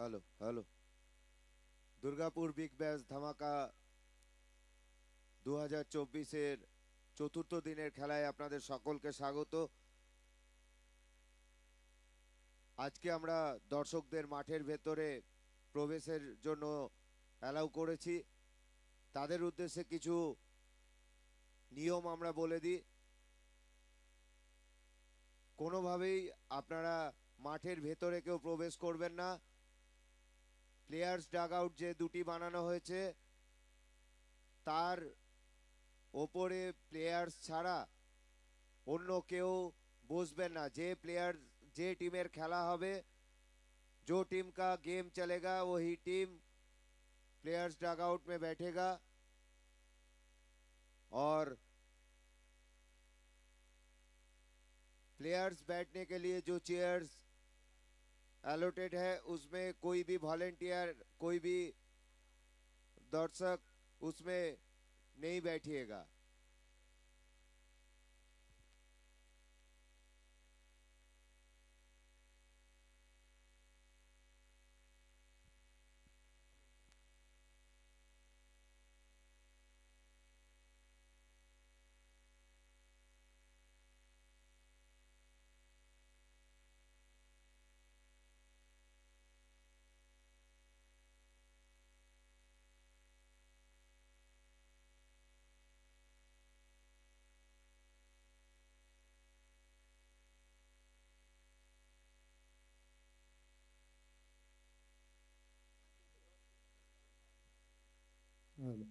Hello hello Durgapur Big Bash ধামাকা দু হাজার চতুর্থ দিনের খেলায় আপনাদের সকলকে স্বাগত আজকে আমরা দর্শকদের মাঠের ভেতরে প্রবেশের জন্য অ্যালাউ করেছি তাদের উদ্দেশ্যে কিছু নিয়ম আমরা বলে দিই কোনোভাবেই আপনারা মাঠের ভেতরে কেউ প্রবেশ করবেন না प्लेयार्स डाग आउट जे दूटी बनाना तारे प्लेयार्स छाड़ा अन्न क्यों बुझे ना जे प्लेयार जे टीम खेला जो टीम का गेम चलेगा वही टीम प्लेयार्स डाग आउट में बैठेगा और प्लेयार्स बैठने के लिए जो चेयर्स एलोटेड है उसमें कोई भी वॉलेंटियर कोई भी दर्शक उसमें नहीं बैठिएगा Um,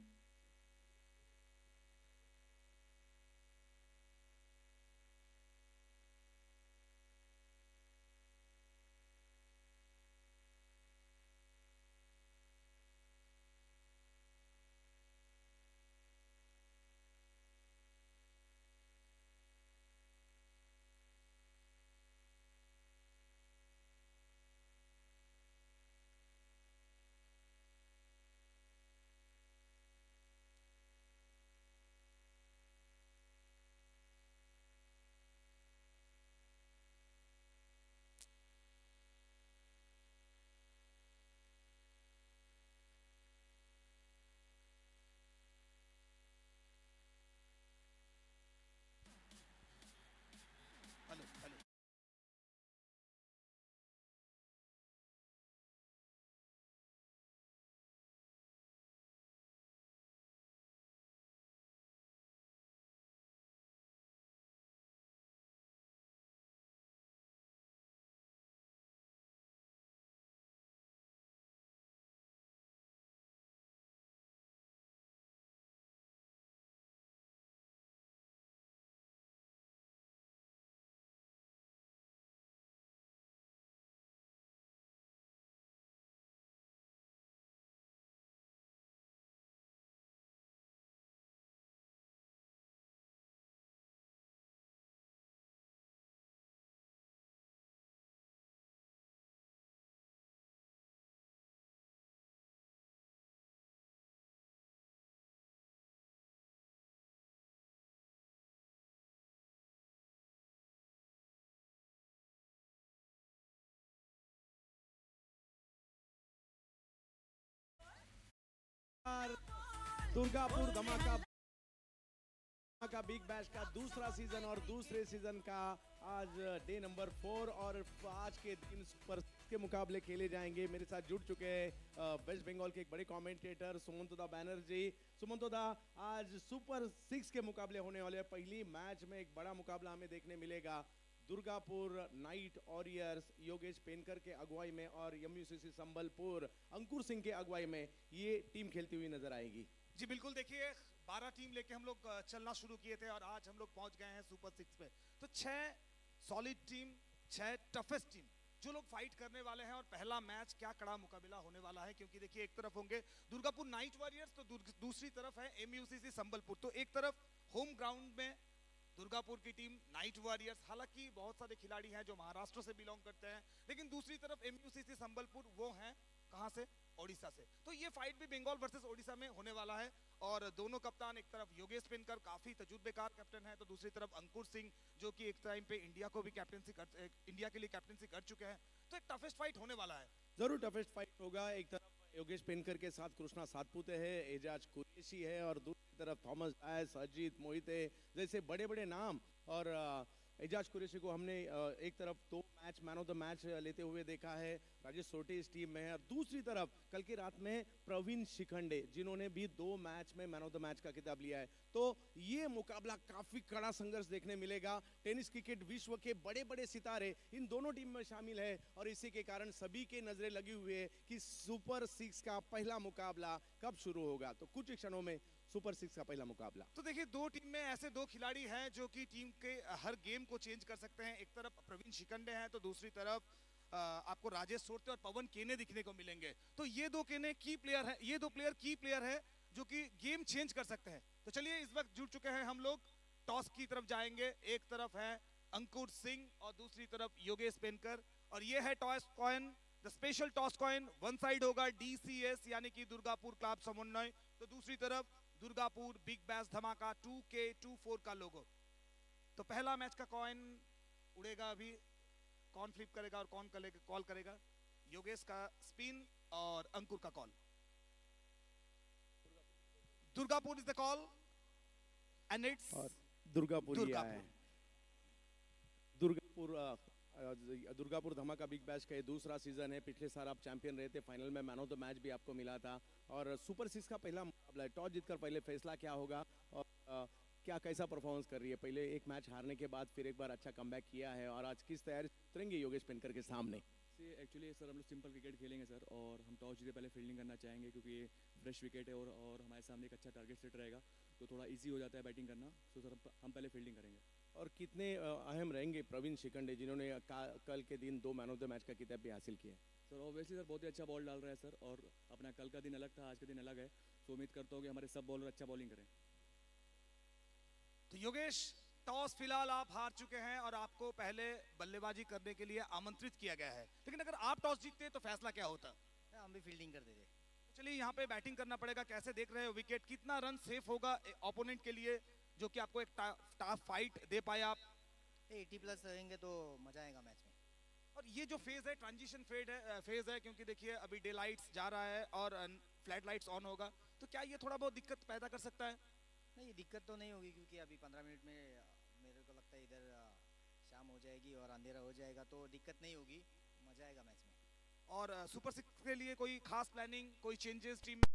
दुर्गापुर धमाका का बिग बैश का दूसरा सीजन और दूसरे सीजन का आज डे नंबर फोर और आज के दिन पर के मुकाबले खेले जाएंगे मेरे साथ जुड़ चुके हैं वेस्ट बंगाल के एक बड़े कमेंटेटर सुमंतोदा बैनर्जी सुमंतोदा आज सुपर सिक्स के मुकाबले होने वाले पहली मैच में एक बड़ा मुकाबला हमें देखने मिलेगा दुर्गापुर नाइट ऑरियर्स योगेश पेनकर के अगुवाई में और यमयूसीसी संबलपुर अंकुर सिंह के अगुवाई में ये टीम खेलती हुई नजर आएगी जी बिल्कुल देखिए बारह टीम लेके हम लोग चलना शुरू किए थे और आज हम लोग पहुंच गए हैं सुपर सिक्स में तो छह सॉलिड टीम छह टफेस्ट टीम जो लोग फाइट करने वाले हैं और पहला मैच क्या कड़ा मुकाबला होने वाला है क्योंकि देखिए एक तरफ होंगे दुर्गापुर नाइट वॉरियर्स तो दूसरी तरफ है एमयूसीसी संबलपुर तो एक तरफ होम ग्राउंड में दुर्गापुर की टीम नाइट वॉरियर्स हालांकि बहुत सारे खिलाड़ी हैं जो महाराष्ट्र से बिलोंग करते हैं लेकिन दूसरी तरफ एम संबलपुर वो हैं कहाँ से ओडिशा से तो ये फाइट भी बंगाल वर्सेस ओडिशा में होने वाला है और दोनों कप्तान एक तरफ योगेश पिनकर काफी तजुर्बेकार कैप्टन है तो दूसरी तरफ अंकुर सिंह जो कि एक टाइम पे इंडिया को भी कैप्टनसी कर इंडिया के लिए कैप्टनसी कर चुके हैं तो एक टफेस्ट फाइट होने वाला है जरूर टफेस्ट फाइट होगा एक तरफ योगेश पेनकर के साथ कृष्णा सातपुते है एजाज कुरेशी है और दूसरी तरफ थॉमस डायस अजीत मोहिते जैसे बड़े बड़े नाम और एजाज कुरेशी को हमने एक तरफ दो तो match man of the match लेते हुए देखा है राजेश सोटे इस टीम में है और दूसरी तरफ कल की रात में प्रवीण शिखंडे जिन्होंने भी दो मैच में मैन ऑफ द मैच का किताब लिया है तो ये मुकाबला काफ़ी कड़ा संघर्ष देखने मिलेगा टेनिस क्रिकेट विश्व के बड़े बड़े सितारे इन दोनों टीम में शामिल है और इसी के कारण सभी के नजरे लगी हुई है कि सुपर सिक्स का पहला मुकाबला कब शुरू होगा तो कुछ क्षणों में सुपर सिक्स का पहला मुकाबला तो देखिए दो टीम में ऐसे दो खिलाड़ी हैं जो कि टीम के हर गेम को चेंज कर सकते हैं एक तरफ प्रवीण शिकंडे हैं तो दूसरी तरफ आपको राजेश सोरते और पवन केने दिखने को मिलेंगे तो ये दो केने की प्लेयर है ये दो प्लेयर की प्लेयर है जो की गेम चेंज कर सकते हैं तो चलिए इस वक्त जुड़ चुके हैं हम लोग टॉस की तरफ जाएंगे एक तरफ है अंकुर सिंह और दूसरी तरफ योगेश पेनकर और ये है toss coin the special toss coin one side होगा डीसीएस यानी कि दुर्गापुर क्लब समन्वय तो दूसरी तरफ दुर्गापुर बिग बैस धमाका टू के टू फोर का लोगो तो पहला मैच का कॉइन उड़ेगा अभी कौन फ्लिप करेगा और कौन करेगा कॉल करेगा योगेश का स्पिन और अंकुर का call Durgapur is the call and it's Durgapur, Durgapur Durgapur धमाका बिग बैश का ये दूसरा सीजन है पिछले साल आप चैंपियन रहे थे फाइनल में मैन ऑफ द मैच भी आपको मिला था और सुपर सिक्स का पहला मुकाबला टॉस जीतकर पहले फैसला क्या होगा और क्या कैसा परफॉर्मेंस कर रही है पहले एक मैच हारने के बाद फिर एक बार अच्छा कम किया है और आज किस तैयारी उतरेंगे योगेश पेनकर के सामने एक्चुअली सर हम लोग सिंपल क्रिकेट खेलेंगे सर और हम टॉस जीते पहले फील्डिंग करना चाहेंगे क्योंकि फ्रेश विकेट है और और हमारे सामने एक अच्छा टारगेट सेट रहेगा तो थोड़ा इजी हो जाता है बैटिंग करना तो सर हम पहले फील्डिंग करेंगे और कितने अहम रहेंगे प्रवीण शिकंडे जिन्होंने कल के दिन दो मैन ऑफ द मैच का किताब भी हासिल किया सर ऑब्वियसली सर बहुत ही अच्छा बॉल डाल रहा है सर और अपना कल का दिन अलग था आज का दिन अलग है तो उम्मीद करता हूँ कि हमारे सब बॉलर अच्छा बॉलिंग करें तो योगेश टॉस फिलहाल आप हार चुके हैं और आपको पहले बल्लेबाजी करने के लिए आमंत्रित किया गया है लेकिन अगर आप टॉस जीतते तो फैसला क्या होता हम भी फील्डिंग कर देते तो चलिए यहाँ पे बैटिंग करना पड़ेगा कैसे देख रहे हो विकेट कितना रन सेफ होगा ओपोनेंट के लिए जो कि आपको एक टफ फाइट दे पाए आप 80 प्लस रहेंगे तो मजा आएगा मैच में और ये जो फेज है ट्रांजिशन फेड है फेज है क्योंकि देखिए अभी डे लाइट्स जा रहा है और फ्लैट लाइट्स ऑन होगा तो क्या ये थोड़ा बहुत दिक्कत पैदा कर सकता है नहीं दिक्कत तो नहीं होगी क्योंकि अभी 15 मिनट में मेरे को लगता है इधर शाम हो जाएगी और अंधेरा हो जाएगा तो दिक्कत नहीं होगी मजा आएगा मैच में और सुपर सिक्स के लिए कोई खास प्लानिंग कोई चेंजेस टीम में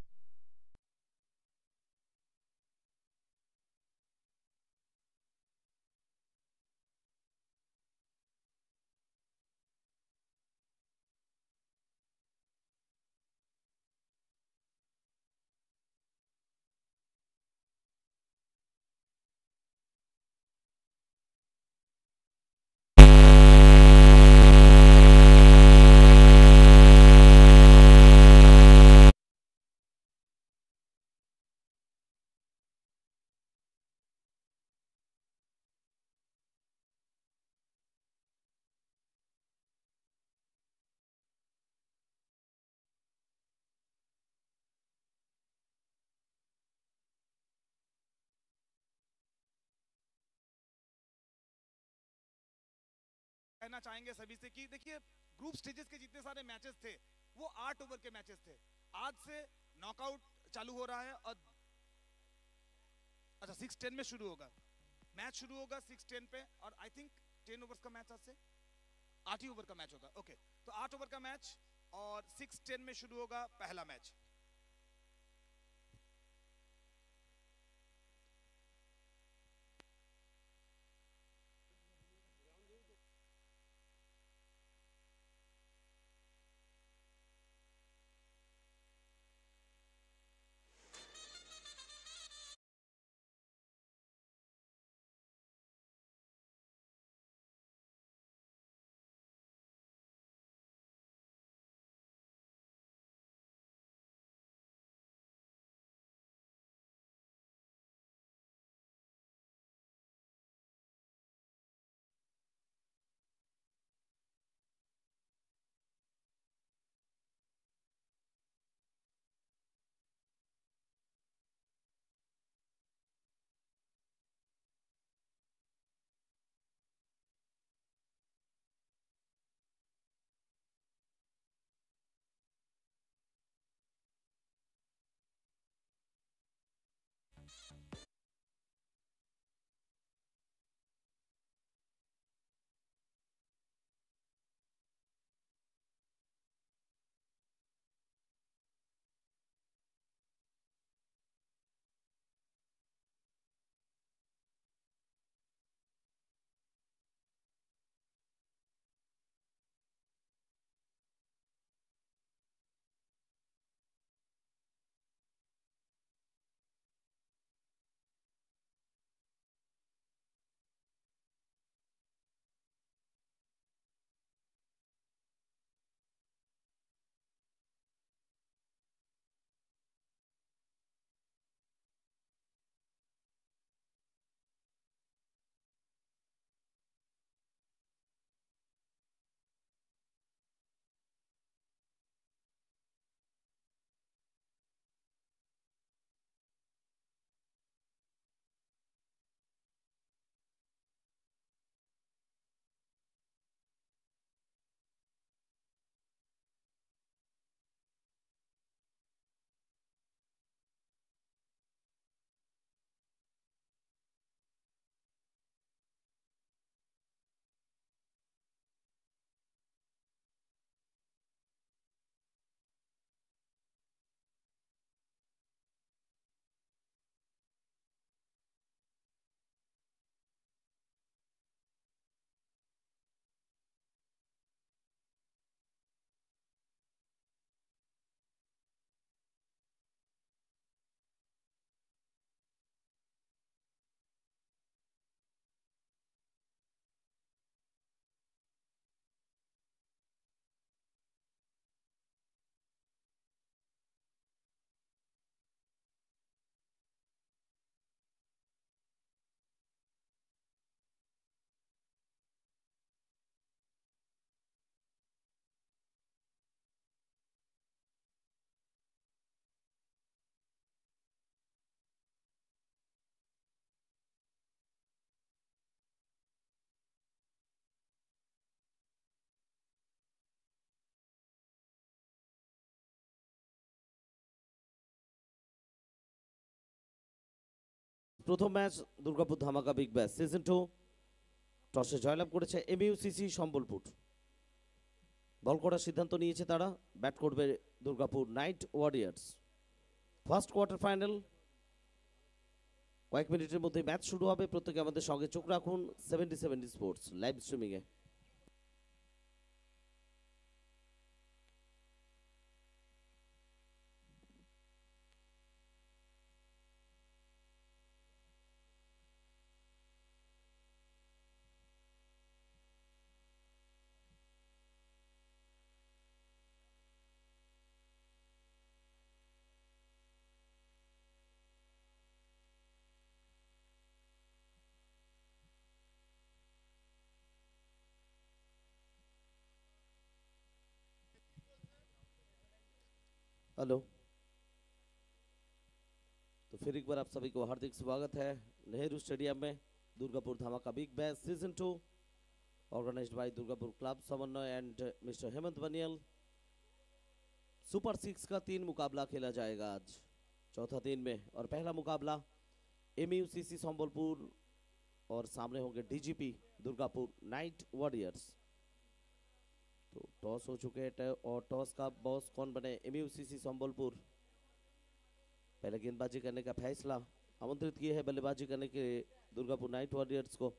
कहना चाहेंगे सभी से कि देखिए ग्रुप स्टेजेस के जितने सारे मैचेस थे वो आठ ओवर के मैचेस थे आज से नॉकआउट चालू हो रहा है और अच्छा सिक्स टेन में शुरू होगा मैच शुरू होगा सिक्स टेन पे और आई थिंक टेन ओवर का मैच आज से आठ ही ओवर का मैच होगा ओके तो आठ ओवर का मैच और सिक्स टेन में शुरू होगा पहला मैच প্রথম ম্যাচ দুর্গাপুর ধামাকা বিগ ব্যাচ সিজন টু টসে জয়লাভ করেছে এমইউসিসি সম্বলপুর বল করার সিদ্ধান্ত নিয়েছে তারা ব্যাট করবে Durgapur knight warriors first quarter final কয়েক মিনিটের মধ্যে ম্যাচ শুরু হবে প্রত্যেকে আমাদের সঙ্গে চোখ রাখুন সেভেন্টি সেভেন্টি স্পোর্টস লাইভ স্ট্রিমিংয়ে हेलो तो फिर एक बार आप सभी को हार्दिक स्वागत है नेहरू स्टेडियम में Durgapur Dhamaka Big Bash season two organise by Durgapur club Samanvay and mister Hemant Baniyal super six का तीन मुकाबला खेला जाएगा आज चौथा दिन में और पहला मुकाबला M U C C Sambalpur और सामने होंगे DGP Durgapur knight warriors toss हो चुके हैं और टॉस का बॉस कौन बने एमयू सी संबलपुर पहले गेंदबाजी करने का फैसला आमंत्रित किए हैं बल्लेबाजी करने के दुर्गापुर नाइट वॉरियर्स को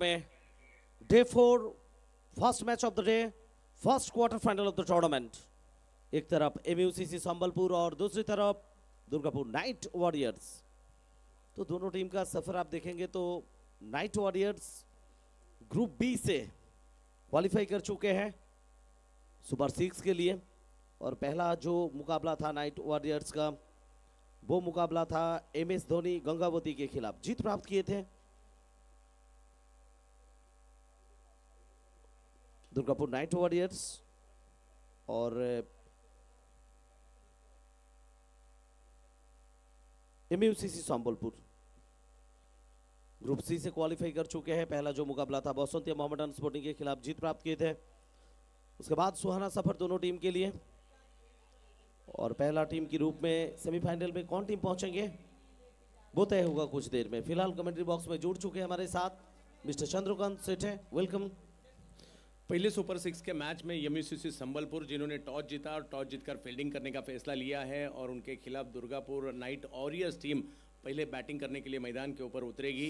में day four first match of the day first quarter final of the tournament एक तरफ एमयूसीसी संबलपुर और दूसरी तरफ दुर्गापुर नाइट वॉरियर्स तो दोनों टीम का सफर आप देखेंगे तो नाइट वॉरियर्स ग्रुप बी से क्वालिफाई कर चुके हैं सुपर सिक्स के लिए और पहला जो मुकाबला था नाइट वॉरियर्स का वो मुकाबला था एम एस धोनी गंगावती के खिलाफ जीत प्राप्त किए थे दुर्गापुर नाइट वॉरियर्स और M U C Sambalpur group C से क्वालिफाई कर चुके हैं पहला जो मुकाबला था बसंतिया मोहम्मद स्पोर्टिंग के खिलाफ जीत प्राप्त किए थे उसके बाद सुहाना सफर दोनों टीम के लिए और पहला टीम के रूप में सेमीफाइनल में कौन टीम पहुंचेंगे वो तय होगा कुछ देर में फिलहाल कमेंट्री बॉक्स में जुड़ चुके हैं हमारे साथ मिस्टर चंद्रकांत सेठ है वेलकम पहले सुपर सिक्स के मैच में यमयूसी संबलपुर जिन्होंने टॉस जीता और टॉस जीतकर फील्डिंग करने का फैसला लिया है और उनके खिलाफ दुर्गापुर नाइट ऑरियर्स टीम पहले बैटिंग करने के लिए मैदान के ऊपर उतरेगी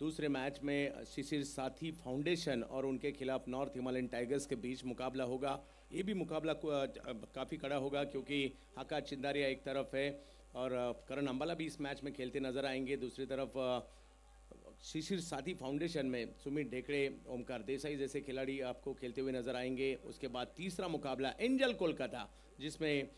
दूसरे मैच में शिशिर साथी फाउंडेशन और उनके खिलाफ नॉर्थ हिमालयन टाइगर्स के बीच मुकाबला होगा ये भी मुकाबला काफ़ी कड़ा होगा क्योंकि हाका चिंदारिया एक तरफ है और करण अम्बाला भी इस मैच में खेलते नजर आएंगे दूसरी तरफ शिशिर साथी फाउंडेशन में सुमित ढेकड़े ओमकार देसाई जैसे खिलाड़ी आपको खेलते हुए नजर आएंगे उसके बाद तीसरा मुकाबला एंजल कोलकाता जिसमें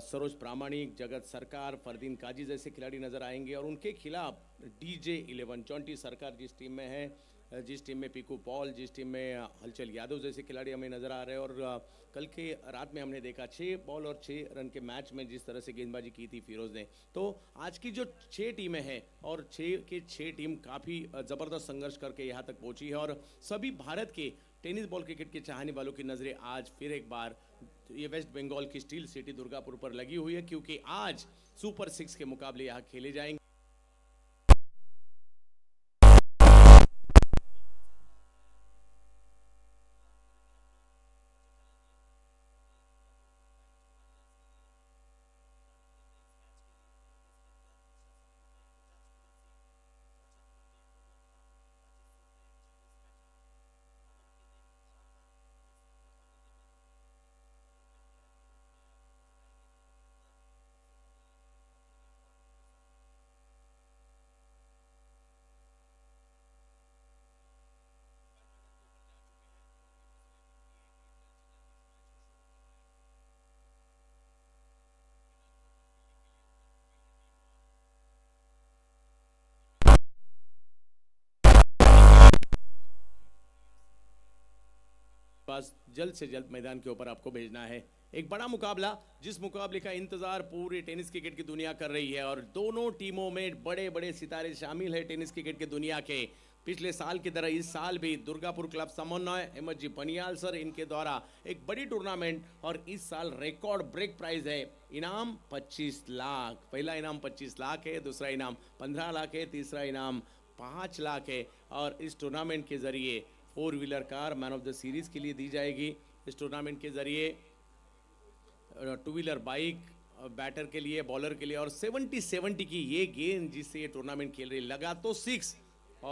सरोज प्रामाणिक जगत सरकार फरदीन काजी जैसे खिलाड़ी नजर आएंगे और उनके खिलाफ डी जे इलेवन चौंटी सरकार जिस टीम में है जिस टीम में पीकू पॉल जिस टीम में हलचल यादव जैसे खिलाड़ी हमें नज़र आ रहे हैं और कल के रात में हमने देखा छः बॉल और छः रन के मैच में जिस तरह से गेंदबाजी की थी फिरोज ने तो आज की जो छः टीमें हैं और छः के छः टीम काफ़ी ज़बरदस्त संघर्ष करके यहाँ तक पहुँची है और सभी भारत के टेनिस बॉल क्रिकेट के चाहने वालों की नज़रें आज फिर एक बार ये वेस्ट बंगाल की स्टील सिटी दुर्गापुर पर लगी हुई है क्योंकि आज सुपर सिक्स के मुकाबले यहाँ खेले जाएंगे पास जल्द से जल्द मैदान के ऊपर आपको भेजना है एक बड़ा मुकाबला जिस मुकाबले का इंतजार पूरे टेनिस क्रिकेट की दुनिया कर रही है और दोनों टीमों में बड़े बड़े सितारे शामिल है टेनिस क्रिकेट की दुनिया के पिछले साल की तरह इस साल भी दुर्गापुर क्लब समन्वय अहमद जी पनियाल सर इनके द्वारा एक बड़ी टूर्नामेंट और इस साल रिकॉर्ड ब्रेक प्राइज है इनाम 25 लाख पहला इनाम 25 लाख है दूसरा इनाम 15 लाख है तीसरा इनाम पाँच लाख है और इस टूर्नामेंट के ज़रिए four wheeler car man of the series के लिए दी जाएगी इस टूर्नामेंट के ज़रिए टू व्हीलर बाइक बैटर के लिए बॉलर के लिए और 70 70 की ये गेंद जिससे ये टूर्नामेंट खेल रही लगा तो सिक्स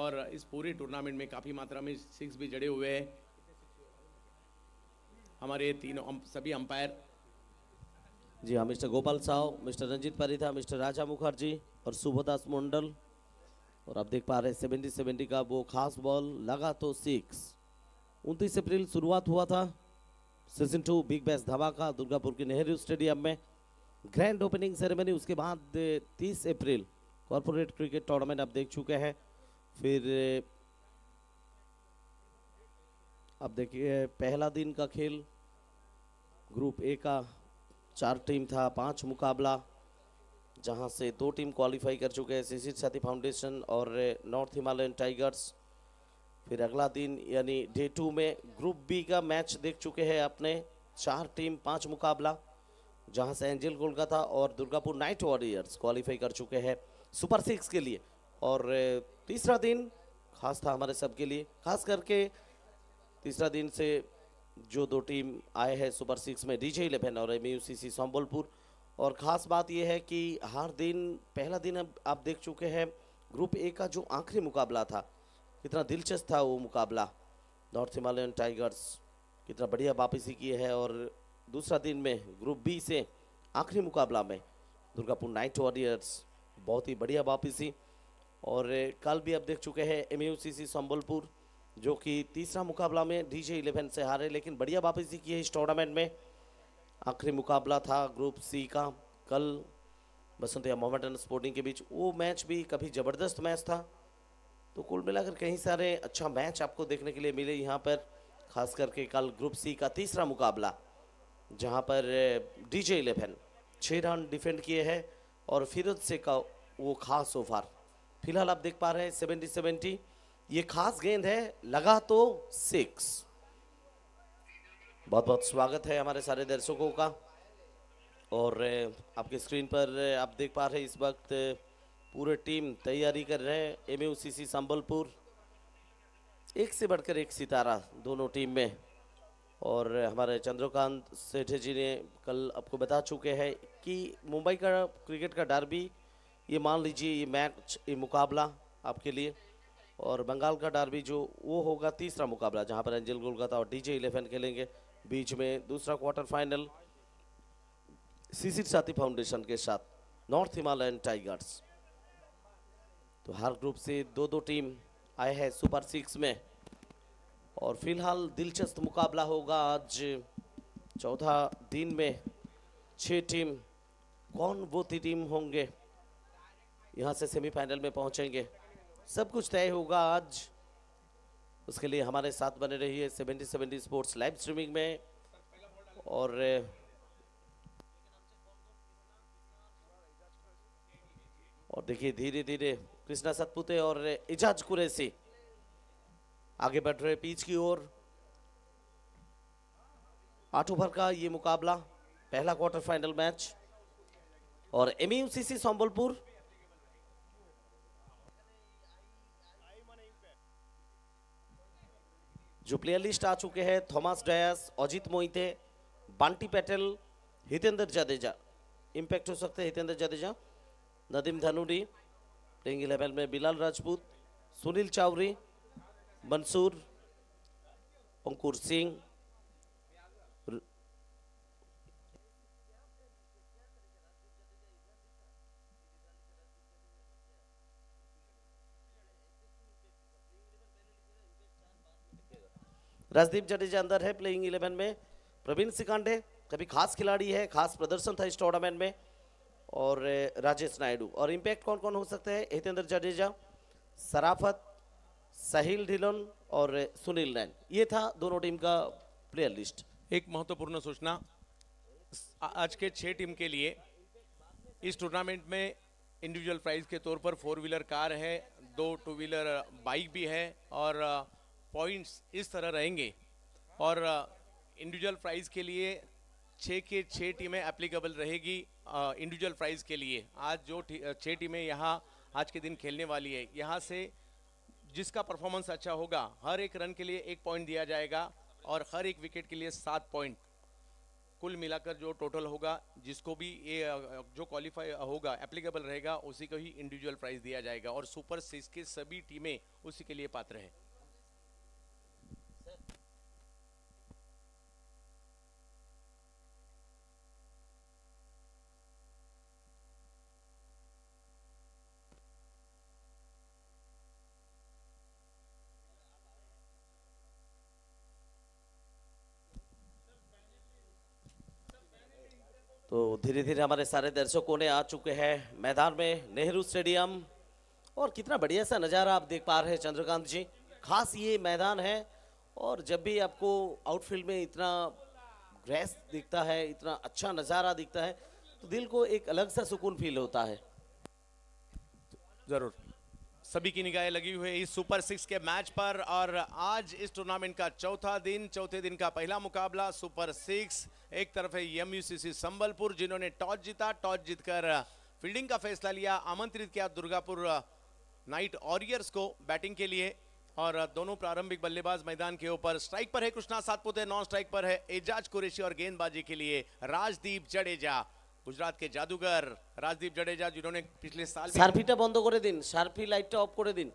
और इस पूरे टूर्नामेंट में काफ़ी मात्रा में सिक्स भी जड़े हुए हैं हमारे तीनों सभी अंपायर जी हाँ mister Gopal Sao mister Ranjit Paritha mister Raja Mukherjee और सुभदास मंडल और आप देख पा रहे हैं सेवेंटी सेवेंटी का वो खास बॉल लगा तो सिक्स उनतीस अप्रैल शुरुआत हुआ था season two big bash Dhamaka Durgapur के नेहरू स्टेडियम में ग्रैंड ओपनिंग सेरेमनी उसके बाद तीस अप्रैल कॉरपोरेट क्रिकेट टूर्नामेंट आप देख चुके हैं फिर अब देखिए पहला दिन का खेल ग्रुप ए का चार टीम था पांच मुकाबला जहां से दो टीम क्वालिफाई कर चुके हैं शिशिर साथी फाउंडेशन और नॉर्थ हिमालयन टाइगर्स फिर अगला दिन यानी डे टू में ग्रुप बी का मैच देख चुके हैं अपने चार टीम पांच मुकाबला जहां से एंजल कोलकाता और दुर्गापुर नाइट वॉरियर्स क्वालिफाई कर चुके हैं सुपर सिक्स के लिए और तीसरा दिन खास था हमारे सब के लिए खास करके तीसरा दिन से जो दो टीम आए हैं सुपर सिक्स में डीजे इलेवन और M U C C Sambalpur और ख़ास बात यह है कि हर दिन पहला दिन अब आप देख चुके हैं ग्रुप ए का जो आखिरी मुकाबला था कितना दिलचस्प था वो मुकाबला नॉर्थ हिमालयन टाइगर्स कितना बढ़िया वापसी की है और दूसरा दिन में ग्रुप बी से आखिरी मुकाबला में दुर्गापुर नाइट वॉरियर्स बहुत ही बढ़िया वापसी और कल भी आप देख चुके हैं M U C C Sambalpur जो कि तीसरा मुकाबला में डी जे इलेवन से हारे लेकिन बढ़िया वापसी की है इस टूर्नामेंट में आखिरी मुकाबला था ग्रुप सी का कल बसंत या मोहम्मद स्पोर्टिंग के बीच वो मैच भी कभी ज़बरदस्त मैच था तो कुल मिलाकर कई सारे अच्छा मैच आपको देखने के लिए मिले यहाँ पर खास करके कल ग्रुप सी का तीसरा मुकाबला जहाँ पर डी जे इलेवन छः रन डिफेंड किए हैं और फिरोज से का वो खास ओवर फिलहाल आप देख पा रहे हैं सेवेंटी सेवेंटी ये खास गेंद है लगा तो सिक्स बहुत बहुत स्वागत है हमारे सारे दर्शकों का और आपके स्क्रीन पर आप देख पा रहे इस वक्त पूरे टीम तैयारी कर रहे हैं एम यू सी संबलपुर एक से बढ़कर एक सितारा दोनों टीम में और हमारे चंद्रकांत सेठे जी ने कल आपको बता चुके हैं कि मुंबई का क्रिकेट का भी ये मान लीजिए ये मैच ये मुकाबला आपके लिए और बंगाल का भी जो वो होगा तीसरा मुकाबला जहां पर एंजल कोलकाता और डीजे इलेवन खेलेंगे बीच में दूसरा क्वार्टर फाइनल साथी फाउंडेशन के साथ नॉर्थ हिमालयन टाइगर्स तो हर ग्रुप से दो दो टीम आए हैं सुपर सिक्स में और फिलहाल दिलचस्प मुकाबला होगा आज चौथा दिन में छह टीम कौन वो टीम होंगे यहां से सेमीफाइनल में पहुंचेंगे सब कुछ तय होगा आज उसके लिए हमारे साथ बने रहिए seventy seventy sports live streaming में और और देखिए धीरे धीरे कृष्णा सतपुते और इजाज कुरैसी आगे बढ़ रहे पीच की ओर आठ ओवर का ये मुकाबला पहला क्वार्टर फाइनल मैच और एम e संबलपुर जो प्लेयर लिस्ट आ चुके हैं थॉमस डयास अजित मोहिते बांटी पैटेल हितेंद्र जडेजा इम्पैक्ट हो सकते हैं हितेंद्र जडेजा नदीम धनुडी प्लेइंग इलेवन में बिलाल राजपूत सुनील चावरी मंसूर अंकुर सिंह राजदीप जडेजा अंदर है प्लेइंग इलेवन में प्रवीण सिकांडे कभी खास खिलाड़ी है खास प्रदर्शन था इस टूर्नामेंट में और राजेश नायडू और इम्पैक्ट कौन कौन हो सकते हैं हितेंद्र जडेजा सराफत साहिल ढिलोन और सुनील नैन ये था दोनों टीम का प्लेयर लिस्ट एक महत्वपूर्ण सूचना आज के छः टीम के लिए इस टूर्नामेंट में इंडिविजुअल प्राइज के तौर पर फोर व्हीलर कार है दो टू व्हीलर बाइक भी है और पॉइंट्स इस तरह रहेंगे और इंडिविजुअल प्राइज़ के लिए छः के छः टीमें एप्लीकेबल रहेगी इंडिविजुअल प्राइज़ के लिए आज जो छः टीमें यहाँ आज के दिन खेलने वाली है यहाँ से जिसका परफॉर्मेंस अच्छा होगा हर एक रन के लिए एक पॉइंट दिया जाएगा और हर एक विकेट के लिए सात पॉइंट कुल मिलाकर जो टोटल होगा जिसको भी ये जो क्वालिफाई होगा एप्लीकेबल रहेगा उसी को ही इंडिविजुअल प्राइज़ दिया जाएगा और सुपर सिक्स के सभी टीमें उसी के लिए पात्र हैं धीरे धीरे हमारे सारे दर्शकों ने आ चुके हैं मैदान में नेहरू स्टेडियम और कितना बढ़िया सा नज़ारा आप देख पा रहे हैं चंद्रकांत जी खास ये मैदान है और जब भी आपको आउटफील्ड में इतना ग्रेस दिखता है इतना अच्छा नज़ारा दिखता है तो दिल को एक अलग सा सुकून फील होता है ज़रूर सभी की निगाहें लगी हुई है इस सुपर सिक्स के मैच पर और आज इस टूर्नामेंट का चौथा दिन चौथे दिन का पहला मुकाबला सुपर सिक्स एक तरफ है एम संबलपुर जिन्होंने टॉस जीता टॉस जीतकर फील्डिंग का फैसला लिया आमंत्रित किया दुर्गापुर नाइट वॉरियर्स को बैटिंग के लिए और दोनों प्रारंभिक बल्लेबाज मैदान के ऊपर स्ट्राइक पर है कृष्णा सातपुते नॉन स्ट्राइक पर है एजाज कुरेशी और गेंदबाजी के लिए राजदीप जडेजा गुजरात के जादूगर राजदीप जडेजा जिन्होंने पिछले साल सार्फी बंद कर दिन सार्फी लाइट ऑफ कर दिन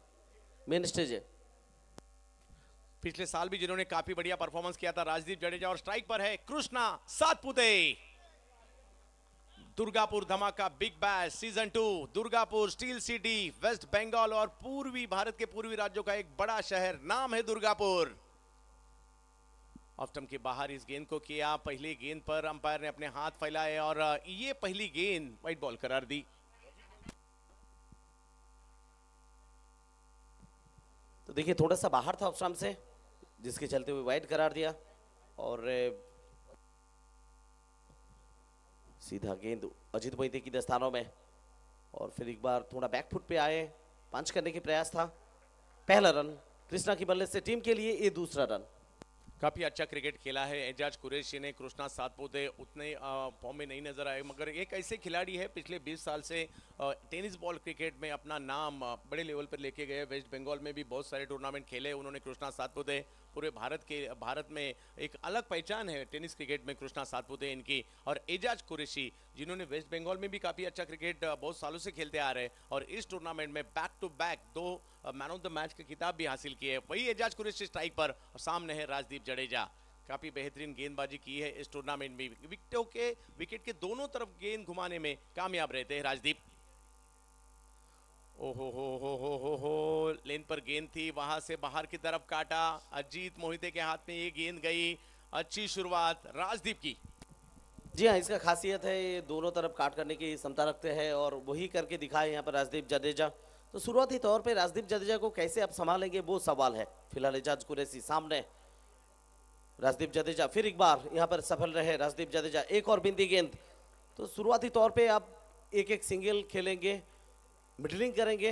मेन स्टेज पिछले साल भी जिन्होंने काफी बढ़िया परफॉर्मेंस किया था राजदीप जडेजा और स्ट्राइक पर है कृष्णा सातपुते दुर्गापुर धमाका big bash season two Durgapur steel city west Bengal और पूर्वी भारत के पूर्वी राज्यों का एक बड़ा शहर नाम है दुर्गापुर ऑफ स्टम्प के बाहर इस गेंद को किया पहली गेंद पर अंपायर ने अपने हाथ फैलाए और ये पहली गेंद वाइट बॉल करार दी तो देखिए थोड़ा सा बाहर था ऑफ स्टम्प से जिसके चलते हुए वाइट करार दिया और सीधा गेंद अजित मोहिते की दस्तानों में और फिर एक बार थोड़ा बैकफुट पे आए पंच करने के प्रयास था पहला रन कृष्णा की बल्ले से टीम के लिए ये दूसरा रन काफ़ी अच्छा क्रिकेट खेला है एजाज कुरैशी ने कृष्णा सातपोते उतने फॉर्म में नहीं नजर आए मगर एक ऐसे खिलाड़ी है पिछले 20 साल से टेनिस बॉल क्रिकेट में अपना नाम बड़े लेवल पर लेके गए वेस्ट बंगाल में भी बहुत सारे टूर्नामेंट खेले उन्होंने कृष्णा सातपोते पूरे भारत के भारत में एक अलग पहचान है टेनिस क्रिकेट में कृष्णा सातपुते इनकी और एजाज कुरेशी जिन्होंने वेस्ट बंगाल में भी काफ़ी अच्छा क्रिकेट बहुत सालों से खेलते आ रहे हैं और इस टूर्नामेंट में बैक टू बैक दो मैन ऑफ द मैच की किताब भी हासिल की है वही एजाज कुरेशी स्ट्राइक पर और सामने है राजदीप जडेजा काफ़ी बेहतरीन गेंदबाजी की है इस टूर्नामेंट में विकेटों के विकेट के दोनों तरफ गेंद घुमाने में कामयाब रहते हैं राजदीप ओहो हो हो हो हो हो लेन पर गेंद थी वहां से बाहर की तरफ काटा अजीत मोहिते के हाथ में ये गेंद गई अच्छी शुरुआत राजदीप की जी हाँ इसका खासियत है ये दोनों तरफ काट करने की क्षमता रखते हैं और वही करके दिखाए यहाँ पर राजदीप जडेजा तो शुरुआती तौर पे राजदीप जडेजा को कैसे आप संभालेंगे वो सवाल है फिलहाल एजाज कुरैसी सामने राजदीप जडेजा फिर एक बार यहाँ पर सफल रहे राजदीप जडेजा एक और बिंदी गेंद तो शुरुआती तौर पर आप एक एक सिंगल खेलेंगे मिडलिंग करेंगे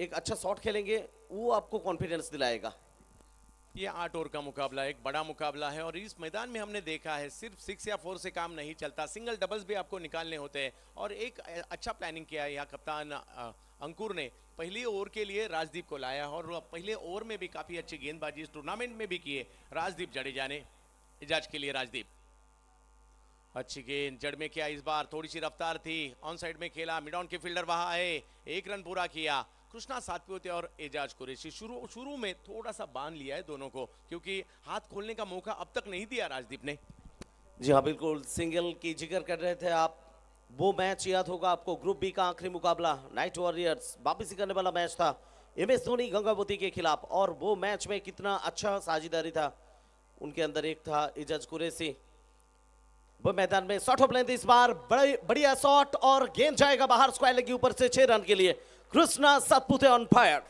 एक अच्छा शॉट खेलेंगे वो आपको कॉन्फिडेंस दिलाएगा ये आठ ओवर का मुकाबला एक बड़ा मुकाबला है और इस मैदान में हमने देखा है सिर्फ सिक्स या फोर से काम नहीं चलता सिंगल डबल्स भी आपको निकालने होते हैं और एक अच्छा प्लानिंग किया है यहाँ कप्तान अंकुर ने पहली ओवर के लिए राजदीप को लाया और पहले ओवर में भी काफ़ी अच्छी गेंदबाजी इस टूर्नामेंट में भी किए राजदीप जडेजा ने इजाज के लिए राजदीप अच्छी गेंद जड़ में किया इस बार थोड़ी सी रफ्तार थी ऑन साइड में खेला मिड ऑन के फील्डर वहां आए एक रन पूरा किया कृष्णा सातपुते और एजाज कुरेशी शुरू शुरू में थोड़ा सा बांध लिया है दोनों को क्योंकि हाथ खोलने का मौका अब तक नहीं दिया राजदीप ने जी हाँ बिल्कुल सिंगल की जिक्र कर रहे थे आप वो मैच याद होगा आपको ग्रुप बी का आखिरी मुकाबला नाइट वॉरियर्स वापसी करने वाला मैच था एम एस धोनी गंगावती के खिलाफ और वो मैच में कितना अच्छा साझेदारी था उनके अंदर एक था एजाज कुरेशी वो मैदान में शॉट ऑफ लेंथ इस बार बड़ी बढ़िया शॉट और गेंद जाएगा बाहर स्क्वायर लगी ऊपर से छह रन के लिए कृष्णा सतपुते ऑन फायर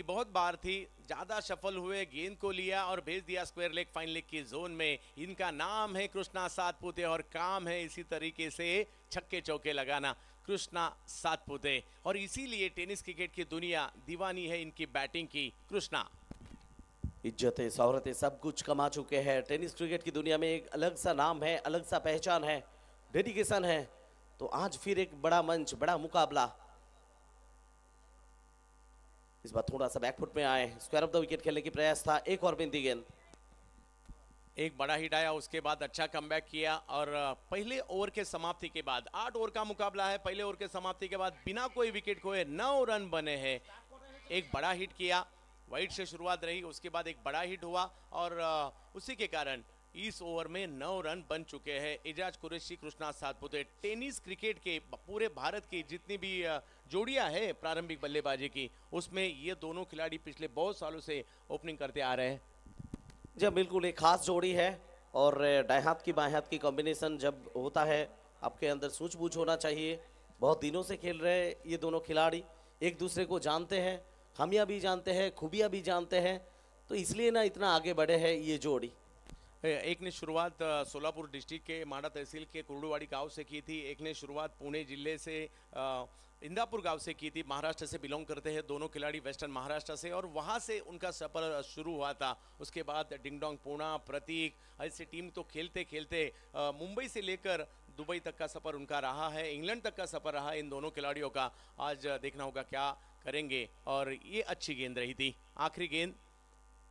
कि बहुत बार थी ज़्यादा सफल हुए गेंद को लिया और भेज दिया स्क्वायर लेग फाइन लेग की जोन में इनका नाम है कृष्णा सातपुते और काम है इसी तरीके से छक्के चौके लगाना कृष्णा सातपुते और इसीलिए टेनिस क्रिकेट की दुनिया दीवानी है इनकी बैटिंग की कृष्णा इज्जतें शहरतें सब कुछ कमा चुके हैं टेनिस क्रिकेट की दुनिया में एक अलग सा नाम है अलग सा पहचान है डेडिकेशन है तो आज फिर एक बड़ा मंच बड़ा मुकाबला इस बार थोड़ा सा बैकफुट में आए स्क्वायर ऑफ द विकेट खेलने की प्रयास था एक और बिंदी गेंद एक बड़ा हिट आया उसके बाद अच्छा कम किया और पहले ओवर के समाप्ति के बाद आठ ओवर का मुकाबला है पहले ओवर के समाप्ति के बाद बिना कोई विकेट खोए नौ रन बने हैं एक बड़ा हिट किया वाइट से शुरुआत रही उसके बाद एक बड़ा हिट हुआ और उसी के कारण इस ओवर में नौ रन बन चुके हैं एजाज कुरेशी कृष्णा सातपुते टेनिस क्रिकेट के पूरे भारत की जितनी भी जोड़िया है प्रारंभिक बल्लेबाजी की उसमें ये दोनों खिलाड़ी पिछले बहुत सालों से ओपनिंग करते आ रहे हैं जब हाँ, बिल्कुल एक खास जोड़ी है और डाय हाथ की बाएँ हाथ की कॉम्बिनेशन जब होता है आपके अंदर सूझबूझ होना चाहिए बहुत दिनों से खेल रहे ये दोनों खिलाड़ी एक दूसरे को जानते हैं खामियाँ भी जानते हैं खूबियाँ भी जानते हैं तो इसलिए ना इतना आगे बढ़े है ये जोड़ी एक ने शुरुआत सोलापुर डिस्ट्रिक्ट के माड़ा तहसील के कुरडूवाड़ी गांव से की थी एक ने शुरुआत पुणे जिले से इंदापुर गांव से की थी महाराष्ट्र से बिलोंग करते हैं दोनों खिलाड़ी वेस्टर्न महाराष्ट्र से और वहां से उनका सफर शुरू हुआ था उसके बाद डिंगडोंग पूना प्रतीक ऐसी टीम तो खेलते खेलते मुंबई से लेकर दुबई तक का सफ़र उनका रहा है इंग्लैंड तक का सफ़र रहा इन दोनों खिलाड़ियों का आज देखना होगा क्या करेंगे और ये अच्छी गेंद रही थी आखिरी गेंद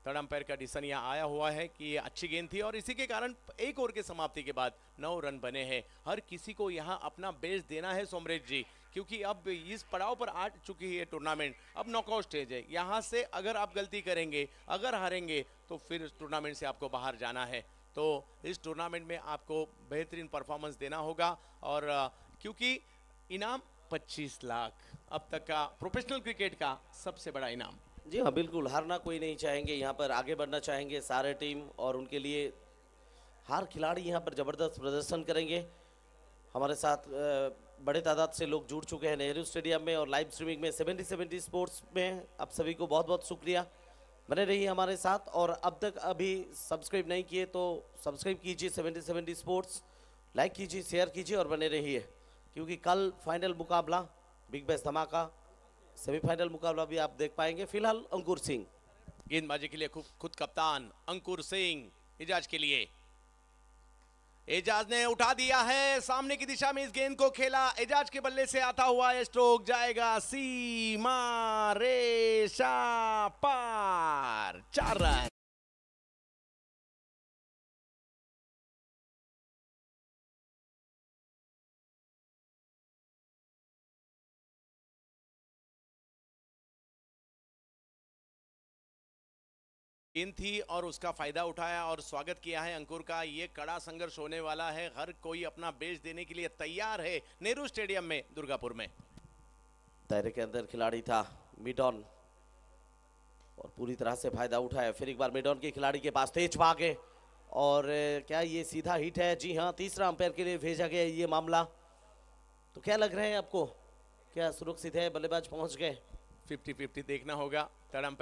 थर्ड अंपायर का डिसन यहाँ आया हुआ है कि ये अच्छी गेंद थी और इसी के कारण एक ओवर के समाप्ति के बाद नौ रन बने हैं हर किसी को यहाँ अपना बेस्ट देना है सोमरेश जी क्योंकि अब इस पड़ाव पर आ चुकी है टूर्नामेंट अब नॉकआउट स्टेज है यहाँ से अगर आप गलती करेंगे अगर हारेंगे तो फिर टूर्नामेंट से आपको बाहर जाना है तो इस टूर्नामेंट में आपको बेहतरीन परफॉर्मेंस देना होगा और क्योंकि इनाम 25 लाख अब तक का प्रोफेशनल क्रिकेट का सबसे बड़ा इनाम जी हाँ बिल्कुल हारना कोई नहीं चाहेंगे यहाँ पर आगे बढ़ना चाहेंगे सारे टीम और उनके लिए हर खिलाड़ी यहाँ पर ज़बरदस्त प्रदर्शन करेंगे हमारे साथ बड़े तादाद से लोग जुड़ चुके हैं नेहरू स्टेडियम में और लाइव स्ट्रीमिंग में सेवेंटी सेवेंटी स्पोर्ट्स में आप सभी को बहुत बहुत शुक्रिया बने रहिए हमारे साथ और अब तक अभी सब्सक्राइब नहीं किए तो सब्सक्राइब कीजिए सेवेंटी सेवेंटी स्पोर्ट्स लाइक कीजिए शेयर कीजिए और बने रहिए क्योंकि कल फाइनल मुकाबला बिग बैस धमाका सेमीफाइनल मुकाबला भी आप देख पाएंगे फिलहाल अंकुर सिंह गेंदबाजी के लिए खुद कप्तान अंकुर सिंह एजाज के लिए एजाज ने उठा दिया है सामने की दिशा में इस गेंद को खेला एजाज के बल्ले से आता हुआ स्ट्रोक जाएगा सीमा रेशा पार चार रन इन थी और उसका फ़ायदा उठाया और स्वागत किया है अंकुर का ये कड़ा संघर्ष होने वाला है हर कोई अपना बेच देने के लिए तैयार है नेहरू स्टेडियम में दुर्गापुर में दायरे के अंदर खिलाड़ी था मिडॉन और पूरी तरह से फायदा उठाया फिर एक बार मिडॉन के खिलाड़ी के पास तेज भागे और क्या ये सीधा हिट है जी हाँ तीसरा अंपायर के लिए भेजा गया ये मामला तो क्या लग रहे हैं आपको क्या सुरक्षित है बल्लेबाज पहुंच गए फिफ्टी फिफ्टी देखना होगा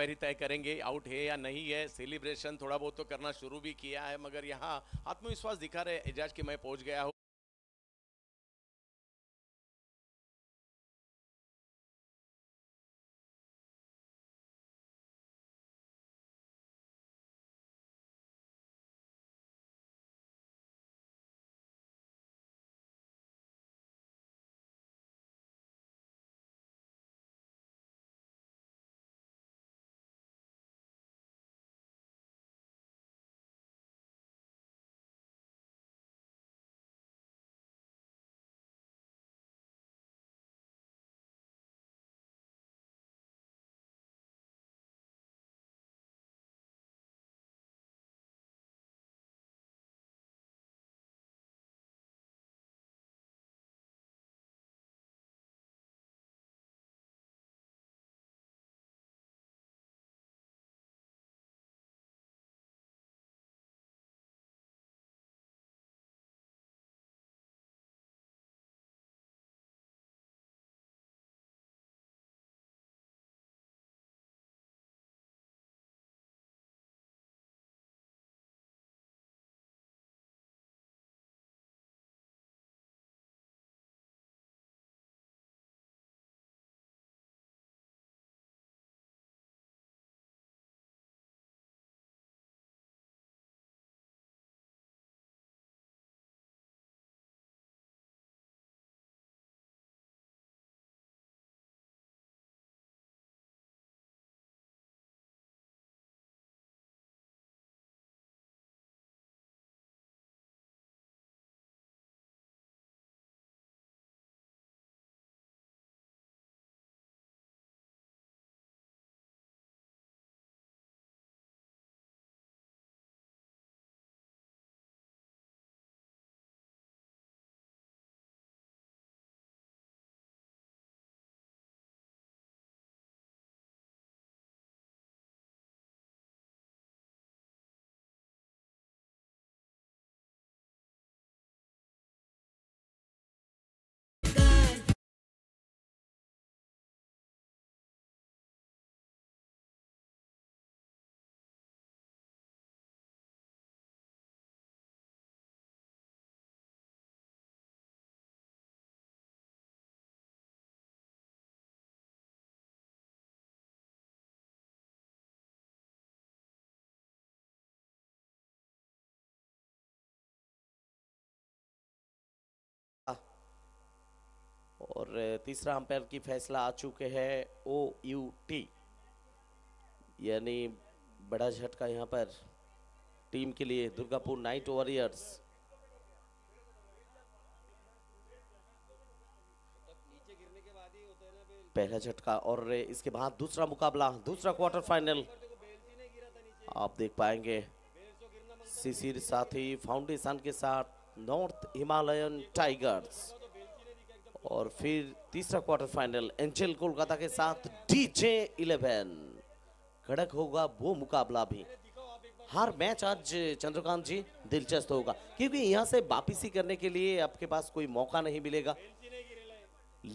ही तय करेंगे आउट है या नहीं है सेलिब्रेशन थोड़ा बहुत तो करना शुरू भी किया है मगर यहाँ आत्मविश्वास दिखा रहे एजाज कि मैं पहुँच गया हूँ और तीसरा अंपायर की फैसला आ चुके हैं ओ यू टी यानी बड़ा झटका यहाँ पर टीम के लिए दुर्गापुर नाइट वॉरियर्स पहला झटका और इसके बाद दूसरा मुकाबला दूसरा क्वार्टर फाइनल आप देख पाएंगे शिशिर साथी फाउंडेशन के साथ नॉर्थ हिमालयन टाइगर्स और फिर तीसरा क्वार्टर फाइनल एंजल कोलकाता के साथ डीजे इलेवन कड़क होगा वो मुकाबला भी हर मैच आज चंद्रकांत जी दिलचस्प होगा क्योंकि यहां से वापिसी करने के लिए आपके पास कोई मौका नहीं मिलेगा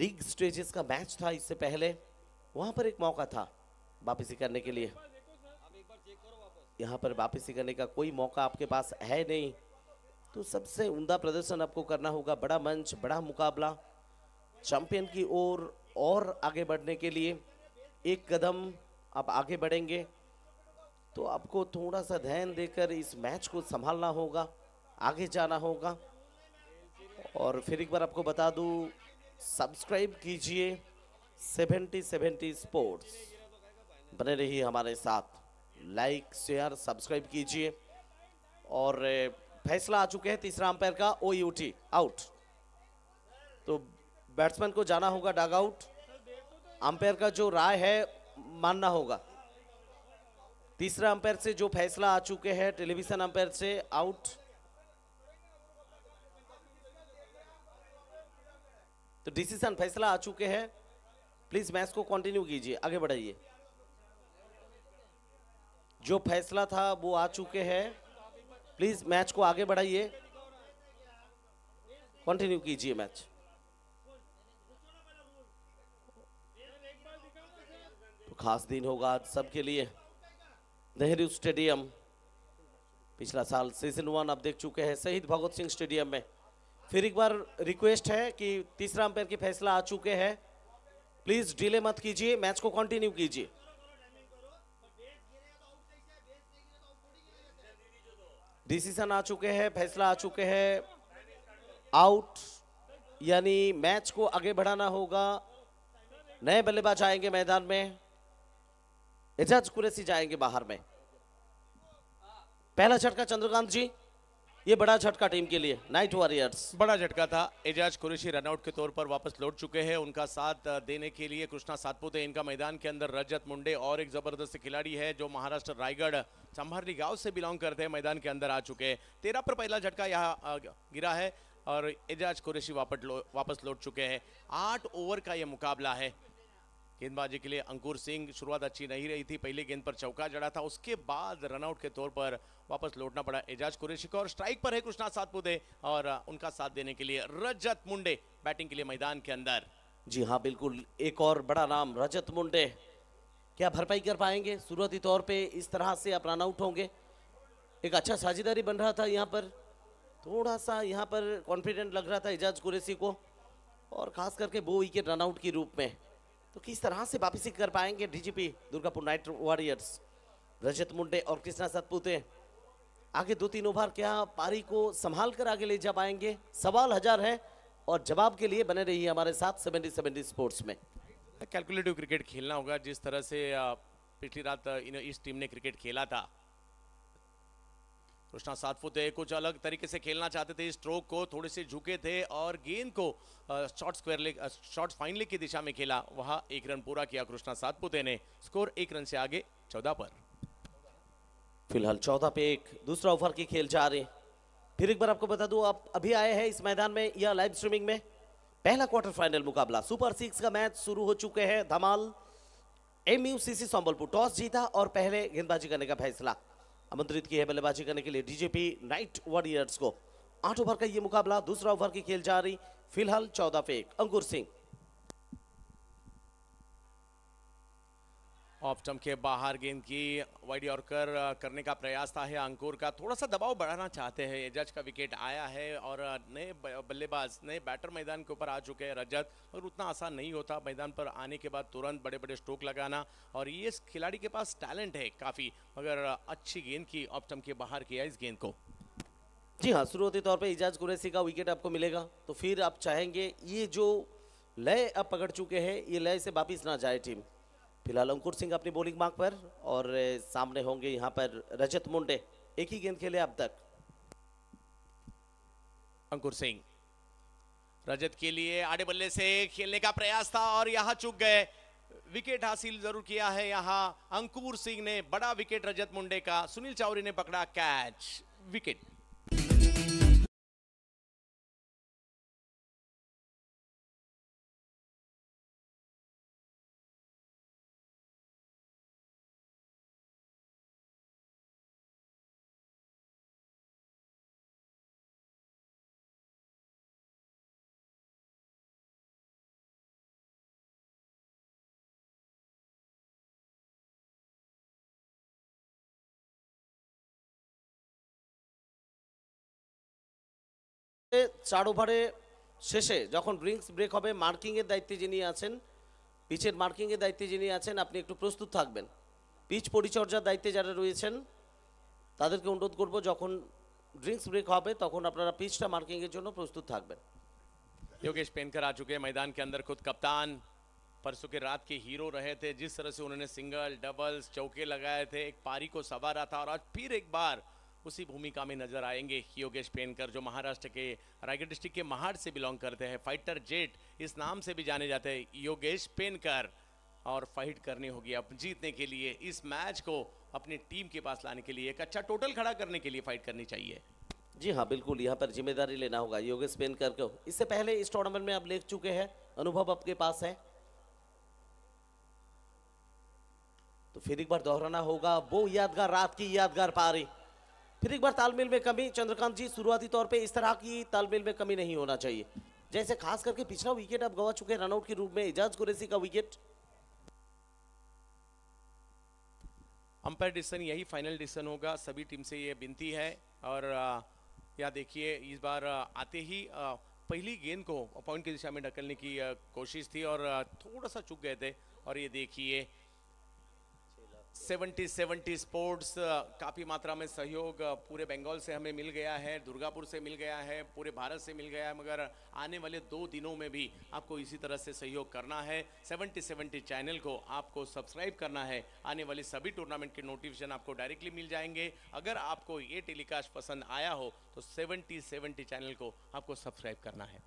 लीग स्टेजेस का मैच था इससे पहले वहां पर एक मौका था वापिसी करने के लिए यहां पर वापिसी करने का कोई मौका आपके पास है नहीं तो सबसे उमदा प्रदर्शन आपको करना होगा बड़ा मंच बड़ा मुकाबला चैंपियन की ओर और आगे बढ़ने के लिए एक कदम आप आगे बढ़ेंगे तो आपको थोड़ा सा ध्यान देकर इस मैच को संभालना होगा आगे जाना होगा और फिर एक बार आपको बता दूं सब्सक्राइब कीजिए सेवेंटी सेवेंटी स्पोर्ट्स बने रहिए हमारे साथ लाइक शेयर सब्सक्राइब कीजिए और फैसला आ चुके हैं तीसरा अंपायर का ओ आउट तो बैट्समैन को जाना होगा डग आउट अंपायर का जो राय है मानना होगा तीसरा अंपायर से जो फैसला आ चुके हैं टेलीविजन अंपायर से आउट तो डिसीजन फैसला आ चुके हैं प्लीज मैच को कंटिन्यू कीजिए आगे बढ़ाइए जो फैसला था वो आ चुके हैं प्लीज मैच को आगे बढ़ाइए कंटिन्यू कीजिए मैच खास दिन होगा आज सबके लिए नेहरू स्टेडियम पिछला साल सीजन वन आप देख चुके हैं शहीद भगत सिंह स्टेडियम में फिर एक बार रिक्वेस्ट है कि तीसरा अंपेयर की फैसला आ चुके हैं प्लीज डिले मत कीजिए मैच को कंटिन्यू कीजिए डिसीजन आ चुके हैं फैसला आ चुके हैं आउट यानी मैच को आगे बढ़ाना होगा नए बल्लेबाज आएंगे मैदान में एजाज कुरैसी जाएंगे बाहर में पहला झटका चंद्रकांत जी ये बड़ा झटका टीम के लिए नाइट वॉरियर्स बड़ा झटका था एजाज कुरैशी रनआउट के तौर पर वापस लौट चुके हैं उनका साथ देने के लिए कृष्णा सातपुते इनका मैदान के अंदर रजत मुंडे और एक जबरदस्त खिलाड़ी है जो महाराष्ट्र रायगढ़ संभारली गांव से बिलोंग करते हैं मैदान के अंदर आ चुके हैं तेरह पर पहला झटका यहाँ गिरा है और एजाज कुरैशी वापस लौट चुके हैं आठ ओवर का यह मुकाबला है गेंदबाजी के लिए अंकुर सिंह शुरुआत अच्छी नहीं रही थी पहले गेंद पर चौका जड़ा था उसके बाद रनआउट के तौर पर वापस लौटना पड़ा एजाज कुरेशी को और स्ट्राइक पर है कृष्णा सातपुते और उनका साथ देने के लिए रजत मुंडे बैटिंग के लिए मैदान के अंदर जी हाँ बिल्कुल एक और बड़ा नाम रजत मुंडे क्या भरपाई कर पाएंगे शुरुआती तौर पर इस तरह से आप रनआउट होंगे एक अच्छा साझेदारी बन रहा था यहाँ पर थोड़ा सा यहाँ पर कॉन्फिडेंट लग रहा था एजाज कुरेशी को और खास करके वो विकेट रनआउट के रूप में तो किस तरह से वापसी कर पाएंगे DGP Durgapur knight warriors Rajat Munde और कृष्णा सतपुते आगे दो तीन ओवर क्या पारी को संभाल कर आगे ले जा पाएंगे सवाल हजार है और जवाब के लिए बने रहिए हमारे साथ सेवेंटी सेवेंटी स्पोर्ट्स में कैलकुलेटिव क्रिकेट खेलना होगा जिस तरह से पिछली रात इस टीम ने क्रिकेट खेला था कृष्णा है कुछ अलग तरीके से खेलना चाहते थे स्ट्रोक को थोड़े से झुके थे और गेंद को short square leg short fine leg की दिशा में खेला वहां एक रन पूरा किया कृष्णा सातपुते ने स्कोर एक रन से आगे चौदह पर फिलहाल चौदह पे एक दूसरा ओवर की खेल जा रही फिर एक बार आपको बता दूं आप अभी आए हैं इस मैदान में या लाइव स्ट्रीमिंग में पहला क्वार्टर फाइनल मुकाबला सुपर सिक्स का मैच शुरू हो चुके हैं धमाल एमयूसीसी यू संबलपुर टॉस जीता और पहले गेंदबाजी करने का फैसला आमंत्रित की है बल्लेबाजी करने के लिए डीजीपी नाइट वॉरियर्स को आठ ओवर का ये मुकाबला दूसरा ओवर की खेल जा रही फिलहाल चौदह पे अंकुर सिंह ऑफ स्टम्प के बाहर गेंद की वाइड यॉर्कर करने का प्रयास था है अंकुर का थोड़ा सा दबाव बढ़ाना चाहते हैं एजाज का विकेट आया है और नए बल्लेबाज नए बैटर मैदान के ऊपर आ चुके हैं रजत और उतना आसान नहीं होता मैदान पर आने के बाद तुरंत बड़े बड़े स्ट्रोक लगाना और ये इस खिलाड़ी के पास टैलेंट है काफ़ी मगर अच्छी गेंद की ऑफ स्टम्प के बाहर किया इस गेंद को जी हाँ शुरुआती तौर पर एजाज कुरैसी का विकेट आपको मिलेगा तो फिर आप चाहेंगे ये जो लय आप पकड़ चुके हैं ये लय से वापिस ना जाए टीम फिलहाल अंकुर सिंह अपनी बॉलिंग मार्ग पर और सामने होंगे यहाँ पर रजत मुंडे एक ही गेंद खेले अब तक अंकुर सिंह रजत के लिए आड़े बल्ले से खेलने का प्रयास था और यहाँ चुक गए विकेट हासिल जरूर किया है यहाँ अंकुर सिंह ने बड़ा विकेट रजत मुंडे का सुनील चौरी ने पकड़ा कैच विकेट ছাড়ো ভরে শেষে যখন ড্রিঙ্কস ব্রেক হবে মার্কিং এর দায়িত্বে যিনি আছেন পিচের মার্কিং এ দায়িত্বে যিনি আছেন আপনি একটু প্রস্তুত থাকবেন পিচ পরিচর্যার দায়িত্ব যারা রয়েছেন তাদেরকে অনুরোধ করব যখন ড্রিঙ্কস ব্রেক হবে তখন আপনারা পিচটা মার্কিং এর জন্য প্রস্তুত থাকবেন যোগেশ পেনকার आ चुके हैं मैदान के अंदर खुद कप्तान परसों की रात के हीरो रहे थे जिस तरह से उन्होंने सिंगल डबल्स चौके लगाए थे एक पारी को सवा रहा था और आज फिर एक बार उसी भूमिका में नजर आएंगे योगेश पेनकर जो महाराष्ट्र के रायगढ़ डिस्ट्रिक्ट के महाड़ से बिलोंग करते हैं फाइटर जेट इस नाम से भी जाने जाते हैं योगेश पेनकर और फाइट करनी होगी अब जीतने के लिए इस मैच को अपनी टीम के पास लाने के लिए एक अच्छा टोटल खड़ा करने के लिए फाइट करनी चाहिए जी हाँ बिल्कुल यहाँ पर जिम्मेदारी लेना होगा योगेश पेनकर को इससे पहले इस टूर्नामेंट में आप लेख चुके हैं अनुभव आपके पास है तो फिर एक बार दोहराना होगा वो यादगार रात की यादगार पारी फिर एक बार तालमेल में कमी चंद्रकांत जी शुरुआती तौर पे इस तरह की तालमेल में कमी नहीं होना चाहिए जैसे खास करके पिछला विकेट आप गवा चुके रनआउट के रूप में एजाज कुरेसी का विकेट अंपायर डिसीजन यही फाइनल डिसीजन होगा सभी टीम से ये विनती है और या देखिए इस बार आते ही पहली गेंद को पॉइंट की दिशा में ढकलने की कोशिश थी और थोड़ा सा चुक गए थे और ये देखिए सेवेंटी सेवेंटी स्पोर्ट्स काफ़ी मात्रा में सहयोग पूरे बंगाल से हमें मिल गया है दुर्गापुर से मिल गया है पूरे भारत से मिल गया है मगर आने वाले दो दिनों में भी आपको इसी तरह से सहयोग करना है सेवेंटी सेवेंटी चैनल को आपको सब्सक्राइब करना है आने वाले सभी टूर्नामेंट के नोटिफिकेशन आपको डायरेक्टली मिल जाएंगे अगर आपको ये टेलीकास्ट पसंद आया हो तो सेवेंटी सेवेंटी चैनल को आपको सब्सक्राइब करना है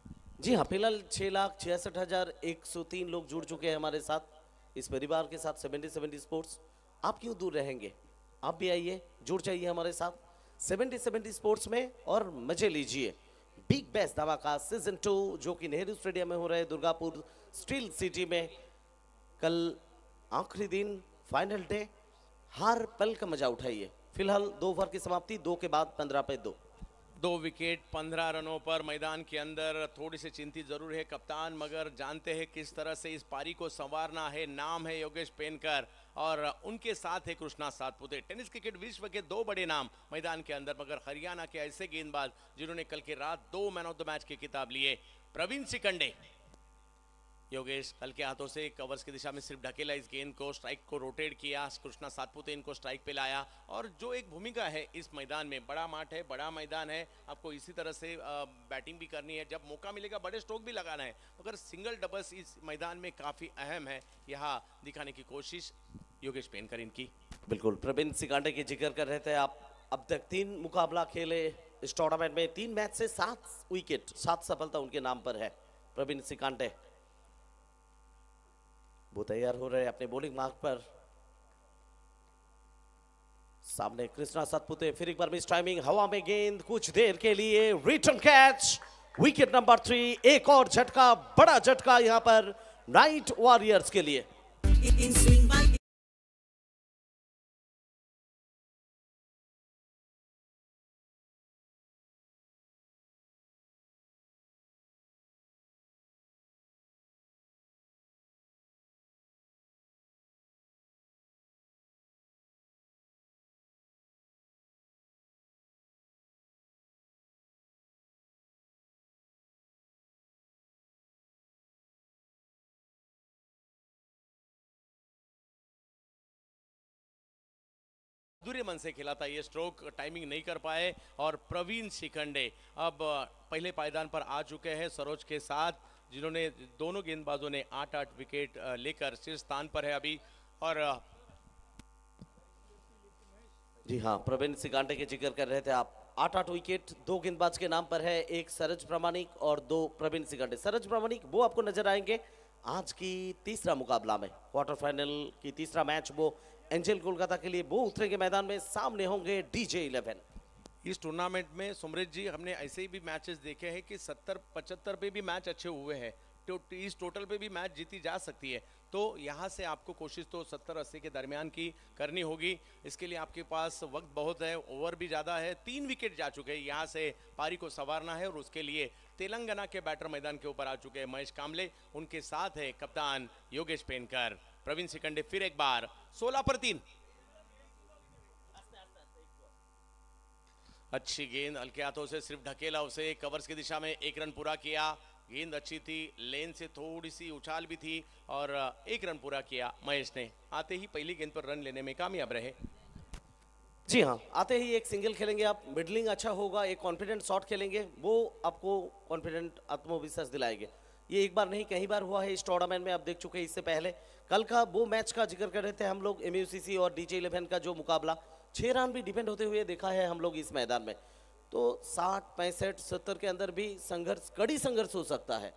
जी हाँ फिलहाल छः लाख छियासठ हज़ार एक सौ तीन लोग जुड़ चुके हैं हमारे साथ इस परिवार के साथ सेवेंटी सेवेंटी स्पोर्ट्स आप क्यों दूर रहेंगे आप भी आइए जुड़ जाइए हमारे साथ सेवेंटी सेवेंटी स्पोर्ट्स में और मजे लीजिए बिग बेस्ट दवा का सीजन टू जो कि नेहरू स्टेडियम में हो रहे दुर्गापुर स्टील सिटी में कल आखिरी दिन फाइनल डे हर पल का मजा उठाइए फिलहाल दो ओवर की समाप्ति दो के बाद पंद्रह पे दो दो विकेट पंद्रह रनों पर मैदान के अंदर थोड़ी सी चिंतित जरूर है कप्तान मगर जानते हैं किस तरह से इस पारी को संवारना है नाम है योगेश पेनकर और उनके साथ है कृष्णा सातपुते टेनिस क्रिकेट विश्व के दो बड़े नाम मैदान के अंदर मगर हरियाणा के ऐसे गेंदबाज जिन्होंने कल की रात दो मैन ऑफ द मैच की किताब लिए प्रवीण सिकंडे योगेश कल के हाथों से कवर्स की दिशा में सिर्फ ढकेला इस गेंद को स्ट्राइक को रोटेट किया कृष्णा सातपुते इनको स्ट्राइक पे लाया और जो एक भूमिका है इस मैदान में बड़ा माठ है बड़ा मैदान है आपको इसी तरह से बैटिंग भी करनी है जब मौका मिलेगा बड़े स्ट्रोक भी लगाना है मगर सिंगल डबल्स इस मैदान में काफ़ी अहम है यह दिखाने की कोशिश योगेश पेनकर इनकी बिल्कुल प्रवीण सिकांडे के जिक्र कर रहे थे आप अब तक तीन मुकाबला खेले इस टूर्नामेंट में तीन मैच से सात विकेट सात सफलता उनके नाम पर है प्रवीण सिकांडे वो तैयार हो रहे हैं अपने बॉलिंग मार्ग पर सामने कृष्णा सतपुते फिर एक बार मिस टाइमिंग हवा में गेंद कुछ देर के लिए return catch wicket number three एक और झटका बड़ा झटका यहां पर नाइट वॉरियर्स के लिए मन से खेला था ये स्ट्रोक टाइमिंग नहीं कर पाए और प्रवीण शिखंडे अब पहले पायदान पर आ चुके हैं सरोज के साथ जिन्होंने दोनों गेंदबाजों ने आठ आठ विकेट लेकर शीर्ष स्थान पर है अभी और जी हाँ प्रवीण सिकांडे के जिक्र कर रहे थे आप आठ आठ विकेट दो गेंदबाज के नाम पर है एक सरज प्रमाणिक और दो प्रवीण सिकांडे सरज प्रमाणिक वो आपको नजर आएंगे आज की तीसरा मुकाबला में क्वार्टर फाइनल की तीसरा मैच वो एंजल कोलकाता के लिए वो उतरेंगे मैदान में सामने होंगे डीजे इलेवन इस टूर्नामेंट में सुमृत जी हमने ऐसे ही भी मैचेस देखे हैं कि 70 पचहत्तर पे भी मैच अच्छे हुए हैं तो इस टोटल पे भी मैच जीती जा सकती है तो यहाँ से आपको कोशिश तो 70 अस्सी के दरमियान की करनी होगी इसके लिए आपके पास वक्त बहुत है ओवर भी ज़्यादा है तीन विकेट जा चुके हैं यहाँ से पारी को संवारना है और उसके लिए तेलंगाना के बैटर मैदान के ऊपर आ चुके हैं महेश कामले उनके साथ है कप्तान योगेश पेनकर प्रवीण सिकंडे फिर एक बार सोलह पर तीन अच्छी गेंद हल्के हाथों से सिर्फ ढकेला उसे कवर्स की दिशा में एक रन पूरा किया गेंद अच्छी थी लेन से थोड़ी सी उछाल भी थी और एक रन पूरा किया महेश ने आते ही पहली गेंद पर रन लेने में कामयाब रहे जी हाँ आते ही एक सिंगल खेलेंगे आप मिडलिंग अच्छा होगा एक कॉन्फिडेंट शॉट खेलेंगे वो आपको कॉन्फिडेंट आत्मविश्वास दिलाएंगे ये एक बार नहीं कई बार हुआ है इस टूर्नामेंट में आप देख चुके हैं इससे पहले कल का वो मैच का जिक्र कर रहे थे हम लोग एम और डी जे का जो मुकाबला छः रन भी डिपेंड होते हुए देखा है हम लोग इस मैदान में तो साठ पैंसठ सत्तर के अंदर भी संघर्ष कड़ी संघर्ष हो सकता है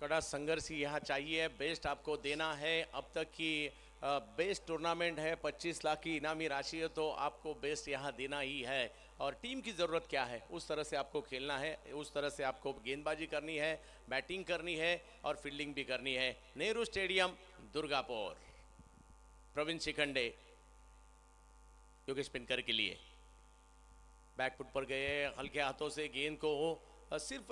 कड़ा संघर्ष यहाँ चाहिए बेस्ट आपको देना है अब तक की बेस्ट टूर्नामेंट है 25 लाख की इनामी राशि है तो आपको बेस्ट यहाँ देना ही है और टीम की ज़रूरत क्या है उस तरह से आपको खेलना है उस तरह से आपको गेंदबाजी करनी है बैटिंग करनी है और फील्डिंग भी करनी है नेहरू स्टेडियम दुर्गापुर प्रवीण शिखंडे योगेश पिनकर के लिए बैकफुट पर गए हल्के हाथों से गेंद को सिर्फ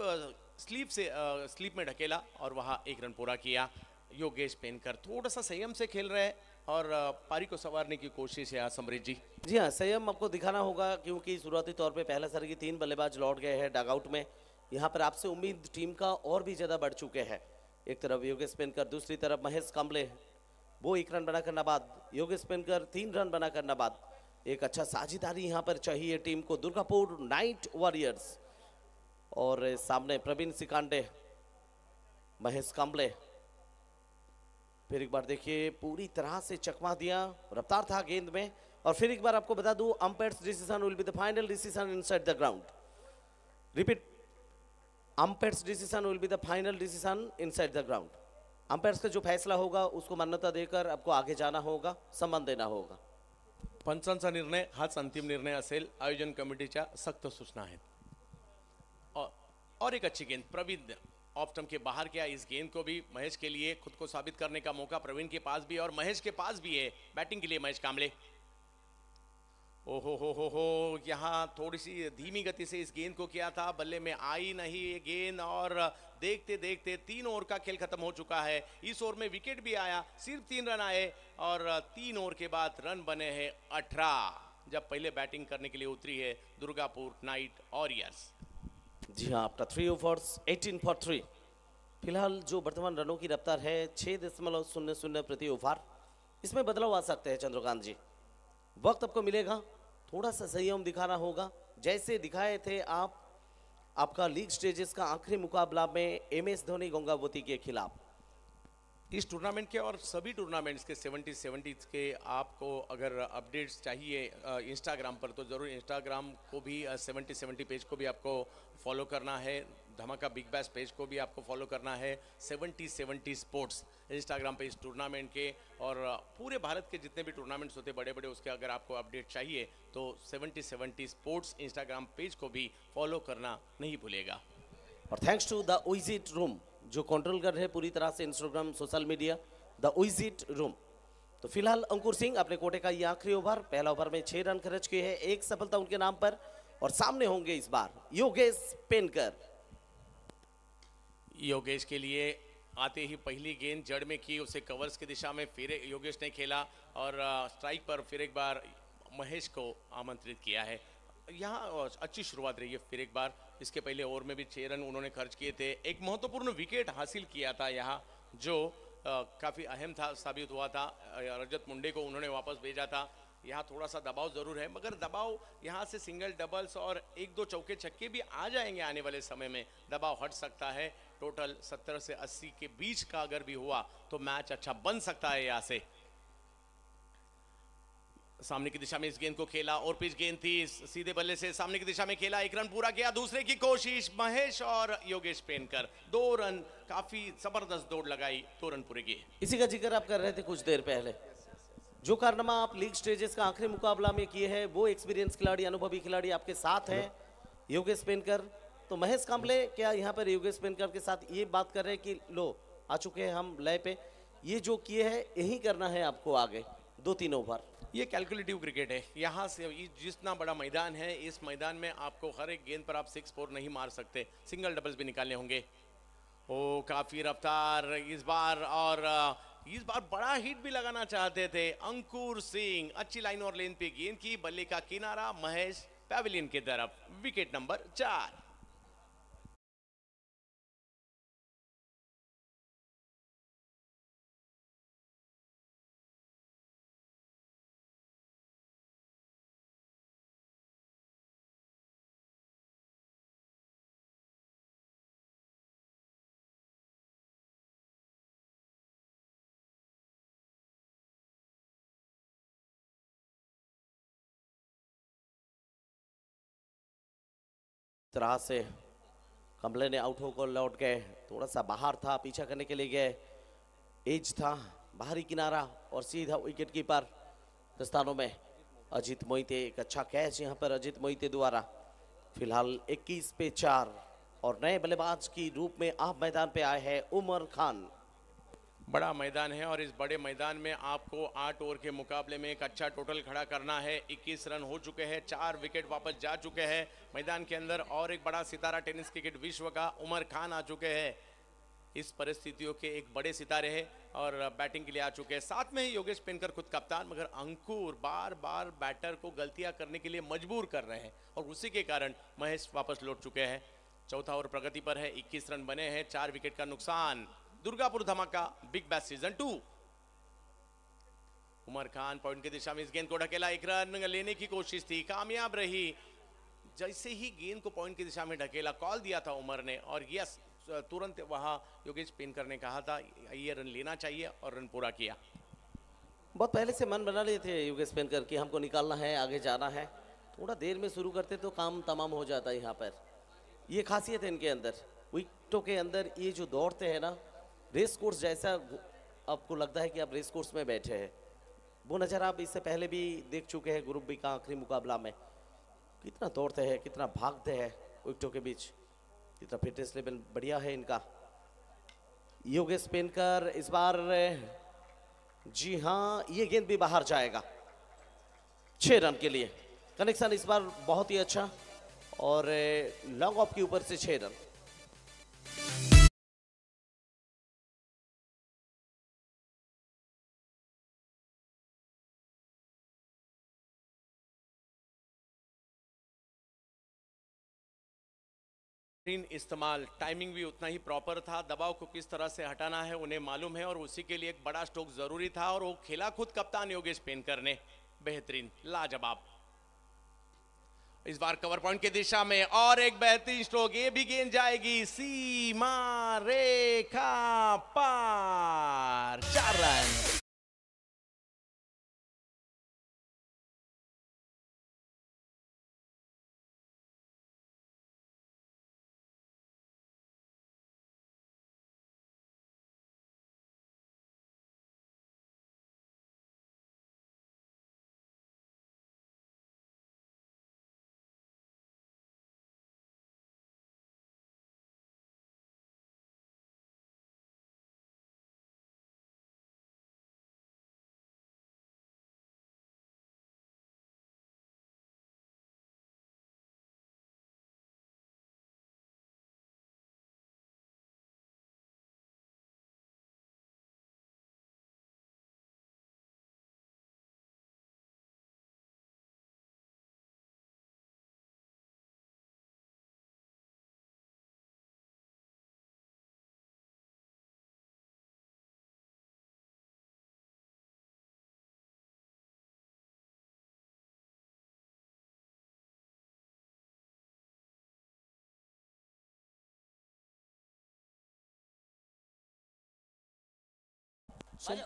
स्लीप से स्लीप में ढकेला और वहाँ एक रन पूरा किया योगेश पेनकर थोड़ा सा संयम से खेल रहे हैं और पारी को संवारने की कोशिश है हाँ, समरीत जी जी हाँ संयम आपको दिखाना होगा क्योंकि शुरुआती तौर पे पहला सर की तीन बल्लेबाज लौट गए हैं डगआउट में यहाँ पर आपसे उम्मीद टीम का और भी ज़्यादा बढ़ चुके हैं एक तरफ योगेश पेनकर दूसरी तरफ महेश कामले वो एक रन बना बनाकर नाबाद योगेश पेनकर तीन रन बना करना बाद एक अच्छा साझेदारी यहाँ पर चाहिए टीम को दुर्गापुर नाइट वॉरियर्स और सामने प्रवीण सिकांडे महेश काम्बले फिर एक बार देखिए पूरी तरह से चकमा दिया रफ्तार था गेंद में और फिर एक बार आपको बता दू umpire decision will be the final decision inside the ground repeat umpire decision will be the final decision inside the ground umpire का जो फैसला होगा उसको मान्यता देकर आपको आगे जाना होगा सम्मान देना होगा पंचांचा निर्णय हाच अंतिम निर्णय असेल आयोजन कमिटीच्या सक्त सूचना आहेत और एक अच्छी गेंद प्रवीण ऑफ स्टम्प के बाहर किया इस गेंद को भी महेश के लिए खुद को साबित करने का मौका प्रवीण के पास भी और महेश के पास भी है बैटिंग के लिए महेश कामले ओहो हो हो हो यहाँ थोड़ी सी धीमी गति से इस गेंद को किया था बल्ले में आई नहीं ये गेंद और देखते देखते तीन ओवर का खेल खत्म हो चुका है इस ओवर में विकेट भी आया सिर्फ तीन रन आए और तीन ओवर के बाद रन बने हैं अठारह जब पहले बैटिंग करने के लिए उतरी है दुर्गापुर नाइट ऑरियर्स जी हाँ आपका three over eighteen for three फिलहाल जो वर्तमान रनों की रफ्तार है छः दशमलव शून्य शून्य प्रति ओवर इसमें बदलाव आ सकते हैं चंद्रकांत जी वक्त आपको मिलेगा थोड़ा सा संयम दिखाना होगा जैसे दिखाए थे आप आपका लीग स्टेजेस का आखिरी मुकाबला में एम एस धोनी गंगावती के खिलाफ इस टूर्नामेंट के और सभी टूर्नामेंट्स के सेवेंटी सेवेंटी के आपको अगर अपडेट्स चाहिए इंस्टाग्राम पर तो ज़रूर इंस्टाग्राम को भी सेवेंटी सेवेंटी पेज को भी आपको फॉलो करना है धमाका बिग बैस पेज को भी आपको फॉलो करना है सेवेंटी सेवेंटी स्पोर्ट्स इंस्टाग्राम पे इस टूर्नामेंट के और पूरे भारत के जितने भी टूर्नामेंट्स होते बड़े बड़े उसके अगर आपको अपडेट चाहिए तो seventy seventy sports Instagram page को भी फॉलो करना नहीं भूलेगा और थैंक्स टू द ओइजिट रूम जो कंट्रोल कर रहे हैं पूरी तरह से Instagram social media the visit room तो फिलहाल अंकुर सिंह अपने कोटे का ये आखिरी ओवर पहला ओवर में छह रन खर्च किए हैं एक सफलता उनके नाम पर और सामने होंगे इस बार योगेश पेनकर योगेश के लिए आते ही पहली गेंद जड़ में की उसे कवर्स की दिशा में फिर योगेश ने खेला और स्ट्राइक पर फिर एक बार महेश को आमंत्रित किया है यहाँ अच्छी शुरुआत रही है फिर एक बार इसके पहले ओवर में भी छः रन उन्होंने खर्च किए थे एक महत्वपूर्ण विकेट हासिल किया था यहाँ जो काफ़ी अहम था साबित हुआ था रजत मुंडे को उन्होंने वापस भेजा था यहाँ थोड़ा सा दबाव ज़रूर है मगर दबाव यहाँ से सिंगल डबल्स और एक दो चौके छक्के भी आ जाएंगे आने वाले समय में दबाव हट सकता है टोटल 70 से 80 के बीच का अगर भी हुआ तो मैच अच्छा बन सकता है यहाँ से सामने की दिशा में इस गेंद को खेला और पिच गेंद थी सीधे बल्ले से सामने की दिशा में खेला एक रन पूरा किया दूसरे की कोशिश महेश और योगेश पेनकर दो रन काफी जबरदस्त दौड़ लगाई दो रन पूरे किए इसी का जिक्र आप कर रहे थे कुछ देर पहले जो कारनामा आप लीग स्टेजेस का आखिरी मुकाबला में किए हैं वो एक्सपीरियंस खिलाड़ी अनुभवी खिलाड़ी आपके साथ हैं योगेश पेनकर तो महेश कांबले क्या यहाँ पर योगेश पेनकर के साथ ये बात कर रहे हैं कि लो आ चुके हैं हम लय पे ये जो किए हैं यही करना है आपको आगे दो तीन ओवर ये कैलकुलेटिव क्रिकेट है यहाँ से जितना बड़ा मैदान है इस मैदान में आपको हर एक गेंद पर आप सिक्स फोर नहीं मार सकते सिंगल डबल्स भी निकालने होंगे ओ काफ़ी रफ्तार इस बार और इस बार बड़ा हिट भी लगाना चाहते थे अंकुर सिंह अच्छी लाइन और लेन पे गेंद की बल्ले का किनारा महेश पैविलियन की तरफ विकेट नंबर चार तरह से कमले ने आउट होकर लौट गए थोड़ा सा बाहर था पीछा करने के लिए गए एज था बाहरी किनारा और सीधा विकेट कीपर दस्तानों में अजीत मोहिते एक अच्छा कैच यहाँ पर अजीत मोहिते द्वारा फिलहाल 21 पे चार और नए बल्लेबाज की रूप में आप मैदान पे आए हैं उमर खान बड़ा मैदान है और इस बड़े मैदान में आपको आठ ओवर के मुकाबले में एक अच्छा टोटल खड़ा करना है 21 रन हो चुके हैं चार विकेट वापस जा चुके हैं मैदान के अंदर और एक बड़ा सितारा टेनिस क्रिकेट विश्व का उमर खान आ चुके हैं इस परिस्थितियों के एक बड़े सितारे हैं और बैटिंग के लिए आ चुके हैं साथ में ही योगेश पेनकर खुद कप्तान मगर अंकुर बार बार बैटर को गलतियां करने के लिए मजबूर कर रहे हैं और उसी के कारण महेश वापस लौट चुके हैं चौथा ओवर प्रगति पर है 21 रन बने हैं चार विकेट का नुकसान दुर्गापुर धमाका big bash season two Umar Khan point की दिशा में इस गेंद को ढकेला एक रन लेने की कोशिश थी कामयाब रही जैसे ही गेंद को पॉइंट की दिशा में ढकेला कॉल दिया था उमर ने और यस तुरंत वहां योगेश पेनकर ने कहा था ये रन लेना चाहिए और रन पूरा किया बहुत पहले से मन बना लिए थे योगेश पिनकर कि हमको निकालना है आगे जाना है थोड़ा देर में शुरू करते तो काम तमाम हो जाता है यहाँ पर ये खासियत है इनके अंदर विकटों के अंदर ये जो दौड़ते हैं ना रेस कोर्स जैसा आपको लगता है कि आप रेस कोर्स में बैठे हैं वो नज़र आप इससे पहले भी देख चुके हैं ग्रुप बी का आखिरी मुकाबला में कितना दौड़ते हैं कितना भागते हैं विकटों के बीच कितना फिटनेस लेवल बढ़िया है इनका योगेश पेनकर इस बार जी हाँ ये गेंद भी बाहर जाएगा छः रन के लिए कनेक्शन इस बार बहुत ही अच्छा और लॉन्ग ऑफ के ऊपर से छः रन इस्तेमाल टाइमिंग भी उतना ही प्रॉपर था दबाव को किस तरह से हटाना है उन्हें मालूम है और उसी के लिए एक बड़ा स्ट्रोक जरूरी था और वो खेला खुद कप्तान योगेश पेनकर ने बेहतरीन लाजवाब इस बार कवर पॉइंट की दिशा में और एक बेहतरीन स्ट्रोक ये भी गेंद जाएगी सीमा रेखा पार चार रन 哎呦。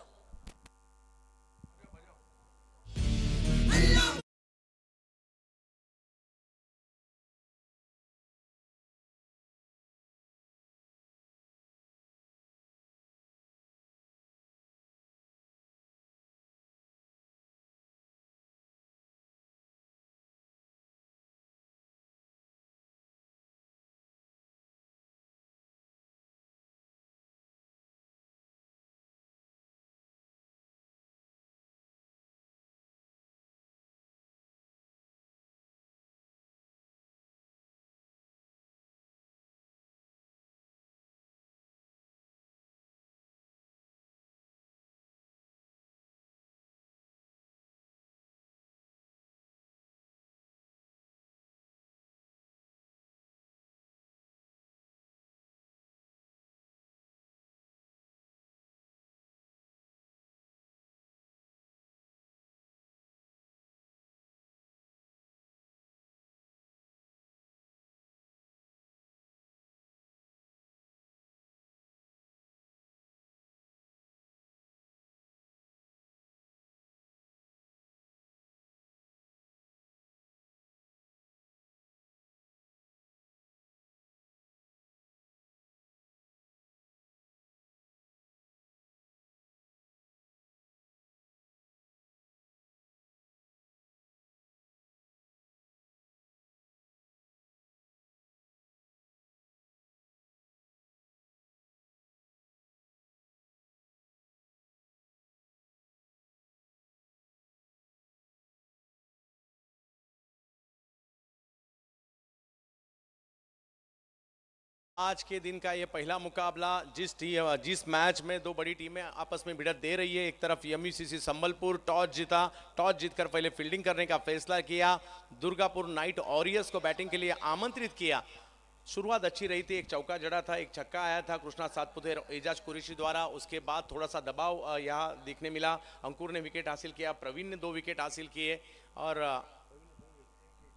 आज के दिन का ये पहला मुकाबला जिस टीम जिस मैच में दो बड़ी टीमें आपस में भिड़त दे रही है एक तरफ एमयूसीसी e संबलपुर टॉस जीता टॉस जीतकर पहले फील्डिंग करने का फैसला किया दुर्गापुर नाइट ऑरियर्स को बैटिंग के लिए आमंत्रित किया शुरुआत अच्छी रही थी एक चौका जड़ा था एक छक्का आया था कृष्णा सातपुते एजाज कुरेशी द्वारा उसके बाद थोड़ा सा दबाव यहाँ देखने मिला अंकुर ने विकेट हासिल किया प्रवीण ने दो विकेट हासिल किए और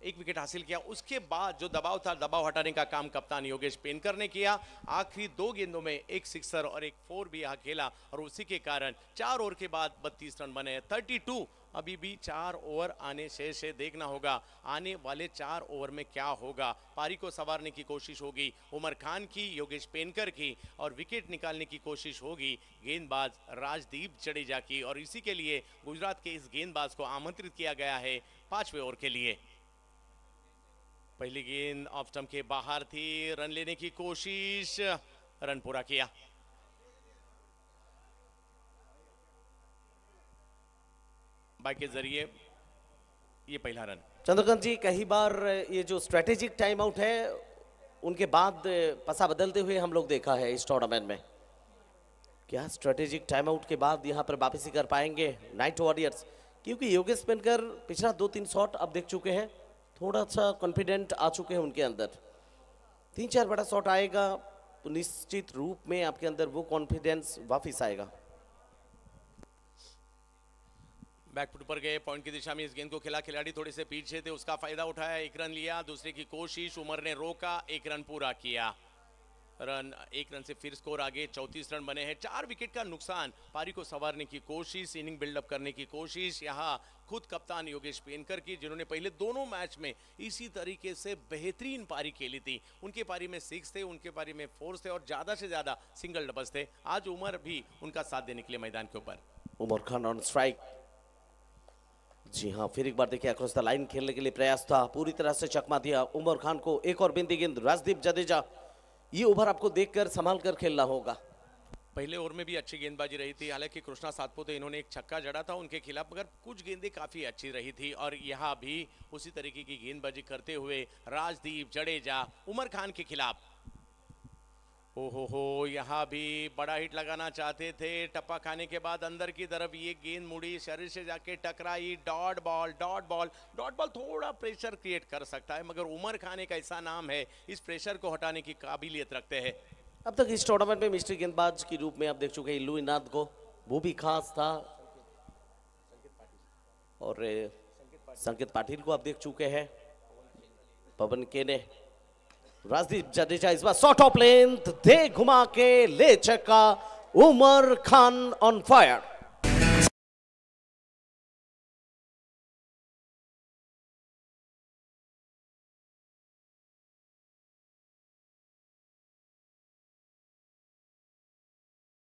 एक विकेट हासिल किया उसके बाद जो दबाव था दबाव हटाने का काम कप्तान योगेश पेनकर ने किया आखिरी दो गेंदों में एक सिक्सर और एक फोर भी यहाँ खेला और उसी के कारण चार ओवर के बाद बत्तीस रन बने थर्टी टू अभी भी चार ओवर आने से से देखना होगा आने वाले चार ओवर में क्या होगा पारी को संवारने की कोशिश होगी उमर खान की योगेश पेनकर की और विकेट निकालने की कोशिश होगी गेंदबाज राजदीप जडेजा की और इसी के लिए गुजरात के इस गेंदबाज को आमंत्रित किया गया है पांचवें ओवर के लिए पहली गेंद ऑफ स्टम्प के बाहर थी रन लेने की कोशिश रन पूरा किया बाइक के जरिए ये पहला रन चंद्रकांत जी कई बार ये जो स्ट्रेटेजिक टाइम आउट है उनके बाद पसा बदलते हुए हम लोग देखा है इस टूर्नामेंट में क्या स्ट्रेटेजिक टाइम आउट के बाद यहाँ पर वापसी कर पाएंगे नाइट वॉरियर्स क्योंकि योगेश पेनकर पिछला दो तीन शॉट अब देख चुके हैं थोड़ा सा कॉन्फिडेंट आ चुके हैं उनके अंदर तीन चार बड़ा शॉट आएगा तो निश्चित रूप में आपके अंदर वो कॉन्फिडेंस वापिस आएगा बैकफुट पर गए पॉइंट की दिशा में इस गेंद को खेला खिलाड़ी थोड़े से पीछे थे उसका फायदा उठाया एक रन लिया दूसरे की कोशिश उमर ने रोका एक रन पूरा किया रन एक रन से फिर स्कोर आगे चौंतीस रन बने हैं चार विकेट का नुकसान पारी को संवारने की कोशिश इनिंग बिल्डअप करने की कोशिश यहाँ खुद कप्तान योगेश पेनकर की जिन्होंने पहले दोनों मैच में इसी तरीके से बेहतरीन पारी खेली थी उनके पारी में सिक्स थे उनके पारी में फोर थे और ज़्यादा से ज़्यादा सिंगल डबल्स थे आज उमर भी उनका साथ देने के लिए मैदान के ऊपर उमर खान ऑन स्ट्राइक जी हाँ फिर एक बार देखिए अक्रॉस द लाइन खेलने के लिए प्रयास था पूरी तरह से चकमा दिया उमर खान को एक और बिंदी गेंद राजदीप जडेजा ये ओवर आपको देखकर संभाल कर खेलना होगा पहले ओवर में भी अच्छी गेंदबाजी रही थी हालांकि कृष्णा सातपुते इन्होंने एक छक्का जड़ा था उनके खिलाफ मगर कुछ गेंदें काफ़ी अच्छी रही थी और यहाँ भी उसी तरीके की गेंदबाजी करते हुए राजदीप जडेजा उमर खान के खिलाफ ओहो हो यहाँ भी बड़ा हिट लगाना चाहते थे टप्पा खाने के बाद अंदर की तरफ ये गेंद मुड़ी शरीर से जाके टकराई dot ball dot ball dot ball थोड़ा प्रेशर क्रिएट कर सकता है मगर उमर खाने का ऐसा नाम है इस प्रेशर को हटाने की काबिलियत रखते हैं अब तक इस टूर्नामेंट में मिस्ट्री गेंदबाज के रूप में आप देख चुके हैं लू इनाद को वो भी खास था और संकेत पाटिल को आप देख चुके हैं पवन के ने राजदीप जडेजा इस बार शॉर्ट ऑफ लेंथ दे घुमा के ले चक्का उमर खान ऑन फायर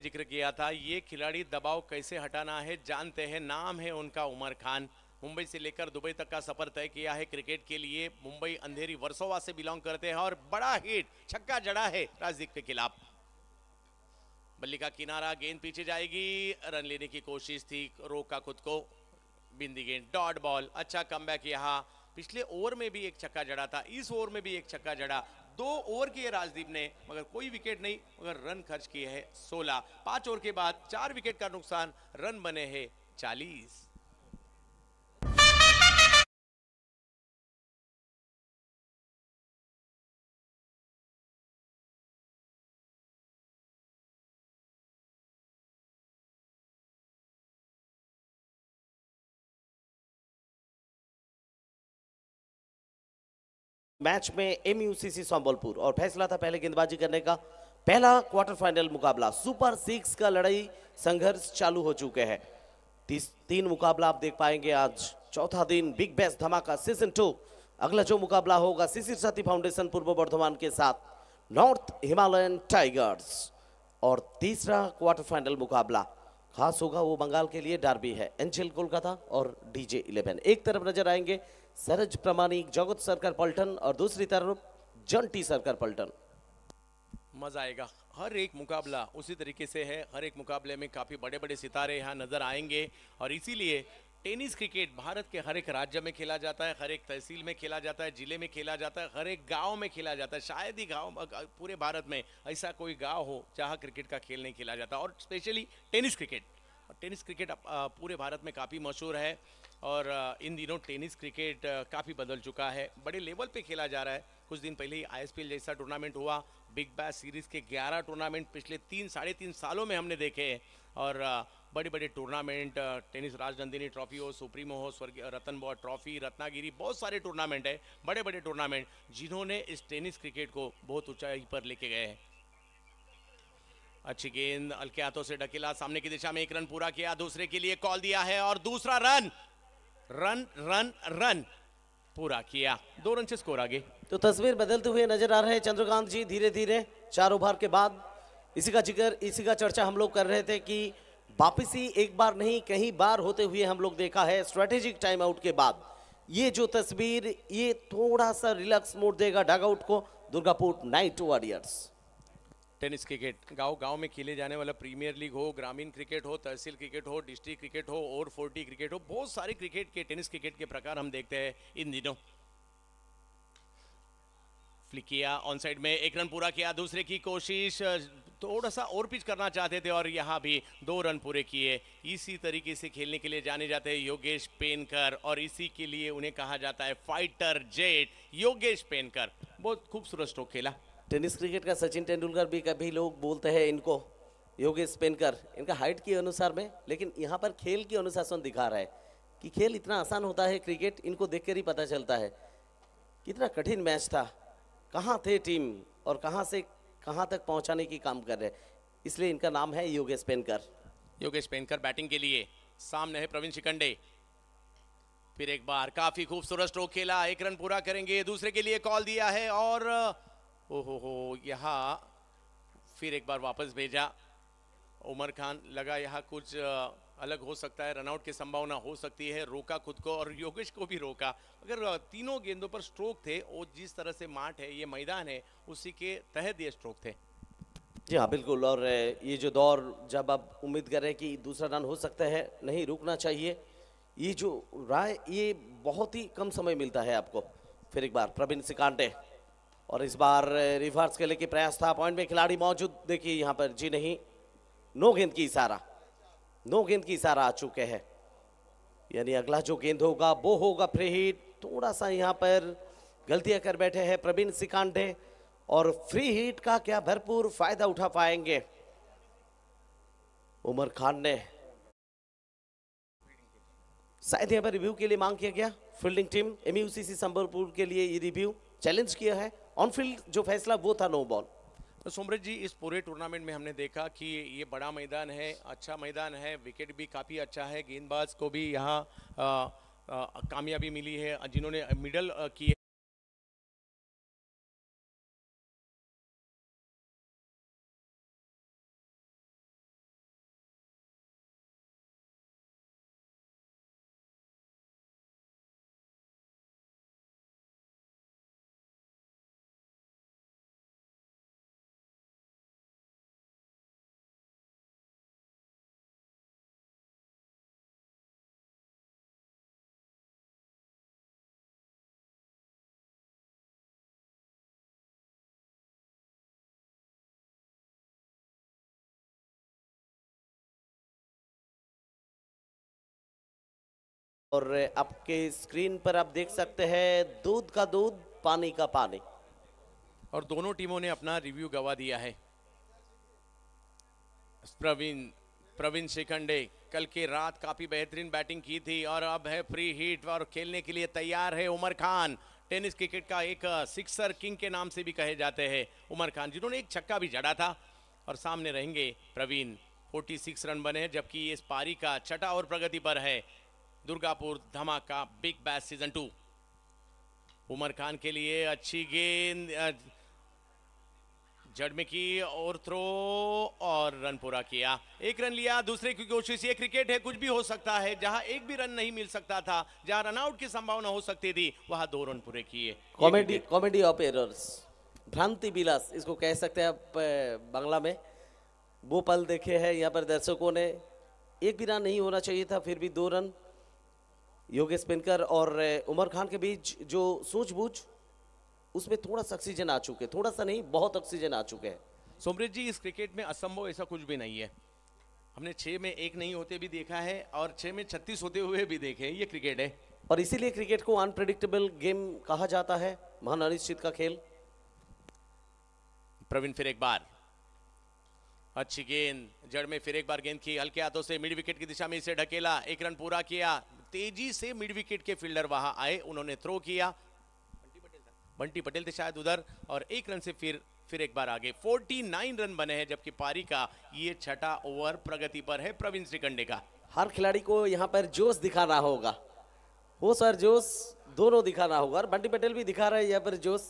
जिक्र किया था ये खिलाड़ी दबाव कैसे हटाना है जानते हैं नाम है उनका उमर खान मुंबई से लेकर दुबई तक का सफर तय किया है क्रिकेट के लिए मुंबई अंधेरी वर्सोवा से बिलोंग करते हैं और बड़ा हिट छक्का जड़ा है राजदीप के खिलाफ बल्ली का किनारा गेंद पीछे जाएगी रन लेने की कोशिश थी रोका खुद को बिंदी गेंद डॉट बॉल अच्छा कम बैक यहाँ पिछले ओवर में भी एक छक्का जड़ा था इस ओवर में भी एक छक्का जड़ा दो ओवर किए राजदीप ने मगर कोई विकेट नहीं मगर रन खर्च किए हैं सोलह पांच ओवर के बाद चार विकेट का नुकसान रन बने हैं चालीस मैच में एम संबलपुर और फैसला था पहले गेंदबाजी करने का पहला क्वार्टर फाइनल मुकाबला सुपर सिक्स का लड़ाई संघर्ष चालू हो चुके हैं तीन मुकाबला आप देख पाएंगे आज चौथा दिन big Bais Dhamaka season to अगला जो मुकाबला होगा शिशिर साथी फाउंडेशन पूर्व बर्धमान के साथ नॉर्थ हिमालयन टाइगर्स और तीसरा क्वार्टर फाइनल मुकाबला खास होगा वो बंगाल के लिए डार्बी है एंजल कोलकाता और डीजे 11 एक तरफ नजर आएंगे सरज प्रमाणिक जगत सरकार पलटन और दूसरी तरफ जंटी सरकार पलटन मज़ा आएगा हर एक मुकाबला उसी तरीके से है हर एक मुकाबले में काफ़ी बड़े बड़े सितारे यहाँ नज़र आएंगे और इसीलिए टेनिस क्रिकेट भारत के हर एक राज्य में खेला जाता है हर एक तहसील में खेला जाता है जिले में खेला जाता है हर एक गांव में खेला जाता है शायद ही गांव पूरे भारत में ऐसा कोई गांव हो जहां क्रिकेट का खेल नहीं खेला जाता और स्पेशली टेनिस क्रिकेट और टेनिस क्रिकेट पूरे भारत में काफ़ी मशहूर है और इन दिनों टेनिस क्रिकेट काफ़ी बदल चुका है बड़े लेवल पे खेला जा रहा है कुछ दिन पहले ही आई जैसा टूर्नामेंट हुआ बिग बैश सीरीज़ के 11 टूर्नामेंट पिछले तीन साढ़े तीन सालों में हमने देखे और बड़े बड़े टूर्नामेंट टेनिस राजनंदिनी ट्रॉफी हो सुप्रीमो हो स्वर्गीय रतन बॉ ट्रॉफी रत्नागिरी बहुत सारे टूर्नामेंट है बड़े बड़े टूर्नामेंट जिन्होंने इस टेनिस क्रिकेट को बहुत ऊँचाई पर लेके गए हैं अच्छी गेंद अलके हाथों से ढकेला सामने की दिशा में एक रन पूरा किया दूसरे के लिए कॉल दिया है और दूसरा रन रन रन रन पूरा किया दो रन से स्कोर आगे तो तस्वीर बदलते हुए नजर आ रहे हैं चंद्रकांत जी धीरे धीरे चार ओवर के बाद इसी का जिक्र इसी का चर्चा हम लोग कर रहे थे कि वापसी एक बार नहीं कई बार होते हुए हम लोग देखा है स्ट्रेटेजिक टाइम आउट के बाद ये जो तस्वीर ये थोड़ा सा रिलैक्स मोड देगा डगआउट को Durgapur knight warriors tennis cricket गांव गांव में खेले जाने वाला प्रीमियर लीग हो ग्रामीण क्रिकेट हो तहसील क्रिकेट हो डिस्ट्रिक्ट क्रिकेट हो और फोर्टी क्रिकेट हो बहुत सारे क्रिकेट के टेनिस क्रिकेट के प्रकार हम देखते हैं इन दिनों फ्लिकिया ऑन साइड में एक रन पूरा किया दूसरे की कोशिश थोड़ा सा और पिच करना चाहते थे और यहाँ भी दो रन पूरे किए इसी तरीके से खेलने के लिए जाने जाते हैं योगेश पेनकर और इसी के लिए उन्हें कहा जाता है फाइटर जेट योगेश पेनकर बहुत खूबसूरत स्ट्रोक खेला टेनिस क्रिकेट का सचिन तेंदुलकर भी कभी लोग बोलते हैं इनको योगेश पेनकर इनका हाइट के अनुसार में लेकिन यहाँ पर खेल की अनुशासन दिखा रहा है कि खेल इतना आसान होता है क्रिकेट इनको देख ही पता चलता है कितना कठिन मैच था कहाँ थे टीम और कहाँ से कहाँ तक पहुँचाने की काम कर रहे इसलिए इनका नाम है योगेश पेनकर योगेश पेनकर बैटिंग के लिए सामने है प्रवीण शिकंडे फिर एक बार काफी खूबसूरत स्ट्रोक खेला एक रन पूरा करेंगे दूसरे के लिए कॉल दिया है और ओहो हो यहाँ फिर एक बार वापस भेजा उमर खान लगा यहाँ कुछ अलग हो सकता है रनआउट की संभावना हो सकती है रोका खुद को और योगेश को भी रोका अगर तीनों गेंदों पर स्ट्रोक थे और जिस तरह से माठ है ये मैदान है उसी के तहत ये स्ट्रोक थे जी हाँ बिल्कुल और ये जो दौर जब आप उम्मीद कर रहे हैं कि दूसरा रन हो सकता है नहीं रुकना चाहिए ये जो राय ये बहुत ही कम समय मिलता है आपको फिर एक बार प्रवीण सिकांटे और इस बार रिवर्स के लेके प्रयास था पॉइंट में खिलाड़ी मौजूद देखिए यहाँ पर जी नहीं नो गेंद की इशारा नो गेंद की इशारा आ चुके हैं यानी अगला जो गेंद होगा वो होगा फ्री हिट थोड़ा सा यहाँ पर गलतियां कर बैठे हैं प्रवीण सिकांडे और फ्री हिट का क्या भरपूर फायदा उठा पाएंगे उमर खान ने शायद यहाँ पर रिव्यू के लिए मांग किया गया फील्डिंग टीम एमयूसी संबलपुर के लिए ये रिव्यू चैलेंज किया है ऑन फील्ड जो फैसला वो था नो बॉल तो सोमरज जी इस पूरे टूर्नामेंट में हमने देखा कि ये बड़ा मैदान है अच्छा मैदान है विकेट भी काफ़ी अच्छा है गेंदबाज को भी यहाँ कामयाबी मिली है जिन्होंने मिडल की और आपके स्क्रीन पर आप देख सकते हैं दूध का दूध पानी का पानी और दोनों टीमों ने अपना रिव्यू गवा दिया है प्रवीण प्रवीण शिखंडे कल की रात काफी बेहतरीन बैटिंग की थी और अब है फ्री हिट और खेलने के लिए तैयार है उमर खान टेनिस क्रिकेट का एक सिक्सर किंग के नाम से भी कहे जाते हैं उमर खान जिन्होंने एक छक्का भी जड़ा था और सामने रहेंगे प्रवीण 46 रन बने हैं जबकि इस पारी का छठा और प्रगति पर है दुर्गापुर धमाका big bash season two Umar Khan के लिए अच्छी गेंद जडमिकी और थ्रो और रन पूरा किया एक रन लिया दूसरे की कोशिश ये क्रिकेट है कुछ भी हो सकता है जहां एक भी रन नहीं मिल सकता था जहां रनआउट की संभावना हो सकती थी वहां दो रन पूरे किए कॉमेडी कॉमेडी ऑफ एरर्स भ्रांति बिलास इसको कह सकते हैं आप बांग्ला में वो पल देखे हैं यहाँ पर दर्शकों ने एक भी रन नहीं होना चाहिए था फिर भी दो रन योगेश पिनकर और उमर खान के बीच जो सूझबूझ उसमें थोड़ा सा ऑक्सीजन आ चुके थोड़ा सा नहीं बहुत ऑक्सीजन आ चुके हैं सुमृत जी इस क्रिकेट में असंभव ऐसा कुछ भी नहीं है हमने छः में एक नहीं होते भी देखा है और छः में छत्तीस होते हुए भी देखे ये क्रिकेट है और इसीलिए क्रिकेट को अनप्रडिक्टेबल गेम कहा जाता है महान अनिश्चित का खेल प्रवीण फिर एक बार अच्छी गेंद जड़ में फिर एक बार गेंद की हल्के हाथों से मिड विकेट की दिशा में इसे ढकेला एक रन पूरा किया तेजी से मिड विकेट के फील्डर वहां आए उन्होंने थ्रो किया बंटी पटेल थे शायद उधर और एक रन से फिर फिर एक बार आगे 49 रन बने हैं जबकि पारी का ये छठा ओवर प्रगति पर है प्रवीण श्रीकंडे का हर खिलाड़ी को यहाँ पर जोश दिखा रहा होगा वो सर जोश दोनों दिखा रहा होगा और बंटी पटेल भी दिखा रहे हैं यहाँ पर जोश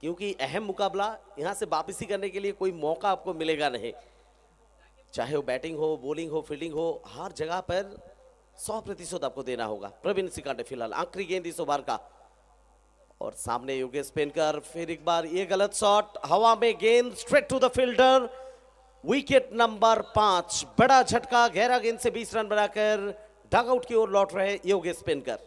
क्योंकि अहम मुकाबला यहाँ से वापसी करने के लिए कोई मौका आपको मिलेगा नहीं चाहे वो बैटिंग हो बॉलिंग हो फील्डिंग हो हर जगह पर सौ प्रतिशत आपको देना होगा प्रवीण सिकांडे फिलहाल आखिरी गेंद इस ओवर का और सामने योगेश पेनकर फिर एक बार ये गलत शॉट हवा में गेंद straight to the fielder wicket number पांच बड़ा झटका गहरा गेंद से बीस रन बनाकर डगआउट की ओर लौट रहे योगेश पेनकर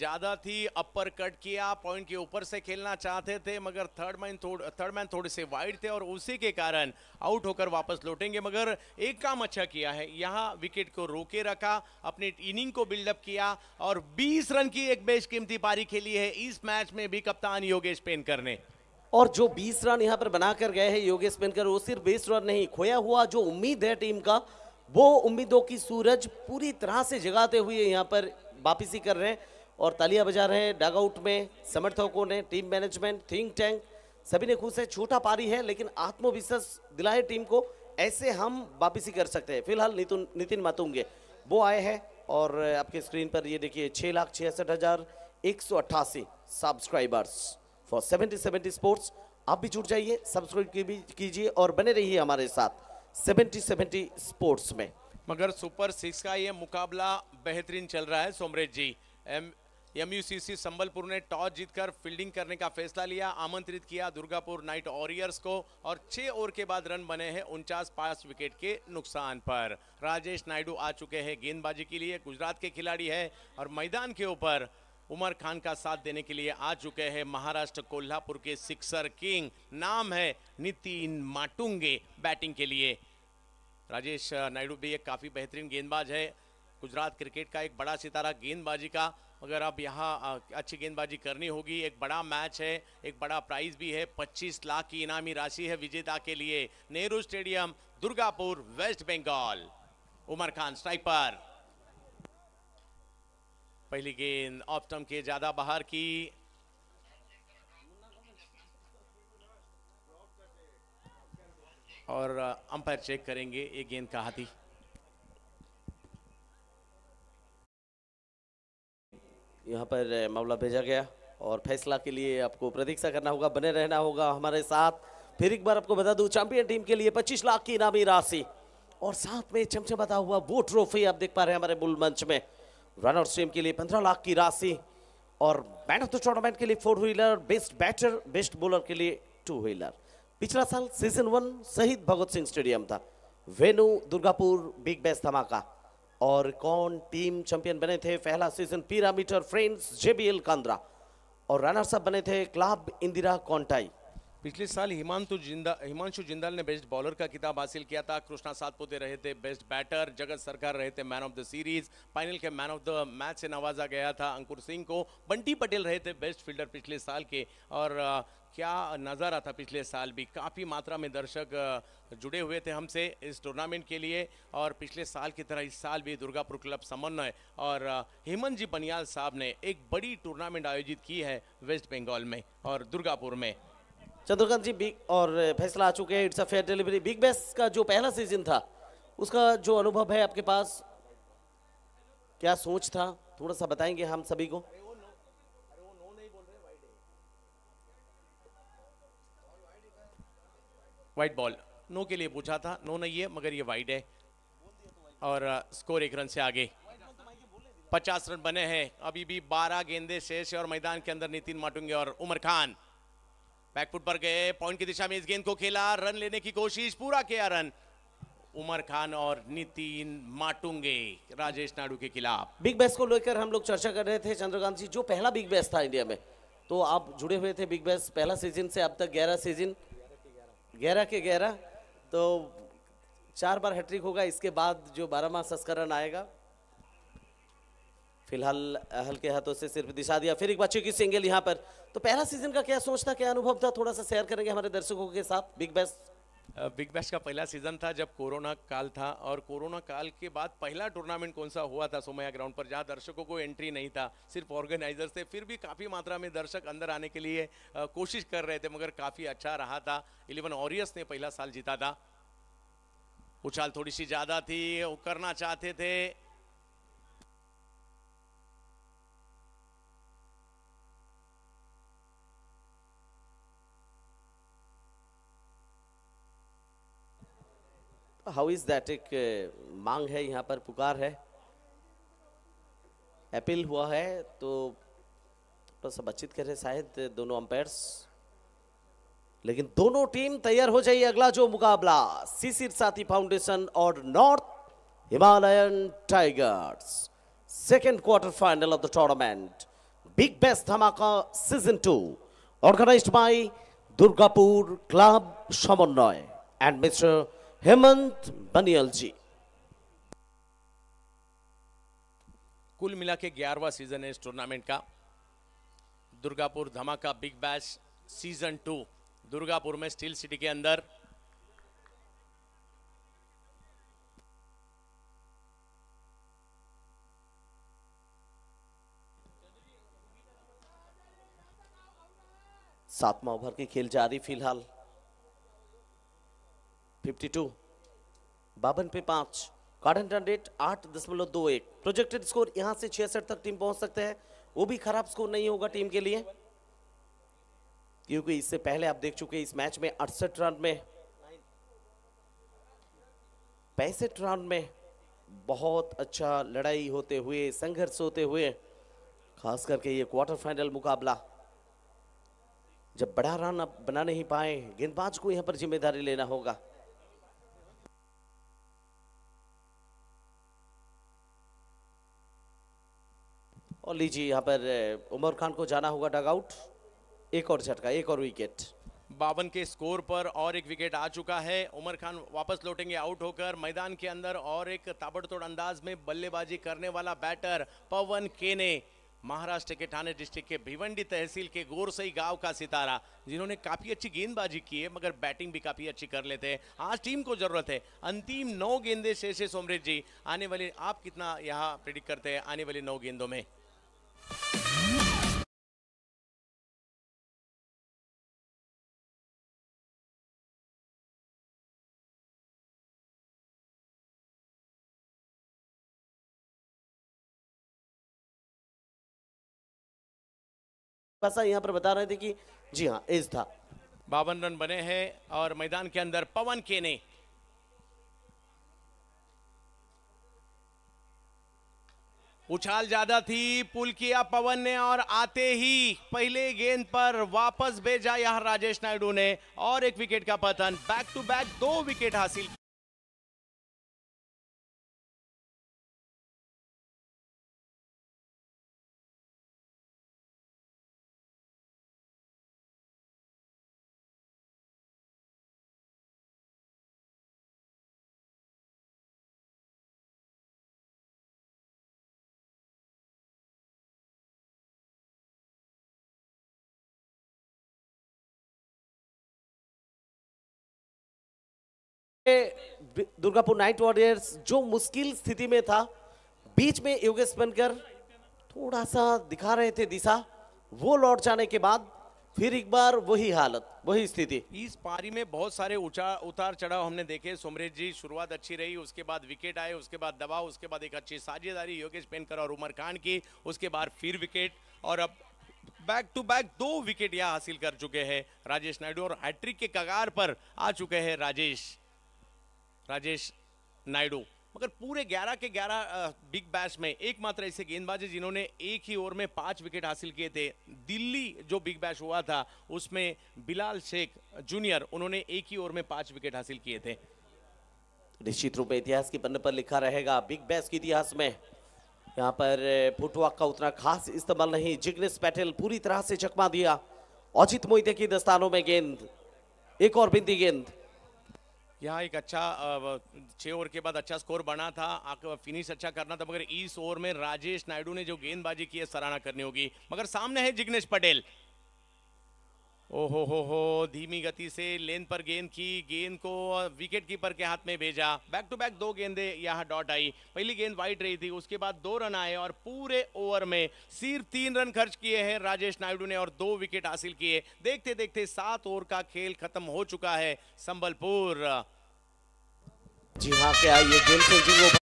ज्यादा थी अपर कट किया पॉइंट के ऊपर से खेलना चाहते थे मगर थर्ड मैन थोड़, थर्ड मैन थोड़े से वाइड थे और उसी के कारण आउट होकर वापस लौटेंगे मगर एक काम अच्छा किया है यहाँ विकेट को रोके रखा अपने इनिंग को बिल्डअप किया और 20 रन की एक कीमती पारी खेली है इस मैच में भी कप्तान योगेश पेनकर ने और जो 20 रन यहाँ पर बनाकर गए हैं योगेश पेनकर वो सिर्फ बीस रन नहीं खोया हुआ जो उम्मीद है टीम का वो उम्मीदों की सूरज पूरी तरह से जगाते हुए यहाँ पर वापसी कर रहे हैं और तालियां बजा रहे हैं डगआउट में समर्थकों ने टीम मैनेजमेंट थिंक टैंक सभी ने खुश है छोटा पारी है लेकिन आत्मविश्वास दिलाए टीम को ऐसे हम वापसी कर सकते हैं फिलहाल नितिन नितिन मातुंगे वो आए हैं और आपके स्क्रीन पर ये देखिए छः लाख छियासठ हज़ार एक सौ अट्ठासी subscribers for seventy seventy sports आप भी जुट जाइए सब्सक्राइब कीजिए और बने रहिए हमारे साथ सेवेंटी सेवेंटी स्पोर्ट्स में मगर सुपर सिक्स का ये मुकाबला बेहतरीन चल रहा है सोमरेज जी एम एमयूसीसी संबलपुर ने टॉस जीतकर फील्डिंग करने का फैसला लिया आमंत्रित किया दुर्गापुर नाइट वॉरियर्स को और छह ओवर के बाद रन बने हैं उनचास पांच विकेट के नुकसान पर राजेश नायडू आ चुके हैं गेंदबाजी के लिए गुजरात के खिलाड़ी है और मैदान के ऊपर उमर खान का साथ देने के लिए आ चुके हैं महाराष्ट्र कोल्हापुर के सिक्सर किंग नाम है नितिन माटुंगे बैटिंग के लिए राजेश नायडू भी एक काफ़ी बेहतरीन गेंदबाज है गुजरात क्रिकेट का एक बड़ा सितारा गेंदबाजी का मगर अब यहाँ अच्छी गेंदबाजी करनी होगी एक बड़ा मैच है एक बड़ा प्राइज भी है पच्चीस लाख की इनामी राशि है विजेता के लिए Nehru stadium Durgapur west Bengal Umar Khan striker पहली गेंद ऑफ स्टम्प के ज्यादा बाहर की और अंपायर चेक करेंगे ये गेंद का हाथी यहाँ पर मामला भेजा गया और फैसला के लिए आपको प्रतीक्षा करना होगा बने रहना होगा हमारे साथ फिर एक बार आपको बता दूं चैंपियन टीम के लिए 25 लाख की इनामी राशि और साथ में चमचमाता हुआ वो ट्रॉफी आप देख पा रहे हैं हमारे मूल मंच में रनर्स टीम के लिए पंद्रह लाख की राशि और मैन ऑफ द टूर्नामेंट के लिए four wheeler best batter best bowler के लिए टू व्हीलर पिछला साल सीजन वन शहीद भगत सिंह स्टेडियम था वेनु दुर्गापुर बिग बैस धमाका और कौन टीम चैंपियन बने थे पहला सीजन पीरामीटर फ्रेंड्स जेबीएल कांद्रा और रनर्स अप बने थे क्लब इंदिरा कॉन्टाई पिछले साल हिमांशु जिंदा हिमांशु जिंदल ने बेस्ट बॉलर का किताब हासिल किया था कृष्णा सातपुते रहे थे बेस्ट बैटर जगत सरकार रहे थे man of the series final के मैन ऑफ द मैच से नवाजा गया था अंकुर सिंह को बंटी पटेल रहे थे बेस्ट फील्डर पिछले साल के और क्या नजारा था पिछले साल भी काफ़ी मात्रा में दर्शक जुड़े हुए थे हमसे इस टूर्नामेंट के लिए और पिछले साल की तरह इस साल भी दुर्गापुर क्लब समन्वय और हेमंत जी बनियाल साहब ने एक बड़ी टूर्नामेंट आयोजित की है वेस्ट बंगाल में और दुर्गापुर में चंद्रकांत जी बिग और फैसला आ चुके हैं it's a fair delivery big बैस का जो पहला सीजन था उसका जो अनुभव है आपके पास क्या सोच था थोड़ा सा बताएंगे हम सभी को वाइट बॉल नो के लिए पूछा था नो नहीं है मगर ये वाइड है और स्कोर uh, एक रन से आगे पचास रन बने हैं अभी भी बारह गेंदे शेष है और मैदान के अंदर नितिन माटुंगे और उमर खान बैकफुट पर गए पॉइंट की दिशा में इस गेंद को खेला रन लेने की कोशिश पूरा किया रन उमर खान और नितिन माटुंगे राजेश नाडू के खिलाफ बिग बैस को लेकर हम लोग चर्चा कर रहे थे चंद्रकांत जी जो पहला बिग बैस था इंडिया में तो आप जुड़े हुए थे बिग बैस पहला सीजन से अब तक ग्यारह सीजन गहरा के गहरा तो चार बार हैट्रिक होगा इसके बाद जो बारह माह संस्करण आएगा फिलहाल हल्के हाथों से सिर्फ दिशा दिया फिर एक बच्चों की सिंगल यहाँ पर तो पहला सीजन का क्या सोचता क्या अनुभव था थोड़ा सा शेयर करेंगे हमारे दर्शकों के साथ बिग बैस बिग बैश का पहला सीज़न था जब कोरोना काल था और कोरोना काल के बाद पहला टूर्नामेंट कौन सा हुआ था सोमया ग्राउंड पर जहां दर्शकों को एंट्री नहीं था सिर्फ ऑर्गेनाइजर थे फिर भी काफ़ी मात्रा में दर्शक अंदर आने के लिए कोशिश कर रहे थे मगर काफ़ी अच्छा रहा था इलेवन ऑरियस ने पहला साल जीता था उछाल थोड़ी सी ज़्यादा थी वो करना चाहते थे हाउ इज दैट एक uh, मांग है यहाँ पर पुकार है अपील हुआ है तो थोड़ा तो सा बातचीत कर रहे शायद दोनों अंपायर्स लेकिन दोनों टीम तैयार हो जाइए अगला जो मुकाबला शिशिर साथी फाउंडेशन और north Himalayan tigers second quarter final of the tournament big best धमाका season two organised by Durgapur club Samanvay and mister Hemant Baniyal ji कुल मिला के ग्यारहवा सीजन है इस टूर्नामेंट का दुर्गापुर धमाका big bash season two Durgapur में स्टील सिटी के अंदर सातवा ओवर की खेल जारी फिलहाल फिफ्टी टू बावन पे पांच कार्डन रन रेट आठ दशमलव दो एक प्रोजेक्टेड स्कोर यहां से छियासठ तक टीम पहुंच सकते हैं वो भी खराब स्कोर नहीं होगा टीम के लिए क्योंकि इससे पहले आप देख चुके इस मैच में अड़सठ रन में पैंसठ रन में बहुत अच्छा लड़ाई होते हुए संघर्ष होते हुए खास करके ये क्वार्टर फाइनल मुकाबला जब बड़ा रन आप बना नहीं पाए गेंदबाज को यहां पर जिम्मेदारी लेना होगा और लीजिए यहाँ पर उमर खान को जाना होगा डग आउट एक और झटका एक और विकेट बावन के स्कोर पर और एक विकेट आ चुका है उमर खान वापस लौटेंगे आउट होकर मैदान के अंदर और एक ताबड़तोड़ अंदाज में बल्लेबाजी करने वाला बैटर पवन केने महाराष्ट्र के ठाणे डिस्ट्रिक्ट के भिवंडी तहसील के गोरसई गांव का सितारा जिन्होंने काफ़ी अच्छी गेंदबाजी की है मगर बैटिंग भी काफ़ी अच्छी कर लेते हैं आज टीम को ज़रूरत है अंतिम नौ गेंदे शेषे सोमरेज जी आने वाले आप कितना यहाँ प्रिडिक्ट करते हैं आने वाले नौ गेंदों में खासा यहाँ पर बता रहे थे कि जी हाँ एज था बावन रन बने हैं और मैदान के अंदर पवन के ने उछाल ज्यादा थी पुल किया पवन ने और आते ही पहले गेंद पर वापस भेजा यहां राजेश नायडू ने और एक विकेट का पतन बैक टू बैक दो विकेट हासिल दुर्गापुर नाइट वॉरियर्स जो मुश्किल स्थिति में था बीच में योगेश बनकर थोड़ा सा दिखा रहे थे दिशा वो लौट जाने के बाद फिर एक बार वही हालत वही स्थिति इस पारी में बहुत सारे उचा उतार चढ़ाव हमने देखे सोमरेश जी शुरुआत अच्छी रही उसके बाद विकेट आए उसके बाद दबाव उसके बाद एक अच्छी साझेदारी योगेश पेनकर और उमर खान की उसके बाद फिर विकेट और अब बैक टू बैक दो विकेट यहाँ हासिल कर चुके हैं राजेश नायडू और हैट्रिक के कगार पर आ चुके हैं राजेश राजेश नायडू मगर पूरे 11 के 11 बिग बैश में एकमात्र ऐसे गेंदबाज है जिन्होंने एक ही ओवर में पांच विकेट हासिल किए थे दिल्ली जो बिग बैच हुआ था उसमें बिलाल शेख जूनियर उन्होंने एक ही ओवर में पांच विकेट हासिल किए थे निश्चित रूप में इतिहास के पन्ने पर लिखा रहेगा बिग बैस के इतिहास में यहाँ पर फुटवाक का उतना खास इस्तेमाल नहीं जिग्नेश पैटेल पूरी तरह से चकमा दिया औचित मोहिते की दस्तानों में गेंद एक और बिंदी गेंद यहाँ एक अच्छा छः ओवर के बाद अच्छा स्कोर बना था फिनिश अच्छा करना था मगर इस ओवर में राजेश नायडू ने जो गेंदबाजी की है सराहना करनी होगी मगर सामने है जिग्नेश पटेल ओहो हो हो धीमी गति से लेन पर गेंद की गेंद को विकेट कीपर के हाथ में भेजा बैक टू बैक दो गेंदे यहाँ डॉट आई पहली गेंद वाइड रही थी उसके बाद दो रन आए और पूरे ओवर में सिर्फ तीन रन खर्च किए हैं राजेश नायडू ने और दो विकेट हासिल किए देखते देखते सात ओवर का खेल खत्म हो चुका है संबलपुर जी हाँ क्या ये game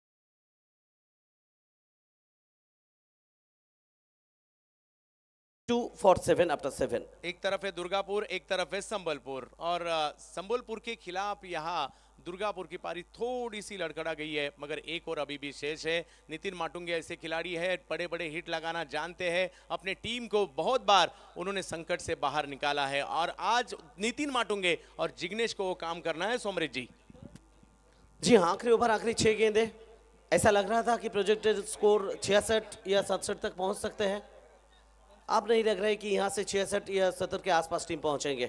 two four seven after seven एक तरफ है दुर्गापुर एक तरफ है संबलपुर और संबलपुर के खिलाफ यहाँ दुर्गापुर की पारी थोड़ी सी लड़खड़ा गई है मगर एक और अभी भी शेष है नितिन माटुंगे ऐसे खिलाड़ी है बड़े बड़े हिट लगाना जानते हैं अपने टीम को बहुत बार उन्होंने संकट से बाहर निकाला है और आज नितिन माटुंगे और जिग्नेश को वो काम करना है सोमरित जी जी हाँ आखिरी ओवर आखिरी छह गेंदे ऐसा लग रहा था कि प्रोजेक्टेड स्कोर छियासठ या सतसठ तक पहुंच सकते हैं आप नहीं लग रहे कि यहां से छियासठ या सत्तर के आसपास टीम पहुंचेंगे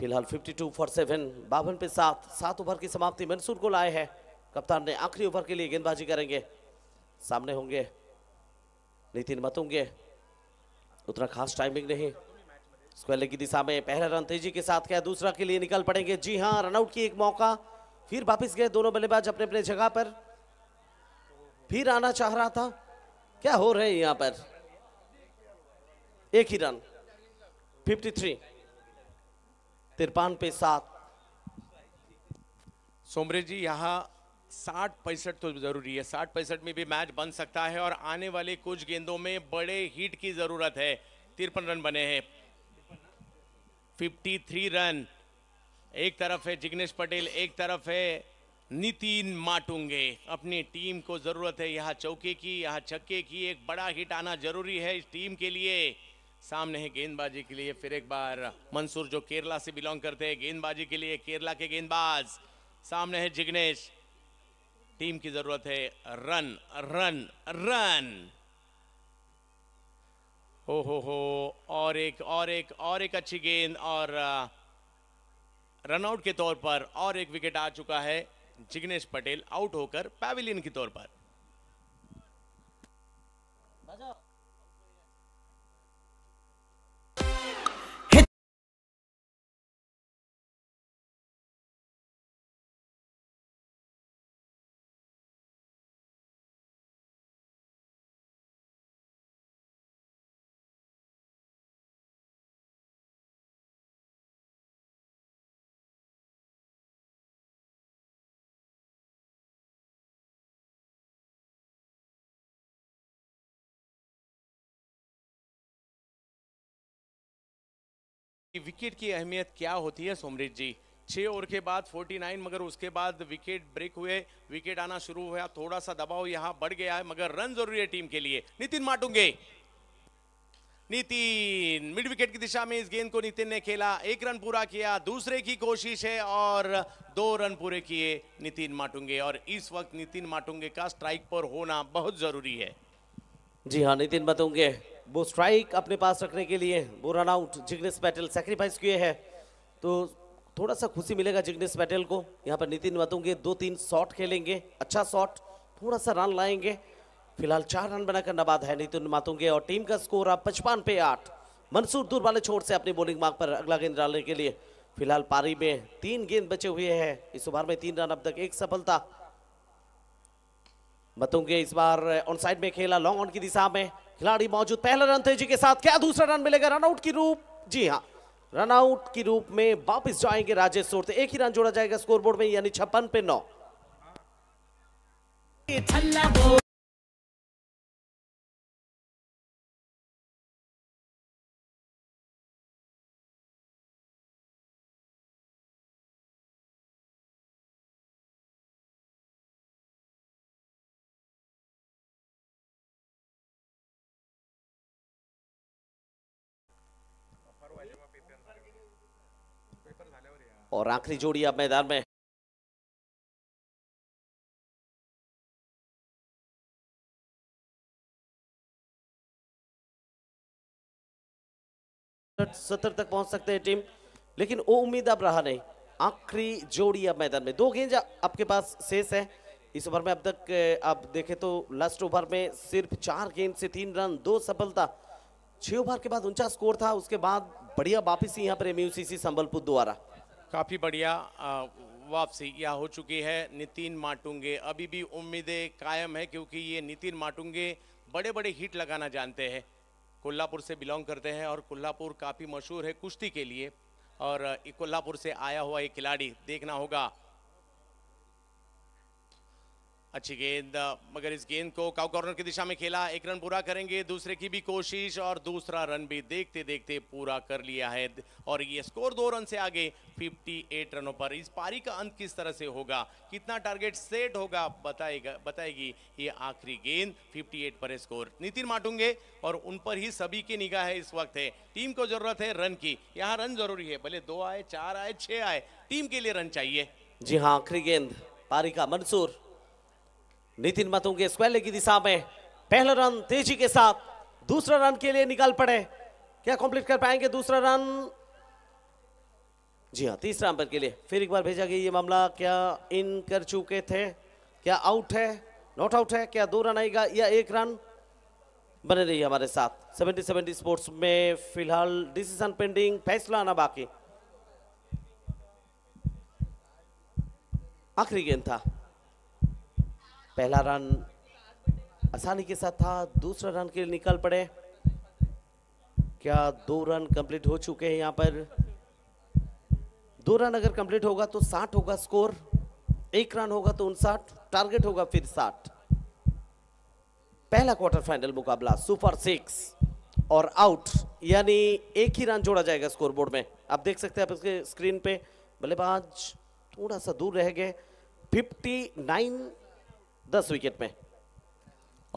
फिलहाल 52 फॉर सेवन बावन पे सात सात ओवर की समाप्ति मंसूर को लाए हैं कप्तान ने आखिरी ओवर के लिए गेंदबाजी करेंगे सामने होंगे नितिन मतुंगे उतना खास टाइमिंग नहीं स्क्वायर लेग की दिशा में पहला रन तेजी के साथ क्या दूसरा के लिए निकल पड़ेंगे जी हाँ रनआउट की एक मौका फिर वापस गए दोनों बल्लेबाज अपने अपने जगह पर फिर आना चाह रहा था क्या हो रहे है यहाँ पर एक ही रन 53 तिरपान पे सात सोमरे जी यहाँ साठ पैंसठ तो जरूरी है साठ पैंसठ में भी मैच बन सकता है और आने वाले कुछ गेंदों में बड़े हिट की जरूरत है तिरपन रन बने हैं 53 रन एक तरफ है जिग्नेश पटेल एक तरफ है नितिन माटुंगे अपनी टीम को ज़रूरत है यहाँ चौके की यहाँ छक्के की एक बड़ा हिट आना जरूरी है इस टीम के लिए सामने है गेंदबाजी के लिए फिर एक बार मंसूर जो केरला से बिलोंग करते हैं गेंदबाजी के लिए केरला के गेंदबाज सामने है जिग्नेश टीम की जरूरत है रन रन रन हो हो हो और एक और एक और एक अच्छी गेंद और रनआउट के तौर पर और एक विकेट आ चुका है जिग्नेश पटेल आउट होकर पैविलियन की तौर पर विकेट की अहमियत क्या होती है सोमरीत जी छः ओवर के बाद 49 मगर उसके बाद विकेट ब्रेक हुए विकेट आना शुरू हुआ थोड़ा सा दबाव यहाँ बढ़ गया है मगर रन जरूरी है टीम के लिए नितिन माटुंगे नितिन मिड विकेट की दिशा में इस गेंद को नितिन ने खेला एक रन पूरा किया दूसरे की कोशिश है और दो रन पूरे किए नितिन माटुंगे और इस वक्त नितिन माटुंगे का स्ट्राइक पर होना बहुत जरूरी है जी हाँ नितिन माटुंगे वो स्ट्राइक अपने पास रखने के लिए वो run out Jignesh Patel sacrifice किए हैं तो थोड़ा सा खुशी मिलेगा जिग्नेश पैटेल को यहाँ पर नितिन बतूंगे दो तीन शॉट खेलेंगे अच्छा शॉट थोड़ा सा रन लाएंगे फिलहाल चार रन बनाकर नबाद है नितिन मातुंगे और टीम का स्कोर अब पचपन पे आठ मंसूर दूर वाले छोर से अपनी बॉलिंग मार्ग पर अगला गेंद डालने के लिए फिलहाल पारी में तीन गेंद बचे हुए हैं इस ओवर में तीन रन अब तक एक सफलता मतुंगे इस बार ऑन साइड में खेला लॉन्ग ऑन की दिशा में खिलाड़ी मौजूद पहला रन तेजी के साथ क्या दूसरा रन मिलेगा रनआउट की रूप जी हाँ रनआउट के रूप में वापस जाएंगे राजेश सोरते तो एक ही रन जोड़ा जाएगा स्कोरबोर्ड में यानी छप्पन पे नौ और आखिरी जोड़ी अब मैदान में सत्तर तक पहुंच सकते हैं टीम लेकिन वो उम्मीद अब रहा नहीं आखिरी जोड़ी अब मैदान में दो गेंद आपके पास शेष है इस ओवर में अब तक आप देखें तो लास्ट ओवर में सिर्फ चार गेंद से तीन रन दो सफलता छह ओवर के बाद ऊंचा स्कोर था उसके बाद बढ़िया वापसी यहाँ पर एमयूसीसी संबलपुर द्वारा काफ़ी बढ़िया वापसी यह हो चुकी है नितिन माटुंगे अभी भी उम्मीदें कायम है क्योंकि ये नितिन माटुंगे बड़े बड़े हिट लगाना जानते हैं कोल्हापुर से बिलोंग करते हैं और कोल्हापुर काफ़ी मशहूर है कुश्ती के लिए और कोल्हापुर से आया हुआ ये खिलाड़ी देखना होगा अच्छी गेंद मगर इस गेंद को काउ कॉर्नर की दिशा में खेला एक रन पूरा करेंगे दूसरे की भी कोशिश और दूसरा रन भी देखते देखते पूरा कर लिया है और ये स्कोर दो रन से आगे 58 रनों पर इस पारी का अंत किस तरह से होगा कितना टारगेट सेट होगा बताएगा बताएगी ये आखिरी गेंद 58 पर स्कोर नितिन माटुंगे और उन पर ही सभी की निगाह है इस वक्त है टीम को जरूरत है रन की यहाँ रन जरूरी है भले दो आए चार आए छः आए टीम के लिए रन चाहिए जी हाँ आखिरी गेंद पारी का मंसूर नितिन मतुंगे स्क्वेले की दिशा में पहला रन तेजी के साथ दूसरा रन के लिए निकल पड़े क्या कंप्लीट कर पाएंगे दूसरा रन जी हाँ तीसरा अंपर के लिए फिर एक बार भेजा गया ये मामला क्या इन कर चुके थे क्या आउट है नॉट आउट है क्या दो रन आएगा या एक रन बने रही हमारे साथ सेवेंटी सेवेंटी स्पोर्ट्स में फिलहाल डिसीजन पेंडिंग फैसला आना बाकी आखिरी गेंद था पहला रन आसानी के साथ था दूसरा रन के लिए निकल पड़े क्या दो रन कंप्लीट हो चुके हैं यहां पर दो रन अगर कंप्लीट होगा तो साठ होगा स्कोर एक रन होगा तो उनसाठ टारगेट होगा फिर साठ पहला क्वार्टर फाइनल मुकाबला सुपर सिक्स और आउट यानी एक ही रन जोड़ा जाएगा स्कोर बोर्ड में आप देख सकते हैं आप इसके स्क्रीन पे बल्लेबाज थोड़ा सा दूर रह गए 59 दस विकेट में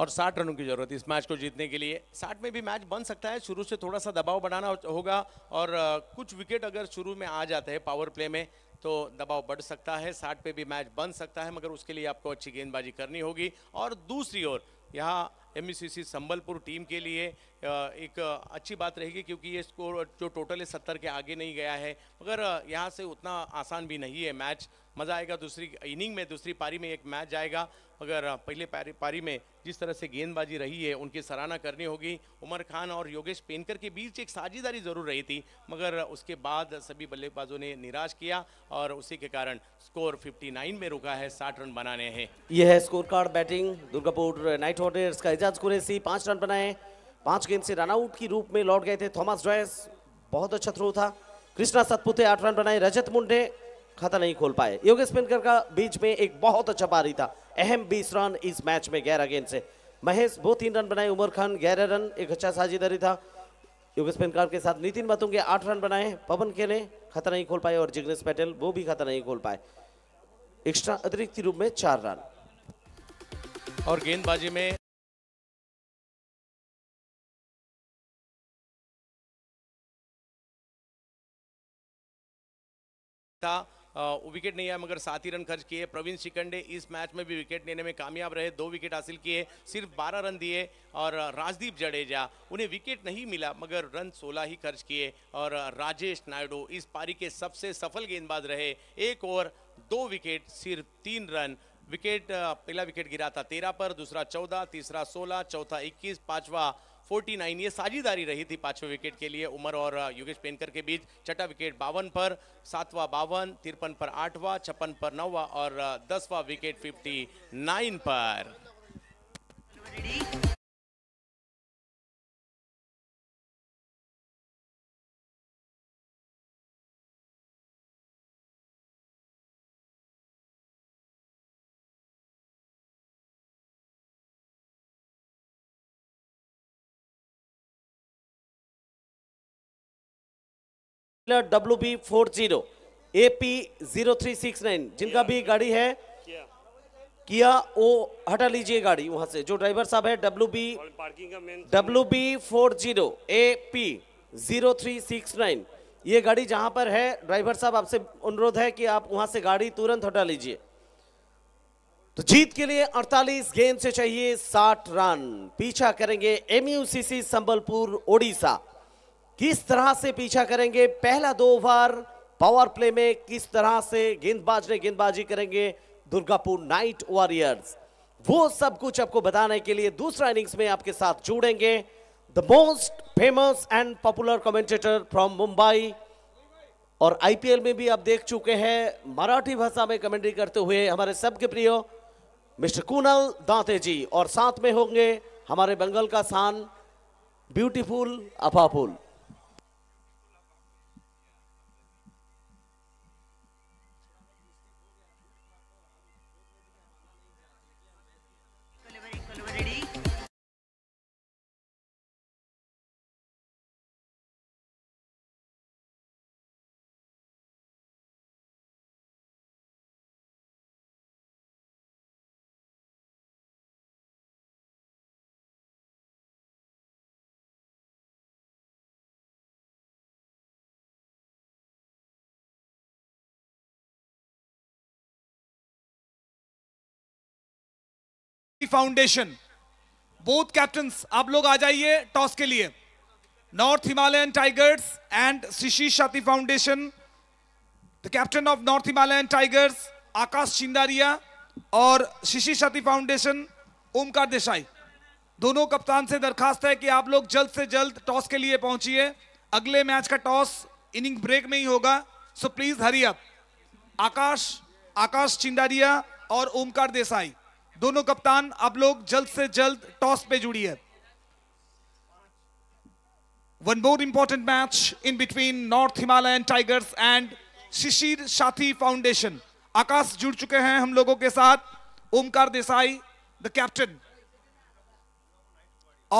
और साठ रनों की जरूरत इस मैच को जीतने के लिए साठ में भी मैच बन सकता है शुरू से थोड़ा सा दबाव बढ़ाना होगा और कुछ विकेट अगर शुरू में आ जाते हैं पावर प्ले में तो दबाव बढ़ सकता है साठ पे भी मैच बन सकता है मगर उसके लिए आपको अच्छी गेंदबाजी करनी होगी और दूसरी ओर यहाँ एम e संबलपुर टीम के लिए एक अच्छी बात रहेगी क्योंकि ये स्कोर जो टोटल है सत्तर के आगे नहीं गया है मगर यहाँ से उतना आसान भी नहीं है मैच मज़ा आएगा दूसरी इनिंग में दूसरी पारी में एक मैच जाएगा मगर पहले पारी, पारी में जिस तरह से गेंदबाजी रही है उनकी सराहना करनी होगी उमर खान और योगेश पेनकर के बीच एक साझेदारी ज़रूर रही थी मगर उसके बाद सभी बल्लेबाजों ने निराश किया और उसी के कारण स्कोर 59 में रुका है साठ रन बनाने हैं यह है scorecard batting Durgapur knight हॉटर्स का एजाज कुरेसी पांच रन बनाए पांच गेंद से रनआउट के रूप में लौट गए थे थॉमस डॉयस बहुत अच्छा थ्रो था कृष्णा सतपुते आठ रन बनाए रजत मुंडे खाता नहीं खोल पाए योगेश पेनकर का बीच में एक बहुत अच्छा पारी था अहम बीस रन इस मैच में ग्यारह गेंद से महेश वो तीन रन बनाए उमर खान ग्यारह रन एक अच्छा साझेदारी था योगेश पेनकार के साथ नितिन मतुंगे आठ रन बनाए पवन के ने खाता नहीं खोल पाए और जिग्नेश पटेल वो भी खाता नहीं खोल पाए एक्स्ट्रा अतिरिक्त रूप में चार रन और गेंदबाजी में था विकेट नहीं आया मगर सात ही रन खर्च किए प्रवीण शिकंडे इस मैच में भी विकेट लेने में कामयाब रहे दो विकेट हासिल किए सिर्फ बारह रन दिए और राजदीप जडेजा उन्हें विकेट नहीं मिला मगर रन सोलह ही खर्च किए और राजेश नायडू इस पारी के सबसे सफल गेंदबाज रहे एक ओवर दो विकेट सिर्फ तीन रन विकेट पहला विकेट गिरा था तेरह पर दूसरा चौदह तीसरा सोलह चौथा इक्कीस पाँचवा 49 ये साझेदारी रही थी पांचवें विकेट के लिए उमर और योगेश पेनकर के बीच छठा विकेट बावन पर सातवा बावन तिरपन पर आठवा छप्पन पर नौवा और दसवां विकेट 59 पर W B four zero A P zero three six nine जिनका भी गाड़ी है किया वो हटा लीजिए गाड़ी वहां से जो ड्राइवर साहब है W B W B four zero A P zero three six nine ये गाड़ी जहां पर है ड्राइवर साहब आपसे अनुरोध है कि आप वहां से गाड़ी तुरंत हटा लीजिए तो जीत के लिए 48 गेंद से चाहिए 60 रन पीछा करेंगे एमयूसीसी संबलपुर ओडिशा किस तरह से पीछा करेंगे पहला दो ओवर पावर प्ले में किस तरह से गेंदबाज ने गेंदबाजी करेंगे दुर्गापुर नाइट वॉरियर्स वो सब कुछ आपको बताने के लिए दूसरा इनिंग्स में आपके साथ जुड़ेंगे the most famous and popular commentator from Mumbai और आईपीएल में भी आप देख चुके हैं मराठी भाषा में कमेंट्री करते हुए हमारे सबके प्रिय मिस्टर कुनल दांते जी और साथ में होंगे हमारे बंगल का शान ब्यूटीफुल अफाफुल फाउंडेशन बोथ कैप्टन आप लोग आ जाइए टॉस के लिए north Himalayan tigers and Shishi शाति foundation the captain of north Himalayan tigers Akash Chindaria और शिशी शाति फाउंडेशन ओमकार देसाई दोनों कप्तान से दरखास्त है कि आप लोग जल्द से जल्द टॉस के लिए पहुंचिए अगले मैच का टॉस इनिंग ब्रेक में ही होगा सो प्लीज हरी अप आकाश आकाश चिंदारिया और ओमकार देसाई दोनों कप्तान आप लोग जल्द से जल्द टॉस पे जुड़ी है one more important match in between north Himalayan tigers and Shishir Sathi foundation आकाश जुड़ चुके हैं हम लोगों के साथ Omkar Desai the captain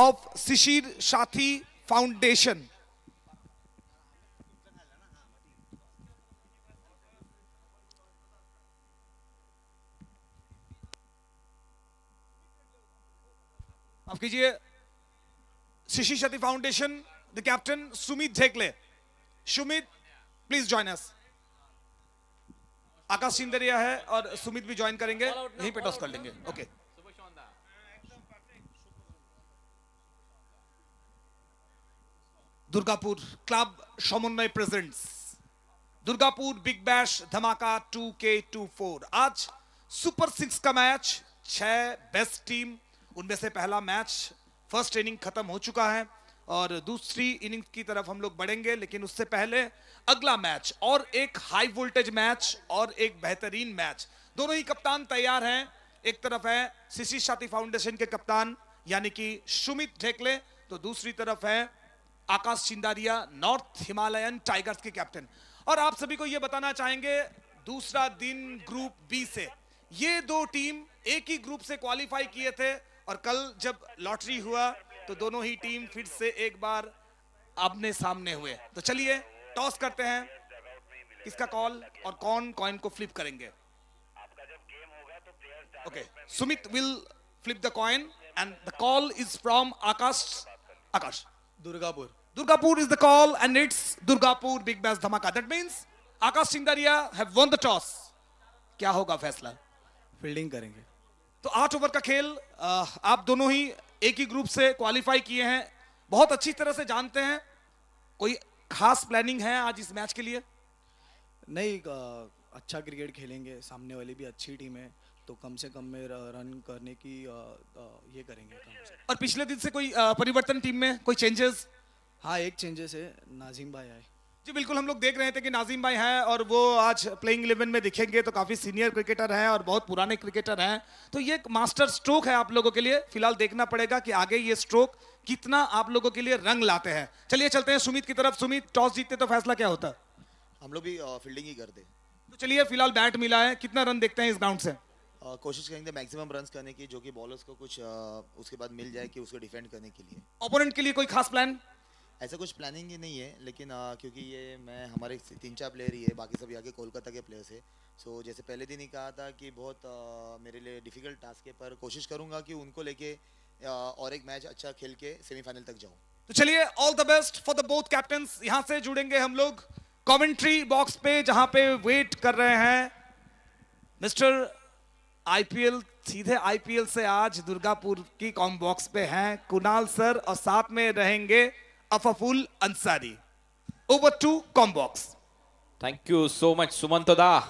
of Shishir Sathi foundation माफ कीजिए Shishi Shati foundation the captain Sumit Jhekle Sumit please join us Akash Sindaria है और सुमित भी ज्वाइन करेंगे यहीं पे टॉस कर लेंगे okay Durgapur club Samanvay presents Durgapur big bash धमाका टू के टू फोर आज सुपर सिक्स का मैच छह बेस्ट टीम उनमें से पहला मैच फर्स्ट इनिंग खत्म हो चुका है और दूसरी इनिंग की तरफ हम लोग बढ़ेंगे लेकिन उससे पहले अगला मैच और एक हाई वोल्टेज मैच और एक बेहतरीन मैच दोनों ही कप्तान तैयार हैं एक तरफ है सीसी शाती फाउंडेशन के कप्तान यानी कि सुमित ढेकले तो दूसरी तरफ है Akash Chindaria North Himalayan Tigers के कैप्टन और आप सभी को यह बताना चाहेंगे दूसरा दिन ग्रुप बी से ये दो टीम एक ही ग्रुप से क्वालिफाई किए थे और कल जब लॉटरी हुआ तो दोनों ही टीम फिर से एक बार अपने सामने हुए तो चलिए टॉस करते हैं किसका कॉल और कौन कॉइन को फ्लिप करेंगे okay Sumit will flip the coin and the call is from Akash Akash Durgapur Durgapur is the call and it's Durgapur Big Bais Dhamaka that means Akash Singaria have the toss क्या होगा फैसला फील्डिंग करेंगे तो आठ ओवर का खेल आप दोनों ही एक ही ग्रुप से क्वालिफाई किए हैं बहुत अच्छी तरह से जानते हैं कोई खास प्लानिंग है आज इस मैच के लिए नहीं अच्छा क्रिकेट खेलेंगे सामने वाली भी अच्छी टीम है तो कम से कम में रन करने की ये करेंगे कम से और पिछले दिन से कोई परिवर्तन टीम में कोई चेंजेस हाँ एक चेंजेस है नाजिम भाई आए जी बिल्कुल हम लोग देख रहे थे कि नाजिम भाई हैं और वो आज प्लेइंग इलेवन में दिखेंगे तो काफ़ी सीनियर क्रिकेटर हैं और बहुत पुराने क्रिकेटर हैं तो ये एक मास्टर स्ट्रोक है आप लोगों के लिए फिलहाल देखना पड़ेगा कि आगे ये स्ट्रोक कितना आप लोगों के लिए रंग लाते हैं चलिए चलते हैं सुमित की तरफ सुमित टॉस जीतते तो फैसला क्या होता हम लोग भी फील्डिंग ही करते तो चलिए फिलहाल बैट मिला है कितना रन देखते हैं इस ग्राउंड से कोशिश करेंगे मैक्सिमम रन करने की जो कि बॉलर्स को कुछ उसके बाद मिल जाए कि उसको डिफेंड करने के लिए ओपोनेंट के लिए कोई खास प्लान ऐसा कुछ प्लानिंग ही नहीं है लेकिन आ, क्योंकि ये मैं हमारे तीन चार प्लेयर ही है बाकी यहाँ के कोलकाता के प्लेयर्स है सो so, जैसे पहले दिन ही कहा था कि बहुत आ, मेरे लिए डिफ़िकल्ट टास्क है पर कोशिश करूँगा कि उनको लेके और एक मैच अच्छा खेल के सेमीफाइनल तक जाऊँ तो चलिए all the best for the both captain यहाँ से जुड़ेंगे हम लोग कॉमेंट्री बॉक्स पे जहाँ पे वेट कर रहे हैं मिस्टर आईपीएल सीधे आईपीएल से आज दुर्गापुर की कॉम बॉक्स पे हैं कुणाल सर और साथ में रहेंगे Afaful Ansari. Over to Combox. Thank you so much, Sumantada.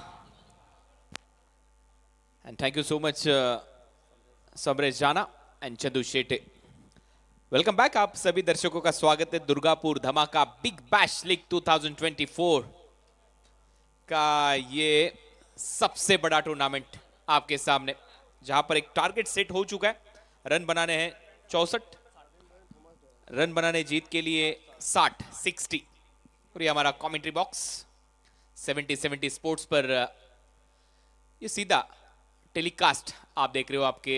And thank you so much, uh, Sabrej Jana and Chandu Shete. Welcome back आप सभी दर्शकों का स्वागत है दुर्गापुर धमाका बिग बैश लीग 2024 का ये सबसे बड़ा टूर्नामेंट आपके सामने जहां पर एक टारगेट सेट हो चुका है रन बनाने हैं चौसठ रन बनाने जीत के लिए 60 60 और ये हमारा कमेंट्री बॉक्स 70 70 स्पोर्ट्स पर ये सीधा टेलीकास्ट आप देख रहे हो आपके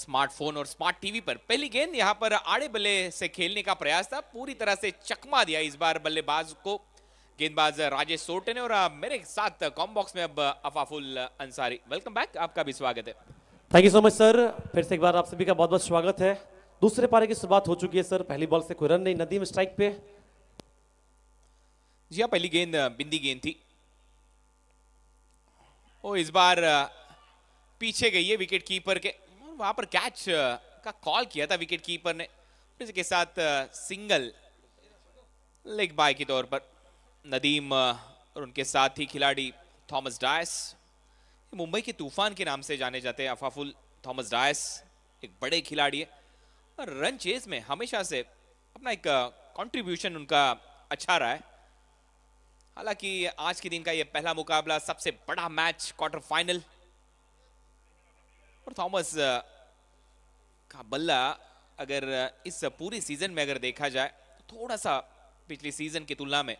स्मार्टफोन और स्मार्ट टीवी पर पहली गेंद यहां पर आड़े बल्ले से खेलने का प्रयास था पूरी तरह से चकमा दिया इस बार बल्लेबाज को गेंदबाज राजेश सोटे ने और मेरे साथ कॉम बॉक्स में अब अफाफुल अंसारी वेलकम बैक आपका भी स्वागत है thank you so much sir फिर से एक बार आप सभी का बहुत बहुत स्वागत है दूसरे पारे की शुरुआत हो चुकी है सर पहली बॉल से कोई रन नहीं नदीम स्ट्राइक पे जी हाँ पहली गेंद बिंदी गेंद थी ओ इस बार पीछे गई है विकेट कीपर के वहां पर कैच का कॉल किया था विकेट कीपर ने इसके साथ सिंगल लेग बाय के तौर पर नदीम और उनके साथ ही खिलाड़ी थॉमस डायस मुंबई के तूफान के नाम से जाने जाते हैं अफाफुल थॉमस डायस एक बड़े खिलाड़ी है रन चेज में हमेशा से अपना एक कंट्रीब्यूशन उनका अच्छा रहा है हालांकि आज के दिन का यह पहला मुकाबला सबसे बड़ा मैच क्वार्टर फाइनल और थॉमस का बल्ला अगर इस पूरी सीजन में अगर देखा जाए तो थोड़ा सा पिछली सीजन की तुलना में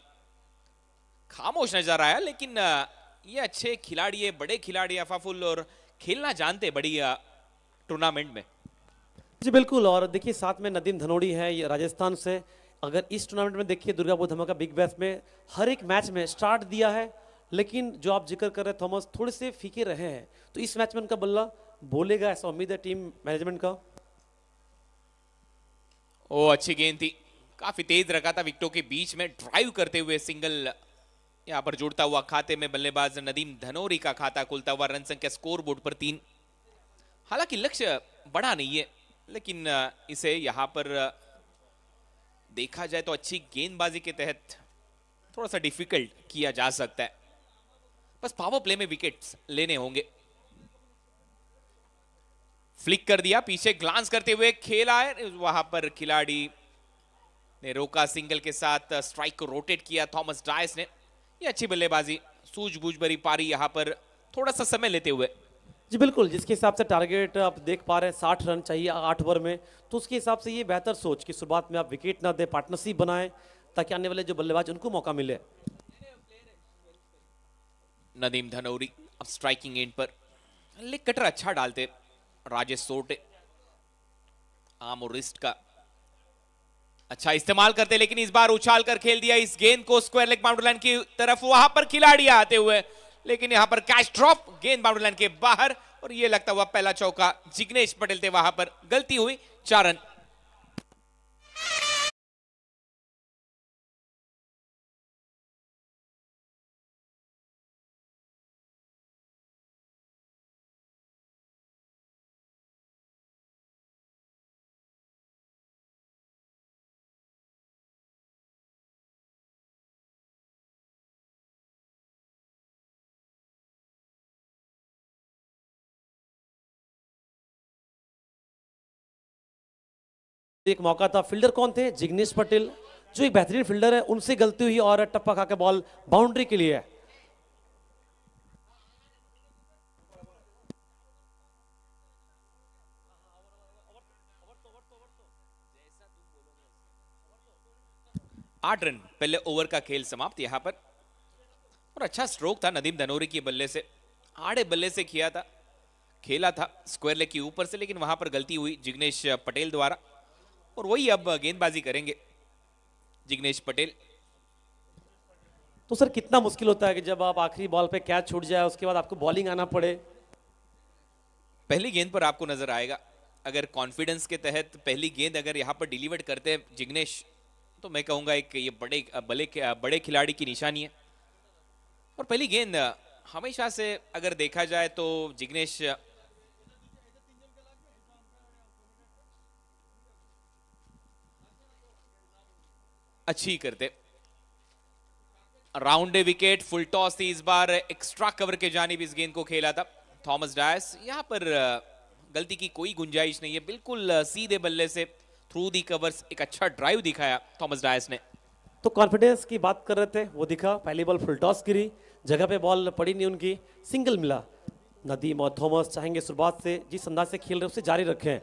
खामोश नजर आया लेकिन ये अच्छे खिलाड़ी बड़े खिलाड़ी अफाफुल और खेलना जानते बड़ी टूर्नामेंट में जी बिल्कुल और देखिए साथ में नदीम धनोड़ी है ये राजस्थान से अगर इस टूर्नामेंट में देखिए दुर्गापुर धमाका बिग बैस में हर एक मैच में स्टार्ट दिया है लेकिन जो आप जिक्र कर रहे हैं थॉमस थोड़े से फीके रहे हैं तो इस मैच में उनका बल्ला बोलेगा ऐसा उम्मीद है टीम मैनेजमेंट का ओ अच्छी गेंद थी काफी तेज रखा था विकटों के बीच में ड्राइव करते हुए सिंगल यहां पर जुड़ता हुआ खाते में बल्लेबाज नदीम धनोरी का खाता खुलता हुआ रन संख्या स्कोर बोर्ड पर तीन हालांकि लक्ष्य बड़ा नहीं है लेकिन इसे यहां पर देखा जाए तो अच्छी गेंदबाजी के तहत थोड़ा सा डिफिकल्ट किया जा सकता है बस पावर प्ले में विकेट्स लेने होंगे फ्लिक कर दिया पीछे ग्लांस करते हुए खेला है वहां पर खिलाड़ी ने रोका सिंगल के साथ स्ट्राइक को रोटेट किया थॉमस डायस ने ये अच्छी बल्लेबाजी सूझबूझ भरी पारी यहां पर थोड़ा सा समय लेते हुए जी बिल्कुल जिसके हिसाब से टारगेट आप देख पा रहे हैं साठ रन चाहिए आठ ओवर में तो उसके हिसाब से ये बेहतर सोच कि शुरुआत में आप विकेट ना दें पार्टनरशिप बनाएं ताकि आने वाले जो बल्लेबाज उनको मौका मिले नदीम धनौरी अब स्ट्राइकिंग एंड पर ले कटर अच्छा डालते राजेश सोटे आम और रिस्ट का अच्छा इस्तेमाल करते लेकिन इस बार उछाल कर खेल दिया इस गेंद को स्क्वायर लेग बाउंड्री लाइन की तरफ वहां पर खिलाड़ी आते हुए लेकिन यहां पर कैच ड्रॉप गेंद बाउंड्री लाइन के बाहर और ये लगता हुआ पहला चौका जिग्नेश पटेल थे वहां पर गलती हुई चार रन तो एक मौका था फील्डर कौन थे जिग्नेश पटेल जो एक बेहतरीन फील्डर है उनसे गलती हुई और टप्पा खा के बॉल बाउंड्री के लिए है आठ रन पहले ओवर का खेल समाप्त यहां पर और अच्छा स्ट्रोक था नदीम धनोरी के बल्ले से आड़े बल्ले से किया था खेला था स्क्वायर लेग के ऊपर से लेकिन वहां पर गलती हुई जिग्नेश पटेल द्वारा और वही अब गेंदबाजी करेंगे जिग्नेश पटेल तो सर कितना मुश्किल होता है कि जब आप आखिरी बॉल पे कैच छूट जाए उसके बाद आपको बॉलिंग आना पड़े पहली गेंद पर आपको नजर आएगा अगर कॉन्फिडेंस के तहत पहली गेंद अगर यहाँ पर डिलीवर करते हैं जिग्नेश तो मैं कहूंगा एक ये बड़े बले बड़े खिलाड़ी की निशानी है और पहली गेंद हमेशा से अगर देखा जाए तो जिग्नेश अच्छी करते राउंड विकेट फुल टॉस थी इस बार एक्स्ट्रा कवर के जाने भी इस गेंद को खेला था थॉमस डायस यहां पर गलती की कोई गुंजाइश नहीं है बिल्कुल सीधे बल्ले से थ्रू दी कवर्स एक अच्छा ड्राइव दिखाया थॉमस डायस ने तो कॉन्फिडेंस की बात कर रहे थे वो दिखा पहली बॉल फुल टॉस गिरी जगह पे बॉल पड़ी नहीं उनकी सिंगल मिला नदीम और थॉमस चाहेंगे शुरुआत से जिस अंदाज से खेल रहे उसे जारी रखे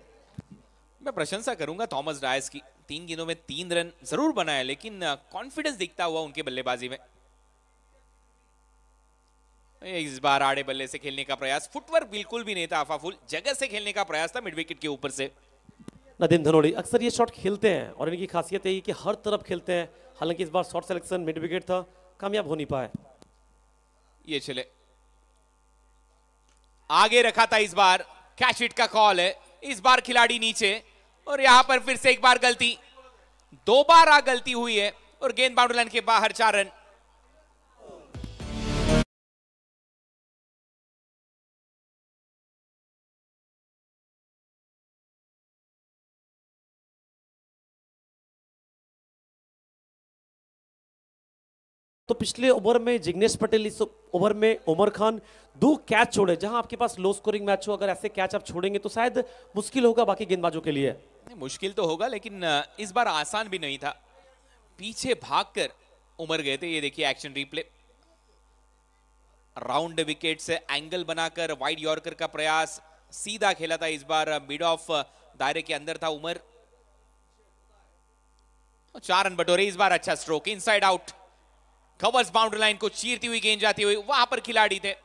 मैं प्रशंसा करूंगा थॉमस डायस की तीन गेंदों में तीन रन जरूर बनाए लेकिन कॉन्फिडेंस दिखता हुआ उनके बल्लेबाजी में इस बार आड़े बल्ले से खेलने का प्रयास फुटवर्क बिल्कुल भी नहीं था आफाफुल जगह से खेलने का प्रयास था मिड विकेट के ऊपर से नदीम धनोड़ी अक्सर ये शॉट खेलते हैं और इनकी खासियत है कि हर तरफ खेलते हैं हालांकि इस बार शॉट सिलेक्शन मिड विकेट था कामयाब हो नहीं पाए ये चले आगे रखा था इस बार कैच हिट का कॉल है इस बार खिलाड़ी नीचे और यहां पर फिर से एक बार गलती दो बार आ गलती हुई है और गेंद बाउंड्री लाइन के बाहर चार रन तो पिछले ओवर में जिग्नेश पटेल इस ओवर में उमर खान दो कैच छोड़े जहां आपके पास लो स्कोरिंग मैच हो अगर ऐसे कैच आप छोड़ेंगे तो शायद मुश्किल होगा बाकी गेंदबाजों के लिए नहीं मुश्किल तो होगा लेकिन इस बार आसान भी नहीं था पीछे भागकर उमर गए थे ये देखिए एक्शन रिप्ले राउंड विकेट से एंगल बनाकर वाइड यॉर्कर का प्रयास सीधा खेला था इस बार मिड ऑफ दायरे के अंदर था उमर चार रन बटोरे इस बार अच्छा stroke inside out covers boundary line को चीरती हुई गेंद जाती हुई वहां पर खिलाड़ी थे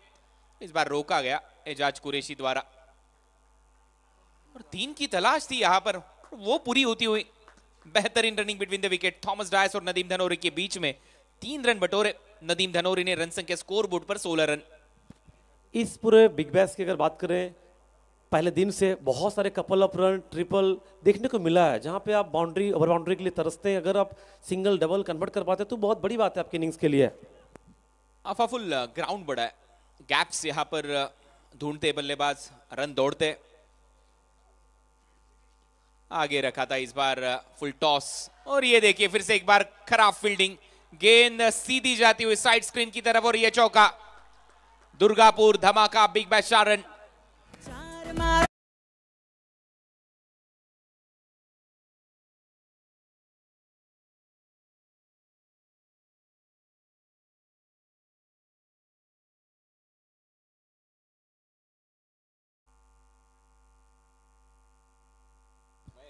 इस बार रोका गया एजाज कुरेशी द्वारा और तीन की तलाश थी यहां पर और वो पूरी होती हुई बेहतरीन running between the wicket Thomas Dias और नदीम धनोरी के बीच में तीन रन बटोरे नदीम धनोरी ने रन संख्या स्कोर बोर्ड पर सोलह रन इस पूरे बिग बैस की अगर बात करें पहले दिन से बहुत सारे कपल अप रन ट्रिपल देखने को मिला है जहाँ पे आप बाउंड्री ओवर बाउंड्री के लिए तरसते हैं अगर आप सिंगल डबल कन्वर्ट कर पाते तो बहुत बड़ी बात है आपकी इनिंग्स के लिए अफाफुल ग्राउंड uh, बड़ा है गैप्स यहाँ पर uh, ढूंढते बल्लेबाज रन दौड़ते आगे रखा था इस बार फुल टॉस और ये देखिए फिर से एक बार खराब फील्डिंग गेंद सीधी जाती हुई साइड स्क्रीन की तरफ और ये चौका दुर्गापुर धमाका बिग बैश रन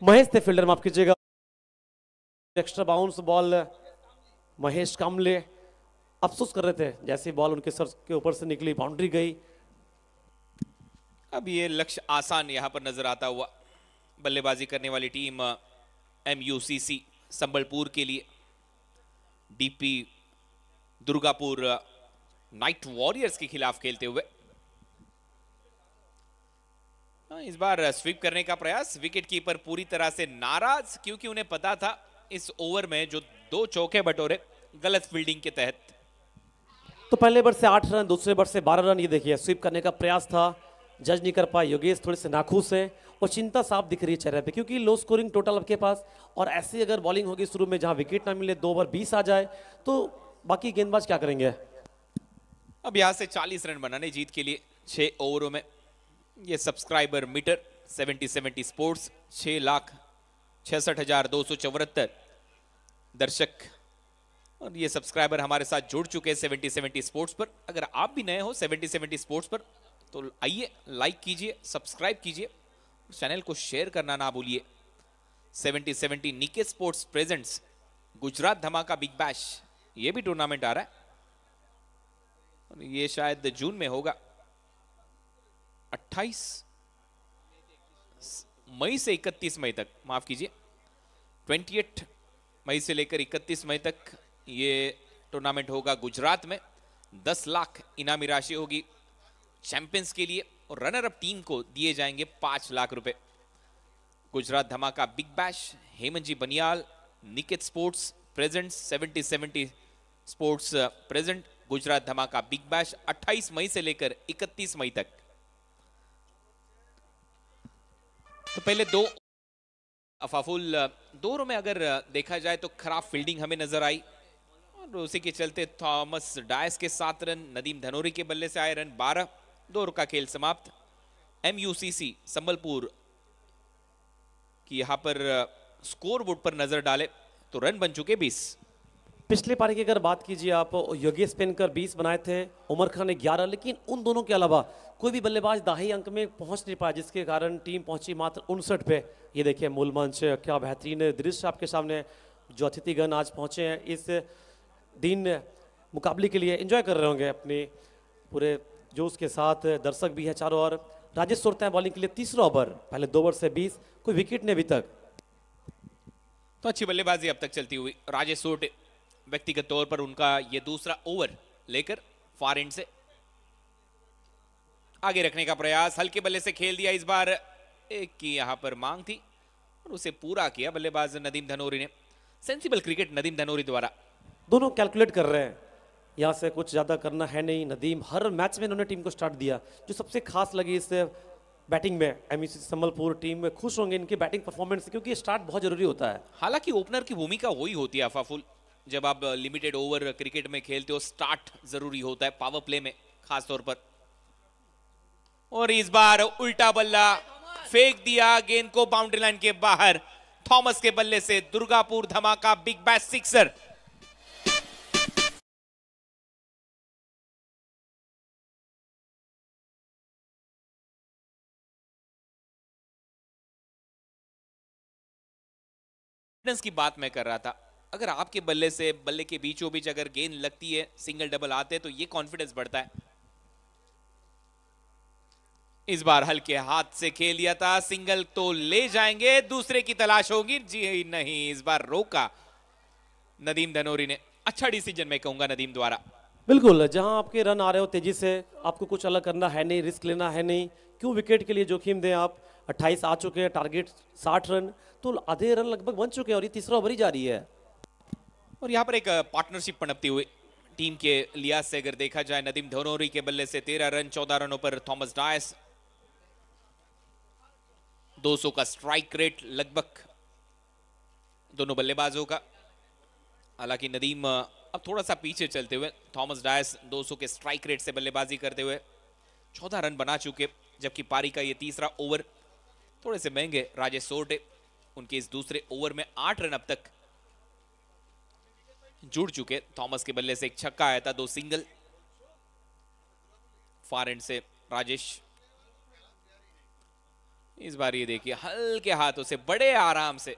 महेश थे फील्डर माफ कीजिएगा extra bounce ball Mahesh Kamle अफसोस कर रहे थे जैसे बॉल उनके सर के ऊपर से निकली बाउंड्री गई अब ये लक्ष्य आसान यहां पर नजर आता हुआ बल्लेबाजी करने वाली टीम एम संबलपुर के लिए डीपी दुर्गापुर नाइट वॉरियर्स के खिलाफ खेलते हुए हाँ, इस बार स्वीप करने का प्रयास कीपर पूरी तरह से नाराज क्योंकि उन्हें पता था इस ओवर में जो दो चौके बटोरे गलत फील्डिंग के तहत तो पहले बार से आठ रन दूसरे बार से बारह रन ये देखिए स्वीप करने का प्रयास था जज नहीं कर पाए योगेश थोड़े से नाखुश है और चिंता साफ दिख रही है चेहरे पे क्योंकि लो स्कोरिंग टोटल आपके पास और ऐसी अगर बॉलिंग होगी शुरू में जहां विकेट ना मिले दो ओवर बीस आ जाए तो बाकी गेंदबाज क्या करेंगे अब यहां से चालीस रन बनाने जीत के लिए छह ओवरों में ये सब्सक्राइबर मीटर 7070 स्पोर्ट्स छः लाख छियासठ हजार दो सौ चौहत्तर दर्शक और ये सब्सक्राइबर हमारे साथ जुड़ चुके हैं सेवेंटी सेवेंटी स्पोर्ट्स पर अगर आप भी नए हो सेवेंटी सेवेंटी स्पोर्ट्स पर तो आइए लाइक कीजिए सब्सक्राइब कीजिए चैनल को शेयर करना ना भूलिए सेवेंटी सेवेंटी निके sports presents Gujarat Dhamaka big bash ये भी टूर्नामेंट आ रहा है ये शायद जून में होगा अट्ठाईस मई से इकतीस मई तक माफ कीजिए ट्वेंटी एट मई से लेकर इकतीस मई तक ये टूर्नामेंट होगा गुजरात में दस लाख इनामी राशि होगी चैंपियंस के लिए और रनर अप टीम को दिए जाएंगे पांच लाख रुपए Gujarat Dhamaka big Bash Hemant ji Baniyal Niket sports present seventy seventy sports present Gujarat Dhamaka big bash 28 मई से लेकर 31 मई तक तो पहले दो अफाफुल दो में अगर देखा जाए तो खराब फील्डिंग हमें नजर आई और उसी के चलते थॉमस डायस के सात रन नदीम धनोरी के बल्ले से आए रन बारह दो का खेल समाप्त एमयूसीसी संबलपुर की यहां पर स्कोर बोर्ड पर नजर डाले तो रन बन चुके बीस पिछले पारी की अगर बात कीजिए आप योगेश पेनकर 20 बनाए थे उमर खान ने 11 लेकिन उन दोनों के अलावा कोई भी बल्लेबाज दाही अंक में पहुंच नहीं पाया जिसके कारण टीम पहुंची मात्र उनसठ पे ये देखिए मूल मंच क्या बेहतरीन दृश्य आपके सामने जो अतिथिगण आज पहुंचे हैं इस दिन मुकाबले के लिए एंजॉय कर रहे होंगे अपने पूरे जोश के साथ दर्शक भी हैं चारों ओर राजेश सोरते हैं बॉलिंग के लिए तीसरा ओवर पहले दो ओवर से बीस कोई विकेट नहीं अभी तक तो अच्छी बल्लेबाजी अब तक चलती हुई राजेश सोटे व्यक्तिगत तौर पर उनका ये दूसरा ओवर लेकर फार एंड से आगे रखने का प्रयास हल्के बल्ले से खेल दिया इस बार एक की यहां पर मांग थी और उसे पूरा किया बल्लेबाज नदीम धनोरी ने सेंसिबल क्रिकेट नदीम धनोरी द्वारा दोनों कैलकुलेट कर रहे हैं यहाँ से कुछ ज़्यादा करना है नहीं नदीम हर मैच में उन्होंने टीम को स्टार्ट दिया जो सबसे खास लगी इस बैटिंग में एम e संबलपुर टीम में खुश होंगे इनके बैटिंग परफॉर्मेंस क्योंकि स्टार्ट बहुत जरूरी होता है हालांकि ओपनर की भूमिका वही होती है अफाफुल जब आप लिमिटेड ओवर क्रिकेट में खेलते हो स्टार्ट जरूरी होता है पावर प्ले में खास तौर पर और इस बार उल्टा बल्ला फेंक दिया गेंद को बाउंड्री लाइन के बाहर थॉमस के बल्ले से दुर्गापुर धमाका बिग बैश सिक्सर की बात मैं कर रहा था अगर आपके बल्ले से बल्ले के बीचों बीच अगर गेंद लगती है सिंगल डबल आते हैं तो ये कॉन्फिडेंस बढ़ता है इस बार हल्के हाथ से खेल लिया था सिंगल तो ले जाएंगे दूसरे की तलाश होगी जी नहीं इस बार रोका नदीम धनोरी ने अच्छा डिसीजन मैं कहूंगा नदीम द्वारा बिल्कुल जहां आपके रन आ रहे हो तेजी से आपको कुछ अलग करना है नहीं रिस्क लेना है नहीं क्यों विकेट के लिए जोखिम दें आप 28 आ चुके हैं टारगेट 60 रन तो आधे रन लगभग बन चुके हैं और ये तीसरा ओवर ही जा रही है और यहाँ पर एक पार्टनरशिप पनपती हुई टीम के लिहाज से अगर देखा जाए नदीम धनोरी के बल्ले से तेरह रन चौदह रनों पर थॉमस डायस 200 का स्ट्राइक रेट लगभग दोनों बल्लेबाजों का हालांकि नदीम अब थोड़ा सा पीछे चलते हुए थॉमस डायस 200 के स्ट्राइक रेट से बल्लेबाजी करते हुए चौदह रन बना चुके जबकि पारी का ये तीसरा ओवर थोड़े से महंगे राजेश सोटे उनके इस दूसरे ओवर में आठ रन अब तक जुड़ चुके थॉमस के बल्ले से एक छक्का आया था दो सिंगल फार एंड से राजेश इस बार ये देखिए हल्के हाथों से बड़े आराम से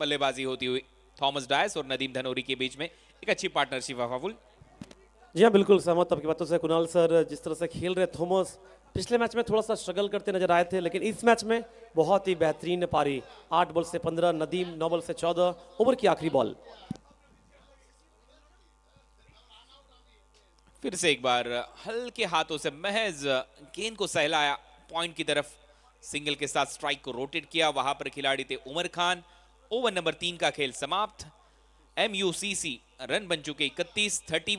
बल्लेबाजी होती हुई थॉमस डायस और नदीम धनोरी के बीच में एक अच्छी पार्टनरशिप वफाफुल जी हाँ बिल्कुल सहमत आपकी बातों से कुणाल सर जिस तरह से खेल रहे थॉमस पिछले मैच में थोड़ा सा स्ट्रगल करते नजर आए थे लेकिन इस मैच में बहुत ही बेहतरीन पारी आठ बॉल से पंद्रह नदीम नौ बॉल से चौदह ओवर की आखिरी बॉल फिर से एक बार हल्के हाथों से महज गेंद को सहलाया पॉइंट की तरफ सिंगल के साथ स्ट्राइक को रोटेट किया वहां पर खिलाड़ी थे उमर खान ओवर नंबर तीन का खेल समाप्त एम रन बन चुके इकतीस थर्टी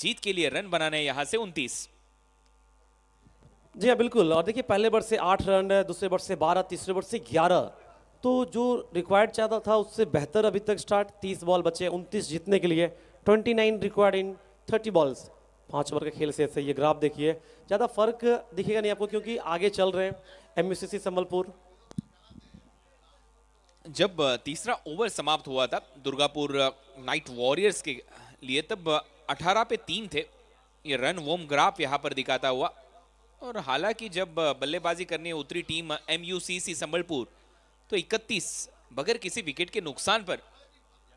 जीत के लिए रन बनाने यहां से उनतीस जी हाँ बिल्कुल और देखिए पहले बर्ड से आठ रन दूसरे बर्ड से बारह तीसरे बर्ड से ग्यारह तो जो रिक्वायर्ड चाहता था उससे बेहतर अभी तक स्टार्ट तीस बॉल बचे उनतीस जीतने के लिए twenty nine required in thirty balls पाँच ओवर का खेल से, ऐसे ये ग्राफ देखिए ज़्यादा फर्क दिखेगा नहीं आपको क्योंकि आगे चल रहे हैं एम यू संबलपुर जब तीसरा ओवर समाप्त हुआ था दुर्गापुर नाइट वॉरियर्स के लिए तब 18 पे तीन थे ये रन वोम ग्राफ यहाँ पर दिखाता हुआ और हालांकि जब बल्लेबाजी करने उतरी टीम एम संबलपुर तो 31 बगैर किसी विकेट के नुकसान पर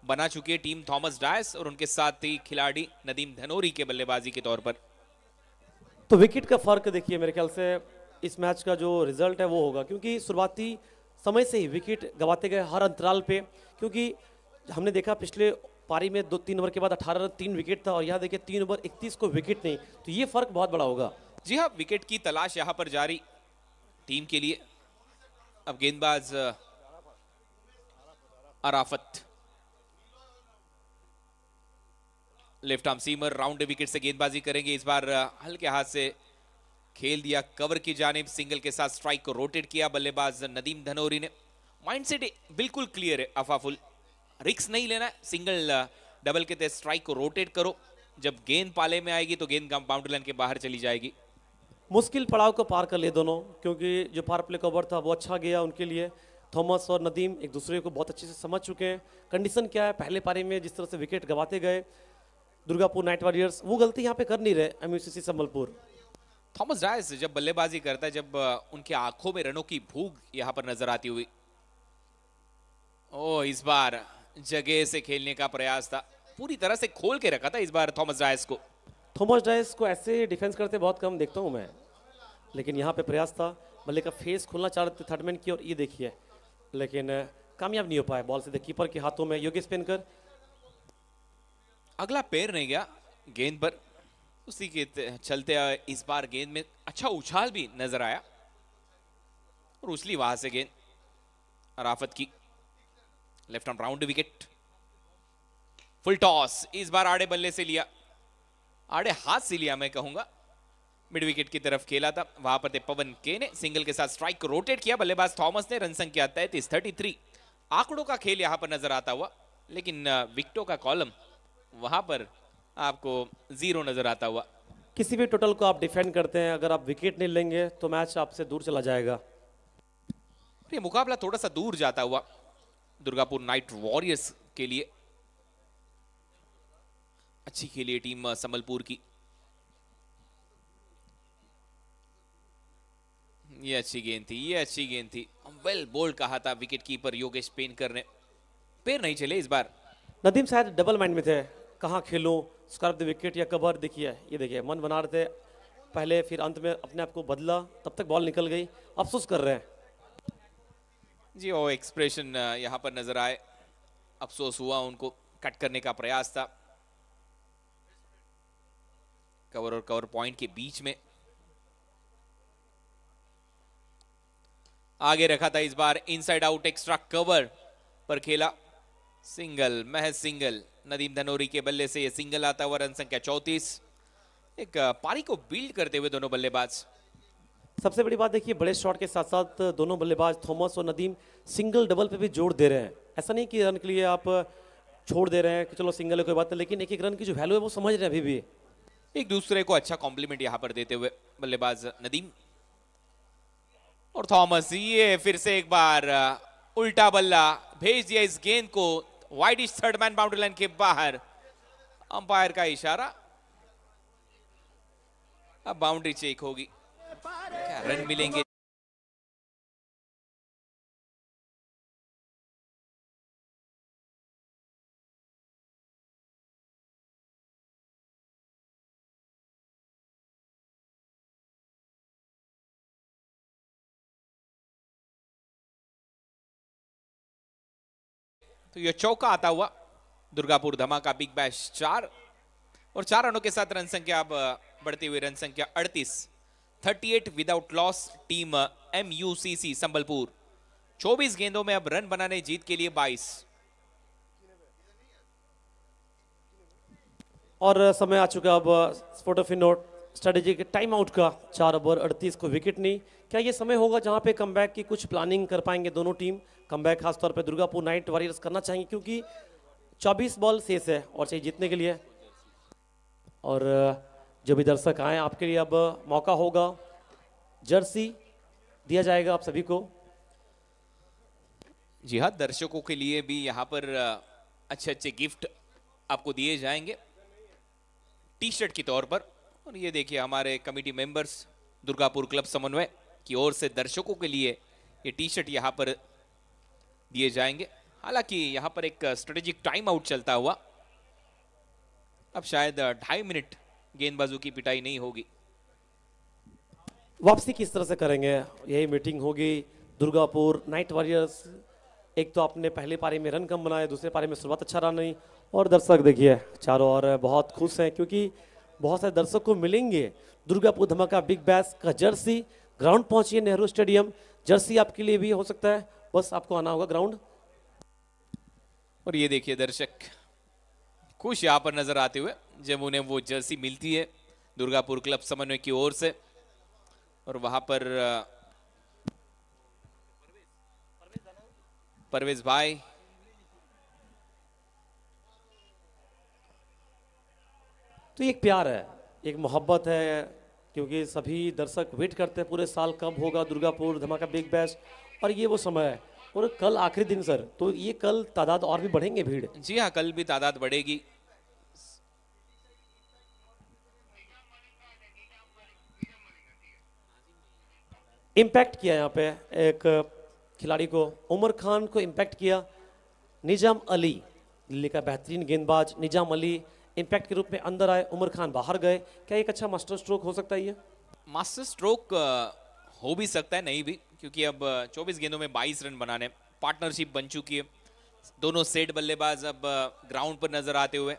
बना चुकी है टीम थॉमस डायस और उनके साथ ही खिलाड़ी नदीम धनोरी के बल्लेबाजी के तौर पर तो विकेट का फर्क देखिए मेरे ख्याल से इस मैच का जो रिजल्ट है वो होगा क्योंकि शुरुआती समय से ही विकेट गवाते गए हर अंतराल पे क्योंकि हमने देखा पिछले पारी में दो तीन ओवर के बाद अठारह रन तीन विकेट था और यहाँ देखिए तीन ओवर इकतीस को विकेट नहीं तो ये फर्क बहुत बड़ा होगा जी हाँ विकेट की तलाश यहाँ पर जारी टीम के लिए अब गेंदबाज Arafat left arm seamer round wicket से गेंदबाजी करेंगे इस बार हल्के हाथ से खेल दिया कवर की जानेब सिंगल के साथ स्ट्राइक को रोटेट किया बल्लेबाज नदीम धनोरी ने माइंडसेट बिल्कुल क्लियर है अफाफुल रिक्स नहीं लेना सिंगल डबल के तहत स्ट्राइक को रोटेट करो जब गेंद पाले में आएगी तो गेंद बाउंड्री लाइन के बाहर चली जाएगी मुश्किल पड़ाव को पार कर ले दोनों क्योंकि जो पार प्ले कवर था वो अच्छा गया उनके लिए थॉमस और नदीम एक दूसरे को बहुत अच्छे से समझ चुके हैं कंडीशन क्या है पहले पारी में जिस तरह से विकेट गवाते गए दुर्गापुर नाइट वॉरियर्स वो गलती यहाँ पे कर नहीं रहे एम संबलपुर थॉमस राइस जब बल्लेबाजी करता है जब उनकी आंखों में रनों की भूख यहाँ पर नजर आती हुई ओ इस बार जगह से खेलने का प्रयास था पूरी तरह से खोल के रखा था इस बार थॉमस राइस को थॉमस राइस को ऐसे डिफेंस करते बहुत कम देखता हूँ मैं लेकिन यहाँ पे प्रयास था बल्ले का फेस खोलना चाह रहे थर्डमैन की और ये देखिए लेकिन कामयाब नहीं हो पाए बॉल सीधे कीपर के हाथों में योगेश पेनकर अगला पैर नहीं गया गेंद पर उसी के चलते इस बार गेंद में अच्छा उछाल भी नजर आया और उसली वहां से गेंद राफत की left on round wicket full toss इस बार आड़े बल्ले से लिया आड़े हाथ से लिया मैं कहूंगा मिड विकेट की तरफ खेला था वहां पर थे पवन के ने सिंगल के साथ स्ट्राइक को रोटेट किया बल्लेबाज थॉमस ने रन संख्या तैतीस थर्टी थ्री आंकड़ों का खेल यहां पर नजर आता हुआ लेकिन विकटों का कॉलम वहां पर आपको जीरो नजर आता हुआ किसी भी टोटल को आप डिफेंड करते हैं अगर आप विकेट नहीं लेंगे तो मैच आपसे दूर चला जाएगा ये मुकाबला थोड़ा सा दूर जाता हुआ दुर्गापुर नाइट वॉरियर्स के लिए अच्छी खेली टीम संबलपुर की ये अच्छी गेंद थी ये अच्छी गेंद थी वेल बोल्ड कहा था विकेट कीपर योगेश पेनकर ने पैर नहीं चले इस बार नदीम शायद डबल माइंड में थे कहाँ खेलो स्कर्फ द विकेट या कवर देखिए ये देखिए मन बना रहे थे पहले फिर अंत में अपने आप को बदला तब तक बॉल निकल गई अफसोस कर रहे हैं जी वो एक्सप्रेशन यहाँ पर नजर आए अफसोस हुआ उनको कट करने का प्रयास था कवर और कवर पॉइंट के बीच में आगे रखा था इस बार इनसाइड आउट एक्स्ट्रा कवर पर खेला सिंगल महज सिंगल नदीम धनोरी के बल्ले से ये सिंगल आता हुआ रन संख्या चौतीस एक पारी को बिल्ड करते हुए दोनों बल्लेबाज सबसे बड़ी बात देखिए बड़े शॉट के साथ साथ दोनों बल्लेबाज थॉमस और नदीम सिंगल डबल पे भी जोर दे रहे हैं ऐसा नहीं कि रन के लिए आप छोड़ दे रहे हैं कि चलो सिंगल है कोई बात नहीं लेकिन एक एक रन की जो वैल्यू है वो समझ रहे हैं अभी भी एक दूसरे को अच्छा कॉम्प्लीमेंट यहाँ पर देते हुए बल्लेबाज नदीम और थॉमस ये फिर से एक बार उल्टा बल्ला भेज दिया इस गेंद को wide is third man boundary line के बाहर अंपायर का इशारा अब बाउंड्री चेक होगी क्या रन मिलेंगे तो यह चौका आता हुआ दुर्गापुर धमाका बिग बैश चार और चार रनों के साथ रन संख्या अब बढ़ती हुई रन संख्या thirty 38 without loss team M Sambalpur चौबीस गेंदों में अब रन बनाने जीत के लिए 22 और समय आ चुका अब स्पोर्ट ऑफ नोट स्ट्रेटेजी के टाइम आउट का चार ओवर अड़तीस को विकेट नहीं क्या ये समय होगा जहाँ पे कम की कुछ प्लानिंग कर पाएंगे दोनों टीम कम बैक खासतौर पर दुर्गापुर नाइट वॉरियर्स करना चाहेंगे क्योंकि 24 बॉल शेष है और चाहिए जीतने के लिए और जो भी दर्शक आए आपके लिए अब मौका होगा जर्सी दिया जाएगा आप सभी को जी हाँ दर्शकों के लिए भी यहाँ पर अच्छे अच्छे गिफ्ट आपको दिए जाएंगे टी शर्ट के तौर पर और ये देखिए हमारे कमेटी मेंबर्स दुर्गापुर क्लब समन्वय की ओर से दर्शकों के लिए ये टी शर्ट यहाँ पर दिए जाएंगे हालांकि यहाँ पर एक स्ट्रेटेजिक टाइम आउट चलता हुआ अब शायद ढाई मिनट गेंदबाजों की पिटाई नहीं होगी वापसी किस तरह से करेंगे यही मीटिंग होगी दुर्गापुर नाइट वॉरियर्स एक तो आपने पहले पारी में रन कम बनाए दूसरे पारी में शुरुआत अच्छा रहा नहीं और दर्शक देखिए चारों ओर बहुत खुश हैं क्योंकि बहुत सारे दर्शक को मिलेंगे दुर्गापुर धमाका बिग बैस का जर्सी ग्राउंड पहुंचिए नेहरू स्टेडियम जर्सी आपके लिए भी हो सकता है बस आपको आना होगा ग्राउंड और ये देखिए दर्शक खुश यहाँ पर नजर आते हुए जब उन्हें वो जर्सी मिलती है दुर्गापुर क्लब समन्वय की ओर से और वहां पर परवेज भाई तो एक प्यार है एक मोहब्बत है क्योंकि सभी दर्शक वेट करते हैं पूरे साल कब होगा दुर्गापुर धमाका बिग बैस और ये वो समय है और कल आखिरी दिन सर तो ये कल तादाद और भी बढ़ेंगे भीड़ जी हाँ कल भी तादाद बढ़ेगी इम्पैक्ट किया यहाँ पे एक खिलाड़ी को उमर खान को इम्पैक्ट किया निजाम अली दिल्ली का बेहतरीन गेंदबाज निजाम अली इम्पैक्ट के रूप में अंदर आए उमर खान बाहर गए क्या एक अच्छा मास्टर स्ट्रोक हो सकता है ये मास्टर स्ट्रोक हो भी सकता है नहीं भी क्योंकि अब 24 गेंदों में 22 रन बनाने पार्टनरशिप बन चुकी है दोनों सेट बल्लेबाज अब ग्राउंड पर नजर आते हुए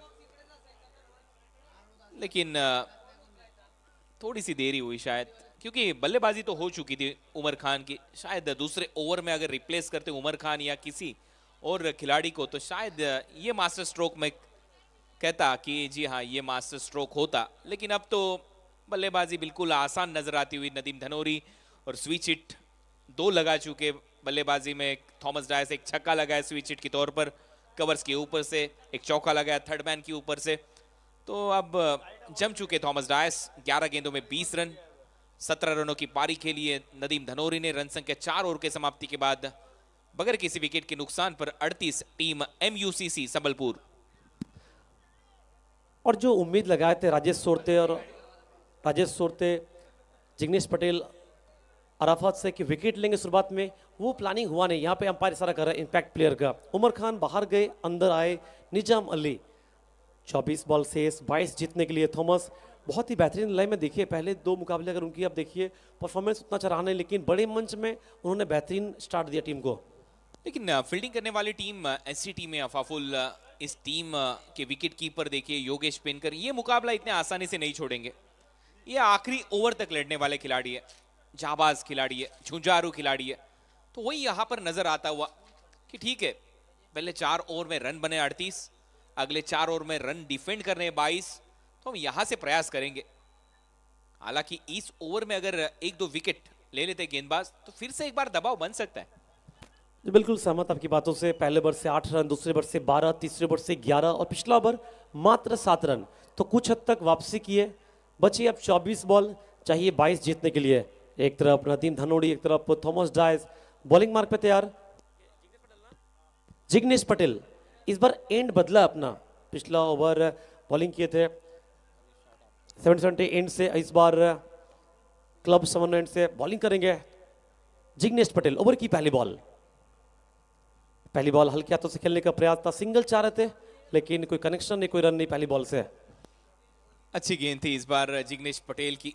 लेकिन थोड़ी सी देरी हुई शायद क्योंकि बल्लेबाजी तो हो चुकी थी उमर खान की शायद दूसरे ओवर में अगर रिप्लेस करते उमर खान या किसी और खिलाड़ी को तो शायद ये मास्टर स्ट्रोक में कहता कि जी हाँ ये मास्टर स्ट्रोक होता लेकिन अब तो बल्लेबाजी बिल्कुल आसान नजर आती हुई नदीम धनोरी और स्विच इट दो लगा चुके बल्लेबाजी में थॉमस डायस एक छक्का लगाया स्विच इट के तौर पर कवर्स के ऊपर से एक चौका लगाया थर्ड मैन के ऊपर से तो अब जम चुके थॉमस डायस 11 गेंदों में 20 रन 17 रनों की पारी के लिए नदीम धनोरी ने रन संख्या चार ओवर के समाप्ति के बाद बगैर किसी विकेट के नुकसान पर अड़तीस टीम एमयूसीसी संबलपुर और जो उम्मीद लगाए थे राजेश सोरते और राजेश सोरते जिग्नेश पटेल अराफत से कि विकेट लेंगे शुरुआत में वो प्लानिंग हुआ नहीं यहाँ पे अंपायर सारा कर रहा है इम्पैक्ट प्लेयर का उमर खान बाहर गए अंदर आए निजाम अली 24 बॉल सेस 22 जीतने के लिए थॉमस बहुत ही बेहतरीन लय में देखिए पहले दो मुकाबले अगर उनकी आप देखिए परफॉर्मेंस उतना अच्छा रहा नहीं लेकिन बड़े मंच में उन्होंने बेहतरीन स्टार्ट दिया टीम को लेकिन फील्डिंग uh, करने वाली टीम ऐसी टीम है अफाफुल इस टीम के विकेट कीपर देखिए योगेश पेनकर ये मुकाबला इतने आसानी से नहीं छोड़ेंगे ये आखिरी ओवर तक लड़ने वाले खिलाड़ी है जाबाज खिलाड़ी है झुंझारू खिलाड़ी है तो वही यहाँ पर नजर आता हुआ कि ठीक है पहले चार ओवर में रन बने अड़तीस अगले चार ओवर में रन डिफेंड कर रहे हैं तो हम यहां से प्रयास करेंगे हालांकि इस ओवर में अगर एक दो विकेट ले लेते गेंदबाज तो फिर से एक बार दबाव बन सकता है जी बिल्कुल सहमत आपकी बातों से पहले ओवर से आठ रन दूसरे ओवर से बारह तीसरे ओवर से ग्यारह और पिछला ओवर मात्र सात रन तो कुछ हद तक वापसी किए बची अब चौबीस बॉल चाहिए बाईस जीतने के लिए एक तरफ नदीम धनोड़ी एक तरफ थॉमस डायस बॉलिंग मार्ग पे तैयार जिग्नेश पटेल इस बार एंड बदला अपना पिछला ओवर बॉलिंग किए थे सेवन सेवेंटी एंड से इस बार क्लब सेवन एंड से बॉलिंग करेंगे जिग्नेश पटेल ओवर की पहली बॉल पहली बॉल हल्के हाथों से खेलने का प्रयास था सिंगल चाह रहे थे लेकिन कोई कनेक्शन नहीं कोई रन नहीं पहली बॉल से अच्छी गेंद थी इस बार जिग्नेश पटेल की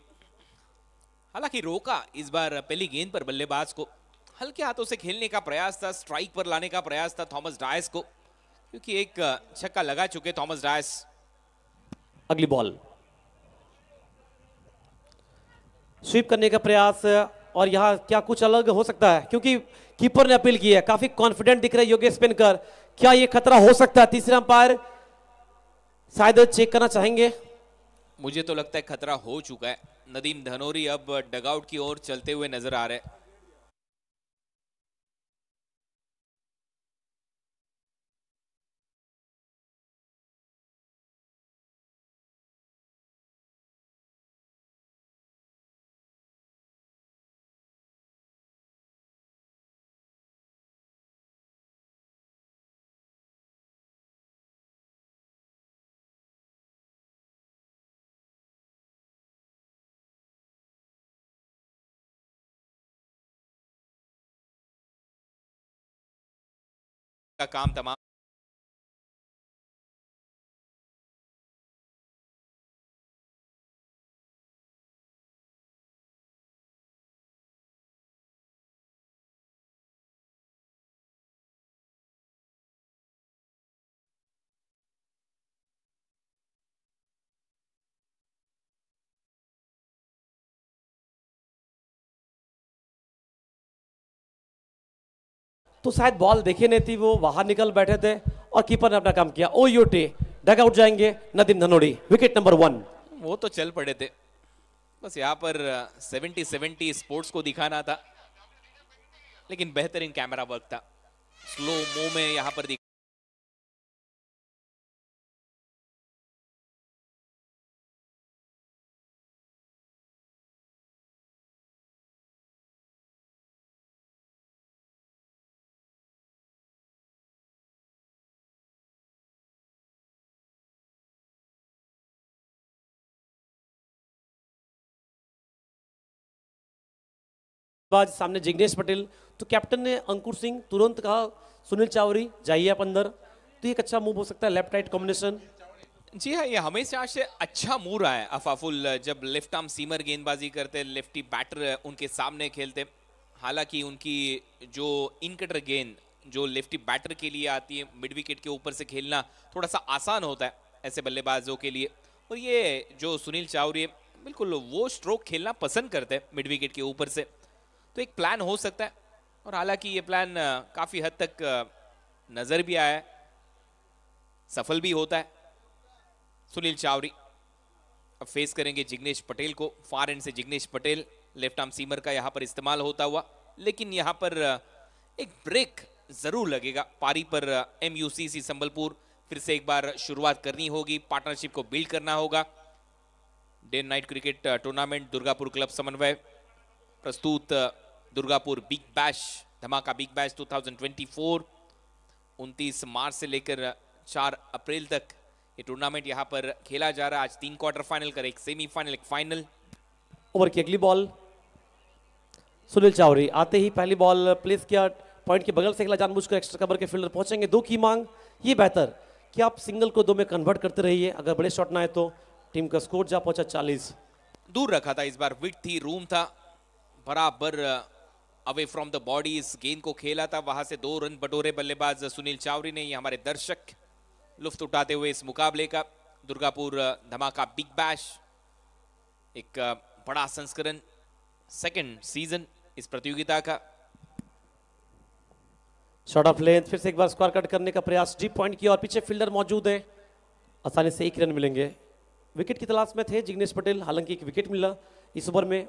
हालांकि रोका इस बार पहली गेंद पर बल्लेबाज को हल्के हाथों से खेलने का प्रयास था स्ट्राइक पर लाने का प्रयास था थॉमस डायस को क्योंकि एक छक्का लगा चुके थॉमस डायस अगली बॉल स्वीप करने का प्रयास और यहाँ क्या कुछ अलग हो सकता है क्योंकि कीपर ने अपील की है काफी कॉन्फिडेंट दिख रहे योगेश पेनकर क्या यह खतरा हो सकता है तीसरा अंपायर शायद चेक करना चाहेंगे मुझे तो लगता है खतरा हो चुका है नदीम धनोरी अब डगआउट की ओर चलते हुए नजर आ रहे हैं का काम तमाम तो शायद बॉल देखी नहीं थी वो बाहर निकल बैठे थे और कीपर ने अपना काम किया ओ यूटी डग आउट जाएंगे Nadeem Dhanodi wicket number one वो तो चल पड़े थे बस यहाँ पर सेवेंटी सेवेंटी स्पोर्ट्स को दिखाना था लेकिन बेहतरीन कैमरा वर्क था स्लो मो में यहाँ पर बाद सामने जिग्नेश पटेल तो कैप्टन ने अंकुर सिंह तुरंत कहा सुनील चावरी जाइए आप अंदर तो एक अच्छा मूव हो सकता है लेफ्ट राइट कॉम्बिनेशन जी हाँ ये हमेशा से अच्छा मूव रहा है अफाफुल जब लेफ्ट आर्म सीमर गेंदबाजी करते लेफ्टी बैटर उनके सामने खेलते हालांकि उनकी जो इनकटर गेंद जो लेफ्टी बैटर के लिए आती है मिड विकेट के ऊपर से खेलना थोड़ा सा आसान होता है ऐसे बल्लेबाजों के लिए और ये जो सुनील चावरी बिल्कुल वो स्ट्रोक खेलना पसंद करते हैं मिड विकेट के ऊपर से तो एक प्लान हो सकता है और हालांकि ये प्लान काफ़ी हद तक नज़र भी आया है सफल भी होता है सुनील चावरी अब फेस करेंगे जिग्नेश पटेल को फार एंड से Jignesh Patel left arm seamer का यहां पर इस्तेमाल होता हुआ लेकिन यहां पर एक ब्रेक जरूर लगेगा पारी पर एम संबलपुर फिर से एक बार शुरुआत करनी होगी पार्टनरशिप को बिल्ड करना होगा day night cricket tournament Durgapur club Samanvay प्रस्तुत Durgapur big bash Dhamaka big Bash 2024 29 मार्च से लेकर 4 अप्रैल तक ये टूर्नामेंट यहां पर खेला जा रहा है आज तीन क्वार्टर फाइनल कर एक सेमीफाइनल एक फाइनल ओवर की अगली बॉल सुनील चावरी आते ही पहली बॉल प्लेस किया पॉइंट के बगल से खेला जानबूझकर एक्स्ट्रा कवर के फील्डर पहुंचेंगे दो की मांग ये बेहतर कि आप सिंगल को दो में कन्वर्ट करते रहिए अगर बड़े शॉट ना आए तो टीम का स्कोर जा पहुंचा 40 दूर रखा था इस बार विट थी रूम था बराबर अवे फ्रॉम द बॉडी इस गेंद को खेला था वहां से दो रन बटोरे बल्लेबाज सुनील चावरी ने ये हमारे दर्शक लुफ्त उठाते हुए इस मुकाबले का दुर्गापुर धमाका बिग बैश एक बड़ा संस्करण सेकंड सीजन इस प्रतियोगिता का शॉर्ट ऑफ लेंथ फिर से एक बार स्क्वायर कट करने का प्रयास जी पॉइंट किया और पीछे फील्डर मौजूद है आसानी से एक रन मिलेंगे विकेट की तलाश में थे जिग्नेश पटेल हालांकि एक विकेट मिला इस ओवर में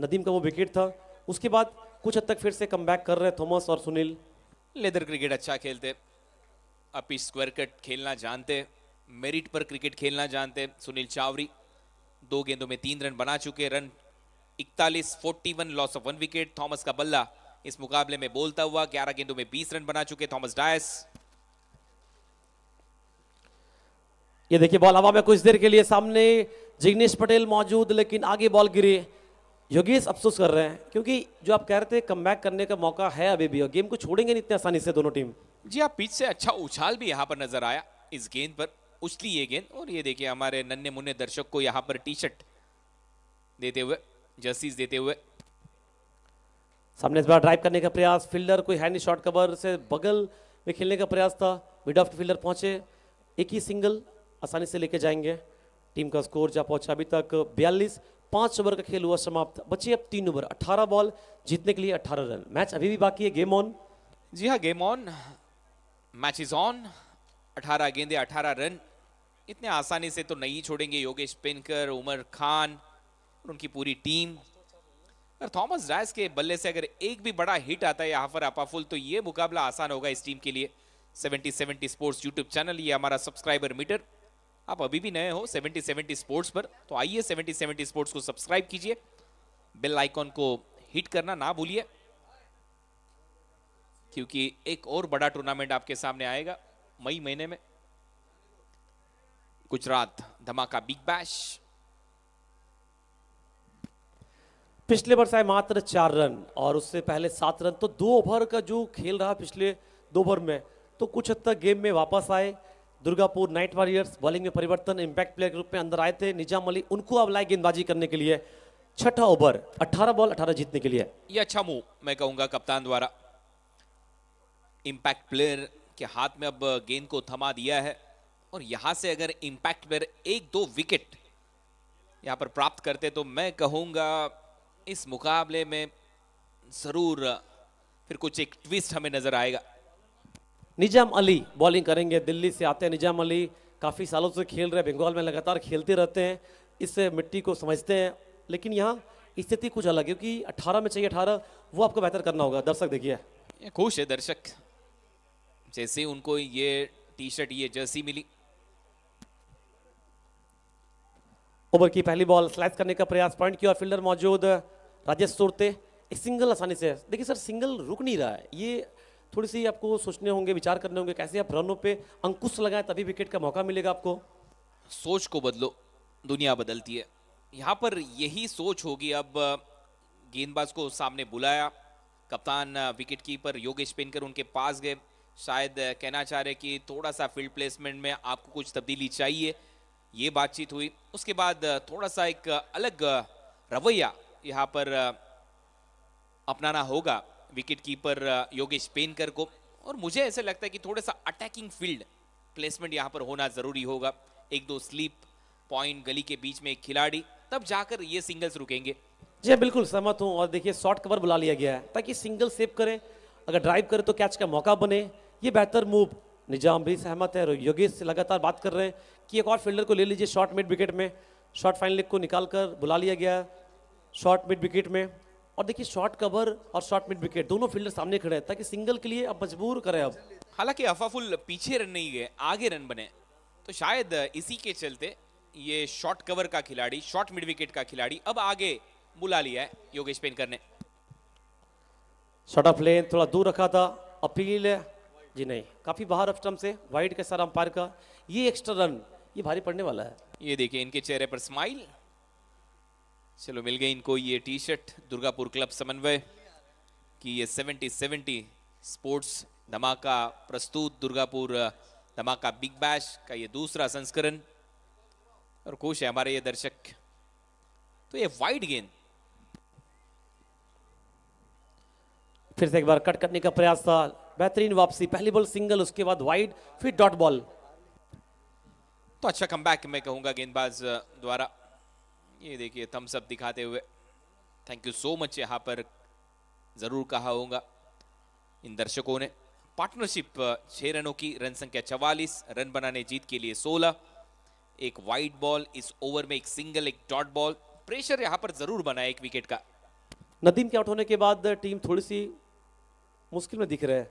नदीम का वो विकेट था उसके बाद कुछ हद तक फिर से कम कर रहे थॉमस और सुनील लेदर क्रिकेट अच्छा खेलते अपी स्क्वायर कट खेलना जानते मेरिट पर क्रिकेट खेलना जानते सुनील चावरी दो गेंदों में तीन रन बना चुके run 41 41 loss of one wicket Thomas का बल्ला इस मुकाबले में बोलता हुआ 11 गेंदों में 20 रन बना चुके थॉमस डायस ये देखिए बॉल हवा में कुछ देर के लिए सामने जिग्नेश पटेल मौजूद लेकिन आगे बॉल गिरी योगेश अफसोस कर रहे हैं क्योंकि जो आप कह रहे थे कम करने का मौका है अभी भी और गेम को छोड़ेंगे नहीं इतने आसानी से दोनों टीम जी आप पीछे अच्छा उछाल भी यहाँ पर नजर आया इस गेंद पर उछली ये गेंद और ये देखिए हमारे नन्हे मुन्ने दर्शक को यहाँ पर टी शर्ट देते हुए जर्सीज देते हुए सामने इस बार ड्राइव करने का प्रयास फील्डर कोई हैंड शॉर्ट कवर से बगल में खेलने का प्रयास था मिड ऑफ फील्डर पहुंचे एक ही सिंगल आसानी से लेके जाएंगे टीम का स्कोर जा पहुंचा अभी तक बयालीस पांच ओवर का खेल हुआ समाप्त बचे अब तीन ओवर अठारह बॉल जीतने के लिए अठारह रन मैच अभी भी बाकी है गेम ऑन जी हाँ game on match is on अठारह गेंदे अठारह रन इतने आसानी से तो नहीं छोड़ेंगे योगेश पिनकर उमर खान और उनकी पूरी टीम अगर थॉमस राइस के बल्ले से अगर एक भी बड़ा हिट आता है यहाँ पर अपाफुल तो ये मुकाबला आसान होगा इस टीम के लिए 70 70 स्पोर्ट्स यूट्यूब चैनल ये हमारा सब्सक्राइबर मीटर आप अभी भी नए हो सेवेंटी सेवेंटी स्पोर्ट्स पर तो आइए सेवेंटी सेवेंटी स्पोर्ट्स को सब्सक्राइब कीजिए बेल आइकॉन को हिट करना ना भूलिए क्योंकि एक और बड़ा टूर्नामेंट आपके सामने आएगा मई महीने में गुजरात धमाका बिग बैश पिछले वर्ष आए मात्र चार रन और उससे पहले सात रन तो दो ओवर का जो खेल रहा पिछले दो ओवर में तो कुछ हद तक गेम में वापस आए दुर्गापुर नाइट वॉरियर्स बॉलिंग में परिवर्तन इम्पैक्ट प्लेयर के रूप में अंदर आए थे निजाम अली उनको अब लाए गेंदबाजी करने के लिए छठा ओवर 18 बॉल 18 जीतने के लिए ये अच्छा मूव मैं कहूंगा कप्तान द्वारा इम्पैक्ट प्लेयर के हाथ में अब गेंद को थमा दिया है और यहां से अगर इम्पैक्ट प्लेयर एक दो विकेट यहां पर प्राप्त करते तो मैं कहूंगा इस मुकाबले में जरूर फिर कुछ एक ट्विस्ट हमें नजर आएगा निजाम अली बॉलिंग करेंगे दिल्ली से आते हैं निजाम अली काफ़ी सालों से खेल रहे बंगाल में लगातार खेलते रहते हैं इस मिट्टी को समझते हैं लेकिन यहाँ स्थिति कुछ अलग है क्योंकि अट्ठारह में चाहिए अठारह वो आपको बेहतर करना होगा दर्शक देखिए खुश है दर्शक जैसे उनको ये टी शर्ट ये जर्सी मिली ओवर की पहली बॉल स्लाइस करने का प्रयास पॉइंट किया फील्डर मौजूद राजेश एक सिंगल आसानी से देखिए सर सिंगल रुक नहीं रहा है ये थोड़ी सी आपको सोचने होंगे विचार करने होंगे कैसे आप रनों पे अंकुश लगाए तभी विकेट का मौका मिलेगा आपको सोच को बदलो दुनिया बदलती है यहाँ पर यही सोच होगी अब गेंदबाज को सामने बुलाया कप्तान विकेट कीपर योगेश पेनकर उनके पास गए शायद कहना चाह रहे कि थोड़ा सा फील्ड प्लेसमेंट में आपको कुछ तब्दीली चाहिए ये बातचीत हुई उसके बाद थोड़ा सा एक अलग रवैया यहाँ पर अपनाना होगा विकेट कीपर योगेश पेनकर को और मुझे ऐसा लगता है कि थोड़ा सा अटैकिंग फील्ड प्लेसमेंट यहाँ पर होना जरूरी होगा एक दो स्लीप पॉइंट गली के बीच में एक खिलाड़ी तब जाकर ये सिंगल्स रुकेंगे जी बिल्कुल सहमत हूँ और देखिए शॉर्ट कवर बुला लिया गया है ताकि सिंगल सेव करें अगर ड्राइव करें तो कैच का मौका बने ये बेहतर मूव निजाम भी सहमत है और योगेश से लगातार बात कर रहे हैं कि एक और फील्डर को ले लीजिए शॉर्ट मिड विकेट में शॉर्ट फाइनल को निकाल कर बुला लिया गया शॉर्ट मिड विकेट में और देखिए शॉर्ट कवर और शॉर्ट मिड विकेट दोनों फील्डर सामने खड़े हैं ताकि सिंगल के लिए अब मजबूर करें अब हालांकि अफाफुल पीछे रन नहीं गए आगे रन बने तो शायद इसी के चलते ये शॉर्ट कवर का खिलाड़ी शॉर्ट मिड विकेट का खिलाड़ी अब आगे बुला लिया है योगेश पेनकर ने शॉर्ट ऑफ लेन थोड़ा दूर रखा था अपील जी नहीं काफी बाहर अफ्टम से वाइड के सारा अंपायर का ये एक्स्ट्रा रन ये भारी पड़ने वाला है ये देखिए इनके चेहरे पर स्माइल चलो मिल गई इनको ये टी शर्ट दुर्गापुर क्लब समन्वय की ये सेवेंटी सेवेंटी स्पोर्ट्स धमाका प्रस्तुत दुर्गापुर धमाका बिग बैश का ये दूसरा संस्करण और खुश है हमारे ये दर्शक तो ये वाइड गेंद फिर से एक बार कट करने का प्रयास था बेहतरीन वापसी पहली बॉल सिंगल उसके बाद वाइड फिर डॉट बॉल तो अच्छा कम मैं कहूंगा गेंदबाज द्वारा ये देखिए थम्स अप दिखाते हुए थैंक यू सो मच यहाँ पर ज़रूर कहा होगा इन दर्शकों ने पार्टनरशिप uh, छह रनों की रन संख्या चवालीस रन बनाने जीत के लिए सोलह एक वाइट बॉल इस ओवर में एक सिंगल एक डॉट बॉल प्रेशर यहाँ पर ज़रूर बना एक विकेट का नदीम के आउट होने के बाद टीम uh, थोड़ी सी मुश्किल में दिख रहे हैं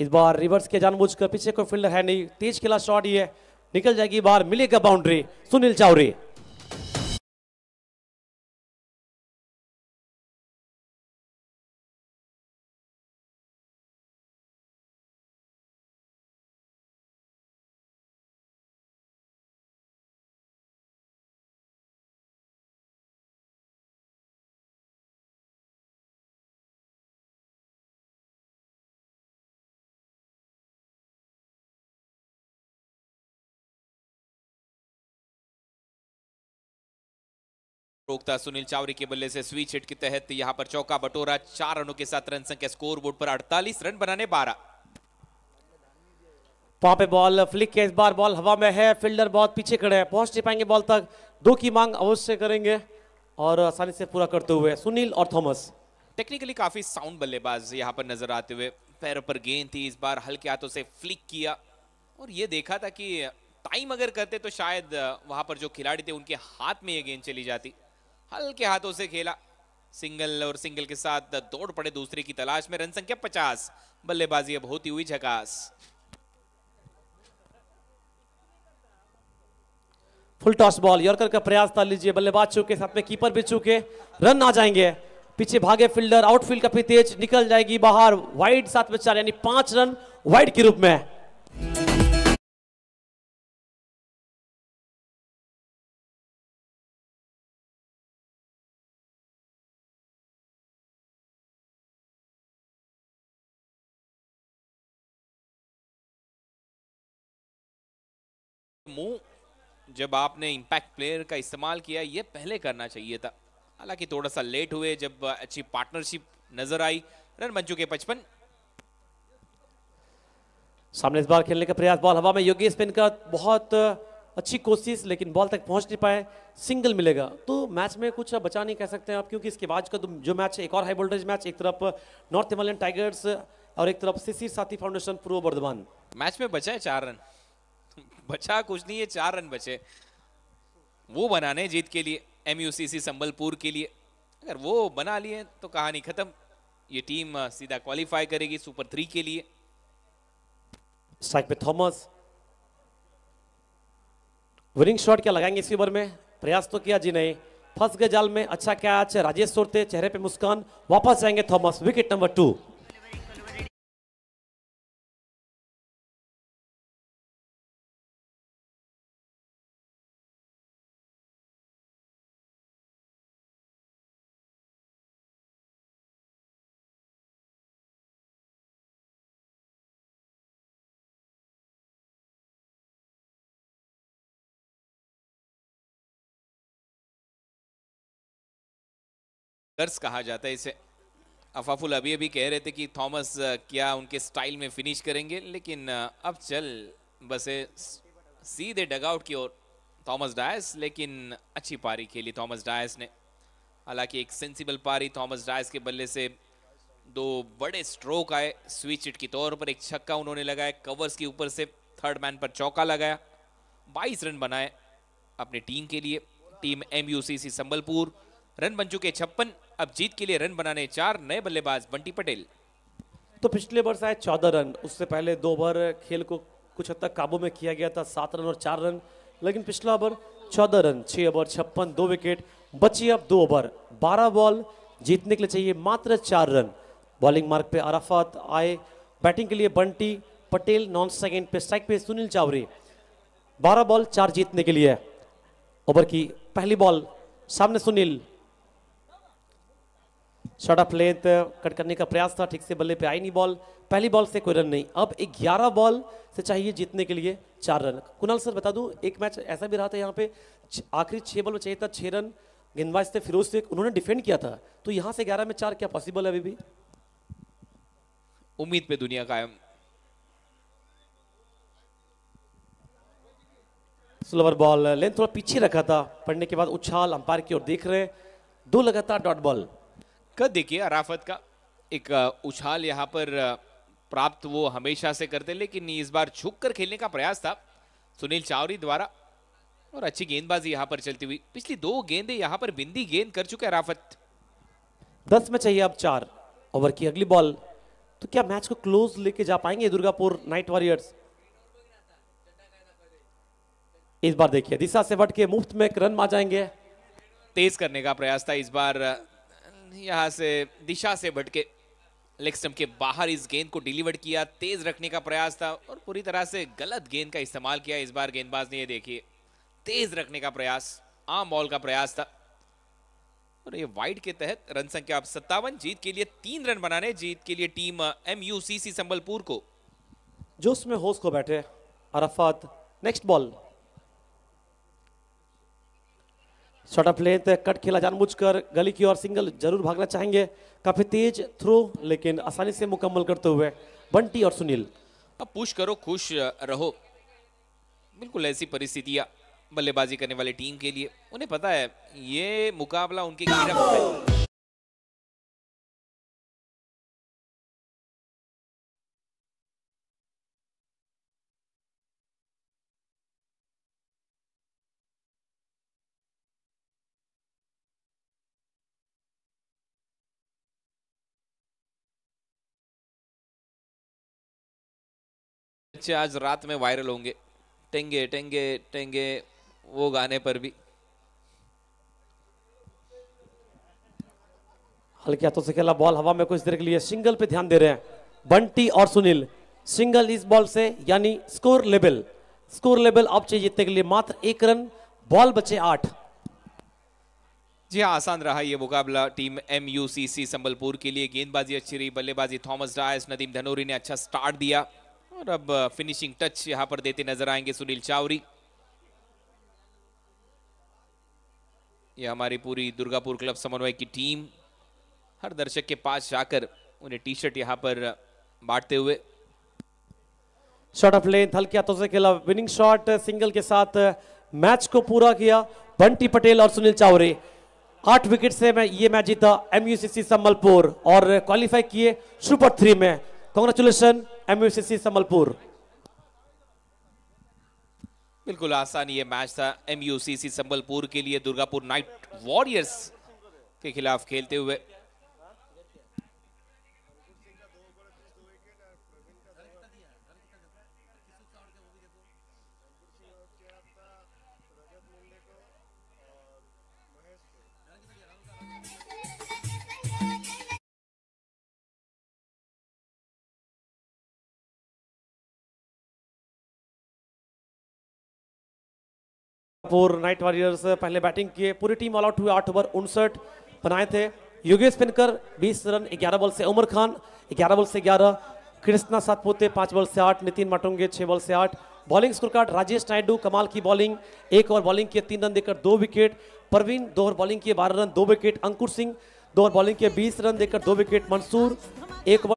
इस बार रिवर्स के जानबूझकर पीछे कोई फील्डर है नहीं तेज खिला शॉट ये निकल जाएगी बार मिलेगा बाउंड्री सुनील चावरी भोगता सुनील चावरी के बल्ले से स्वीच हिट के तहत यहां पर चौका बटोरा चार रनों के साथ रन संख्या स्कोर बोर्ड पर 48 रन बनाने 12 वहां पे बॉल फ्लिक के इस बार बॉल हवा में है फील्डर बहुत पीछे खड़े हैं पहुंच नहीं पाएंगे बॉल तक दो की मांग अवश्य करेंगे और आसानी से पूरा करते हुए सुनील और थॉमस टेक्निकली काफी साउंड बल्लेबाज यहाँ पर नजर आते हुए पैरों पर गेंद थी इस बार हल्के हाथों से फ्लिक किया और ये देखा था कि टाइम अगर करते तो शायद वहां पर जो खिलाड़ी थे उनके हाथ में ये गेंद चली जाती हल्के हाथों से खेला सिंगल और सिंगल के साथ दौड़ पड़े दूसरे की तलाश में रन संख्या पचास बल्लेबाजी अब होती हुई झकास फुल टॉस बॉल यॉर्कर का प्रयास था लीजिए बल्लेबाज चूके साथ में कीपर भी चूके रन आ जाएंगे पीछे भागे फील्डर आउटफील्ड का तेज निकल जाएगी बाहर वाइड साथ में चार यानी पांच रन वाइड के रूप में मुंह जब आपने इंपैक्ट प्लेयर का इस्तेमाल किया ये पहले करना चाहिए था हालांकि थोड़ा सा लेट हुए जब अच्छी पार्टनरशिप नजर आई रन बन चुके पचपन सामने इस बार खेलने का प्रयास बॉल हवा में योगी स्पिन का बहुत अच्छी कोशिश लेकिन बॉल तक पहुंच नहीं पाए सिंगल मिलेगा तो मैच में कुछ बचा नहीं कह सकते हैं आप क्योंकि इसके बाद का जो मैच है एक और हाई वोल्टेज मैच एक तरफ नॉर्थ हिमालयन टाइगर्स और एक तरफ शिशिर साथी फाउंडेशन पूर्व वर्धमान मैच में बचा है चार रन बचा कुछ नहीं है चार रन बचे वो बनाने जीत के लिए एमयूसीसी संबलपुर के लिए अगर वो बना लिए तो कहानी खत्म ये टीम सीधा क्वालिफाई करेगी सुपर थ्री के लिए थॉमस विनिंग शॉट क्या लगाएंगे इसी ओवर में प्रयास तो किया जी नहीं फंस गए जाल में अच्छा क्या राजेश सोरते चेहरे पे मुस्कान वापस जाएंगे थॉमस विकेट नंबर टू कर्स कहा जाता है इसे अफाफुल अभी अभी कह रहे थे कि थॉमस क्या उनके स्टाइल में फिनिश करेंगे लेकिन अब चल बसे सीधे डगआउट की ओर थॉमस डायस लेकिन अच्छी पारी खेली थॉमस डायस ने हालांकि एक सेंसिबल पारी थॉमस डायस के बल्ले से दो बड़े स्ट्रोक आए स्विच इट के तौर पर एक छक्का उन्होंने लगाया कवर्स के ऊपर से थर्ड मैन पर चौका लगाया बाईस रन बनाए अपनी टीम के लिए टीम एम संबलपुर रन बन चुके छप्पन अब जीत के लिए रन बनाने चार नए बल्लेबाज बंटी पटेल तो पिछले ओवर शायद चौदह रन उससे पहले दो ओवर खेल को कुछ हद तक काबू में किया गया था सात रन और चार रन लेकिन पिछला ओवर चौदह रन छह ओवर छप्पन दो विकेट बची अब दो ओवर बारह बॉल जीतने के लिए चाहिए मात्र चार रन बॉलिंग मार्ग पे अराफत आए बैटिंग के लिए बंटी पटेल नॉन सेकेंड पे स्ट्राइक पे सुनील चावरी बारह बॉल चार जीतने के लिए ओवर की पहली बॉल सामने Sunil short of length cut करने का प्रयास था ठीक से बल्ले पे आई नहीं बॉल पहली बॉल से कोई रन नहीं अब 11 बॉल से चाहिए जीतने के लिए चार रन कुणाल सर बता दूं एक मैच ऐसा भी रहा था यहाँ पे आखिरी छः बॉल में चाहिए था छः रन गेंदबाज थे फिरोज से उन्होंने डिफेंड किया था तो यहाँ से ग्यारह में चार क्या पॉसिबल है अभी भी उम्मीद पे दुनिया कायम स्लोवर बॉल लेंथ थोड़ा पीछे रखा था पढ़ने के बाद उछाल अंपायर की ओर देख रहे दो लगातार डॉट बॉल का देखिए अराफत का एक उछाल यहाँ पर प्राप्त वो हमेशा से करते लेकिन इस बार छुप कर खेलने का प्रयास था सुनील चावरी द्वारा और अच्छी गेंदबाजी यहाँ पर चलती हुई पिछली दो गेंदे यहाँ पर बिंदी गेंद कर चुके अराफत दस में चाहिए अब चार ओवर की अगली बॉल तो क्या मैच को क्लोज लेके जा पाएंगे दुर्गापुर नाइट वॉरियर्स इस बार देखिए दिशा से बट के मुफ्त में एक रन जाएंगे तेज करने का प्रयास था इस बार यहां से दिशा से भटके लेग स्टम्प के बाहर इस गेंद को डिलीवर किया तेज रखने का प्रयास था और पूरी तरह से गलत गेंद का इस्तेमाल किया इस बार गेंदबाज ने ये देखिए तेज रखने का प्रयास आम बॉल का प्रयास था और ये वाइड के तहत रन संख्या अब सत्तावन जीत के लिए तीन रन बनाने जीत के लिए टीम एम संबलपुर को जो उसमें होश को बैठे Arafat next ball shot of length cut खेला जानबूझकर गली की ओर सिंगल जरूर भागना चाहेंगे काफी तेज थ्रो लेकिन आसानी से मुकम्मल करते हुए बंटी और सुनील अब पुश करो खुश रहो बिल्कुल ऐसी परिस्थितियां बल्लेबाजी करने वाली टीम के लिए उन्हें पता है ये मुकाबला उनके गिरफ्त है बच्चे आज रात में वायरल होंगे टेंगे टेंगे टेंगे वो गाने पर भी हल्के हाथों से खेला बॉल हवा में कुछ देर के लिए सिंगल पे ध्यान दे रहे हैं बंटी और सुनील सिंगल इस बॉल से यानी स्कोर लेवल स्कोर लेवल अब चाहिए जीतने के लिए मात्र एक रन बॉल बचे आठ जी हाँ आसान रहा ये मुकाबला team M U C C Sambalpur के लिए गेंदबाजी अच्छी रही बल्लेबाजी थॉमस डायस नदीम धनोरी ने अच्छा स्टार्ट दिया और अब फिनिशिंग टच यहां पर देते नजर आएंगे सुनील चावरी यह हमारी पूरी दुर्गापुर क्लब समन्वय की टीम हर दर्शक के पास जाकर उन्हें टी शर्ट यहाँ पर बांटते हुए शॉट ऑफ लेंथ हल्के हाथों से खेला विनिंग शॉट सिंगल के साथ मैच को पूरा किया बंटी पटेल और सुनील चावरे आठ विकेट से मैं ये मैच जीता एमयूसीसी संबलपुर और क्वालिफाई किए सुपर थ्री में कॉन्ग्रेचुलेशन एमयूसीसी संबलपुर बिल्कुल आसान ये मैच था एमयूसीसी संबलपुर के लिए दुर्गापुर नाइट वॉरियर्स के खिलाफ खेलते हुए कपूर नाइट वॉरियर्स पहले बैटिंग किए पूरी टीम ऑल आउट हुए आठ ओवर उनसठ बनाए थे योगेश पिनकर 20 रन 11 बॉल से उमर खान 11 बॉल से 11 कृष्णा सातपोते 5 बॉल से 8 नितिन मटोंगे 6 बॉल से 8 bowling score card Rajesh Naidu कमाल की बॉलिंग एक ओवर बॉलिंग किए तीन रन देकर दो विकेट परवीन दो ओवर बॉलिंग किए बारह रन दो विकेट अंकुर सिंह दो ओवर बॉलिंग किए बीस रन देकर दो विकेट मंसूर एक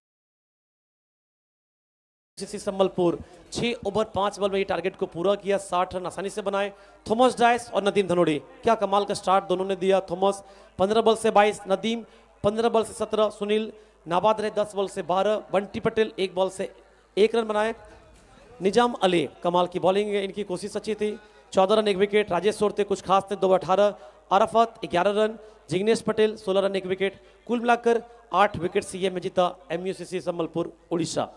सीसी संबलपुर छह ओवर पांच बॉल में ये टारगेट को पूरा किया साठ रन आसानी से बनाए थॉमस डायस और नदीम धनोड़ी क्या कमाल का स्टार्ट दोनों ने दिया थॉमस पंद्रह बॉल से बाईस नदीम पंद्रह बॉल से सत्रह सुनील नाबाद रहे दस बॉल से बारह बंटी पटेल एक बॉल से एक रन बनाए निजाम अली कमाल की बॉलिंग इनकी कोशिश अच्छी थी चौदह रन एक विकेट राजेश सोरते कुछ खास थे दो अठारह अराफत ग्यारह रन जिग्नेश पटेल सोलह रन एक विकेट कुल मिलाकर आठ विकेट से में जीता एमयूसीसी संबलपुर उड़ीसा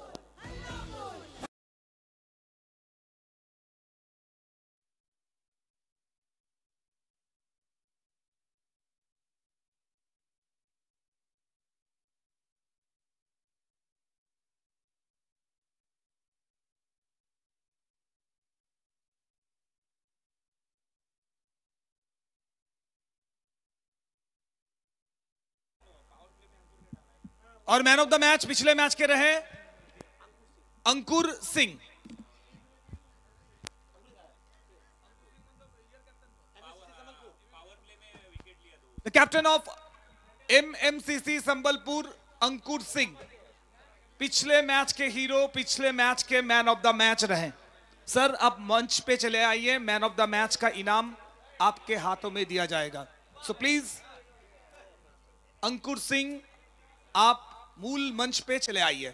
और मैन ऑफ द मैच पिछले मैच के रहे Ankur Singh the captain of MMCC Sambalpur Ankur Singh पिछले मैच के हीरो पिछले मैच के मैन ऑफ द मैच रहे सर आप मंच पे चले आइए मैन ऑफ द मैच का इनाम आपके हाथों में दिया जाएगा so so please Ankur Singh आप मूल मंच पे चले आइए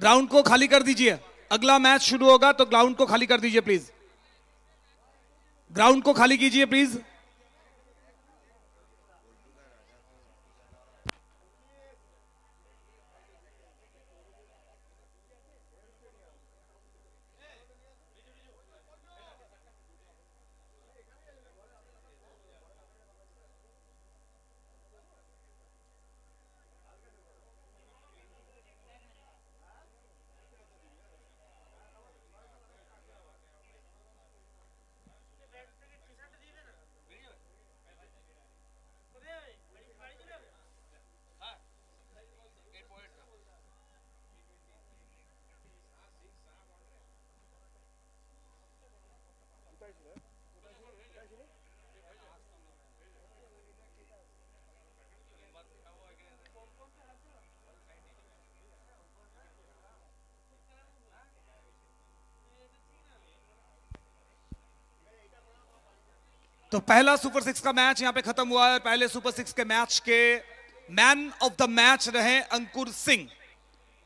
ग्राउंड को खाली कर दीजिए अगला मैच शुरू होगा तो ग्राउंड को खाली कर दीजिए प्लीज ग्राउंड को खाली कीजिए प्लीज तो पहला सुपर सिक्स का मैच यहां पे खत्म हुआ है पहले सुपर सिक्स के मैच के मैन ऑफ द मैच रहे अंकुर सिंह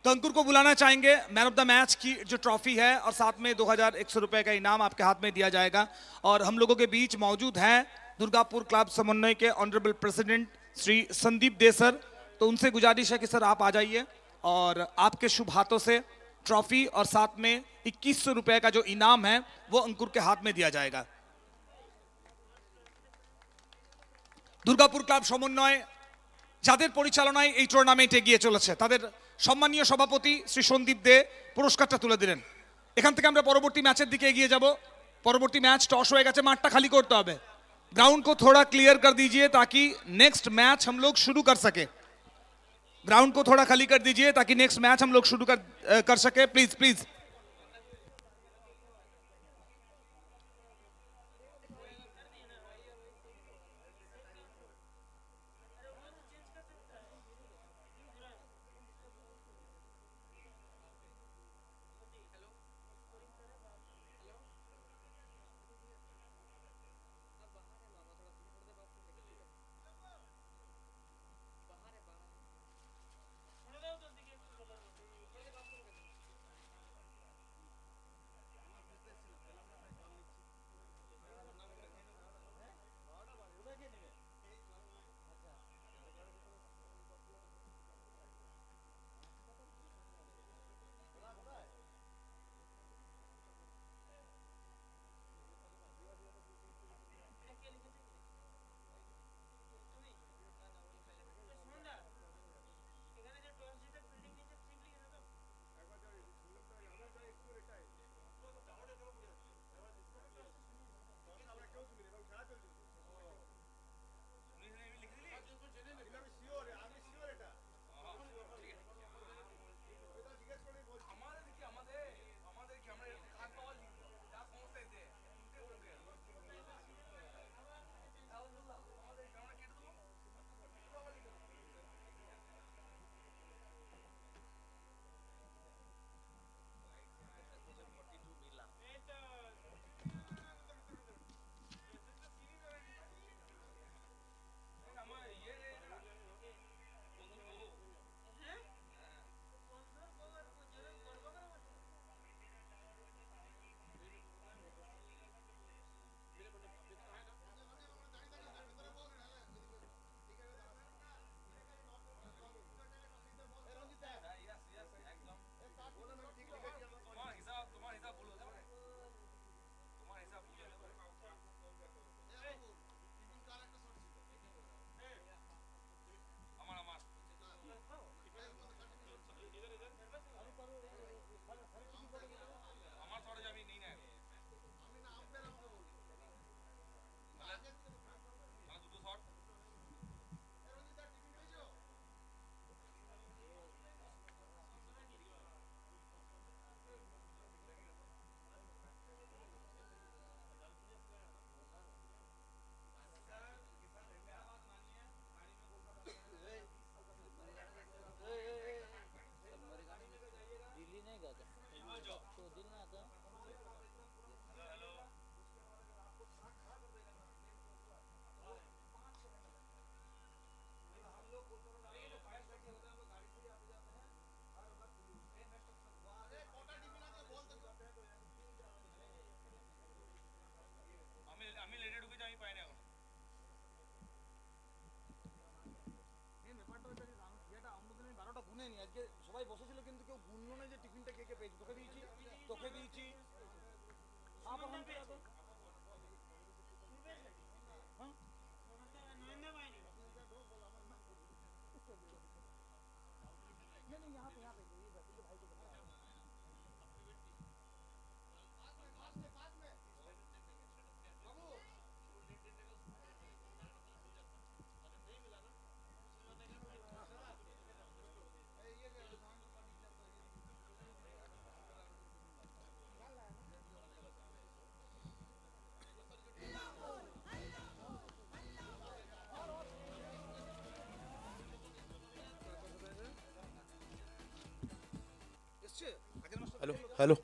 तो अंकुर को बुलाना चाहेंगे मैन ऑफ द मैच की जो ट्रॉफी है और साथ में दो हजार एक सौ रुपए का इनाम आपके हाथ में दिया जाएगा और हम लोगों के बीच मौजूद है दुर्गापुर क्लब समन्वय के honourable president Shri Sandeep De sir तो उनसे गुजारिश है कि सर आप आ जाइए और आपके शुभ हाथों से ट्रॉफी और साथ में इक्कीस सौ रुपए का जो इनाम है वो अंकुर के हाथ में दिया जाएगा দুর্গাপুর ক্লাব সমন্বয়ে যাদের পরিচালনায় এই টুর্নামেন্ট এগিয়ে চলেছে তাদের সম্মানীয় সভাপতি শ্রী সন্দীপ দে পুরস্কারটা তুলে দিলেন এখান থেকে আমরা পরবর্তী ম্যাচের দিকে এগিয়ে যাব পরবর্তী ম্যাচ টস হয়ে গেছে মাঠটা খালি করতে হবে গ্রাউন্ড কো থোড়া ক্লিয়ার কর দিজিয়ে তাকি নেক্সট ম্যাচ हम लोग शुरू कर सके ग्राउंड को थोड़ा खाली कर दीजिए ताकि नेक्स्ट मैच हम लोग शुरू कर कर الو الو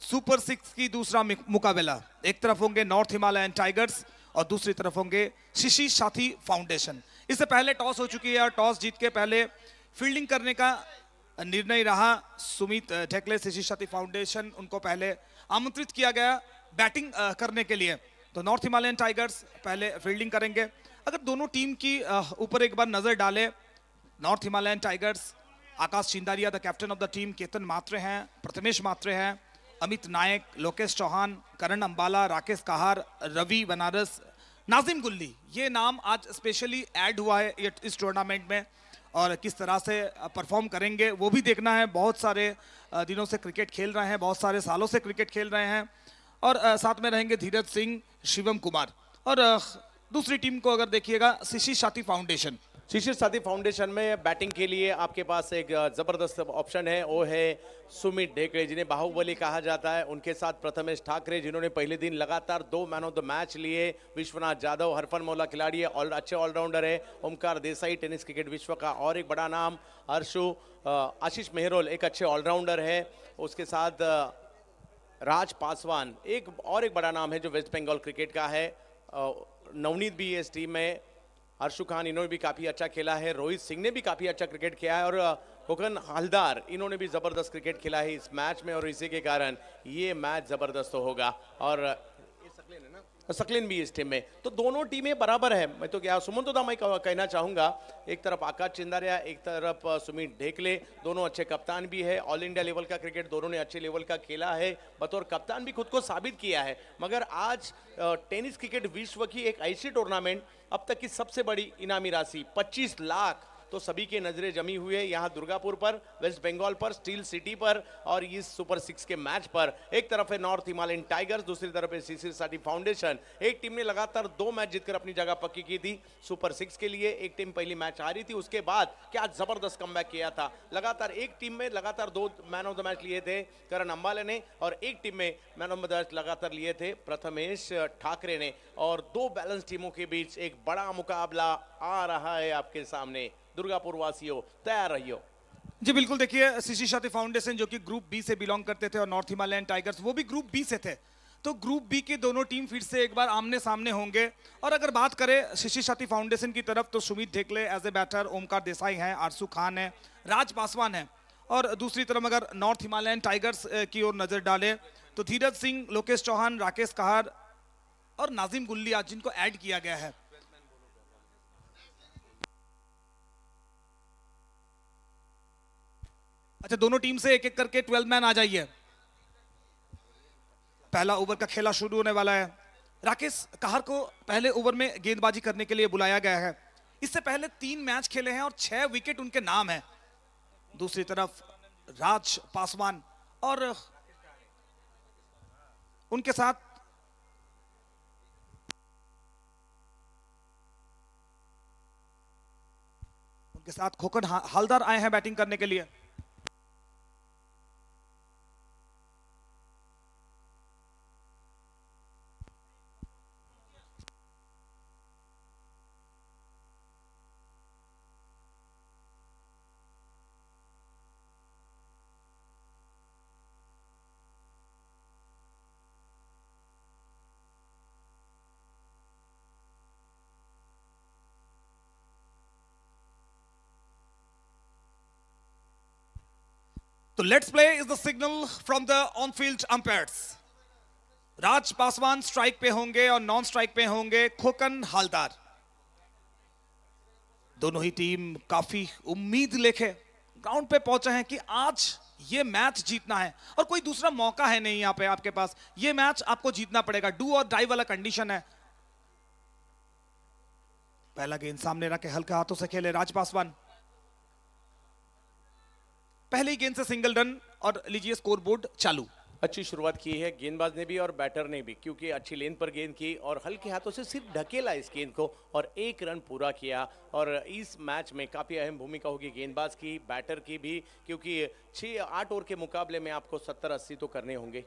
सुपर सिक्स की दूसरा मुकाबला एक तरफ होंगे नॉर्थ हिमालयन टाइगर्स और दूसरी तरफ होंगे शिशि साथी फाउंडेशन इससे पहले टॉस हो चुकी है और टॉस जीत के पहले फील्डिंग करने का निर्णय रहा सुमित ठेकले शिशि साथी फाउंडेशन उनको पहले आमंत्रित किया गया बैटिंग करने के लिए तो नॉर्थ हिमालयन टाइगर्स पहले फील्डिंग करेंगे अगर दोनों टीम की ऊपर एक बार नजर डाले North Himalayan tigers Akash Chindaria the captain of the team Ketan Mhatre हैं प्रथमेश मात्रे हैं अमित नायक लोकेश चौहान करण अंबाला राकेश कहार रवि बनारस नाजिम गुल्ली ये नाम आज स्पेशली ऐड हुआ है इस टूर्नामेंट में और किस तरह से परफॉर्म करेंगे वो भी देखना है बहुत सारे दिनों से क्रिकेट खेल रहे हैं बहुत सारे सालों से क्रिकेट खेल रहे हैं और साथ में रहेंगे धीरज सिंह शिवम कुमार और दूसरी टीम को अगर देखिएगा शिशि शाती फाउंडेशन शीर्ष साथी फाउंडेशन में बैटिंग के लिए आपके पास एक ज़बरदस्त ऑप्शन है वो है सुमित ढेकड़े जिन्हें बाहुबली कहा जाता है उनके साथ प्रथमेश ठाकरे जिन्होंने पहले दिन लगातार दो मैन ऑफ द मैच लिए विश्वनाथ जाधव हरफन मौला खिलाड़ी है और अच्छे ऑलराउंडर है ओमकार देसाई टेनिस क्रिकेट विश्व का और एक बड़ा नाम हर्षु आशीष मेहरोल एक अच्छे ऑलराउंडर है उसके साथ राज पासवान एक और एक बड़ा नाम है जो वेस्ट बंगाल क्रिकेट का है नवनीत भी इस टीम में अर्शु खान इन्होंने भी काफ़ी अच्छा खेला है रोहित सिंह ने भी काफ़ी अच्छा क्रिकेट खेला है और कोकन हलदार इन्होंने भी ज़बरदस्त क्रिकेट खेला है इस मैच में और इसी के कारण ये मैच ज़बरदस्त होगा और सकलिन भी इस टीम में तो दोनों टीमें बराबर है मैं तो क्या सुमन तो मैं कहना चाहूँगा एक तरफ आकाश चिंदारिया एक तरफ सुमित ढेकले दोनों अच्छे कप्तान भी है ऑल इंडिया लेवल का क्रिकेट दोनों ने अच्छे लेवल का खेला है बतौर कप्तान भी खुद को साबित किया है मगर आज टेनिस क्रिकेट विश्व की एक ऐसी टूर्नामेंट अब तक की सबसे बड़ी इनामी राशि पच्चीस लाख तो सभी के नज़रें जमी हुई है यहाँ दुर्गापुर पर वेस्ट बंगाल पर स्टील सिटी पर और इस सुपर सिक्स के मैच पर एक तरफ है नॉर्थ हिमालयन टाइगर्स दूसरी तरफ है सीसी साटी फाउंडेशन एक टीम ने लगातार दो मैच जीतकर अपनी जगह पक्की की थी सुपर सिक्स के लिए एक टीम पहली मैच हारी थी उसके बाद क्या जबरदस्त कम किया था लगातार एक टीम में लगातार दो मैन ऑफ द मैच लिए थे करण अंबाले ने और एक टीम में मैन ऑफ द मैच लगातार लिए थे प्रथमेश ठाकरे ने और दो बैलेंस टीमों के बीच एक बड़ा मुकाबला आ रहा है आपके सामने दुर्गापुर वासियों तैयार रहियो जी बिल्कुल देखिए शिशी शाति फाउंडेशन जो कि ग्रुप बी से बिलोंग करते थे और नॉर्थ हिमालयन टाइगर्स वो भी ग्रुप बी से थे तो ग्रुप बी के दोनों टीम फिर से एक बार आमने सामने होंगे और अगर बात करें शिशी शाति फाउंडेशन की तरफ तो Sumit Dhekle as a batter Omkar Desai हैं आरसू खान है राज पासवान है और दूसरी तरफ अगर नॉर्थ हिमालयन टाइगर्स की ओर नज़र डाले तो धीरज सिंह लोकेश चौहान राकेश कहार और नाजिम गुल्लिया जिनको ऐड किया गया है अच्छा दोनों टीम से एक एक करके ट्वेल्व मैन आ जाइए पहला ओवर का खेला शुरू होने वाला है राकेश कहार को पहले ओवर में गेंदबाजी करने के लिए बुलाया गया है इससे पहले तीन मैच खेले हैं और छह विकेट उनके नाम है दूसरी तरफ राज पासवान और उनके साथ उनके साथ खोकन हालदार आए हैं बैटिंग करने के लिए तो let's play is the signal from the on field umpires Raj Paswan strike पे होंगे और नॉन स्ट्राइक पे होंगे खोकन हालदार दोनों ही टीम काफी उम्मीद लेके ग्राउंड पे पहुंचे हैं कि आज ये मैच जीतना है और कोई दूसरा मौका है नहीं यहां पे आपके पास ये मैच आपको जीतना पड़ेगा डू और डाई वाला कंडीशन है पहला गेंद सामने रखे हल्के हाथों से खेले राज पासवान पहले ही गेंद से सिंगल रन और लीजिए स्कोर बोर्ड चालू अच्छी शुरुआत की है गेंदबाज ने भी और बैटर ने भी क्योंकि अच्छी लेंथ पर गेंद की और हल्के हाथों से सिर्फ ढकेला इस गेंद को और एक रन पूरा किया और इस मैच में काफ़ी अहम भूमिका होगी गेंदबाज की बैटर की भी क्योंकि छः आठ ओवर के मुकाबले में आपको सत्तर अस्सी तो करने होंगे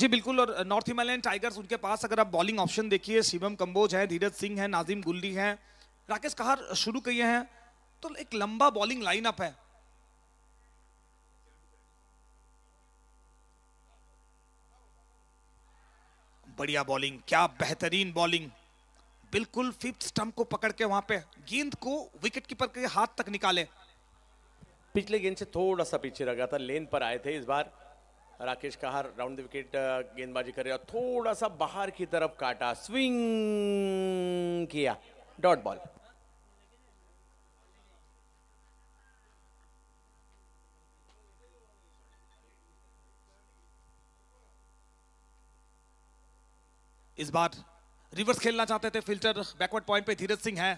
जी बिल्कुल और नॉर्थ हिमालयन टाइगर्स उनके पास अगर आप बॉलिंग ऑप्शन देखिए शिवम कंबोज हैं धीरज सिंह हैं नाजिम गुल्ली हैं राकेश कहार शुरू किए हैं तो एक लंबा बॉलिंग लाइनअप है बढ़िया बॉलिंग क्या बेहतरीन बॉलिंग बिल्कुल फिफ्थ स्टंप को पकड़ के वहां पे गेंद को विकेट कीपर के हाथ तक निकाले पिछले गेंद से थोड़ा सा पीछे रह गया था लेन पर आए थे इस बार Rakesh Kahar round the wicket गेंदबाजी कर रहे थोड़ा सा बाहर की तरफ काटा स्विंग किया डॉट बॉल इस बार रिवर्स खेलना चाहते थे फिल्टर बैकवर्ड पॉइंट पे धीरज सिंह है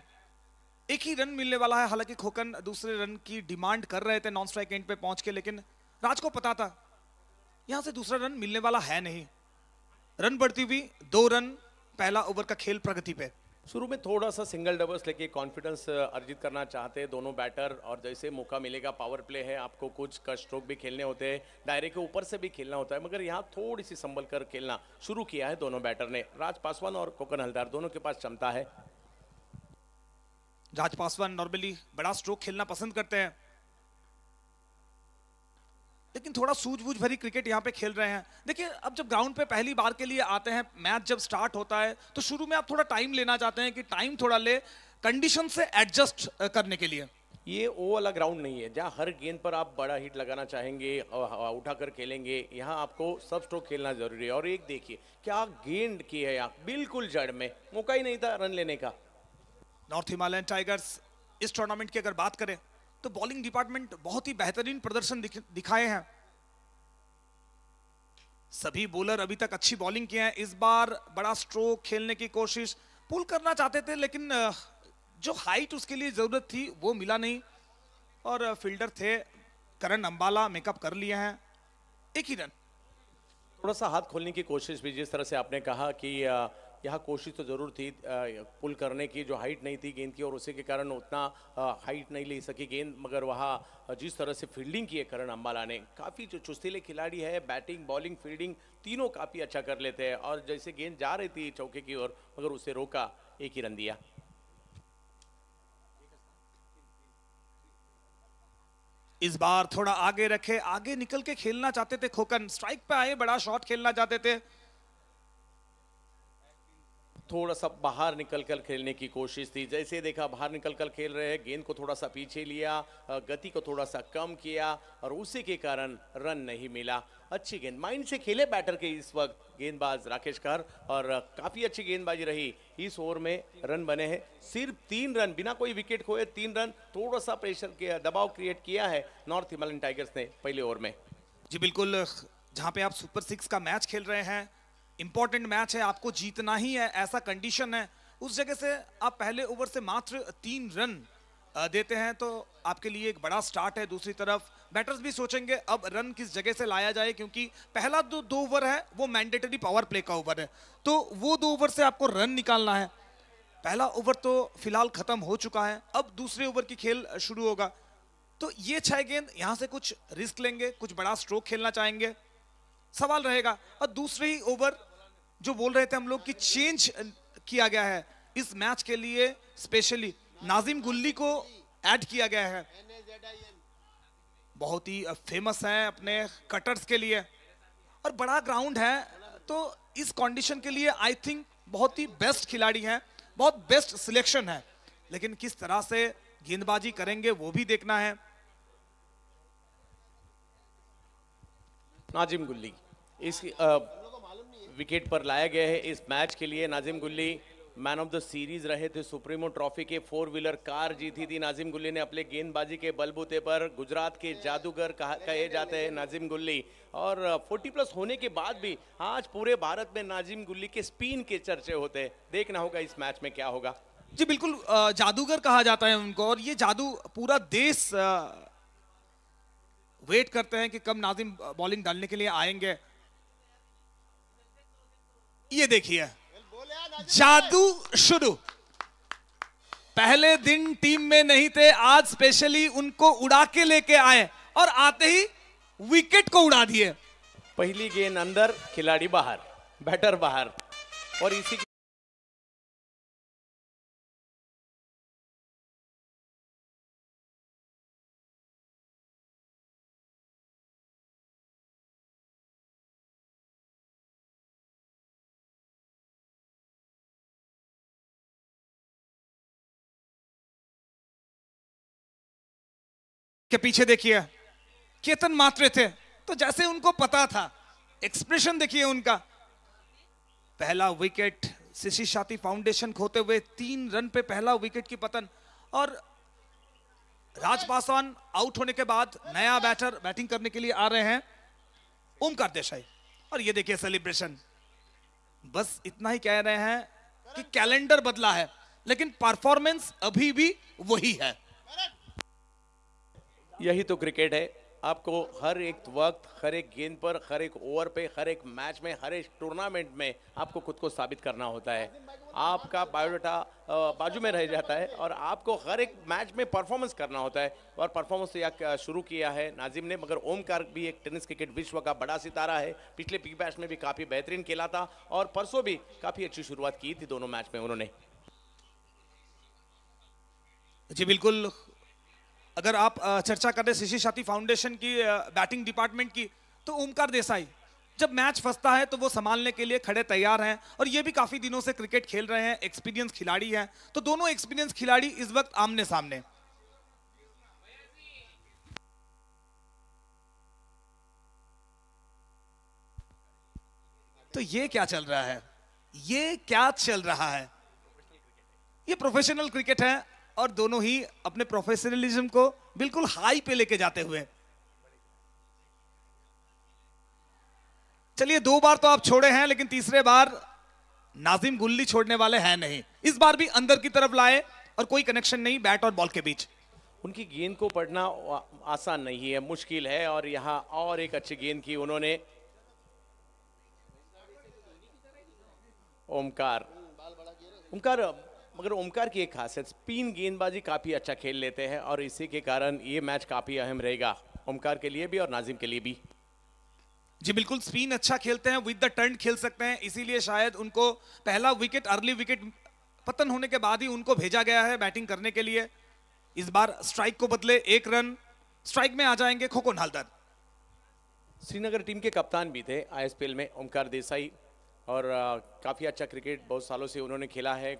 एक ही रन मिलने वाला है हालांकि खोकन दूसरे रन की डिमांड कर रहे थे नॉन स्ट्राइक एंड पे पहुंच के लेकिन राज को पता था यहां से दूसरा रन मिलने वाला है नहीं रन बढ़ती हुई दो रन पहला ओवर का खेल प्रगति पे शुरू में थोड़ा सा सिंगल डबल्स लेके कॉन्फिडेंस अर्जित करना चाहते हैं दोनों बैटर और जैसे मौका मिलेगा पावर प्ले है आपको कुछ का स्ट्रोक भी खेलने होते हैं डायरेक्ट के ऊपर से भी खेलना होता है मगर यहाँ थोड़ी सी संभल कर खेलना शुरू किया है दोनों बैटर ने राज पासवान और कोकन हल्दार दोनों के पास क्षमता है राज पासवान नॉर्मली बड़ा स्ट्रोक खेलना पसंद करते हैं लेकिन थोड़ा सूझबूझ भरी क्रिकेट यहाँ पे खेल रहे हैं देखिए अब जब ग्राउंड पे पहली बार के लिए आते हैं मैच जब स्टार्ट होता है तो शुरू में आप थोड़ा टाइम लेना चाहते हैं कि टाइम थोड़ा ले कंडीशन से एडजस्ट करने के लिए ये वो वाला ग्राउंड नहीं है जहाँ हर गेंद पर आप बड़ा हिट लगाना चाहेंगे उठाकर खेलेंगे यहाँ आपको सब स्ट्रोक खेलना जरूरी है और एक देखिए क्या गेंद की है यहाँ बिल्कुल जड़ में मौका ही नहीं था रन लेने का नॉर्थ हिमालयन टाइगर्स इस टूर्नामेंट की अगर बात करें तो बॉलिंग डिपार्टमेंट बहुत ही बेहतरीन प्रदर्शन दिख, दिखाए हैं सभी बॉलर अभी तक अच्छी बॉलिंग किए हैं इस बार बड़ा स्ट्रोक खेलने की कोशिश पुल करना चाहते थे लेकिन जो हाइट उसके लिए ज़रूरत थी वो मिला नहीं और फील्डर थे करण अंबाला मेकअप कर लिए हैं एक ही रन थोड़ा सा हाथ खोलने की कोशिश भी जिस तरह से आपने कहा कि आ... यहाँ कोशिश तो ज़रूर थी पुल करने की जो हाइट नहीं थी गेंद की और उसी के कारण उतना हाइट नहीं ले सकी गेंद मगर वहाँ जिस तरह से फील्डिंग की है करण अम्बाला ने काफ़ी जो चुस्तीले खिलाड़ी है बैटिंग बॉलिंग फील्डिंग तीनों काफ़ी अच्छा कर लेते हैं और जैसे गेंद जा रही थी चौके की ओर मगर उसे रोका एक ही रन दिया इस बार थोड़ा आगे रखे आगे निकल के खेलना चाहते थे खोकन स्ट्राइक पे आए बड़ा शॉट खेलना चाहते थे थोड़ा सा बाहर निकल कर खेलने की कोशिश थी जैसे देखा बाहर निकल कर खेल रहे हैं गेंद को थोड़ा सा पीछे लिया गति को थोड़ा सा कम किया और उसी के कारण रन नहीं मिला अच्छी गेंद माइंड से खेले बैटर के इस वक्त गेंदबाज राकेश कर और काफ़ी अच्छी गेंदबाजी रही इस ओवर में रन बने हैं सिर्फ तीन रन बिना कोई विकेट खोए तीन रन थोड़ा सा प्रेशर के दबाव क्रिएट किया है नॉर्थ हिमालयन टाइगर्स ने पहले ओवर में जी बिल्कुल जहाँ पे आप सुपर सिक्स का मैच खेल रहे हैं इंपॉर्टेंट मैच है आपको जीतना ही है ऐसा कंडीशन है उस जगह से आप पहले ओवर से मात्र तीन रन देते हैं तो आपके लिए एक बड़ा स्टार्ट है दूसरी तरफ बैटर्स भी सोचेंगे अब रन किस जगह से लाया जाए क्योंकि पहला दो दो ओवर है वो मैंडेटरी पावर प्ले का ओवर है तो वो दो ओवर से आपको रन निकालना है पहला ओवर तो फिलहाल खत्म हो चुका है अब दूसरे ओवर की खेल शुरू होगा तो ये छह गेंद यहाँ से कुछ रिस्क लेंगे कुछ बड़ा स्ट्रोक खेलना चाहेंगे सवाल रहेगा और दूसरे ही ओवर जो बोल रहे थे हम लोग कि चेंज किया गया है इस मैच के लिए स्पेशली नाजिम गुल्ली को ऐड किया गया है बहुत ही फेमस है अपने कटर्स के लिए और बड़ा ग्राउंड है तो इस कंडीशन के लिए आई थिंक बहुत ही बेस्ट खिलाड़ी हैं बहुत बेस्ट सिलेक्शन है लेकिन किस तरह से गेंदबाजी करेंगे वो भी देखना है नाजिम गुल्ली इस आ, विकेट पर लाया गया है इस मैच के लिए नाजिम गुल्ली मैन ऑफ द सीरीज रहे थे सुप्रीमो ट्रॉफी के फोर व्हीलर कार जीती थी नाजिम गुल्ली ने अपने गेंदबाजी के बलबूते पर गुजरात के जादूगर कहे जाते हैं नाजिम गुल्ली और 40 प्लस होने के बाद भी आज पूरे भारत में नाजिम गुल्ली के स्पिन के चर्चे होते हैं देखना होगा इस मैच में क्या होगा जी बिल्कुल जादूगर कहा जाता है उनको और ये जादू पूरा देश वेट करते हैं कि कब नाजिम बॉलिंग डालने के लिए आएंगे ये देखिए जादू शुरू पहले दिन टीम में नहीं थे आज स्पेशली उनको उड़ा के लेके आए और आते ही विकेट को उड़ा दिए पहली गेंद अंदर खिलाड़ी बाहर बैटर बाहर और इसी के पीछे देखिए केतन मात्रे थे तो जैसे उनको पता था एक्सप्रेशन देखिए उनका पहला विकेट शिशि शाती फाउंडेशन खोते हुए तीन रन पे पहला विकेट की पतन और राज पासवान आउट होने के बाद नया बैटर बैटिंग करने के लिए आ रहे हैं ओमकार देसाई और ये देखिए सेलिब्रेशन बस इतना ही कह रहे हैं कि कैलेंडर बदला है लेकिन परफॉर्मेंस अभी भी वही है यही तो क्रिकेट है आपको हर एक वक्त हर एक गेंद पर हर एक ओवर पे हर एक मैच में हर एक टूर्नामेंट में आपको खुद को साबित करना होता है आपका बायोडाटा बाजू में रह जाता है और आपको हर एक मैच में परफॉर्मेंस करना होता है और परफॉर्मेंस तो या शुरू किया है नाजिम ने मगर ओमकार भी एक टेनिस क्रिकेट विश्व का बड़ा सितारा है पिछले पिक मैच में भी काफ़ी बेहतरीन खेला था और परसों भी काफ़ी अच्छी शुरुआत की थी दोनों मैच में उन्होंने जी बिल्कुल अगर आप चर्चा कर रहे शिशि साथी फाउंडेशन की बैटिंग डिपार्टमेंट की तो ओमकार देसाई जब मैच फंसता है तो वो संभालने के लिए खड़े तैयार हैं और ये भी काफ़ी दिनों से क्रिकेट खेल रहे हैं एक्सपीरियंस खिलाड़ी हैं तो दोनों एक्सपीरियंस खिलाड़ी इस वक्त आमने सामने तो ये क्या चल रहा है ये क्या चल रहा है ये प्रोफेशनल क्रिकेट है और दोनों ही अपने प्रोफेशनलिज्म को बिल्कुल हाई पे लेके जाते हुए चलिए दो बार तो आप छोड़े हैं लेकिन तीसरे बार नाजिम गुल्ली छोड़ने वाले हैं नहीं इस बार भी अंदर की तरफ लाए और कोई कनेक्शन नहीं बैट और बॉल के बीच उनकी गेंद को पढ़ना आसान नहीं है मुश्किल है और यहां और एक अच्छी गेंद की उन्होंने ओमकार ओमकार मगर ओमकार की एक खासियत स्पिन गेंदबाजी काफ़ी अच्छा खेल लेते हैं और इसी के कारण ये मैच काफ़ी अहम रहेगा ओमकार के लिए भी और नाजिम के लिए भी जी बिल्कुल स्पिन अच्छा खेलते हैं विद द टर्न खेल सकते हैं इसीलिए शायद उनको पहला विकेट अर्ली विकेट पतन होने के बाद ही उनको भेजा गया है बैटिंग करने के लिए इस बार स्ट्राइक को बदले एक रन स्ट्राइक में आ जाएंगे खोखो हालदार श्रीनगर टीम के कप्तान भी थे आईएसपीएल में ओमकार देसाई और काफ़ी अच्छा क्रिकेट बहुत सालों से उन्होंने खेला है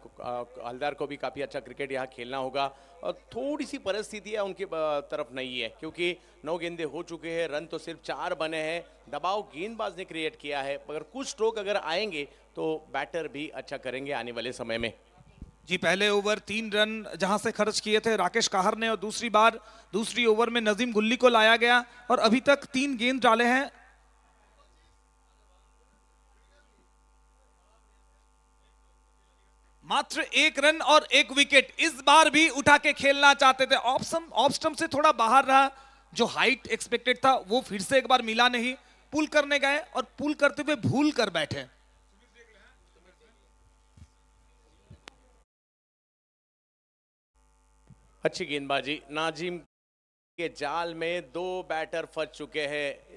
हल्दार को भी काफ़ी अच्छा क्रिकेट यहाँ खेलना होगा और थोड़ी सी परिस्थितियाँ उनके तरफ नहीं है क्योंकि नौ गेंदे हो चुके हैं रन तो सिर्फ चार बने हैं दबाव गेंदबाज ने क्रिएट किया है मगर कुछ स्ट्रोक अगर आएंगे तो बैटर भी अच्छा करेंगे आने वाले समय में जी पहले ओवर तीन रन जहां से खर्च किए थे राकेश काहर ने और दूसरी बार दूसरी ओवर में नजीम गुल्ली को लाया गया और अभी तक तीन गेंद डाले हैं मात्र एक रन और एक विकेट इस बार भी उठा के खेलना चाहते थे ऑप्शन ऑप्शन से थोड़ा बाहर रहा जो हाइट एक्सपेक्टेड था वो फिर से एक बार मिला नहीं पुल करने गए और पुल करते हुए भूल कर बैठे अच्छी गेंदबाजी नाजिम के जाल में दो बैटर फंस चुके हैं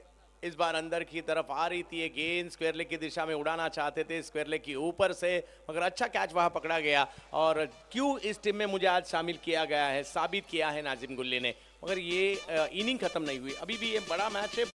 इस बार अंदर की तरफ आ रही थी गेंद स्क्वेयर लेग की दिशा में उड़ाना चाहते थे स्क्वेयर लेग के ऊपर से मगर अच्छा कैच वहाँ पकड़ा गया और क्यों इस टीम में मुझे आज शामिल किया गया है साबित किया है नाजिम गुल्ले ने मगर ये इनिंग खत्म नहीं हुई अभी भी ये बड़ा मैच है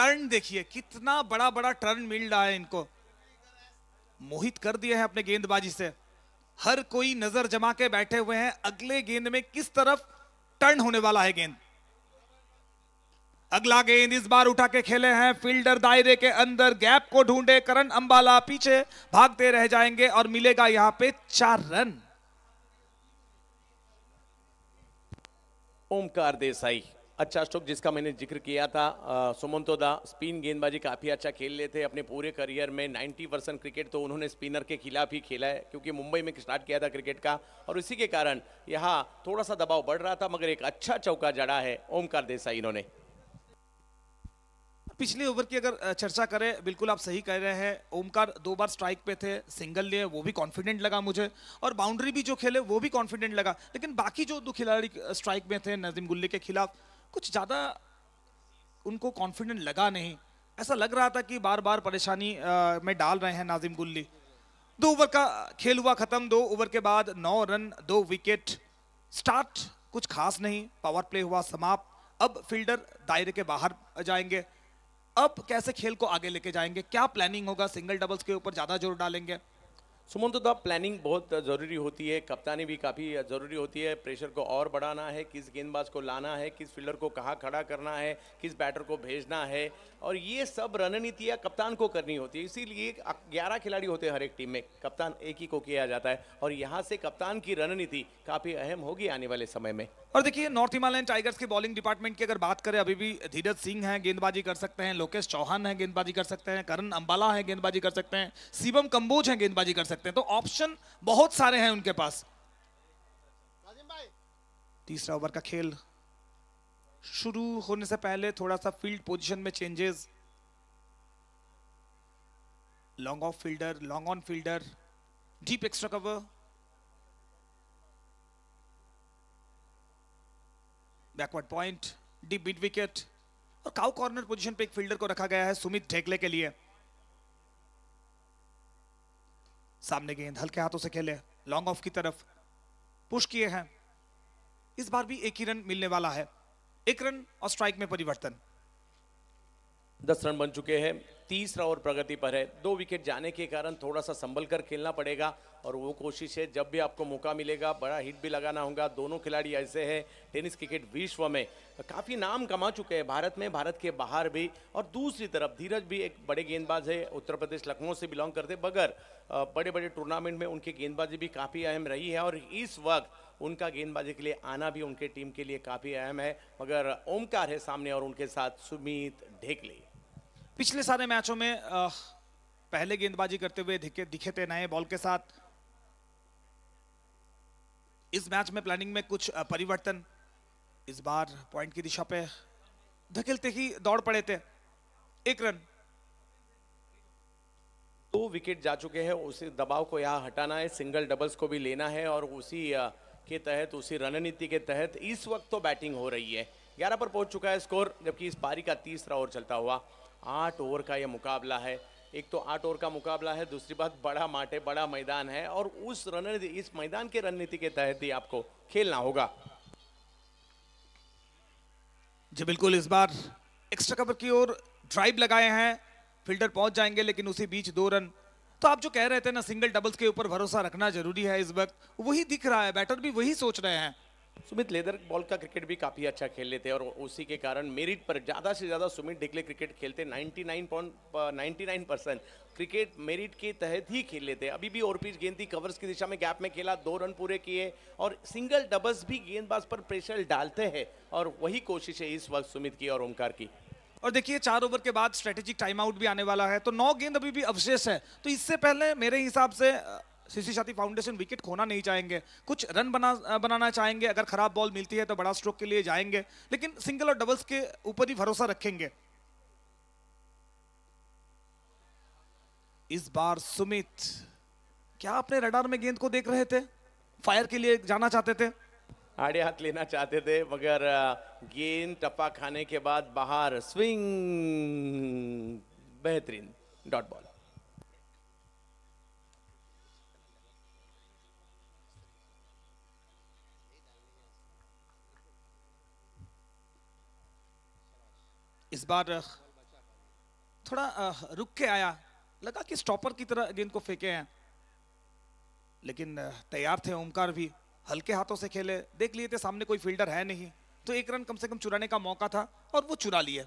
टर्न देखिए कितना बड़ा बड़ा टर्न मिल रहा है इनको मोहित कर दिए हैं अपने गेंदबाजी से हर कोई नजर जमा के बैठे हुए हैं अगले गेंद में किस तरफ टर्न होने वाला है गेंद अगला गेंद इस बार उठा के खेले हैं फील्डर दायरे के अंदर गैप को ढूंढे करण अंबाला पीछे भागते रह जाएंगे और मिलेगा यहां पे चार रन ओमकार देसाई अच्छा स्ट्रोक जिसका मैंने जिक्र किया था सुमंतोदा स्पिन गेंदबाजी काफ़ी अच्छा खेल लेते थे अपने पूरे करियर में 90 परसेंट क्रिकेट तो उन्होंने स्पिनर के खिलाफ ही खेला है क्योंकि मुंबई में स्टार्ट किया था क्रिकेट का और इसी के कारण यहाँ थोड़ा सा दबाव बढ़ रहा था मगर एक अच्छा चौका जड़ा है ओमकार देसाई इन्होंने पिछले ओवर की अगर चर्चा करें बिल्कुल आप सही कह रहे हैं ओमकार दो बार स्ट्राइक पे थे सिंगल लिए वो भी कॉन्फिडेंट लगा मुझे और बाउंड्री भी जो खेले वो भी कॉन्फिडेंट लगा लेकिन बाकी जो दो खिलाड़ी स्ट्राइक में थे नजीम गुल्ली के खिलाफ कुछ ज़्यादा उनको कॉन्फिडेंट लगा नहीं ऐसा लग रहा था कि बार बार परेशानी में डाल रहे हैं नाजिम गुल्ली दो ओवर का खेल हुआ ख़त्म दो ओवर के बाद नौ रन दो विकेट स्टार्ट कुछ खास नहीं पावर प्ले हुआ समाप्त अब फील्डर दायरे के बाहर जाएंगे अब कैसे खेल को आगे लेके जाएंगे क्या प्लानिंग होगा सिंगल डबल्स के ऊपर ज़्यादा जोर डालेंगे सुमन तो, तो प्लानिंग बहुत ज़रूरी होती है कप्तानी भी काफ़ी ज़रूरी होती है प्रेशर को और बढ़ाना है किस गेंदबाज को लाना है किस फील्डर को कहाँ खड़ा करना है किस बैटर को भेजना है और ये सब रणनीतियाँ कप्तान को करनी होती है इसीलिए ग्यारह खिलाड़ी होते हैं हर एक टीम में कप्तान एक ही को किया जाता है और यहाँ से कप्तान की रणनीति काफ़ी अहम होगी आने वाले समय में और देखिए नॉर्थ हिमालयन टाइगर्स के बॉलिंग डिपार्टमेंट की अगर बात करें अभी भी धीरज सिंह हैं गेंदबाजी कर सकते हैं लोकेश चौहान हैं गेंदबाजी कर सकते हैं करण अंबाला है गेंदबाजी कर सकते हैं शिवम कंबोज हैं गेंदबाजी कर सकते हैं तो ऑप्शन बहुत सारे हैं उनके पास तीसरा ओवर का खेल शुरू होने से पहले थोड़ा सा फील्ड पोजीशन में changes long off fielder long on fielder deep extra cover backward point deep mid wicket और काउ कॉर्नर पोजीशन पे एक फील्डर को रखा गया है सुमित ढेकले के लिए सामने गेंद हल्के हाथों से खेले लॉन्ग ऑफ की तरफ पुश किए हैं इस बार भी एक ही रन मिलने वाला है एक रन और स्ट्राइक में परिवर्तन दस रन बन चुके हैं तीसरा और प्रगति पर है दो विकेट जाने के कारण थोड़ा सा संभल कर खेलना पड़ेगा और वो कोशिश है जब भी आपको मौका मिलेगा बड़ा हिट भी लगाना होगा दोनों खिलाड़ी ऐसे हैं टेनिस क्रिकेट विश्व में काफ़ी नाम कमा चुके हैं भारत में भारत के बाहर भी और दूसरी तरफ धीरज भी एक बड़े गेंदबाज है उत्तर प्रदेश लखनऊ से बिलोंग करते बगैर बड़े बड़े टूर्नामेंट में उनकी गेंदबाजी भी काफ़ी अहम रही है और इस वक्त उनका गेंदबाजी के लिए आना भी उनके टीम के लिए काफ़ी अहम है मगर ओमकार है सामने और उनके साथ सुमित ढेकले पिछले सारे मैचों में पहले गेंदबाजी करते हुए दिखे दिखे थे नए बॉल के साथ इस मैच में प्लानिंग में कुछ परिवर्तन इस बार पॉइंट की दिशा पे धकेलते ही दौड़ पड़े थे एक रन दो विकेट जा चुके हैं उसी दबाव को यहाँ हटाना है सिंगल डबल्स को भी लेना है और उसी के तहत उसी रणनीति के तहत इस वक्त तो बैटिंग हो रही है ग्यारह पर पहुंच चुका है स्कोर जबकि इस पारी का तीसरा ओवर चलता हुआ आठ ओवर का यह मुकाबला है एक तो आठ ओवर का मुकाबला है दूसरी बात बड़ा माटे बड़ा मैदान है और उस रणनीति इस मैदान के रणनीति के तहत ही आपको खेलना होगा जी बिल्कुल इस बार एक्स्ट्रा कवर की ओर ड्राइव लगाए हैं फील्डर पहुंच जाएंगे लेकिन उसी बीच दो रन तो आप जो कह रहे थे ना सिंगल डबल्स के ऊपर भरोसा रखना जरूरी है इस वक्त वही दिख रहा है बैटर भी वही सोच रहे हैं सुमित लेदर बॉल का क्रिकेट भी काफ़ी अच्छा खेल लेते हैं और उसी के कारण मेरिट पर ज़्यादा से ज़्यादा सुमित डिकले क्रिकेट खेलते 99.99 परसेंट क्रिकेट मेरिट के तहत ही खेल लेते हैं अभी भी और ओवरपीच गेंद थी कवर्स की दिशा में गैप में खेला दो रन पूरे किए और सिंगल डबल्स भी गेंदबाज पर प्रेशर डालते हैं और वही कोशिश है इस वक्त सुमित की और ओमकार की और देखिए चार ओवर के बाद स्ट्रेटेजिक टाइम आउट भी आने वाला है तो नौ गेंद अभी भी अवशेष है तो इससे पहले मेरे हिसाब से सीसी साथी फाउंडेशन विकेट खोना नहीं चाहेंगे कुछ रन बना बनाना चाहेंगे अगर खराब बॉल मिलती है तो बड़ा स्ट्रोक के लिए जाएंगे लेकिन सिंगल और डबल्स के ऊपर ही भरोसा रखेंगे इस बार सुमित क्या अपने रडार में गेंद को देख रहे थे फायर के लिए जाना चाहते थे आड़े हाथ लेना चाहते थे मगर गेंद टप्पा खाने के बाद बाहर स्विंग बेहतरीन डॉट बॉल इस बार थोड़ा रुक के आया लगा कि स्टॉपर की तरह गेंद को फेंके हैं लेकिन तैयार थे ओमकार भी हल्के हाथों से खेले देख लिए थे सामने कोई फील्डर है नहीं तो एक रन कम से कम चुराने का मौका था और वो चुरा लिए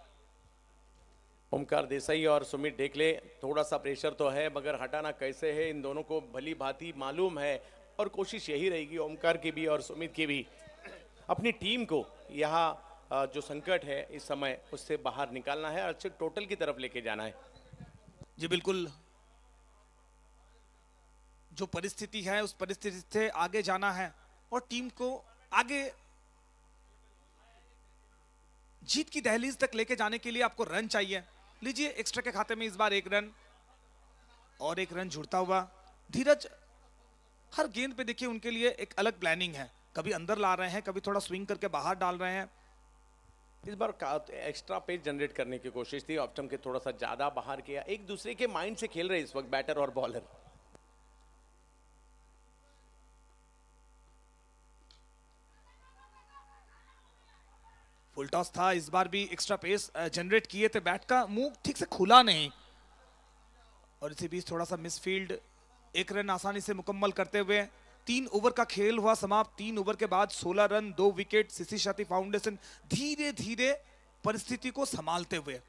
ओमकार देसाई और सुमित डेकले थोड़ा सा प्रेशर तो है मगर हटाना कैसे है इन दोनों को भली भांति मालूम है और कोशिश यही रहेगी ओमकार की भी और सुमित की भी अपनी टीम को यह जो संकट है इस समय उससे बाहर निकालना है अच्छे टोटल की तरफ लेके जाना है जी बिल्कुल जो परिस्थिति है उस परिस्थिति से आगे जाना है और टीम को आगे जीत की दहलीज तक लेके जाने के लिए आपको रन चाहिए लीजिए एक्स्ट्रा के खाते में इस बार एक रन और एक रन जुड़ता हुआ धीरज हर गेंद पे देखिए उनके लिए एक अलग प्लानिंग है कभी अंदर ला रहे हैं कभी थोड़ा स्विंग करके बाहर डाल रहे हैं इस बार एक्स्ट्रा पेज जनरेट करने की कोशिश थी ऑप्टम के थोड़ा सा ज्यादा बाहर किया एक दूसरे के माइंड से खेल रहे इस वक्त बैटर और बॉलर फुल टॉस था इस बार भी एक्स्ट्रा पेस जनरेट किए थे बैट का मुंह ठीक से खुला नहीं और इसी बीच थोड़ा सा मिसफील्ड एक रन आसानी से मुकम्मल करते हुए तीन ओवर का खेल हुआ समाप्त तीन ओवर के बाद 16 रन दो विकेट सिसी शाती फाउंडेशन धीरे धीरे परिस्थिति को संभालते हुए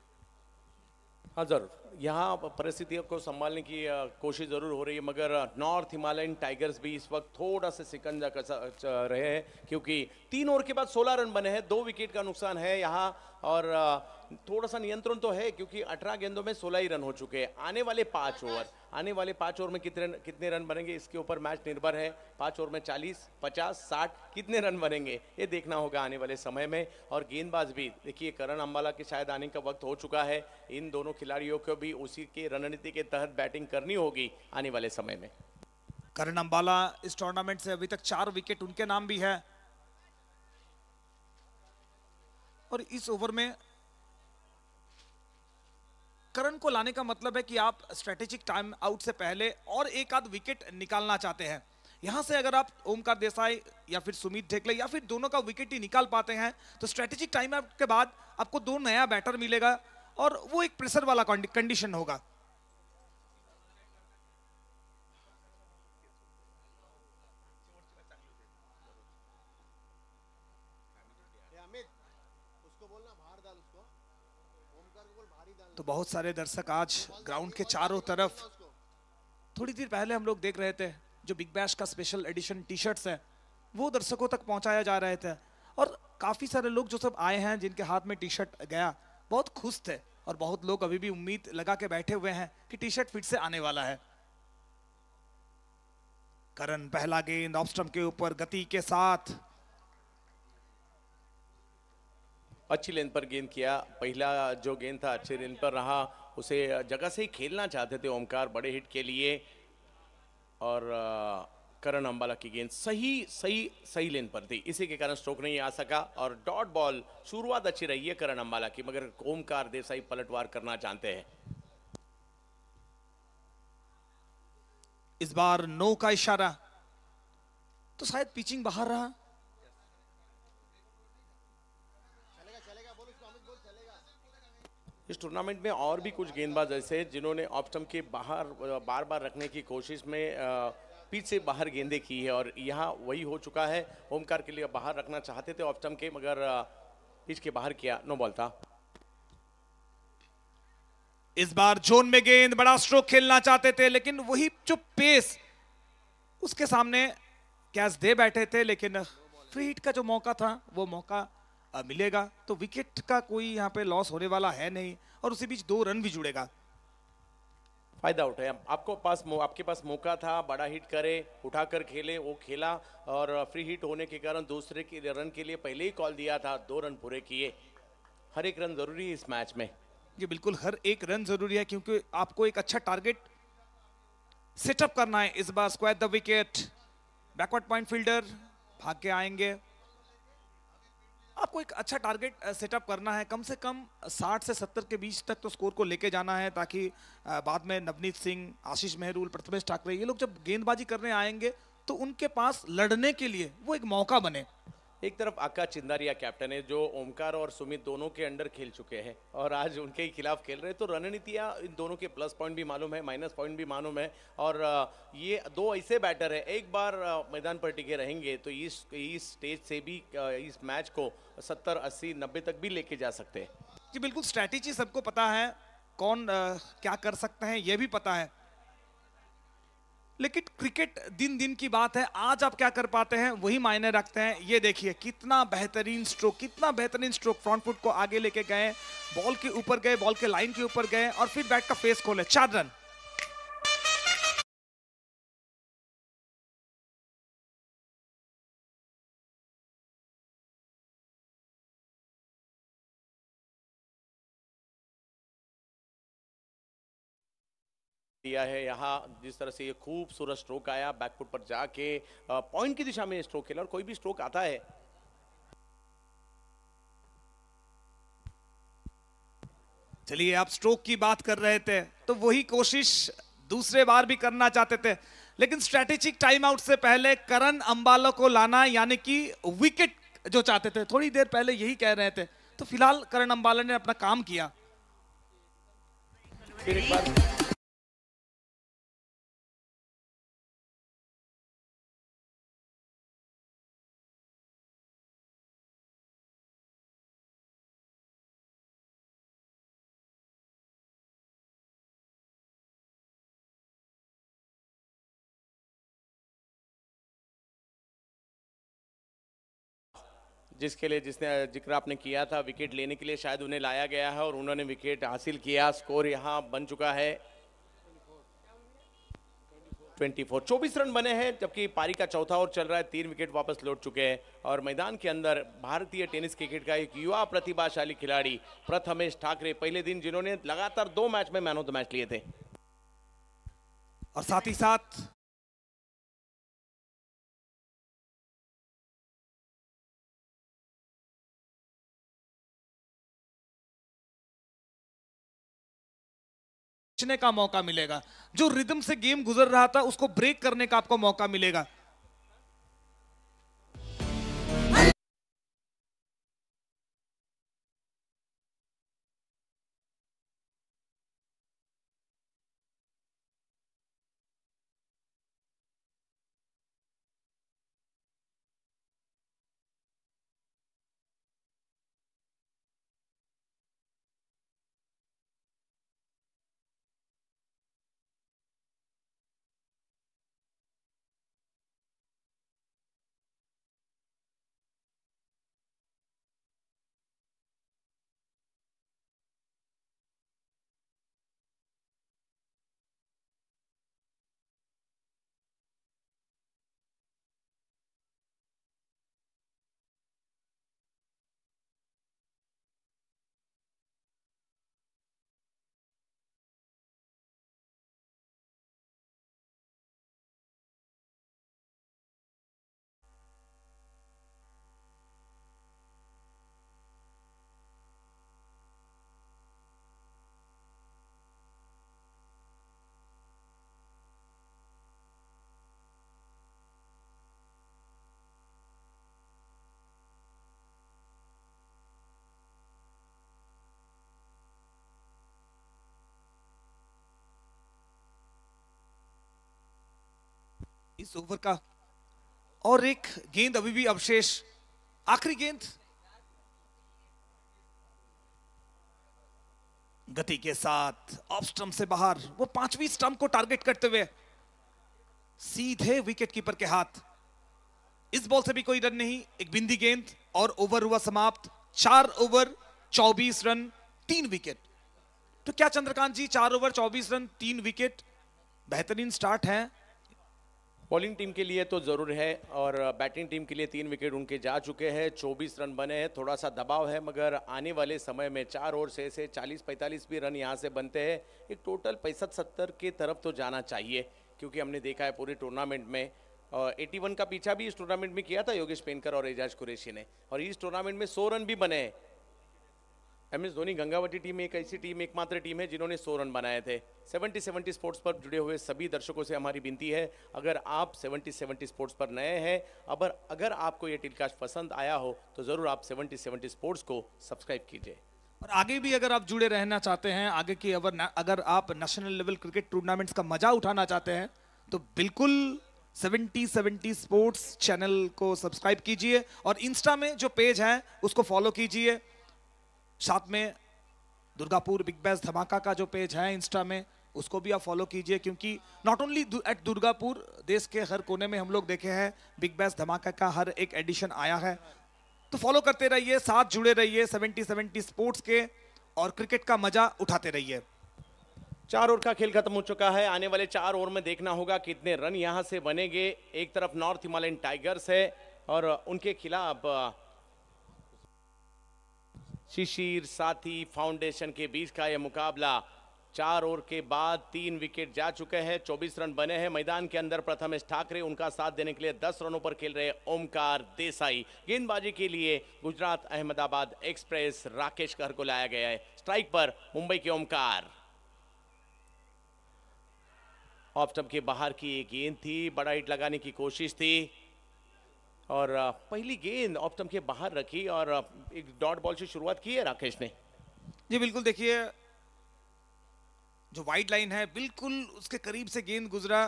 हाँ ज़रूर यहाँ परिस्थितियों को संभालने की कोशिश ज़रूर हो रही है मगर नॉर्थ हिमालयन टाइगर्स भी इस वक्त थोड़ा सा सिकंजा कर रहे हैं क्योंकि तीन ओवर के बाद 16 रन बने हैं दो विकेट का नुकसान है यहाँ और थोड़ा सा नियंत्रण तो है क्योंकि अठारह गेंदों में सोलह ही रन हो चुके हैं आने वाले पांच ओवर आने वाले पांच ओवर में कितने कितने रन बनेंगे इसके ऊपर मैच निर्भर है पांच ओवर में चालीस पचास साठ कितने रन बनेंगे ये देखना होगा आने वाले समय में और गेंदबाज भी देखिए करण अम्बाला के शायद आने का वक्त हो चुका है इन दोनों खिलाड़ियों को भी उसी के रणनीति के तहत बैटिंग करनी होगी आने वाले समय में करण अम्बाला इस टूर्नामेंट से अभी तक चार विकेट उनके नाम भी है और इस ओवर में करण को लाने का मतलब है कि आप स्ट्रेटेजिक टाइम आउट से पहले और एक आध विकेट निकालना चाहते हैं यहां से अगर आप ओमकार देसाई या फिर सुमित ढेकले या फिर दोनों का विकेट ही निकाल पाते हैं तो स्ट्रेटेजिक टाइम आउट के बाद आपको दो नया बैटर मिलेगा और वो एक प्रेशर वाला कंडीशन होगा बहुत सारे दर्शक आज ग्राउंड के चारों तरफ थोड़ी देर पहले हम लोग देख रहे थे जो बिग बैश का स्पेशल एडिशन टी शर्ट्स है वो दर्शकों तक पहुंचाया जा रहे थे और काफ़ी सारे लोग जो सब आए हैं जिनके हाथ में टी शर्ट गया बहुत खुश थे और बहुत लोग अभी भी उम्मीद लगा के बैठे हुए हैं कि टी शर्ट फिर से आने वाला है करण पहला गेंद ऑप्स्टम के ऊपर गति के साथ अच्छी लेंथ पर गेंद किया पहला जो गेंद था अच्छी लेंथ पर रहा उसे जगह से ही खेलना चाहते थे ओमकार बड़े हिट के लिए और करण अम्बाला की गेंद सही सही सही लेन पर थी इसी के कारण स्ट्रोक नहीं आ सका और डॉट बॉल शुरुआत अच्छी रही है करण अम्बाला की मगर ओमकार देसाई पलटवार करना चाहते हैं इस बार नो का इशारा तो शायद पिचिंग बाहर रहा इस टूर्नामेंट में और भी कुछ गेंदबाज ऐसे जिन्होंने ऑप्टम के बाहर बार बार रखने की कोशिश में पीछे से बाहर गेंदे की है और यहाँ वही हो चुका है ओमकार के लिए बाहर रखना चाहते थे ऑप्टम के मगर पिच के बाहर किया नो बॉल था इस बार जोन में गेंद बड़ा स्ट्रोक खेलना चाहते थे लेकिन वही जो पेस उसके सामने कैच दे बैठे थे लेकिन फ्री हिट का जो मौका था वो मौका मिलेगा तो विकेट का कोई यहाँ पे लॉस होने वाला है नहीं और उसी बीच दो रन भी जुड़ेगा फायदा उठाया आपको पास आपके पास मौका था बड़ा हिट करे उठाकर खेले वो खेला और फ्री हिट होने के कारण दूसरे के रन के लिए पहले ही कॉल दिया था दो रन पूरे किए हर एक रन जरूरी है इस मैच में ये बिल्कुल हर एक रन जरूरी है क्योंकि आपको एक अच्छा टारगेट सेटअप करना है इस बार square the wicket backward point fielder भाग के आएंगे आपको एक अच्छा टारगेट सेटअप करना है कम से कम 60 से 70 के बीच तक तो स्कोर को लेके जाना है ताकि बाद में नवनीत सिंह आशीष मेहरूल प्रथमेश ठाकरे ये लोग जब गेंदबाजी करने आएंगे तो उनके पास लड़ने के लिए वो एक मौका बने एक तरफ आका चिंदारिया कैप्टन है जो ओमकार और सुमित दोनों के अंडर खेल चुके हैं और आज उनके ही खिलाफ खेल रहे हैं तो रणनीतियाँ इन दोनों के प्लस पॉइंट भी मालूम है माइनस पॉइंट भी मालूम है और ये दो ऐसे बैटर है एक बार मैदान पर टिके रहेंगे तो इस इस स्टेज से भी इस मैच को सत्तर अस्सी नब्बे तक भी लेके जा सकते हैं जी बिल्कुल स्ट्रैटेजी सबको पता है कौन आ, क्या कर सकते हैं ये भी पता है लेकिन क्रिकेट दिन दिन की बात है आज आप क्या कर पाते हैं वही मायने रखते हैं ये देखिए कितना बेहतरीन स्ट्रोक कितना बेहतरीन स्ट्रोक फ्रंट फुट को आगे लेके गए बॉल के ऊपर गए बॉल के लाइन के ऊपर गए और फिर बैट का फेस खोले चार रन दिया है यहाँ जिस तरह से ये खूबसूरत स्ट्रोक आया बैकफुट पर जाके पॉइंट की दिशा में स्ट्रोक खेला और कोई भी स्ट्रोक आता है चलिए आप स्ट्रोक की बात कर रहे थे तो वही कोशिश दूसरे बार भी करना चाहते थे लेकिन स्ट्रेटेजिक टाइम आउट से पहले करण अंबाला को लाना यानी कि विकेट जो चाहते थे थोड़ी देर पहले यही कह रहे थे तो फिलहाल करण अंबाला ने अपना काम किया फिर एक बार जिसके लिए जिसने जिक्र आपने किया था विकेट लेने के लिए शायद उन्हें लाया गया है और उन्होंने विकेट हासिल किया स्कोर यहाँ बन चुका है 24 फोर चौबीस रन बने हैं जबकि पारी का चौथा ओवर चल रहा है तीन विकेट वापस लौट चुके हैं और मैदान के अंदर भारतीय टेनिस क्रिकेट का एक युवा प्रतिभाशाली खिलाड़ी प्रथमेश ठाकरे पहले दिन जिन्होंने लगातार दो मैच में मैन ऑफ द मैच लिए थे और साथ ही साथ सोचने का मौका मिलेगा जो रिदम से गेम गुजर रहा था उसको ब्रेक करने का आपको मौका मिलेगा इस ओवर का और एक गेंद अभी भी अवशेष आखिरी गेंद गति के साथ ऑफ स्टम्प से बाहर वो पांचवी स्टम्प को टारगेट करते हुए सीधे विकेट कीपर के हाथ इस बॉल से भी कोई रन नहीं एक बिंदी गेंद और ओवर हुआ समाप्त चार ओवर चौबीस रन तीन विकेट तो क्या चंद्रकांत जी चार ओवर चौबीस रन तीन विकेट बेहतरीन स्टार्ट है बॉलिंग टीम के लिए तो ज़रूर है और बैटिंग टीम के लिए तीन विकेट उनके जा चुके हैं 24 रन बने हैं थोड़ा सा दबाव है मगर आने वाले समय में चार ओवर से ऐसे 40-45 भी रन यहाँ से बनते हैं एक टोटल पैंसठ सत्तर के तरफ तो जाना चाहिए क्योंकि हमने देखा है पूरे टूर्नामेंट में एटी वन का पीछा भी इस टूर्नामेंट में किया था योगेश पेनकर और एजाज कुरेशी ने और इस टूर्नामेंट में सौ रन भी बने हैं M S Dhoni Gangavati team एक ऐसी टीम एकमात्र टीम है जिन्होंने सौ रन बनाए थे 70 सेवेंटी स्पोर्ट्स पर जुड़े हुए सभी दर्शकों से हमारी विनती है अगर आप सेवेंटी सेवेंटी स्पोर्ट्स पर नए हैं अगर अगर आपको ये टेलीकास्ट पसंद आया हो तो ज़रूर आप सेवेंटी सेवेंटी स्पोर्ट्स को सब्सक्राइब कीजिए और आगे भी अगर आप जुड़े रहना चाहते हैं आगे की अगर अगर आप नेशनल लेवल क्रिकेट टूर्नामेंट्स का मजा उठाना चाहते हैं तो बिल्कुल 70 70 स्पोर्ट्स चैनल को सब्सक्राइब कीजिए और इंस्टा में जो पेज है उसको फॉलो कीजिए साथ में दुर्गापुर बिग बैस धमाका का जो पेज है इंस्टा में उसको भी आप फॉलो कीजिए क्योंकि नॉट ओनली एट दुर्गापुर देश के हर कोने में हम लोग देखे हैं बिग बैस धमाका का हर एक एडिशन आया है तो फॉलो करते रहिए साथ जुड़े रहिए सेवेंटी सेवेंटी स्पोर्ट्स के और क्रिकेट का मजा उठाते रहिए चार ओवर का खेल खत्म हो चुका है आने वाले चार ओवर में देखना होगा कितने रन यहाँ से बनेंगे एक तरफ नॉर्थ हिमालयन टाइगर्स है और उनके खिलाफ शिशिर साथी फाउंडेशन के बीच का यह मुकाबला चार ओवर के बाद तीन विकेट जा चुके हैं 24 रन बने हैं मैदान के अंदर प्रथम ठाकरे उनका साथ देने के लिए 10 रनों पर खेल रहे ओमकार देसाई गेंदबाजी के लिए गुजरात अहमदाबाद एक्सप्रेस राकेश कहर को लाया गया है स्ट्राइक पर मुंबई के ओमकार ऑफ के बाहर की एक गेंद थी बड़ा हिट लगाने की कोशिश थी और पहली गेंद ऑफ स्टम्प के बाहर रखी और एक डॉट बॉल से शुरुआत की है राकेश ने जी बिल्कुल देखिए जो वाइड लाइन है बिल्कुल उसके करीब से गेंद गुजरा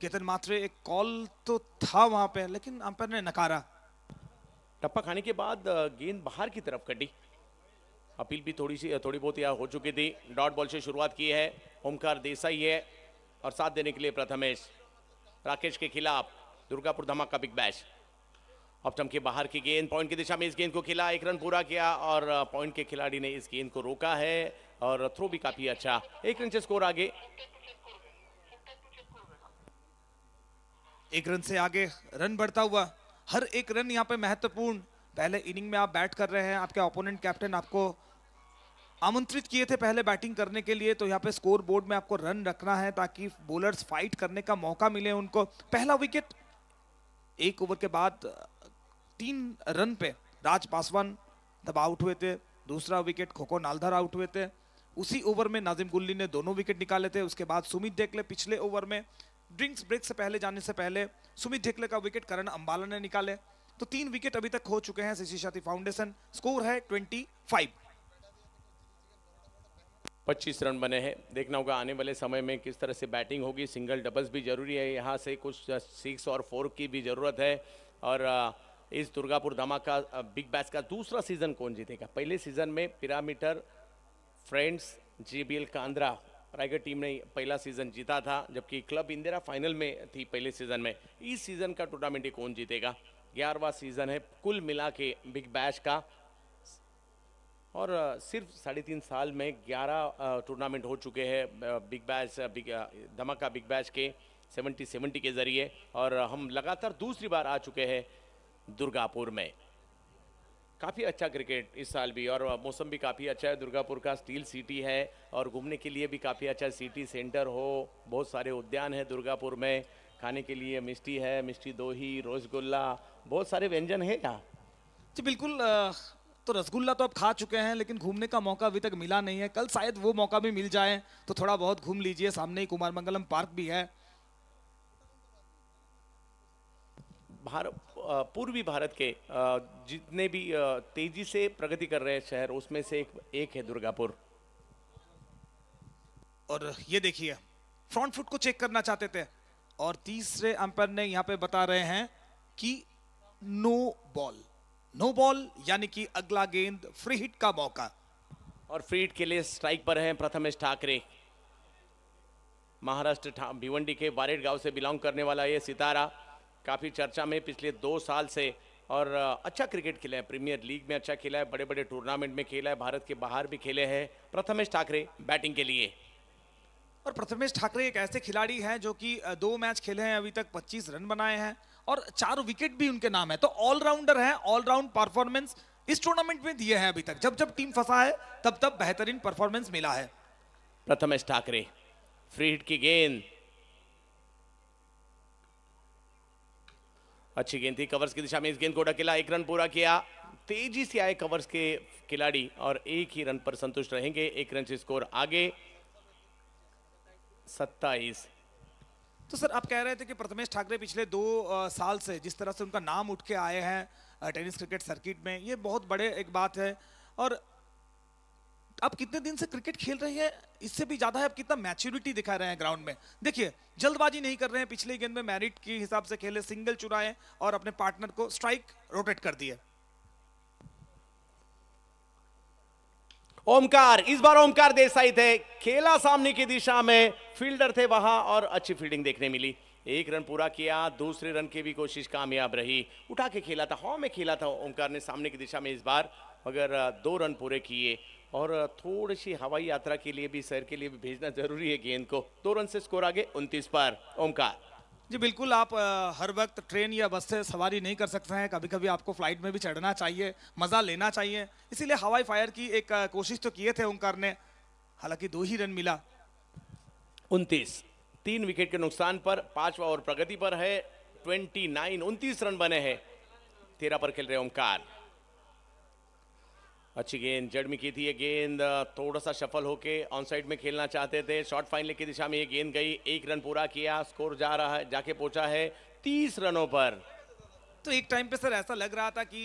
केतन मात्रे एक कॉल तो था वहां पे लेकिन अंपायर ने नकारा टप्पा खाने के बाद गेंद बाहर की तरफ कटी अपील भी थोड़ी सी थोड़ी बहुत यहाँ हो चुकी थी डॉट बॉल से शुरुआत की है ओमकार देसाई है और साथ देने के लिए प्रथमेश राकेश के खिलाफ दुर्गापुर धमाका बिग बैश अब चमके बाहर की गेंद पॉइंट की दिशा में इस गेंद को खेला एक रन पूरा किया और पॉइंट के खिलाड़ी ने इस गेंद को रोका है और थ्रो भी काफी अच्छा एक रन से स्कोर आगे एक रन से आगे रन बढ़ता हुआ हर एक रन यहाँ पे महत्वपूर्ण पहले इनिंग में आप बैट कर रहे हैं आपके ओपोनेंट कैप्टन आपको आमंत्रित किए थे पहले बैटिंग करने के लिए तो यहाँ पे स्कोर बोर्ड में आपको रन रखना है ताकि बोलर्स फाइट करने का मौका मिले उनको पहला विकेट एक ओवर के बाद तीन रन पे राज पासवान तब आउट हुए थे दूसरा विकेट खोखो नालधर आउट हुए थे उसी ओवर में नाजिम गुल्ली ने दोनों विकेट निकाले थे उसके बाद सुमित देखले पिछले ओवर में ड्रिंक्स ब्रेक से पहले जाने से पहले सुमित देखले का विकेट करण अंबाला ने निकाले तो तीन विकेट अभी तक हो चुके हैं शिशी शाति फाउंडेशन स्कोर है ट्वेंटी फाइव 25 रन बने हैं देखना होगा आने वाले समय में किस तरह से बैटिंग होगी सिंगल डबल्स भी जरूरी है यहाँ से कुछ सिक्स और फोर की भी ज़रूरत है और इस दुर्गापुर धमा का बिग बैश का दूसरा सीज़न कौन जीतेगा पहले सीज़न में perimeter friends J B Kandra Raigarh team ने पहला सीज़न जीता था जबकि क्लब इंदिरा फाइनल में थी पहले सीज़न में इस सीज़न का टूर्नामेंट कौन जीतेगा ग्यारहवा सीज़न है कुल मिला के बिग बैश का और सिर्फ साढ़े तीन साल में ग्यारह टूर्नामेंट हो चुके हैं बिग बैच बिग धमाका बिग बैच के सेवेंटी सेवेंटी के ज़रिए और हम लगातार दूसरी बार आ चुके हैं दुर्गापुर में काफ़ी अच्छा क्रिकेट इस साल भी और मौसम भी काफ़ी अच्छा है दुर्गापुर का स्टील सिटी है और घूमने के लिए भी काफ़ी अच्छा सिटी सेंटर हो बहुत सारे उद्यान है दुर्गापुर में खाने के लिए मिष्टी है मिष्टी दोही रसगुल्ला बहुत सारे व्यंजन है यहाँ जी बिल्कुल तो रसगुल्ला तो आप खा चुके हैं लेकिन घूमने का मौका अभी तक मिला नहीं है कल शायद वो मौका भी मिल जाए तो थोड़ा बहुत घूम लीजिए सामने ही कुमार मंगलम पार्क भी है भारत पूर्वी भारत के जितने भी तेजी से प्रगति कर रहे शहर उसमें से एक एक है दुर्गापुर और ये देखिए फ्रंट फुट को चेक करना चाहते थे और तीसरे अंपायर ने यहां पे बता रहे हैं कि नो बॉल नो बॉल यानी कि अगला गेंद फ्री हिट का मौका और फ्री हिट के लिए स्ट्राइक पर हैं प्रथमेश ठाकरे महाराष्ट्र भिवंडी के बारेड गांव से बिलोंग करने वाला ये सितारा काफ़ी चर्चा में पिछले दो साल से और अच्छा क्रिकेट खेला है प्रीमियर लीग में अच्छा खेला है बड़े बड़े टूर्नामेंट में खेला है भारत के बाहर भी खेले हैं प्रथमेश ठाकरे बैटिंग के लिए और प्रथमेश ठाकरे एक ऐसे खिलाड़ी हैं जो कि दो मैच खेले हैं अभी तक 25 रन बनाए हैं और चार विकेट भी उनके नाम है तो ऑलराउंडर है ऑलराउंड परफॉर्मेंस इस टूर्नामेंट में दिए हैं अभी तक जब जब टीम फंसा है तब तब बेहतरीन परफॉर्मेंस मिला है प्रथम ठाकरे फ्री हिट की गेंद अच्छी गेंद थी कवर्स की दिशा में इस गेंद को ढकेला एक रन पूरा किया तेजी से आए कवर्स के खिलाड़ी और एक ही रन पर संतुष्ट रहेंगे एक रन से स्कोर आगे सत्ताईस तो सर आप कह रहे थे कि प्रथमेश ठाकरे पिछले दो साल से जिस तरह से उनका नाम उठ के आए हैं टेनिस क्रिकेट सर्किट में ये बहुत बड़े एक बात है और आप कितने दिन से क्रिकेट खेल रहे हैं इससे भी ज़्यादा है आप कितना मैच्योरिटी दिखा रहे हैं ग्राउंड में देखिए जल्दबाजी नहीं कर रहे हैं पिछले गेंद में मैरिट के हिसाब से खेले सिंगल चुराए और अपने पार्टनर को स्ट्राइक रोटेट कर दिए ओमकार इस बार ओमकार देसाई थे खेला सामने की दिशा में फील्डर थे वहां और अच्छी फील्डिंग देखने मिली एक रन पूरा किया दूसरे रन की भी कोशिश कामयाब रही उठा के खेला था हॉ में खेला था ओमकार ने सामने की दिशा में इस बार मगर दो रन पूरे किए और थोड़ी सी हवाई यात्रा के लिए भी सैर के लिए भी भेजना जरूरी है गेंद को दो रन से स्कोर आगे उनतीस पर ओमकार जी बिल्कुल आप हर वक्त ट्रेन या बस से सवारी नहीं कर सकते हैं कभी कभी आपको फ़्लाइट में भी चढ़ना चाहिए मज़ा लेना चाहिए इसीलिए हवाई फायर की एक कोशिश तो किए थे ओंकार ने हालांकि दो ही रन मिला उनतीस तीन विकेट के नुकसान पर पांचवा और प्रगति पर है ट्वेंटी नाइन उनतीस रन बने हैं तेरह पर खेल रहे ओंकार अच्छी गेंद जड़ में की थी ये गेंद थोड़ा सा सफल होके ऑन साइड में खेलना चाहते थे शॉर्ट फाइनल की दिशा में ये गेंद गई एक रन पूरा किया स्कोर जा रहा है जाके पहुंचा है तीस रनों पर तो एक टाइम पे सर ऐसा लग रहा था कि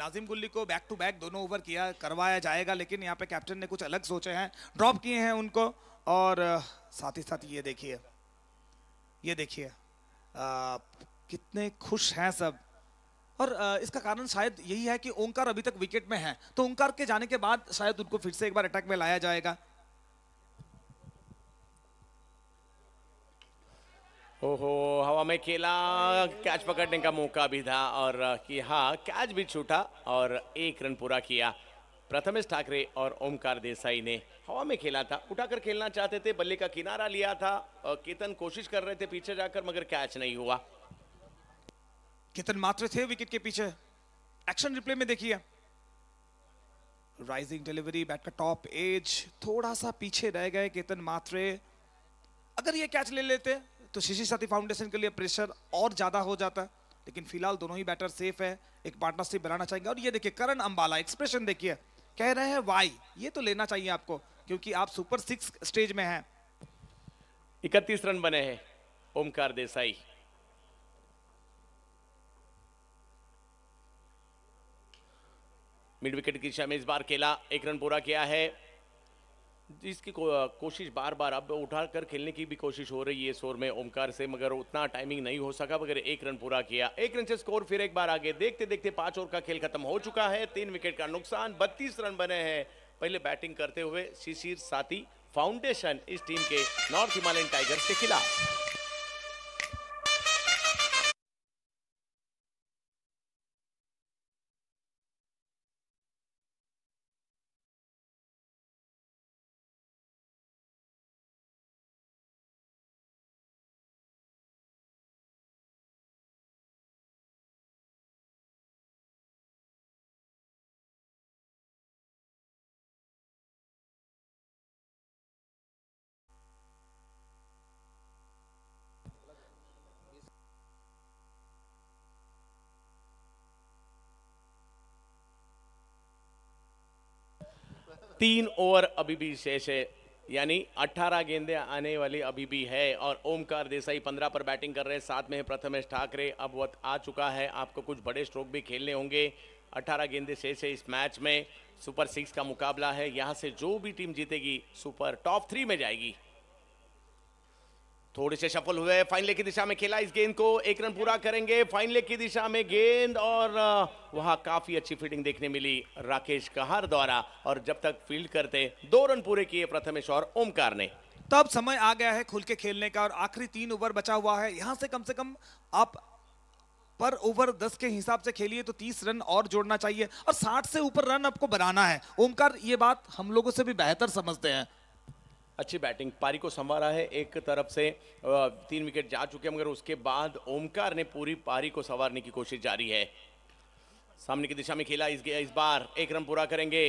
नाजिम गुल्ली को बैक टू बैक दोनों ओवर किया करवाया जाएगा लेकिन यहाँ पे कैप्टन ने कुछ अलग सोचे हैं ड्रॉप किए हैं उनको और साथ ही साथ ये देखिए ये देखिए कितने खुश हैं सब और इसका कारण शायद यही है कि ओंकार अभी तक विकेट में है तो ओंकार के जाने के बाद शायद उनको फिर से एक बार अटैक में लाया जाएगा ओहो हवा में खेला कैच पकड़ने का मौका भी था और कि हाँ कैच भी छूटा और एक रन पूरा किया प्रथमेश ठाकरे और ओमकार देसाई ने हवा में खेला था उठाकर खेलना चाहते थे बल्ले का किनारा लिया था और केतन कोशिश कर रहे थे पीछे जाकर मगर कैच नहीं हुआ कितन मात्र थे विकेट के पीछे एक्शन रिप्ले में देखिए राइजिंग डिलीवरी बैट का टॉप एज थोड़ा सा पीछे रह गए केतन मात्रे अगर ये कैच ले लेते तो शिशि साथी फाउंडेशन के लिए प्रेशर और ज्यादा हो जाता है लेकिन फिलहाल दोनों ही बैटर सेफ है एक पार्टनरशिप बनाना चाहेंगे और ये देखिए करण अंबाला एक्सप्रेशन देखिए कह रहे हैं वाई ये तो लेना चाहिए आपको क्योंकि आप सुपर सिक्स स्टेज में हैं इकतीस रन बने हैं ओमकार देसाई मिड विकेट की दिशा में इस बार केला एक रन पूरा किया है जिसकी को, कोशिश बार बार अब उठा कर खेलने की भी कोशिश हो रही है शोर में ओमकार से मगर उतना टाइमिंग नहीं हो सका मगर एक रन पूरा किया एक रन से स्कोर फिर एक बार आगे देखते देखते पांच ओवर का खेल खत्म हो चुका है तीन विकेट का नुकसान बत्तीस रन बने हैं पहले बैटिंग करते हुए शिशिर साथी फाउंडेशन इस टीम के नॉर्थ हिमालयन टाइगर्स के खिलाफ तीन ओवर अभी भी शेष है यानी 18 गेंदें आने वाली अभी भी है और ओमकार देसाई 15 पर बैटिंग कर रहे हैं साथ में है प्रथमेश ठाकरे अब वक्त आ चुका है आपको कुछ बड़े स्ट्रोक भी खेलने होंगे 18 गेंदे शेष है इस मैच में सुपर सिक्स का मुकाबला है यहाँ से जो भी टीम जीतेगी सुपर टॉप थ्री में जाएगी थोड़े से सफल हुए फाइनल की दिशा में खेला इस गेंद को एक रन पूरा करेंगे फाइनल की दिशा में गेंद और वहां काफी अच्छी फील्डिंग देखने मिली राकेश कहार द्वारा और जब तक फील्ड करते दो रन पूरे किए प्रथमेश और ओमकार ने तब समय आ गया है खुल के खेलने का और आखिरी तीन ओवर बचा हुआ है यहां से कम से कम आप पर ओवर दस के हिसाब से खेलिए तो तीस रन और जोड़ना चाहिए और साठ से ऊपर रन आपको बनाना है ओमकार ये बात हम लोगों से भी बेहतर समझते हैं अच्छी बैटिंग पारी को संवारा है एक तरफ से तीन विकेट जा चुके हैं मगर उसके बाद ओमकार ने पूरी पारी को संवारने की कोशिश जारी है सामने की दिशा में खेला इस इस बार एक रन पूरा करेंगे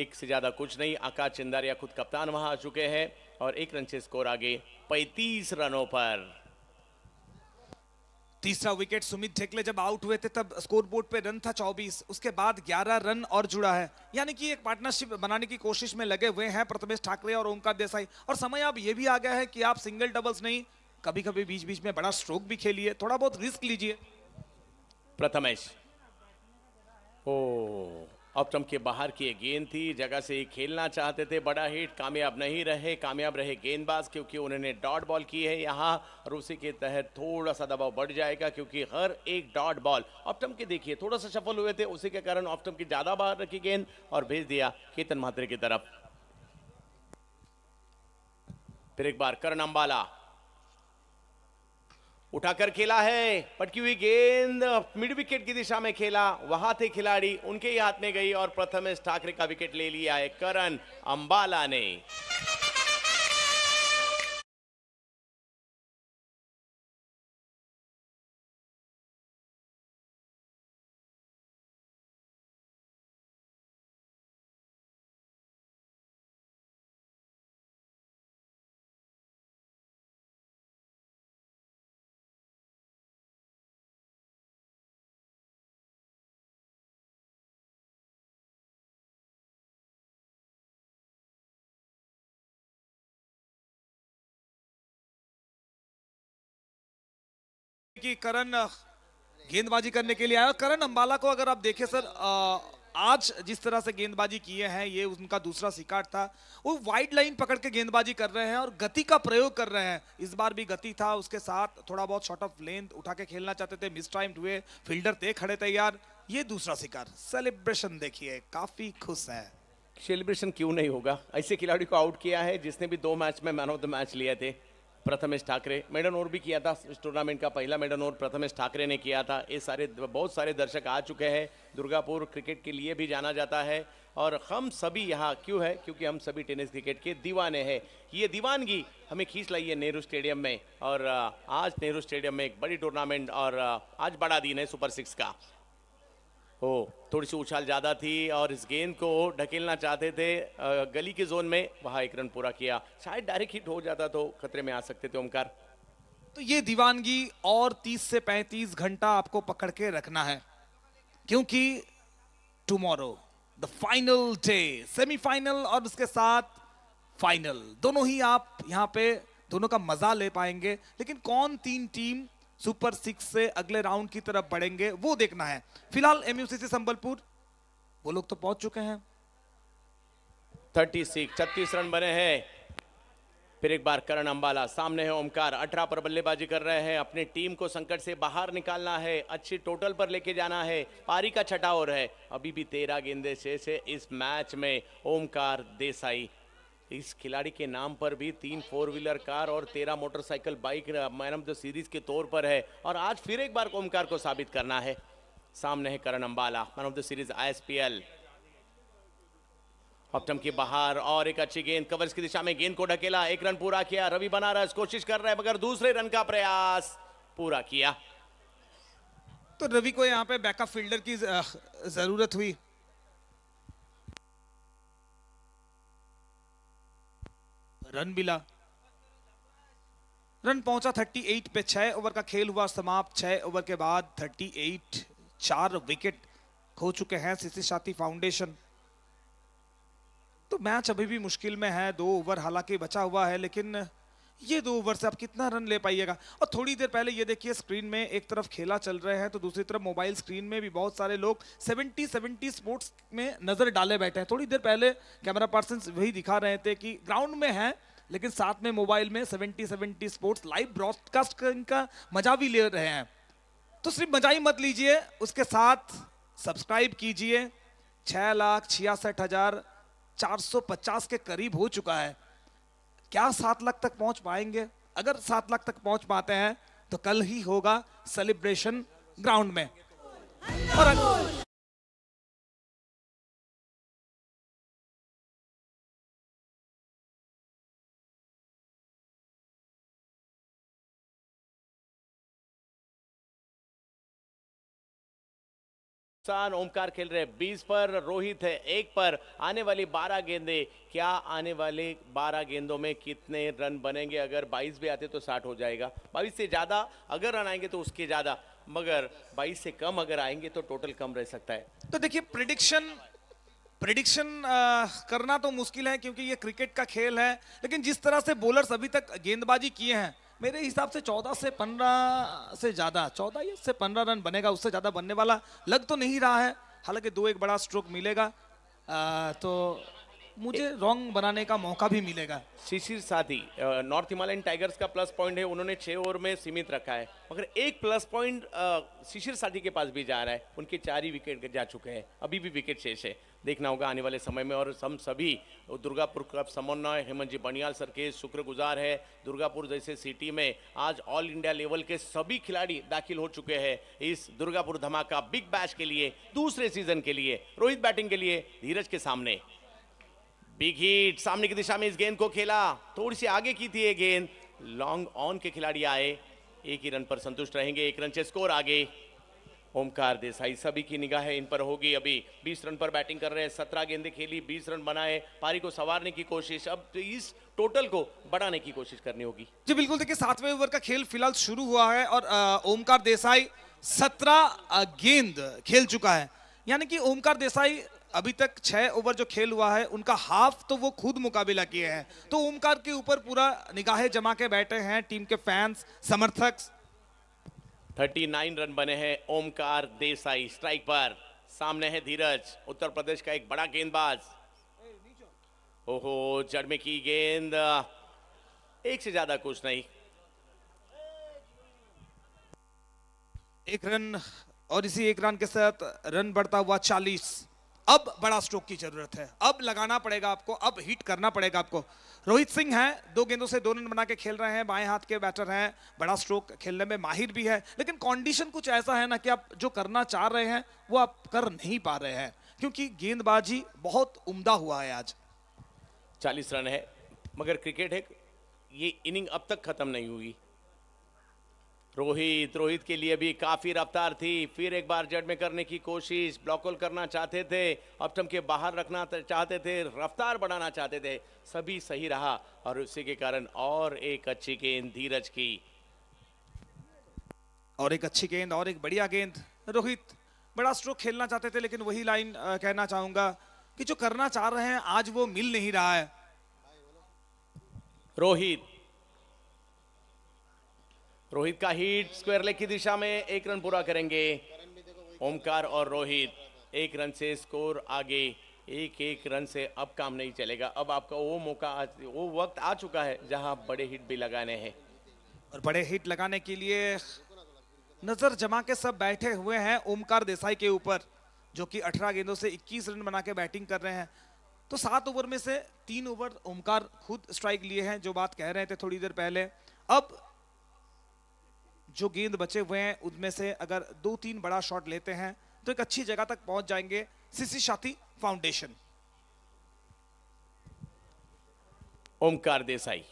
एक से ज़्यादा कुछ नहीं आकाश चिंदारिया खुद कप्तान वहां आ चुके हैं और एक रन से स्कोर आगे 35 रनों पर तीसरा विकेट सुमित ढेकले जब आउट हुए थे तब बोर्ड पे रन था 24 उसके बाद 11 रन और जुड़ा है यानी कि एक पार्टनरशिप बनाने की कोशिश में लगे हुए हैं प्रथमेश ठाकरे और ओमकार देसाई और समय अब ये भी आ गया है कि आप सिंगल डबल्स नहीं कभी कभी बीच बीच में बड़ा स्ट्रोक भी खेलिए थोड़ा बहुत रिस्क लीजिए प्रथमेश अब स्टम्प के बाहर की गेंद थी जगह से ही खेलना चाहते थे बड़ा हिट कामयाब नहीं रहे कामयाब रहे गेंदबाज क्योंकि उन्होंने डॉट बॉल की है यहाँ रूसी के तहत थोड़ा सा दबाव बढ़ जाएगा क्योंकि हर एक डॉट बॉल ऑप्टम के देखिए थोड़ा सा सफल हुए थे उसी के कारण ऑप्टम की ज़्यादा बाहर रखी गेंद और भेज दिया केतन मात्रे की तरफ फिर एक बार करण अम्बाला उठाकर खेला है पटकी हुई गेंद मिड विकेट की दिशा में खेला वहां थे खिलाड़ी उनके ही हाथ में गई और प्रथम ठाकरे का विकेट ले लिया है करण अंबाला ने कि करण गेंदबाजी करने के लिए आया करण अंबाला को अगर आप देखें सर आज जिस तरह से गेंदबाजी किए हैं ये उनका दूसरा शिकार था वो वाइड लाइन पकड़ के गेंदबाजी कर रहे हैं और गति का प्रयोग कर रहे हैं इस बार भी गति था उसके साथ थोड़ा बहुत शॉर्ट ऑफ लेंथ उठा के खेलना चाहते थे मिस टाइम हुए फील्डर थे खड़े थे यार ये दूसरा शिकार सेलिब्रेशन देखिए काफी खुश है सेलिब्रेशन क्यों नहीं होगा ऐसे खिलाड़ी को आउट किया है जिसने भी दो मैच में मैन ऑफ द मैच लिए थे प्रथमेश ठाकरे मेडन और भी किया था इस टूर्नामेंट का पहला मेडन और प्रथमेश ठाकरे ने किया था ये सारे बहुत सारे दर्शक आ चुके हैं दुर्गापुर क्रिकेट के लिए भी जाना जाता है और हम सभी यहाँ क्यों है क्योंकि हम सभी टेनिस क्रिकेट के दीवाने हैं ये दीवानगी हमें खींच लाई है नेहरू स्टेडियम में और आज नेहरू स्टेडियम में एक बड़ी टूर्नामेंट और आज बड़ा दिन है सुपर सिक्स का हो थोड़ी सी उछाल ज़्यादा थी और इस गेंद को ढकेलना चाहते थे गली के जोन में वहाँ एक रन पूरा किया शायद डायरेक्ट हिट हो जाता तो खतरे में आ सकते थे ओमकार तो ये दीवानगी और 30 से 35 घंटा आपको पकड़ के रखना है क्योंकि tomorrow the final day semifinal और उसके साथ फाइनल दोनों ही आप यहाँ पे दोनों का मजा ले पाएंगे लेकिन कौन तीन टीम सुपर सिक्स से अगले राउंड की तरफ बढ़ेंगे वो देखना है फिलहाल एमयूसीसी संबलपुर वो लोग तो पहुंच चुके हैं थर्टी सिक्स छत्तीस रन बने हैं फिर एक बार करण अंबाला सामने है ओमकार अठारह पर बल्लेबाजी कर रहे हैं अपनी टीम को संकट से बाहर निकालना है अच्छी टोटल पर लेके जाना है पारी का छठा और है अभी भी तेरह गेंदे शेष है इस मैच में ओमकार देसाई इस खिलाड़ी के नाम पर भी तीन फोर व्हीलर कार और तेरह motorcycle bike man of the series के तौर पर है और आज फिर एक बार ओमकार को साबित करना है सामने है Karan Ambala man of the series ISPL off stump के बाहर और एक अच्छी गेंद कवर्स की दिशा में गेंद को ढकेला एक रन पूरा किया रवि बनारस कोशिश कर रहे हैं मगर दूसरे रन का प्रयास पूरा किया तो रवि को यहाँ पे बैकअप फील्डर की जरूरत हुई रन मिला रन पहुंचा 38 पे छह ओवर का खेल हुआ समाप्त छह ओवर के बाद 38 चार विकेट खो चुके हैं सीसी साथी फाउंडेशन तो मैच अभी भी मुश्किल में है दो ओवर हालांकि बचा हुआ है लेकिन ये दो ओवर से आप कितना रन ले पाइएगा और थोड़ी देर पहले ये देखिए स्क्रीन में एक तरफ खेला चल रहे हैं तो दूसरी तरफ मोबाइल स्क्रीन में भी बहुत सारे लोग 70 70 स्पोर्ट्स में नज़र डाले बैठे हैं थोड़ी देर पहले कैमरा पर्सन वही दिखा रहे थे कि ग्राउंड में है लेकिन साथ में मोबाइल में seventy seventy sports live broadcast का मजा भी ले रहे हैं तो सिर्फ मजा ही मत लीजिए उसके साथ सब्सक्राइब कीजिए छः लाख छियासठ हज़ार चार सौ पचास के करीब हो चुका है क्या सात लाख तक पहुंच पाएंगे अगर सात लाख तक पहुंच पाते हैं तो कल ही होगा सेलिब्रेशन ग्राउंड में और नुकसान ओमकार खेल रहे 20 पर रोहित है एक पर आने वाली 12 गेंदे क्या आने वाले 12 गेंदों में कितने रन बनेंगे अगर 22 भी आते तो 60 हो जाएगा बाईस से ज़्यादा अगर रन आएंगे तो उसके ज़्यादा मगर 22 से कम अगर आएंगे तो टोटल कम रह सकता है तो देखिए प्रिडिक्शन प्रिडिक्शन करना तो मुश्किल है क्योंकि ये क्रिकेट का खेल है लेकिन जिस तरह से बॉलर्स अभी तक गेंदबाजी किए हैं मेरे हिसाब से चौदह से पंद्रह से ज़्यादा चौदह से पंद्रह रन बनेगा उससे ज़्यादा बनने वाला लग तो नहीं रहा है हालांकि दो एक बड़ा स्ट्रोक मिलेगा आ, तो मुझे रॉन्ग बनाने का मौका भी मिलेगा Shishir Sadhi north Himalayan tigers का प्लस पॉइंट है उन्होंने छह ओवर में सीमित रखा है मगर एक प्लस पॉइंट शिशिर साधी के पास भी जा रहा है उनके चार ही विकेट जा चुके हैं अभी भी विकेट शेष है देखना होगा आने वाले समय में और हम सभी दुर्गापुर का समन्वय हेमंत जी बनियाल सर के शुक्रगुजार है दुर्गापुर जैसे सिटी में आज ऑल इंडिया लेवल के सभी खिलाड़ी दाखिल हो चुके हैं इस दुर्गापुर धमाका बिग बैश के लिए दूसरे सीजन के लिए रोहित बैटिंग के लिए धीरज के सामने बिग हिट सामने की दिशा में इस गेंद को खेला थोड़ी सी आगे की थी ये गेंद लॉन्ग ऑन के खिलाड़ी आए एक ही रन पर संतुष्ट रहेंगे एक रन से स्कोर आगे ओमकार देसाई सभी की निगाहें इन पर होगी अभी बीस रन पर बैटिंग कर रहे हैं सत्रह गेंदे खेली बीस रन बनाए पारी को संवारने की कोशिश अब तो इस टोटल को बढ़ाने की कोशिश करनी होगी जी बिल्कुल देखिए सातवें ओवर का खेल फिलहाल शुरू हुआ है और ओमकार देसाई सत्रह गेंद खेल चुका है यानी कि ओमकार देसाई अभी तक छह ओवर जो खेल हुआ है उनका हाफ तो वो खुद मुकाबला किए हैं तो ओमकार के ऊपर पूरा निगाहें जमा के बैठे हैं टीम के फैंस समर्थक 39 रन बने हैं ओमकार देसाई स्ट्राइक पर सामने है धीरज उत्तर प्रदेश का एक बड़ा गेंदबाज ओहो जड़मे की गेंद एक से ज्यादा कुछ नहीं एक रन और इसी एक रन के साथ रन बढ़ता हुआ 40 अब बड़ा स्ट्रोक की जरूरत है अब लगाना पड़ेगा आपको अब हिट करना पड़ेगा आपको रोहित सिंह हैं दो गेंदों से दो रन बना के खेल रहे हैं बाएं हाथ के बैटर हैं बड़ा स्ट्रोक खेलने में माहिर भी है लेकिन कंडीशन कुछ ऐसा है ना कि आप जो करना चाह रहे हैं वो आप कर नहीं पा रहे हैं क्योंकि गेंदबाजी बहुत उमदा हुआ है आज चालीस रन है मगर क्रिकेट है ये इनिंग अब तक खत्म नहीं हुई रोहित रोहित के लिए भी काफ़ी रफ्तार थी फिर एक बार जड में करने की कोशिश ब्लॉकल करना चाहते थे अपटम के बाहर रखना चाहते थे रफ्तार बढ़ाना चाहते थे सभी सही रहा और उसी के कारण और एक अच्छी गेंद धीरज की और एक अच्छी गेंद और एक बढ़िया गेंद रोहित बड़ा स्ट्रोक खेलना चाहते थे लेकिन वही लाइन कहना चाहूंगा कि जो करना चाह रहे हैं आज वो मिल नहीं रहा है रोहित रोहित का हीट स्क्वायर लेग की दिशा में एक रन पूरा करेंगे ओमकार और रोहित एक रन से स्कोर आगे एक एक रन से अब काम नहीं चलेगा अब आपका वो मौका वो वक्त आ चुका है जहां बड़े हिट भी लगाने हैं और बड़े हिट लगाने के लिए नजर जमा के सब बैठे हुए हैं ओमकार देसाई के ऊपर जो कि 18 गेंदों से 21 रन बना के बैटिंग कर रहे हैं तो सात ओवर में से तीन ओवर ओमकार खुद स्ट्राइक लिए हैं जो बात कह रहे थे थोड़ी देर पहले अब जो गेंद बचे हुए हैं उनमें से अगर दो तीन बड़ा शॉट लेते हैं तो एक अच्छी जगह तक पहुंच जाएंगे सीसी शाती फाउंडेशन ओमकार देसाई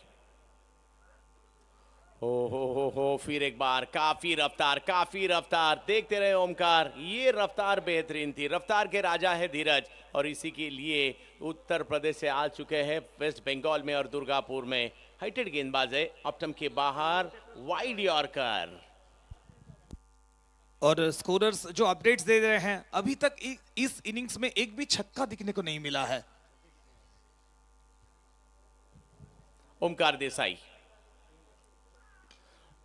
हो हो हो हो फिर एक बार काफी रफ्तार काफी रफ्तार देखते रहे ओमकार ये रफ्तार बेहतरीन थी रफ्तार के राजा है धीरज और इसी के लिए उत्तर प्रदेश से आ चुके हैं वेस्ट बंगाल में और दुर्गापुर में हाइटेड गेंदबाज है ऑप्टम के बाहर वाइड यॉर्कर और स्कोरर्स जो अपडेट्स दे रहे हैं अभी तक इस इनिंग्स में एक भी छक्का दिखने को नहीं मिला है Omkar Desai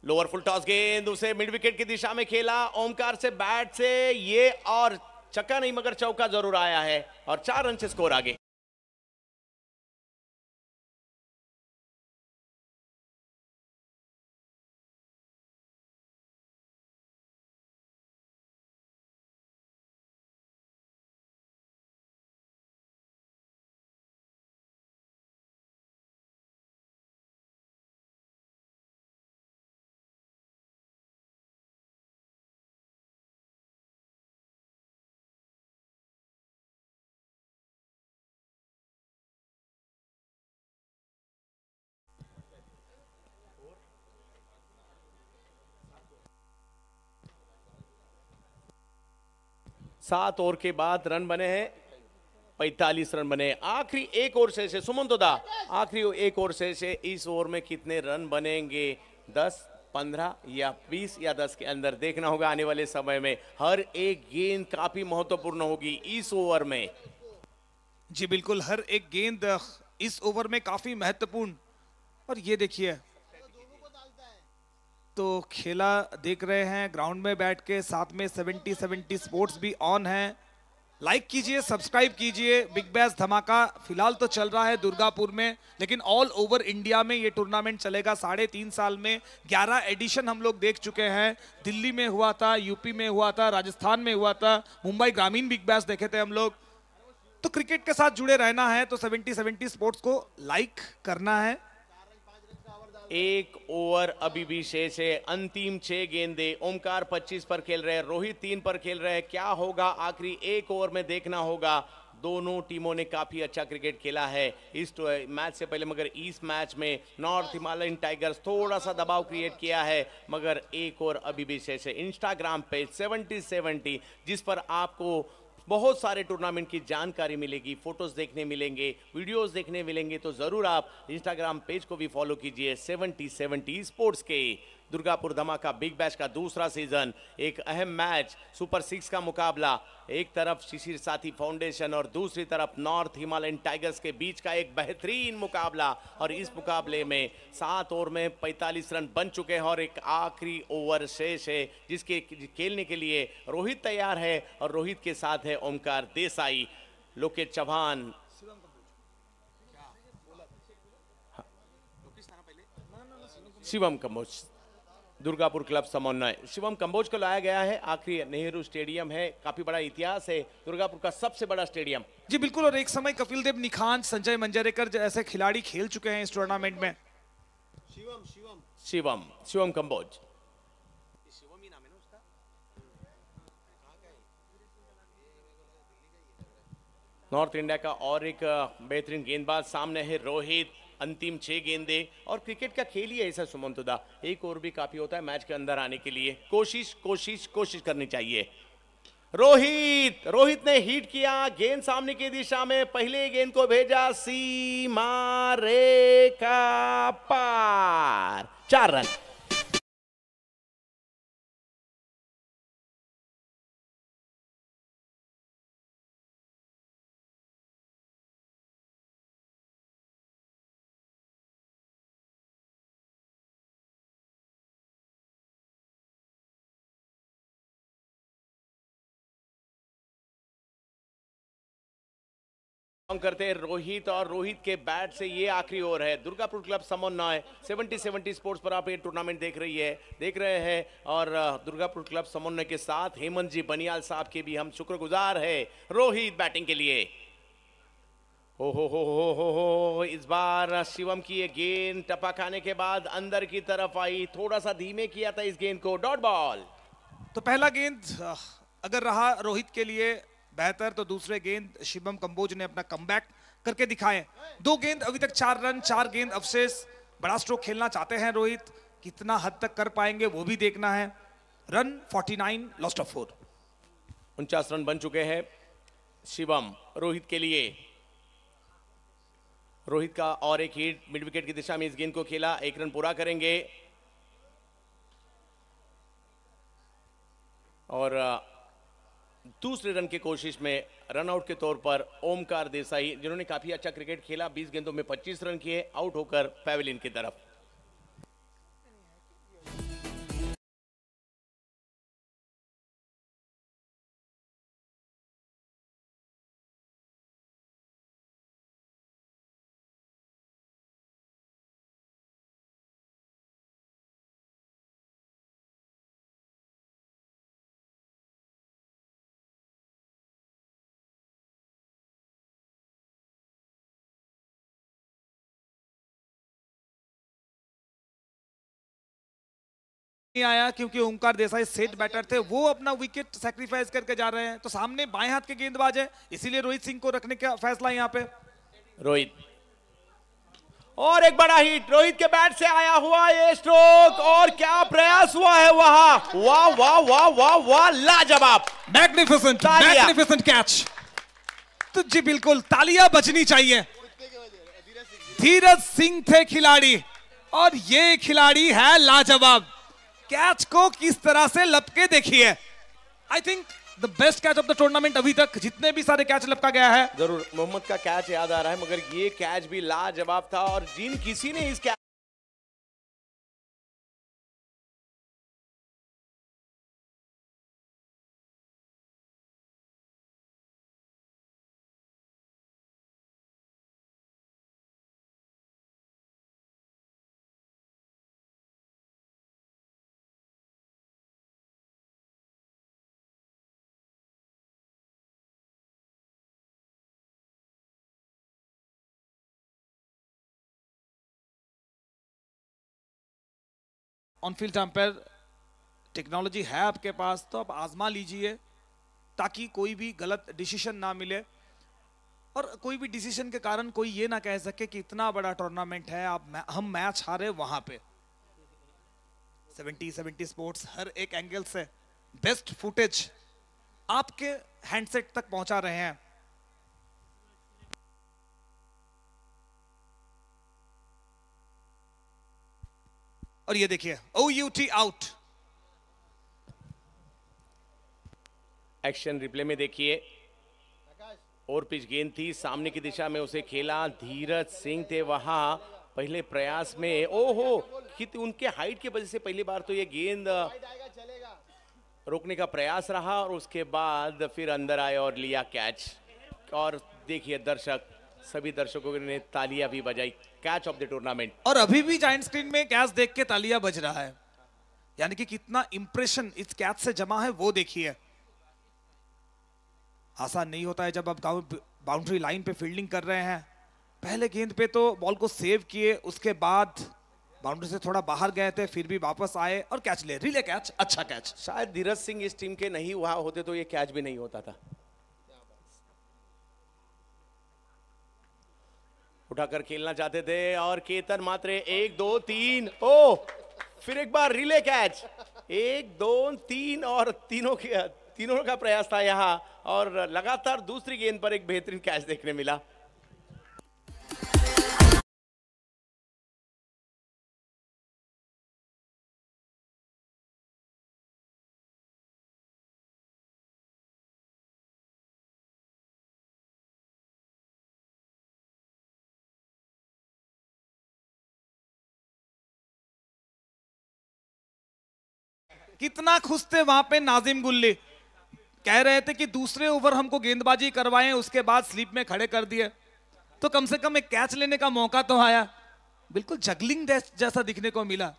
lower full toss गेंद उसे मिड विकेट की दिशा में खेला ओमकार से बैट से ये और चक्का नहीं मगर चौका जरूर आया है और चार रन से स्कोर आगे सात ओवर के बाद रन बने हैं पैतालीस रन बने आखिरी एक ओवर से, सुमन सुमन तो दा आखिरी एक ओवर से, से इस ओवर में कितने रन बनेंगे दस पंद्रह या बीस या दस के अंदर देखना होगा आने वाले समय में हर एक गेंद काफी महत्वपूर्ण होगी इस ओवर में जी बिल्कुल हर एक गेंद इस ओवर में काफी महत्वपूर्ण और ये देखिए तो खेला देख रहे हैं ग्राउंड में बैठ के साथ में 70 70 स्पोर्ट्स भी ऑन है लाइक कीजिए सब्सक्राइब कीजिए बिग बैस धमाका फिलहाल तो चल रहा है दुर्गापुर में लेकिन ऑल ओवर इंडिया में ये टूर्नामेंट चलेगा साढ़े तीन साल में ग्यारह एडिशन हम लोग देख चुके हैं दिल्ली में हुआ था यूपी में हुआ था राजस्थान में हुआ था मुंबई ग्रामीण बिग बैस देखे थे हम लोग तो क्रिकेट के साथ जुड़े रहना है तो सेवेंटी सेवेंटी स्पोर्ट्स को लाइक करना है एक ओवर अभी भी शेष है अंतिम छह गेंदे ओमकार 25 पर खेल रहे हैं रोहित तीन पर खेल रहे हैं क्या होगा आखिरी एक ओवर में देखना होगा दोनों टीमों ने काफी अच्छा क्रिकेट खेला है इस तो मैच से पहले मगर इस मैच में नॉर्थ हिमालयन टाइगर्स थोड़ा सा दबाव क्रिएट किया है मगर एक और अभी भी शेष है इंस्टाग्राम पेज सेवेंटी सेवेंटी जिस पर आपको बहुत सारे टूर्नामेंट की जानकारी मिलेगी फोटोज देखने मिलेंगे वीडियोस देखने मिलेंगे तो ज़रूर आप इंस्टाग्राम पेज को भी फॉलो कीजिए सेवेंटी सेवनटी स्पोर्ट्स के दुर्गापुर धमाका बिग बैश का दूसरा सीजन एक अहम मैच सुपर सिक्स का मुकाबला एक तरफ शिशिर साथी फाउंडेशन और दूसरी तरफ नॉर्थ हिमालयन टाइगर्स के बीच का एक बेहतरीन मुकाबला और इस मुकाबले में सात ओवर में 45 रन बन चुके हैं और एक आखिरी ओवर शेष है जिसके खेलने के लिए रोहित तैयार है और रोहित के साथ है ओमकार देसाई लोके चौहान हाँ। शिवम कम्बोज दुर्गापुर क्लब समन्वय शिवम कंबोज को लाया गया है आखिरी नेहरू स्टेडियम है काफी बड़ा इतिहास है दुर्गापुर का सबसे बड़ा स्टेडियम जी बिल्कुल और एक समय कपिल देव निखान संजय मंजरेकर जैसे खिलाड़ी खेल चुके हैं इस टूर्नामेंट में शिवम शिवम शिवम शिवम कंबोज नॉर्थ इंडिया का और एक बेहतरीन गेंदबाज सामने है रोहित अंतिम छह गेंदे और क्रिकेट का खेल ही ऐसा सुमंतुदा एक ओवर भी काफ़ी होता है मैच के अंदर आने के लिए कोशिश कोशिश कोशिश करनी चाहिए रोहित रोहित ने हिट किया गेंद सामने की दिशा में पहले गेंद को भेजा सीमा रेखा पार चार रन करते हैं रोहित और रोहित के बैट से ये आखिरी ओवर है दुर्गापुर क्लब समन्वय 70 70 स्पोर्ट्स पर आप ये टूर्नामेंट देख रही है देख रहे हैं और दुर्गापुर क्लब समन्वय के साथ हेमंत जी बनियाल साहब के भी हम शुक्रगुजार है रोहित बैटिंग के लिए हो हो हो हो हो हो इस बार शिवम की ये गेंद टपा खाने के बाद अंदर की तरफ आई थोड़ा सा धीमे किया था इस गेंद को डॉट बॉल तो पहला गेंद अगर रहा रोहित के लिए बेहतर तो दूसरे गेंद शिवम कंबोज ने अपना कम करके दिखाए दो गेंद अभी तक चार रन चार गेंद अवशेष बड़ा स्ट्रोक खेलना चाहते हैं रोहित कितना हद तक कर पाएंगे वो भी देखना है रन 49 लॉस्ट ऑफ फोर उनचास रन बन चुके हैं शिवम रोहित के लिए रोहित का और एक हिट मिड विकेट की दिशा में इस गेंद को खेला एक रन पूरा करेंगे और दूसरे रन की कोशिश में रनआउट के तौर पर ओमकार देसाई जिन्होंने काफ़ी अच्छा क्रिकेट खेला 20 गेंदों में 25 रन किए आउट होकर पैविलियन की तरफ नहीं आया क्योंकि ओंकार देसाई सेट बैटर थे वो अपना विकेट सेक्रीफाइस करके जा रहे हैं तो सामने बाएं हाथ के गेंदबाज है इसीलिए रोहित सिंह को रखने का फैसला यहाँ पे रोहित और एक बड़ा हिट रोहित के बैट से आया हुआ ये स्ट्रोक और क्या प्रयास हुआ है वहां वाह वाह वाह वाह वाह लाजवाब मैग्निफिसेंट मैग्निफिसेंट कैच तो जी बिल्कुल तालियां बचनी चाहिए धीरज सिंह थे खिलाड़ी और ये खिलाड़ी है लाजवाब कैच को किस तरह से लपके देखिए I think the best catch of the tournament अभी तक जितने भी सारे कैच लपका गया है जरूर मोहम्मद का कैच याद आ रहा है मगर ये कैच भी लाजवाब था और जिन किसी ने इस कैच फील्ड अंपायर टेक्नोलॉजी है आपके पास तो आप आजमा लीजिए ताकि कोई भी गलत डिसीजन ना मिले और कोई भी डिसीजन के कारण कोई ये ना कह सके कि इतना बड़ा टूर्नामेंट है आप हम मैच हारे वहां पे 70 70 स्पोर्ट्स हर एक एंगल से बेस्ट फुटेज आपके हैंडसेट तक पहुंचा रहे हैं और ये देखिए O U T out action replay में देखिए और पिच गेंद थी सामने की दिशा में उसे खेला धीरज सिंह थे वहां पहले प्रयास में ओहो कित उनके हाइट के वजह से पहली बार तो ये गेंद रोकने का प्रयास रहा और उसके बाद फिर अंदर आए और लिया कैच और देखिए दर्शक सभी दर्शकों ने तालियां भी बजाई कैच ऑफ द टूर्नामेंट और अभी भी जाइंट स्क्रीन में कैच देख के तालिया बज रहा है यानी कि कितना इंप्रेशन इस कैच से जमा है वो देखिए आसान नहीं होता है जब आप बाउंड्री लाइन पे फील्डिंग कर रहे हैं पहले गेंद पे तो बॉल को सेव किए उसके बाद बाउंड्री से थोड़ा बाहर गए थे फिर भी वापस आए और कैच ले रिले कैच अच्छा कैच शायद धीरज सिंह इस टीम के नहीं हुआ होते तो ये कैच भी नहीं होता था उठाकर खेलना चाहते थे और केतन मात्र एक दो तीन ओ फिर एक बार रिले कैच एक दो तीन और तीनों के तीनों का प्रयास था यहाँ और लगातार दूसरी गेंद पर एक बेहतरीन कैच देखने मिला कितना खुश थे वहां पे नाजिम गुल्ली कह रहे थे कि दूसरे ओवर हमको गेंदबाजी करवाएं उसके बाद स्लीप में खड़े कर दिए तो कम से कम एक कैच लेने का मौका तो आया बिल्कुल जगलिंग जैसा दिखने को मिला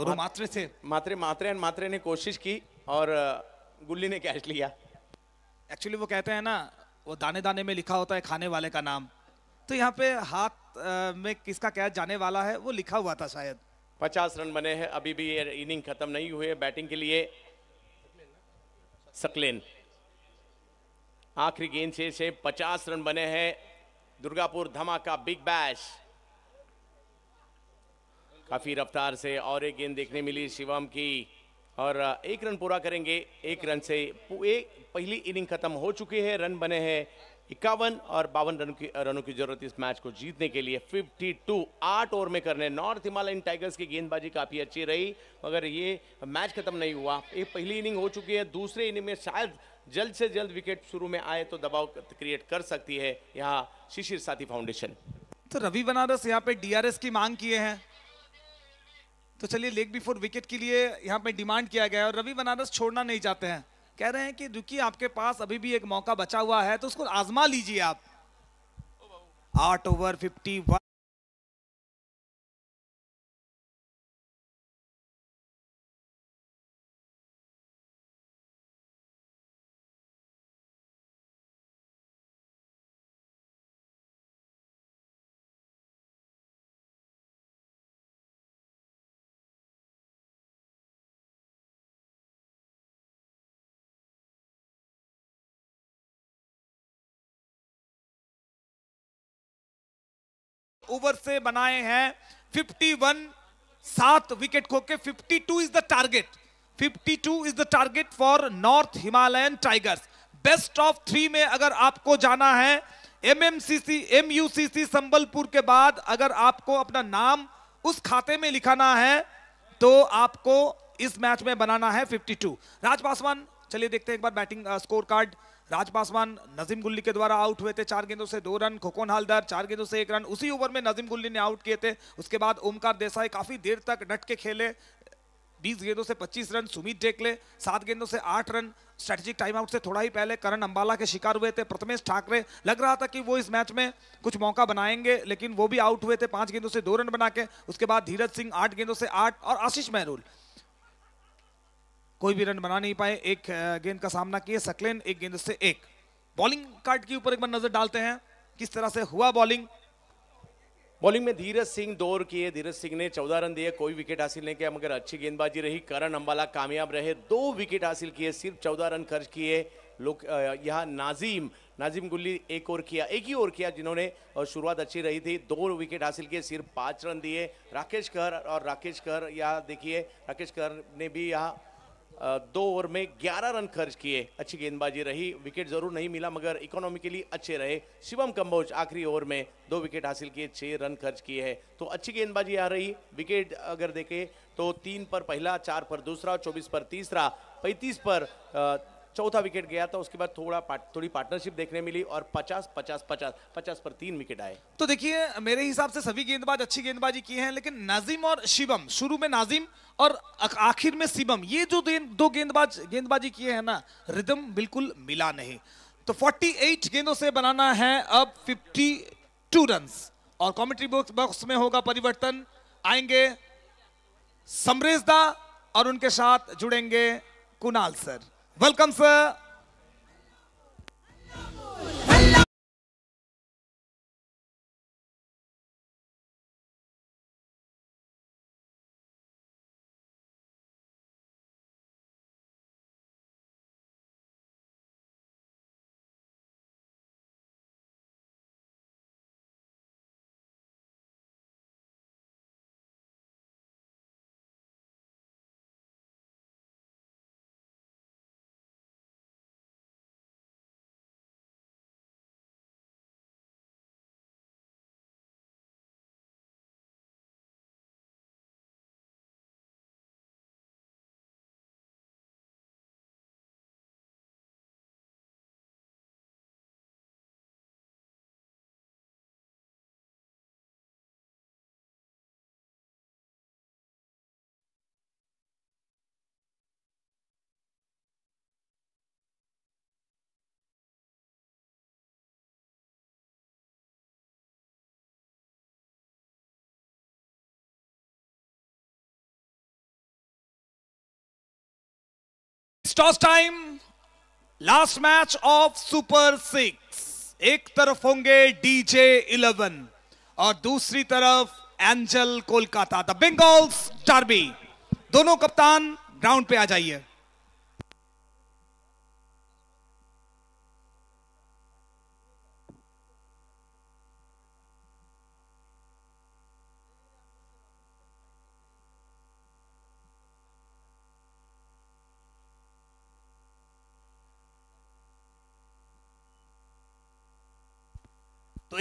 दोनों मात्रे थे मात्रे मात्रे और मात्रे ने कोशिश की और गुल्ली ने कैच लिया एक्चुअली वो कहते हैं ना वो दाने दाने में लिखा होता है खाने वाले का नाम तो यहाँ पे हाथ में किसका कैच जाने वाला है वो लिखा हुआ था शायद पचास रन बने हैं अभी भी ये इनिंग खत्म नहीं हुए बैटिंग के लिए सकलेन आखिरी गेंद से से 50 रन बने हैं दुर्गापुर धमाका बिग बैश काफी रफ्तार से और एक गेंद देखने मिली शिवम की और एक रन पूरा करेंगे एक रन से एक पहली इनिंग खत्म हो चुकी है रन बने हैं इक्यावन और बावन रन की रनों की जरूरत इस मैच को जीतने के लिए 52 आठ ओवर में करने नॉर्थ हिमालयन टाइगर्स की गेंदबाजी काफ़ी अच्छी रही मगर ये मैच खत्म नहीं हुआ एक पहली इनिंग हो चुकी है दूसरे इनिंग में शायद जल्द से जल्द विकेट शुरू में आए तो दबाव क्रिएट कर सकती है यहाँ शिशिर साथी फाउंडेशन तो रवि बनारस यहाँ पे डी की मांग किए हैं तो चलिए लेग बिफोर विकेट के लिए यहाँ पे डिमांड किया गया है और रवि बनारस छोड़ना नहीं चाहते हैं कह रहे हैं कि दुखी आपके पास अभी भी एक मौका बचा हुआ है तो उसको आजमा लीजिए आप आठ ओवर फिफ्टी ओवर से बनाए हैं 51 सात विकेट खो के two is the target 52 is the target for north Himalayan tigers best of three में अगर आपको जाना है सी सी संबलपुर के बाद अगर आपको अपना नाम उस खाते में लिखाना है तो आपको इस मैच में बनाना है 52 राज पासवान चलिए देखते हैं एक बार batting score card Raj Paswan Najim Gulli के द्वारा आउट हुए थे चार गेंदों से दो रन खोकोन हालदार चार गेंदों से एक रन उसी ओवर में नजीम गुल्ली ने आउट किए थे उसके बाद ओमकार देसाई काफी देर तक डट के खेले बीस गेंदों से पच्चीस रन सुमित डेकले सात गेंदों से आठ रन स्ट्रेटेजिक टाइम आउट से थोड़ा ही पहले करण अंबाला के शिकार हुए थे प्रथमेश ठाकरे लग रहा था कि वो इस मैच में कुछ मौका बनाएंगे लेकिन वो भी आउट हुए थे पांच गेंदों से दो रन बना के उसके बाद धीरज सिंह आठ गेंदों से आठ और आशीष मेहरुल कोई भी रन बना नहीं पाए एक गेंद का सामना किए सकलेन एक गेंद से एक बॉलिंग कार्ड के ऊपर एक बार नजर डालते हैं किस तरह से हुआ बॉलिंग बॉलिंग में धीरज सिंह दौर किए धीरज सिंह ने चौदह रन दिए कोई विकेट हासिल नहीं किया मगर अच्छी गेंदबाजी रही करण अंबाला कामयाब रहे दो विकेट हासिल किए सिर्फ चौदह रन खर्च किए लोग यहाँ नाजिम नाजिम गुल्ली एक ओवर किया एक ही ओवर किया जिन्होंने शुरुआत अच्छी रही थी दो विकेट हासिल किए सिर्फ पाँच रन दिए राकेश कहर और राकेश कहर यहाँ देखिए राकेश कहर ने भी यहाँ दो ओवर में 11 रन खर्च किए अच्छी गेंदबाजी रही विकेट जरूर नहीं मिला मगर इकोनॉमिकली अच्छे रहे शिवम कंबोज आखिरी ओवर में दो विकेट हासिल किए छः रन खर्च किए हैं तो अच्छी गेंदबाजी आ रही विकेट अगर देखें तो तीन पर पहला चार पर दूसरा चौबीस पर तीसरा पैंतीस पर चौथा विकेट गया था उसके बाद थोड़ा पार्ट, थोड़ी पार्टनरशिप देखने मिली और 50 50 50 50 पर तीन विकेट आए तो देखिए मेरे हिसाब से सभी गेंदबाज अच्छी गेंदबाजी की हैं लेकिन नाजिम और शिवम शुरू में नाजिम और आखिर में शिवम ये जो दो गेंदबाज गेंदबाजी किए हैं ना रिदम बिल्कुल मिला नहीं तो फोर्टी गेंदों से बनाना है अब फिफ्टी टू और कमेंट्री बॉक्स में होगा परिवर्तन आएंगे समरेजदा और उनके साथ जुड़ेंगे Kunal sir Welcome sir. Toss time last match of super six एक तरफ होंगे डीजे इलेवन और दूसरी तरफ angel Kolkata the bengals derby दोनों कप्तान ग्राउंड पे आ जाइए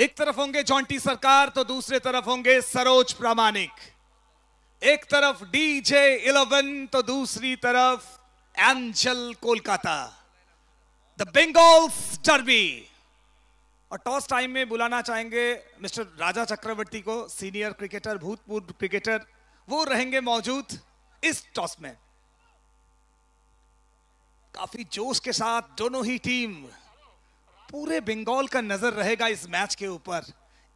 एक तरफ होंगे जॉन्टी सरकार तो दूसरे तरफ होंगे सरोज प्रामाणिक एक तरफ डीजे इलेवन तो दूसरी तरफ angel Kolkata the bengal derby और टॉस टाइम में बुलाना चाहेंगे मिस्टर राजा चक्रवर्ती को सीनियर क्रिकेटर भूतपूर्व क्रिकेटर वो रहेंगे मौजूद इस टॉस में काफी जोश के साथ दोनों ही टीम पूरे बंगाल का नजर रहेगा इस मैच के ऊपर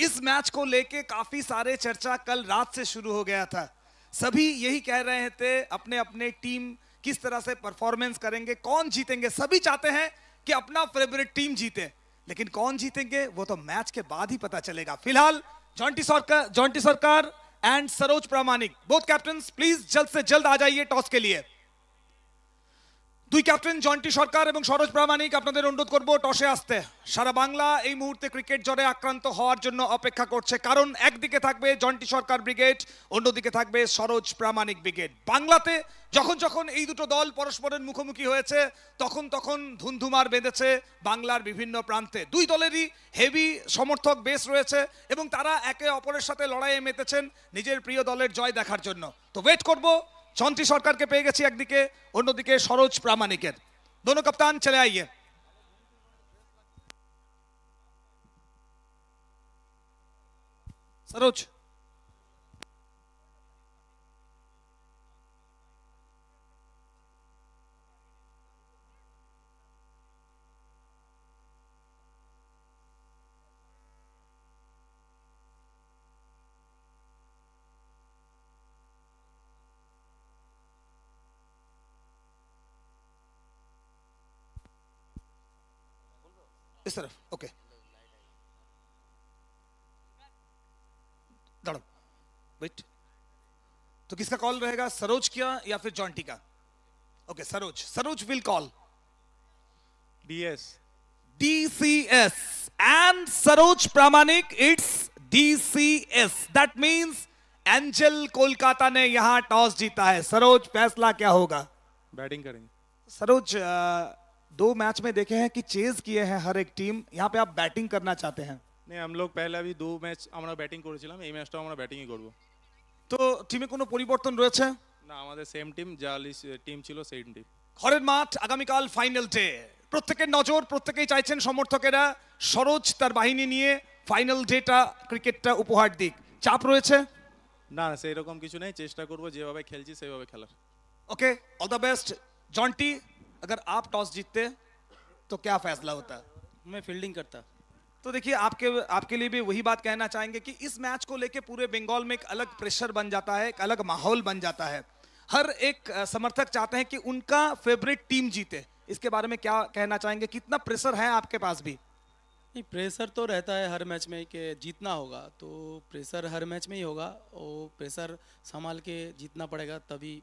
इस मैच को लेके काफी सारे चर्चा कल रात से शुरू हो गया था सभी यही कह रहे थे अपने अपने टीम किस तरह से परफॉर्मेंस करेंगे कौन जीतेंगे सभी चाहते हैं कि अपना फेवरेट टीम जीते लेकिन कौन जीतेंगे वो तो मैच के बाद ही पता चलेगा फिलहाल जॉन्टी सरकार जॉन्टी सरकार एंड सरोज प्रामाणिक बोथ कैप्टन प्लीज जल्द से जल्द आ जाइए टॉस के लिए দুই ক্যাপ্টেন জয়ন্তী সরকার এবং সরোজ প্রামাণিক আপনাদের অনুরোধ করব টসে আসতে সারা বাংলা এই মুহূর্তে ক্রিকেট জ্বরে আক্রান্ত হওয়ার জন্য অপেক্ষা করছে কারণ একদিকে থাকবে জয়ন্তী সরকার ব্রিগেড অন্যদিকে থাকবে সরোজ প্রামাণিক ব্রিগেড বাংলাতে যখন যখন এই দুটো দল পরস্পরের মুখোমুখি হয়েছে তখন তখন ধুমধুমার বেঁধেছে বাংলার বিভিন্ন প্রান্তে দুই দলেরই হেভি সমর্থক বেস রয়েছে এবং তারা একে অপরের সাথে লড়াইয়ে মেতেছেন নিজের প্রিয় দলের জয় দেখার জন্য তো ওয়েট করবো চান্তি সরকার কে পেয়ে গেছি একদিকে অন্যদিকে সরোজ প্রামাণিকের दोनों कप्तान চলে আইয়ে সরোজ इस तरफ ओके वेट तो किसका कॉल रहेगा सरोज क्या या फिर जॉन्टी का okay Saroj Saroj will call DS DCS and Saroj Pramanik it's DCS that means angel Kolkata ने यहां टॉस जीता है सरोज फैसला क्या होगा बैटिंग करेंगे सरोज uh, दो मैच में देखे हैं कि चेज किए हैं हर एक टीम यहाँ पे आप बैटिंग करना चाहते हैं नहीं हम लोग पहले अभी दो ম্যাচ আমরা ব্যাটিং করেছিলাম এই ম্যাচটা আমরা ব্যাটিংই করব তো টিমে কোনো পরিবর্তন রয়েছে না আমাদের সেম টিম যা টিম ছিল সেম টিম ঘরের মাঠ আগামীকাল ফাইনাল ডে প্রত্যেকের নজর প্রত্যেকেই চাইছেন সমর্থকেরা সরোজ তার বাহিনী নিয়ে ফাইনাল ডেটা ক্রিকেটটা উপহার দিক চাপ রয়েছে না সেই রকম কিছু নেই চেষ্টা করব যেভাবে খেলছি সেভাবে খেলার okay all the best Jonty अगर आप टॉस जीतते तो क्या फैसला होता मैं फील्डिंग करता तो देखिए आपके आपके लिए भी वही बात कहना चाहेंगे कि इस मैच को लेके पूरे बंगाल में एक अलग प्रेशर बन जाता है एक अलग माहौल बन जाता है हर एक समर्थक चाहते हैं कि उनका फेवरेट टीम जीते इसके बारे में क्या कहना चाहेंगे कितना प्रेशर है आपके पास भी नहीं प्रेशर तो रहता है हर मैच में कि जीतना होगा तो प्रेशर हर मैच में ही होगा और प्रेशर संभाल के जीतना पड़ेगा तभी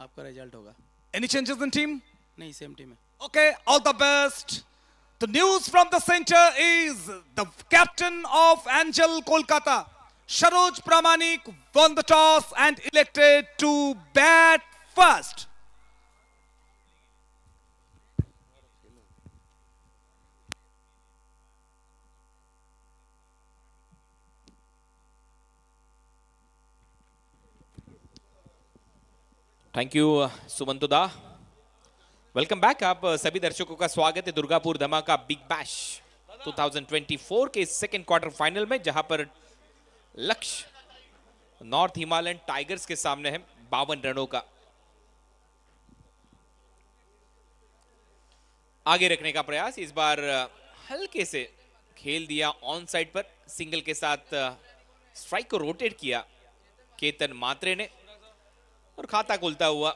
आपका रिजल्ट होगा any changes in team Okay, all the best. The news from the center is the captain of Angel Kolkata, Sharoj Pramanik, won the toss and elected to bat first. Thank you, uh, Sumantuda. Welcome back आप सभी दर्शकों का स्वागत है दुर्गापुर धमाका big Bash 2024 के second quarter final में जहां पर लक्ष्य नॉर्थ हिमालयन टाइगर्स के सामने है बावन रनों का आगे रखने का प्रयास इस बार हल्के से खेल दिया ऑन साइड पर सिंगल के साथ स्ट्राइक को रोटेट किया केतन मात्रे ने और खाता खुलता हुआ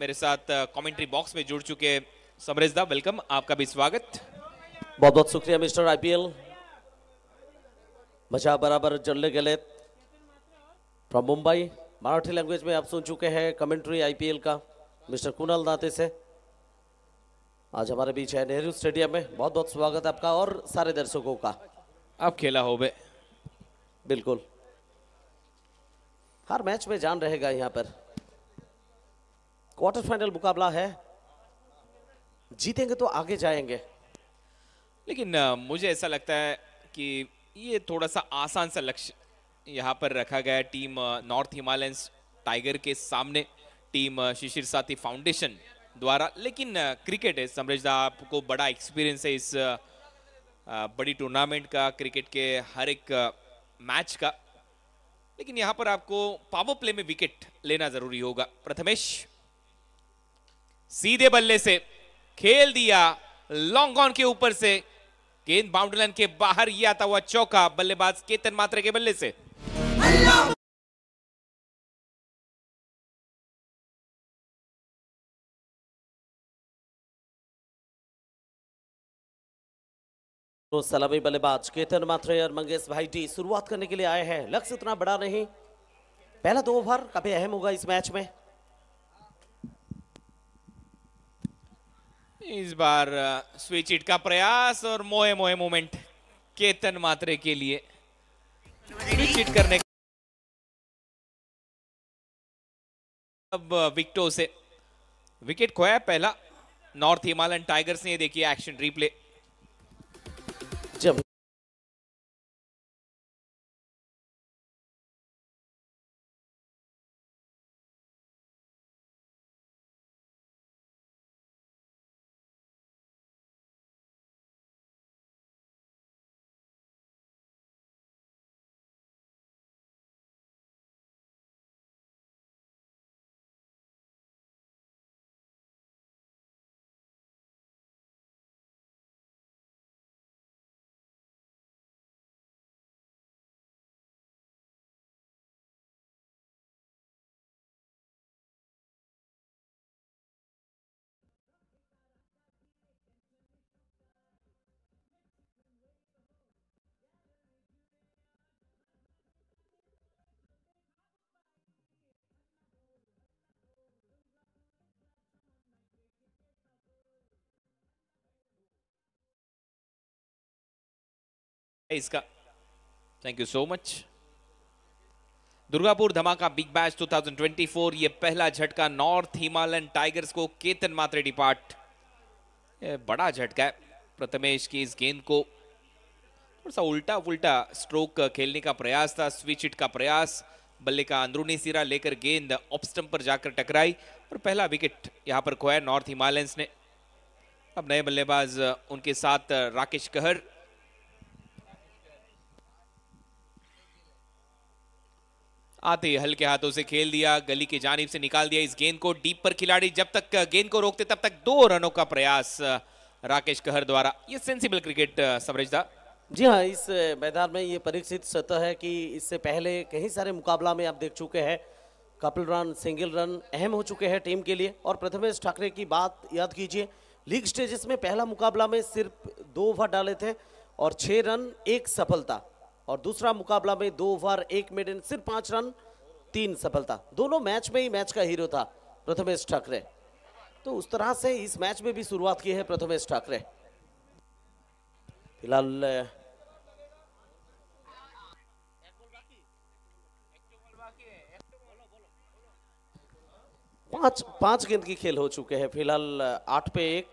मेरे साथ कमेंट्री बॉक्स में जुड़ चुके समरेश दा वेलकम आपका भी स्वागत बहुत बहुत शुक्रिया मिस्टर आईपीएल मजा बराबर जल्ले गले फ्रॉम मुंबई मराठी लैंग्वेज में आप सुन चुके हैं कमेंट्री आईपीएल का मिस्टर कुणाल दाते से आज हमारे बीच है नेहरू स्टेडियम में बहुत बहुत स्वागत आपका और सारे दर्शकों का आप खेला हो बे बिल्कुल हर मैच में जान रहेगा यहाँ पर क्वार्टर फाइनल मुकाबला है जीतेंगे तो आगे जाएंगे लेकिन मुझे ऐसा लगता है कि ये थोड़ा सा आसान सा लक्ष्य यहाँ पर रखा गया टीम नॉर्थ हिमालयंस टाइगर के सामने टीम शिशिर साथी फाउंडेशन द्वारा लेकिन क्रिकेट है समरेश आपको बड़ा एक्सपीरियंस है इस बड़ी टूर्नामेंट का क्रिकेट के हर एक मैच का लेकिन यहाँ पर आपको पावर प्ले में विकेट लेना जरूरी होगा प्रथमेश सीधे बल्ले से खेल दिया लॉन्ग ऑन के ऊपर से गेंद बाउंड्री लाइन के बाहर ही आता हुआ चौका बल्लेबाज केतन मात्रे के बल्ले से तो सलामी बल्लेबाज केतन मात्रे और मंगेश भाई डी शुरुआत करने के लिए आए हैं लक्ष्य इतना बड़ा नहीं पहला दो ओवर काफी अहम होगा इस मैच में इस बार स्विच इट का प्रयास और मोए मोए मोमेंट केतन मात्रे के लिए स्विच इट करने अब विकटों से विकेट खोया पहला नॉर्थ हिमालयन टाइगर्स ने देखिए एक्शन रिप्ले है इसका thank you so much Durgapur धमाका बिग बैच 2024 ये पहला झटका नॉर्थ हिमालयन टाइगर्स को केतन मात्रे डिपार्ट ये बड़ा झटका है प्रथमेश की इस गेंद को थोड़ा सा उल्टा उल्टा स्ट्रोक खेलने का प्रयास था स्विच इट का प्रयास बल्ले का अंदरूनी सिरा लेकर गेंद ऑप्स्टम पर जाकर टकराई और पहला विकेट यहां पर खोया नॉर्थ हिमालयंस ने अब नए बल्लेबाज उनके साथ राकेश कहर आते ही हल्के हाथों से खेल दिया गली की जानब से निकाल दिया इस गेंद को डीप पर खिलाड़ी जब तक गेंद को रोकते तब तक दो रनों का प्रयास राकेश कहर द्वारा ये सेंसिबल क्रिकेट समझदा जी हाँ इस मैदान में ये परीक्षित सतह है कि इससे पहले कई सारे मुकाबला में आप देख चुके हैं कपिल रन सिंगल रन अहम हो चुके हैं टीम के लिए और प्रथमेश ठाकरे की बात याद कीजिए लीग स्टेजेस में पहला मुकाबला में सिर्फ दो ओवर डाले थे और छः रन एक सफलता और दूसरा मुकाबला में दो ओवर एक मेडन सिर्फ पांच रन तीन सफलता दोनों मैच में ही मैच का हीरो था प्रथमेश ठाकरे तो उस तरह से इस मैच में भी शुरुआत की है प्रथमेश ठाकरे फिलहाल पांच पांच गेंद की खेल हो चुके हैं फिलहाल आठ पे एक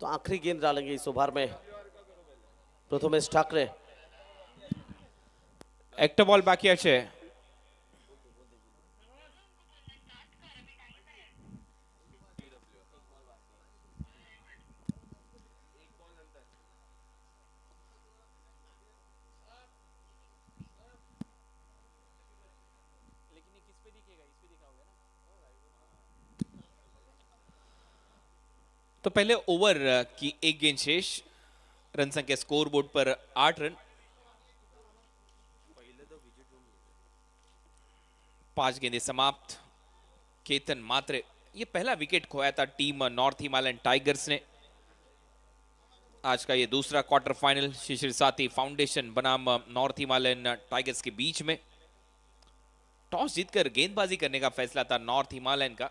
तो आखिरी गेंद डालेंगे इस ओवर में प्रथमेश ठाकरे तो बॉल बाकी अच्छे तो पहले ओवर uh, की एक गेंद शेष रन संख्या स्कोर बोर्ड पर आठ रन पांच गेंदे समाप्त केतन मात्र ये पहला विकेट खोया था टीम नॉर्थ हिमालयन टाइगर्स ने आज का ये दूसरा क्वार्टर फाइनल शिशिर साथी फाउंडेशन बनाम नॉर्थ हिमालयन टाइगर्स के बीच में टॉस जीतकर गेंदबाजी करने का फैसला था नॉर्थ हिमालयन का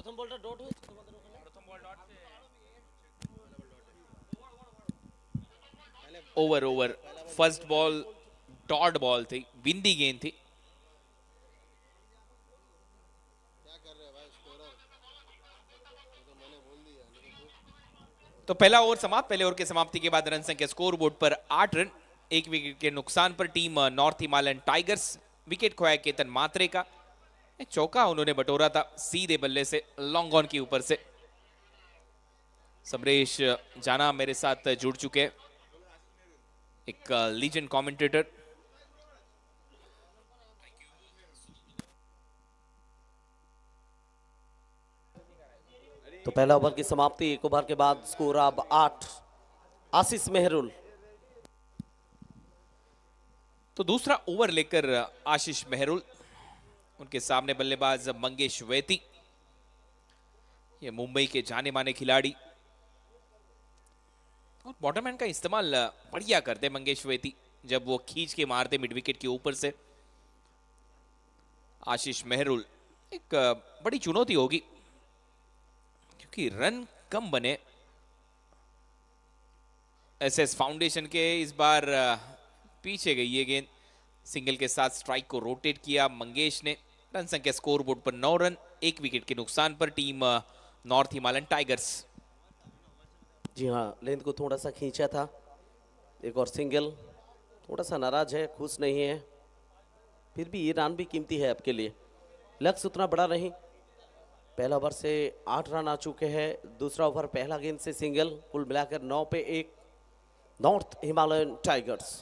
প্রথম বলটা ডট হয়েছে তোমাদের ওখানে প্রথম ball dot over over first ball dot ball थी बिंदी गेंद थी तो पहला ओवर समाप्त पहले ओवर के समाप्ति के बाद रन संख्या स्कोर बोर्ड पर आठ रन एक विकेट के नुकसान पर team north Himalayan tigers wicket खोया केतन मात्रे का चौका उन्होंने बटोरा था सीधे बल्ले से लॉन्ग ऑन के ऊपर से समरेश जाना मेरे साथ जुड़ चुके एक लीजेंड uh, कमेंटेटर तो पहला ओवर की समाप्ति एक ओवर के बाद स्कोर अब आठ आशीष मेहरुल तो दूसरा ओवर लेकर uh, आशीष मेहरुल उनके सामने बल्लेबाज मंगेश वैती ये मुंबई के जाने माने खिलाड़ी और बॉटरमैन का इस्तेमाल बढ़िया करते मंगेश वैती जब वो खींच के मारते मिड विकेट के ऊपर से आशीष मेहरुल एक बड़ी चुनौती होगी क्योंकि रन कम बने एसएस फाउंडेशन के इस बार पीछे गई ये गेंद सिंगल के साथ स्ट्राइक को रोटेट किया मंगेश ने रन संख्या स्कोर बोर्ड पर नौ रन एक विकेट के नुकसान पर टीम नॉर्थ हिमालयन टाइगर्स जी हाँ लेंथ को थोड़ा सा खींचा था एक और सिंगल थोड़ा सा नाराज है खुश नहीं है फिर भी ये रन भी कीमती है आपके लिए लक्ष्य उतना बड़ा नहीं पहला ओवर से आठ रन आ चुके हैं दूसरा ओवर पहला गेंद से सिंगल कुल मिलाकर नौ पे एक नॉर्थ हिमालयन टाइगर्स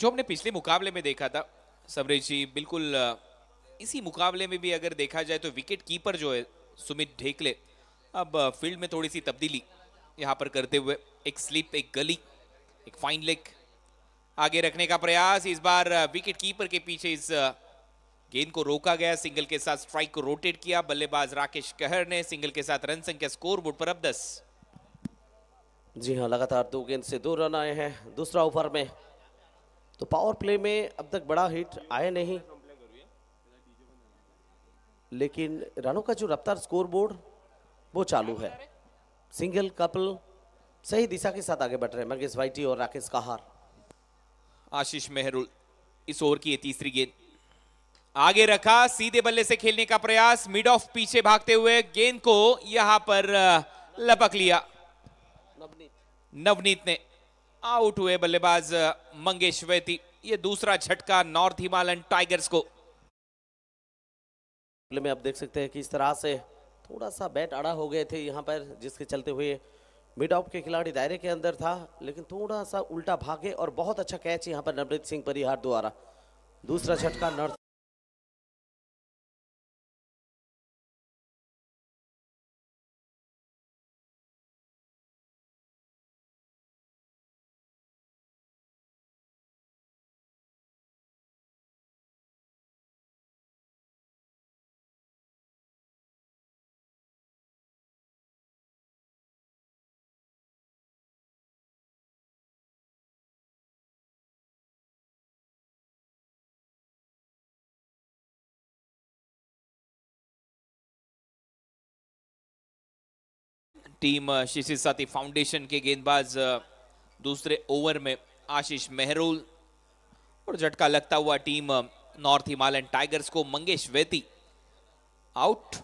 जो हमने पिछले मुकाबले में देखा था सबरे जी बिल्कुल इसी मुकाबले में भी अगर देखा जाए तो विकेट कीपर जो है सुमित ढेकले अब फील्ड में थोड़ी सी तब्दीली यहाँ पर करते हुए एक स्लिप एक गली एक फाइन लेग आगे रखने का प्रयास इस बार विकेट कीपर के पीछे इस गेंद को रोका गया सिंगल के साथ स्ट्राइक को रोटेट किया बल्लेबाज राकेश कहर ने सिंगल के साथ रन संख्या स्कोर बोर्ड पर अब दस जी हाँ लगातार दो गेंद से दो रन आए हैं दूसरा ओवर में तो पावर प्ले में अब तक बड़ा हिट आए नहीं लेकिन रनों का जो रफ्तार स्कोरबोर्ड वो चालू है सिंगल कपल सही दिशा के साथ आगे बढ़ रहे हैं मर्गेश वाइटी और राकेश काहार आशीष मेहरुल इस ओवर की तीसरी गेंद आगे रखा सीधे बल्ले से खेलने का प्रयास मिड ऑफ पीछे भागते हुए गेंद को यहां पर लपक लिया नवनीत नवनीत ने आउट हुए बल्लेबाज मंगेश वैती ये दूसरा झटका नॉर्थ हिमालयन टाइगर्स को में आप देख सकते हैं कि इस तरह से थोड़ा सा बैट अड़ा हो गए थे यहाँ पर जिसके चलते हुए मिड ऑफ के खिलाड़ी दायरे के अंदर था लेकिन थोड़ा सा उल्टा भागे और बहुत अच्छा कैच यहाँ पर नवनीत सिंह परिहार द्वारा दूसरा झटका नर्थ टीम शिशिर साथी फाउंडेशन के गेंदबाज दूसरे ओवर में आशीष मेहरूल और झटका लगता हुआ टीम नॉर्थ हिमालयन टाइगर्स को मंगेश वेती आउट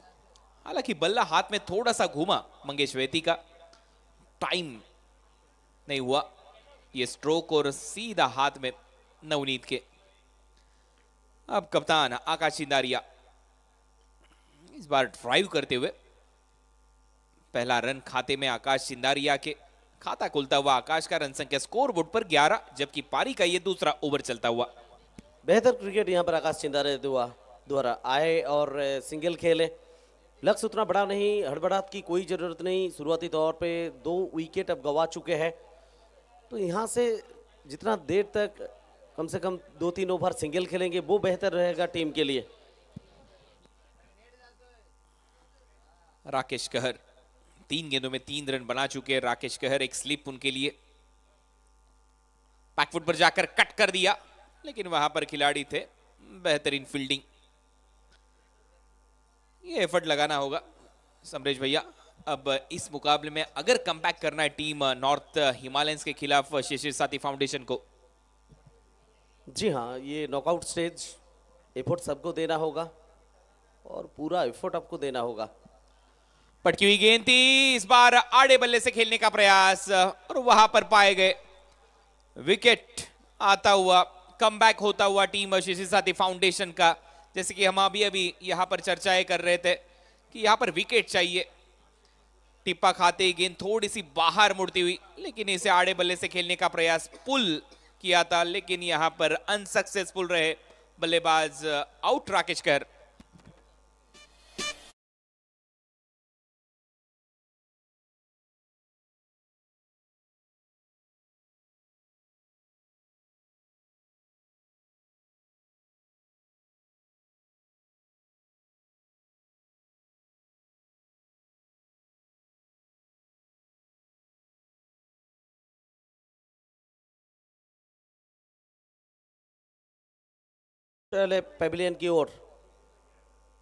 हालांकि बल्ला हाथ में थोड़ा सा घूमा मंगेश वेती का टाइम नहीं हुआ ये स्ट्रोक और सीधा हाथ में नवनीत के अब कप्तान आकाश सिंदारिया इस बार ड्राइव करते हुए पहला रन खाते में आकाश सिंधारिया के खाता खुलता हुआ आकाश का रन संख्या स्कोर बोर्ड पर 11 जबकि पारी का ये दूसरा ओवर चलता हुआ बेहतर क्रिकेट यहाँ पर आकाश सिंधारिया द्वारा आए और सिंगल खेले लक्ष्य उतना बड़ा नहीं हड़बड़ाहट की कोई ज़रूरत नहीं शुरुआती तौर पे दो विकेट अब गंवा चुके हैं तो यहाँ से जितना देर तक कम से कम दो तीन ओवर सिंगल खेलेंगे वो बेहतर रहेगा टीम के लिए राकेश कहर तीन गेंदों में तीन रन बना चुके हैं राकेश कहर एक स्लिप उनके लिए बैकफुट पर जाकर कट कर दिया लेकिन वहां पर खिलाड़ी थे बेहतरीन फील्डिंग ये एफर्ट लगाना होगा समरेश भैया अब इस मुकाबले में अगर कम करना है टीम नॉर्थ हिमालयंस के खिलाफ शिशिर साथी फाउंडेशन को जी हाँ ये नॉकआउट स्टेज एफर्ट सबको देना होगा और पूरा एफर्ट आपको देना होगा पटकी हुई गेंद थी इस बार आड़े बल्ले से खेलने का प्रयास और वहां पर पाए गए विकेट आता हुआ कम होता हुआ टीम शिशि साथी फाउंडेशन का जैसे कि हम अभी अभी यहां पर चर्चाएं कर रहे थे कि यहां पर विकेट चाहिए टिप्पा खाते ही गेंद थोड़ी सी बाहर मुड़ती हुई लेकिन इसे आड़े बल्ले से खेलने का प्रयास पुल किया था लेकिन यहां पर अनसक्सेसफुल रहे बल्लेबाज आउट uh, राकेश कर पहले पेविलियन की ओर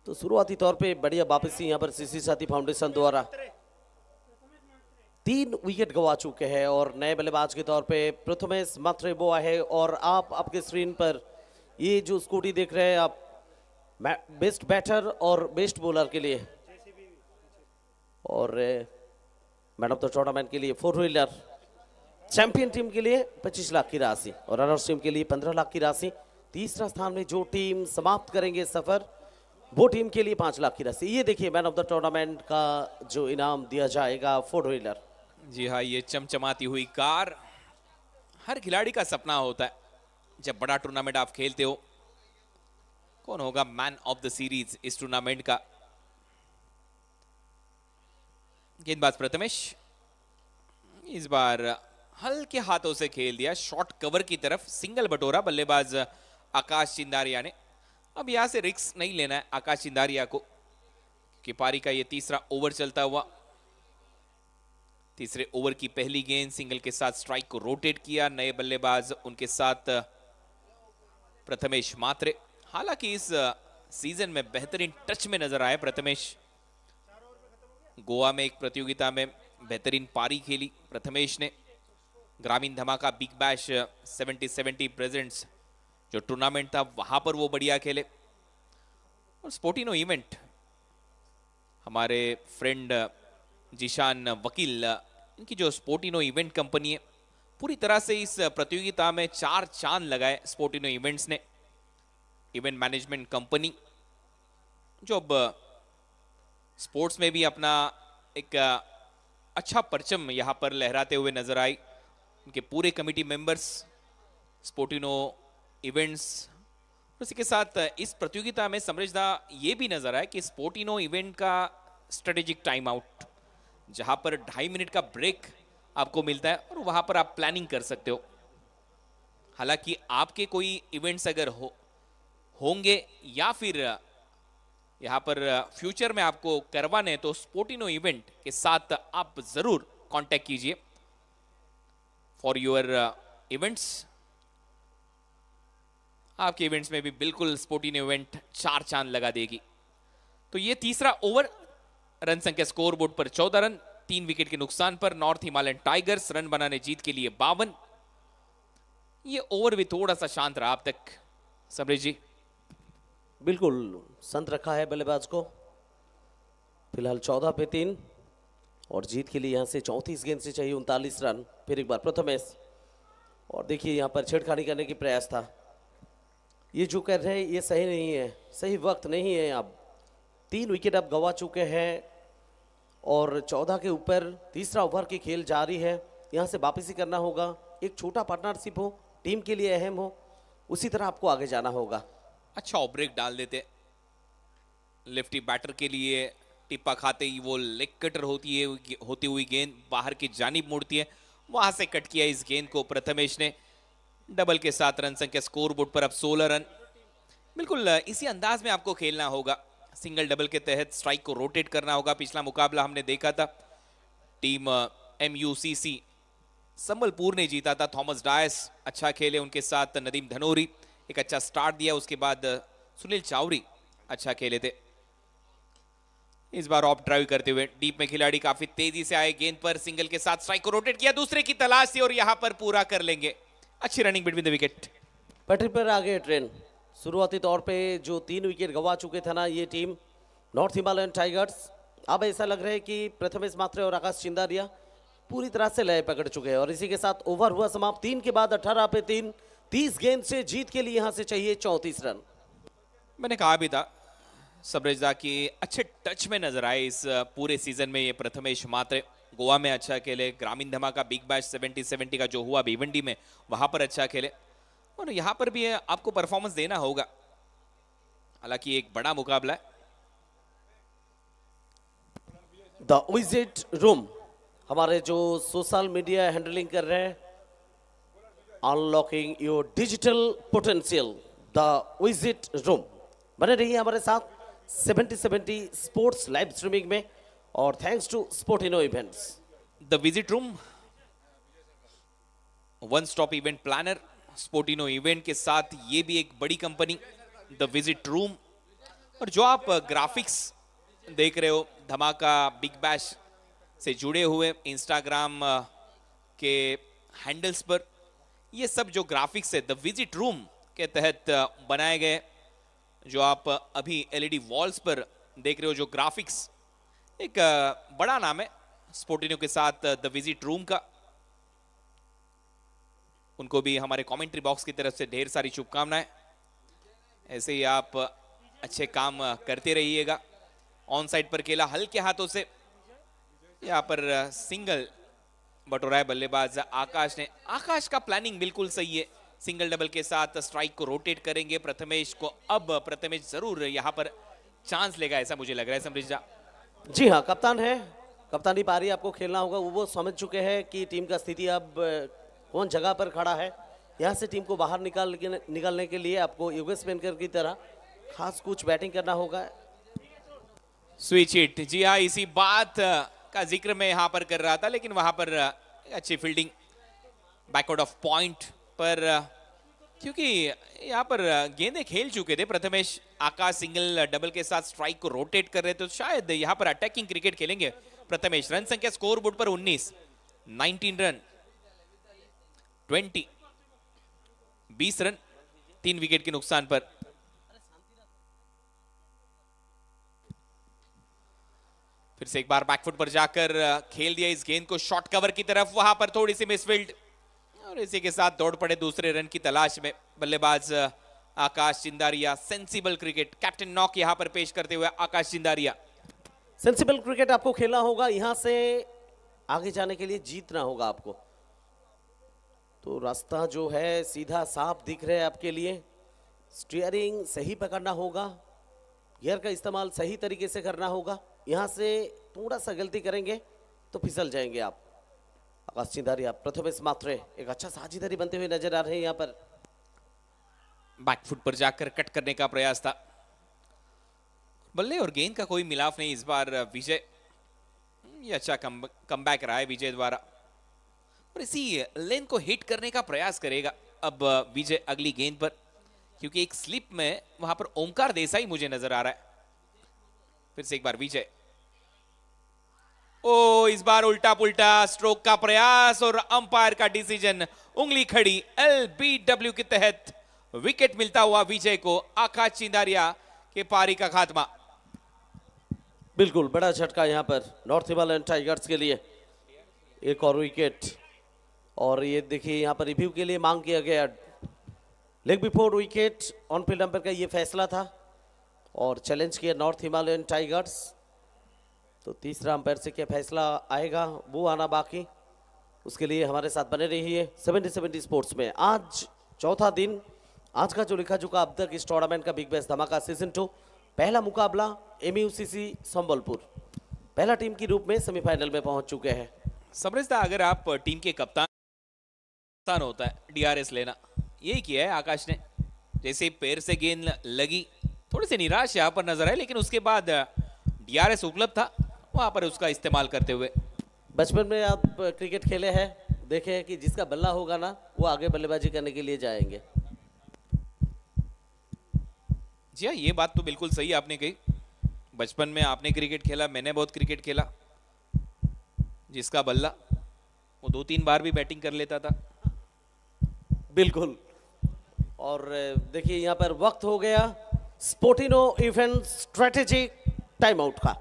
तो शुरुआती तौर पे बढ़िया वापसी यहाँ पर सीसी साथी फाउंडेशन द्वारा तीन विकेट गवा चुके हैं और नए बल्लेबाज के तौर पे प्रथमेश मात्रे वो है और आप आपके स्क्रीन पर ये जो स्कूटी देख रहे हैं आप बेस्ट बैटर और बेस्ट बॉलर के लिए और मैन ऑफ द टूर्नामेंट के लिए फोर व्हीलर चैंपियन टीम के लिए 25 लाख की राशि और रनर्स टीम के लिए 15 लाख की राशि तीसरा स्थान में जो टीम समाप्त करेंगे सफर वो टीम के लिए पांच लाख की राशि ये देखिए मैन ऑफ द टूर्नामेंट का जो इनाम दिया जाएगा फोर व्हीलर जी हाँ ये चमचमाती हुई कार हर खिलाड़ी का सपना होता है जब बड़ा टूर्नामेंट आप खेलते हो कौन होगा मैन ऑफ द सीरीज इस टूर्नामेंट का गेंदबाज प्रथमेश इस बार हल्के हाथों से खेल दिया शॉर्ट कवर की तरफ सिंगल बटोरा बल्लेबाज आकाश चिंदारिया ने अब यहां से रिक्स नहीं लेना है आकाश चिंदारिया को कि पारी का ये तीसरा ओवर चलता हुआ तीसरे ओवर की पहली गेंद सिंगल के साथ स्ट्राइक को रोटेट किया नए बल्लेबाज उनके साथ प्रथमेश मात्रे हालांकि इस सीजन में बेहतरीन टच में नजर आए प्रथमेश गोवा में एक प्रतियोगिता में बेहतरीन पारी खेली प्रथमेश ने ग्रामीण धमाका बिग बैश 70 70 प्रेजेंट्स जो टूर्नामेंट था वहां पर वो बढ़िया खेले और स्पोर्टिनो इवेंट हमारे फ्रेंड जिशान वकील इनकी जो स्पोर्टिनो इवेंट कंपनी है पूरी तरह से इस प्रतियोगिता में चार चांद लगाए स्पोर्टिनो इवेंट्स ने इवेंट मैनेजमेंट कंपनी जो अब स्पोर्ट्स में भी अपना एक अच्छा परचम यहाँ पर लहराते हुए नजर आई उनके पूरे कमिटी मेंबर्स स्पोर्टिनो इवेंट्स उसी के साथ इस प्रतियोगिता में समृद्धा ये भी नजर आया कि स्पोर्टिनो इवेंट का स्ट्रेटेजिक टाइम आउट जहां पर ढाई मिनट का ब्रेक आपको मिलता है और वहां पर आप प्लानिंग कर सकते हो हालांकि आपके कोई इवेंट्स अगर हो होंगे या फिर यहाँ पर फ्यूचर में आपको करवाने तो स्पोर्टिनो इवेंट के साथ आप जरूर कांटेक्ट कीजिए फॉर योर इवेंट्स आपके इवेंट्स में भी बिल्कुल स्पोर्टिन इवेंट चार चांद लगा देगी तो ये तीसरा ओवर रन संख्या स्कोर बोर्ड पर चौदह रन तीन विकेट के नुकसान पर नॉर्थ हिमालयन टाइगर्स रन बनाने जीत के लिए बावन ये ओवर भी थोड़ा सा शांत रहा अब तक समरेश जी बिल्कुल संत रखा है बल्लेबाज को फिलहाल चौदह पे तीन और जीत के लिए यहाँ से चौंतीस गेंद से चाहिए उनतालीस रन फिर एक बार प्रथम और देखिए यहाँ पर छेड़खानी करने की प्रयास था ये जो कर रहे हैं ये सही नहीं है सही वक्त नहीं है अब तीन विकेट अब गंवा चुके हैं और चौदह के ऊपर तीसरा ओवर की खेल जारी है यहाँ से वापसी करना होगा एक छोटा पार्टनरशिप हो टीम के लिए अहम हो उसी तरह आपको आगे जाना होगा अच्छा ब्रेक डाल देते लेफ्टी बैटर के लिए टिप्पा खाते ही वो लेग कटर होती है होती हुई गेंद बाहर की जानी मुड़ती है वहां से कट किया इस गेंद को प्रथमेश ने डबल के साथ रन संख्या स्कोर बोर्ड पर अब सोलह रन बिल्कुल इसी अंदाज में आपको खेलना होगा सिंगल डबल के तहत स्ट्राइक को रोटेट करना होगा पिछला मुकाबला हमने देखा था टीम एम संबलपुर ने जीता था थॉमस डायस अच्छा खेले उनके साथ नदीम धनोरी एक अच्छा स्टार्ट दिया उसके बाद सुनील चावरी अच्छा खेले थे इस बार ऑफ ड्राइव करते हुए डीप में खिलाड़ी काफी तेजी से आए गेंद पर सिंगल के साथ स्ट्राइक को रोटेट किया दूसरे की तलाश थी और यहां पर पूरा कर लेंगे अच्छी रनिंग बिटवीन द विकेट पटरी पर आ गए ट्रेन शुरुआती तौर पे जो तीन विकेट गवा चुके थे ना ये टीम नॉर्थ हिमालयन टाइगर्स अब ऐसा लग रहा है कि प्रथम इस मात्रे और आकाश चिंदारिया पूरी तरह से लय पकड़ चुके हैं और इसी के साथ ओवर हुआ समाप्त तीन के बाद अठारह पे तीन तीस गेंद से जीत के लिए यहाँ से चाहिए चौंतीस रन मैंने कहा भी था सबरेजदा की अच्छे टच में नजर आए इस पूरे सीजन में ये प्रथमेश मात्रे गोवा में अच्छा खेले ग्रामीण धमाका बिग बैश सेवेंटी सेवेंटी का जो हुआ भिवंडी में वहां पर अच्छा खेले और यहां पर भी आपको परफॉर्मेंस देना होगा हालांकि एक बड़ा मुकाबला है द विजिट रूम हमारे जो सोशल मीडिया हैंडलिंग कर रहे हैं unlocking your digital potential the visit room बने रहिए हमारे साथ seventy seventy sports live streaming में or thanks to Sportino Events. The visit room, one stop event planner Sportino event के साथ ये भी एक बड़ी कंपनी द विजिट रूम और जो आप ग्राफिक्स uh, देख रहे हो धमाका बिग बैश से जुड़े हुए इंस्टाग्राम uh, के हैंडल्स पर ये सब जो ग्राफिक्स है द विजिट रूम के तहत uh, बनाए गए जो आप अभी एलईडी वॉल्स e पर देख रहे हो जो ग्राफिक्स एक बड़ा नाम है स्पोर्टिनो के साथ द विजिट रूम का उनको भी हमारे कमेंट्री बॉक्स की तरफ से ढेर सारी शुभकामनाएं ऐसे ही आप अच्छे काम करते रहिएगा ऑन साइड पर खेला हल्के हाथों से यहाँ पर सिंगल बटोराए बल्लेबाज आकाश ने आकाश का प्लानिंग बिल्कुल सही है सिंगल डबल के साथ स्ट्राइक को रोटेट करेंगे प्रथमेश को अब प्रथमेश जरूर यहाँ पर चांस लेगा ऐसा मुझे लग रहा है समृद्धा जी हाँ कप्तान है कप्तानी पारी आपको खेलना होगा वो समझ चुके हैं कि टीम का स्थिति अब कौन जगह पर खड़ा है यहाँ से टीम को बाहर निकाल निकालने के लिए आपको योगेश पेनकर की तरह खास कुछ बैटिंग करना होगा स्विच इट जी हाँ इसी बात का जिक्र मैं यहाँ पर कर रहा था लेकिन वहाँ पर अच्छी फील्डिंग बैकवर्ड ऑफ पॉइंट पर क्योंकि यहाँ पर गेंदे खेल चुके थे प्रथमेश आकाश सिंगल डबल के साथ स्ट्राइक को रोटेट कर रहे थे तो शायद यहां पर अटैकिंग क्रिकेट खेलेंगे प्रथमेश रन संख्या स्कोर बोर्ड पर 19 19 रन 20 20 रन तीन विकेट के नुकसान पर फिर से एक बार बैकफुट पर जाकर खेल दिया इस गेंद को शॉर्ट कवर की तरफ वहां पर थोड़ी सी मिसफील्ड और इसी के साथ दौड़ पड़े दूसरे रन की तलाश में बल्लेबाज Akash Chindaria sensible cricket captain knock यहां पर पेश करते हुए आकाश चिंदारिया सेंसिबल क्रिकेट आपको खेलना होगा यहां से आगे जाने के लिए जीतना होगा आपको तो रास्ता जो है सीधा साफ दिख रहा है आपके लिए स्टीयरिंग सही पकड़ना होगा गियर का इस्तेमाल सही तरीके से करना होगा यहाँ से थोड़ा सा गलती करेंगे तो फिसल जाएंगे आप आकाश चिंदारिया इस मात्र एक अच्छा साझेदारी बनते हुए नजर आ रहे हैं यहाँ पर बैकफुट पर जाकर कट करने का प्रयास था बल्ले और गेंद का कोई मिलाफ नहीं इस बार विजय ये अच्छा कम कम बैक रहा है विजय द्वारा और इसी लेन को हिट करने का प्रयास करेगा अब विजय अगली गेंद पर क्योंकि एक स्लिप में वहां पर ओमकार देसाई मुझे नजर आ रहा है फिर से एक बार विजय ओ इस बार उल्टा पुल्टा स्ट्रोक का प्रयास और अंपायर का डिसीजन उंगली खड़ी एल बी डब्ल्यू के तहत विकेट मिलता हुआ विजय को आकाश चिंदारिया के पारी का खात्मा बिल्कुल बड़ा झटका यहां पर नॉर्थ हिमालयन टाइगर्स के लिए एक और विकेट और ये देखिए यहां पर रिव्यू के लिए मांग किया गया leg before wicket on field number का ये फैसला था और चैलेंज किया नॉर्थ हिमालयन टाइगर्स तो तीसरा अंपायर से क्या फैसला आएगा वो आना बाकी उसके लिए हमारे साथ बने रहिए सेवेंटी सेवेंटी स्पोर्ट्स में आज चौथा दिन आज का जो लिखा चुका अब तक इस टूर्नामेंट का बिग बेस्ट धमाका सीजन टू पहला मुकाबला एम संबलपुर पहला टीम के रूप में सेमीफाइनल में पहुंच चुके हैं समझता अगर आप टीम के कप्तान होता है डीआरएस लेना यही किया है आकाश ने जैसे पैर से गेंद लगी थोड़ी सी निराश यहाँ पर नजर आए लेकिन उसके बाद डीआरएस उपलब्ध था वहाँ पर उसका इस्तेमाल करते हुए बचपन में आप क्रिकेट खेले हैं देखे हैं कि जिसका बल्ला होगा ना वो आगे बल्लेबाजी करने के लिए जाएंगे जी हाँ ये बात तो बिल्कुल सही आपने कही बचपन में आपने क्रिकेट खेला मैंने बहुत क्रिकेट खेला जिसका बल्ला वो दो तीन बार भी बैटिंग कर लेता था बिल्कुल और देखिए यहाँ पर वक्त हो गया Sportino event strategy time out का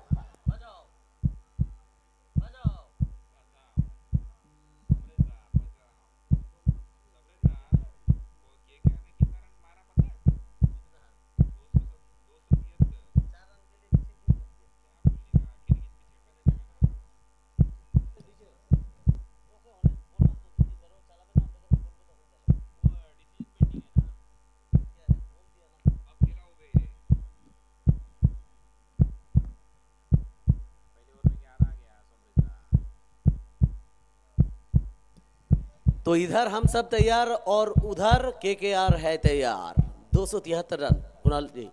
तो इधर हम सब तैयार और उधर के के आर है तैयार दो सौ तिहत्तर रन कुणाल जी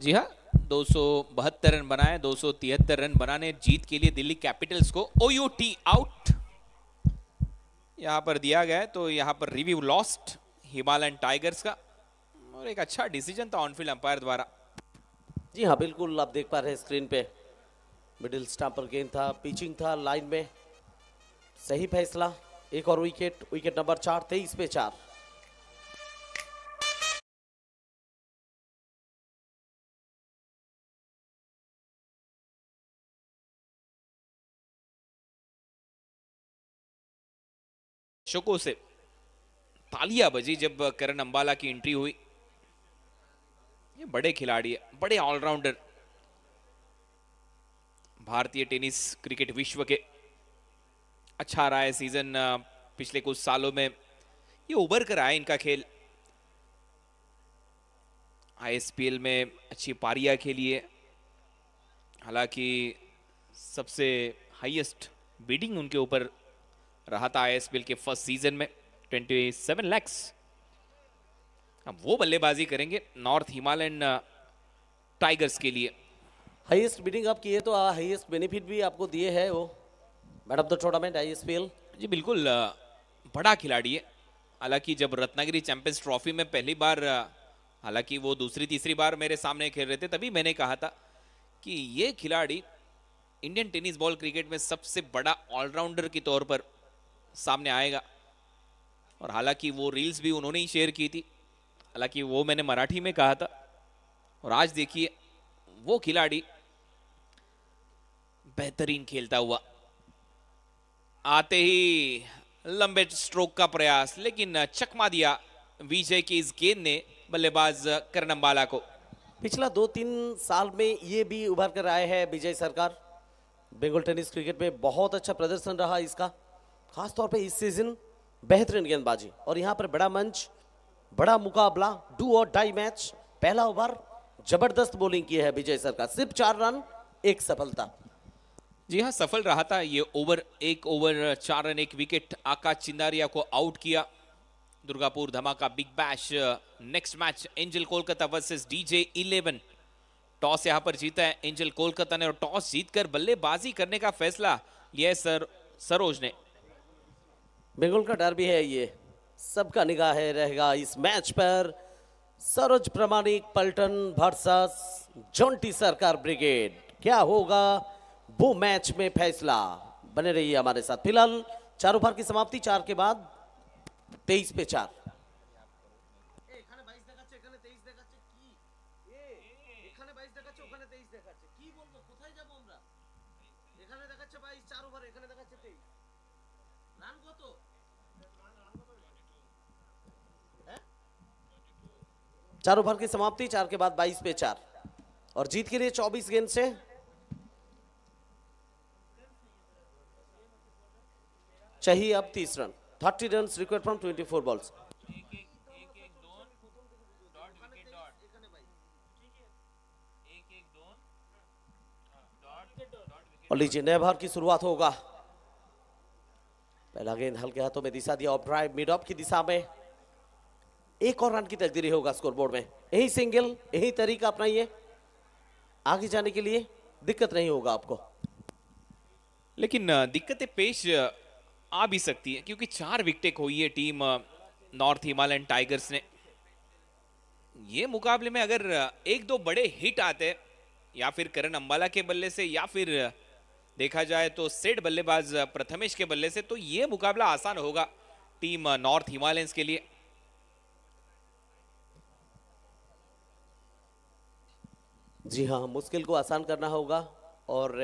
जी हाँ दो सौ बहत्तर रन बनाए दो सौ तिहत्तर रन बनाने जीत के लिए दिल्ली कैपिटल्स को ओ यू टी आउट यहाँ पर दिया गया तो यहाँ पर रिव्यू लॉस्ट हिमालयन टाइगर्स का और एक अच्छा डिसीजन था ऑनफील्ड अंपायर द्वारा जी हाँ बिल्कुल आप देख पा रहे हैं स्क्रीन पे मिडिल स्टाम्पर गेंद था पिचिंग था लाइन में सही फैसला एक और विकेट विकेट नंबर चार तेईस पे चार शोको से तालियां बजी जब करण अंबाला की एंट्री हुई ये बड़े खिलाड़ी है बड़े ऑलराउंडर भारतीय टेनिस क्रिकेट विश्व के अच्छा रहा है सीजन पिछले कुछ सालों में ये उबर कर आए इनका खेल आईएसपीएल में अच्छी पारियां खेलिए है हालांकि सबसे हाईएस्ट बीटिंग उनके ऊपर रहा था आईएसपीएल के फर्स्ट सीजन में 27 लैक्स अब वो बल्लेबाजी करेंगे नॉर्थ हिमालयन टाइगर्स के लिए हाईएस्ट बीटिंग आप किए तो हाईएस्ट बेनिफिट भी आपको दिए है वो man of the tournament I S G बिल्कुल बड़ा खिलाड़ी है हालांकि जब रत्नागिरी चैंपियंस ट्रॉफी में पहली बार हालांकि वो दूसरी तीसरी बार मेरे सामने खेल रहे थे तभी मैंने कहा था कि ये खिलाड़ी इंडियन टेनिस बॉल क्रिकेट में सबसे बड़ा ऑलराउंडर के तौर पर सामने आएगा और हालांकि वो रील्स भी उन्होंने ही शेयर की थी हालांकि वो मैंने मराठी में कहा था और आज देखिए वो खिलाड़ी बेहतरीन खेलता हुआ आते ही लंबे स्ट्रोक का प्रयास लेकिन चकमा दिया विजय की इस गेंद ने बल्लेबाज करनम्बाला को पिछला दो तीन साल में ये भी उभर कर आए हैं विजय सरकार बेंगल टेनिस क्रिकेट में बहुत अच्छा प्रदर्शन रहा इसका खासतौर पे इस सीजन बेहतरीन गेंदबाजी और यहाँ पर बड़ा मंच बड़ा मुकाबला डू और डाई मैच पहला ओवर जबरदस्त बॉलिंग की है विजय सरकार सिर्फ चार रन एक सफलता जी हाँ सफल रहा था ये ओवर एक ओवर चार रन एक विकेट आकाश चिंदारिया को आउट किया दुर्गापुर धमाका big bash next match angel Kolkata versus DJ eleven toss यहां पर जीता है एंजल कोलकाता ने और टॉस जीतकर बल्लेबाजी करने का फैसला लिया सर सरोज ने बिल्कुल का डर भी है ये सबका निगाह है रहेगा इस मैच पर सरोज प्रमाणिक पल्टन वर्सेस जोंटी सरकार ब्रिगेड क्या होगा वो मैच में फैसला बने रहिए हमारे साथ फिलहाल चार ओवर की समाप्ति चार के बाद तेईस पे चार चार ओवर की समाप्ति चार के बाद 22 पे चार और जीत के लिए 24 गेंद से चाहिए अब तीस run thirty run required from twenty four balls और लीजिए नए भार की शुरुआत होगा पहला गेंद हल्के हाथों में दिशा दिया ऑफ ड्राइव मिड ऑफ की दिशा में एक और रन की तकदीरी होगा स्कोरबोर्ड में यही सिंगल यही तरीका अपनाइए आगे जाने के लिए दिक्कत नहीं होगा आपको लेकिन दिक्कतें पेश आ भी सकती है क्योंकि चार विकटें खोई है टीम नॉर्थ हिमालयन टाइगर्स ने ये मुकाबले में अगर एक दो बड़े हिट आते या फिर करण अंबाला के बल्ले से या फिर देखा जाए तो सेठ बल्लेबाज प्रथमेश के बल्ले से तो ये मुकाबला आसान होगा टीम नॉर्थ हिमालयंस के लिए जी हाँ मुश्किल को आसान करना होगा और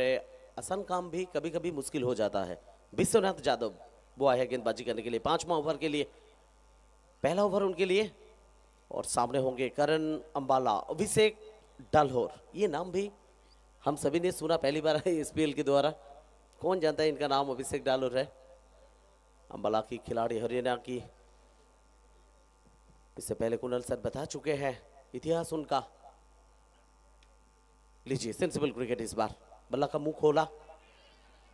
आसान काम भी कभी कभी मुश्किल हो जाता है विश्वनाथ यादव वो आए हैं गेंदबाजी करने के लिए पांचवा ओवर के लिए पहला ओवर उनके लिए और सामने होंगे करण अंबाला अभिषेक डलहोर ये नाम भी हम सभी ने सुना पहली बार है एस के द्वारा कौन जानता है इनका नाम अभिषेक डालोर है अंबाला की खिलाड़ी हरियाणा की इससे पहले कुनल सर बता चुके हैं इतिहास उनका लीजिए सेंसिबल क्रिकेट इस बार बल्ला का मुंह खोला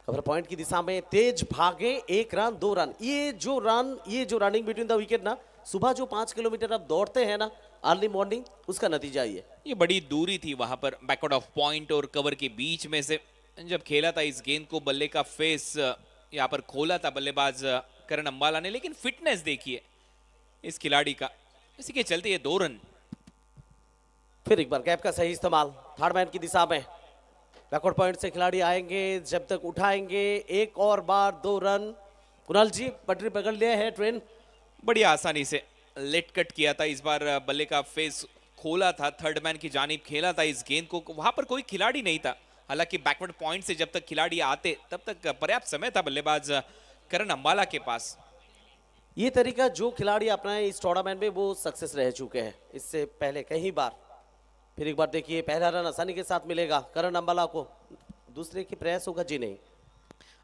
कवर पॉइंट की दिशा में तेज भागे एक रन दो रन ये जो रन ये जो रनिंग बिटवीन द विकेट ना सुबह जो पांच किलोमीटर आप दौड़ते हैं ना अर्ली मॉर्निंग उसका नतीजा ये ये बड़ी दूरी थी वहां पर बैकआउट ऑफ पॉइंट और कवर के बीच में से जब खेला था इस गेंद को बल्ले का फेस यहाँ पर खोला था बल्लेबाज करण अंबाला ने लेकिन फिटनेस देखिए इस खिलाड़ी का इसी के चलते ये दो रन फिर एक बार कैप का सही इस्तेमाल थर्ड मैन की दिशा में बैकवर्ड पॉइंट से खिलाड़ी आएंगे जब तक उठाएंगे एक और बार दो रन कुणाल जी पटरी पकड़ लिया है ट्रेन बड़ी आसानी से लेट कट किया था इस बार बल्ले का फेस खोला था थर्ड मैन की जानब खेला था इस गेंद को वहां पर कोई खिलाड़ी नहीं था हालांकि बैकवर्ड पॉइंट से जब तक खिलाड़ी आते तब तक पर्याप्त समय था बल्लेबाज करण अंबाला के पास ये तरीका जो खिलाड़ी अपनाए इस टूर्नामेंट में वो सक्सेस रह चुके हैं इससे पहले कई बार फिर एक बार देखिए पहला रन आसानी के साथ मिलेगा करण अम्बाला को दूसरे की प्रयास होगा जी नहीं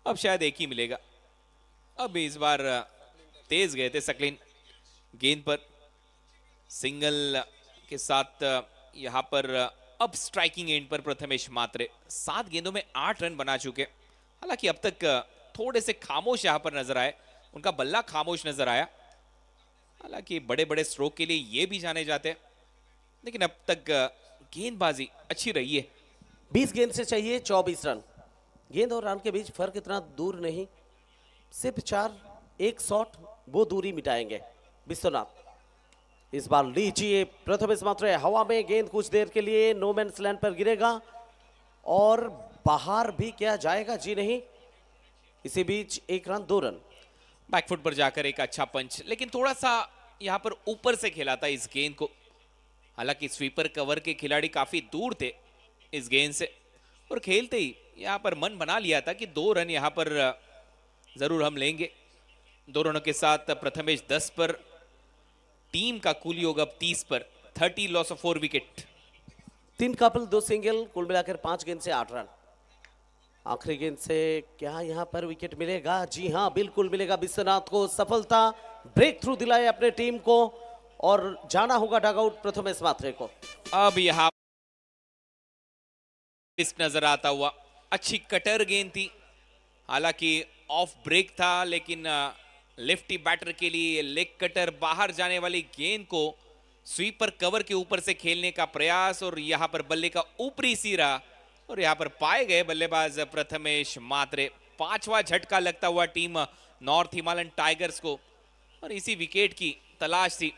अब शायद एक ही मिलेगा अब इस बार तेज गए थे सकलिन गेंद पर सिंगल के साथ यहां पर अब स्ट्राइकिंग एंड पर प्रथमेश मात्रे सात गेंदों में आठ रन बना चुके हालांकि अब तक थोड़े से खामोश यहां पर नजर आए उनका बल्ला खामोश नजर आया हालांकि बड़े बड़े स्ट्रोक के लिए ये भी जाने जाते हैं लेकिन अब तक गेंदबाजी अच्छी रही है बीस गेंद से चाहिए चौबीस रन गेंद और रन के बीच फर्क इतना दूर नहीं सिर्फ चार एक शॉट वो दूरी मिटाएंगे विश्वनाथ इस बार लीजिए प्रथम मात्र हवा में गेंद कुछ देर के लिए नोमैन स्लैंड पर गिरेगा और बाहर भी क्या जाएगा जी नहीं इसी बीच एक रन दो रन बैकफुट पर जाकर एक अच्छा पंच लेकिन थोड़ा सा यहां पर ऊपर से खेला था इस गेंद को हालांकि स्वीपर कवर के खिलाड़ी काफी दूर थे इस गेंद से और खेलते ही यहाँ पर मन बना लिया था कि दो रन यहाँ पर जरूर हम लेंगे दो रनों के साथ प्रथमेश दस पर टीम का कुल योग अब तीस पर thirty loss of four wicket तीन कपल दो सिंगल कुल मिलाकर पांच गेंद से आठ रन आखिरी गेंद से क्या यहां पर विकेट मिलेगा जी हां बिल्कुल मिलेगा विश्वनाथ को सफलता ब्रेक थ्रू दिलाए अपने टीम को और जाना होगा डगआउट इस मात्रे को अब यहां यहाँ नजर आता हुआ अच्छी कटर गेंद थी हालांकि ऑफ ब्रेक था लेकिन लेफ्टी बैटर के लिए लेग कटर बाहर जाने वाली गेंद को स्वीपर कवर के ऊपर से खेलने का प्रयास और यहां पर बल्ले का ऊपरी सिरा और यहां पर पाए गए बल्लेबाज प्रथमेश मात्रे पांचवा झटका लगता हुआ टीम नॉर्थ हिमालयन टाइगर्स को और इसी विकेट की तलाश थी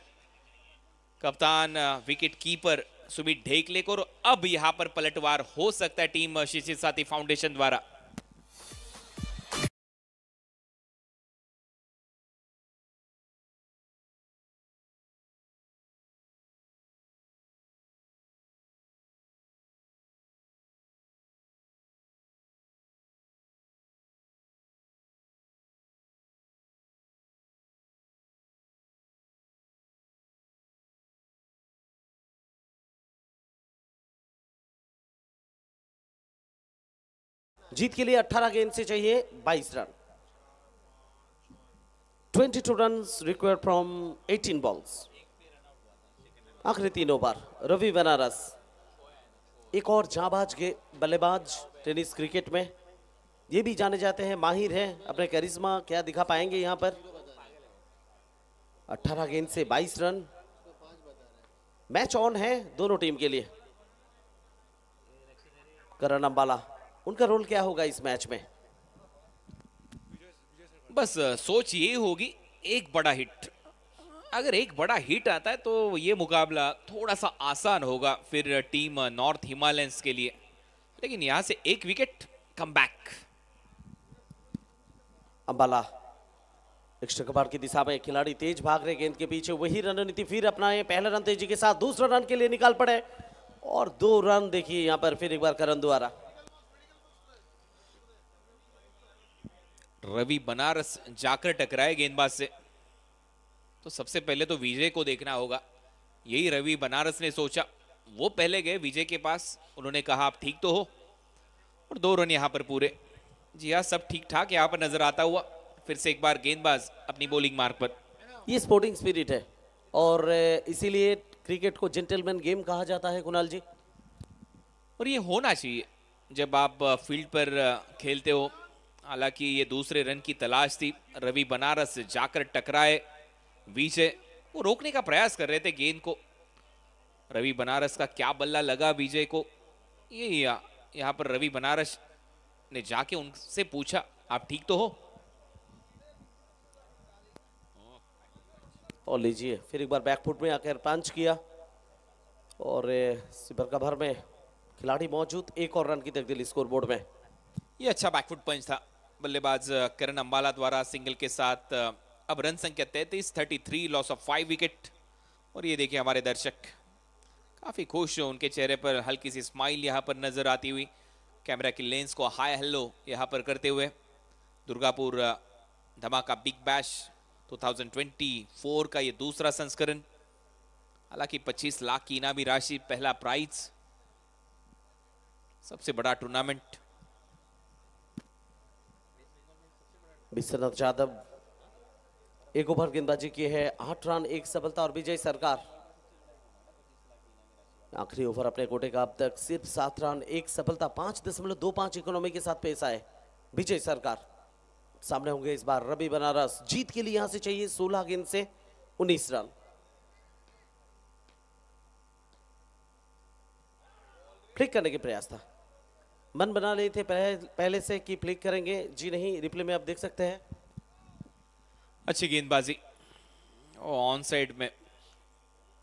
कप्तान विकेट कीपर सुमित ढेकले को और अब यहां पर पलटवार हो सकता है टीम शिशिर साथी फाउंडेशन द्वारा जीत के लिए 18 गेंद से चाहिए 22 run 22 run required from 18 balls आखिरी तीन ओवर रवि बनारस एक और जाबाज के बल्लेबाज टेनिस क्रिकेट में ये भी जाने जाते हैं माहिर हैं अपने करिश्मा क्या दिखा पाएंगे यहाँ पर 18 गेंद से 22 रन मैच ऑन है दोनों टीम के लिए करण अंबाला उनका रोल क्या होगा इस मैच में बस सोच ये होगी एक बड़ा हिट अगर एक बड़ा हिट आता है तो ये मुकाबला थोड़ा सा आसान होगा फिर टीम नॉर्थ हिमालयंस के लिए लेकिन यहां से एक विकेट कम बैक अंबाला कबार की दिशा में खिलाड़ी तेज भाग रहे गेंद के पीछे वही रणनीति फिर अपनाए पहले रन तेजी के साथ दूसरा रन के लिए निकाल पड़े और दो रन देखिए यहां पर फिर एक बार करण द्वारा रवि बनारस जाकर टकराए गेंदबाज से तो सबसे पहले तो विजय को देखना होगा यही रवि बनारस ने सोचा वो पहले गए विजय के पास उन्होंने कहा आप ठीक तो हो और दो रन यहाँ पर पूरे जी हाँ सब ठीक ठाक यहाँ पर नजर आता हुआ फिर से एक बार गेंदबाज अपनी बॉलिंग मार्ग पर ये स्पोर्टिंग स्पिरिट है और इसीलिए क्रिकेट को जेंटलमैन गेम कहा जाता है कुणाल जी और ये होना चाहिए जब आप फील्ड पर खेलते हो हालांकि ये दूसरे रन की तलाश थी रवि बनारस जाकर टकराए विजय वो रोकने का प्रयास कर रहे थे गेंद को रवि बनारस का क्या बल्ला लगा विजय को ये यहाँ यहाँ पर रवि बनारस ने जाके उनसे पूछा आप ठीक तो हो और लीजिए फिर एक बार बैकफुट में आकर पंच किया और सिपर भर में खिलाड़ी मौजूद एक और रन की तकदील स्कोर बोर्ड में ये अच्छा बैकफुट पंच था बल्लेबाज करण अंबाला द्वारा सिंगल के साथ अब रन संख्या तैतीस thirty three loss of five wicket और ये देखिए हमारे दर्शक काफ़ी खुश हो उनके चेहरे पर हल्की सी स्माइल यहाँ पर नज़र आती हुई कैमरा की लेंस को हाय हेलो यहाँ पर करते हुए दुर्गापुर धमाका बिग बैश 2024 का ये दूसरा संस्करण हालांकि 25 लाख की इनामी राशि पहला प्राइज सबसे बड़ा टूर्नामेंट विश्वनाथ यादव एक ओवर गेंदबाजी की है आठ रन एक सफलता और विजय सरकार आखिरी ओवर अपने कोटे का अब तक सिर्फ सात रन एक सफलता पांच दशमलव दो पांच इकोनॉमी के साथ पेश आए विजय सरकार सामने होंगे इस बार रवि बनारस जीत के लिए यहां से चाहिए सोलह गेंद से उन्नीस रन क्लिक करने के प्रयास था मन बना लिए थे पहले पहले से कि फ्लिक करेंगे जी नहीं रिप्ले में आप देख सकते हैं अच्छी गेंदबाजी ऑन साइड में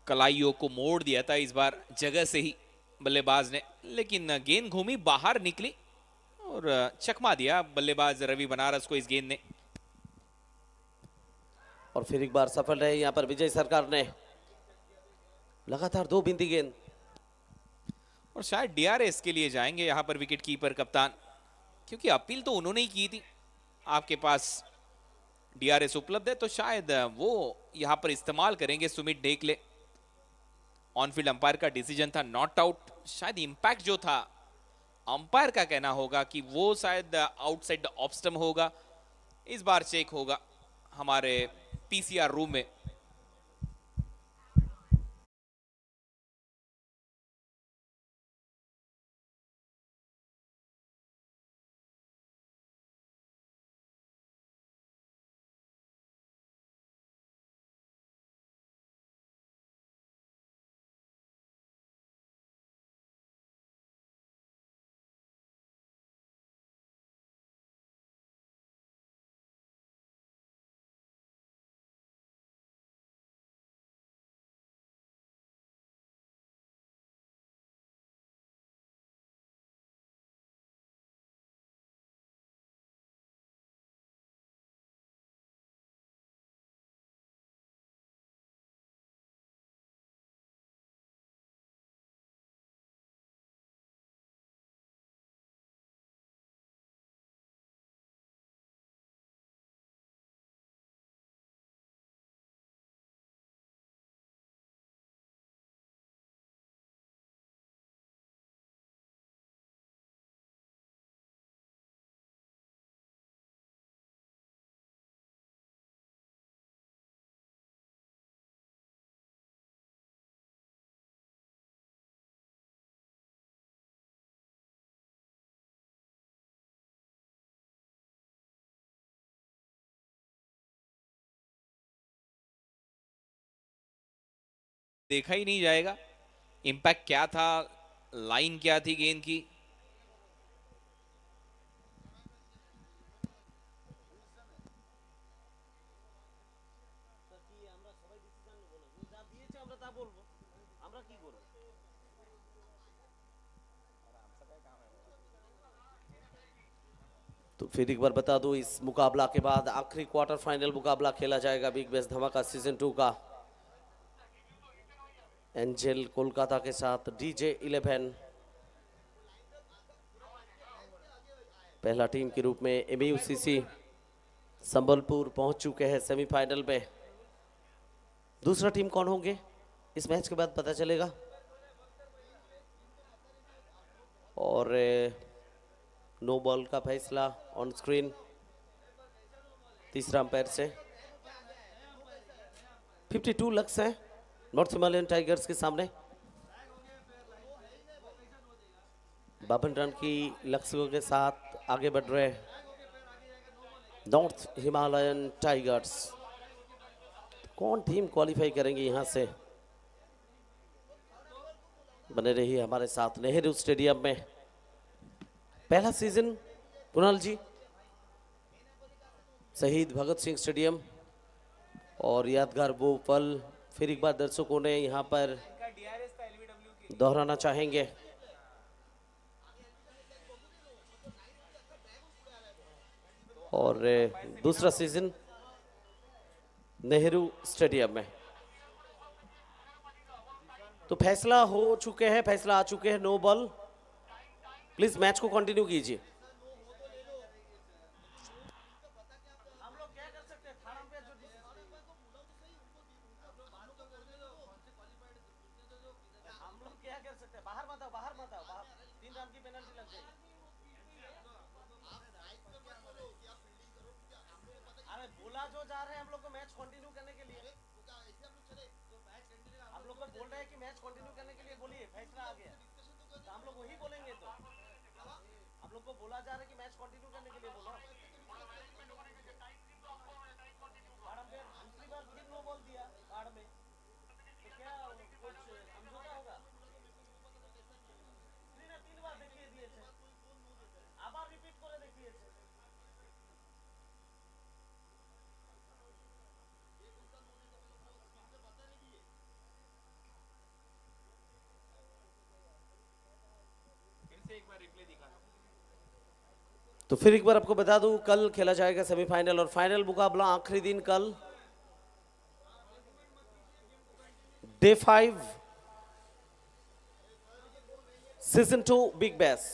कलाइयों को मोड़ दिया था इस बार जगह से ही बल्लेबाज ने लेकिन गेंद घूमी बाहर निकली और चकमा दिया बल्लेबाज रवि बनारस को इस गेंद ने और फिर एक बार सफल रहे यहां पर विजय सरकार ने लगातार दो बिंदी गेंद और शायद डीआरएस के लिए जाएंगे यहां पर विकेट कीपर कप्तान क्योंकि अपील तो उन्होंने ही की थी आपके पास डीआरएस उपलब्ध है तो शायद वो यहां पर इस्तेमाल करेंगे सुमित डेकले ऑनफील्ड अंपायर का डिसीजन था नॉट आउट शायद इंपैक्ट जो था अंपायर का कहना होगा कि वो शायद आउटसाइड ऑफ होगा इस बार चेक होगा हमारे पीसीआर रूम में देखा ही नहीं जाएगा इम्पैक्ट क्या था लाइन क्या थी गेंद की तो फिर एक बार बता दो इस मुकाबला के बाद आखिरी क्वार्टर फाइनल मुकाबला खेला जाएगा बिग बेस्ट धमाका सीजन टू का एंजल कोलकाता के साथ डीजे इलेवन पहला टीम के रूप में एम संबलपुर पहुंच चुके हैं सेमीफाइनल में दूसरा टीम कौन होंगे इस मैच के बाद पता चलेगा और नो बॉल का फैसला ऑन स्क्रीन तीसरा अंपायर से 52 लक्स है नॉर्थ हिमालयन टाइगर्स के सामने बावन रन की लक्ष्य के साथ आगे बढ़ रहे नॉर्थ हिमालयन टाइगर्स कौन टीम क्वालिफाई करेंगे यहां से बने रही हमारे साथ नेहरू स्टेडियम में पहला सीजन कुणाल जी शहीद भगत सिंह स्टेडियम और यादगार वो पल फिर एक बार दर्शकों ने यहाँ पर दोहराना चाहेंगे और दूसरा सीजन नेहरू स्टेडियम में तो फैसला हो चुके हैं फैसला आ चुके हैं नो बॉल प्लीज मैच को कंटिन्यू कीजिए वही बोलेंगे तो आप लोग को बोला जा रहा है कि मैच कंटिन्यू करने के लिए बोला तो फिर एक बार आपको बता दूं कल खेला जाएगा सेमीफाइनल और फाइनल मुकाबला आखिरी दिन कल day five season two big bash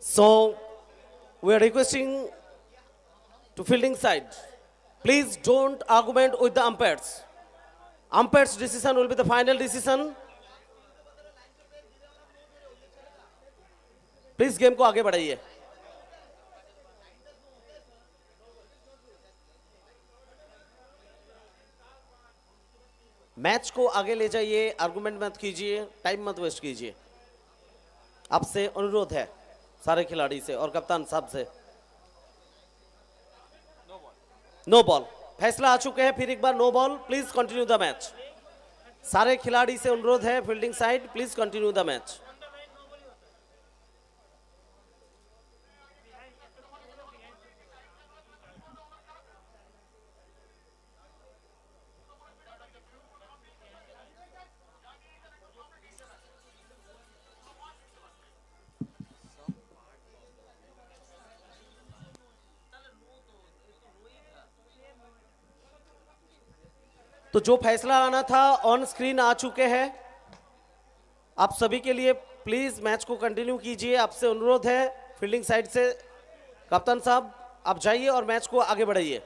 So we are requesting to fielding side. Please don't argument with the umpires. Umpire's decision will be the final decision. please game ko aage badhaiye match को आगे ले जाइए argument मत कीजिए time मत waste कीजिए आपसे अनुरोध है सारे खिलाड़ी से और कप्तान साहब से नो बॉल फैसला आ चुके हैं फिर एक बार no ball please continue the match सारे खिलाड़ी से अनुरोध है fielding side please continue the match तो जो फैसला आना था ऑन स्क्रीन आ चुके हैं आप सभी के लिए प्लीज़ मैच को कंटिन्यू कीजिए आपसे अनुरोध है फील्डिंग साइड से कप्तान साहब आप जाइए और मैच को आगे बढ़ाइए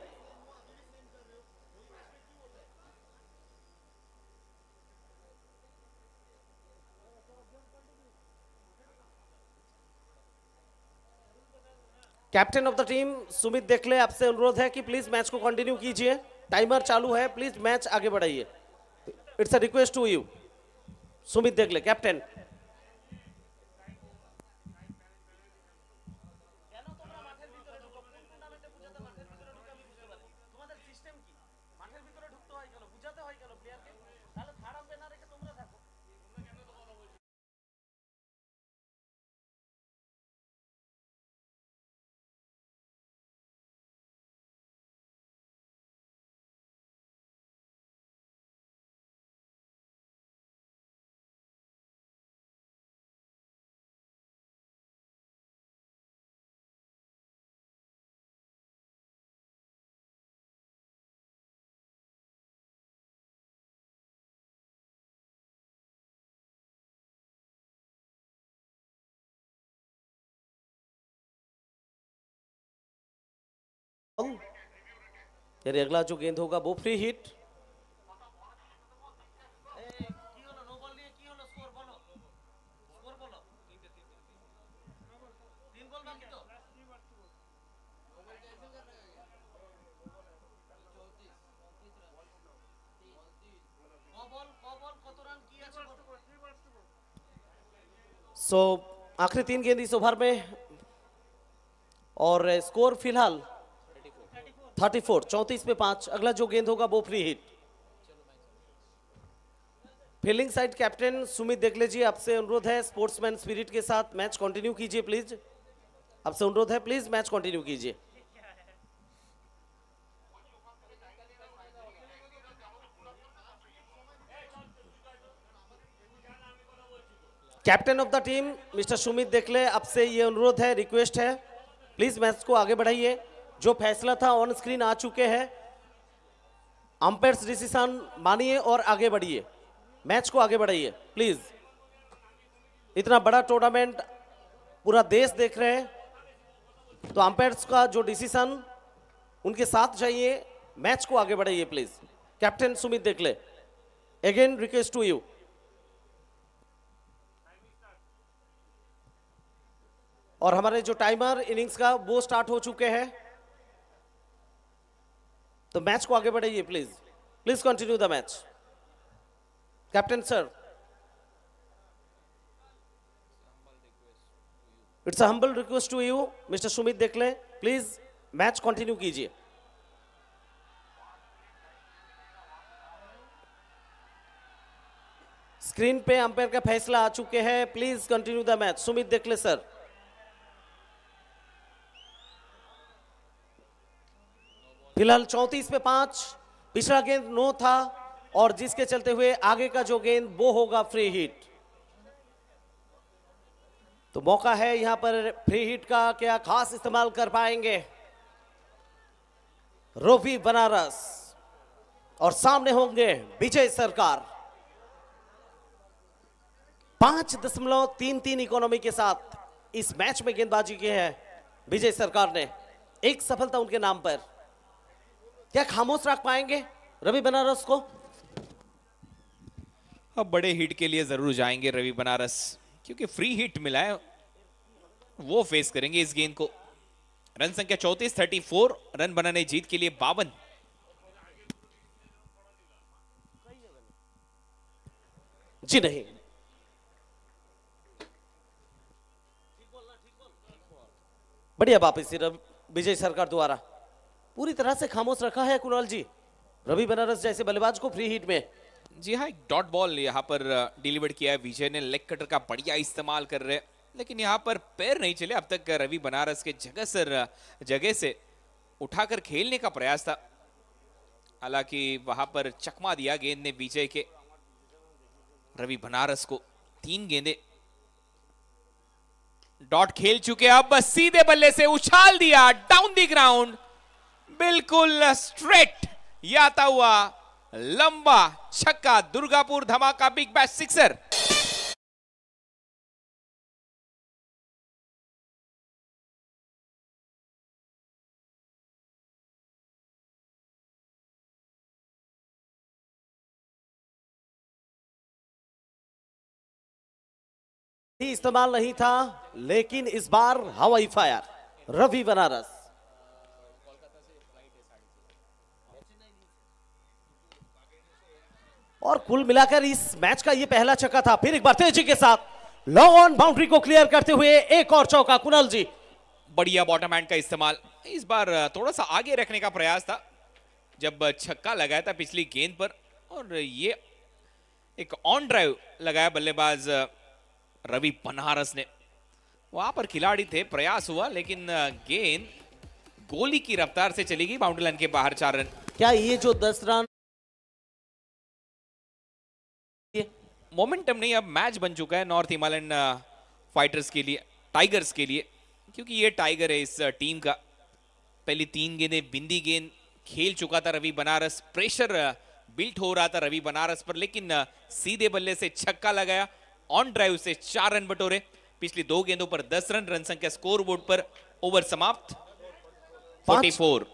captain of the team Sumit Dekhle आपसे अनुरोध है कि प्लीज मैच को कंटिन्यू कीजिए टाइमर चालू है प्लीज मैच आगे बढ़ाइए it's a request to you Sumit Dekhle captain अंग अगला जो गेंद होगा वो फ्री हिट सो so, आखिरी तीन गेंद इस ओवर में और स्कोर फिलहाल थर्टी फोर चौंतीस में पांच अगला जो गेंद होगा वो free hit fielding side captain Sumit देख लीजिए आपसे अनुरोध है स्पोर्ट्समैन स्पिरिट के साथ मैच कंटिन्यू कीजिए प्लीज आपसे अनुरोध है प्लीज मैच कंटिन्यू कीजिए captain of the team mister Sumit Dekhle आपसे ये अनुरोध है रिक्वेस्ट है प्लीज मैच को आगे बढ़ाइए जो फैसला था ऑन स्क्रीन आ चुके हैं अंपायर्स डिसीजन मानिए और आगे बढ़िए मैच को आगे बढ़ाइए प्लीज इतना बड़ा टूर्नामेंट पूरा देश देख रहे हैं तो अंपायर का जो डिसीजन उनके साथ जाइए मैच को आगे बढ़ाइए प्लीज कैप्टन सुमित देख ले अगेन रिक्वेस्ट टू यू और हमारे जो टाइमर इनिंग्स का वो स्टार्ट हो चुके हैं तो मैच को आगे बढ़ाइए please please continue the match captain sir it's a humble request to you mister Sumit Dekhle please match continue कीजिए स्क्रीन पे अंपायर का फैसला आ चुके हैं please continue the match Sumit Dekhle sir फिलहाल चौंतीस पे पांच पिछला गेंद नो था और जिसके चलते हुए आगे का जो गेंद वो होगा फ्री हिट तो मौका है यहां पर फ्री हिट का क्या खास इस्तेमाल कर पाएंगे रोफी बनारस और सामने होंगे विजय सरकार पांच दशमलव तीन तीन इकोनॉमी के साथ इस मैच में गेंदबाजी की है विजय सरकार ने एक सफलता उनके नाम पर क्या खामोश रख पाएंगे रवि बनारस को अब बड़े हिट के लिए जरूर जाएंगे रवि बनारस क्योंकि फ्री हिट मिला है वो फेस करेंगे इस गेंद को रन संख्या चौतीस थर्टी फोर रन बनाने जीत के लिए बावन जी नहीं बढ़िया वापिस विजय सरकार द्वारा पूरी तरह से खामोश रखा है कुणाल जी रवि बनारस जैसे बल्लेबाज को फ्री हिट में जी हाँ एक डॉट बॉल यहाँ पर डिलीवर uh, किया है विजय ने लेग कटर का बढ़िया इस्तेमाल कर रहे लेकिन यहाँ पर पैर नहीं चले अब तक रवि बनारस के जगह से uh, जगह से उठाकर खेलने का प्रयास था हालांकि वहां पर चकमा दिया गेंद ने विजय के रवि बनारस को तीन गेंदे डॉट खेल चुके अब सीधे बल्ले से उछाल दिया डाउन दी ग्राउंड बिल्कुल स्ट्रेट ये आता हुआ लंबा छक्का दुर्गापुर धमाका बिग बैश सिक्सर इस्तेमाल नहीं था लेकिन इस बार हवाई फायर रवि बनारस और कुल मिलाकर इस मैच का ये पहला चक्का था फिर एक बार तेजी के साथ लॉन्ग ऑन बाउंड्री को क्लियर करते हुए एक और चौका कुणाल जी बढ़िया बॉटम एंड का इस्तेमाल इस बार थोड़ा सा आगे रखने का प्रयास था जब छक्का लगाया था पिछली गेंद पर और ये एक ऑन ड्राइव लगाया बल्लेबाज रवि बनारस ने वहां पर खिलाड़ी थे प्रयास हुआ लेकिन गेंद गोली की रफ्तार से चली गई बाउंड्री लाइन के बाहर चार रन क्या ये जो दस रन मोमेंटम नहीं अब मैच बन चुका है नॉर्थ हिमालयन फाइटर्स के लिए टाइगर्स के लिए क्योंकि ये टाइगर है इस टीम uh, का पहली तीन गेंदे बिंदी गेंद खेल चुका था Ravi Banaras pressure built uh, हो रहा था रवि बनारस पर लेकिन uh, सीधे बल्ले से छक्का लगाया ऑन ड्राइव से चार रन बटोरे पिछली दो गेंदों पर दस रन रन संख्या स्कोर बोर्ड पर ओवर समाप्त फोर्टी फोर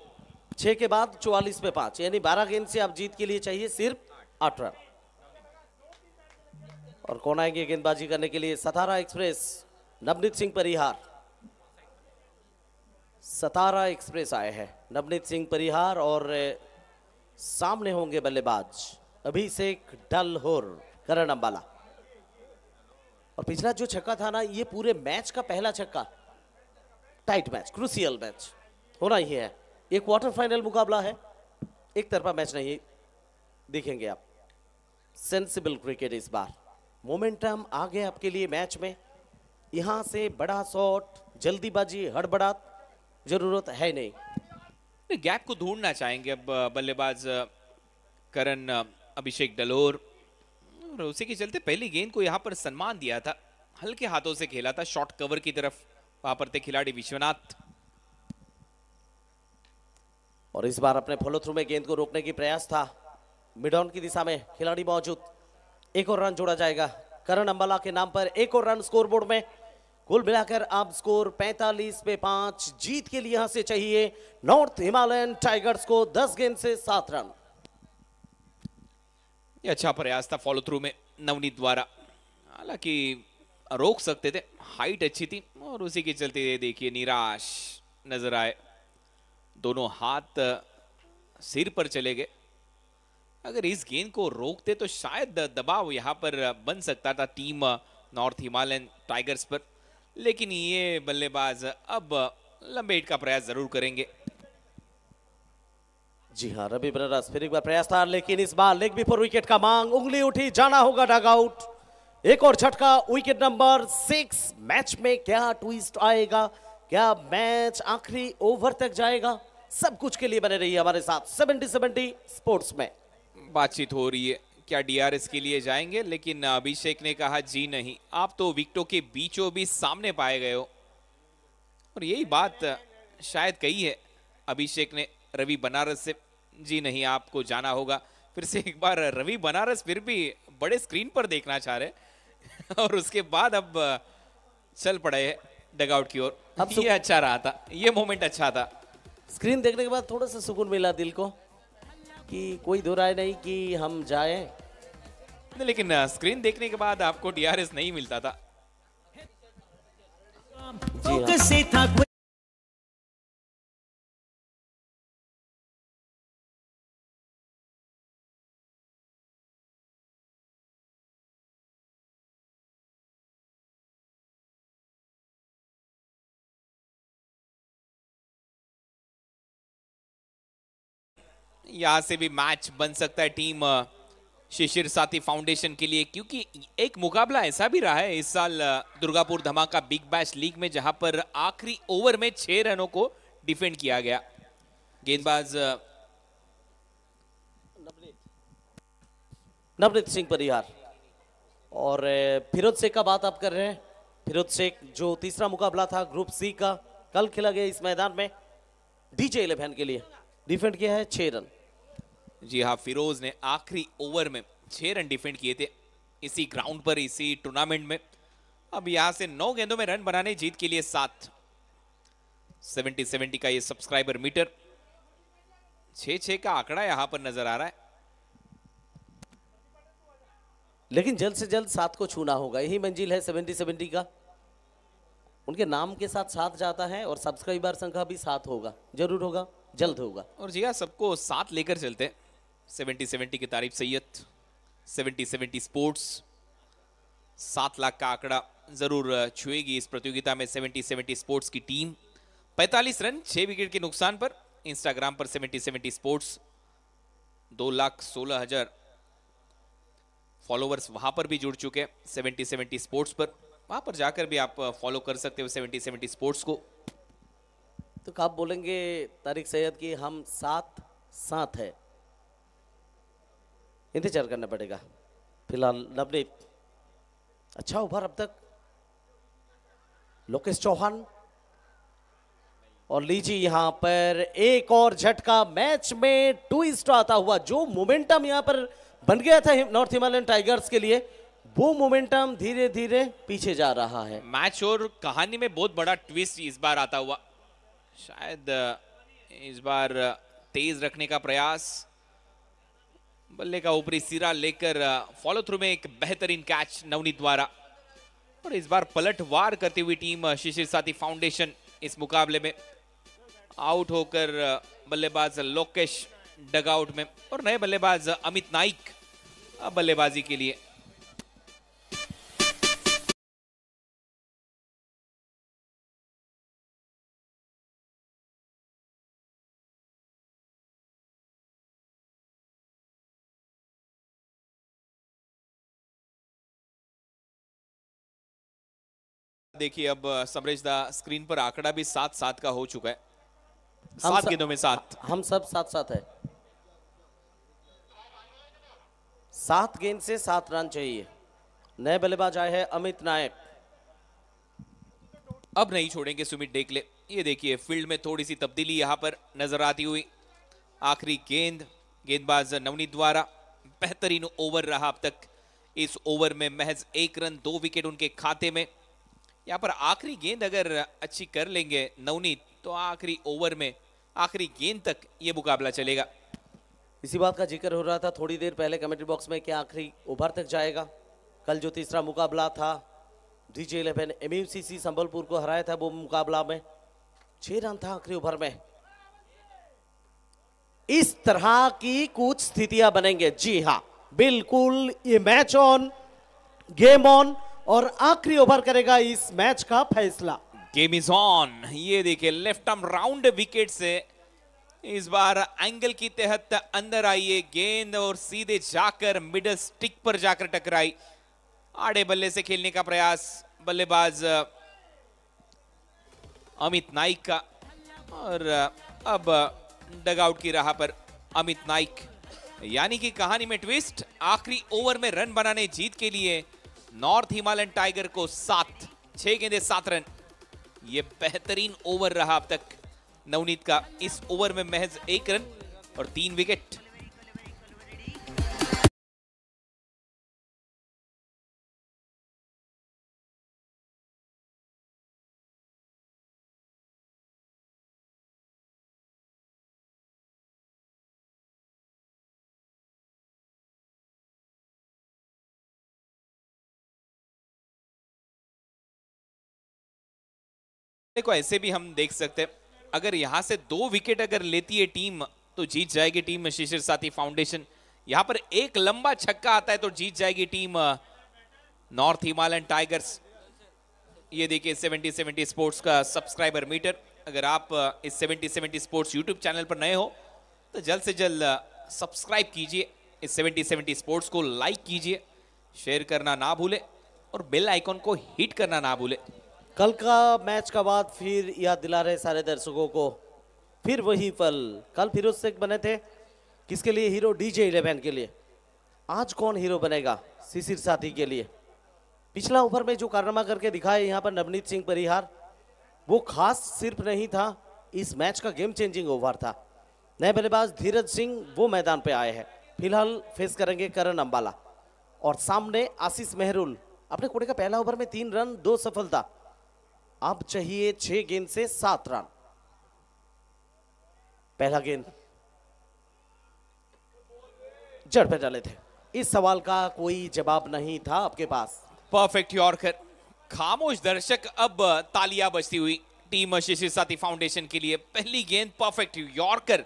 छह के बाद चौवालीस पे पांच यानी बारह गेंद से आप जीत के लिए चाहिए सिर्फ आठ रन और कौन आएंगे गेंदबाजी करने के लिए सतारा एक्सप्रेस नवनीत सिंह परिहार सतारा एक्सप्रेस आए हैं नवनीत सिंह परिहार और सामने होंगे बल्लेबाज अभिषेक होर करण अंबाला और पिछला जो छक्का था ना ये पूरे मैच का पहला छक्का टाइट मैच क्रूसियल मैच होना ही है एक क्वार्टर फाइनल मुकाबला है एक तरफा मैच नहीं देखेंगे आप सेंसिबल क्रिकेट इस बार मोमेंटम आ गया आपके लिए मैच में यहां से बड़ा शॉट जल्दीबाजी हड़बड़ात जरूरत है नहीं गैप को ढूंढना चाहेंगे अब बल्लेबाज करण अभिषेक डलोर और उसी के चलते पहली गेंद को यहाँ पर सम्मान दिया था हल्के हाथों से खेला था शॉर्ट कवर की तरफ वहां पर थे खिलाड़ी विश्वनाथ और इस बार अपने फॉलो थ्रू में गेंद को रोकने की प्रयास था मिड ऑन की दिशा में खिलाड़ी मौजूद एक और रन जोड़ा जाएगा करण अम्बाला के नाम पर एक और रन स्कोरबोर्ड में कुल मिलाकर अब स्कोर 45 पे पांच जीत के लिए यहां से चाहिए नॉर्थ हिमालयन टाइगर्स को 10 गेंद से सात रन ये अच्छा प्रयास था फॉलो थ्रू में नवनीत द्वारा हालांकि रोक सकते थे हाइट अच्छी थी और उसी के चलते देखिए निराश नजर आए दोनों हाथ सिर पर चले गए अगर इस गेंद को रोकते तो शायद दबाव यहाँ पर बन सकता था टीम नॉर्थ हिमालयन टाइगर्स पर लेकिन ये बल्लेबाज अब लंबे हिट का प्रयास जरूर करेंगे जी हाँ रवि बनारस फिर एक बार प्रयास था लेकिन इस बार लेग बिफोर विकेट का मांग उंगली उठी जाना होगा आउट एक और झटका विकेट नंबर सिक्स मैच में क्या ट्विस्ट आएगा क्या मैच आखिरी ओवर तक जाएगा सब कुछ के लिए बने रही हमारे साथ सेवेंटी सेवेंटी स्पोर्ट्स में बातचीत हो रही है क्या डीआरएस के लिए जाएंगे लेकिन अभिषेक ने कहा जी नहीं आप तो विकटों के बीचों बीच सामने पाए गए हो और यही बात शायद कही है अभिषेक ने रवि बनारस से जी नहीं आपको जाना होगा फिर से एक बार रवि बनारस फिर भी बड़े स्क्रीन पर देखना चाह रहे और उसके बाद अब चल पड़े है डगआउट की ओर ये अच्छा रहा था ये मोमेंट अच्छा था स्क्रीन देखने के बाद थोड़ा सा सुकून मिला दिल को कि कोई दो राय नहीं कि हम जाएं लेकिन स्क्रीन देखने के बाद आपको डीआरएस नहीं मिलता था जी हाँ। यहाँ से भी मैच बन सकता है टीम शिशिर साथी फाउंडेशन के लिए क्योंकि एक मुकाबला ऐसा भी रहा है इस साल दुर्गापुर धमाका बिग बैश लीग में जहां पर आखिरी ओवर में छह रनों को डिफेंड किया गया गेंदबाज नवनीत सिंह परिहार और फिरोज शेख का बात आप कर रहे हैं फिरोज शेख जो तीसरा मुकाबला था ग्रुप सी का कल खेला गया इस मैदान में डीजे इलेवन के लिए डिफेंड किया है छह रन जी हाँ फिरोज ने आखिरी ओवर में छह रन डिफेंड किए थे इसी ग्राउंड पर इसी टूर्नामेंट में अब यहां से नौ गेंदों में रन बनाने जीत के लिए सात सेवेंटी सेवेंटी का ये सब्सक्राइबर मीटर छे छे का आंकड़ा यहां पर नजर आ रहा है लेकिन जल्द से जल्द सात को छूना होगा यही मंजिल है सेवेंटी सेवेंटी का उनके नाम के साथ साथ जाता है और सब्सक्राइबर संख्या भी सात होगा जरूर होगा जल्द होगा और जी हाँ, सबको साथ लेकर चलते हैं सेवेंटी सेवेंटी की तारीफ सैयद सेवेंटी सेवेंटी स्पोर्ट्स सात लाख का आंकड़ा जरूर छुएगी इस प्रतियोगिता में सेवेंटी सेवेंटी स्पोर्ट्स की टीम पैंतालीस रन छह विकेट के नुकसान पर इंस्टाग्राम पर सेवेंटी सेवेंटी स्पोर्ट्स दो लाख सोलह हजार फॉलोवर्स वहां पर भी जुड़ चुके हैं सेवेंटी सेवेंटी स्पोर्ट्स पर वहां पर जाकर भी आप फॉलो कर सकते हो सेवेंटी सेवेंटी स्पोर्ट्स को तो आप बोलेंगे तारिक सैयद की हम साथ साथ है इंतजार करना पड़ेगा फिलहाल नवनीत अच्छा ओवर अब तक लोकेश चौहान और लीजिए यहां पर एक और झटका मैच में ट्विस्ट आता हुआ जो मोमेंटम यहां पर बन गया था नॉर्थ हिमालयन टाइगर्स के लिए वो मोमेंटम धीरे धीरे पीछे जा रहा है मैच और कहानी में बहुत बड़ा ट्विस्ट इस बार आता हुआ शायद इस बार तेज रखने का प्रयास बल्ले का ऊपरी सिरा लेकर फॉलो थ्रू में एक बेहतरीन कैच नवनीत द्वारा और इस बार पलटवार करती हुई टीम शिशिर साथी फाउंडेशन इस मुकाबले में आउट होकर बल्लेबाज लोकेश डगआउट में और नए बल्लेबाज अमित नाइक बल्लेबाजी के लिए देखिए अब समरेश दा स्क्रीन पर आंकड़ा भी सात सात का हो चुका है सात गेंदों में सात हम सब सात सात है सात गेंद से सात रन चाहिए नए बल्लेबाज आए हैं अमित नायक अब नहीं छोड़ेंगे सुमित डेकले ये देखिए फील्ड में थोड़ी सी तब्दीली यहां पर नजर आती हुई आखिरी गेंद गेंदबाज नवनीत द्वारा बेहतरीन ओवर रहा अब तक इस ओवर में महज एक रन दो विकेट उनके खाते में यहाँ पर आखिरी गेंद अगर अच्छी कर लेंगे नवनीत तो आखिरी ओवर में आखिरी गेंद तक ये मुकाबला चलेगा इसी बात का जिक्र हो रहा था थोड़ी देर पहले कमेंट्री बॉक्स में क्या आखिरी ओवर तक जाएगा कल जो तीसरा मुकाबला था D J eleven M Sambalpur को हराया था वो मुकाबला में छह रन था आखिरी ओवर में इस तरह की कुछ स्थितियां बनेंगे जी हाँ बिल्कुल ये मैच ऑन गेम ऑन और आखिरी ओवर करेगा इस मैच का फैसला गेम इज ऑन ये देखिए लेफ्ट आर्म राउंड विकेट से इस बार एंगल की तहत अंदर आई है गेंद और सीधे जाकर मिडल स्टिक पर जाकर टकराई आड़े बल्ले से खेलने का प्रयास बल्लेबाज अमित नाइक का और अब डगआउट की राह पर अमित नाइक यानी कि कहानी में ट्विस्ट आखिरी ओवर में रन बनाने जीत के लिए नॉर्थ हिमालयन टाइगर को सात छह गेंदे सात रन ये बेहतरीन ओवर रहा अब तक नवनीत का इस ओवर में महज एक रन और तीन विकेट देखो ऐसे भी हम देख सकते हैं अगर यहां से दो विकेट अगर लेती है टीम तो जीत जाएगी टीम शिशिर साथी फाउंडेशन यहां पर एक लंबा छक्का आता है तो जीत जाएगी टीम नॉर्थ हिमालयन टाइगर्स ये देखिए 70 70 स्पोर्ट्स का सब्सक्राइबर मीटर अगर आप इस 70 70 स्पोर्ट्स यूट्यूब चैनल पर नए हो तो जल्द से जल्द सब्सक्राइब कीजिए इस 70 70 स्पोर्ट्स को लाइक कीजिए शेयर करना ना भूले और बेल आइकॉन को हिट करना ना भूले कल का मैच का बाद फिर याद दिला रहे सारे दर्शकों को फिर वही पल कल फिर उससे बने थे किसके लिए हीरो डीजे इलेवन के लिए आज कौन हीरो बनेगा शिशिर साथी के लिए पिछला ओवर में जो कारनामा करके दिखाए यहाँ पर नवनीत सिंह परिहार वो खास सिर्फ नहीं था इस मैच का गेम चेंजिंग ओवर था नए बल्लेबाज धीरज सिंह वो मैदान पे आए हैं फिलहाल फेस करेंगे करण अंबाला और सामने आशीष मेहरुल अपने कोटे का पहला ओवर में तीन रन दो सफलता अब चाहिए छह गेंद से सात रन पहला गेंद जड़ पे डाले थे इस सवाल का कोई जवाब नहीं था आपके पास परफेक्ट यॉर्कर खामोश दर्शक अब तालियां बजती हुई टीम शिशिर साथी फाउंडेशन के लिए पहली गेंद परफेक्ट यॉर्कर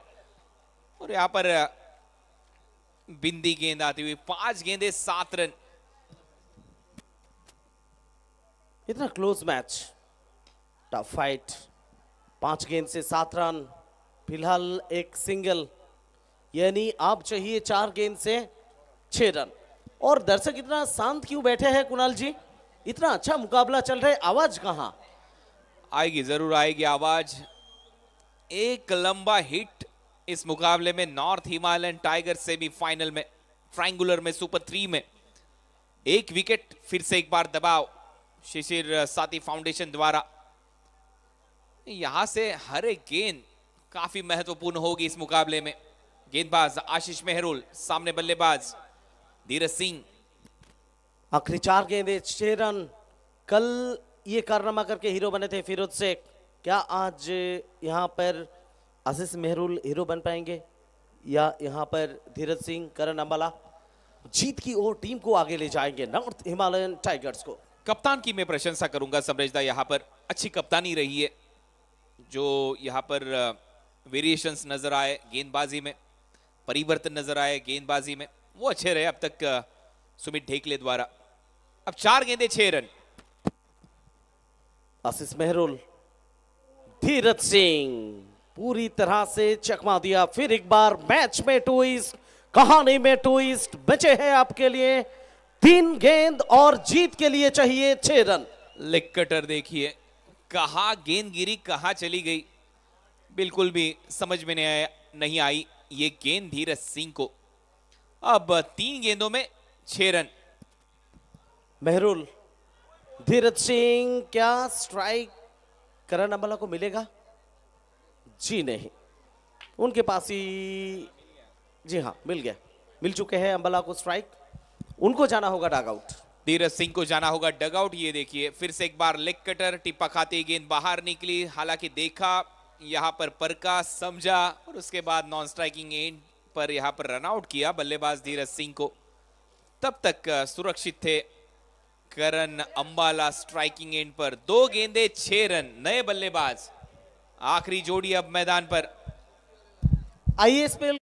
और यहां पर बिंदी गेंद आती हुई पांच गेंदे सात रन इतना क्लोज मैच टफ फाइट पांच गेंद से सात रन फिलहाल एक सिंगल यानी आप चाहिए चार गेंद से छह रन और दर्शक इतना शांत क्यों बैठे हैं कुणाल जी इतना अच्छा मुकाबला चल रहा है आवाज कहा आएगी जरूर आएगी आवाज एक लंबा हिट इस मुकाबले में नॉर्थ हिमालयन टाइगर सेमीफाइनल में ट्राइंगुलर में सुपर थ्री में एक विकेट फिर से एक बार दबाव शिशिर साथी फाउंडेशन द्वारा यहां से हर एक गेंद काफी महत्वपूर्ण होगी इस मुकाबले में गेंदबाज आशीष मेहरुल सामने बल्लेबाज धीरज सिंह आखिरी चार गेंदे छह रन कल ये कारनामा करके हीरो बने थे फिरोज शेख क्या आज यहाँ पर आशीष मेहरुल हीरो बन पाएंगे या यहाँ पर धीरज सिंह करण अम्बाला जीत की ओर टीम को आगे ले जाएंगे नॉर्थ हिमालयन टाइगर्स को कप्तान की मैं प्रशंसा करूंगा समरेजदा यहाँ पर अच्छी कप्तानी रही है जो यहाँ पर वेरिएशंस नज़र आए गेंदबाजी में परिवर्तन नज़र आए गेंदबाजी में वो अच्छे रहे अब तक सुमित ढेकले द्वारा अब चार गेंदे छह रन आशीष मेहरुल धीरज सिंह पूरी तरह से चकमा दिया फिर एक बार मैच में ट्विस्ट कहानी में ट्विस्ट बचे हैं आपके लिए तीन गेंद और जीत के लिए चाहिए छह रन लिख कटर देखिए कहा गेंदगिरी कहा चली गई बिल्कुल भी समझ में नहीं, नहीं आई ये गेंद धीरज सिंह को अब तीन गेंदों में छह रन मेहरुल धीरज सिंह क्या स्ट्राइक करण अमला को मिलेगा जी नहीं उनके पास ही जी हाँ मिल गया मिल चुके हैं अम्बला को स्ट्राइक उनको जाना होगा डाग आउट धीरज सिंह को जाना होगा डगआउट ये देखिए फिर से एक बार लेग कटर टिप्पा खाते गेंद बाहर निकली हालांकि देखा यहाँ पर परका समझा और उसके बाद नॉन स्ट्राइकिंग एंड पर यहाँ पर रनआउट किया बल्लेबाज धीरज सिंह को तब तक सुरक्षित थे करण अंबाला स्ट्राइकिंग एंड पर दो गेंदे छह रन नए बल्लेबाज आखिरी जोड़ी अब मैदान पर आईएसपीएल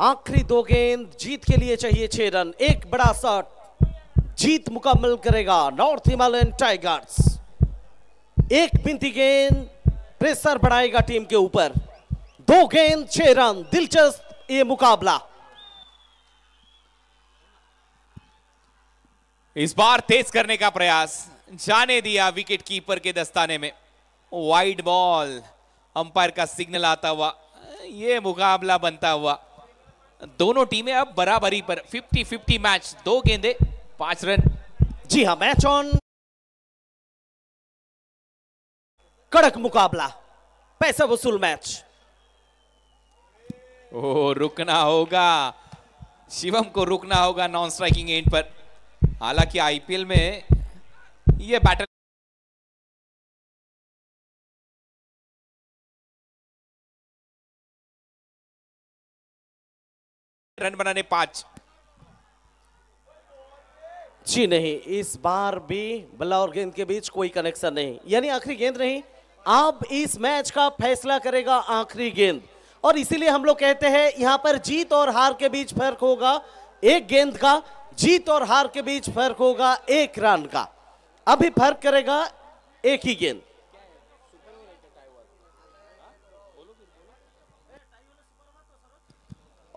आखिरी दो गेंद जीत के लिए चाहिए छह रन एक बड़ा शॉट जीत मुकम्मल करेगा नॉर्थ हिमालयन टाइगर्स एक बिंती गेंद प्रेशर बढ़ाएगा टीम के ऊपर दो गेंद छह रन दिलचस्प ये मुकाबला इस बार तेज करने का प्रयास जाने दिया विकेट कीपर के दस्ताने में वाइड बॉल अंपायर का सिग्नल आता हुआ यह मुकाबला बनता हुआ दोनों टीमें अब बराबरी पर 50-50 मैच दो गेंदे पांच रन जी हां मैच ऑन कड़क मुकाबला पैसा वसूल मैच ओ रुकना होगा शिवम को रुकना होगा नॉन स्ट्राइकिंग एंड पर हालांकि आईपीएल में यह बैटल रन बनाने पांच जी नहीं इस बार भी बल्ला और गेंद के बीच कोई कनेक्शन नहीं यानी आखिरी गेंद नहीं अब इस मैच का फैसला करेगा आखिरी गेंद और इसीलिए हम लोग कहते हैं यहां पर जीत और हार के बीच फर्क होगा एक गेंद का जीत और हार के बीच फर्क होगा एक रन का अभी फर्क करेगा एक ही गेंद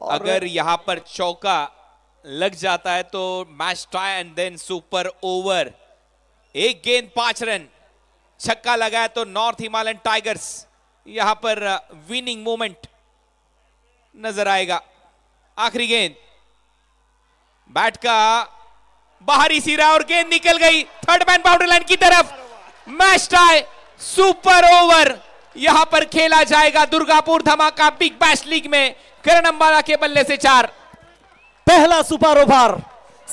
अगर यहां पर चौका लग जाता है तो match tie and then super over एक गेंद पांच रन छक्का लगाया तो नॉर्थ हिमालयन टाइगर्स यहां पर विनिंग uh, मोमेंट नजर आएगा आखिरी गेंद बैट का बाहरी सिरा और गेंद निकल गई थर्ड मैन बाउंड्री लाइन की तरफ मैच ट्राई सुपर ओवर यहां पर खेला जाएगा दुर्गापुर धमाका बिग बैश लीग में करण अंबाला के बल्ले से चार पहला सुपर ओवर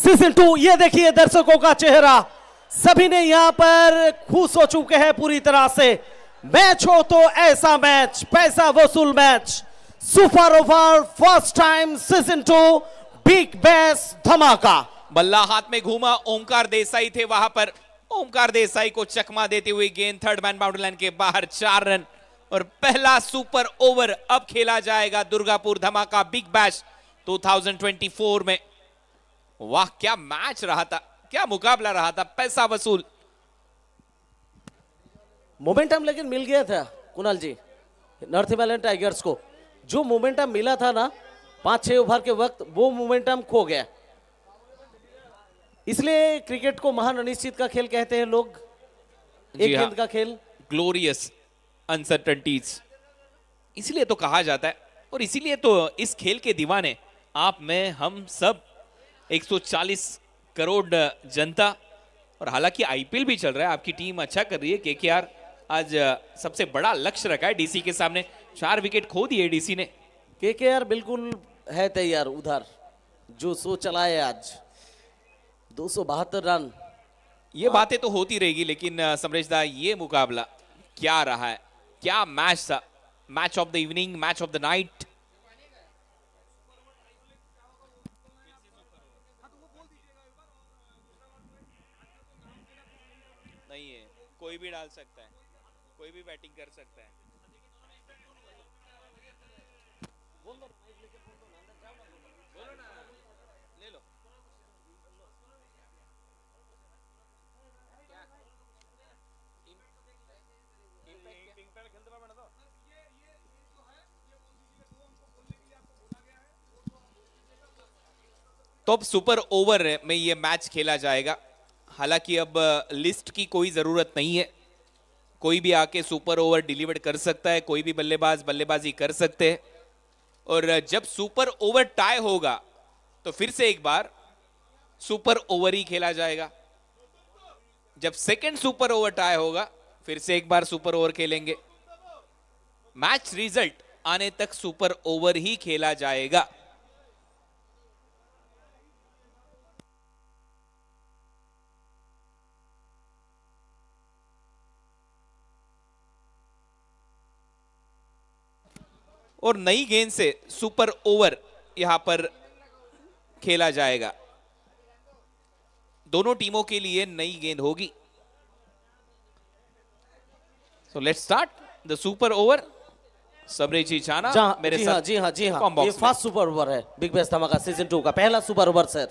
सीजन टू ये देखिए दर्शकों का चेहरा सभी ने यहां पर खुश हो चुके हैं पूरी तरह से मैच हो तो ऐसा मैच पैसा वसूल match super over first time season two big बैस धमाका बल्ला हाथ में घूमा ओमकार देसाई थे वहां पर ओमकार देसाई को चकमा देते हुए गेंद थर्ड मैन बाउंड्री लाइन के बाहर चार रन और पहला सुपर ओवर अब खेला जाएगा दुर्गापुर धमाका बिग बैश 2024 में वाह क्या मैच रहा था क्या मुकाबला रहा था पैसा वसूल मोमेंटम लेकिन मिल गया था Kunal ji North Himalayan Tigers को जो मोमेंटम मिला था ना पांच छह ओवर के वक्त वो मोमेंटम खो गया इसलिए क्रिकेट को महान अनिश्चित का खेल कहते हैं लोग एक हाँ, का खेल ग्लोरियस अनसर्टनटीज इसलिए तो कहा जाता है और इसीलिए तो इस खेल के दीवाने आप में हम सब 140 करोड़ जनता और हालांकि आईपीएल भी चल रहा है आपकी टीम अच्छा कर रही है केकेआर आज सबसे बड़ा लक्ष्य रखा है डीसी के सामने चार विकेट खो दिए डीसी ने केकेआर बिल्कुल है तैयार उधर जो सो चला है आज दो रन ये बातें तो होती रहेगी लेकिन समरेश दा ये मुकाबला क्या रहा है क्या मैच था match of the evening match of the night नहीं है कोई भी डाल सकता है कोई भी बैटिंग कर सकता है तो अब सुपर ओवर में ये मैच खेला जाएगा हालांकि अब लिस्ट uh, की कोई ज़रूरत नहीं है कोई भी आके सुपर ओवर डिलीवर कर सकता है कोई भी बल्लेबाज बल्लेबाजी कर सकते हैं और uh, जब सुपर ओवर टाई होगा तो फिर से एक बार सुपर ओवर ही खेला जाएगा जब सेकंड सुपर ओवर टाई होगा फिर से एक बार सुपर ओवर खेलेंगे मैच रिजल्ट आने तक सुपर ओवर ही खेला जाएगा और नई गेंद से सुपर ओवर यहां पर खेला जाएगा दोनों टीमों के लिए नई गेंद होगी so let start the super over सबरेजी चाना मेरे जी हाँ, जी हाँ जी हाँ ये फर्स्ट सुपर ओवर है बिग बेस्ट धमाका सीजन टू का पहला सुपर ओवर सर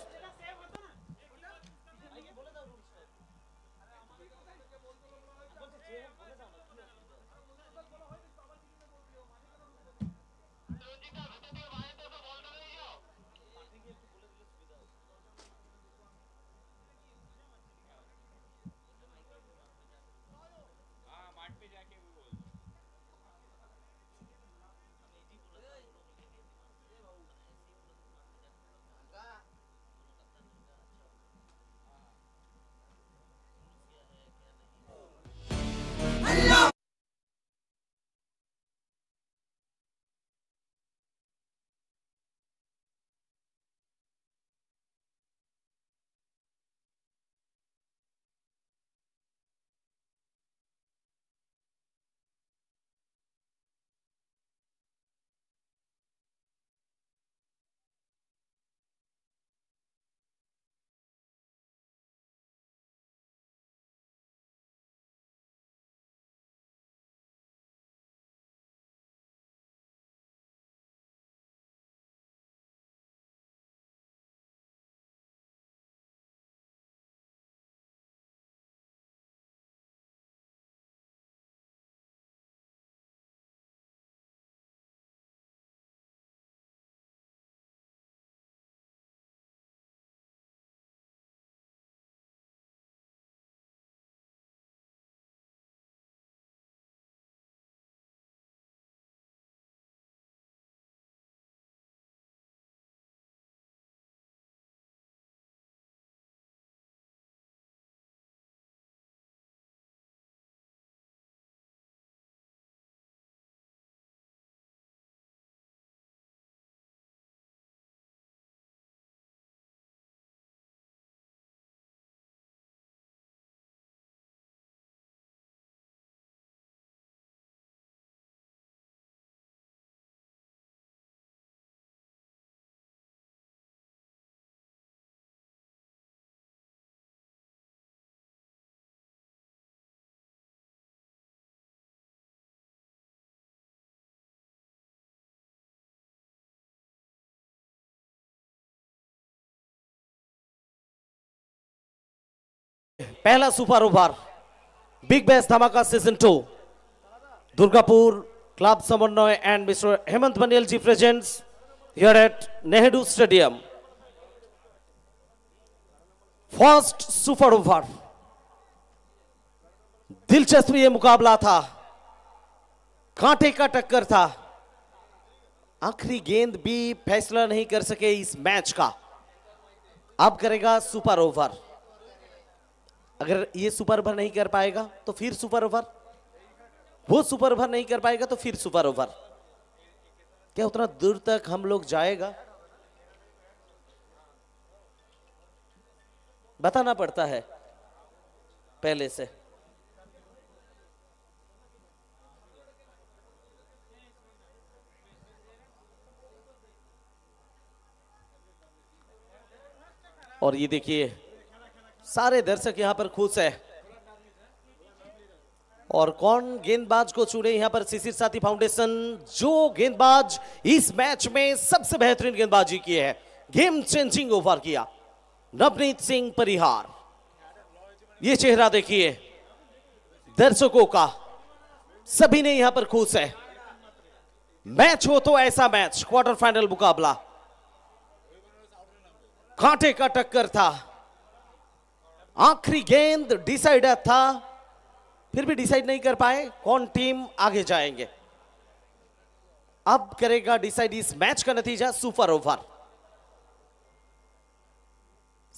पहला super over big Bais Dhamaka season two Durgapur club Samanvay and mister Hemant Baniyal ji presents here at Nehru stadium first super over दिलचस्प ये मुकाबला था कांटे का टक्कर था आखिरी गेंद भी फैसला नहीं कर सके इस मैच का अब करेगा सुपर ओवर अगर ये सुपर ओवर नहीं कर पाएगा तो फिर सुपर ओवर वो सुपर ओवर नहीं कर पाएगा तो फिर सुपर ओवर क्या उतना दूर तक हम लोग जाएगा बताना पड़ता है पहले से और ये देखिए सारे दर्शक यहां पर खुश है और कौन गेंदबाज को चुने यहां पर शिशिर साथी फाउंडेशन जो गेंदबाज इस मैच में सबसे बेहतरीन गेंदबाजी की है गेम चेंजिंग ओवर किया नवनीत सिंह परिहार ये चेहरा देखिए दर्शकों का सभी ने यहां पर खुश है मैच हो तो ऐसा मैच क्वार्टर फाइनल मुकाबला कांटे का टक्कर था आखिरी गेंद डिसाइड था फिर भी डिसाइड नहीं कर पाए कौन टीम आगे जाएंगे अब करेगा डिसाइड इस मैच का नतीजा super over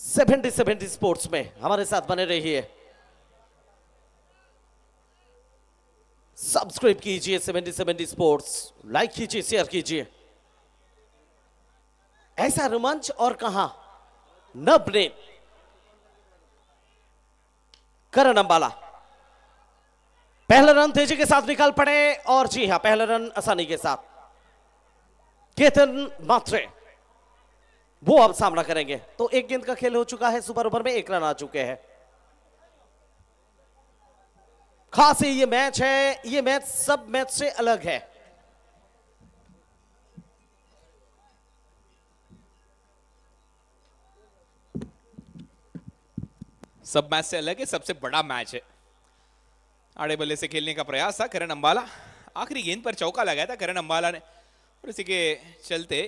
seventy seventy sports में हमारे साथ बने रहिए सब्सक्राइब कीजिए सेवेंटी सेवेंटी स्पोर्ट्स लाइक कीजिए शेयर कीजिए ऐसा रोमांच और कहा नब ने करण अंबाला पहला रन तेजी के साथ निकाल पड़े और जी हां पहला रन आसानी के साथ केतन मात्रे वो अब सामना करेंगे तो एक गेंद का खेल हो चुका है सुपर ओवर में एक रन आ चुके हैं खास ये मैच है ये मैच सब मैच से अलग है सब मैच से अलग है सबसे बड़ा मैच है आड़े बल्ले से खेलने का प्रयास था करण अंबाला आखिरी गेंद पर चौका लगाया था करण अंबाला ने और इसी के चलते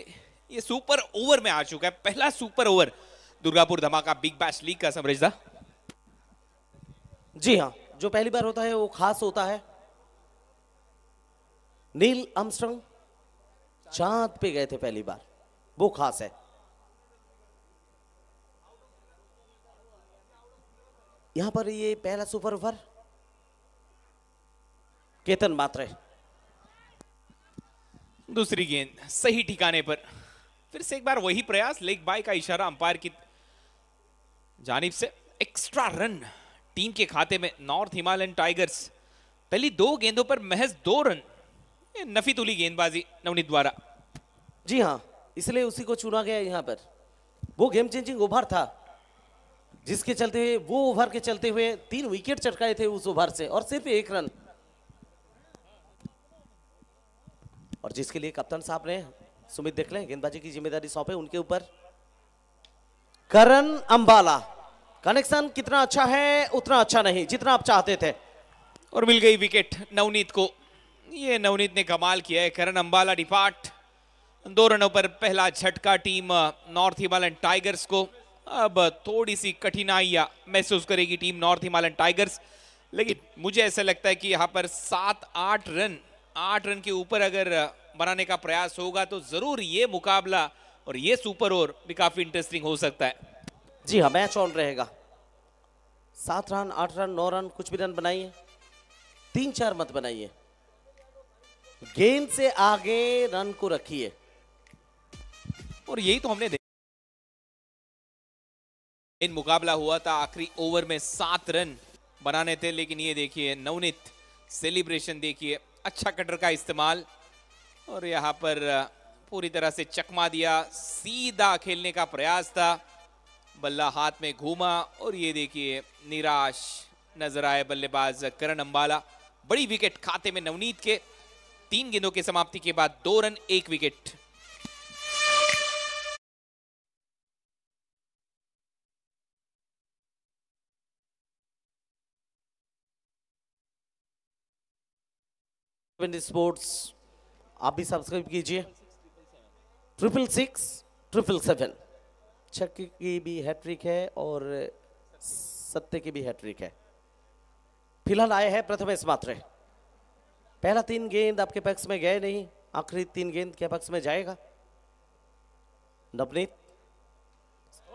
ये सुपर ओवर में आ चुका है पहला सुपर ओवर दुर्गापुर धमाका बिग बैश लीग का समरजदा जी हाँ जो पहली बार होता है वो खास होता है नील अम्स्ट्रंग चांद पे गए थे पहली बार वो खास है यहां पर ये पहला सुपर ओवर केतन मात्र दूसरी गेंद सही ठिकाने पर फिर से एक बार वही प्रयास लेग बाय का इशारा अंपायर की जानिब से एक्स्ट्रा रन टीम के खाते में नॉर्थ हिमालयन टाइगर्स पहली दो गेंदों पर महज दो रन नफीतुली गेंदबाजी नवनीत द्वारा जी हाँ इसलिए उसी को चुना गया यहां पर वो गेम चेंजिंग ओवर था जिसके चलते हुए वो ओवर के चलते हुए तीन विकेट चटकाए थे उस ओवर से और सिर्फ एक रन और जिसके लिए कप्तान साहब ने सुमित देख लें गेंदबाजी की जिम्मेदारी सौंपे उनके ऊपर करण अंबाला कनेक्शन कितना अच्छा है उतना अच्छा नहीं जितना आप चाहते थे और मिल गई विकेट नवनीत को ये नवनीत ने कमाल किया है करण अंबाला डिपार्ट दो रनों पर पहला झटका टीम नॉर्थ हिमालयन टाइगर्स को अब थोड़ी सी कठिनाइयां महसूस करेगी टीम नॉर्थ हिमालयन टाइगर्स लेकिन मुझे ऐसा लगता है कि यहां पर सात आठ रन आठ रन के ऊपर अगर बनाने का प्रयास होगा तो जरूर ये मुकाबला और ये सुपर ओवर भी काफी इंटरेस्टिंग हो सकता है जी हाँ मैच ऑन रहेगा सात रन आठ रन नौ रन कुछ भी रन बनाइए तीन चार मत बनाइए गेंद से आगे रन को रखिए और यही तो हमने इन मुकाबला हुआ था आखिरी ओवर में सात रन बनाने थे लेकिन ये देखिए नवनीत सेलिब्रेशन देखिए अच्छा कटर का इस्तेमाल और यहाँ पर पूरी तरह से चकमा दिया सीधा खेलने का प्रयास था बल्ला हाथ में घूमा और ये देखिए निराश नजर आए बल्लेबाज करण अंबाला बड़ी विकेट खाते में नवनीत के तीन गेंदों की समाप्ति के बाद दो रन एक विकेट स्पोर्ट्स आप भी सब्सक्राइब कीजिए ट्रिपल सिक्स ट्रिपल सेवन चक की भी हैट्रिक है और सत्य की भी हैट्रिक है फिलहाल आए हैं प्रथम मात्रे पहला तीन गेंद आपके पक्ष में गए नहीं आखिरी तीन गेंद के पक्ष में जाएगा नवनीत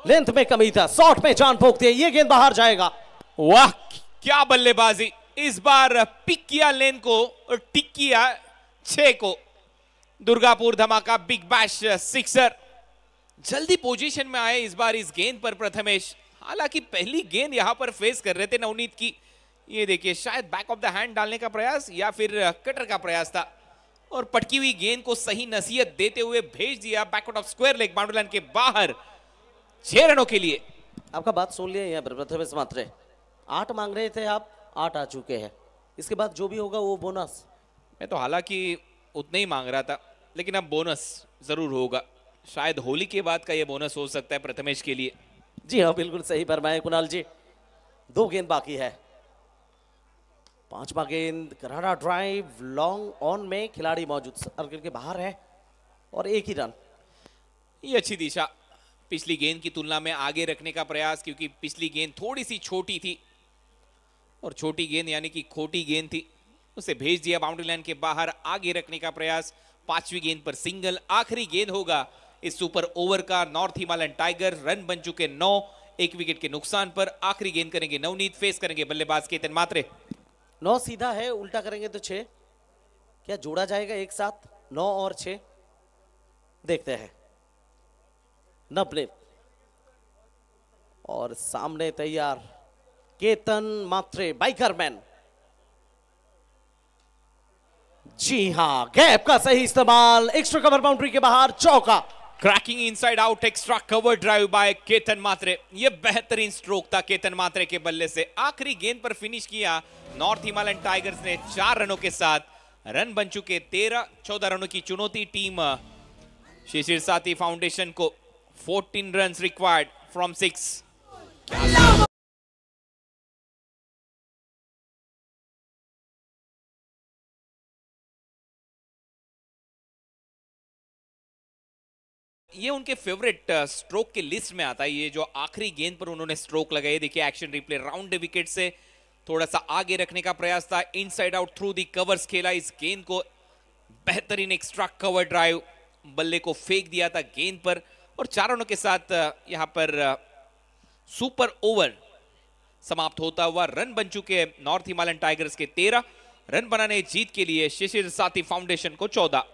लेंथ में कमी था शॉट में चांद फोकती है ये गेंद बाहर जाएगा वाह क्या बल्लेबाजी इस बार पिकिया लेन को और टिकिया छे को दुर्गापुर धमाका बिग बैश सिक्सर जल्दी पोजीशन में आए इस बार इस गेंद पर प्रथमेश हालांकि पहली गेंद यहां पर फेस कर रहे थे नवनीत की ये देखिए शायद बैक ऑफ द हैंड डालने का प्रयास या फिर कटर का प्रयास था और पटकी हुई गेंद को सही नसीहत देते हुए भेज दिया backward of square leg boundary line के बाहर छह रनों के लिए आपका बात सुन लिया प्रथमेश मात्र आठ मांग रहे थे आप आठ आ चुके हैं इसके बाद जो भी होगा वो बोनस मैं तो हालांकि उतने ही मांग रहा था लेकिन अब बोनस जरूर होगा शायद होली के बाद का ये बोनस हो सकता है प्रथमेश के लिए जी हाँ बिल्कुल सही फरमाए कुणाल जी दो गेंद बाकी है पांचवा गेंद करारा ड्राइव लॉन्ग ऑन में खिलाड़ी मौजूद सर्कल के बाहर है और एक ही रन ये अच्छी दिशा पिछली गेंद की तुलना में आगे रखने का प्रयास क्योंकि पिछली गेंद थोड़ी सी छोटी थी और छोटी गेंद यानी कि खोटी गेंद थी उसे भेज दिया बाउंड्री लाइन के बाहर आगे रखने का प्रयास पांचवी गेंद पर सिंगल आखिरी गेंद होगा इस सुपर ओवर का नॉर्थ हिमालयन टाइगर रन बन चुके नौ एक विकेट के नुकसान पर आखिरी गेंद करेंगे नवनीत फेस करेंगे बल्लेबाज केतन मात्रे नौ सीधा है उल्टा करेंगे तो छे क्या जोड़ा जाएगा एक साथ नौ और छे देखते हैं नब्बे और सामने तैयार केतन मात्रे बाइकर मैन जी हाँ गैप का सही इस्तेमाल एक्स्ट्रा कवर बाउंड्री के बाहर चौका cracking inside out extra cover drive by Ketan Mhatre ये बेहतरीन स्ट्रोक था केतन मात्रे के बल्ले से आखिरी गेंद पर फिनिश किया नॉर्थ हिमालयन टाइगर्स ने चार रनों के साथ रन बन चुके तेरह चौदह रनों की चुनौती टीम शिशिर साथी फाउंडेशन को 14 रन रिक्वायर्ड फ्रॉम सिक्स ये उनके फेवरेट स्ट्रोक uh, के लिस्ट में आता है ये जो आखिरी गेंद पर उन्होंने स्ट्रोक लगाए देखिए एक्शन रिप्ले राउंड विकेट से थोड़ा सा आगे रखने का प्रयास था inside out through the covers खेला इस गेंद को बेहतरीन एक्स्ट्रा कवर ड्राइव बल्ले को फेंक दिया था गेंद पर और चारों के साथ uh, यहां पर सुपर uh, ओवर समाप्त होता हुआ रन बन चुके हैं नॉर्थ हिमालयन टाइगर्स के तेरह रन बनाने जीत के लिए शिशिर साथी फाउंडेशन को चौदह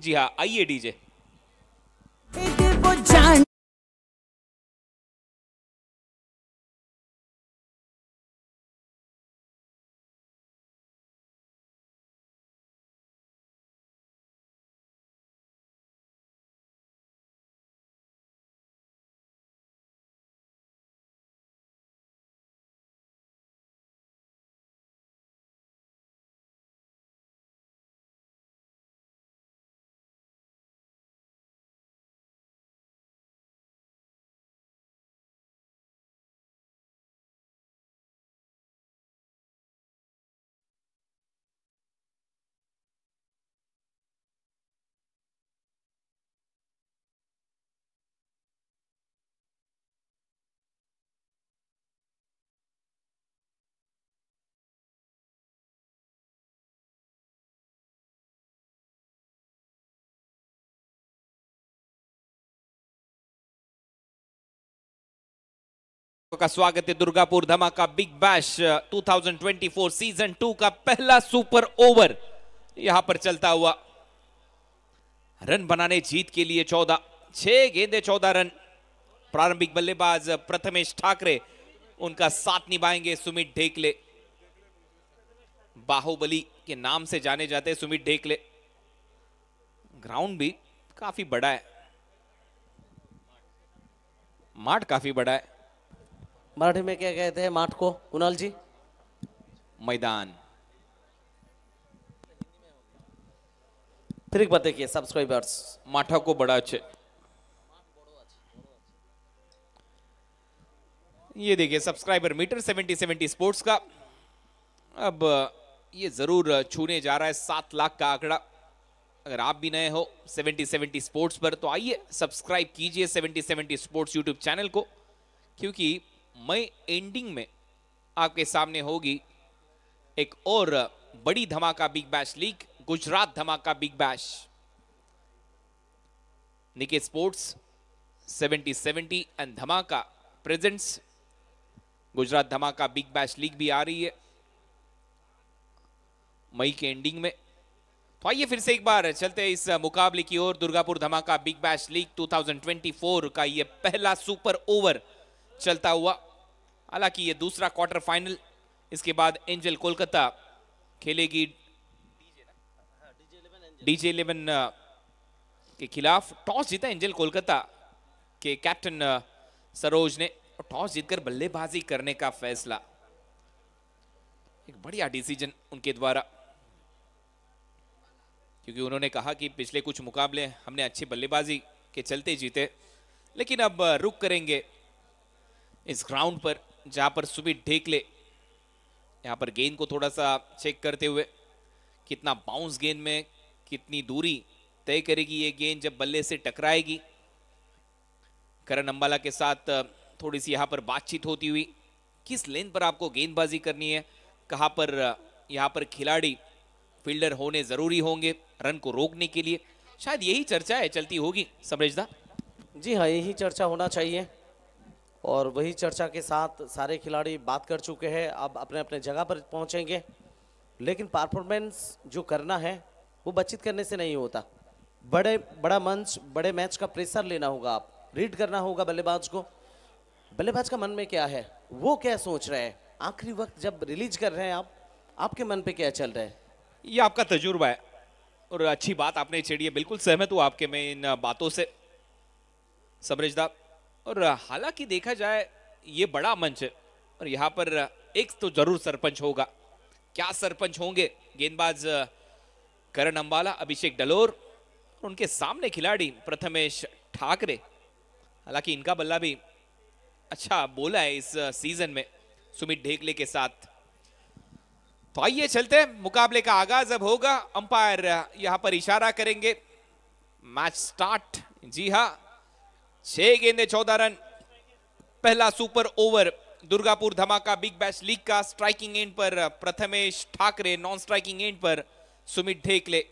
जी हाँ आइए डीजे time. का स्वागत है दुर्गापुर धमाका बिग बैश 2024 सीजन टू का पहला सुपर ओवर यहां पर चलता हुआ रन बनाने जीत के लिए चौदह छह गेंदे चौदह रन प्रारंभिक बल्लेबाज प्रथमेश ठाकरे उनका साथ निभाएंगे सुमित ढेकले बाहुबली के नाम से जाने जाते सुमित ढेकले ग्राउंड भी काफी बड़ा है माठ काफी बड़ा है मराठी में क्या कहते हैं माठ को कुणाल जी मैदान एक बात देखिए सब्सक्राइबर्स माठा को बड़ा अच्छे ये देखिए subscriber meter seventy seventy sports का अब ये जरूर छूने जा रहा है सात लाख का आंकड़ा अगर आप भी नए हो सेवेंटी सेवेंटी स्पोर्ट्स पर तो आइए सब्सक्राइब कीजिए seventy seventy sports YouTube channel को क्योंकि मई एंडिंग में आपके सामने होगी एक और बड़ी धमाका big bash league Gujarat Dhamaka big bash निके sports 70 70 and Dhamaka presents Gujarat Dhamaka big bash league भी आ रही है मई के एंडिंग में तो आइए फिर से एक बार चलते इस मुकाबले की ओर दुर्गापुर धमाका बिग बैश लीग 2024 का यह पहला सुपर ओवर चलता हुआ हालांकि ये दूसरा क्वार्टर फाइनल इसके बाद एंजल कोलकाता खेलेगी डीजे इलेवन uh, के खिलाफ टॉस जीता एंजल कोलकाता के कैप्टन uh, सरोज ने और टॉस जीतकर बल्लेबाजी करने का फैसला एक बढ़िया डिसीजन उनके द्वारा क्योंकि उन्होंने कहा कि पिछले कुछ मुकाबले हमने अच्छी बल्लेबाजी के चलते जीते लेकिन अब uh, रुक करेंगे इस ग्राउंड पर जहां पर सुबीर ढेकले यहां पर गेंद को थोड़ा सा चेक करते हुए कितना बाउंस गेंद में कितनी दूरी तय करेगी ये गेंद जब बल्ले से टकराएगी करण अम्बाला के साथ थोड़ी सी यहाँ पर बातचीत होती हुई किस लेन पर आपको गेंदबाजी करनी है कहां पर यहाँ पर खिलाड़ी फील्डर होने जरूरी होंगे रन को रोकने के लिए शायद यही चर्चा है चलती होगी समझदा जी हाँ यही चर्चा होना चाहिए और वही चर्चा के साथ सारे खिलाड़ी बात कर चुके हैं अब अपने अपने जगह पर पहुंचेंगे लेकिन परफॉर्मेंस जो करना है वो बचित करने से नहीं होता बड़े बड़ा मंच बड़े मैच का प्रेशर लेना होगा आप रीड करना होगा बल्लेबाज को बल्लेबाज का मन में क्या है वो क्या सोच रहे हैं आखिरी वक्त जब रिलीज कर रहे हैं आप आपके मन पे क्या चल रहा है ये आपका तजुर्बा है और अच्छी बात आपने छेड़ी है बिल्कुल सहमत हूँ आपके मैं इन बातों से समरेजदा और हालांकि देखा जाए ये बड़ा मंच है और यहाँ पर एक तो जरूर सरपंच होगा क्या सरपंच होंगे गेंदबाज करण अंबाला अभिषेक डलोर और उनके सामने खिलाड़ी प्रथमेश ठाकरे हालांकि इनका बल्ला भी अच्छा बोला है इस सीजन में सुमित ढेकले के साथ तो आइए चलते मुकाबले का आगाज अब होगा अंपायर यहां पर इशारा करेंगे मैच स्टार्ट जी हाँ छह गेंदे चौदह रन पहला सुपर ओवर दुर्गापुर धमाका बिग बैश लीग का स्ट्राइकिंग एंड पर Prathamesh Thackeray non striking end पर सुमित ढेकले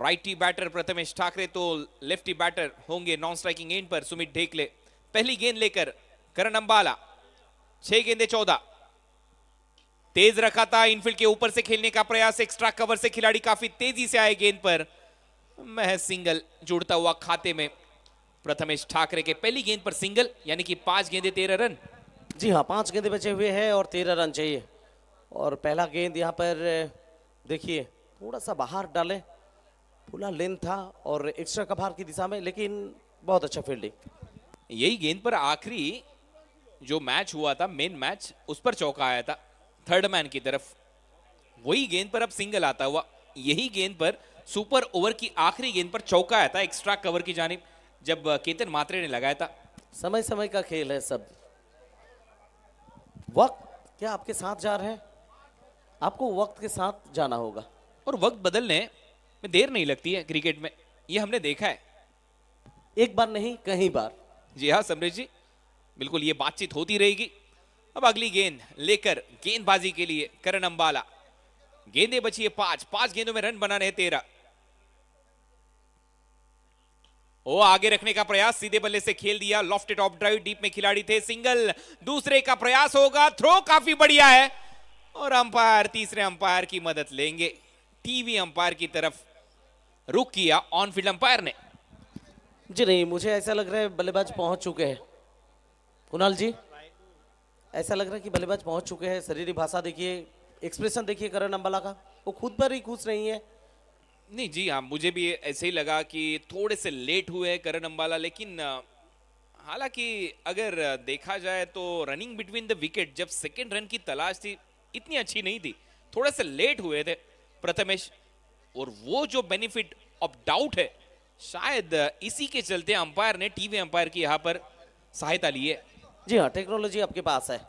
राइटी बैटर प्रथमेश ठाकरे तो लेफ्टी बैटर होंगे नॉन स्ट्राइकिंग एंड पर सुमित ढेकले पहली गेंद लेकर करण अंबाला छह गेंदे चौदह तेज रखा था इनफील्ड के ऊपर से खेलने का प्रयास एक्स्ट्रा कवर से खिलाड़ी काफी तेजी से आए गेंद पर मह सिंगल जुड़ता हुआ खाते में प्रथमेश ठाकरे के पहली गेंद पर सिंगल यानी कि पांच गेंदे तेरह रन जी हाँ पांच गेंदे बचे हुए हैं और तेरह रन चाहिए और पहला गेंद यहाँ पर देखिए थोड़ा सा बाहर डाले पूरा लेंथ था और एक्स्ट्रा कभार की दिशा में लेकिन बहुत अच्छा फील्डिंग यही गेंद पर आखिरी जो मैच हुआ था मेन मैच उस पर चौका आया था थर्ड मैन की तरफ वही गेंद पर अब सिंगल आता हुआ यही गेंद पर सुपर ओवर की आखिरी गेंद पर चौका आया था एक्स्ट्रा कवर की जानी जब केतन मात्रे ने लगाया था समय समय का खेल है सब वक्त क्या आपके साथ जा रहे हैं आपको वक्त के साथ जाना होगा और वक्त बदलने में देर नहीं लगती है क्रिकेट में ये हमने देखा है एक बार नहीं कहीं बार जी हाँ समरेश जी बिल्कुल ये बातचीत होती रहेगी अब अगली गेंद लेकर गेंदबाजी के लिए करण अंबाला गेंदे बची है पांच पांच गेंदों में रन बनाने हैं तेरह ओ आगे रखने का प्रयास सीधे बल्ले से खेल दिया लॉफ्टेड ऑफ ड्राइव डीप में खिलाड़ी थे सिंगल दूसरे का प्रयास होगा थ्रो काफी बढ़िया है और अंपायर तीसरे अंपायर की मदद लेंगे टीवी अंपायर की तरफ रुक किया ऑन फील्ड अंपायर ने जी नहीं मुझे ऐसा लग रहा है बल्लेबाज पहुंच चुके हैं कुणाल जी ऐसा लग रहा है कि बल्लेबाज पहुंच चुके हैं शरीर भाषा देखिए एक्सप्रेशन देखिए करण अंबाला का वो खुद पर ही खुश नहीं है नहीं जी हाँ मुझे भी ऐसे ही लगा कि थोड़े से लेट हुए हैं करण अम्बाला लेकिन हालांकि अगर देखा जाए तो रनिंग बिटवीन द विकेट जब सेकेंड रन की तलाश थी इतनी अच्छी नहीं थी थोड़े से लेट हुए थे प्रथमेश और वो जो बेनिफिट ऑफ डाउट है शायद इसी के चलते अंपायर ने टीवी अंपायर की यहाँ पर सहायता ली है जी हाँ टेक्नोलॉजी आपके पास है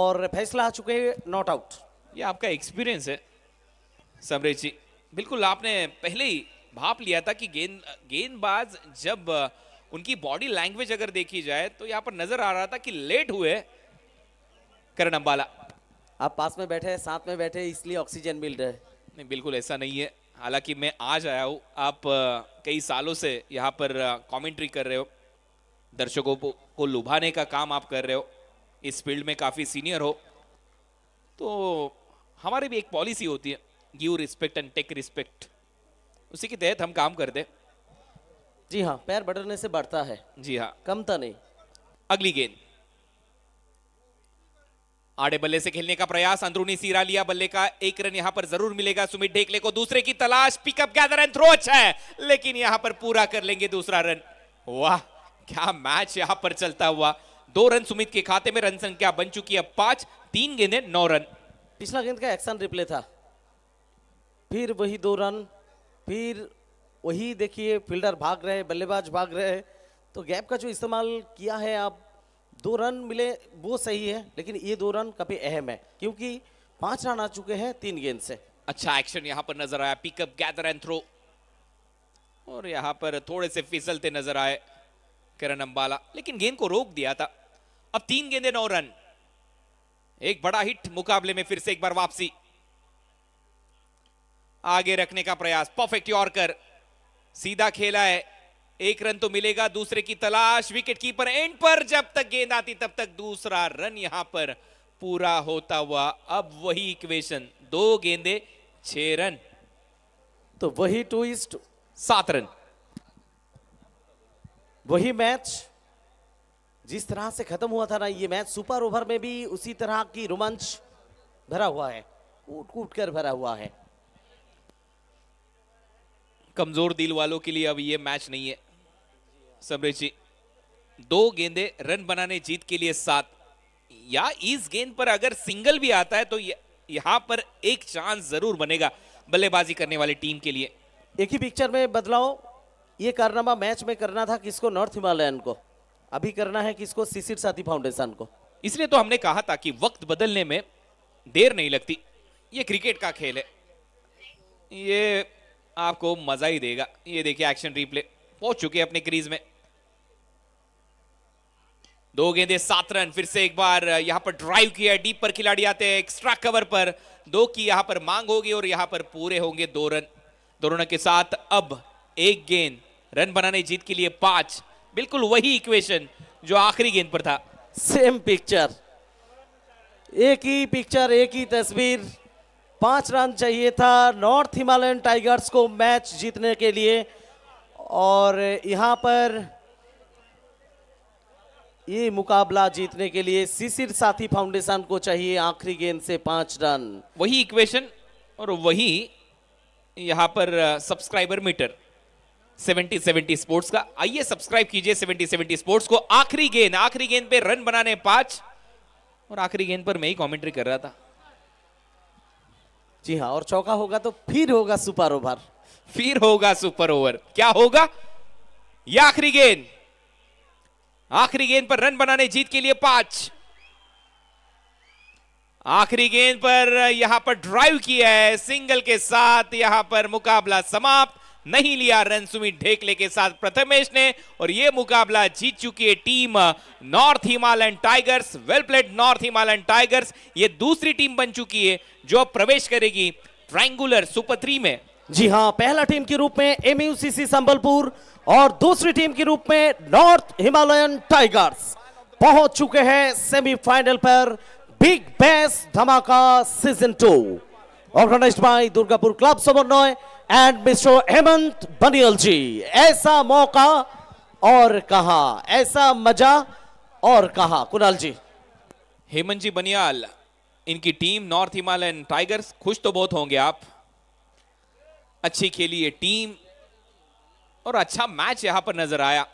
और फैसला आ चुके हैं नॉट आउट ये आपका एक्सपीरियंस है समरेश जी बिल्कुल आपने पहले ही भाप लिया था कि गेंद गेंदबाज जब उनकी बॉडी लैंग्वेज अगर देखी जाए तो यहाँ पर नजर आ रहा था कि लेट हुए करण अम्बाला आप पास में बैठे साथ में बैठे इसलिए ऑक्सीजन मिल रहा है नहीं बिल्कुल ऐसा नहीं है हालांकि मैं आज आया हूँ आप कई सालों से यहाँ पर कमेंट्री कर रहे हो दर्शकों को लुभाने का काम आप कर रहे हो इस फील्ड में काफ़ी सीनियर हो तो हमारी भी एक पॉलिसी होती है give respect and take respect उसी के तहत हम काम कर दे जी हाँ पैर बढ़ने से बढ़ता है जी हाँ कमता नहीं अगली गेंद आड़े बल्ले से खेलने का प्रयास अंदरूनी सीरा लिया बल्ले का एक रन यहां पर जरूर मिलेगा सुमित ढेकले को दूसरे की तलाश पिकअप गैदर एंड थ्रो अच्छा है लेकिन यहां पर पूरा कर लेंगे दूसरा रन वाह क्या मैच यहां पर चलता हुआ दो रन सुमित के खाते में रन संख्या बन चुकी है पांच तीन गेंदे नौ रन पिछला गेंद का एक्शन रिप्ले था फिर वही दो रन फिर वही देखिए फील्डर भाग रहे बल्लेबाज भाग रहे तो गैप का जो इस्तेमाल किया है आप दो रन मिले वो सही है लेकिन ये दो रन काफ़ी अहम है क्योंकि पांच रन आ चुके हैं तीन गेंद से अच्छा एक्शन यहां पर नजर आया पिकअप गैदर एंड थ्रो और यहां पर थोड़े से फिसलते नजर आए करण अंबाला लेकिन गेंद को रोक दिया था अब तीन गेंदे नौ रन एक बड़ा हिट मुकाबले में फिर से एक बार वापसी आगे रखने का प्रयास परफेक्ट यॉर्कर सीधा खेला है एक रन तो मिलेगा दूसरे की तलाश विकेट कीपर एंड पर जब तक गेंद आती तब तक दूसरा रन यहां पर पूरा होता हुआ अब वही इक्वेशन दो गेंदे छह रन तो वही टू इज टू सात रन वही मैच जिस तरह से खत्म हुआ था ना ये मैच सुपर ओवर में भी उसी तरह की रोमांच भरा हुआ है उठ उठ कर भरा हुआ है कमजोर दिल वालों के लिए अब ये मैच नहीं है समरेश जी दो गेंदे रन बनाने जीत के लिए सात या इस गेंद पर अगर सिंगल भी आता है तो यहां पर एक चांस जरूर बनेगा बल्लेबाजी करने वाली टीम के लिए एक ही पिक्चर में बदलाव ये कारनामा मैच में करना था किसको नॉर्थ हिमालयन को अभी करना है किसको शिशिर साथी फाउंडेशन को इसलिए तो हमने कहा था कि वक्त बदलने में देर नहीं लगती ये क्रिकेट का खेल है ये आपको मजा ही देगा ये देखिए एक्शन रिप्ले पहुंच चुके अपने क्रीज में दो गेंदे सात रन फिर से एक बार यहां पर ड्राइव किया डीप पर खिलाड़ी आते हैं एक्स्ट्रा कवर पर दो की यहां पर मांग होगी और यहां पर पूरे होंगे दो रन दो रन के साथ अब एक गेंद रन बनाने जीत के लिए पांच बिल्कुल वही इक्वेशन जो आखिरी गेंद पर था सेम पिक्चर एक ही पिक्चर एक ही तस्वीर पांच रन चाहिए था नॉर्थ हिमालयन टाइगर्स को मैच जीतने के लिए और यहां पर ये मुकाबला जीतने के लिए शिशिर साथी फाउंडेशन को चाहिए आखिरी गेंद से पांच रन वही इक्वेशन और वही यहां पर subscriber meter seventy seventy sports का आइए सब्सक्राइब कीजिए सेवेंटी सेवेंटी स्पोर्ट्स को आखिरी गेंद आखिरी गेंद पे रन बनाने पांच और आखिरी गेंद पर मैं ही कमेंट्री कर रहा था जी हाँ और चौका होगा तो फिर होगा सुपर ओवर फिर होगा सुपर ओवर क्या होगा यह आखिरी गेंद आखिरी गेंद पर रन बनाने जीत के लिए पांच आखिरी गेंद पर यहां पर ड्राइव किया है सिंगल के साथ यहां पर मुकाबला समाप्त नहीं लिया रन सुमित ढेकले के साथ प्रथमेश ने और यह मुकाबला जीत चुकी है team north Himalayan Tigers well played North Himalayan Tigers ये दूसरी टीम बन चुकी है जो प्रवेश करेगी ट्राइंगुलर सुपर थ्री में जी हाँ पहला टीम के रूप में एमयूसीसी संबलपुर और दूसरी टीम के रूप में नॉर्थ हिमालयन टाइगर्स पहुंच चुके हैं सेमीफाइनल पर big Bais Dhamaka season two organised by Durgapur club Samanvay and mister Hemant Baniyal ji ऐसा मौका और कहा ऐसा मजा और कहा कुणाल जी हेमंत जी बनियाल इनकी टीम नॉर्थ हिमालयन टाइगर्स खुश तो बहुत होंगे आप अच्छी खेली ये टीम और अच्छा मैच यहां पर नजर आया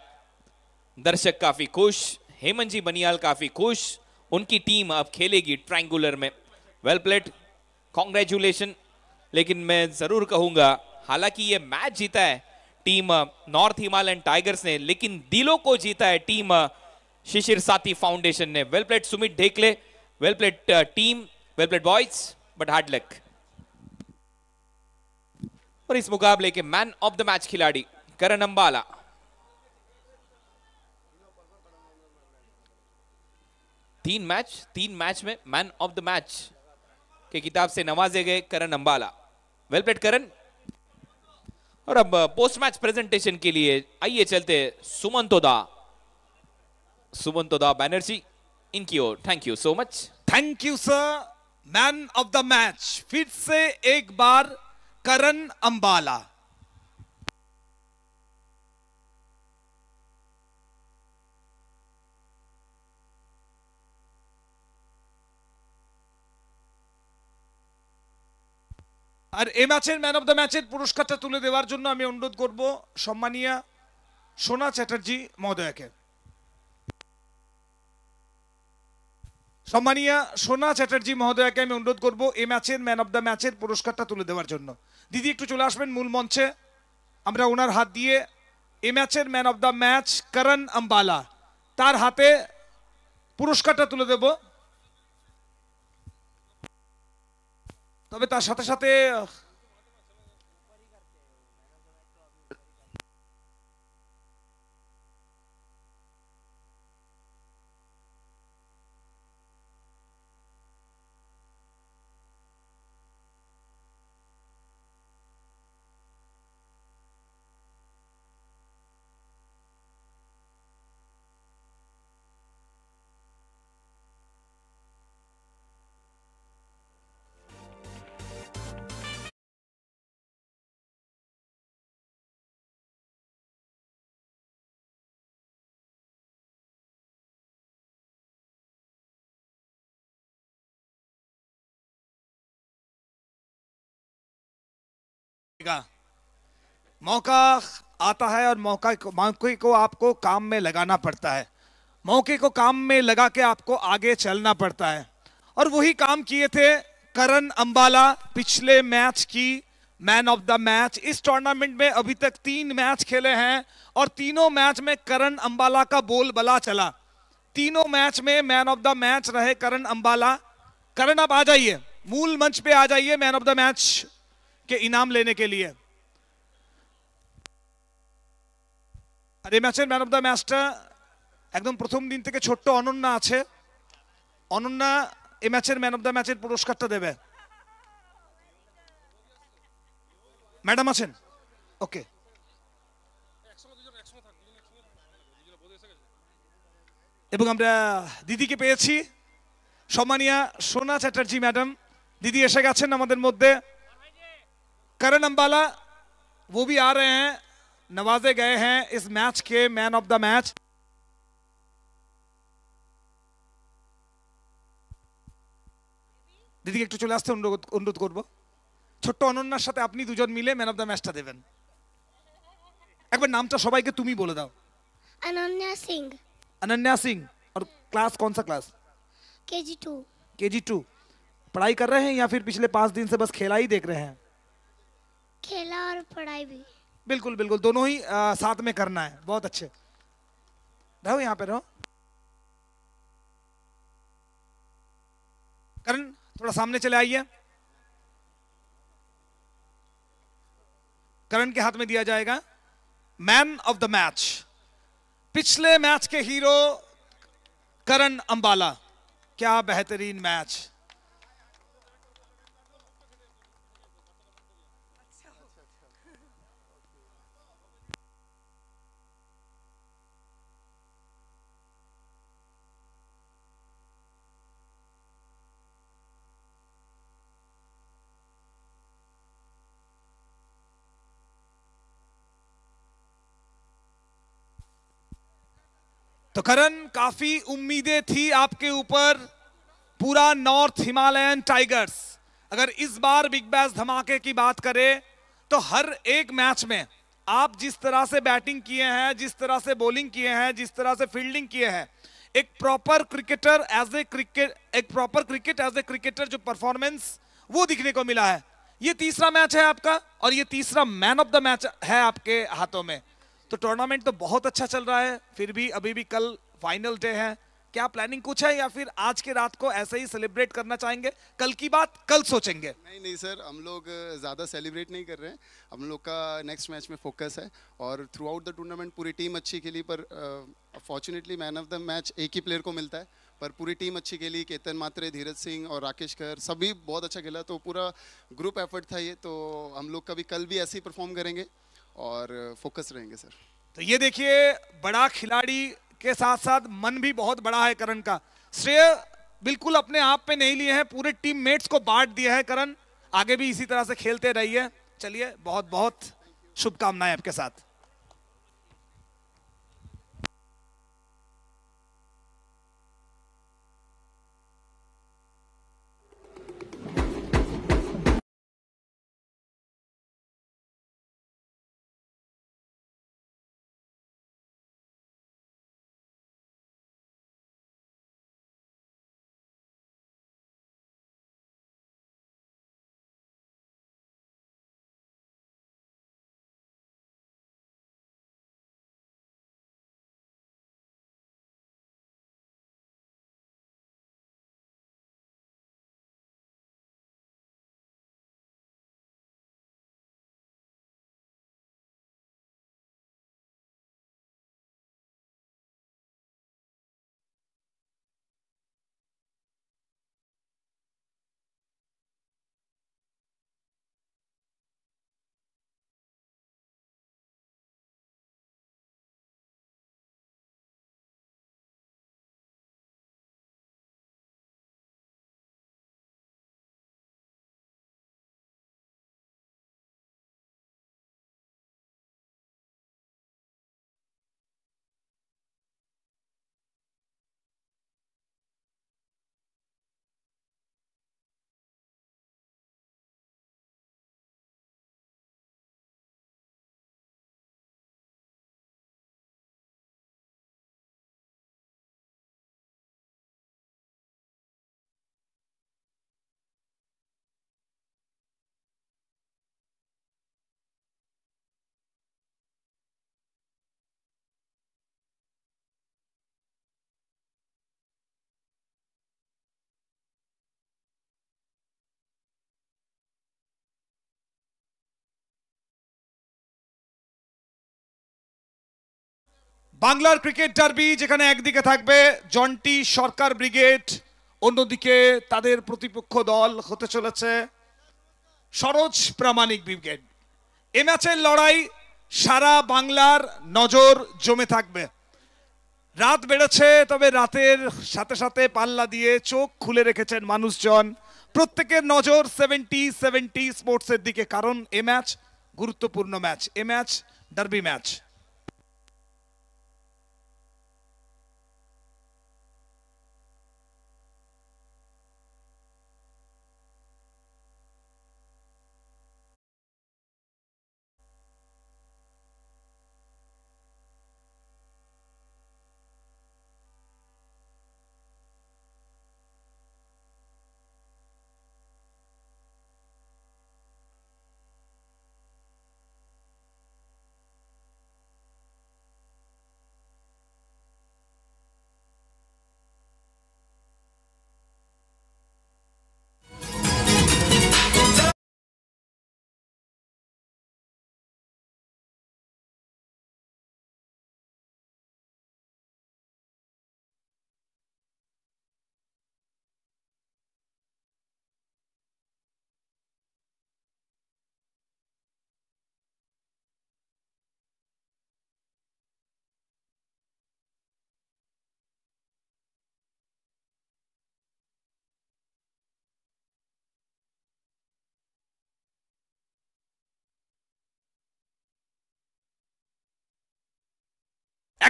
दर्शक काफी खुश हेमंत जी बनियाल काफी खुश उनकी टीम अब खेलेगी ट्रायंगुलर में वेल प्लेट कॉन्ग्रेचुलेशन लेकिन मैं जरूर कहूंगा हालांकि ये मैच जीता है टीम नॉर्थ हिमालयन टाइगर्स ने लेकिन दिलों को जीता है टीम शिशिर साथी फाउंडेशन ने well played Sumit Dhekle well played team well played boys but hard luck और इस मुकाबले के मैन ऑफ द मैच खिलाड़ी करण अंबाला तीन मैच तीन मैच में मैन ऑफ द मैच के किताब से नवाजे गए करण अंबाला वेल प्लेट करण और अब पोस्ट मैच प्रेजेंटेशन के लिए आइए चलते सुमंतोदा सुमंतोदा बैनर्जी इनकी ओर thank you so much thank you sir man of the match फिर से एक बार करण अंबाला আর এ ম্যাচের ম্যান অব দ্য ম্যাচের পুরস্কারটা তুলে দেওয়ার জন্য আমি অনুরোধ করব সম্মানিয়া সোনা চ্যাটার্জি মহোদয়াকে সম্মানিয়া সোনা চ্যাটার্জি মহোদয়াকে আমি অনুরোধ করব এ ম্যাচের ম্যান অব দ্য ম্যাচের পুরস্কারটা তুলে দেওয়ার জন্য দিদি একটু চলে আসবেন মূল মঞ্চে আমরা ওনার হাত দিয়ে এ ম্যাচের man of the match Karan Ambala তার হাতে পুরস্কারটা তুলে দেবো তবে তার সাথে সাথে मौका आता है और मौका को मौके को आपको काम में लगाना पड़ता है मौके को काम में लगा के आपको आगे चलना पड़ता है और वही काम किए थे करण अंबाला पिछले मैच की मैन ऑफ द मैच इस टूर्नामेंट में अभी तक तीन मैच खेले हैं और तीनों मैच में करण अंबाला का बोल बला चला तीनों मैच में मैन ऑफ द मैच रहे करण अंबाला करण आप आ जाइए मूल मंच पे आ जाइए मैन ऑफ द मैच के इनाम लेने के लिए আর এই ম্যাচের ম্যান অফ দ্য ম্যাচটা একদম প্রথম দিন থেকে ছোট্ট অনন্যা আছে অনন্যা এই ম্যাচের ম্যান অফ দ্য ম্যাচের পুরস্কারটা দেবে ম্যাডাম আছেন ওকে এবং আমরা দিদিকে পেয়েছি সম্মানিয়া সোনা চ্যাটার্জি ম্যাডাম দিদি এসে গেছেন আমাদের মধ্যে करण अंबाला वो भी आ रहे हैं नवाजे गए हैं इस मैच के मैन ऑफ द मैच दीदी एक अनुरोध আসতে অনুরোধ অনুরোধ করবো ছোট্ট অনন্যার সাথে আপনি দুজন মিলে ম্যান অফ দ্য ম্যাচটা দেবেন একবার নামটা সবাইকে তুমি বলে दाओ अनन्या सिंह अनन्या सिंह और क्लास कौन सा क्लास के जी टू के जी टू पढ़ाई कर रहे हैं या फिर पिछले पांच दिन से बस खेला ही देख रहे हैं खेला और पढ़ाई भी बिल्कुल बिल्कुल दोनों ही आ, साथ में करना है बहुत अच्छे रहो यहाँ पे रहो करण थोड़ा सामने चले आइए करण के हाथ में दिया जाएगा मैन ऑफ द मैच पिछले मैच के हीरो करण अंबाला क्या बेहतरीन मैच तो करण काफी उम्मीदें थी आपके ऊपर पूरा नॉर्थ हिमालयन टाइगर्स अगर इस बार बिग बैस धमाके की बात करें तो हर एक मैच में आप जिस तरह से बैटिंग किए हैं जिस तरह से बॉलिंग किए हैं जिस तरह से फील्डिंग किए हैं एक proper cricketer as a cricket एक proper cricket as a cricketer जो परफॉर्मेंस वो दिखने को मिला है ये तीसरा मैच है आपका और ये तीसरा मैन ऑफ द मैच है आपके हाथों में तो टूर्नामेंट तो बहुत अच्छा चल रहा है फिर भी अभी भी कल फाइनल डे है क्या प्लानिंग कुछ है या फिर आज के रात को ऐसे ही सेलिब्रेट करना चाहेंगे कल की बात कल सोचेंगे नहीं नहीं सर हम लोग ज़्यादा सेलिब्रेट नहीं कर रहे हैं हम लोग का नेक्स्ट मैच में फोकस है और थ्रू आउट द टूर्नामेंट पूरी टीम अच्छी खेली पर fortunately man of the match एक ही प्लेयर को मिलता है पर पूरी टीम अच्छी खेली केतन मात्रे धीरज सिंह और राकेश खर सभी बहुत अच्छा खेला तो पूरा ग्रुप एफर्ट था ये तो हम लोग कभी कल भी ऐसे ही परफॉर्म करेंगे और फोकस रहेंगे सर तो ये देखिए बड़ा खिलाड़ी के साथ साथ मन भी बहुत बड़ा है करण का श्रेय बिल्कुल अपने आप पे नहीं लिए हैं पूरे टीम मेट्स को बांट दिया है करण आगे भी इसी तरह से खेलते रहिए चलिए बहुत बहुत शुभकामनाएं आपके साथ বাংলার ক্রিকেট ডার্বি যেখানে একদিকে থাকবে জন্টি সরকার ব্রিগেড অন্যদিকে তাদের প্রতিপক্ষ দল হতে চলেছে সরোজ প্রামাণিক ব্রিগেড এ ম্যাচের লড়াই সারা বাংলার নজর জমে থাকবে রাত বেড়েছে তবে রাতের সাথে সাথে পাল্লা দিয়ে চোখ খুলে রেখেছেন মানুষজন প্রত্যেকের নজর সেভেন্টি সেভেন্টি স্পোর্টসের দিকে কারণ এ ম্যাচ গুরুত্বপূর্ণ ম্যাচ এ ম্যাচ ডার্বি ম্যাচ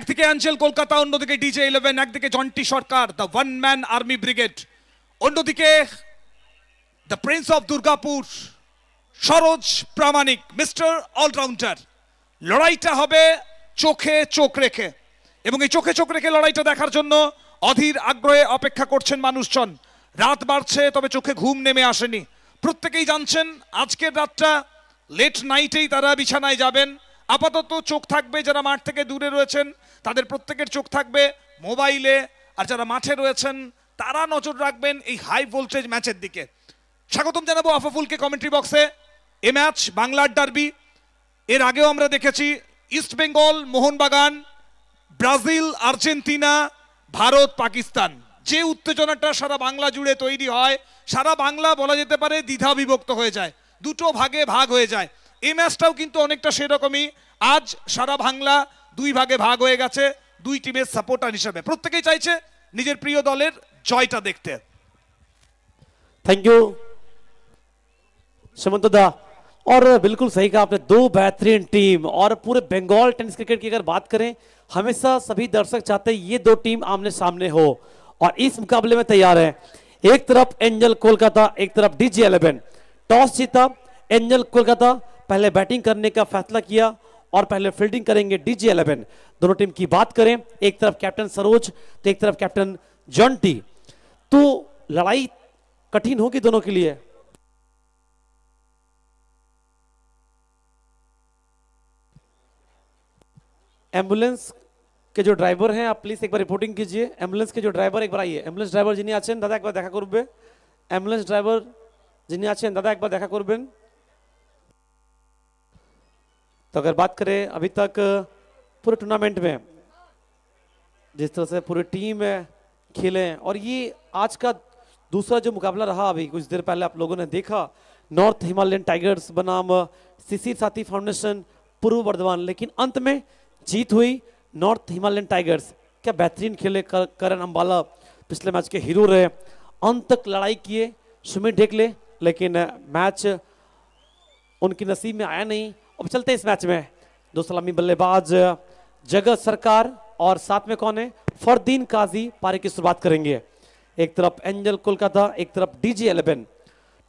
একদিকে অ্যাঞ্জেল কলকাতা অন্যদিকে ডিজে ইলেভেন একদিকে Jonty Sarkar the one man army brigade অন্যদিকে the prince of Durgapur Saroj Pramanik mister all rounder লড়াইটা হবে চোখে চোখ রেখে এবং এই চোখে চোখ রেখে লড়াইটা দেখার জন্য অধীর আগ্রহে অপেক্ষা করছেন মানুষজন রাত বাড়ছে তবে চোখে ঘুম নেমে আসেনি প্রত্যেকেই জানছেন আজকের রাতটা লেট নাইটেই তারা বিছানায় যাবেন আপাতত চোখ থাকবে যারা মাঠ থেকে দূরে রয়েছেন তাদের প্রত্যেকের চোখ থাকবে মোবাইলে আর যারা মাঠে রয়েছেন তারা নজর রাখবেন এই হাই ভোল্টেজ ম্যাচের দিকে স্বাগতম জানাবো আফাফুলকে কমেন্ট্রি বক্সে এ ম্যাচ বাংলার ডার্বি এর আগেও আমরা দেখেছি East Bengal Mohun Bagan Brazil Argentina Bharat Pakistan যে উত্তেজনাটা সারা বাংলা জুড়ে তৈরি হয় সারা বাংলা বলা যেতে পারে দ্বিধা বিভক্ত হয়ে যায় দুটো ভাগে ভাগ হয়ে যায় এই ম্যাচটাও কিন্তু অনেকটা সেরকমই আজ সারা বাংলা দুই ভাগে ভাগ হয়ে গেছে দুই টিমের সাপোর্টার হিসেবে প্রত্যেকেই চাইছে নিজের প্রিয় দলের জয়টা দেখতে थैंक यू सुमंत दा और बिल्कुल सही कहा आपने दो बेहतरीन टीम और पूरे बंगाल टेनिस क्रिकेट की अगर बात करें हमेशा सभी दर्शक चाहते हैं ये दो टीम आमने सामने हो और इस मुकाबले में तैयार है एक तरफ एंजल कोलकाता एक तरफ डीजी इलेवन टॉस जीता एंजल कोलकाता पहले बैटिंग करने का फैसला किया और पहले फील्डिंग करेंगे डीजे इलेवन दोनों टीम की बात करें एक तरफ कैप्टन सरोज तो एक तरफ कैप्टन जॉन्टी तो लड़ाई कठिन होगी दोनों के लिए एम्बुलेंस के जो ड्राइवर हैं आप प्लीज एक बार रिपोर्टिंग कीजिए एम्बुलेंस के जो ड्राइवर एक बार आइए एम्बुलेंस ड्राइवर जिन्हें आज दादा एक बार देखा করবে एम्बुलेंस जिन्हें आज दादा एक बार देखा করবেন तो अगर बात करें अभी तक पूरे टूर्नामेंट में जिस तरह से पूरी टीम है खेले और ये आज का दूसरा जो मुकाबला रहा अभी कुछ देर पहले आप लोगों ने देखा नॉर्थ हिमालयन टाइगर्स बनाम शिशिर साथी फाउंडेशन पूर्व वर्धमान लेकिन अंत में जीत हुई नॉर्थ हिमालयन टाइगर्स क्या बेहतरीन खेले कर, करण अम्बाला पिछले मैच के हीरो रहे अंत तक लड़ाई किए सुमित ढेकले लेकिन मैच उनकी नसीब में आया नहीं अब चलते हैं इस मैच में दो सलामी बल्लेबाज जगत सरकार और साथ में कौन है फरदीन काजी पारी की शुरुआत करेंगे एक तरफ एंजल कोलकाता एक तरफ डीजी एलेवन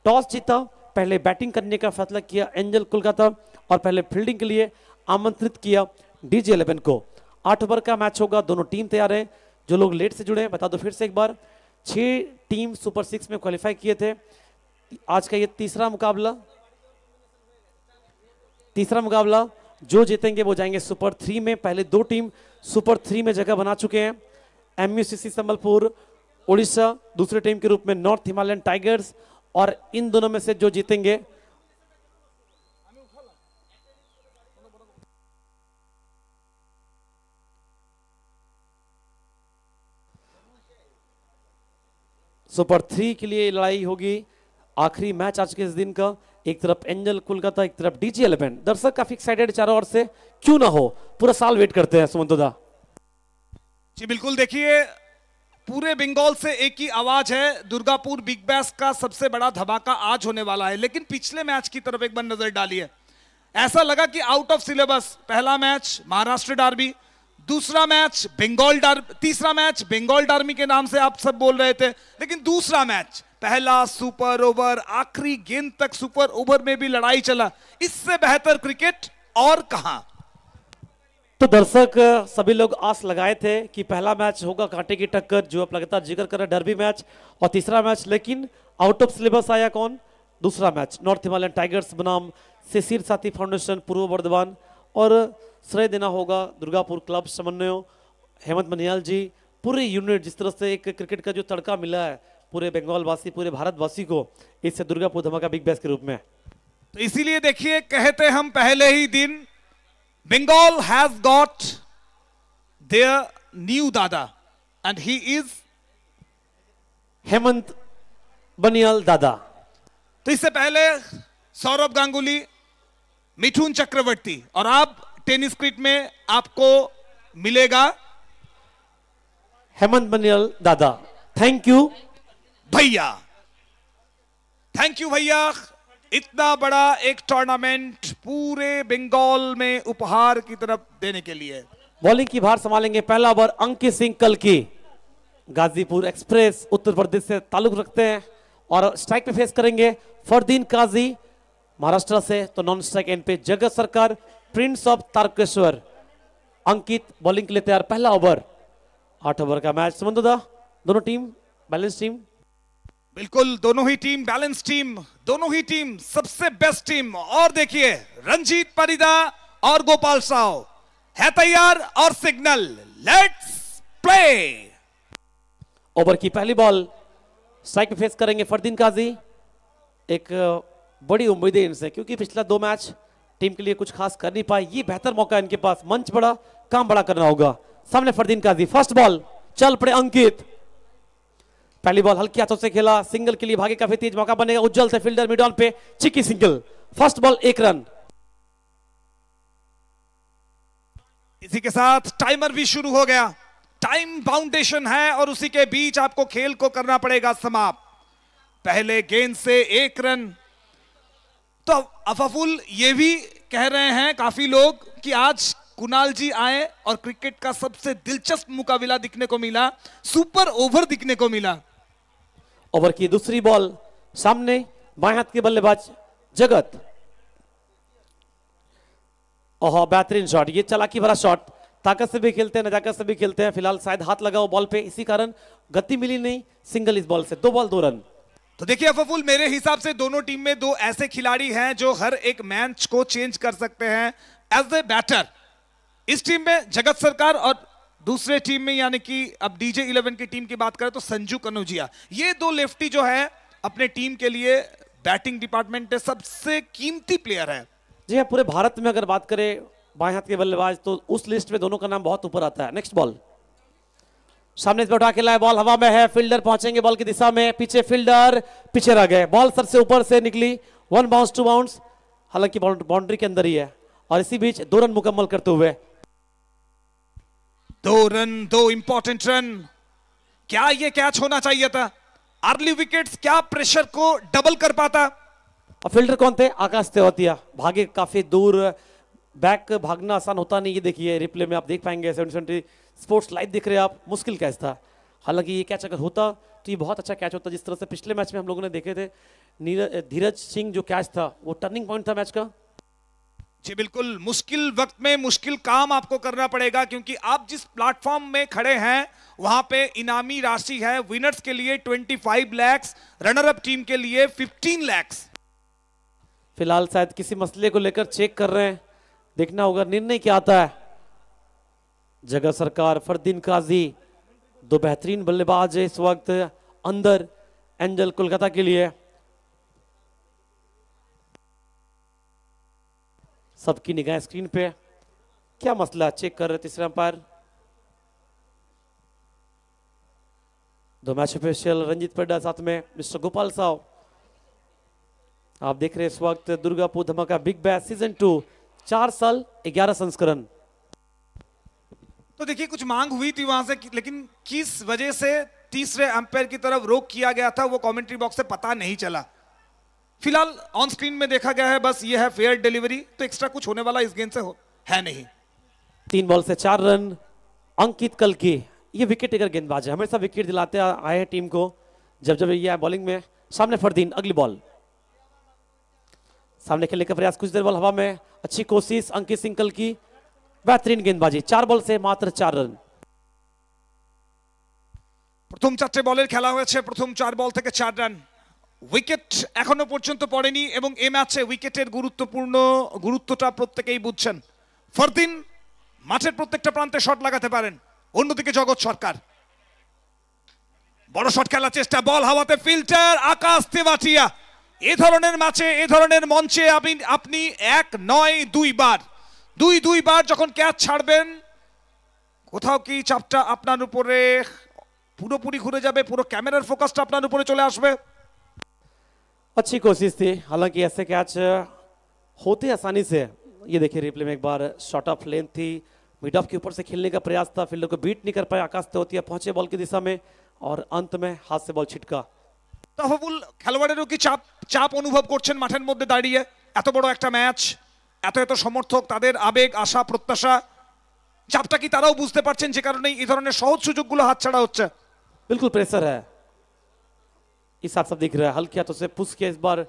टॉस जीता पहले बैटिंग करने का फैसला किया एंजल कोलकाता और पहले फील्डिंग के लिए आमंत्रित किया डीजी एलेवन को आठ ओवर का मैच होगा दोनों टीम तैयार है जो लोग लेट से जुड़े हैं बता दो फिर से एक बार छह टीम सुपर सिक्स में क्वालिफाई किए थे आज का ये तीसरा मुकाबला तीसरा मुकाबला जो जीतेंगे वो जाएंगे सुपर थ्री में पहले दो टीम सुपर थ्री में जगह बना चुके हैं एम संबलपुर उड़ीसा दूसरी टीम के रूप में नॉर्थ हिमालयन टाइगर्स और इन दोनों में से जो जीतेंगे सुपर थ्री के लिए लड़ाई होगी आखिरी मैच आज के इस दिन का एक तरफ एंजल कोलकाता एक तरफ डीजी इलेवन दर्शक काफी एक्साइटेड चारों ओर से क्यों ना हो पूरा साल वेट करते हैं सुमंतोदा जी बिल्कुल देखिए पूरे बंगाल से एक ही आवाज है दुर्गापुर बिग बैस का सबसे बड़ा धमाका आज होने वाला है लेकिन पिछले मैच की तरफ एक बार नजर डाली है ऐसा लगा कि आउट ऑफ सिलेबस पहला मैच महाराष्ट्र डार्बी दूसरा मैच बंगाल डार्बी तीसरा मैच बंगाल डार्बी के नाम से आप सब बोल रहे थे लेकिन दूसरा मैच पहला सुपर ओवर आखिरी गेंद तक सुपर ओवर में भी लड़ाई चला इससे बेहतर क्रिकेट और कहा तो दर्शक सभी लोग आस लगाए थे कि पहला मैच होगा कांटे की टक्कर जो आप लगातार जिक्र कर रहे डर्बी मैच और तीसरा मैच लेकिन आउट ऑफ सिलेबस आया कौन दूसरा मैच नॉर्थ हिमालयन टाइगर्स बनाम शिशिर साथी फाउंडेशन पूर्व वर्धमान और श्रेय देना होगा दुर्गापुर क्लब समन्वय हेमंत मनियाल जी पूरी यूनिट जिस तरह से एक क्रिकेट का जो तड़का मिला है पूरे बंगालवासी पूरे भारतवासी को इस दुर्गापुर धमाका बिग बैस के रूप में तो इसीलिए देखिए कहते हम पहले ही दिन Bengal has got their new dada and he is Hemant Baniyal dada तो इससे पहले सौरभ गांगुली मिथुन चक्रवर्ती और आप टेनिस क्रिकेट में आपको मिलेगा हेमंत बनियाल दादा थैंक यू भैया थैंक यू भैया इतना बड़ा एक टूर्नामेंट पूरे बंगाल में उपहार की तरफ देने के लिए बॉलिंग की भार संभालेंगे पहला ओवर अंकित सिंह कल की गाजीपुर एक्सप्रेस उत्तर प्रदेश से ताल्लुक रखते हैं और स्ट्राइक पे फेस करेंगे फरदीन काजी महाराष्ट्र से तो नॉन स्ट्राइक एंड पे Jagat Sarkar prince of Tarakeswar Ankit bowling के लिए तैयार पहला ओवर आठ ओवर का मैच समझ दोनों टीम बैलेंस टीम बिल्कुल दोनों ही टीम बैलेंस टीम दोनों ही टीम सबसे बेस्ट टीम और देखिए रंजीत परिदा और गोपाल साव है तैयार और सिग्नल लेट्स प्ले ओवर की पहली बॉल साइक फेस करेंगे फरदीन काजी एक बड़ी उम्मीद है इनसे क्योंकि पिछला दो मैच टीम के लिए कुछ खास कर नहीं पाए ये बेहतर मौका इनके पास मंच बड़ा काम बड़ा करना होगा सामने फरदीन काजी फर्स्ट बॉल चल पड़े अंकित पहली बॉल हल्की हाथों से खेला सिंगल के लिए भागे काफी तेज मौका बनेगा उज्जवल से फील्डर मिड पे चिकी सिंगल फर्स्ट बॉल एक रन इसी के साथ टाइमर भी शुरू हो गया टाइम बाउंडेशन है और उसी के बीच आपको खेल को करना पड़ेगा समाप्त पहले गेंद से एक रन तो अफाफुल ये भी कह रहे हैं काफी लोग कि आज कुणाल जी आए और क्रिकेट का सबसे दिलचस्प मुकाबला दिखने को मिला सुपर ओवर दिखने को मिला ओवर की दूसरी बॉल सामने बाएं हाथ के बल्लेबाज जगत ओह बेहतरीन शॉट ये चालाकी भरा शॉट ताकत से भी खेलते हैं नजाकत से भी खेलते हैं फिलहाल शायद हाथ लगाओ बॉल पे इसी कारण गति मिली नहीं सिंगल इस बॉल से दो बॉल दो रन तो देखिए अफफुल मेरे हिसाब से दोनों टीम में दो ऐसे खिलाड़ी हैं जो हर एक मैच को चेंज कर सकते हैं एज ए बैटर इस टीम में जगत सरकार और दूसरे टीम में यानी कि अब डीजे इलेवन की टीम की बात करें तो संजू कनुजिया ये दो लेफ्टी जो है अपने टीम के लिए बैटिंग डिपार्टमेंट के सबसे कीमती प्लेयर है जी हाँ पूरे भारत में अगर बात करें बाएं हाथ के बल्लेबाज तो उस लिस्ट में दोनों का नाम बहुत ऊपर आता है नेक्स्ट बॉल सामने से उठा के लाए बॉल हवा में है फील्डर पहुंचेंगे बॉल की दिशा में पीछे फील्डर पीछे रह गए बॉल सबसे ऊपर से निकली वन बाउंस टू बाउंस हालांकि बाउंड्री के अंदर ही है और इसी बीच दो रन मुकम्मल करते हुए दो रन दो इंपॉर्टेंट रन क्या ये कैच होना चाहिए था अर्ली विकेट्स क्या प्रेशर को डबल कर पाता और फील्डर कौन थे आकाश तेवतिया भागे काफी दूर बैक भागना आसान होता नहीं ये देखिए रिप्ले में आप देख पाएंगे स्पोर्ट्स लाइव दिख रहे हैं आप मुश्किल कैच था हालांकि ये कैच अगर होता तो ये बहुत अच्छा कैच होता जिस तरह से पिछले मैच में हम लोगों ने देखे थे धीरज सिंह जो कैच था वो टर्निंग पॉइंट था मैच का जी बिल्कुल मुश्किल वक्त में मुश्किल काम आपको करना पड़ेगा क्योंकि आप जिस प्लेटफॉर्म में खड़े हैं वहां पे इनामी राशि है विनर्स के लिए 25 लैक्स रनर अप टीम के लिए 15 लैक्स फिलहाल शायद किसी मसले को लेकर चेक कर रहे हैं देखना होगा निर्णय क्या आता है जगह सरकार फरदीन काजी दो बेहतरीन बल्लेबाज है इस वक्त अंदर एंजल कोलकाता के लिए सबकी निगाह स्क्रीन पे क्या मसला चेक कर रहे तीसरे अंपायर दो मैच ऑफिशियल रंजीत पड्डा साथ में मिस्टर गोपाल साहब आप देख रहे हैं इस वक्त दुर्गापुर धमाका बिग बैश सीजन टू चार साल ग्यारह संस्करण तो देखिए कुछ मांग हुई थी वहां से लेकिन किस वजह से तीसरे अंपायर की तरफ रोक किया गया था वो कमेंट्री बॉक्स से पता नहीं चला फिलहाल ऑन स्क्रीन में देखा गया है बस ये है फेयर डिलीवरी तो एक्स्ट्रा कुछ होने वाला इस गेंद से हो, है नहीं तीन बॉल से चार रन अंकित कल की ये विकेट टेकर गेंदबाज है हमेशा विकेट दिलाते आए हैं टीम को जब जब ये बॉलिंग में सामने फरदीन अगली बॉल सामने खेलने का प्रयास कुछ देर बॉल हवा में अच्छी कोशिश अंकित सिंह कल की बेहतरीन गेंदबाजी चार बॉल से मात्र चार रन प्रथम चार बॉलर खेला হয়েছে প্রথম চার বল থেকে চার রান উইকেট এখনো পর্যন্ত পড়েনি এবং এ ম্যাচে উইকেটের গুরুত্বপূর্ণ গুরুত্বটা প্রত্যেকেই বুঝছেন ফরদিন মাঠের প্রত্যেকটা প্রান্তে শট লাগাতে পারেন অন্যদিকে জগৎ সরকার বড় শট খেলার চেষ্টা বল হাওয়াতে ফিল্টার আকাশ তেবাটিয়া এ ধরনের ম্যাচে এ ধরনের মঞ্চে আপনি আপনি এক নয় দুই বার দুই দুই বার যখন ক্যাচ ছাড়বেন কোথাও কি চাপটা আপনার উপরে পুরোপুরি ঘুরে যাবে পুরো ক্যামেরার ফোকাসটা আপনার উপরে চলে আসবে अच्छी कोशिश थी हालांकि ऐसे कैच होते आसानी से ये देखिए रिप्ले में एक बार शॉर्ट ऑफ लेंथ थी मिड ऑफ के ऊपर से खेलने का प्रयास था फील्डर को बीट नहीं कर पाया आकाश होती है पहुंचे बॉल की दिशा में और अंत में हाथ से बॉल छिटका তাহবুল খেলোয়াড়েরও কি চাপ চাপ অনুভব করছেন মাঠের মধ্যে দাঁড়িয়ে এত বড় একটা ম্যাচ এত এত সমর্থক তাদের আবেগ আশা প্রত্যাশা চাপটা কি তারাও বুঝতে পারছেন যে কারণে এই ধরনের সহজ সুযোগগুলো হাতছাড়া হচ্ছে বিলকুল প্রেসার হ্যাঁ इस साथ साथ दिख रहा है हल्के हाथों से पुश किया इस बार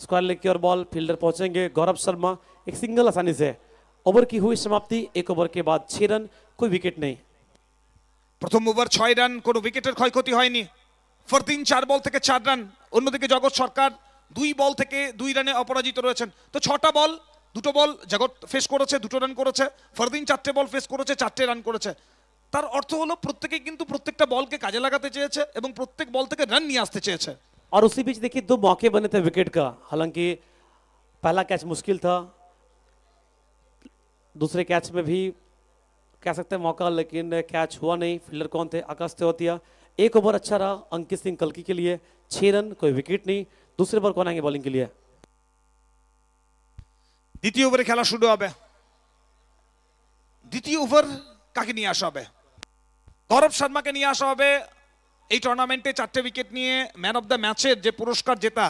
स्क्वायर लेग की ओर बॉल फील्डर पहुंचेंगे गौरव शर्मा एक सिंगल आसानी से ओवर की हुई समाप्ति एक ओवर के बाद छह रन कोई विकेट नहीं প্রথম ওভার ছয় রান কোনো উইকেটের ক্ষয়ক্ষতি হয়নি ফর ফরদিন চার বল থেকে চার রান অন্যদিকে জগৎ সরকার দুই বল থেকে দুই রানে অপরাজিত রয়েছেন তো ছটা বল দুটো বল জগৎ ফেস করেছে দুটো রান করেছে ফর দিন চারটে বল ফেস করেছে চারটে রান করেছে তার অর্থ হলো প্রত্যেকে কিন্তু প্রত্যেকটা বলকে কাজে লাগাতে চেয়েছে এবং প্রত্যেক বল থেকে रन নিয়ে আসতে চেয়েছে और उसी बीच देखिए दो मौके बने थे विकेट का हालांकि पहला कैच मुश्किल था दूसरे कैच में भी कह सकते हैं मौका लेकिन कैच हुआ नहीं फील्डर कौन थे आकाश तेवतिया एक ओवर अच्छा रहा अंकित सिंह कलकी के लिए छह रन कोई विकेट नहीं दूसरे ओवर कौन आएंगे बॉलिंग के लिए দ্বিতীয় ওভারে খেলা শুরু হবে দ্বিতীয় ওভার কাকে নিয়ে আসা হবে गौरव शर्मा के আসা आसा এই টুর্নামেন্টে চারটে नहीं मैन अब অফ দ্য पुरस्कार जेता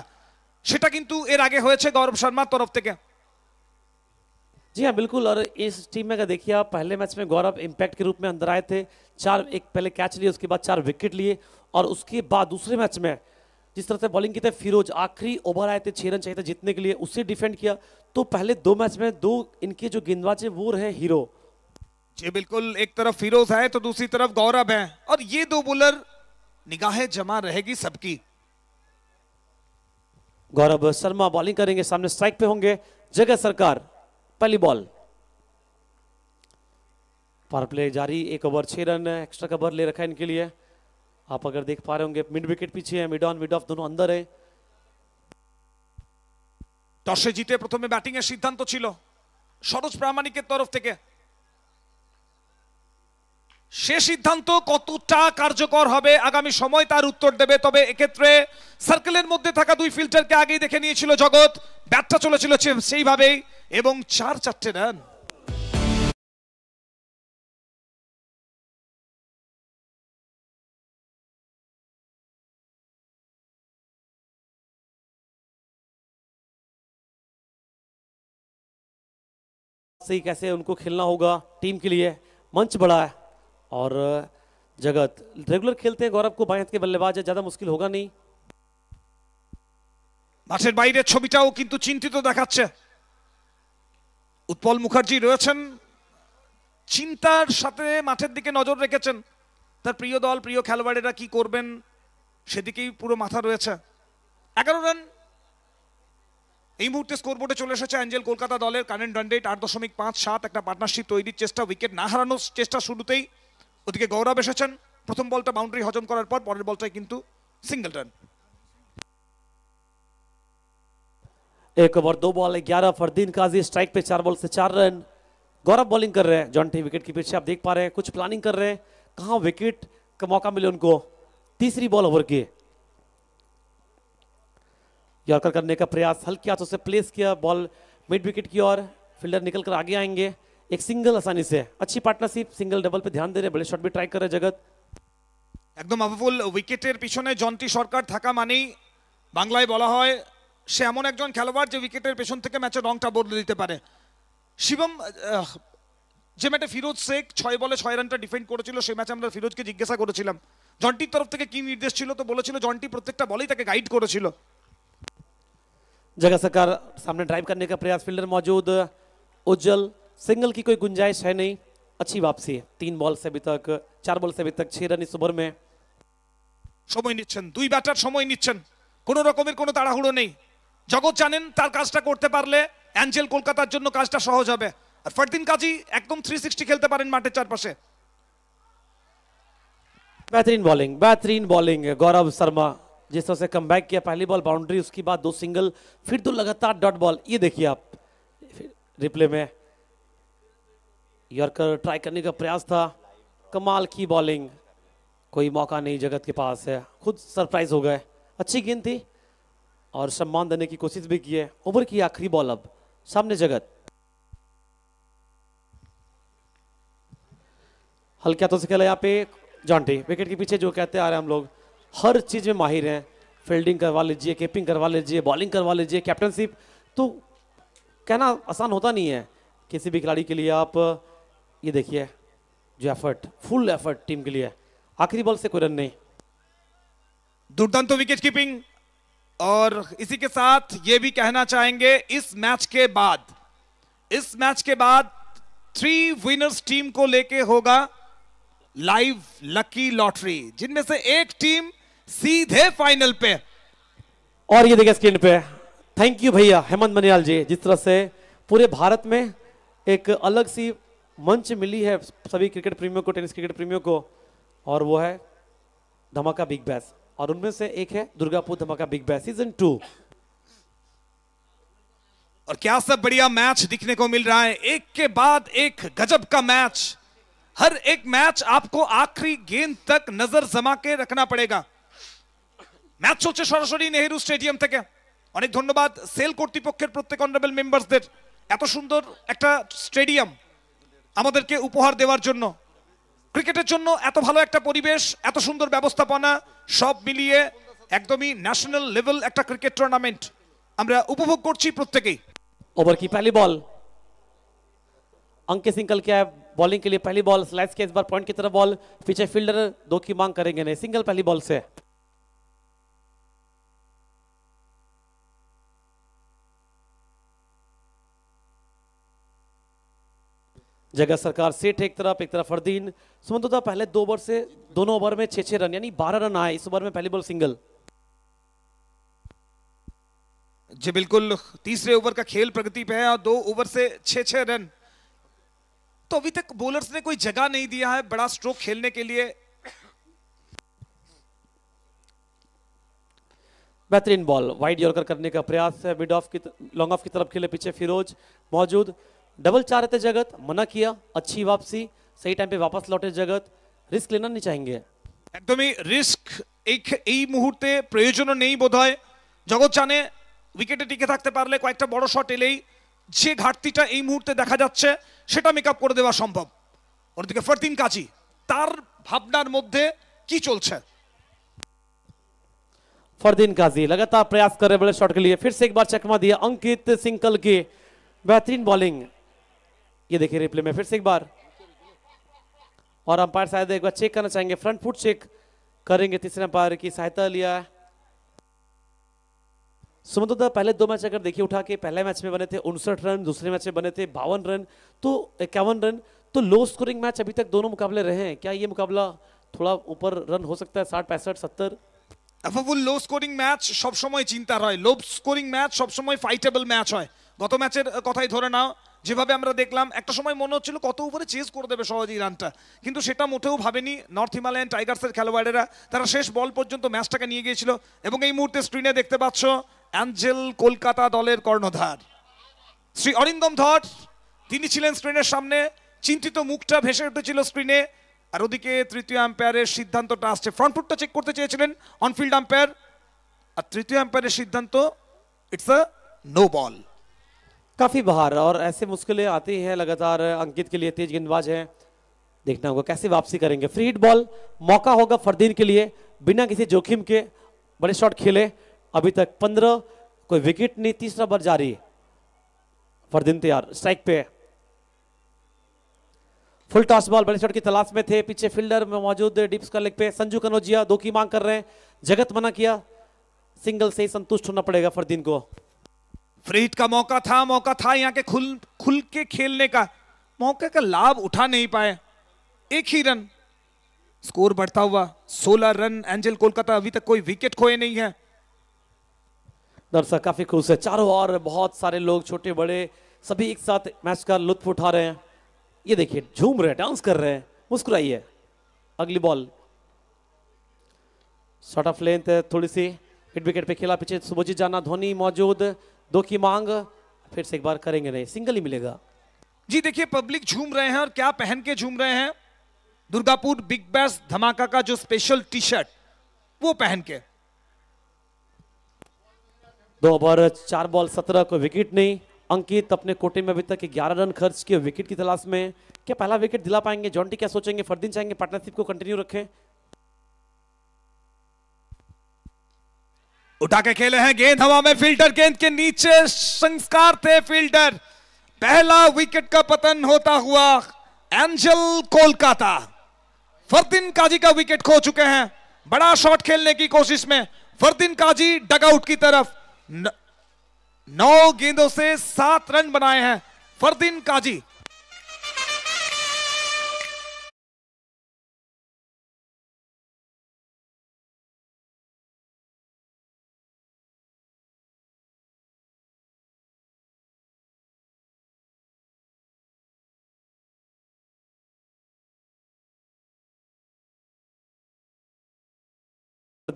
से आगे हो गौरव शर्मा तरफ थे जी हाँ बिल्कुल और इस टीम में अगर देखिए आप पहले मैच में गौरव इंपैक्ट के रूप में अंदर आए थे चार एक पहले कैच लिए उसके बाद चार विकेट लिए और उसके बाद दूसरे मैच में जिस तरह से बॉलिंग की थे फिरोज आखिरी ओवर आए थे छः रन चाहिए थे जीतने के लिए उसे डिफेंड किया तो पहले दो मैच में दो इनके जो गेंदबाज है वो रहे हीरो जी बिल्कुल एक तरफ फिरोज है तो दूसरी तरफ गौरव है और ये दो बोलर निगाहें जमा रहेगी सबकी गौरव शर्मा बॉलिंग करेंगे सामने स्ट्राइक पे होंगे जगह सरकार पहली बॉल पावर प्ले जारी एक ओवर छह रन एक्स्ट्रा कवर ले रखा है इनके लिए आप अगर देख पा रहे होंगे मिड विकेट पीछे है मिड ऑन मिड ऑफ दोनों अंदर है टॉस जीते प्रथम बैटिंग सिद्धांत সিদ্ধান্ত तो सरोज प्रामाणिक तरफ थे সে সিদ্ধান্ত কতটা কার্যকর হবে আগামী সময় তার উত্তর দেবে তবে এক্ষেত্রে সার্কেলের মধ্যে থাকা দুই ফিল্টারকে আগেই দেখে নিয়েছিল জগৎ ব্যাটটা চলেছিল সেইভাবেই এবং চার চারটে রান सही कैसे उनको खेलना होगा टीम के लिए मंच बड़ा है और जगत रेगुलर खेलते हैं गौरव को बाएं हाथ के बल्लेबाज है ज्यादा मुश्किल होगा नहीं মাঠের বাইরের ছবিটাও কিন্তু চিন্তিত দেখাচ্ছে উৎপল মুখার্জি রয়েছেন চিন্তার সাথে মাঠের দিকে নজর রেখেছেন তার প্রিয় দল প্রিয় খেলোয়াড়েরা কি করবেন সেদিকেই পুরো মাথা রয়েছে এগারো রান এই মুহূর্তে স্কোরবোর্ডে চলে এসেছে অ্যাঞ্জেল কলকাতা দলের কারেন্ট রান রেট আট দশমিক পাঁচ সাত একটা পার্টনারশিপ তৈরির চেষ্টা উইকেট না হারানোর চেষ্টা শুরুতেই ওদিকে के गौरव প্রথম प्रथम बल्ट হজম हजम करार पर বলটায় কিন্তু সিঙ্গেল রান एक ओवर दो बॉल ग्यारह फरदीन काजी स्ट्राइक पे चार बॉल से चार रन गौरव बॉलिंग कर रहे हैं जॉन्टी विकेट के पीछे आप देख पा रहे हैं कुछ प्लानिंग कर रहे हैं कहाँ विकेट का मौका मिले उनको तीसरी बॉल ओवर की यॉर्कर करने का प्रयास हल्की हाथों से प्लेस किया बॉल मिड विकेट की ओर फील्डर निकल कर आगे आएंगे एक सिंगल आसानी से अच्छी पार्टनरशिप सिंगल डबल पे ध्यान दे रहे बड़े शॉट भी ट्राई कर रहे जगत একদম আফাফুল উইকেটের পিছনে জন্টি সরকার থাকা মানেই বাংলায় বলা হয় সে এমন একজন খেলোয়াড় যে উইকেটের পেছন থেকে ম্যাচের রংটা বদলে দিতে পারে শিবম যে ম্যাচে ফিরোজ শেখ ছয় বলে ছয় রানটা ডিফেন্ড করেছিল সে ম্যাচে আমরা ফিরোজকে জিজ্ঞাসা করেছিলাম জন্টির তরফ থেকে কি নির্দেশ ছিল তো বলেছিল জন্টি প্রত্যেকটা বলেই তাকে গাইড করেছিল जगह सरकार সামনে ড্রাইভ करने का प्रयास फील्डर मौजूद उज्जवल सिंगल की कोई गुंजाइश है नहीं अच्छी वापसी है तीन बॉल से अभी तक চার বল সেভি তাক ছেড়া নিস ওভার মে সময় নিচ্ছেন দুই ব্যাটার সময় নিচ্ছেন কোনো রকমের কোনো তাড়াহুড়ো নেই জগৎ জানেন তার কাজটা করতে পারলে অ্যাঞ্জেল কলকাতার জন্য কাজটা সহজ হবে আর ফরদিন কাজী একদম থ্রি সিক্সটি খেলতে পারেন মাঠের চারপাশে बेहतरीन बॉलिंग बेहतरीन बॉलिंग गौरव शर्मा जिस तरह से बैक किया पहली बॉल बाउंड्री उसके बाद दो सिंगल फिर दो लगातार डॉट बॉल ये देखिए आप रिप्ले में यॉर्कर ट्राई करने का प्रयास था कमाल की बॉलिंग कोई मौका नहीं जगत के पास है खुद सरप्राइज हो गए अच्छी गेंद थी और सम्मान देने की कोशिश भी की है ओवर की आखिरी बॉल अब सामने जगत हल्के हाथों से खेला यहाँ पे जॉन्टी विकेट के पीछे जो कहते आ रहे हैं हम लोग हर चीज़ में माहिर हैं फील्डिंग करवा लीजिए कीपिंग करवा लीजिए बॉलिंग करवा लीजिए कैप्टनशिप तो कहना आसान होता नहीं है किसी भी खिलाड़ी के लिए आप ये देखिए जो एफर्ट फुल एफर्ट टीम के लिए आखिरी बॉल से कोई रन नहीं दुर्दांत विकेट कीपिंग और इसी के साथ ये भी कहना चाहेंगे इस मैच के बाद इस मैच के बाद थ्री विनर्स टीम को लेके होगा लाइव लकी लॉटरी जिनमें से एक टीम सीधे फाइनल पे और ये देखिए स्क्रीन पे थैंक यू भैया हेमंत मनियाल जी जिस तरह से पूरे भारत में एक अलग सी मंच मिली है सभी क्रिकेट प्रेमियों को टेनिस क्रिकेट प्रेमियों को और वो है धमाका बिग बैस और उनमें से एक है दुर्गापुर धमाका बिग बैस सीजन टू और क्या सब बढ़िया मैच दिखने को मिल रहा है एक के बाद एक गजब का मैच हर एक मैच आपको आखिरी गेंद तक नजर जमा के रखना पड़ेगा मैच चलते सरसरी नेहरू स्टेडियम थे अनेक धन्यवाद सेल কর্তৃপক্ষের प्रत्येक অনারেবল मेम्बर्स एत सुंदर एक स्टेडियम আমাদেরকে উপহার দেওয়ার জন্য ক্রিকেটের জন্য এত ভালো একটা পরিবেশ এত সুন্দর ব্যবস্থাপনা সব মিলিয়ে একদমই ন্যাশনাল লেভেল একটা ক্রিকেট টুর্নামেন্ট আমরা উপভোগ করছি প্রত্যেকেই ওভার কি পালি বল অঙ্কে सिंगल কে है কে के लिए पहली बॉल स्लाइस के इस बार पॉइंट की तरफ बॉल पीछे फील्डर दो की मांग करेंगे नहीं सिंगल जगह सरकार सेठ एक तरफ एक तरफ फरदीन सुमंतोता पहले दो ओवर से दोनों ओवर में छः छः रन यानी बारह रन आए इस ओवर में पहली बॉल सिंगल जी बिल्कुल तीसरे ओवर का खेल प्रगति पे है और दो ओवर से छः छः रन तो अभी तक बॉलर्स ने कोई जगह नहीं दिया है बड़ा स्ट्रोक खेलने के लिए बेहतरीन बॉल वाइड यॉर्कर करने का प्रयास है मिड ऑफ की लॉन्ग ऑफ की तरफ खेले पीछे फिरोज मौजूद डबल चाह रहे थे जगत मना किया अच्छी वापसी सही टाइम पे वापस लौटे जगत रिस्क लेना नहीं चाहेंगे একদমই রিস্ক এই এই মুহূর্তে প্রয়োজনও নেই বোধহয় জগৎ জানে উইকেটে টিকে থাকতে পারলে কয়েকটা বড় শট এলেই যে ঘাটতিটা এই মুহূর্তে দেখা যাচ্ছে সেটা মেক করে দেওয়া সম্ভব অন্যদিকে ফরদিন কাজী তার ভাবনার মধ্যে কি চলছে ফরদিন गाजी লাগাতার প্রয়াস করে বলে শটকে লিয়ে के लिए फिर से एक बार चकमा दिया अंकित ये देखिए रिप्ले में फिर से एक बार और अंपायर शायद एक बार चेक करना चाहेंगे फ्रंट फुट चेक करेंगे तीसरे अंपायर की सहायता लिया सुमंतोदा पहले दो मैच अगर देखिए उठा के पहले मैच में बने थे उनसठ रन दूसरे मैच में बने थे बावन रन तो इक्यावन रन तो लो स्कोरिंग मैच अभी तक दोनों मुकाबले रहे हैं क्या ये मुकाबला थोड़ा ऊपर रन हो सकता है साठ पैंसठ सत्तर আফাফুল লো স্কোরিং ম্যাচ সবসময় চিন্তার হয় লো স্কোরিং ম্যাচ সবসময় ফাইটেবল ম্যাচ হয় গত ম্যাচের কথাই ধরে নাও যেভাবে আমরা দেখলাম একটা সময় মনে হচ্ছিল কত উপরে চেজ করে দেবে সহজেই রানটা কিন্তু সেটা মোটেও ভাবেনি নর্থ হিমালয়ান টাইগার্সের খেলোয়াড়েরা তারা শেষ বল পর্যন্ত ম্যাচটাকে নিয়ে গিয়েছিল এবং এই মুহূর্তে স্ক্রিনে দেখতে পাচ্ছ অ্যাঞ্জেল কলকাতা দলের কর্ণধার শ্রী অরিন্দম ধর তিনি ছিলেন স্ক্রিনের সামনে চিন্তিত মুখটা ভেসে উঠেছিল স্ক্রিনে আর ওদিকে তৃতীয় আম্পায়ারের সিদ্ধান্তটা আসছে ফ্রন্ট ফুটটা চেক করতে চেয়েছিলেন অনফিল্ড আম্পায়ার আর তৃতীয় আম্পায়ারের সিদ্ধান্ত ইটস আ নো বল काफ़ी बाहर और ऐसे मुश्किलें आती हैं लगातार अंकित के लिए तेज गेंदबाज है देखना होगा कैसे वापसी करेंगे फ्री हिट बॉल मौका होगा फरदीन के लिए बिना किसी जोखिम के बड़े शॉट खेले अभी तक पंद्रह कोई विकेट नहीं तीसरा बार जारी फरदीन तैयार स्ट्राइक पे फुल टॉस बॉल बड़े शॉट की तलाश में थे पीछे फील्डर में मौजूद डिप्स का लेग पे संजू कनौजिया दो की मांग कर रहे हैं जगत मना किया सिंगल से ही संतुष्ट होना पड़ेगा फरदीन को फ्रीट का मौका था मौका था यहाँ के खुल खुल के खेलने का मौके का लाभ उठा नहीं पाए एक ही रन स्कोर बढ़ता हुआ 16 रन एंजल कोलकाता अभी तक कोई विकेट खोए नहीं है दर्शक काफी खुश है चारों ओर बहुत सारे लोग छोटे बड़े सभी एक साथ मैच का लुत्फ उठा रहे हैं ये देखिए झूम रहे डांस कर रहे हैं मुस्कुराइए है। अगली बॉल शॉर्ट ऑफ लेंथ थोड़ी सी हिट विकेट पे खेला पीछे सुबोजी जाना धोनी मौजूद दो की मांग फिर से एक बार करेंगे नहीं सिंगल ही मिलेगा जी देखिए पब्लिक झूम रहे हैं और क्या पहन के झूम रहे हैं दुर्गापुर बिग बैस धमाका का जो स्पेशल टी शर्ट वो पहन के दो ओवर चार बॉल सत्रह को विकेट नहीं अंकित अपने कोटे में अभी तक ग्यारह रन खर्च किए विकेट की तलाश में क्या पहला विकेट दिला पाएंगे जॉन्टी क्या सोचेंगे फरदीन चाहेंगे पार्टनरशिप को कंटिन्यू रखें उठा के खेले हैं गेंद हवा में फील्डर गेंद के नीचे संस्कार थे फील्डर पहला विकेट का पतन होता हुआ एंजल कोलकाता फरदीन काजी का विकेट खो चुके हैं बड़ा शॉट खेलने की कोशिश में फरदीन काजी डगआउट की तरफ न, नौ गेंदों से सात रन बनाए हैं फरदीन काजी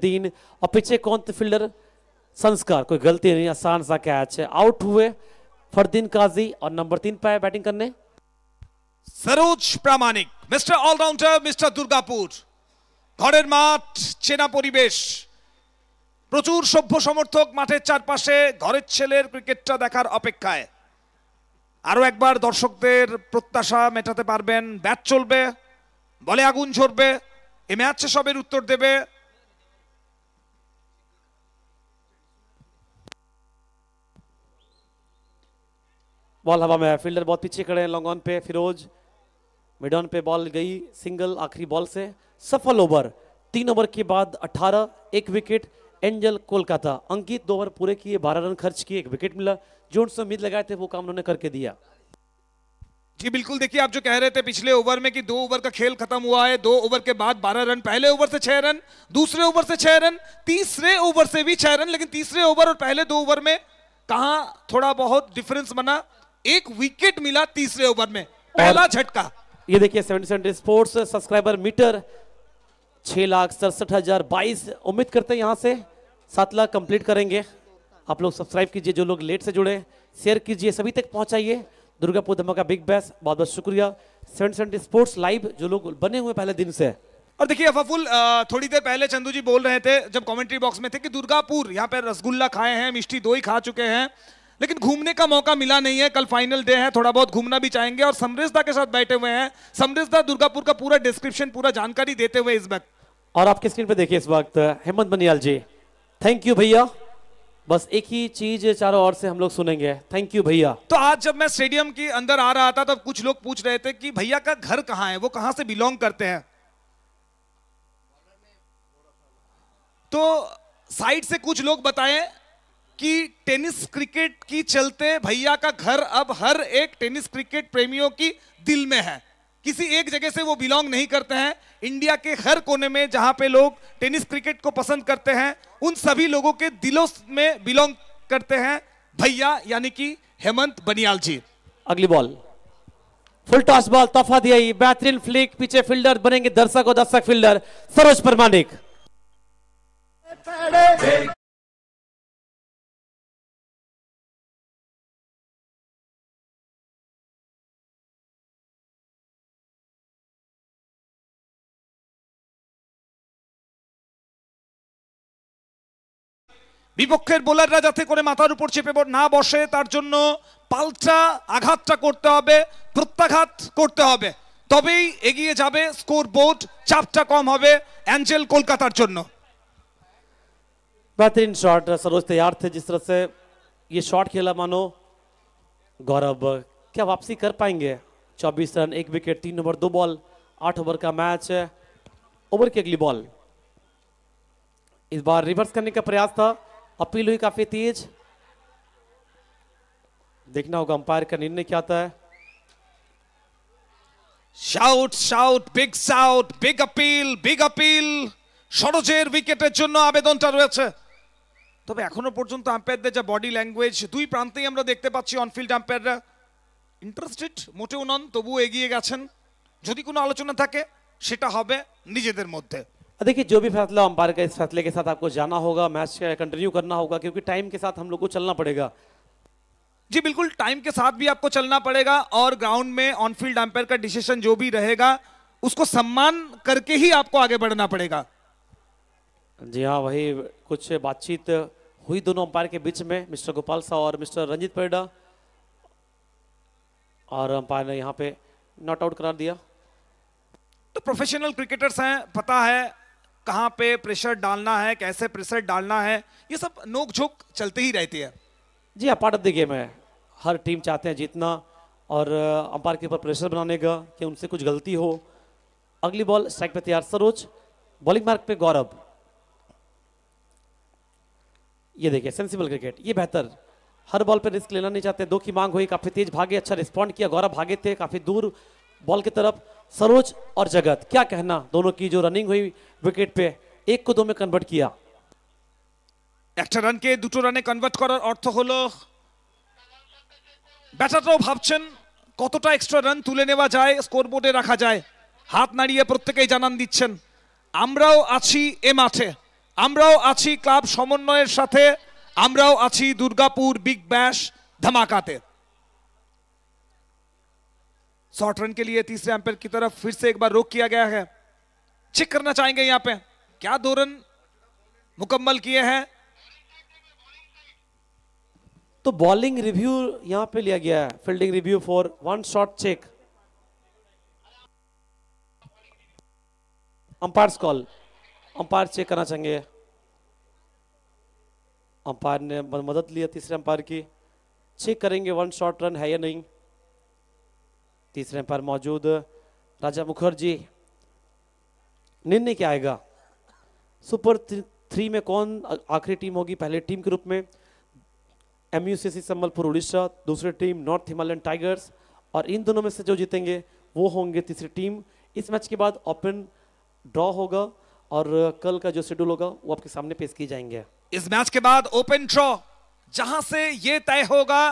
दीन और पीछे कौन थे फील्डर संस्कार कोई गलती नहीं आसान सा कैच है आउट हुए फरदीन काजी और नंबर तीन पे बैटिंग करने सरोज प्रामाणिक मिस्टर ऑलराउंडर मिस्टर दुर्गापुर ঘরের মাঠ চেনা পরিবেশ প্রচুর সভ্য সমর্থক মাঠের চারপাশে ঘরের ছেলের ক্রিকেটটা দেখার অপেক্ষায় আরও একবার দর্শকদের প্রত্যাশা মেটাতে পারবেন ব্যাট চলবে বলে আগুন ঝরবে এ ম্যাচ সবের উত্তর দেবে बॉल हवा में है फील्डर बहुत पीछे खड़े हैं लॉन्ग ऑन पे फिरोज मिड ऑन पे बॉल गई सिंगल आखिरी बॉल से सफल ओवर तीन ओवर के बाद 18 एक विकेट एंजल कोलकाता अंकित दो ओवर पूरे किए बारह रन खर्च किए एक विकेट मिला जो उनसे उम्मीद लगाए थे वो काम उन्होंने करके दिया जी बिल्कुल देखिए आप जो कह रहे थे पिछले ओवर में कि दो ओवर का खेल खत्म हुआ है दो ओवर के बाद 12 रन पहले ओवर से छह रन दूसरे ओवर से छह रन तीसरे ओवर से भी छह रन लेकिन तीसरे ओवर और पहले दो ओवर में कहा थोड़ा बहुत डिफरेंस बना एक विकेट मिला तीसरे ओवर में पहला झटका ये देखिए सेवेंटी स्पोर्ट्स सब्सक्राइबर मीटर छह लाख सड़सठ हजार बाईस उम्मीद करते हैं यहाँ से सात लाख कंप्लीट करेंगे आप लोग सब्सक्राइब कीजिए जो लोग लेट से जुड़े शेयर कीजिए सभी तक पहुँचाइए दुर्गापुर धमाका बिग बैस बहुत बहुत शुक्रिया सेवन सेवेंटी स्पोर्ट्स लाइव जो लोग बने हुए पहले दिन से और देखिए अफाफुल थोड़ी देर पहले चंदू जी बोल रहे थे जब कमेंट्री बॉक्स में थे कि दुर्गापुर यहाँ पर रसगुल्ला खाए हैं मिष्टी दो ही खा चुके हैं लेकिन घूमने का मौका मिला नहीं है कल फाइनल डे है थोड़ा बहुत घूमना भी चाहेंगे और समृद्धा के साथ बैठे हुए हैं समृद्धा दुर्गापुर का पूरा डिस्क्रिप्शन पूरा जानकारी देते हुए इस वक्त और आपके स्क्रीन पे देखिए इस वक्त हेमंत बनियाल जी थैंक यू भैया बस एक ही चीज चारों ओर से हम लोग सुनेंगे थैंक यू भैया तो आज जब मैं स्टेडियम के अंदर आ रहा था तब कुछ लोग पूछ रहे थे कि भैया का घर कहाँ है वो कहाँ से बिलोंग करते हैं तो साइड से कुछ लोग बताएं कि टेनिस क्रिकेट की चलते भैया का घर अब हर एक टेनिस क्रिकेट प्रेमियों की दिल में है किसी एक जगह से वो बिलोंग नहीं करते हैं इंडिया के हर कोने में जहां पे लोग टेनिस क्रिकेट को पसंद करते हैं उन सभी लोगों के दिलों में बिलोंग करते हैं भैया यानी कि हेमंत बनियाल जी अगली बॉल फुल टॉस बॉल तोहफा दिया बेहतरीन फ्लिक पीछे फील्डर बनेंगे दर्शक और दर्शक फील्डर सरोज प्रमाणिक বিপক্ষের বোলাররা যাতে করে মাথার উপর চেপে না বসে তার জন্য পাল্টা আঘাতটা করতে হবে প্রত্যাঘাত করতে হবে তবেই এগিয়ে যাবে স্কোর বোর্ড চাপটা কম হবে অ্যাঞ্জেল কলকাতার জন্য বেহতরিন শট সরোজতে অর্থে জিস সে ইয়ে শট খেলা মানো গৌরব কে বাপসি কর পাঙ্গে চব্বিশ রান এক উইকেট তিন ওভার দু বল আট ওভার কা ম্যাচ ওভার কি অগলি বল এবার রিভার্স করতে প্রয়াস থা अपील हुई काफी तेज देखना होगा अंपायर का निर्णय क्या आता है shout shout big shout big appeal big appeal সরোজের উইকেটের জন্য আবেদনটা রয়েছে তবে এখনো পর্যন্ত আম্পায়ারদের যা বডি ল্যাঙ্গুয়েজ দুই প্রান্তেই আমরা দেখতে পাচ্ছি অনফিল্ড আম্পায়াররা ইন্টারেস্টেড মোটেও নন তবুও এগিয়ে গেছেন যদি কোনো আলোচনা থাকে সেটা হবে নিজেদের মধ্যে देखिए जो भी फैसला अंपायर का इस फैसले के साथ आपको जाना होगा मैच कंटिन्यू करना होगा क्योंकि टाइम के साथ हम लोग को चलना पड़ेगा जी बिल्कुल टाइम के साथ भी आपको चलना पड़ेगा और ग्राउंड में ऑन फील्ड अंपायर का डिसीजन जो भी रहेगा उसको सम्मान करके ही आपको आगे बढ़ना पड़ेगा जी हाँ वही कुछ बातचीत हुई दोनों अंपायर के बीच में मिस्टर गोपाल साह और मिस्टर रंजित पेड़ा और अंपायर ने यहाँ पे नॉट आउट करा दिया तो प्रोफेशनल क्रिकेटर्स हैं पता है कहाँ पे प्रेशर डालना है कैसे प्रेशर डालना है ये सब नोक झोंक चलती ही रहती है जी हाँ पार्ट ऑफ द गेम है हर टीम चाहते हैं जीतना और अंपायर uh, के ऊपर प्रेशर बनाने का कि उनसे कुछ गलती हो अगली बॉल स्ट्राइक पे तैयार सरोज बॉलिंग मार्क पे गौरव ये देखिए सेंसिबल क्रिकेट ये बेहतर हर बॉल पे रिस्क लेना नहीं चाहते दो की मांग हुई काफी तेज भागे अच्छा रिस्पॉन्ड किया गौरव भागे थे काफी दूर बॉल की तरफ सरोज और जगत क्या कहना दोनों की जो रनिंग हुई विकेट पे एक को दो में कन्वर्ट किया একটা রানকে দুটো রানে কনভার্ট করার অর্থ হলো ব্যাটাররাও ভাবছেন কতটা এক্সট্রা রান তুলে নেওয়া যায় স্কোরবোর্ডে রাখা যায় হাত নাড়িয়ে প্রত্যেকেই জানান দিচ্ছেন আমরাও আছি এ মাঠে আমরাও আছি ক্লাব সমন্বয়ের সাথে আমরাও আছি Durgapur Big Bash ধামাকাতে short run के लिए तीसरे एम्पेयर की तरफ फिर से एक बार रोक किया गया है चेक करना चाहेंगे यहां पे क्या दो रन मुकम्मल किए हैं तो बॉलिंग रिव्यू यहां पे लिया गया है fielding review for one short check umpire call umpire check करना चाहेंगे अंपायर ने मदद लिया तीसरे अंपायर की चेक करेंगे वन शॉट रन है या नहीं तीसरे पर मौजूद राजा मुखर्जी निर्णय क्या आएगा सुपर थ्री में कौन आखिरी टीम होगी पहले टीम के रूप में M U C C Sambalpur Orissa दूसरी टीम नॉर्थ हिमालयन टाइगर्स और इन दोनों में से जो जीतेंगे वो होंगे तीसरी टीम इस मैच के बाद ओपन ड्रॉ होगा और कल का जो शेड्यूल होगा वो आपके सामने पेश किए जाएंगे इस मैच के बाद ओपन ड्रॉ जहां से ये तय होगा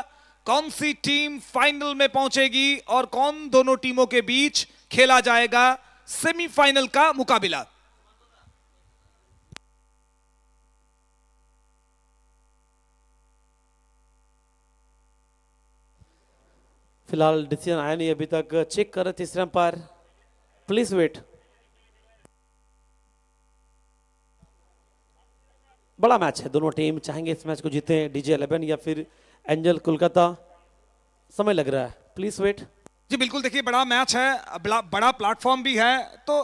कौन सी टीम फाइनल में पहुंचेगी और कौन दोनों टीमों के बीच खेला जाएगा सेमीफाइनल का मुकाबला फिलहाल डिसीजन आया नहीं अभी तक चेक कर तीसरे पर प्लीज वेट बड़ा मैच है दोनों टीम चाहेंगे इस मैच को जीते डीजे इलेवन या फिर एंजल कोलकाता समय लग रहा है प्लीज वेट जी बिल्कुल देखिए बड़ा मैच है बड़ा बड़ा प्लेटफॉर्म भी है तो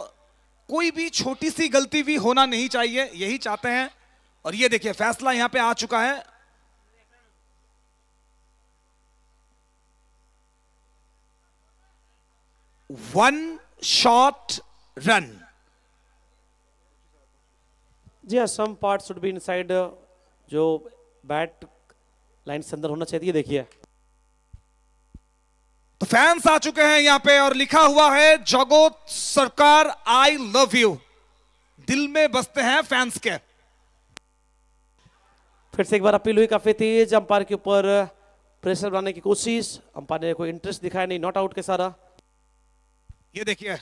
कोई भी छोटी सी गलती भी होना नहीं चाहिए यही चाहते हैं और ये देखिए फैसला यहां पे आ चुका है वन शॉट रन जी some part should be inside जो बैट लाइन से अंदर होना चाहिए देखिए तो फैंस आ चुके हैं यहां पे और लिखा हुआ है जगोत सरकार आई लव यू दिल में बसते हैं फैंस के फिर से एक बार अपील हुई काफी तेज अंपायर के ऊपर प्रेशर बनाने की कोशिश अंपायर ने कोई इंटरेस्ट दिखाया नहीं नॉट आउट के सारा ये देखिए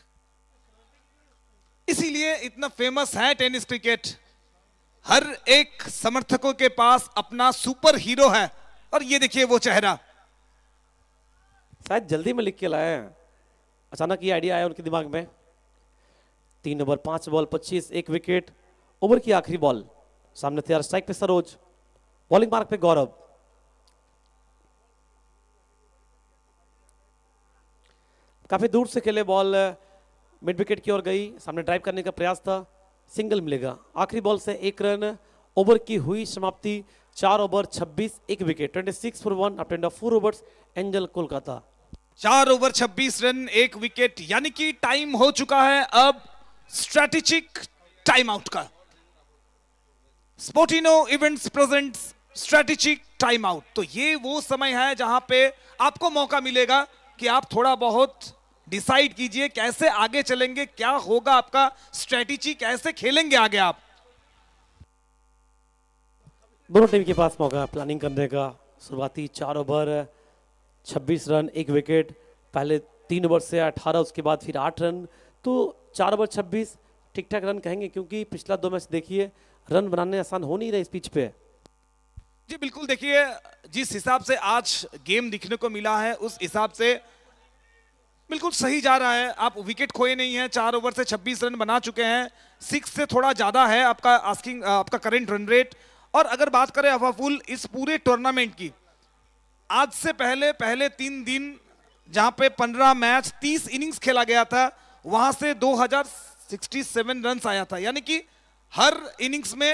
इसीलिए इतना फेमस है टेनिस क्रिकेट हर एक समर्थकों के पास अपना सुपर हीरो है और ये देखिए वो चेहरा शायद जल्दी में लिख के लाए हैं अचानक ये आइडिया आया उनके दिमाग में तीन ओवर पांच बॉल पच्चीस एक विकेट ओवर की आखिरी बॉल सामने तैयार स्ट्राइक पे सरोज बॉलिंग मार्क पे गौरव काफी दूर से खेले बॉल मिड विकेट की ओर गई सामने ड्राइव करने का प्रयास था सिंगल मिलेगा आखिरी बॉल से एक रन ओवर की हुई समाप्ति चार ओवर 26 एक विकेट 26 फॉर वन अपटेंड फोर ओवर एंजल कोलकाता चार ओवर 26 रन एक विकेट यानी कि टाइम हो चुका है अब स्ट्रेटेजिक टाइम आउट का Sportino events present strategic time out तो ये वो समय है जहां पे आपको मौका मिलेगा कि आप थोड़ा बहुत डिसाइड कीजिए कैसे आगे चलेंगे क्या होगा आपका स्ट्रेटेजी कैसे खेलेंगे आगे आप दोनों टीम के पास मौका प्लानिंग करने का शुरुआती चार ओवर 26 रन एक विकेट पहले तीन ओवर से 18 उसके बाद फिर आठ रन तो चार ओवर 26 ठीक ठाक रन कहेंगे क्योंकि पिछला दो मैच देखिए रन बनाने आसान हो नहीं रहे इस पिच पे जी बिल्कुल देखिए जिस हिसाब से आज गेम दिखने को मिला है उस हिसाब से बिल्कुल सही जा रहा है आप विकेट खोए नहीं है चार ओवर से 26 रन बना चुके हैं सिक्स से थोड़ा ज़्यादा है आपका आस्किंग आपका करंट रन रेट और अगर बात करें अफाफुल इस पूरे टूर्नामेंट की आज से पहले पहले तीन दिन जहां पे 15 मैच 30 इनिंग्स खेला गया था वहां से 2067 रन आया था यानी कि हर इनिंग्स में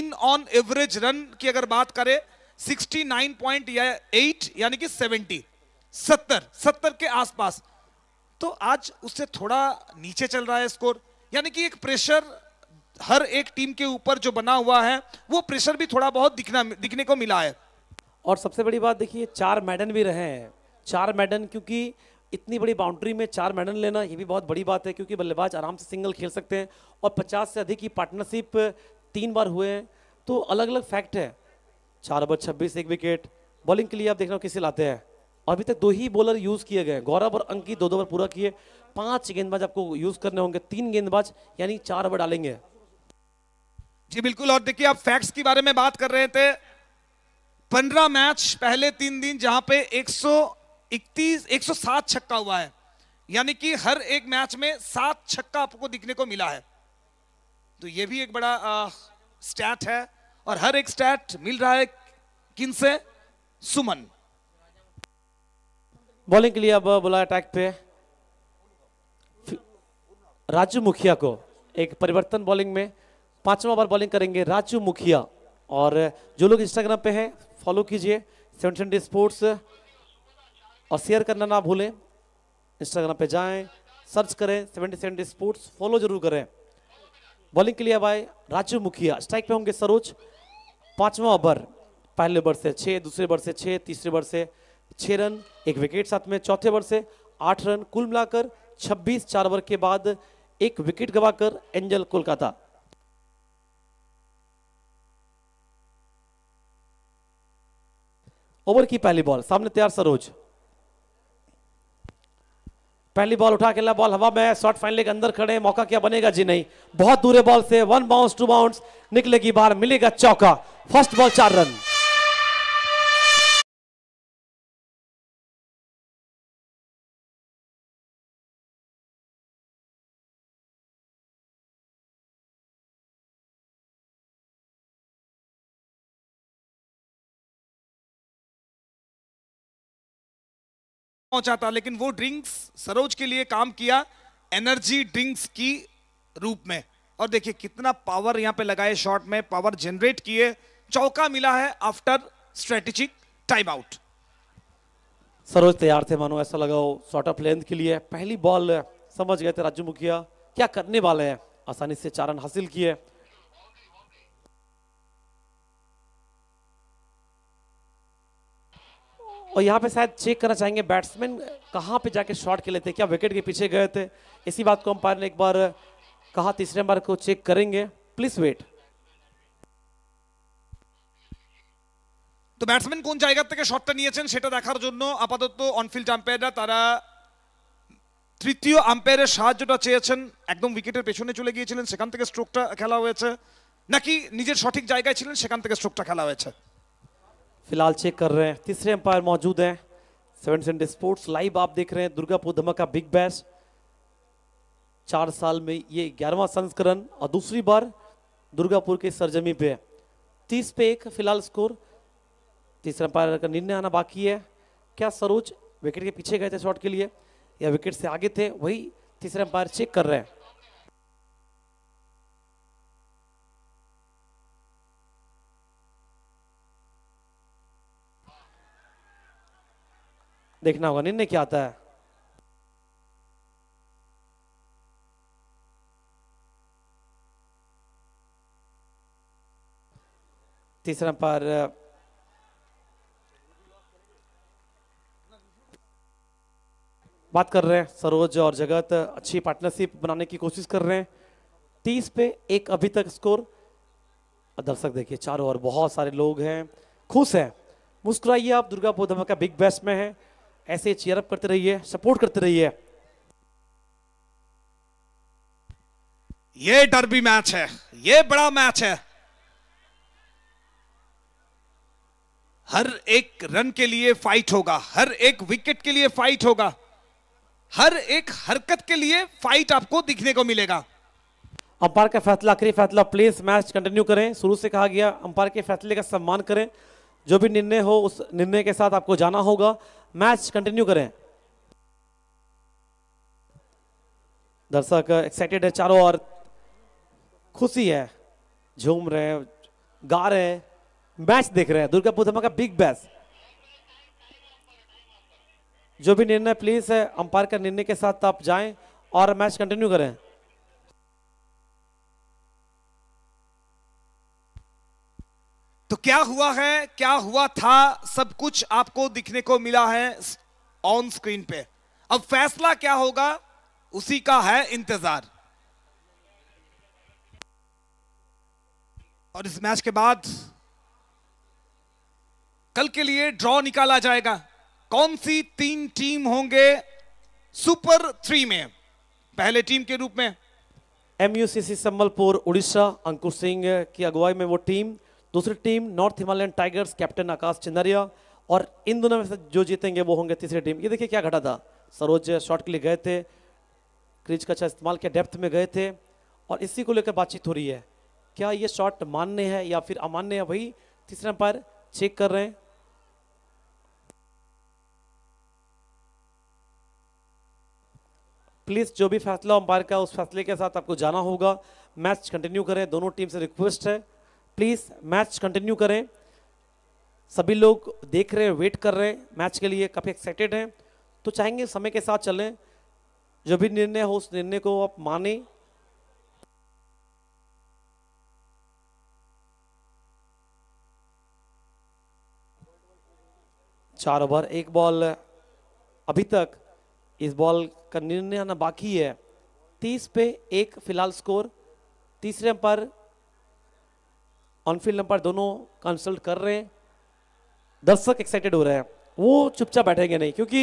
इन ऑन एवरेज रन की अगर बात करें सिक्सटी एट यानी कि सेवेंटी सत्तर सत्तर के आसपास तो आज उससे थोड़ा नीचे चल रहा है स्कोर यानी कि एक प्रेशर हर एक टीम के ऊपर जो बना हुआ है वो प्रेशर भी थोड़ा बहुत दिखना दिखने को मिला है और सबसे बड़ी बात देखिए चार मैडन भी रहे हैं चार मैडन क्योंकि इतनी बड़ी बाउंड्री में चार मैडन लेना ये भी बहुत बड़ी बात है क्योंकि बल्लेबाज आराम से सिंगल खेल सकते हैं और 50 से अधिक की पार्टनरशिप तीन बार हुए हैं तो अलग अलग फैक्ट है चार ओवर छब्बीस एक विकेट बॉलिंग के लिए आप देख रहे हो किसे लाते हैं अभी तक दो ही बॉलर यूज किए गए गौरव और अंकित दो दो बार पूरा किए पांच गेंदबाज आपको यूज करने होंगे तीन गेंदबाज यानी चार ओवर डालेंगे जी बिल्कुल और देखिए आप फैक्ट्स के बारे में बात कर रहे थे पंद्रह मैच पहले तीन दिन जहां पे 131 107 छक्का हुआ है यानी कि हर एक मैच में सात छक्का आपको दिखने को मिला है तो ये भी एक बड़ा आ, स्टैट है और हर एक स्टैट मिल रहा है किन से सुमन बॉलिंग के लिए अब बोला अटैक पे राजू मुखिया को एक परिवर्तन बॉलिंग में पांचवा बार बॉलिंग करेंगे राजू मुखिया और जो लोग इंस्टाग्राम पे हैं फॉलो कीजिए सेवन स्पोर्ट्स और शेयर करना ना भूलें इंस्टाग्राम पे जाएं सर्च करें सेवेंटी सेवेंटी स्पोर्ट्स फॉलो जरूर करें बॉलिंग के लिए अब आए राजू मुखिया स्ट्राइक पे होंगे सरोज पांचवा ओवर पहले ओवर से छः दूसरे ओवर से छः तीसरे ओवर से छः रन एक विकेट साथ में चौथे ओवर से आठ रन कुल मिलाकर 26 चार ओवर के बाद एक विकेट गवाकर एंजल कोलकाता ओवर की पहली बॉल सामने तैयार सरोज पहली बॉल उठा के ला बॉल हवा में शॉर्ट फाइनल के अंदर खड़े मौका क्या बनेगा जी नहीं बहुत दूर बॉल से वन बाउंस टू बाउंस निकलेगी बार मिलेगा चौका फर्स्ट बॉल चार रन पहुंचाता लेकिन वो ड्रिंक्स सरोज के लिए काम किया एनर्जी ड्रिंक्स की रूप में और देखिए कितना पावर यहां पे लगाए शॉट में पावर जनरेट किए चौका मिला है after strategic time out Saroj तैयार थे मानो ऐसा लगाओ शॉर्ट ऑफ लेंथ के लिए पहली बॉल समझ गए थे राजू मुखिया क्या करने वाले हैं आसानी से चारण हासिल किए और यहाँ पे शायद चेक करना चाहेंगे बैट्समैन कहाँ पे जाके शॉट खेले थे क्या विकेट के पीछे गए थे इसी बात को अंपायर ने एक बार कहा तीसरे नंबर को चेक करेंगे प्लीज वेट তো ব্যাটসম্যান কোন জায়গা থেকে শটটা নিয়েছেন সেটা দেখার জন্য আপাতত অনফিল্ড আম্পায়াররা তারা তৃতীয় আম্পায়ারের সাহায্যটা চেয়েছেন একদম উইকেটের পেছনে চলে গিয়েছিলেন সেখান থেকে স্ট্রোকটা খেলা হয়েছে নাকি নিজের সঠিক জায়গায় ছিলেন সেখান থেকে স্ট্রোকটা খেলা হয়েছে फिलहाल चेक कर रहे हैं तीसरे अंपायर मौजूद हैं सेवन संडे स्पोर्ट्स लाइव आप देख रहे हैं दुर्गापुर धमाका बिग बैश चार साल में ये ग्यारहवा संस्करण और दूसरी बार दुर्गापुर के सरजमी पे है तीस पे एक फिलहाल स्कोर तीसरा अंपायर का निर्णय आना बाकी है क्या सरोज विकेट के पीछे गए थे शॉट के लिए या विकेट से आगे थे वही तीसरे अंपायर चेक कर रहे हैं देखना होगा निर्णय क्या आता है तीसरा पर बात कर रहे हैं सरोज और जगत अच्छी पार्टनरशिप बनाने की कोशिश कर रहे हैं तीस पे एक अभी तक स्कोर दर्शक देखिए चारों ओर बहुत सारे लोग हैं खुश हैं मुस्कुराइए आप दुर्गा पोधमा का बिग बेस्ट में हैं ऐसे चेयरअप करते रहिए सपोर्ट करते रहिए ये डरबी मैच है ये बड़ा मैच है हर एक रन के लिए फाइट होगा हर एक विकेट के लिए फाइट होगा हर एक हरकत के लिए फाइट आपको दिखने को मिलेगा अंपायर का फैसला आखिरी फैसला प्लीज मैच कंटिन्यू करें शुरू से कहा गया अंपायर के फैसले का सम्मान करें जो भी निर्णय हो उस निर्णय के साथ आपको जाना होगा मैच कंटिन्यू करें दर्शक एक्साइटेड है चारों और खुशी है झूम रहे हैं गा रहे हैं मैच देख रहे हैं दुर्गा पूजा का बिग बैस जो भी निर्णय प्लीज है अंपायर का निर्णय के साथ आप जाएं और मैच कंटिन्यू करें तो क्या हुआ है क्या हुआ था सब कुछ आपको दिखने को मिला है ऑन स्क्रीन पे अब फैसला क्या होगा उसी का है इंतजार और इस मैच के बाद कल के लिए ड्रॉ निकाला जाएगा कौन सी तीन टीम होंगे सुपर थ्री में पहले टीम के रूप में एमयूसीसी संबलपुर उड़ीसा अंकुर सिंह की अगुवाई में वो टीम दूसरी team north Himalayan tigers captain Akash Chindariya और इन दोनों में से जो जीतेंगे वो होंगे तीसरी टीम ये देखिए क्या घटा था सरोज शॉट के लिए गए थे क्रीज का अच्छा इस्तेमाल किया डेप्थ में गए थे और इसी को लेकर बातचीत हो रही है क्या ये शॉट मान्य है या फिर अमान्य है भाई तीसरे अंपायर चेक कर रहे हैं प्लीज़ जो भी फैसला अंपायर का उस फैसले के साथ आपको जाना होगा मैच कंटिन्यू करें दोनों टीम से रिक्वेस्ट है प्लीज़ मैच कंटिन्यू करें सभी लोग देख रहे हैं वेट कर रहे हैं मैच के लिए काफ़ी एक्साइटेड हैं तो चाहेंगे समय के साथ चलें जो भी निर्णय हो उस निर्णय को आप माने चार ओवर एक बॉल अभी तक इस बॉल का निर्णय आना बाकी है तीस पे एक फिलहाल स्कोर तीसरे पर ऑनफील्ड अंपायर दोनों कंसल्ट कर रहे हैं दर्शक एक्साइटेड हो रहे हैं वो चुपचाप बैठेंगे नहीं क्योंकि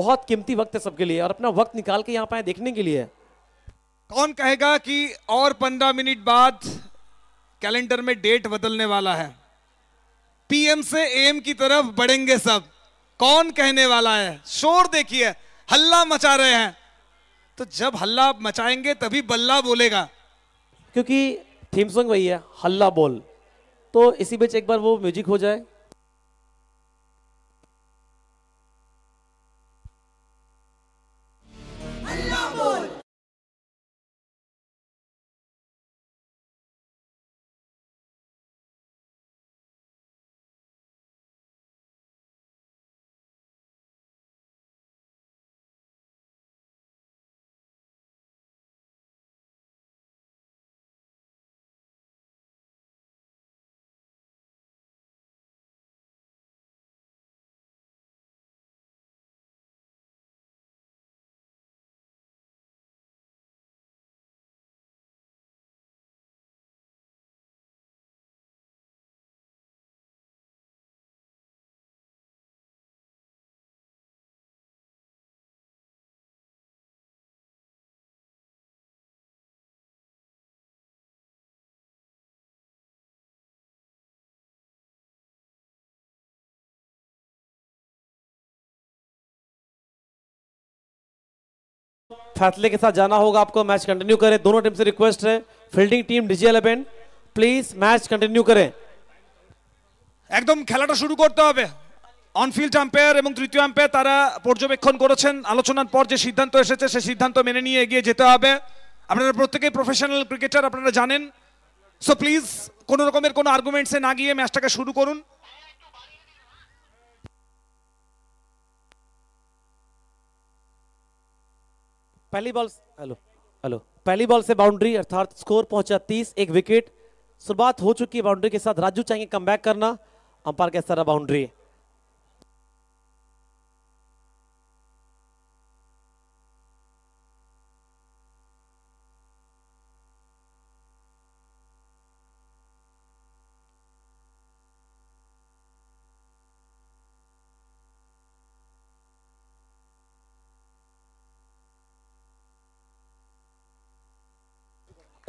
बहुत कीमती वक्त है सबके लिए और अपना वक्त निकाल के यहाँ पाए देखने के लिए कौन कहेगा कि और पंद्रह मिनट बाद कैलेंडर में डेट बदलने वाला है पीएम से एम की तरफ बढ़ेंगे सब कौन कहने वाला है शोर देखिए हल्ला मचा रहे हैं तो जब हल्ला मचाएंगे तभी बल्ला बोलेगा क्योंकि थीम सॉन्ग वही है हल्ला बोल तो इसी बीच एक बार वो म्यूजिक हो जाए फैसले के साथ जाना होगा आपको मैच कंटिन्यू करें दोनों टीम से रिक्वेस्ट है fielding team DG eleven please match continue করে একদম খেলাটা শুরু করতে হবে অনফিল্ড আম্পায়ার এবং তৃতীয় আম্পায়ার তারা পর্যবেক্ষণ করেছেন আলোচনার পর যে সিদ্ধান্ত এসেছে সেই সিদ্ধান্ত মেনে নিয়ে এগিয়ে যেতে হবে আপনারা প্রত্যেকেই প্রফেশনাল ক্রিকেটার আপনারা জানেন সো প্লিজ কোনো রকমের কোনো আর্গুমেন্টসে না গিয়ে ম্যাচটাকে শুরু করুন पहली बॉल हेलो हेलो पहली बॉल से बाउंड्री अर्थात स्कोर पहुंचा तीस एक विकेट शुरुआत हो चुकी है बाउंड्री के साथ राजू चाहेंगे कम करना अंपायर कैसा रहा बाउंड्री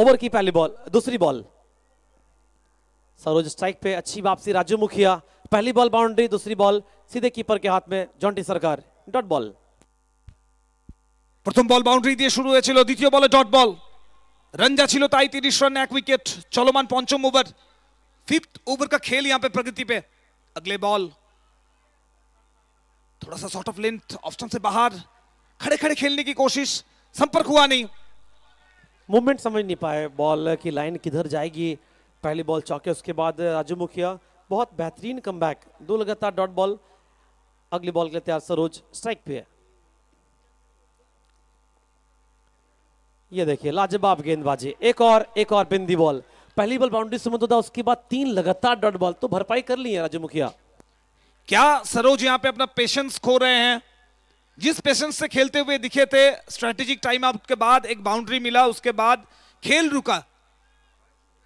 ओवर की पहली बॉल दूसरी बॉल सरोज स्ट्राइक पे अच्छी वापसी राजू मुखिया पहली बॉल बाउंड्री दूसरी बॉल सीधे कीपर के हाथ में जॉन्टी सरकार डॉट बॉल प्रथम बॉल बाउंड्री दिए शुरू हो द्वित बॉल डॉट बॉल रन जा ছিল তাই रन एक विकेट चलोमान पंचम ओवर फिफ्थ ओवर का खेल यहां पे प्रगति पे अगले बॉल थोड़ा सा शॉर्ट ऑफ लेंथ ऑप्शन से बाहर खड़े खड़े खेलने की कोशिश संपर्क हुआ नहीं मूवमेंट समझ नहीं पाए बॉल की लाइन किधर जाएगी पहली बॉल चौके उसके बाद राजू मुखिया बहुत बेहतरीन कम दो लगातार डॉट बॉल अगली बॉल के लिए तैयार सरोज स्ट्राइक पे है ये देखिए लाजवाब गेंदबाजी एक और एक और बिंदी बॉल पहली बॉल बाउंड्री से था उसके बाद तीन लगातार डॉट बॉल तो भरपाई कर ली है राजू मुखिया क्या सरोज यहां पे अपना पेशेंस खो रहे हैं जिस पेशेंस से खेलते हुए दिखे थे स्ट्रेटेजिक टाइम आउट के बाद एक बाउंड्री मिला उसके बाद खेल रुका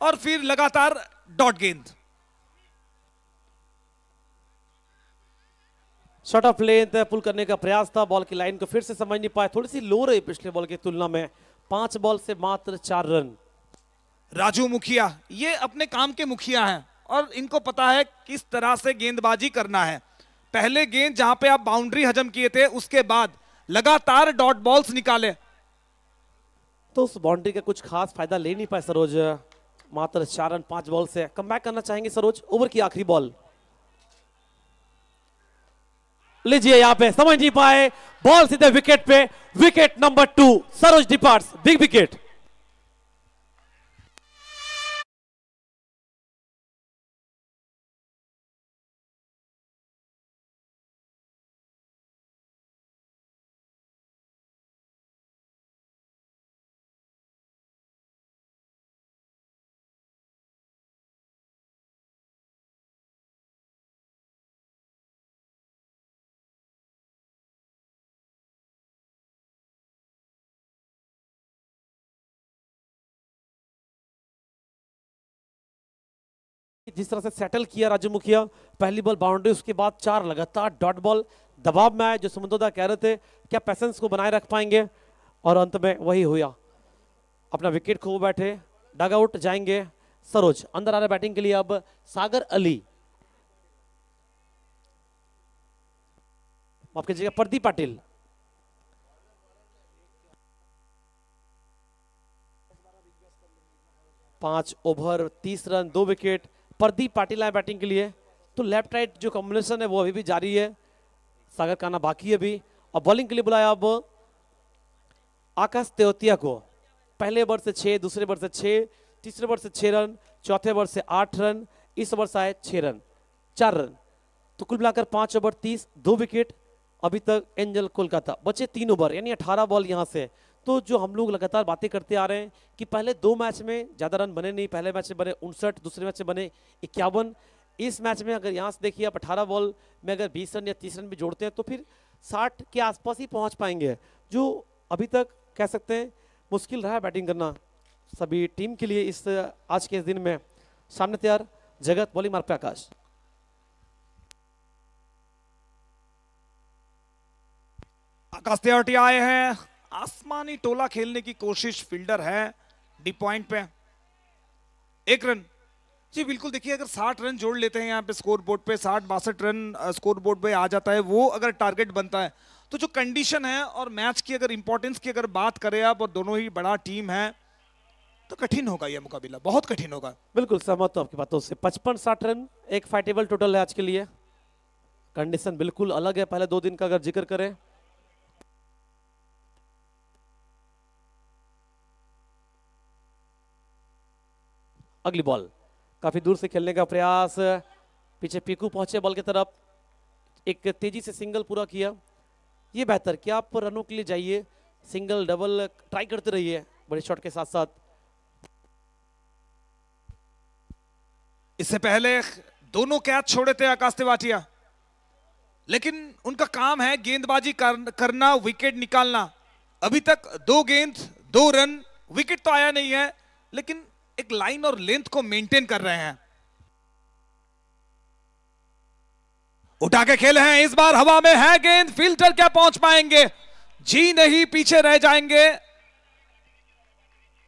और फिर लगातार डॉट गेंद शॉर्ट ऑफ लेंथ पुल करने का प्रयास था बॉल की लाइन को फिर से समझ नहीं पाया थोड़ी सी लो रही पिछले बॉल की तुलना में पांच बॉल से मात्र चार रन राजू मुखिया ये अपने काम के मुखिया हैं और इनको पता है किस तरह से गेंदबाजी करना है पहले गेंद जहां पे आप बाउंड्री हजम किए थे उसके बाद लगातार डॉट बॉल्स निकाले तो उस बाउंड्री का कुछ खास फायदा ले नहीं पाए सरोज मात्र चार रन पांच बॉल से कम बैक करना चाहेंगे सरोज ओवर की आखिरी बॉल लीजिए यहां पे समझ नहीं पाए बॉल सीधे विकेट पे wicket number two Saroj depart big wicket जिस तरह से सेटल किया राजू मुखिया पहली बॉल बाउंड्री उसके बाद चार लगातार डॉट बॉल दबाव में आए जो सुमंदोदा कह रहे थे क्या पैसेंस को बनाए रख पाएंगे और अंत में वही हुआ अपना विकेट खो बैठे डग आउट जाएंगे सरोज अंदर आ रहे बैटिंग के लिए अब सागर अली आपके जगह प्रदीप पाटिल पांच ओवर तीस रन दो विकेट प्रदीप पाटिल आए बैटिंग के लिए तो लेफ्ट राइट जो कॉम्बिनेशन है वो अभी भी जारी है सागर काना बाकी है अभी और बॉलिंग के लिए बुलाया अब आकाश तेवतिया को पहले ओवर से छः दूसरे ओवर से छः तीसरे ओवर से छः रन चौथे ओवर से आठ रन इस ओवर से आए छः रन चार रन तो कुल मिलाकर पाँच ओवर तीस दो विकेट अभी तक एंजल कोलकाता बचे तीन ओवर यानी अठारह बॉल यहाँ से तो जो हम लोग लगातार बातें करते आ रहे हैं कि पहले दो मैच में ज़्यादा रन बने नहीं पहले मैच में बने उनसठ दूसरे मैच में बने इक्यावन इस मैच में अगर यहाँ से देखिए आप अठारह बॉल में अगर बीस रन या तीस रन भी जोड़ते हैं तो फिर साठ के आसपास ही पहुँच पाएंगे जो अभी तक कह सकते हैं मुश्किल रहा है बैटिंग करना सभी टीम के लिए इस आज के दिन में सामने तैयार जगत बॉलिंग मार्ग आकाश आकाश तैयार आए हैं आसमानी टोला खेलने की कोशिश फील्डर है डी पॉइंट पे एक रन जी बिल्कुल देखिए अगर 60 रन जोड़ लेते हैं यहाँ पे स्कोर बोर्ड पे 60 बासठ रन स्कोर बोर्ड पे आ जाता है वो अगर टारगेट बनता है तो जो कंडीशन है और मैच की अगर इंपॉर्टेंस की अगर बात करें आप और दोनों ही बड़ा टीम है तो कठिन होगा यह मुकाबला बहुत कठिन होगा बिल्कुल सहमत हूँ आपकी बातों से पचपन साठ रन एक फाइटेबल टोटल है आज के लिए कंडीशन बिल्कुल अलग है पहले दो दिन का अगर जिक्र करें अगली बॉल काफी दूर से खेलने का प्रयास पीछे पीकू पहुंचे बॉल की तरफ एक तेजी से सिंगल पूरा किया ये बेहतर कि आप रनों के लिए जाइए सिंगल डबल ट्राई करते रहिए बड़े शॉट के साथ साथ इससे पहले दोनों कैच छोड़े थे आकाश तिवाटिया लेकिन उनका काम है गेंदबाजी करना विकेट निकालना अभी तक दो गेंद दो रन विकेट तो आया नहीं है लेकिन एक लाइन और लेंथ को मेंटेन कर रहे हैं उठा के खेल हैं इस बार हवा में है गेंद फिल्टर क्या पहुंच पाएंगे जी नहीं पीछे रह जाएंगे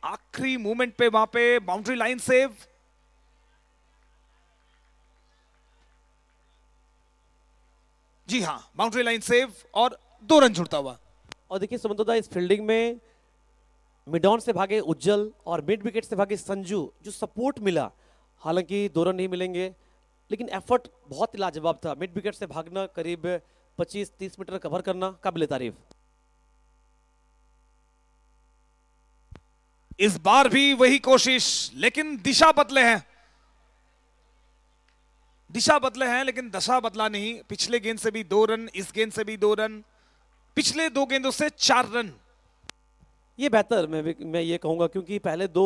आखिरी मूवमेंट पे वहां पे बाउंड्री लाइन सेव जी हां बाउंड्री लाइन सेव और दो रन जुड़ता हुआ और देखिए सुमंतोदा इस फील्डिंग में मिडॉन से भागे उज्जल और मिड विकेट से भागे संजू जो सपोर्ट मिला हालांकि दो रन नहीं मिलेंगे लेकिन एफर्ट बहुत ही लाजवाब था मिड विकेट से भागना करीब 25-30 मीटर कवर करना काबिल तारीफ इस बार भी वही कोशिश लेकिन दिशा बदले हैं दिशा बदले हैं लेकिन दशा बदला नहीं पिछले गेंद से भी दो रन इस गेंद से भी दो रन पिछले दो गेंदों से चार रन ये बेहतर मैं मैं ये कहूँगा क्योंकि पहले दो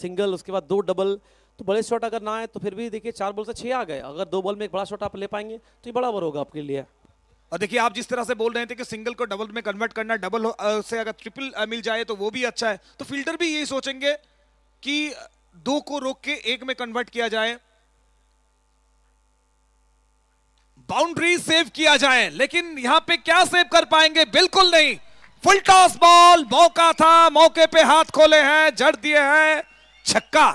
सिंगल उसके बाद दो डबल तो बड़े शॉट अगर ना आए तो फिर भी देखिए चार बॉल से छः आ गए अगर दो बॉल में एक बड़ा शॉट आप ले पाएंगे तो ये बड़ा ओवर होगा आपके लिए और देखिए आप जिस तरह से बोल रहे थे कि सिंगल को डबल में कन्वर्ट करना डबल से अगर ट्रिपल मिल जाए तो वो भी अच्छा है तो फिल्टर भी यही सोचेंगे कि दो को रोक के एक में कन्वर्ट किया जाए बाउंड्री सेव किया जाए लेकिन यहां पे क्या सेव कर पाएंगे बिल्कुल नहीं फुल टॉस बॉल मौका था मौके पे हाथ खोले हैं जड़ दिए हैं छक्का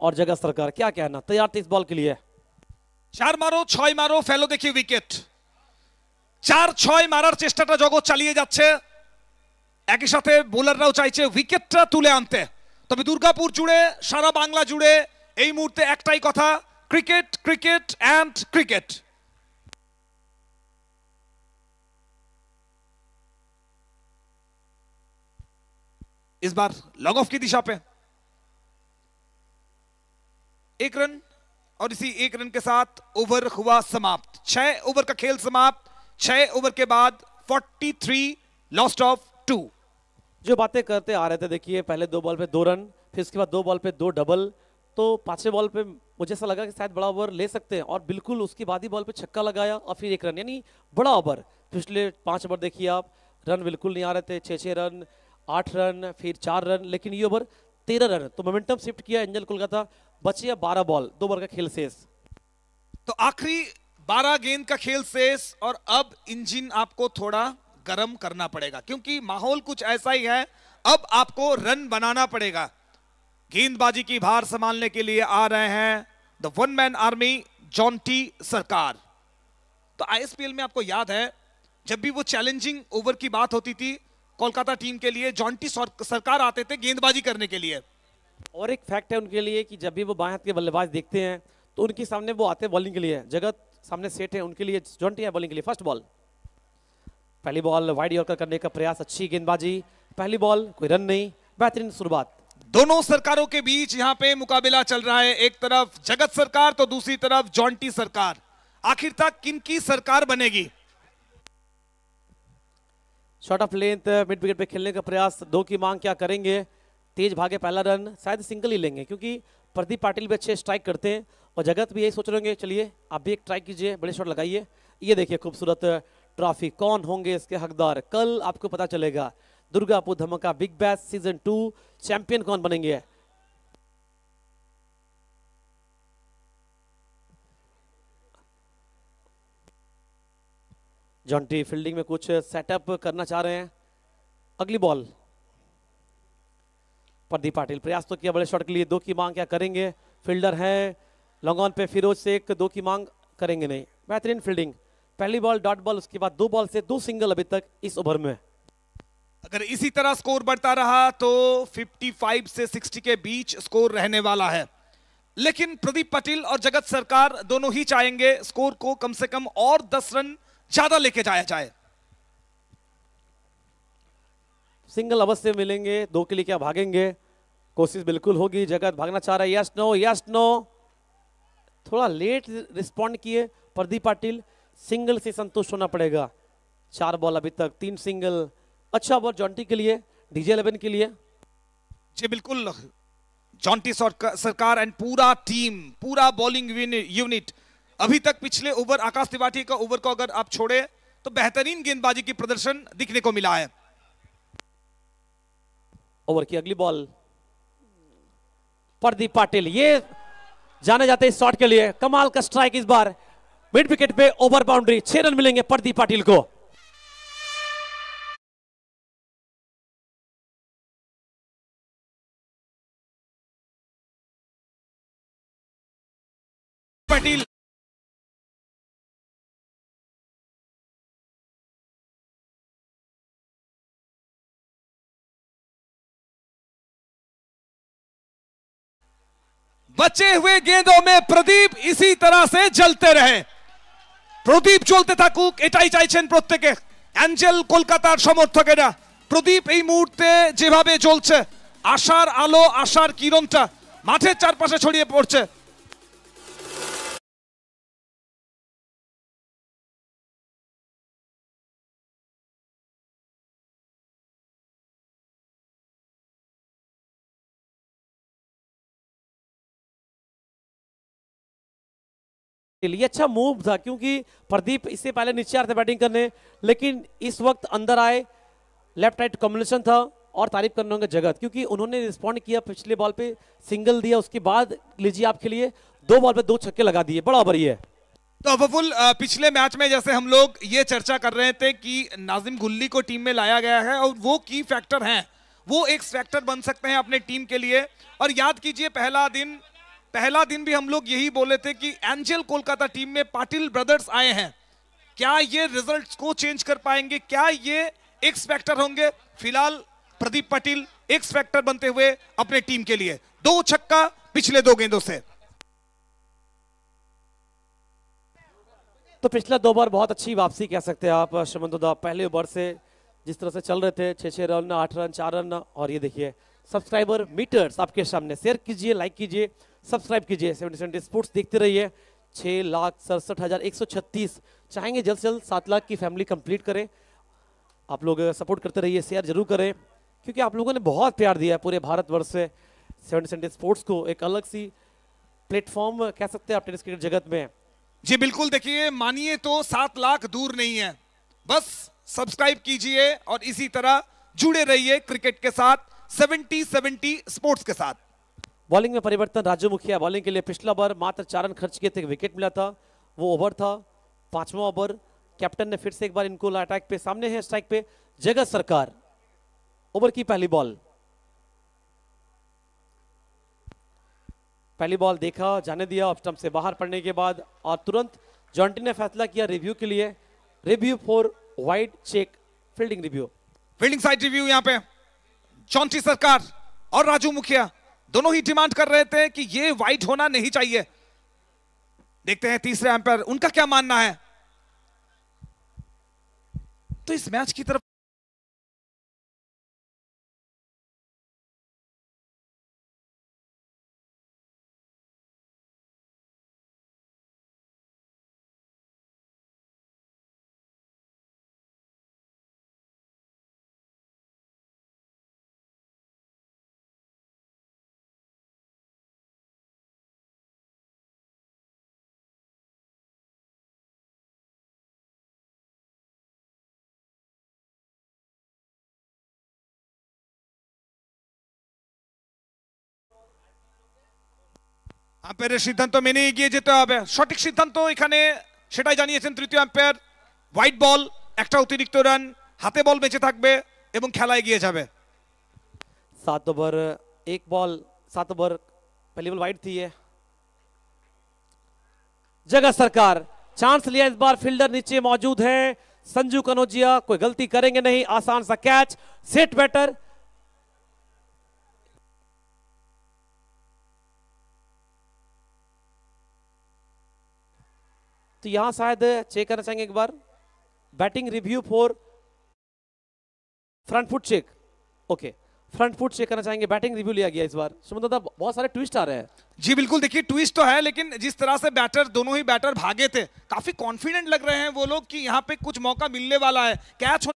और जगह सरकार क्या कहना तैयार थे इस बॉल के लिए चार मारो छो मारो फैलो देखिए विकेट 4 6 মারার চেষ্টাটা জগৎ চালিয়ে যাচ্ছে একই সাথে বোলাররাও চাইছে উইকেটটা তুলে আনতে তবে দুর্গাপুর জুড়ে সারা বাংলা জুড়ে এই মুহূর্তে একটাই কথা ক্রিকেট ক্রিকেট এন্ড ক্রিকেট इस बार लॉन्ग ऑफ की दिशा पे एक रन और इसी एक रन के साथ ओवर हुआ समाप्त 6 ओवर का खेल समाप्त छह ओवर के बाद 43 लॉस्ट ऑफ टू जो बातें करते आ रहे थे देखिए पहले दो बॉल पे दो रन फिर उसके बाद दो बॉल पे दो डबल तो पांचवें बॉल पे मुझे ऐसा लगा कि शायद बड़ा ओवर ले सकते हैं और बिल्कुल उसके बाद ही बॉल पे छक्का लगाया और फिर एक रन यानी बड़ा ओवर पिछले पांच ओवर देखिए आप रन बिल्कुल नहीं आ रहे थे छः छः रन आठ रन फिर चार रन लेकिन ये ओवर तेरह रन तो मोमेंटम शिफ्ट किया एंजल कोलकाता बचिया बारह बॉल दो ओवर का खेल शेष तो आखिरी बारह गेंद का खेल शेष और अब इंजन आपको थोड़ा गर्म करना पड़ेगा क्योंकि माहौल कुछ ऐसा ही है अब आपको रन बनाना पड़ेगा गेंदबाजी की भार संभालने के लिए आ रहे हैं the one man army Jonty Sarkar तो आईएसपीएल में आपको याद है जब भी वो चैलेंजिंग ओवर की बात होती थी कोलकाता टीम के लिए जॉन्टी सरकार आते थे गेंदबाजी करने के लिए और एक फैक्ट है उनके लिए कि जब भी वो बाएं हाथ के बल्लेबाज देखते हैं तो उनके सामने वो आते हैं बॉलिंग के लिए जगत सामने सेट है उनके लिए जॉन्टी है बॉलिंग के लिए फर्स्ट बॉल पहली बॉल वाइड यॉर्कर करने का प्रयास अच्छी गेंदबाजी पहली बॉल कोई रन नहीं बेहतरीन शुरुआत दोनों सरकारों के बीच यहां पे मुकाबला चल रहा है एक तरफ जगत सरकार तो दूसरी तरफ जॉन्टी सरकार आखिर तक किनकी सरकार बनेगी short of length mid wicket पे खेलने का प्रयास दो की मांग क्या करेंगे तेज भागे पहला रन शायद सिंगल ही लेंगे क्योंकि प्रदीप पाटिल भी अच्छे स्ट्राइक करते हैं और जगत भी यही सोच रहे होंगे चलिए आप भी एक ट्राई कीजिए बड़े शॉट लगाइए ये देखिए खूबसूरत ट्रॉफी कौन होंगे इसके हकदार कल आपको पता चलेगा दुर्गापुर धमाका big bash season two champion कौन बनेंगे जॉन्टी फील्डिंग में कुछ सेटअप करना चाह रहे हैं अगली बॉल प्रदीप पाटिल प्रयास तो किया बड़े शॉट के लिए दो की मांग क्या करेंगे फील्डर हैं लॉन्ग ऑन पे फिरोज से एक दो की मांग करेंगे नहीं बेहतरीन फील्डिंग पहली बॉल डॉट बॉल उसके बाद दो बॉल से दो सिंगल अभी तक इस ओवर में अगर इसी तरह स्कोर बढ़ता रहा तो 55 से 60 के बीच स्कोर रहने वाला है लेकिन प्रदीप पटेल और जगत सरकार दोनों ही चाहेंगे स्कोर को कम से कम और 10 रन ज्यादा लेके जाया जाए सिंगल अवश्य मिलेंगे दो के लिए क्या भागेंगे कोशिश बिल्कुल होगी जगत भागना चाह रहा है यस नो यस नो थोड़ा लेट रिस्पॉन्ड किए प्रदीप पाटिल सिंगल से संतुष्ट होना पड़ेगा चार बॉल अभी तक तीन सिंगल अच्छा बॉल जॉन्टी के लिए डीजे इलेवन के लिए जी बिल्कुल जॉन्टी सरकार एंड पूरा टीम पूरा बॉलिंग यूनिट अभी तक पिछले ओवर आकाश त्रिपाठी का ओवर को अगर आप छोड़े तो बेहतरीन गेंदबाजी की प्रदर्शन दिखने को मिला है ओवर की अगली बॉल प्रदीप पाटिल ये जाने जाते इस शॉट के लिए कमाल का स्ट्राइक इस बार मिड विकेट पे ओवर बाउंड्री छह रन मिलेंगे प्रदीप पाटिल को बचे हुए गेंदों में প্রদীপ इसी तरह से जलते रहे প্রদীপ চলতে থাকুক এটাই চাইছেন প্রত্যেকে অ্যাঞ্জেল কলকাতার সমর্থকেরা প্রদীপ এই মুহূর্তে যেভাবে চলছে আশার আলো আশার কিরণটা মাঠের চারপাশে ছড়িয়ে পড়ছে के लिए अच्छा मूव था क्योंकि प्रदीप इससे पहले नीचे आ थे बैटिंग करने लेकिन इस वक्त अंदर आए लेफ्ट राइट कॉम्बिनेशन था और तारीफ करने होंगे जगत क्योंकि उन्होंने रिस्पॉन्ड किया पिछले बॉल पे सिंगल दिया उसके बाद लीजिए आपके लिए दो बॉल पे दो छक्के लगा दिए बड़ा ही है तो अबुल पिछले मैच में जैसे हम लोग ये चर्चा कर रहे थे कि नाजिम गुल्ली को टीम में लाया गया है और वो की फैक्टर हैं वो एक फैक्टर बन सकते हैं अपने टीम के लिए और याद कीजिए पहला दिन पहला दिन भी हम लोग यही बोले थे कि एंजल कोलकाता टीम में पाटिल ब्रदर्स आए हैं क्या ये रिजल्ट को चेंज कर पाएंगे क्या ये एक्स फैक्टर होंगे फिलहाल प्रदीप पाटिल एक्स फैक्टर बनते हुए अपने टीम के लिए दो छक्का पिछले दो गेंदों से तो पिछला दो बार बहुत अच्छी वापसी कह सकते हैं आप शमन पहले ओवर से जिस तरह से चल रहे थे छः छः रन आठ रन चार रन और ये देखिए सब्सक्राइबर मीटर्स आपके सामने शेयर कीजिए लाइक कीजिए सब्सक्राइब कीजिए सेवेंटी सेवेंटी स्पोर्ट्स देखते रहिए छः लाख सड़सठ हज़ार एक सौ छत्तीस चाहेंगे जल्द से जल्द सात लाख की फैमिली कंप्लीट करें आप लोग सपोर्ट करते रहिए शेयर जरूर करें क्योंकि आप लोगों ने बहुत प्यार दिया है पूरे भारतवर्ष से सेवेंटी सेवेंटी स्पोर्ट्स को एक अलग सी प्लेटफॉर्म कह सकते हैं आप टेनिस क्रिकेट जगत में जी बिल्कुल देखिए मानिए तो सात लाख दूर नहीं है बस सब्सक्राइब कीजिए और इसी तरह जुड़े रहिए क्रिकेट के साथ सेवेंटी सेवेंटी स्पोर्ट्स के साथ बॉलिंग में परिवर्तन राजू मुखिया बॉलिंग के लिए पिछला ओवर मात्र चार रन खर्च किए थे विकेट मिला था वो ओवर था पांचवा ओवर कैप्टन ने फिर से एक बार इनको अटैक पे सामने है स्ट्राइक पे जगत सरकार ओवर की पहली बॉल पहली बॉल देखा जाने दिया ऑफ स्टम्प से बाहर पड़ने के बाद और तुरंत जॉन्टी ने फैसला किया रिव्यू के लिए review for wide check fielding review fielding side review यहां पे जॉन्टी सरकार और राजू मुखिया दोनों ही डिमांड कर रहे थे कि ये वाइट होना नहीं चाहिए देखते हैं तीसरे एम्पायर उनका क्या मानना है तो इस मैच की तरफ আম্পায়ারের সিদ্ধান্ত মেনে এগিয়ে যেতে হবে সঠিক সিদ্ধান্ত এখানে সেটাই জানিয়েছেন তৃতীয় আম্পায়ার হোয়াইট বল একটা অতিরিক্ত রান হাতে বল বেঁচে থাকবে এবং খেলা এগিয়ে যাবে सात ओवर एक बॉल सात ओवर पहली बॉल वाइड थी है जगह सरकार चांस लिया इस बार फील्डर नीचे मौजूद है संजू कनोजिया कोई गलती करेंगे नहीं आसान सा कैच सेट बैटर तो यहां शायद चेक करना चाहेंगे एक बार batting review for front foot check okay front foot check करना चाहेंगे बैटिंग रिव्यू लिया गया इस बार सुमित दादा बहुत सारे ट्विस्ट आ रहे हैं जी बिल्कुल देखिए ट्विस्ट तो है लेकिन जिस तरह से बैटर दोनों ही बैटर भागे थे काफी कॉन्फिडेंट लग रहे हैं वो लोग कि यहाँ पे कुछ मौका मिलने वाला है कैच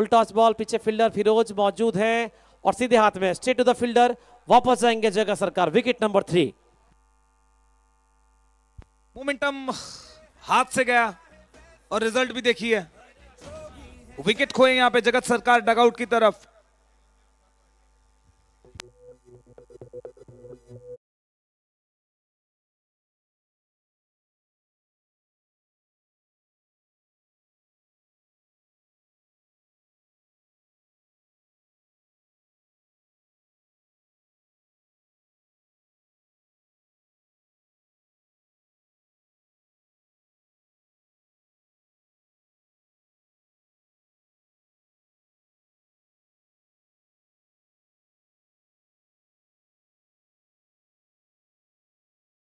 फुल टॉस बॉल पीछे फील्डर फिरोज मौजूद हैं और सीधे हाथ में स्ट्रेट टू द फील्डर वापस जाएंगे जगह सरकार विकेट नंबर थ्री मोमेंटम हाथ से गया और रिजल्ट भी देखिए विकेट खोए यहां पे जगत सरकार डगआउट की तरफ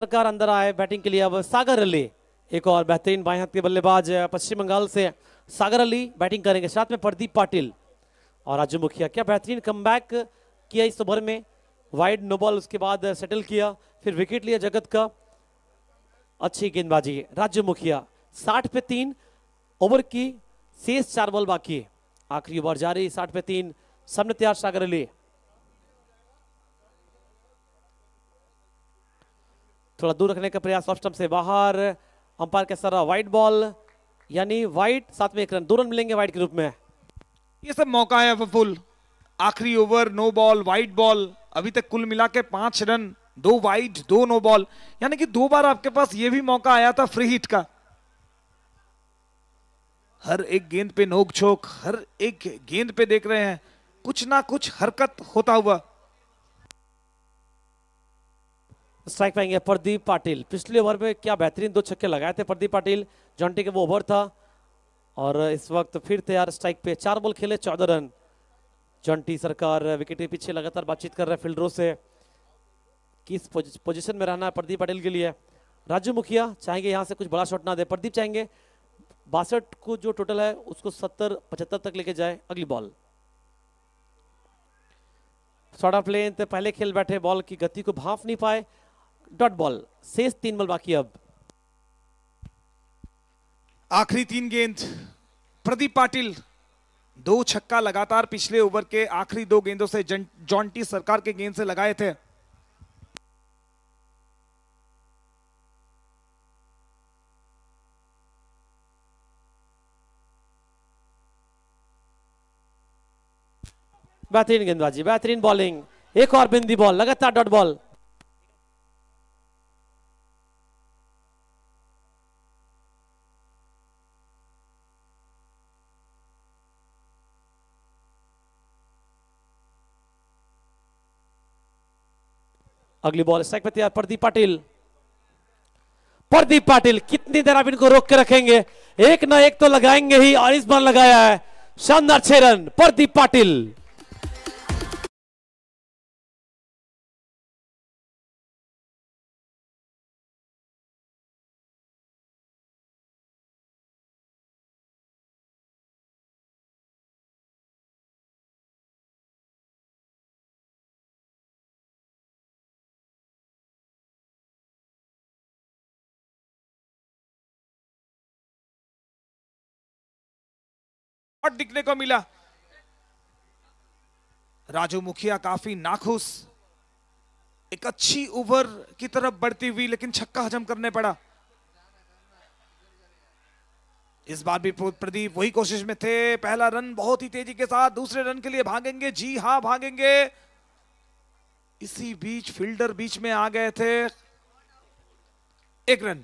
सरकार अंदर आए बैटिंग के लिए अब सागर अली एक और बेहतरीन बाएं हाथ के बल्लेबाज पश्चिम बंगाल से सागर अली बैटिंग करेंगे साथ में प्रदीप पाटिल और राजू मुखिया क्या बेहतरीन कम किया इस ओवर में वाइड नो बॉल उसके बाद सेटल किया फिर विकेट लिया जगत का अच्छी गेंदबाजी राजू मुखिया साठ पे तीन ओवर की शेष चार बॉल बाकी आखिरी ओवर जारी साठ पे तीन सामने तैयार सागर अली थोड़ा दूर रखने का प्रयास ऑफ स्टम्प से बाहर अंपायर के सर वाइट बॉल यानी वाइट साथ में एक रन दो रन मिलेंगे वाइट के रूप में ये सब मौका है फुल आखिरी over no ball wide ball अभी तक कुल मिला के पांच रन दो वाइट दो नो बॉल यानी कि दो बार आपके पास ये भी मौका आया था फ्री हिट का हर एक गेंद पे नोक छोक हर एक गेंद पे देख रहे हैं कुछ ना कुछ हरकत होता हुआ स्ट्राइक पाएंगे प्रदीप पाटिल पिछले ओवर में क्या बेहतरीन दो छक्के लगाए थे प्रदीप पाटिल जॉन्टी के वो ओवर था और इस वक्त फिर तैयार स्ट्राइक पे चार बॉल खेले चौदह रन जॉन्टी सरकार विकेट के पीछे लगातार बातचीत कर रहे हैं फील्डरों से किस पोजिशन में रहना है प्रदीप पाटिल के लिए राजू मुखिया चाहेंगे यहाँ से कुछ बड़ा शॉट ना दे प्रदीप चाहेंगे बासठ को जो टोटल है उसको सत्तर पचहत्तर तक लेके जाए अगली बॉल शॉर्ट ऑफ लेंथ पहले खेल बैठे बॉल की गति को भाप नहीं पाए डॉट बॉल शेष तीन बॉल बाकी अब आखिरी तीन गेंद प्रदीप पाटिल दो छक्का लगातार पिछले ओवर के आखिरी दो गेंदों से जॉन्टी सरकार के गेंद से लगाए थे बेहतरीन गेंदबाजी बेहतरीन बॉलिंग एक और बिंदी बॉल लगातार डॉट बॉल अगली बॉल स्ट्राइक पर तैयार प्रदीप पाटिल प्रदीप पाटिल कितनी देर आप इनको रोक के रखेंगे एक ना एक तो लगाएंगे ही और इस बार लगाया है शानदार छह रन प्रदीप पाटिल और दिखने को मिला राजू मुखिया काफी नाखुश एक अच्छी ओवर की तरफ बढ़ती हुई लेकिन छक्का हजम करने पड़ा इस बार भी प्रदीप वही कोशिश में थे पहला रन बहुत ही तेजी के साथ दूसरे रन के लिए भागेंगे जी हां भागेंगे इसी बीच फील्डर बीच में आ गए थे एक रन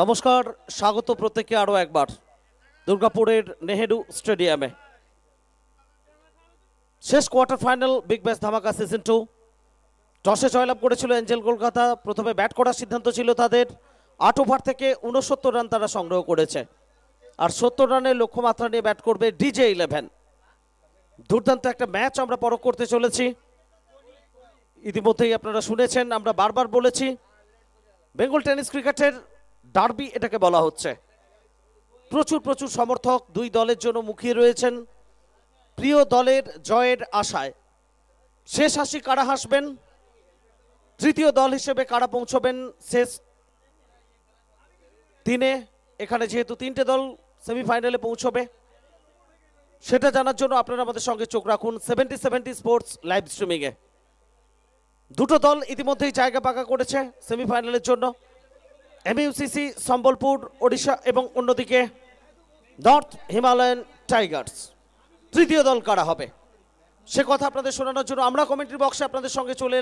নমস্কার স্বাগত প্রত্যেককে আরও একবার দুর্গাপুরের নেহেরু স্টেডিয়ামে শেষ কোয়ার্টার ফাইনাল বিগ ব্যাশ ধামাকা সিজন টু টসে জয়লাভ করেছিল এঞ্জেল কলকাতা প্রথমে ব্যাট করার সিদ্ধান্ত ছিল তাদের আট ওভার থেকে উনসত্তর রান তারা সংগ্রহ করেছে আর সত্তর রানের লক্ষ্যমাত্রা নিয়ে ব্যাট করবে ডিজে ইলেভেন দুর্দান্ত একটা ম্যাচ আমরা পরখ করতে চলেছি ইতিমধ্যেই আপনারা শুনেছেন আমরা বারবার বলেছি বেঙ্গল টেনিস ক্রিকেটের ডার্বি এটাকে বলা হচ্ছে প্রচুর প্রচুর সমর্থক দুই দলের জন্য মুখিয়ে রয়েছেন প্রিয় দলের জয়ের আশায় শেষ হাসি কারা হাসবেন তৃতীয় দল হিসেবে কারা পৌঁছবেন শেষ দিনে এখানে যেহেতু তিনটে দল সেমিফাইনালে পৌঁছবে সেটা জানার জন্য আপনারা আমাদের সঙ্গে চোখ রাখুন সেভেন্টি সেভেন্টি স্পোর্টস লাইভ স্ট্রিমিংয়ে দুটো দল ইতিমধ্যেই জায়গা পাকা করেছে সেমিফাইনালের জন্য एमयूसी सम्बलपुर ओडिशा एवं अन्दि के नर्थ हिमालय टाइगार्स तृत्य दल कारा से कथा अपन शुरानों कमेंट्री बक्से अपन संगे चले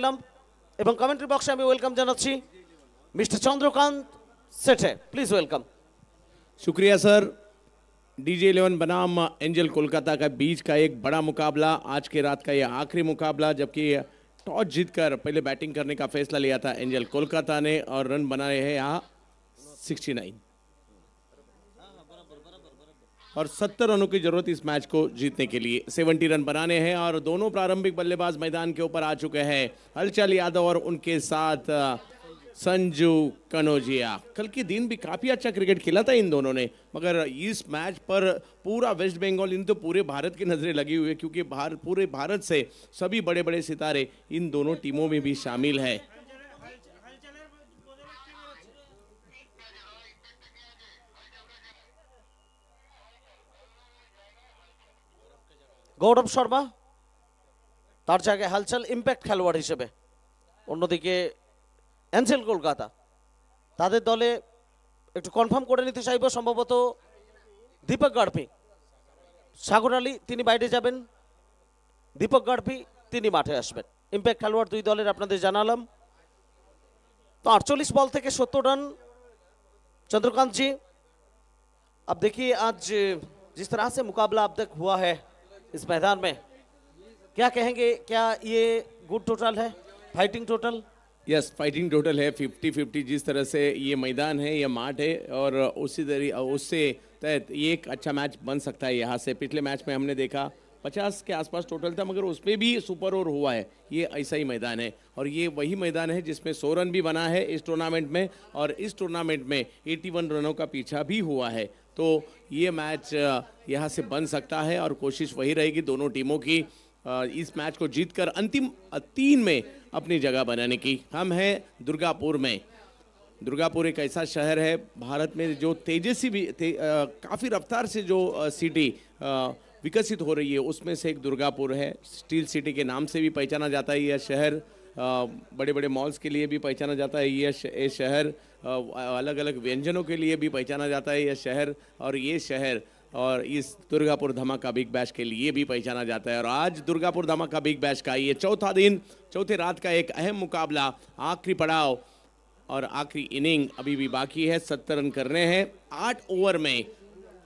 कमेंट्री बक्से वेलकाम जाची mister Chandrakant Sethe please welcome शुक्रिया सर डीजे इलेवन बनाम एंजल कोलकाता का बीच का एक बड़ा मुकाबला आज के रात का यह आखिरी मुकाबला जबकि टॉस जीतकर पहले बैटिंग करने का फैसला लिया था एंजल कोलकाता ने और रन बनाए हैं यहाँ सिक्सटी नाइन और सत्तर रनों की जरूरत इस मैच को जीतने के लिए सेवेंटी रन बनाने हैं और दोनों प्रारंभिक बल्लेबाज मैदान के ऊपर आ चुके हैं हलचल यादव और उनके साथ संजू कनोजिया कल के दिन भी काफ़ी अच्छा क्रिकेट खेला था इन दोनों ने मगर इस मैच पर पूरा वेस्ट बंगाल इन तो पूरे भारत की नज़रें लगी हुई है क्योंकि भारत पूरे भारत से सभी बड़े बड़े सितारे इन दोनों टीमों में भी शामिल है গৌরব শর্মা তার জায়গায় হালচাল ইম্প্যাক্ট খেলোয়াড় হিসেবে অন্যদিকে অ্যাঞ্জেল কলকাতা তাদের দলে একটু কনফার্ম করে নিতে চাইব সম্ভবত দীপক গাড়পি সাগর আলী তিনি বাইরে যাবেন দীপক গাড়পি তিনি মাঠে আসবেন ইম্প্যাক্ট খেলোয়াড় দুই দলের আপনাদের জানালাম তো আটচল্লিশ বল থেকে সত্তর রান चंद्रकांत জি আপ দেখি আজ जिस तरह से मुकाबला আপ तक হুয়া है इस मैदान में क्या कहेंगे क्या ये गुड टोटल है fighting total yes fighting total है फिफ्टी फिफ्टी जिस तरह से ये मैदान है ये मार्ट है और उसी तरह उससे तहत ये एक अच्छा मैच बन सकता है यहाँ से पिछले मैच में हमने देखा पचास के आसपास टोटल था मगर उसमें भी सुपर ओवर हुआ है ये ऐसा ही मैदान है और ये वही मैदान है जिसमें सौ रन भी बना है इस टूर्नामेंट में और इस टूर्नामेंट में 81 रनों का पीछा भी हुआ है तो ये मैच यहाँ से बन सकता है और कोशिश वही रहेगी दोनों टीमों की इस मैच को जीतकर अंतिम तीन में अपनी जगह बनाने की हम हैं दुर्गापुर में दुर्गापुर एक ऐसा शहर है भारत में जो तेजस्वी भी ते, काफ़ी रफ्तार से जो सिटी विकसित हो रही है उसमें से एक दुर्गापुर है स्टील सिटी के नाम से भी पहचाना जाता है यह शहर बड़े बड़े मॉल्स के लिए भी पहचाना जाता है यह शहर अलग अलग व्यंजनों के लिए भी पहचाना जाता है यह शहर और ये शहर और इस दुर्गापुर धमाका बिग बैश के लिए भी पहचाना जाता है और आज दुर्गापुर धमाका बिग बैश का ये चौथा दिन चौथे रात का एक अहम मुकाबला आखिरी पड़ाव और आखिरी इनिंग अभी भी बाकी है सत्तर रन करने हैं आठ ओवर में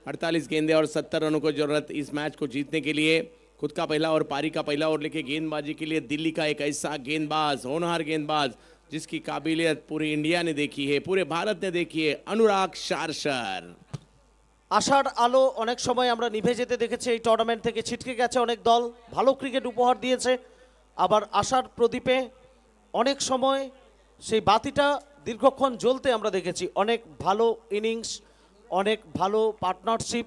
अड़तालीस गेंदे और सत्तर रनों को जरूरत इस मैच को जीतने के लिए खुद का पहला और पारी का पहला और लेके गेंदबाजी के लिए दिल्ली का एक ऐसा गेंदबाज होनहार गेंदबाज जिसकी काबिलियत पूरे इंडिया ने देखी है पूरे भारत ने देखी है अनुराग সারসার আশার আলো অনেক সময় আমরা নিভে যেতে দেখেছি এই টুর্নামেন্ট থেকে ছিটকে গেছে অনেক দল ভালো ক্রিকেট উপহার দিয়েছে আবার আশার প্রদীপে অনেক সময় সেই বাতিটা দীর্ঘক্ষণ জ্বলতে আমরা দেখেছি অনেক ভালো ইনিংস অনেক ভালো পার্টনারশিপ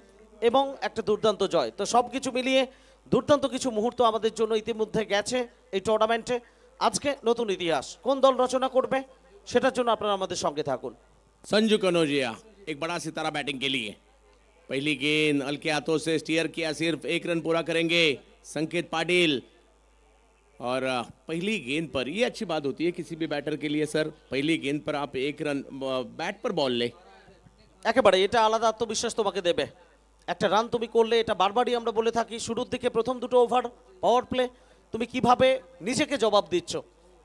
এবং একটা দুর্দান্ত জয় তো সব কিছু মিলিয়ে দুর্দান্ত কিছু মুহূর্ত আমাদের জন্য ইতিমধ্যে গেছে এই টুর্নামেন্টে আজকে নতুন ইতিহাস কোন দল রচনা করবে সেটা জানার জন্য আপনারা আমাদের সঙ্গে থাকুন সঞ্জু কোনোজিয়া এক বড় सितारा ব্যাটিং কে liye पहिली गेंद আলকে আতোসে স্টিয়ার किया सिर्फ एक रन पूरा करेंगे संकेत पाटील और पहिली गेंद पर ये अच्छी बात होती है किसी भी बैटर के लिए सर पहली गेंद पर आप एक रन ব্যাট पर बॉल ले একে বড় এটা আলাদা তো বিশ্বাস তোমাকে দেবে একটা রান তুমি করলে এটা বারবাড়ি আমরা বলে থাকি শুরুর দিকে প্রথম দুটো ওভার পাওয়ার প্লে तुम्हें তুমি কিভাবে নিজেকে জবাব দিচ্ছ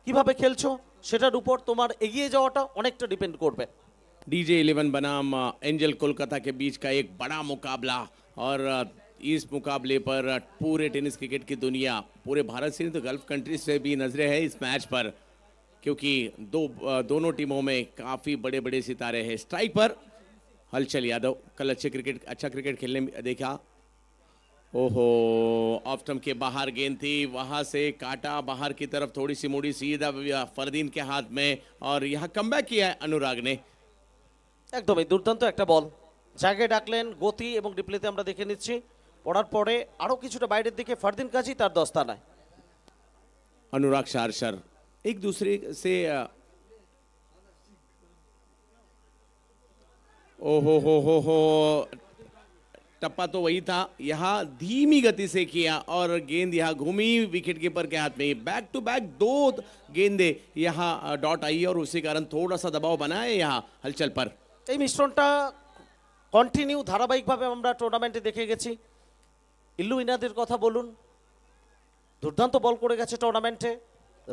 কিভাবে খেলছো সেটার উপর তোমার এগিয়ে যাওয়াটা অনেকটা ডিপেন্ড করবে डीजे इलेवन बनाम एंजल uh, कोलकाता के बीच का एक बड़ा मुकाबला और uh, इस मुकाबले पर uh, पूरे टेनिस क्रिकेट की दुनिया पूरे भारत से तो गल्फ कंट्रीज से भी नजरें हैं इस मैच पर क्योंकि दो दोनों टीमों में काफ़ी बड़े बड़े सितारे हैं स्ट्राइक पर हलचल यादव कल अच्छे क्रिकेट अच्छा क्रिकेट खेलने देखा ओहो ऑफ ऑफ्टम के बाहर गेंद थी वहां से काटा बाहर की तरफ थोड़ी सी मुड़ी सीधा फरदीन के हाथ में और यहाँ कम किया है अनुराग ने एकदम একদমই দুর্দান্ত একটা বল জায়গায় ডাকলেন গতি এবং ডিপ্লেতে আমরা দেখে নিচ্ছি পড়ার পরে আরো दिखे फरदीन का ফারদিন কাজী তার দস্তানায় अनुराग शारशर एक दूसरे से ओहो हो हो हो टप्पा तो वही था यहाँ धीमी गति से किया और गेंद यहाँ घूमी विकेट कीपर के हाथ में बैक टू बैक दो गेंदे यहाँ डॉट आई और उसी कारण थोड़ा सा दबाव बना है यहाँ हलचल पर এই মিশ্রণটা কন্টিনিউ ধারাবাহিকভাবে আমরা টুর্নামেন্টে দেখে গেছি ইল্লু ইনাদের কথা বলুন দুর্দান্ত বল করে গেছে টুর্নামেন্টে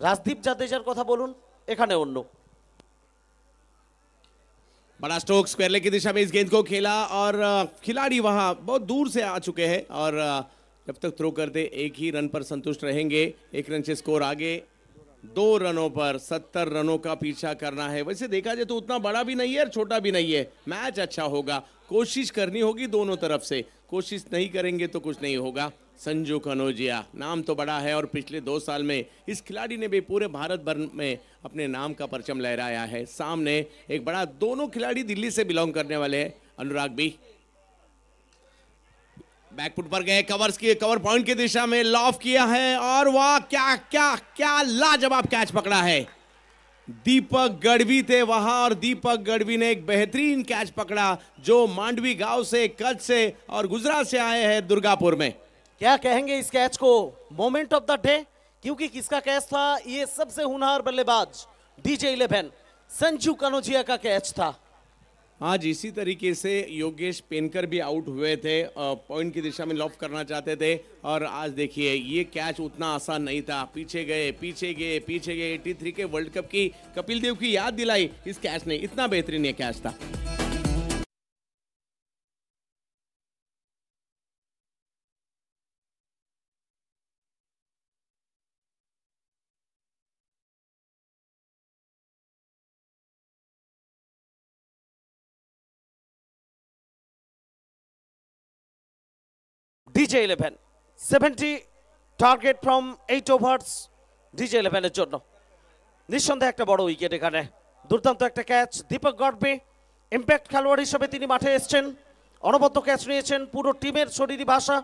রাজদীপ জাদেজার কথা বলুন এখানে অন্য बड़ा स्ट्रोक स्क्वेरले की दिशा में इस गेंद को खेला और खिलाड़ी वहां बहुत दूर से आ चुके हैं और जब तक थ्रो करते एक ही रन पर संतुष्ट रहेंगे एक रन से स्कोर आगे दो रनों पर सत्तर रनों का पीछा करना है वैसे देखा जाए तो उतना बड़ा भी नहीं है और छोटा भी नहीं है मैच अच्छा होगा कोशिश करनी होगी दोनों तरफ से कोशिश नहीं करेंगे तो कुछ नहीं होगा संजू कनौजिया नाम तो बड़ा है और पिछले दो साल में इस खिलाड़ी ने भी पूरे भारत भर में अपने नाम का परचम लहराया है सामने एक बड़ा दोनों खिलाड़ी दिल्ली से बिलोंग करने वाले हैं अनुराग भी बैकफुट पर गए कवर्स की कवर पॉइंट की दिशा में लॉफ किया है और वाह क्या क्या क्या लाजवाब कैच पकड़ा है दीपक गढ़वी थे वहां और दीपक गढ़वी ने एक बेहतरीन कैच पकड़ा जो मांडवी गांव से कच्छ से और गुजरात से आए हैं दुर्गापुर में क्या कहेंगे इस कैच को मोमेंट ऑफ द डे क्योंकि किसका कैच था ये सबसे हुनहार बल्लेबाज डीजे इलेवन संजू कनोजिया का कैच था आज हाँ इसी तरीके से योगेश पेनकर भी आउट हुए थे पॉइंट की दिशा में लॉफ करना चाहते थे और आज देखिए ये कैच उतना आसान नहीं था पीछे गए पीछे गए पीछे गए 83 के वर्ल्ड कप की कपिल देव की याद दिलाई इस कैच ने इतना बेहतरीन ये कैच था DJ eleven seventy target from eight overs DJ এর জন্য নিঃসন্দেহে একটা বড় উইকেট এখানে দুর্দান্ত একটা ক্যাচ দীপক গডবে ইমপ্যাক্ট খেলোয়াড় হিসেবে তিনি মাঠে এসেছেন অনবদ্য ক্যাচ নিয়েছেন পুরো টিমের শরীরী ভাষা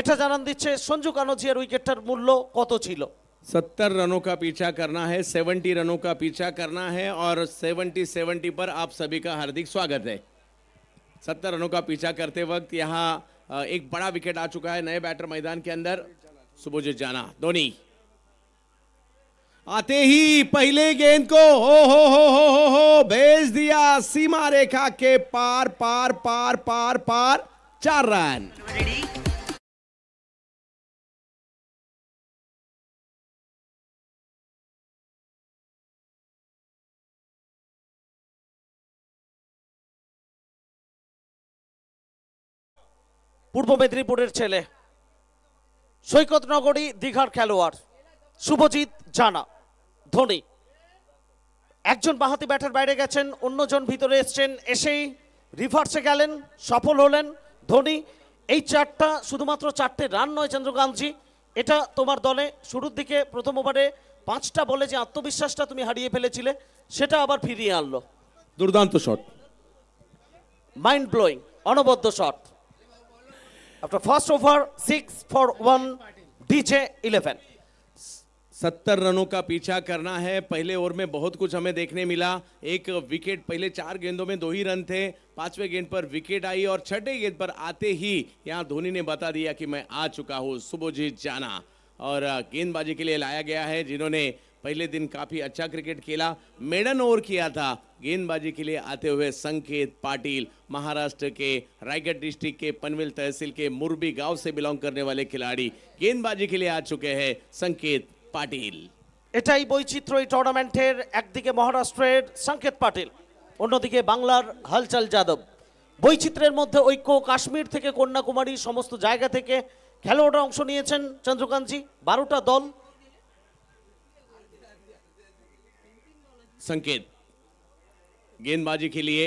এটা জানান দিচ্ছে সঞ্জু কানোজিয়ার উইকেটটার মূল্য কত ছিল সত্তর रनों কা পিছা করনা है সেভেন্টি रनों কা পিছা করনা है সেভেন্টি सेवेंटी सेवेंटी पर आप सभी का हार्दिक स्वागत है सत्तर रनों का पीछा करते वक्त एक बड़ा विकेट आ चुका है नए बैटर मैदान के अंदर सुबोजित जाना धोनी आते ही पहले गेंद को हो हो हो हो हो हो भेज दिया सीमा रेखा के पार पार पार पार पार, पार चार रन পূর্ব মেদিনীপুরের ছেলে সৈকত নগরী দীঘার খেলোয়াড় শুভজিৎ জানা ধোনি একজন বাহাতি ব্যাটার বাইরে গেছেন অন্যজন ভিতরে এসছেন এসেই রিভার্সে গেলেন সফল হলেন ধোনি এই চারটা শুধুমাত্র চারটে রান নয় চন্দ্রকান্তজি এটা তোমার দলে শুরুর দিকে প্রথম ওভারে পাঁচটা বলে যে আত্মবিশ্বাসটা তুমি হারিয়ে ফেলেছিলে সেটা আবার ফিরিয়ে আনলো দুর্দান্ত শট মাইন্ড ব্লোয়িং অনবদ্য shot After first over, six for one, DJ 11. सत्तर रनों का पीछा करना है पहले ओवर में बहुत कुछ हमें देखने मिला एक विकेट पहले चार गेंदों में दो ही रन थे पांचवें गेंद पर विकेट आई और छठे गेंद पर आते ही यहां धोनी ने बता दिया कि मैं आ चुका हूं सुबोजीत जाना और गेंदबाजी के लिए लाया गया है जिन्होंने पहले दिन काफी अच्छा क्रिकेट खेला मेडन ओवर किया था गेंदबाजी के लिए आते हुए संकेत पाटिल महाराष्ट्र के रायगढ़ डिस्ट्रिक्ट के पनवेल तहसील के मुरबी गांव से बिलोंग करने वाले खिलाड़ी गेंदबाजी के लिए आ चुके हैं संकेत पाटिल एटाई वैचित्र टूर्नमेंटर एकदि के महाराष्ट्र संकेत पाटिल अन्दि के बांगलार हलचल जदव बैचित्रे मध्य ओक्य काश्मीर थे कन्याकुमारी समस्त जैगा खिलोड़ अंश नहीं चंद्रकान जी बारोटा दल संकेत गेंदबाजी के लिए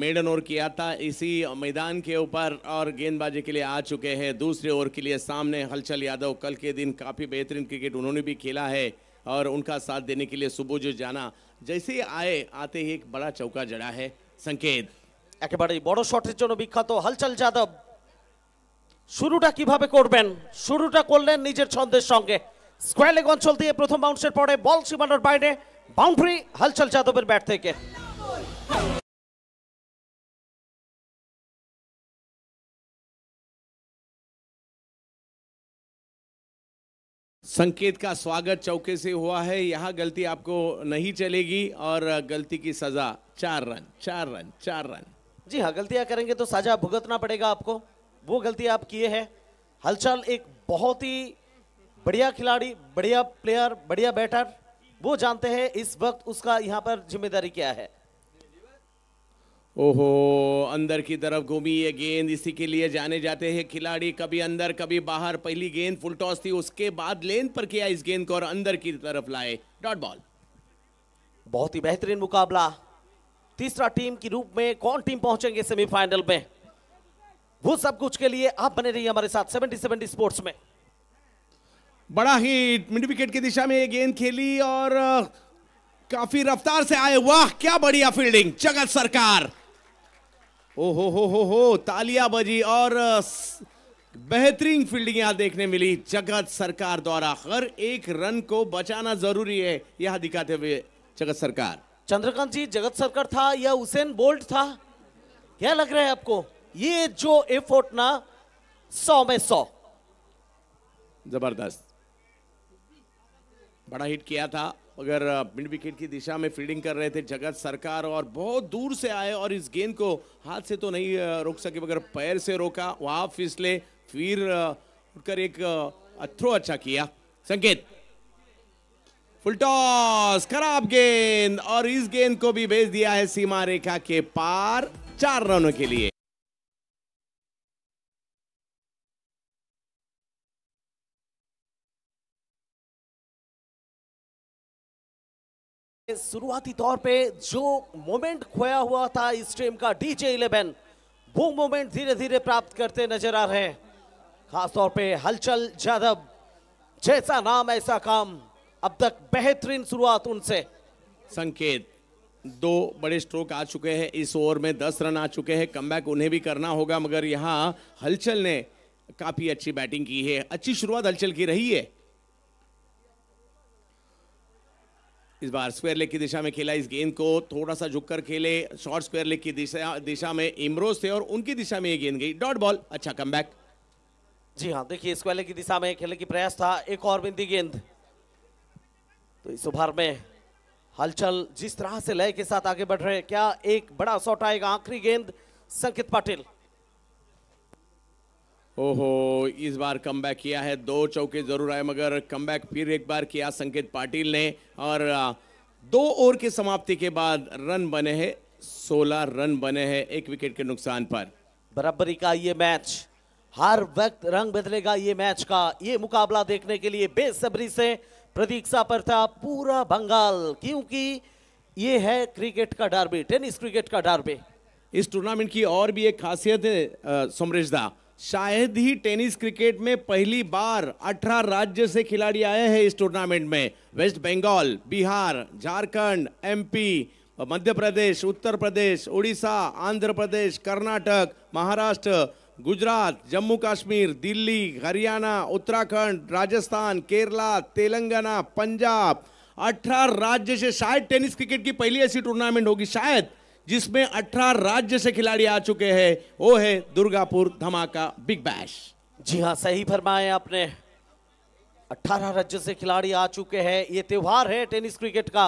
मेडन ओवर किया था इसी मैदान के ऊपर और गेंदबाजी के लिए आ चुके हैं दूसरे ओवर के लिए सामने हलचल यादव कल के दिन काफ़ी बेहतरीन क्रिकेट उन्होंने भी खेला है और उनका साथ देने के लिए सुबह जो जाना जैसे ही आए आते ही एक बड़ा चौका जड़ा है संकेत একেবারে বড় শটের জন্য বিখ্যাত হালচাল যাদব कि কিভাবে করবেন শুরুটা করলেন निजे छंदे संगे স্কোয়ার लेग अंचल दिए प्रथम बाउंसर পরে বল সীমানার বাইরে बाउंड्री हलचल तो पर बैठते के संकेत का स्वागत चौके से हुआ है यहां गलती आपको नहीं चलेगी और गलती की सजा चार रन चार रन चार रन जी हाँ गलतियां करेंगे तो सजा भुगतना पड़ेगा आपको वो गलती आप किए हैं हलचल एक बहुत ही बढ़िया खिलाड़ी बढ़िया प्लेयर बढ़िया बैटर वो जानते हैं इस वक्त उसका यहाँ पर जिम्मेदारी क्या है ओहो अंदर की तरफ घूमी ये गेंद इसी के लिए जाने जाते हैं खिलाड़ी कभी अंदर कभी बाहर पहली गेंद फुल टॉस थी उसके बाद लेन पर किया इस गेंद को और अंदर की तरफ लाए डॉट बॉल बहुत ही बेहतरीन मुकाबला तीसरा टीम के रूप में कौन टीम पहुंचेंगे सेमीफाइनल में वो सब कुछ के लिए आप बने रहिए हमारे साथ सेवेंटी सेवेंटी स्पोर्ट्स में बड़ा ही मिड विकेट की दिशा में ये गेंद खेली और काफी रफ्तार से आए वाह क्या बढ़िया फील्डिंग जगत सरकार ओ हो हो हो हो तालिया बजी और बेहतरीन फील्डिंग यहां देखने मिली जगत सरकार द्वारा हर एक रन को बचाना जरूरी है यह दिखाते हुए जगत सरकार चंद्रकांत जी जगत सरकार था या हुसैन बोल्ट था क्या लग रहा है आपको ये जो एफोर्ट ना सौ में सौ जबरदस्त बड़ा हिट किया था अगर मिड विकेट की दिशा में फील्डिंग कर रहे थे जगत सरकार और बहुत दूर से आए और इस गेंद को हाथ से तो नहीं रोक सके मगर पैर से रोका वहाँ फिसले फिर उठकर एक थ्रो अच्छा किया संकेत फुल टॉस खराब गेंद और इस गेंद को भी भेज दिया है सीमा रेखा के पार चार रनों के लिए शुरुआती तौर पे जो मोमेंट खोया हुआ था इस टीम का डीजे इलेवन वो मोमेंट धीरे धीरे प्राप्त करते नजर आ रहे हैं खासतौर पे हलचल जादव जैसा नाम ऐसा काम अब तक बेहतरीन शुरुआत उनसे संकेत दो बड़े स्ट्रोक आ चुके हैं इस ओवर में दस रन आ चुके हैं कम उन्हें भी करना होगा मगर यहाँ हलचल ने काफी अच्छी बैटिंग की है अच्छी शुरुआत हलचल की रही है इस बार स्क्वायर लेग की दिशा में खेला इस गेंद को थोड़ा सा झुककर खेले शॉर्ट स्क्वायर लेग की दिशा दिशा में इमरोज थे और उनकी दिशा में ये गेंद गई डॉट बॉल अच्छा कम जी हाँ देखिए स्क्वायर लेग की दिशा में खेलने की प्रयास था एक और बिंदी गेंद तो इस उभार में हलचल जिस तरह से लय के साथ आगे बढ़ रहे क्या एक बड़ा शॉट आएगा आखिरी गेंद संकित पाटिल ओहो इस बार कम बैक किया है दो चौके जरूर आए मगर कम बैक फिर एक बार किया संकेत पाटिल ने और दो ओवर की समाप्ति के बाद रन बने हैं सोलह रन बने हैं एक विकेट के नुकसान पर बराबरी का ये मैच हर वक्त रंग बदलेगा ये मैच का ये मुकाबला देखने के लिए बेसब्री से प्रतीक्षा पर था पूरा बंगाल क्योंकि ये है क्रिकेट का डार्बी टेनिस क्रिकेट का डार्बी इस टूर्नामेंट की और भी एक खासियत है समरेश दा शायद ही टेनिस क्रिकेट में पहली बार 18 राज्य से खिलाड़ी आए हैं इस टूर्नामेंट में वेस्ट बंगाल बिहार झारखंड एमपी मध्य प्रदेश उत्तर प्रदेश उड़ीसा आंध्र प्रदेश कर्नाटक महाराष्ट्र गुजरात जम्मू कश्मीर दिल्ली हरियाणा उत्तराखंड राजस्थान केरला तेलंगाना पंजाब 18 राज्य से शायद टेनिस क्रिकेट की पहली ऐसी टूर्नामेंट होगी शायद जिसमें 18 राज्य से खिलाड़ी आ चुके हैं वो है दुर्गापुर धमाका बिग बैश जी हाँ सही फरमाए आपने 18 राज्य से खिलाड़ी आ चुके हैं ये त्योहार है टेनिस क्रिकेट का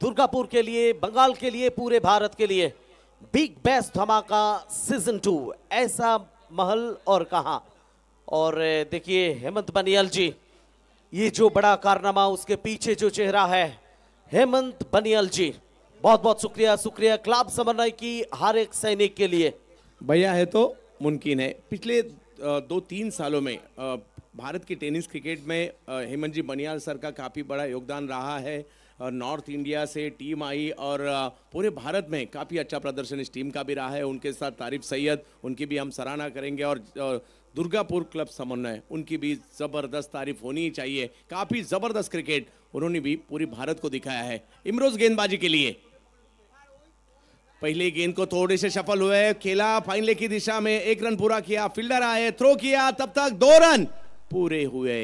दुर्गापुर के लिए बंगाल के लिए पूरे भारत के लिए बिग बैश धमाका सीजन टू ऐसा महल और कहा और देखिए हेमंत बनियाल जी ये जो बड़ा कारनामा उसके पीछे जो चेहरा है हेमंत बनियाल जी बहुत बहुत शुक्रिया शुक्रिया क्लब समन्वय की हर एक सैनिक के लिए भैया है तो मुमकिन है पिछले दो तीन सालों में भारत की टेनिस क्रिकेट में हेमंत जी बनियाल सर का काफ़ी बड़ा योगदान रहा है नॉर्थ इंडिया से टीम आई और पूरे भारत में काफ़ी अच्छा प्रदर्शन इस टीम का भी रहा है उनके साथ तारिफ सैयद उनकी भी हम सराहना करेंगे और दुर्गापुर क्लब समन्वय उनकी भी ज़बरदस्त तारीफ होनी चाहिए काफ़ी ज़बरदस्त क्रिकेट उन्होंने भी पूरी भारत को दिखाया है इमरोज़ गेंदबाजी के लिए पहले गेंद को थोड़े से सफल हुए खेला फाइनल की दिशा में एक रन पूरा किया फील्डर आए थ्रो किया तब तक दो रन पूरे हुए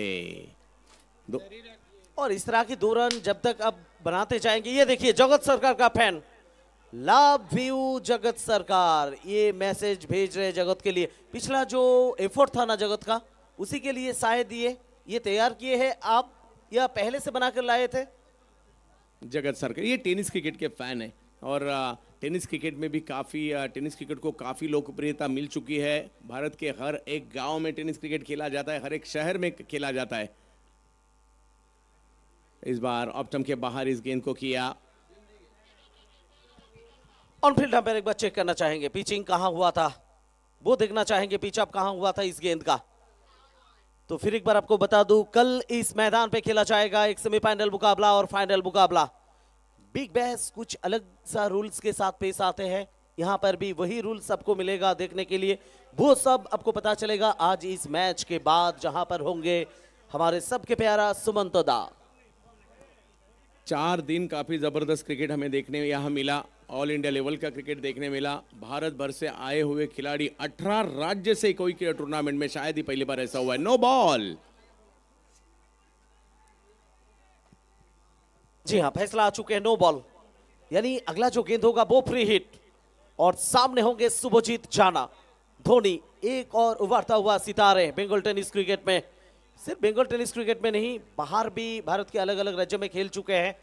दो और इस तरह की दो रन जब तक अब बनाते जाएंगे ये देखिए जगत सरकार का फैन लाभ व्यू जगत सरकार ये मैसेज भेज रहे जगत के लिए पिछला जो एफर्ट था ना जगत का उसी के लिए शायद ये ये तैयार किए हैं आप यह पहले से बनाकर लाए थे जगत सरकार ये टेनिस क्रिकेट के फैन है और आ, टेनिस क्रिकेट में भी काफ़ी टेनिस क्रिकेट को काफ़ी लोकप्रियता मिल चुकी है भारत के हर एक गांव में टेनिस क्रिकेट खेला जाता है हर एक शहर में खेला जाता है इस बार ऑप्टम के बाहर इस गेंद को किया ऑनफील्ड एक बार चेक करना चाहेंगे पिचिंग कहाँ हुआ था वो देखना चाहेंगे पिचअप कहाँ हुआ था इस गेंद का तो फिर एक बार आपको बता दूं कल इस मैदान पे खेला जाएगा एक सेमीफाइनल मुकाबला और फाइनल मुकाबला बिग बैस कुछ अलग सा रूल्स के साथ पेश आते हैं यहाँ पर भी वही रूल सबको मिलेगा देखने के लिए वो सब आपको पता चलेगा आज इस मैच के बाद जहां पर होंगे हमारे सबके प्यारा सुमंत दा चार दिन काफ़ी ज़बरदस्त क्रिकेट हमें देखने यहाँ मिला ऑल इंडिया लेवल का क्रिकेट देखने मिला भारत भर से आए हुए खिलाड़ी 18 राज्य से कोई टूर्नामेंट में शायद ही पहली बार ऐसा हुआ है नो बॉल जी हाँ फैसला आ चुके हैं नो बॉल यानी अगला जो गेंद होगा वो फ्री हिट और सामने होंगे शुभजीत जाना धोनी एक और उभरता हुआ सितारे बेंगल टेनिस क्रिकेट में सिर्फ बेंगल टेनिस क्रिकेट में नहीं बाहर भी भारत के अलग अलग राज्यों में खेल चुके हैं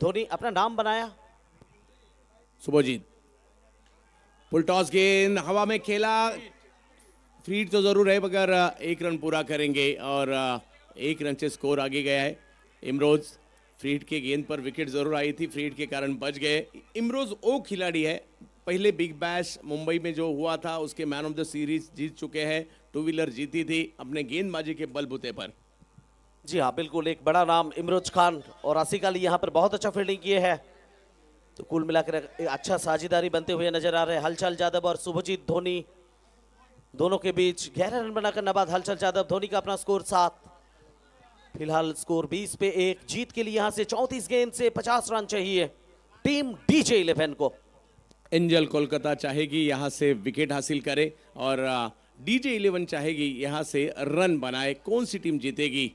धोनी अपना नाम बनाया सुबोजीत पुलटॉस टॉस गेंद हवा में खेला फ्री तो जरूर है मगर एक रन पूरा करेंगे और एक रन से स्कोर आगे गया है इमरोज़ फ्रीड के गेंद पर विकेट जरूर आई थी फ्रीड के कारण बच गए इमरोज ओ खिलाड़ी है पहले बिग बैश मुंबई में जो हुआ था उसके मैन ऑफ द सीरीज जीत चुके हैं टू व्हीलर जीती थी अपने गेंदबाजी के बलबूते पर जी हाँ बिल्कुल एक बड़ा नाम इमरोज खान और आसिक अली यहाँ पर बहुत अच्छा फील्डिंग किए हैं तो कुल मिलाकर अच्छा साझेदारी बनते हुए नजर आ रहे हैं हलचल यादव और शुभजीत धोनी दोनों के बीच गहरा रन बनाकर नबाद हलचल यादव धोनी का अपना स्कोर सात फिलहाल स्कोर 20 पे एक जीत के लिए यहां से 34 गेंद से 50 रन चाहिए टीम डीजे इलेवन को एंजल कोलकाता चाहेगी यहां से विकेट हासिल करे और डीजे इलेवन चाहेगी यहां से रन बनाए कौन सी टीम जीतेगी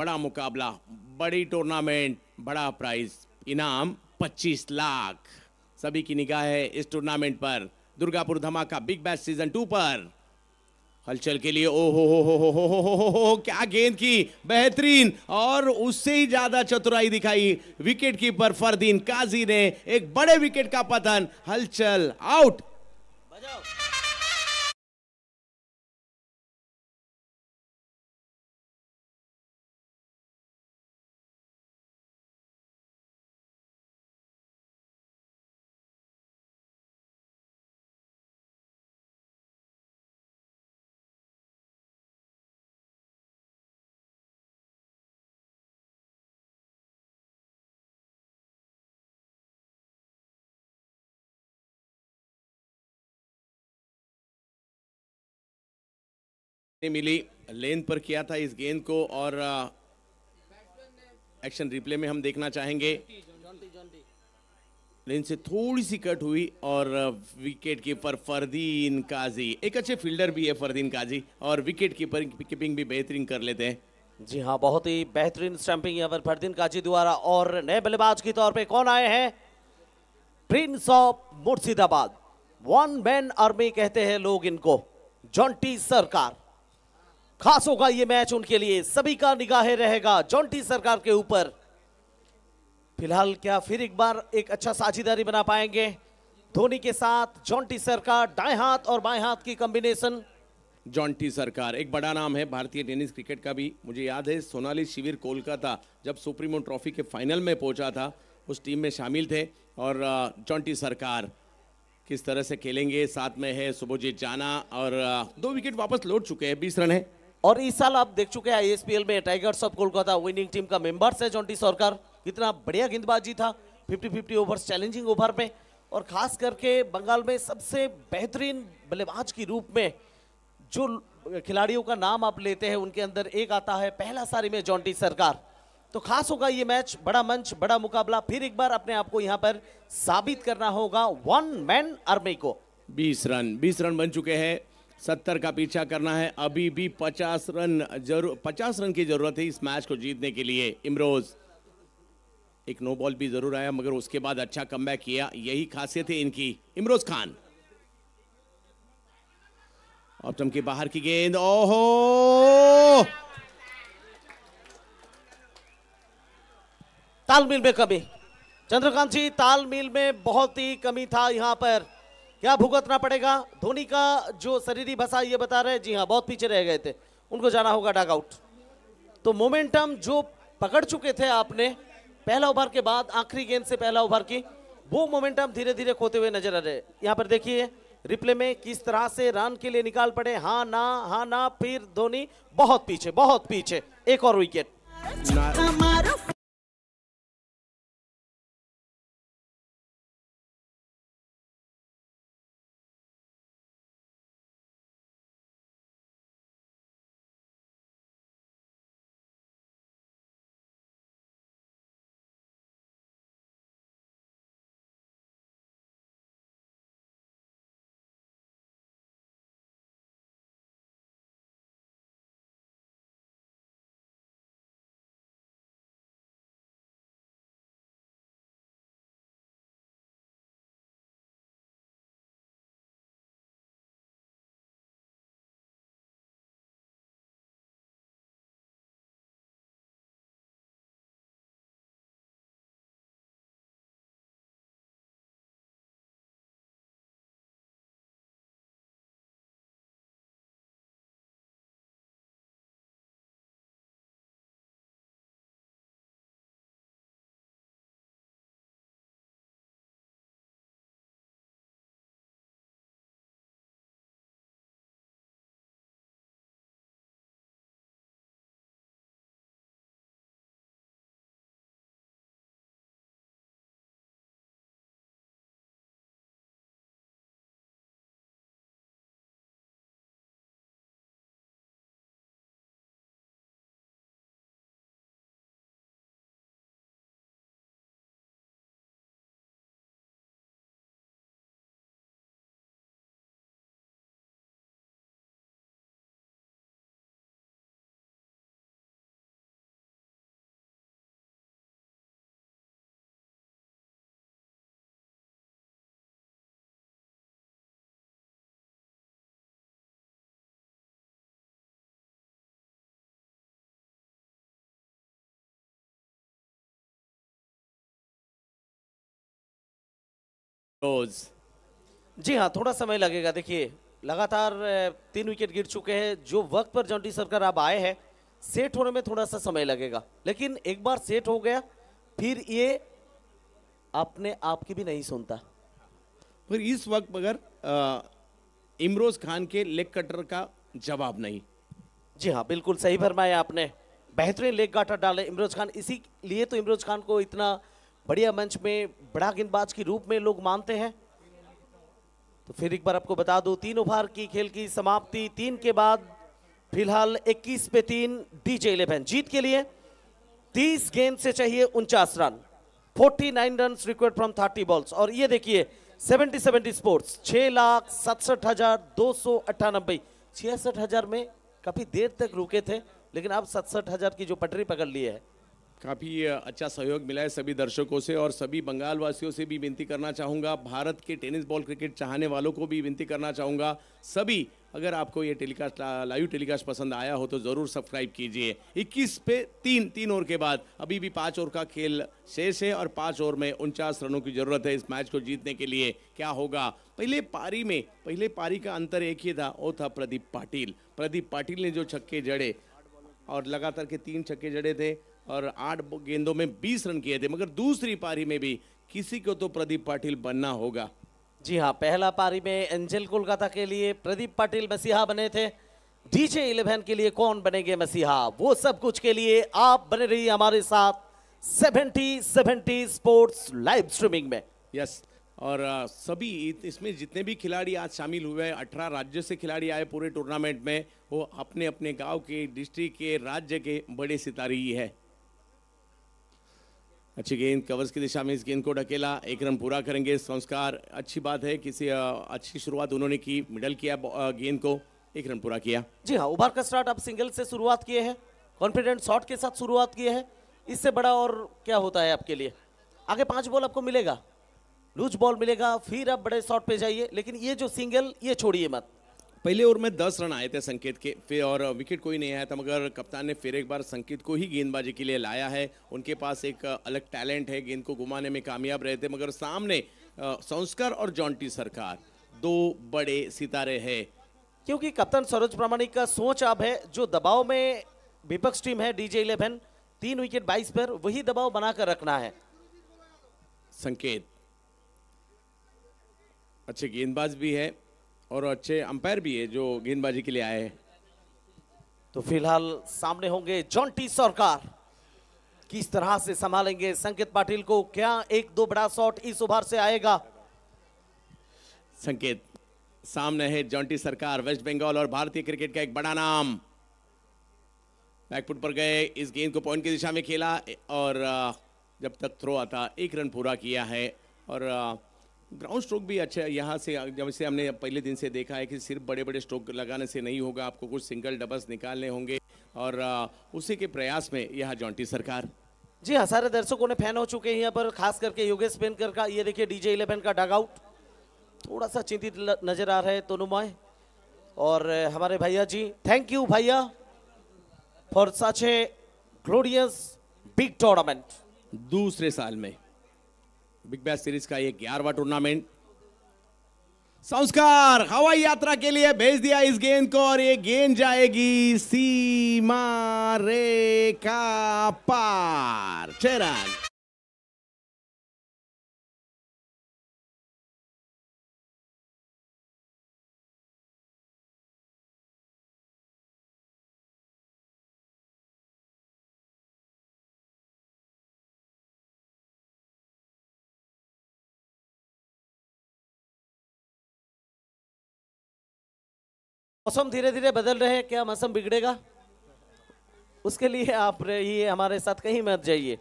बड़ा मुकाबला बड़ी टूर्नामेंट बड़ा प्राइज इनाम 25 लाख सभी की निगाह है इस टूर्नामेंट पर दुर्गापुर धमाका बिग बैश सीजन टू पर हलचल के लिए ओ हो हो हो हो हो हो हो हो हो क्या गेंद की बेहतरीन और उससे ही ज्यादा चतुराई दिखाई विकेट कीपर फरदीन काजी ने एक बड़े विकेट का पतन हलचल आउट बजाओ मिली लेन पर किया था इस गेंद को और एक्शन रिप्ले में हम देखना चाहेंगे लेन से थोड़ी सी कट हुई और विकेट कीपर फरदीन काजी एक अच्छे फील्डर भी है फरदीन काजी और विकेट कीपर कीपिंग भी बेहतरीन कर लेते हैं जी हाँ बहुत ही बेहतरीन स्टंपिंग यहाँ पर फरदीन काजी द्वारा और नए बल्लेबाज के तौर पे कौन आए हैं prince of Murshidabad one man army कहते हैं लोग इनको जॉन्टी सरकार खास होगा ये मैच उनके लिए सभी का निगाहें रहेगा जॉन्टी सरकार के ऊपर फिलहाल क्या फिर एक बार एक अच्छा साझेदारी बना पाएंगे धोनी के साथ जॉन्टी सरकार दाएं हाथ और बाएं हाथ की कॉम्बिनेशन जॉन्टी सरकार एक बड़ा नाम है भारतीय टेनिस क्रिकेट का भी मुझे याद है सोनाली शिविर कोलकाता जब सुप्रीमो ट्रॉफी के फाइनल में पहुंचा था उस टीम में शामिल थे और जॉन्टी सरकार किस तरह से खेलेंगे साथ में है सुबोजित जाना और दो विकेट वापस लौट चुके हैं बीस रन है और इस साल आप देख चुके हैं आई में tigers of Kolkata winning team का मेंबर्स है जॉन्टी सरकार कितना बढ़िया गेंदबाजी था 50-50 ओवर्स चैलेंजिंग ओवर में और खास करके बंगाल में सबसे बेहतरीन बल्लेबाज के रूप में जो खिलाड़ियों का नाम आप लेते हैं उनके अंदर एक आता है पहला सारी में जॉन्टी सरकार तो खास होगा ये मैच बड़ा मंच बड़ा मुकाबला फिर एक बार अपने आप को यहाँ पर साबित करना होगा वन मैन आर्मी को बीस रन बीस रन बन चुके हैं सत्तर का पीछा करना है अभी भी पचास रन जरूर पचास रन की जरूरत है इस मैच को जीतने के लिए इमरोज़ एक नो बॉल भी जरूर आया मगर उसके बाद अच्छा कम किया यही खासियत है इनकी इमरोज खान ऑप्टम के बाहर की गेंद ओहो तालमेल में कमी चंद्रकांत जी तालमेल में बहुत ही कमी था यहां पर क्या भुगतना पड़ेगा धोनी का जो शरीरी भाषा ये बता रहे हैं जी हाँ बहुत पीछे रह गए थे उनको जाना होगा डगआउट तो मोमेंटम जो पकड़ चुके थे आपने पहला ओवर के बाद आखिरी गेंद से पहला ओवर की वो मोमेंटम धीरे धीरे खोते हुए नजर आ रहे यहाँ पर देखिए रिप्ले में किस तरह से रन के लिए निकाल पड़े हाँ ना हाँ ना फिर धोनी बहुत पीछे बहुत पीछे एक और विकेट रोज जी हाँ थोड़ा समय लगेगा देखिए लगातार तीन विकेट गिर चुके हैं जो वक्त पर जॉन्टी सरकार अब आए हैं सेट होने में थोड़ा सा समय लगेगा लेकिन एक बार सेट हो गया फिर ये अपने आप की भी नहीं सुनता फिर इस वक्त मगर इमरोज खान के लेग कटर का जवाब नहीं जी हाँ बिल्कुल सही भरमाया आपने बेहतरीन लेग काटर डाले इमरोज खान इसी लिए तो इमरोज खान को इतना बढ़िया मंच में बड़ा गेंदबाज के रूप में लोग मानते हैं तो फिर एक बार आपको बता दूं तीन ओवर की खेल की समाप्ति तीन के बाद फिलहाल 21 पे तीन डीजे इलेवन जीत के लिए 30 गेंद से चाहिए उनचास run 49 run required from 30 balls और ये देखिए 70 70 स्पोर्ट्स छह लाख सड़सठ हजार दो सौ अट्ठानबे छियासठ हजार में काफी देर तक रुके थे लेकिन अब सड़सठ हजार की जो पटरी पकड़ ली है काफ़ी अच्छा सहयोग मिला है सभी दर्शकों से और सभी बंगाल वासियों से भी विनती करना चाहूँगा भारत के टेनिस बॉल क्रिकेट चाहने वालों को भी विनती करना चाहूँगा सभी अगर आपको ये टेलीकास्ट लाइव टेलीकास्ट पसंद आया हो तो ज़रूर सब्सक्राइब कीजिए 21 पे तीन तीन ओवर के बाद अभी भी पाँच ओवर का खेल शेष है और पाँच ओवर में उनचास रनों की ज़रूरत है इस मैच को जीतने के लिए क्या होगा पहले पारी में पहले पारी का अंतर एक ही था वो था प्रदीप पाटिल प्रदीप पाटिल ने जो छक्के जड़े और लगातार के तीन छक्के जड़े थे और आठ गेंदों में बीस रन किए थे मगर दूसरी पारी में भी किसी को तो प्रदीप पाटिल बनना होगा जी हाँ पहला पारी में एंजल कोलकाता के लिए प्रदीप पाटिल मसीहा बने थे डीजे इलेवन के लिए कौन बनेंगे मसीहा वो सब कुछ के लिए आप बने रहिए हमारे साथ seventy seventy sports live streaming में यस yes. और सभी इसमें जितने भी खिलाड़ी आज शामिल हुए हैं अठारह राज्यों से खिलाड़ी आए पूरे टूर्नामेंट में वो अपने अपने गांव के डिस्ट्रिक्ट के राज्य के बड़े सितारे ही है अच्छी गेंद कवर्स की दिशा में इस गेंद को ढकेला एक रन पूरा करेंगे संस्कार अच्छी बात है किसी अच्छी शुरुआत उन्होंने की मिडल किया गेंद को एक रन पूरा किया जी हाँ उभार का स्टार्ट आप सिंगल से शुरुआत किए हैं कॉन्फिडेंट शॉट के साथ शुरुआत किए हैं इससे बड़ा और क्या होता है आपके लिए आगे पांच बॉल आपको मिलेगा लूज बॉल मिलेगा फिर आप बड़े शॉट पे जाइए लेकिन ये जो सिंगल ये छोड़िए मत पहले ओवर में दस रन आए थे संकेत के फिर और विकेट कोई नहीं आया था मगर कप्तान ने फिर एक बार संकेत को ही गेंदबाजी के लिए लाया है उनके पास एक अलग टैलेंट है गेंद को घुमाने में कामयाब रहे थे मगर सामने संस्कार और जॉन्टी सरकार दो बड़े सितारे हैं क्योंकि कप्तान सरोज प्रमाणिक का सोच अब है जो दबाव में विपक्ष टीम है डीजे इलेवन तीन विकेट बाईस पर वही दबाव बनाकर रखना है संकेत अच्छे गेंदबाज भी है और अच्छे अंपायर भी है जो गेंदबाजी के लिए आए तो फिलहाल सामने होंगे जॉन टी सरकार किस तरह से संभालेंगे संकेत पाटिल को क्या एक दो बड़ा शॉट इस उभार से आएगा संकेत सामने है जॉन्टी सरकार वेस्ट बंगाल और भारतीय क्रिकेट का एक बड़ा नाम बैकफुट पर गए इस गेंद को पॉइंट की दिशा में खेला और जब तक थ्रो आता एक रन पूरा किया है और ग्राउंड स्ट्रोक भी अच्छा है यहाँ से जब से हमने पहले दिन से देखा है कि सिर्फ बड़े बड़े स्ट्रोक लगाने से नहीं होगा आपको कुछ सिंगल डबल्स निकालने होंगे और उसी के प्रयास में यहाँ जॉन्टी सरकार जी हाँ सारे दर्शकों ने फैन हो चुके हैं यहाँ पर खास करके योगेश पेनकर का ये देखिए डीजे इलेवन का डग आउट थोड़ा सा चिंतित नजर आ रहा है तोनुमाए और हमारे भैया जी थैंक यू भैया for such a glorious big tournament दूसरे साल में बिग बैश सीरीज का ये ग्यारहवा टूर्नामेंट संस्कार हवाई यात्रा के लिए भेज दिया इस गेंद को और ये गेंद जाएगी सीमा रे का पार चेरा मौसम धीरे धीरे बदल रहे हैं क्या मौसम बिगड़ेगा उसके लिए आप रहिए हमारे साथ कहीं मत जाइए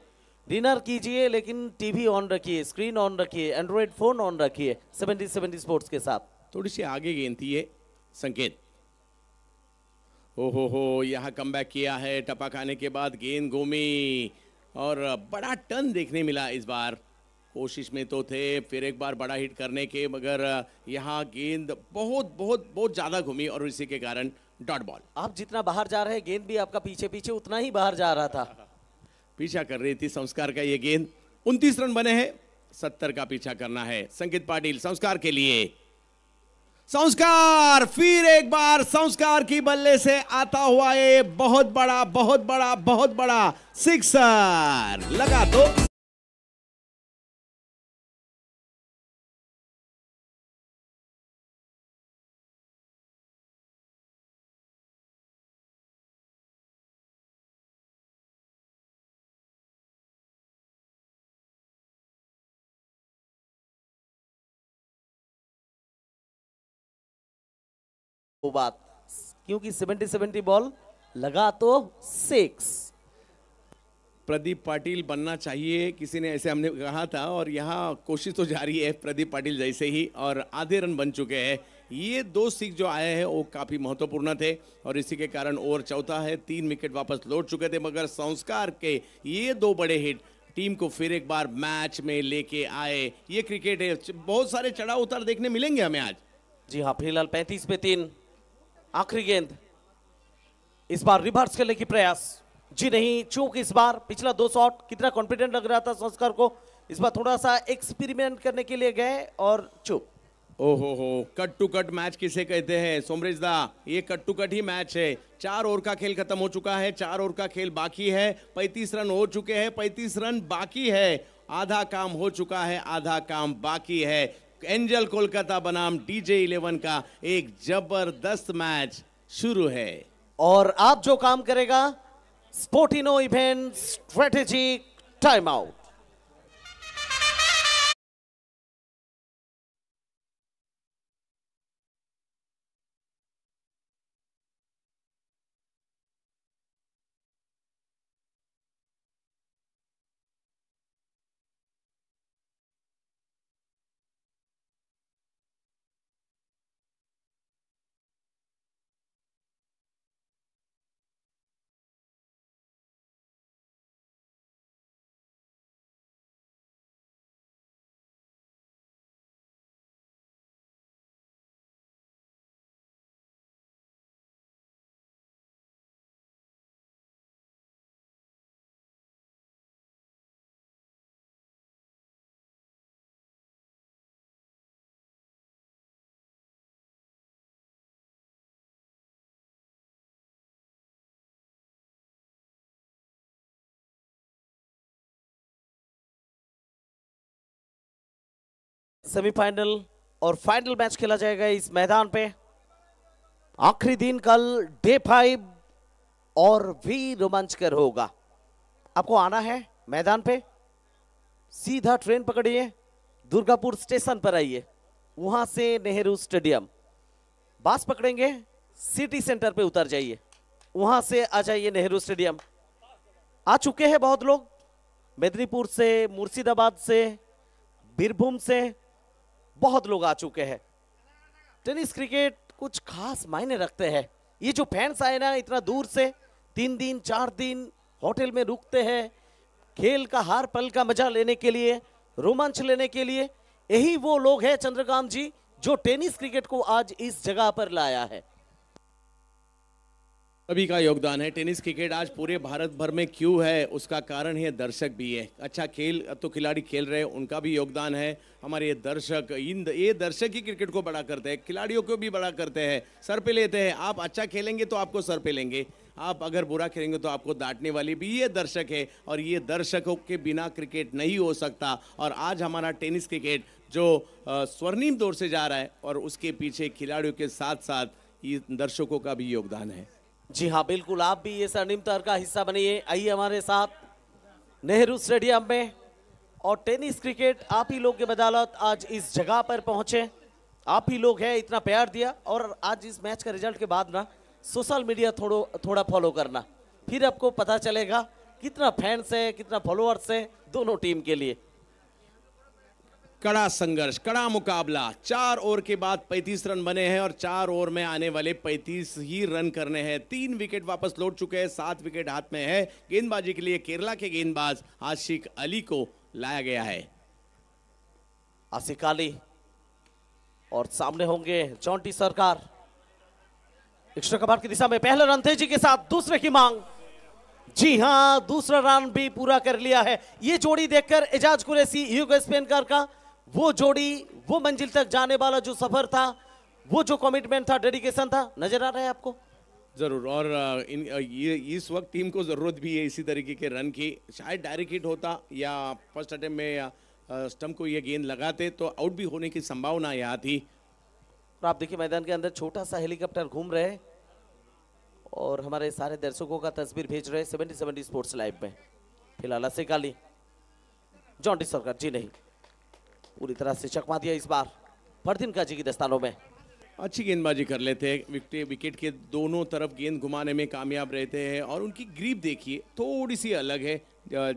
डिनर कीजिए लेकिन टीवी ऑन रखिए स्क्रीन ऑन रखिए एंड्रॉयड फ़ोन ऑन रखिए सेवेंटी सेवेंटी स्पोर्ट्स के साथ थोड़ी सी आगे गेंद थी ये संकेत ओ हो हो यहाँ कम किया है टपा खाने के बाद गेंद गोमी और बड़ा टर्न देखने मिला इस बार कोशिश में तो थे फिर एक बार बड़ा हिट करने के मगर यहाँ गेंद बहुत बहुत बहुत ज़्यादा घूमी और इसी के कारण डॉट बॉल आप जितना बाहर जा रहे हैं गेंद भी आपका पीछे पीछे उतना ही बाहर जा रहा था पीछा कर रही थी संस्कार का ये गेंद उनतीस रन बने हैं सत्तर का पीछा करना है संकित पाटिल संस्कार के लिए संस्कार फिर एक बार संस्कार की बल्ले से आता हुआ ये बहुत बड़ा बहुत बड़ा बहुत बड़ा सिक्सर लगा तो वो बात क्योंकि 70 70 बॉल लगा तो सिक्स प्रदीप पाटिल बनना चाहिए किसी ने ऐसे हमने कहा था और यहाँ कोशिश तो जारी है प्रदीप पाटिल जैसे ही और आधे रन बन चुके हैं ये दो सिक्स जो आए हैं वो काफ़ी महत्वपूर्ण थे और इसी के कारण ओवर चौथा है तीन विकेट वापस लौट चुके थे मगर संस्कार के ये दो बड़े हिट टीम को फिर एक बार मैच में लेके आए ये क्रिकेट है बहुत सारे चढ़ाव उतार देखने मिलेंगे हमें आज जी हाँ फिलहाल पैंतीस पे तीन आखिरी गेंद इस बार रिवर्स करने की प्रयास जी नहीं चूंकि इस बार पिछला दो शॉट कितना कॉन्फिडेंट लग रहा था संस्कार को इस बार थोड़ा सा एक्सपेरिमेंट करने के लिए गए और चुप ओहो हो कट टू कट मैच किसे कहते हैं सोमरेज दा ये कट टू कट ही मैच है चार ओवर का खेल खत्म हो चुका है चार ओवर का खेल बाकी है पैंतीस रन हो चुके हैं पैंतीस रन बाकी है आधा काम हो चुका है आधा काम बाकी है एंजल कोलकाता बनाम टीजे इलेवन का एक जबरदस्त मैच शुरू है और आप जो काम करेगा स्पोर्टिनो event strategic time out semifinal और फाइनल मैच खेला जाएगा इस मैदान पे आखिरी दिन कल डे फाइव और भी रोमांचकर होगा आपको आना है मैदान पे सीधा ट्रेन पकड़िए दुर्गापुर स्टेशन पर आइए वहां से नेहरू स्टेडियम बस पकड़ेंगे सिटी सेंटर पे उतर जाइए वहां से आ जाइए नेहरू स्टेडियम आ चुके हैं बहुत लोग मेदिनीपुर से मुर्शिदाबाद से बीरभूम से बहुत लोग आ चुके हैं टेनिस क्रिकेट कुछ खास मायने रखते हैं ये जो फैंस आए ना इतना दूर से तीन दिन चार दिन होटल में रुकते हैं खेल का हार पल का मजा लेने के लिए रोमांच लेने के लिए यही वो लोग हैं चंद्रकांत जी जो टेनिस क्रिकेट को आज इस जगह पर लाया है सभी का योगदान है टेनिस क्रिकेट आज पूरे भारत भर में क्यों है उसका कारण है दर्शक भी है अच्छा खेल तो खिलाड़ी खेल रहे हैं उनका भी योगदान है हमारे ये दर्शक इन ये दर्शक ही क्रिकेट को बड़ा करते हैं खिलाड़ियों को भी बड़ा करते हैं सर पे लेते हैं आप अच्छा खेलेंगे तो आपको सर पे लेंगे आप अगर बुरा खेलेंगे तो आपको डांटने वाली भी ये दर्शक है और ये दर्शकों के बिना क्रिकेट नहीं हो सकता और आज हमारा टेनिस क्रिकेट जो स्वर्णिम दौर से जा रहा है और उसके पीछे खिलाड़ियों के साथ साथ ये दर्शकों का भी योगदान है जी हाँ बिल्कुल आप भी ये स्वर्णिम तौर का हिस्सा बनिए आइए हमारे साथ नेहरू स्टेडियम में और टेनिस क्रिकेट आप ही लोग के बदौलत आज इस जगह पर पहुंचे आप ही लोग हैं इतना प्यार दिया और आज इस मैच का रिजल्ट के बाद ना सोशल मीडिया थोड़ो थोड़ा फॉलो करना फिर आपको पता चलेगा कितना फैंस है कितना फॉलोअर्स है दोनों टीम के लिए कड़ा संघर्ष कड़ा मुकाबला चार ओवर के बाद 35 रन बने हैं और चार ओवर में आने वाले 35 ही रन करने हैं तीन विकेट वापस लौट चुके हैं सात विकेट हाथ में है गेंदबाजी के लिए केरला के गेंदबाज आशिक अली को लाया गया है आशिक अली और सामने होंगे जॉन्टी सरकार की दिशा में पहले रन तेजी के साथ दूसरे की मांग जी हाँ दूसरा रन भी पूरा कर लिया है ये जोड़ी देखकर एजाज कुरेसी यूगो स्पेनकर का वो जोड़ी वो मंजिल तक जाने वाला जो सफर था वो जो कमिटमेंट था डेडिकेशन था नजर आ रहा है आपको जरूर और इन ये इस वक्त टीम को ज़रूरत भी है इसी तरीके के रन की शायद डायरेक्ट हिट होता या फर्स्ट अटेम्प में स्टम्प को ये गेंद लगाते तो आउट भी होने की संभावना यहाँ थी तो आप देखिए मैदान के अंदर छोटा सा हेलीकॉप्टर घूम रहे और हमारे सारे दर्शकों का तस्वीर भेज रहे सेवेंटी स्पोर्ट्स लाइव में फिलहाल से काली जॉन्डी सरकार जी नहीं पूरी तरह से चकमा दिया इस बार फरदीन काजी की दस्तानों में अच्छी गेंदबाजी कर लेते हैं विकेट के दोनों तरफ गेंद घुमाने में कामयाब रहते हैं और उनकी ग्रीप देखिए थोड़ी सी अलग है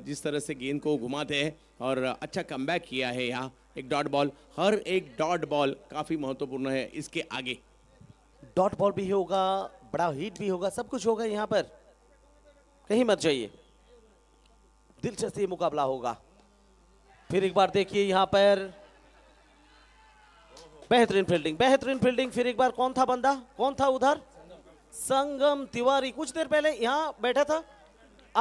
जिस तरह से गेंद को घुमाते हैं और अच्छा कम किया है यहाँ एक डॉट बॉल हर एक डॉट बॉल काफ़ी महत्वपूर्ण है इसके आगे डॉट बॉल भी होगा बड़ा हिट भी होगा सब कुछ होगा यहाँ पर कहीं मत जाइए दिलचस्प मुकाबला होगा फिर एक बार देखिए यहाँ पर बेहतरीन फील्डिंग बेहतरीन फील्डिंग फिर एक बार कौन था बंदा कौन था उधर संगम तिवारी कुछ देर पहले यहाँ बैठा था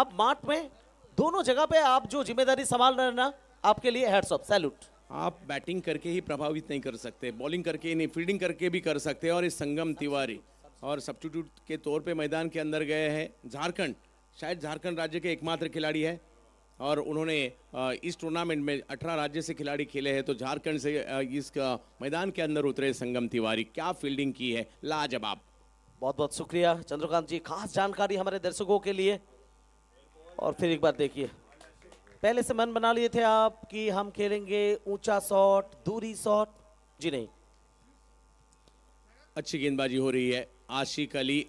अब मार्ट में दोनों जगह पे आप जो जिम्मेदारी संभाल रहे ना आपके लिए हेड्स ऑफ सैल्यूट आप बैटिंग करके ही प्रभावित नहीं कर सकते बॉलिंग करके ही नहीं फील्डिंग करके भी कर सकते और इस संगम तिवारी और सब्सटीट्यूट के तौर पे मैदान के अंदर गए हैं झारखंड शायद झारखंड राज्य के एकमात्र खिलाड़ी है और उन्होंने इस टूर्नामेंट में 18 राज्य से खिलाड़ी खेले हैं तो झारखंड से इस मैदान के अंदर उतरे संगम तिवारी क्या फील्डिंग की है लाजवाब बहुत बहुत शुक्रिया चंद्रकांत जी खास जानकारी हमारे दर्शकों के लिए और फिर एक बार देखिए पहले से मन बना लिए थे आप कि हम खेलेंगे ऊंचा शॉट दूरी शॉट जी नहीं अच्छी गेंदबाजी हो रही है Ashiq Ali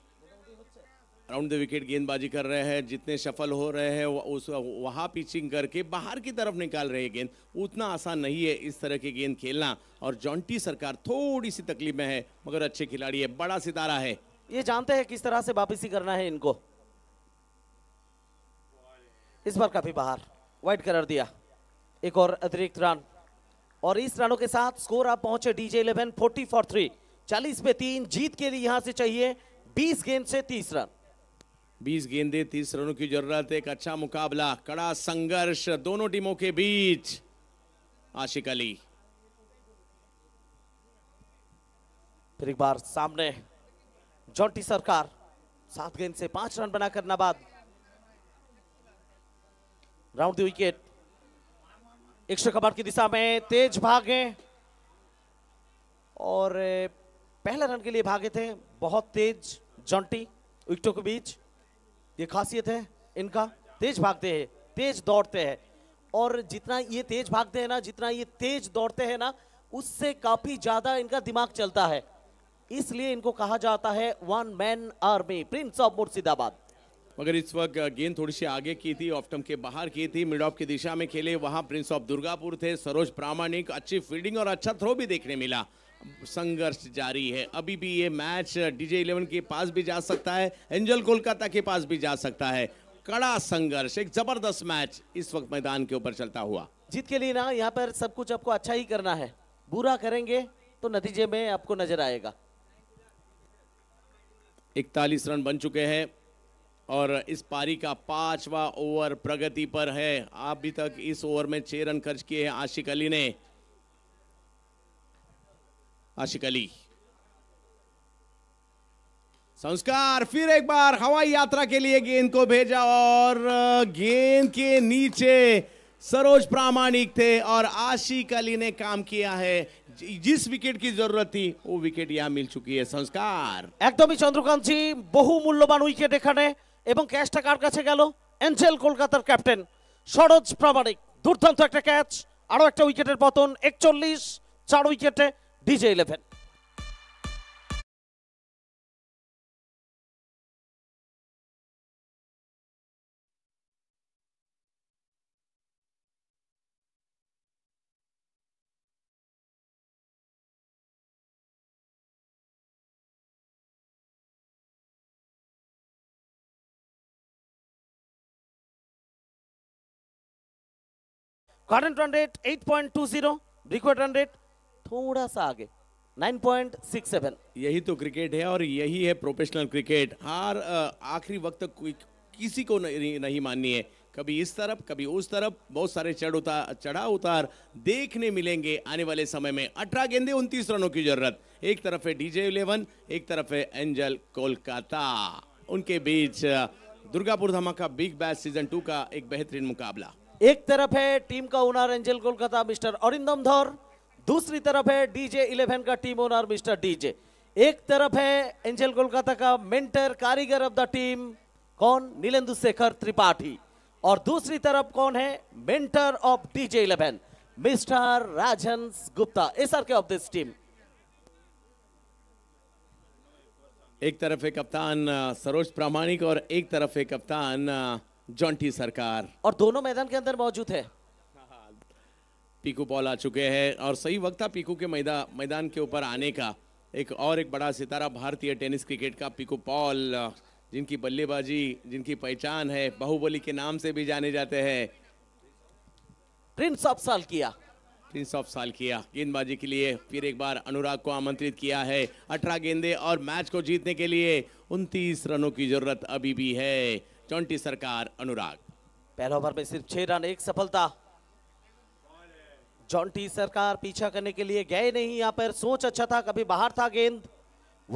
round the wicket गेंदबाजी कर रहे हैं जितने सफल हो रहे हैं उस वहाँ पिचिंग करके बाहर की तरफ निकाल रहे गेंद उतना आसान नहीं है इस तरह की गेंद खेलना और जॉन्टी सरकार थोड़ी सी तकलीफ में है मगर अच्छे खिलाड़ी है बड़ा सितारा है ये जानते हैं किस तरह से वापसी करना है इनको इस बार काफी बाहर व्हाइट कलर दिया एक और अतिरिक्त रन और इस रनों के साथ स्कोर आप पहुंचे DJ eleven forty for three चालीस पे तीन जीत के लिए यहां से चाहिए बीस गेंद से तीस रन बीस गेंदे तीस रनों की जरूरत एक अच्छा मुकाबला कड़ा संघर्ष दोनों टीमों के बीच आशिक अली फिर एक बार सामने जॉन्टी सरकार सात गेंद से पांच रन बनाकर नाबाद राउंड द विकेट एक सौ कबाड़ की दिशा में तेज भागे और पहले रन के लिए भागे थे बहुत तेज जॉन्टी विकेटों के बीच ये खासियत है इनका तेज भागते हैं तेज दौड़ते हैं और जितना ये तेज भागते हैं ना जितना ये तेज दौड़ते हैं ना उससे काफ़ी ज़्यादा इनका दिमाग चलता है इसलिए इनको कहा जाता है one man army prince of Murshidabad मगर इस वक्त गेंद थोड़ी सी आगे की थी ऑफ्टम के बाहर की थी मिड ऑफ की दिशा में खेले वहां प्रिंस ऑफ दुर्गापुर थे सरोज प्रामाणिक अच्छी फील्डिंग और अच्छा थ्रो भी देखने मिला संघर्ष जारी है अभी भी ये मैच डीजे इलेवन के पास भी जा सकता है एंजल कोलकाता के पास भी जा सकता है कड़ा संघर्ष एक जबरदस्त मैच इस वक्त मैदान के ऊपर चलता हुआ जीत के लिए ना यहाँ पर सब कुछ आपको अच्छा ही करना है बुरा करेंगे तो नतीजे में आपको नजर आएगा इकतालीस रन बन चुके हैं और इस पारी का पांचवा ओवर प्रगति पर है अभी तक इस ओवर में छह रन खर्च किए हैं आशिक अली ने आशिक अली संस्कार फिर एक बार हवाई यात्रा के लिए गेंद को भेजा और गेंद के नीचे सरोज प्रामाणिक थे और आशिक अली ने काम किया है जिस विकेट की जरूरत थी वो विकेट यहाँ मिल चुकी है संस्कार एकदम ही चंद्रकांत जी बहुमूल्यवान मूल्यवान विकेट एखे এবং ক্যাচটা কার কাছে গেল এনসেল কলকাতার ক্যাপ্টেন সরোজ প্রামাণিক দুর্দান্ত একটা ক্যাচ আরও একটা উইকেটের পতন একচল্লিশ চার উইকেটে DJ 11. current run rate 8.20 required run rate थोड़ा सा आगे 9.67 यही तो क्रिकेट है और यही है प्रोफेशनल क्रिकेट हार आखिरी वक्त तक कि, किसी को नहीं, माननी है कभी इस तरफ कभी उस तरफ बहुत सारे चढ़ उतार चढ़ा उतार देखने मिलेंगे आने वाले समय में अठारह गेंदे उनतीस रनों की जरूरत एक तरफ है डीजे इलेवन एक तरफ है एंजल कोलकाता उनके बीच दुर्गापुर धमाका बिग बैच सीजन टू का एक बेहतरीन मुकाबला एक तरफ है टीम का owner angel Kolkata mister Arindam Dhaur दूसरी तरफ है डीजे इलेवन का टीम ओनर मिस्टर डीजे एक तरफ है एंजल कोलकाता का मेंटर कारीगर ऑफ द टीम कौन नीलेंदु शेखर त्रिपाठी और दूसरी तरफ कौन है mentor of DJ eleven mister Rajan Gupta S R K of this team एक तरफ है कप्तान सरोज प्रामाणिक और एक तरफ है कप्तान जॉन्टी सरकार और दोनों मैदान के अंदर मौजूद है पीकू पॉल आ चुके हैं और सही वक्त था पीकू के मैदा मैदान के ऊपर आने का एक और एक बड़ा सितारा भारतीय टेनिस क्रिकेट का पीकू पॉल जिनकी बल्लेबाजी जिनकी पहचान है बाहुबली के नाम से भी जाने जाते हैं प्रिंस ऑफ साल किया प्रिंस ऑफ साल किया गेंदबाजी के लिए फिर एक बार अनुराग को आमंत्रित किया है अठारह गेंदे और मैच को जीतने के लिए उनतीस रनों की जरूरत अभी भी है चौंटी सरकार अनुराग पहला ओवर में सिर्फ छह रन एक सफलता जॉन्टी सरकार पीछा करने के लिए गए नहीं यहाँ पर सोच अच्छा था कभी बाहर था गेंद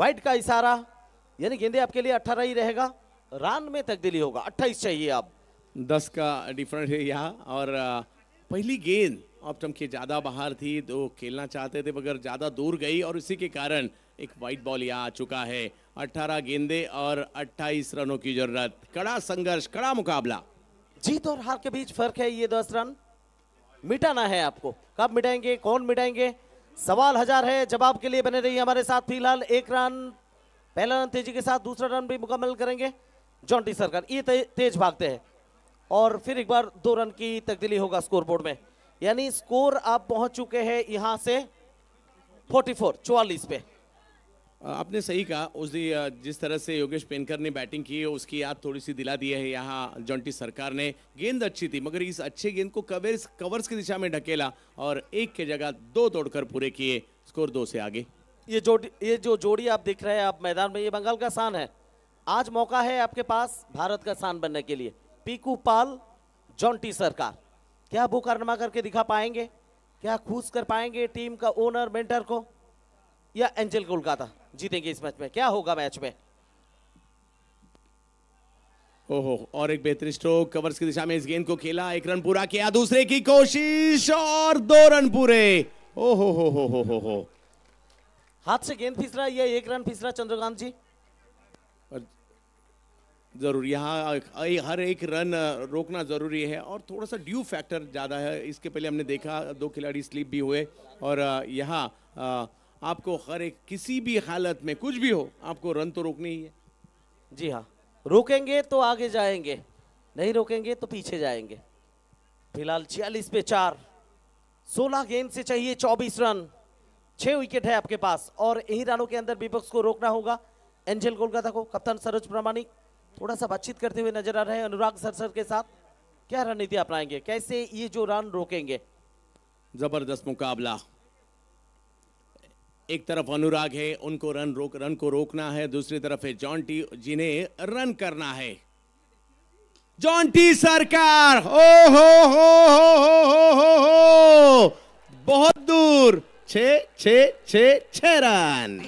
वाइट का इशारा यानी गेंदे आपके लिए अट्ठारह ही रहेगा रन में तब्दीली होगा अट्ठाईस चाहिए आप दस का डिफरेंट है यहाँ और पहली गेंद आप चमके ज़्यादा बाहर थी तो खेलना चाहते थे मगर ज़्यादा दूर गई और इसी के कारण एक वाइट बॉल यहाँ आ चुका है अट्ठारह गेंदे और अट्ठाईस रनों की जरूरत कड़ा संघर्ष कड़ा मुकाबला जीत और हार के बीच फर्क है ये दस रन मिटाना है आपको कब मिटाएंगे कौन मिटाएंगे सवाल हजार है जवाब के लिए बने रहिए हमारे साथ फिलहाल एक रन पहला रन तेजी के साथ दूसरा रन भी मुकम्मल करेंगे जॉन्टी सरकार ये ते, तेज भागते हैं और फिर एक बार दो रन की तब्दीली होगा स्कोर बोर्ड में यानी स्कोर आप पहुंच चुके हैं यहां से 44 44 पे आपने सही कहा उस जिस तरह से योगेश पेनकर ने बैटिंग की है उसकी याद थोड़ी सी दिला दी है यहाँ जॉन्टी सरकार ने गेंद अच्छी थी मगर इस अच्छे गेंद को कवर्स कवर्स की दिशा में ढकेला और एक के जगह दो तोड़कर पूरे किए स्कोर दो से आगे ये जो ये जो जोड़ी आप देख रहे हैं आप मैदान में ये बंगाल का शान है आज मौका है आपके पास भारत का शान बनने के लिए पीकू पाल जॉन्टी सरकार क्या वो कारनामा करके दिखा पाएंगे क्या खुश कर पाएंगे टीम का ओनर मेंटर को या एंजल कोलकाता जीतेंगे इस मैच में क्या होगा मैच में ओहो और एक बेहतरीन स्ट्रोक कवर्स की दिशा में इस गेंद को खेला एक रन पूरा किया दूसरे की कोशिश और दो रन पूरे ओहो हो हो हो हो हो हाथ से गेंद तीसरा या एक रन तीसरा चंद्रकांत जी जरूर यहाँ हर एक रन रोकना ज़रूरी है और थोड़ा सा ड्यू फैक्टर ज़्यादा है इसके पहले हमने देखा दो खिलाड़ी स्लिप भी हुए और यहाँ आपको हर एक किसी भी हालत में कुछ भी हो आपको रन तो रोकनी ही है जी हाँ रोकेंगे तो आगे जाएंगे नहीं रोकेंगे तो पीछे जाएंगे फिलहाल छियालीस पे चार सोलह गेंद से चाहिए चौबीस रन छह विकेट है आपके पास और इन्हीं रनों के अंदर विपक्ष को रोकना होगा एंजल कोलकाता को कप्तान सरोज प्रमाणिक थोड़ा सा बातचीत करते हुए नजर आ रहे हैं अनुराग सर सर के साथ क्या रणनीति अपनाएंगे कैसे ये जो रन रोकेंगे जबरदस्त मुकाबला एक तरफ अनुराग है उनको रन रोक रन को रोकना है दूसरी तरफ है जॉन्टी जिन्हें रन करना है जॉन्टी सरकार ओ हो हो हो हो हो हो बहुत दूर छे छे छे रन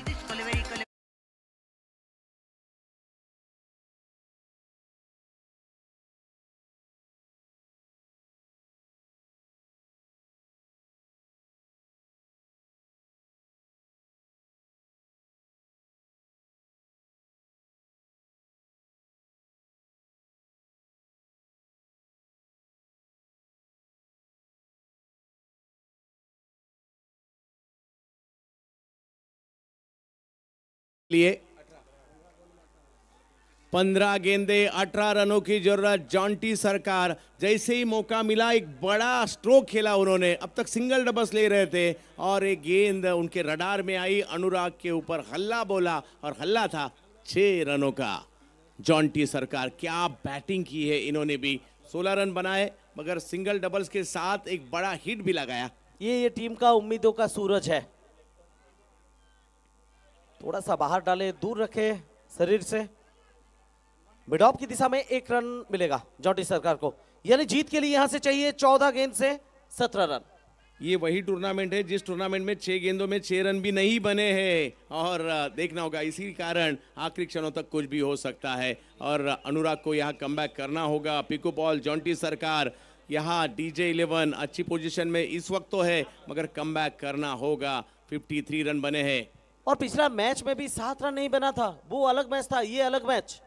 लिए पंद्रह गेंदे अठारह रनों की जरूरत जॉन्टी सरकार जैसे ही मौका मिला एक बड़ा स्ट्रोक खेला उन्होंने अब तक सिंगल डबल्स ले रहे थे और एक गेंद उनके रडार में आई अनुराग के ऊपर हल्ला बोला और हल्ला था छह रनों का जॉन्टी सरकार क्या बैटिंग की है इन्होंने भी सोलह रन बनाए मगर सिंगल डबल्स के साथ एक बड़ा हिट भी लगाया ये ये टीम का उम्मीदों का सूरज है थोड़ा सा बाहर डाले दूर रखे शरीर से मिडॉप की दिशा में एक रन मिलेगा जॉन्टी सरकार को यानी जीत के लिए यहां से चाहिए चौदह गेंद से सत्रह रन ये वही टूर्नामेंट है जिस टूर्नामेंट में छह गेंदों में छह रन भी नहीं बने हैं और देखना होगा इसी कारण आखिरी क्षणों तक कुछ भी हो सकता है और अनुराग को यहाँ कम करना होगा पिको बॉल जॉन्टी सरकार यहाँ डीजे इलेवन अच्छी पोजीशन में इस वक्त तो है मगर कम करना होगा 53 रन बने हैं और पिछला मैच में भी सात रन नहीं बना था वो अलग मैच था ये अलग मैच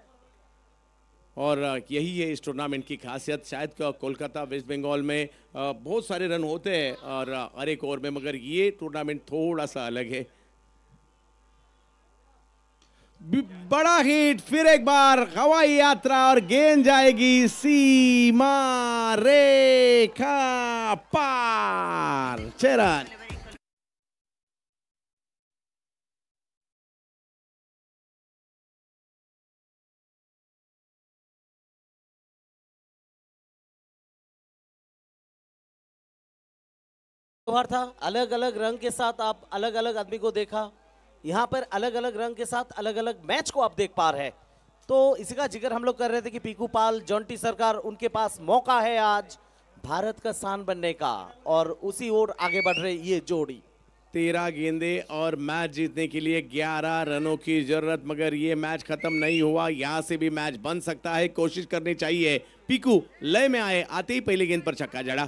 और यही है इस टूर्नामेंट की खासियत शायद कोलकाता वेस्ट बंगाल में बहुत सारे रन होते हैं और हर एक ओवर में मगर ये टूर्नामेंट थोड़ा सा अलग है बड़ा हिट फिर एक बार हवाई यात्रा और गेंद जाएगी सीमा रेखा पार चेरा त्यौहार था अलग अलग रंग के साथ आप अलग अलग आदमी को देखा यहाँ पर अलग अलग रंग के साथ अलग अलग मैच को आप देख पा रहे हैं तो इसी का जिक्र हम लोग कर रहे थे कि पीकू पाल जॉन्टी सरकार उनके पास मौका है आज भारत का शान बनने का और उसी ओर आगे बढ़ रहे ये जोड़ी तेरह गेंदे और मैच जीतने के लिए ग्यारह रनों की जरूरत मगर ये मैच खत्म नहीं हुआ यहाँ से भी मैच बन सकता है कोशिश करनी चाहिए पीकू लय में आए आते ही पहले गेंद पर छक्का जड़ा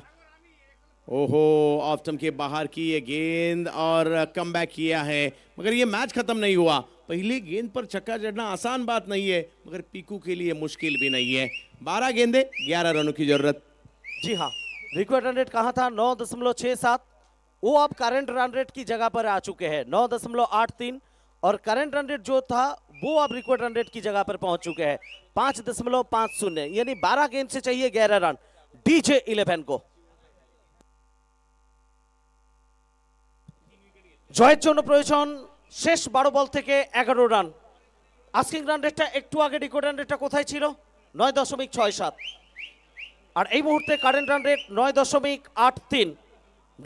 ओहो ऑफ स्टम्प के बाहर की ये गेंद और कम किया है मगर ये मैच खत्म नहीं हुआ पहली गेंद पर छक्का चढ़ना आसान बात नहीं है मगर पीकू के लिए मुश्किल भी नहीं है बारह गेंदे ग्यारह रनों की जरूरत जी हाँ रिक्वेड रन रेट कहाँ था नौ दशमलव छः सात वो आप करंट रन रेट की जगह पर आ चुके हैं नौ दशमलव आठ तीन और करंट रन रेट जो था वो आप रिक्वेड रन रेट की जगह पर पहुंच चुके हैं पाँच दशमलव पाँच शून्य यानी बारह गेंद से चाहिए ग्यारह रन डीजे इलेवन को জয়ের জন্য প্রয়োজন শেষ বারো বল থেকে এগারো রান আস্কিং রান রেটটা একটু আগে রেকর্ড রান রেটটা কোথায় ছিল নয় দশমিক ছয় সাত আর এই মুহূর্তে কারেন্ট রান রেট নয় দশমিক আট তিন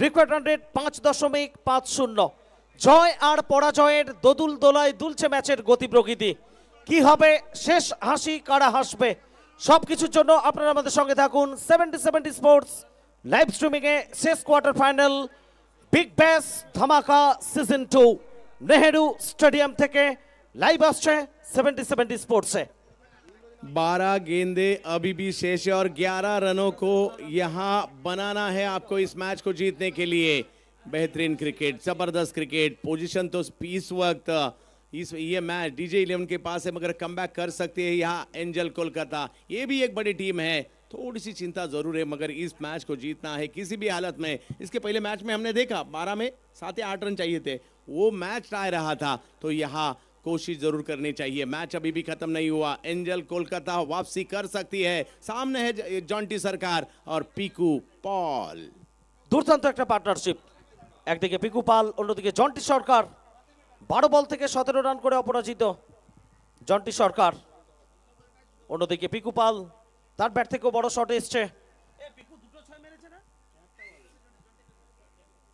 রিকোয়ার্ড রান রেট পাঁচ দশমিক পাঁচ শূন্য জয় আর পরাজয়ের দোদুল দোলায় দুলছে ম্যাচের গতি প্রকৃতি কি হবে শেষ হাসি কারা হাসবে সব কিছুর জন্য আপনারা আমাদের সঙ্গে থাকুন সেভেন্টি সেভেন্টি স্পোর্টস লাইভ স্ট্রিমিংয়ে শেষ quarter final big Bais Dhamaka season to Nehru stadium थे के लाइव आस्ट है सेवेंटी सेवेंटी स्पोर्ट्स है बारह गेंदे अभी भी शेष है और ग्यारह रनों को यहां बनाना है आपको इस मैच को जीतने के लिए बेहतरीन क्रिकेट जबरदस्त क्रिकेट पोजीशन तो इस वक्त इस ये मैच डीजे इलेवन के पास है मगर कम कर सकती है यहाँ एंजल कोलकाता ये भी एक बड़ी टीम है थोड़ी सी चिंता जरूर है मगर इस मैच को जीतना है किसी भी हालत में इसके पहले मैच में हमने देखा बारह में सात या आठ रन चाहिए थे वो मैच टाए रहा था तो यहाँ कोशिश जरूर करनी चाहिए मैच अभी भी खत्म नहीं हुआ एंजल कोलकाता वापसी कर सकती है सामने है जॉन्टी सरकार और पीकू पॉल দুর্দান্ত একটা পার্টনারশিপ একদিকে পিকু পাল অন্যদিকে जंटी सरकार बारो बल थे सतर रान अपराजित जंटी सरकार সরকার অন্যদিকে পিকু পাল তার ব্যাট থেকেও বড় শট এসছে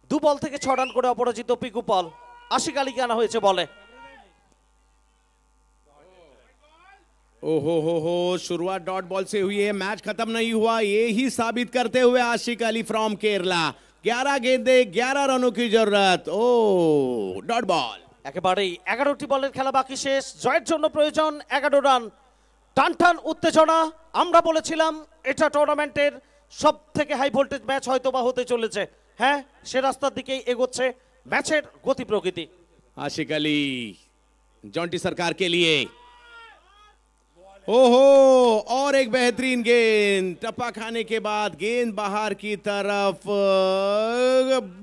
দু বল থেকে ছ রান করে অপরাজিত পিকু পল আশিক আলীকে আনা হয়েছে বলে ओहो হো হো शुरुआत डॉट बॉल से हुई है मैच खत्म नहीं हुआ ये ही साबित करते हुए आशिक अली फ्रॉम केरला 11 गेंदे 11 रनों की जरूरत ओ डॉट একেবারেই এগারোটি বলের খেলা বাকি শেষ জয়ের জন্য প্রয়োজন এগারো রান টানটান উত্তেজনা আমরা বলেছিলাম এটা টুর্নামেন্টের সব থেকে হাই ভোল্টেজ ম্যাচ হয়তো বা হতে চলেছে হ্যাঁ সে রাস্তার দিকেই এগোচ্ছে ম্যাচের গতি প্রকৃতি আশিক আলী জন্টি সরকার কে লিয়ে ওহো আর এক বেহতরিন গেন্দ টপা খানে কে বাদ গেন্দ বাহার কি তরফ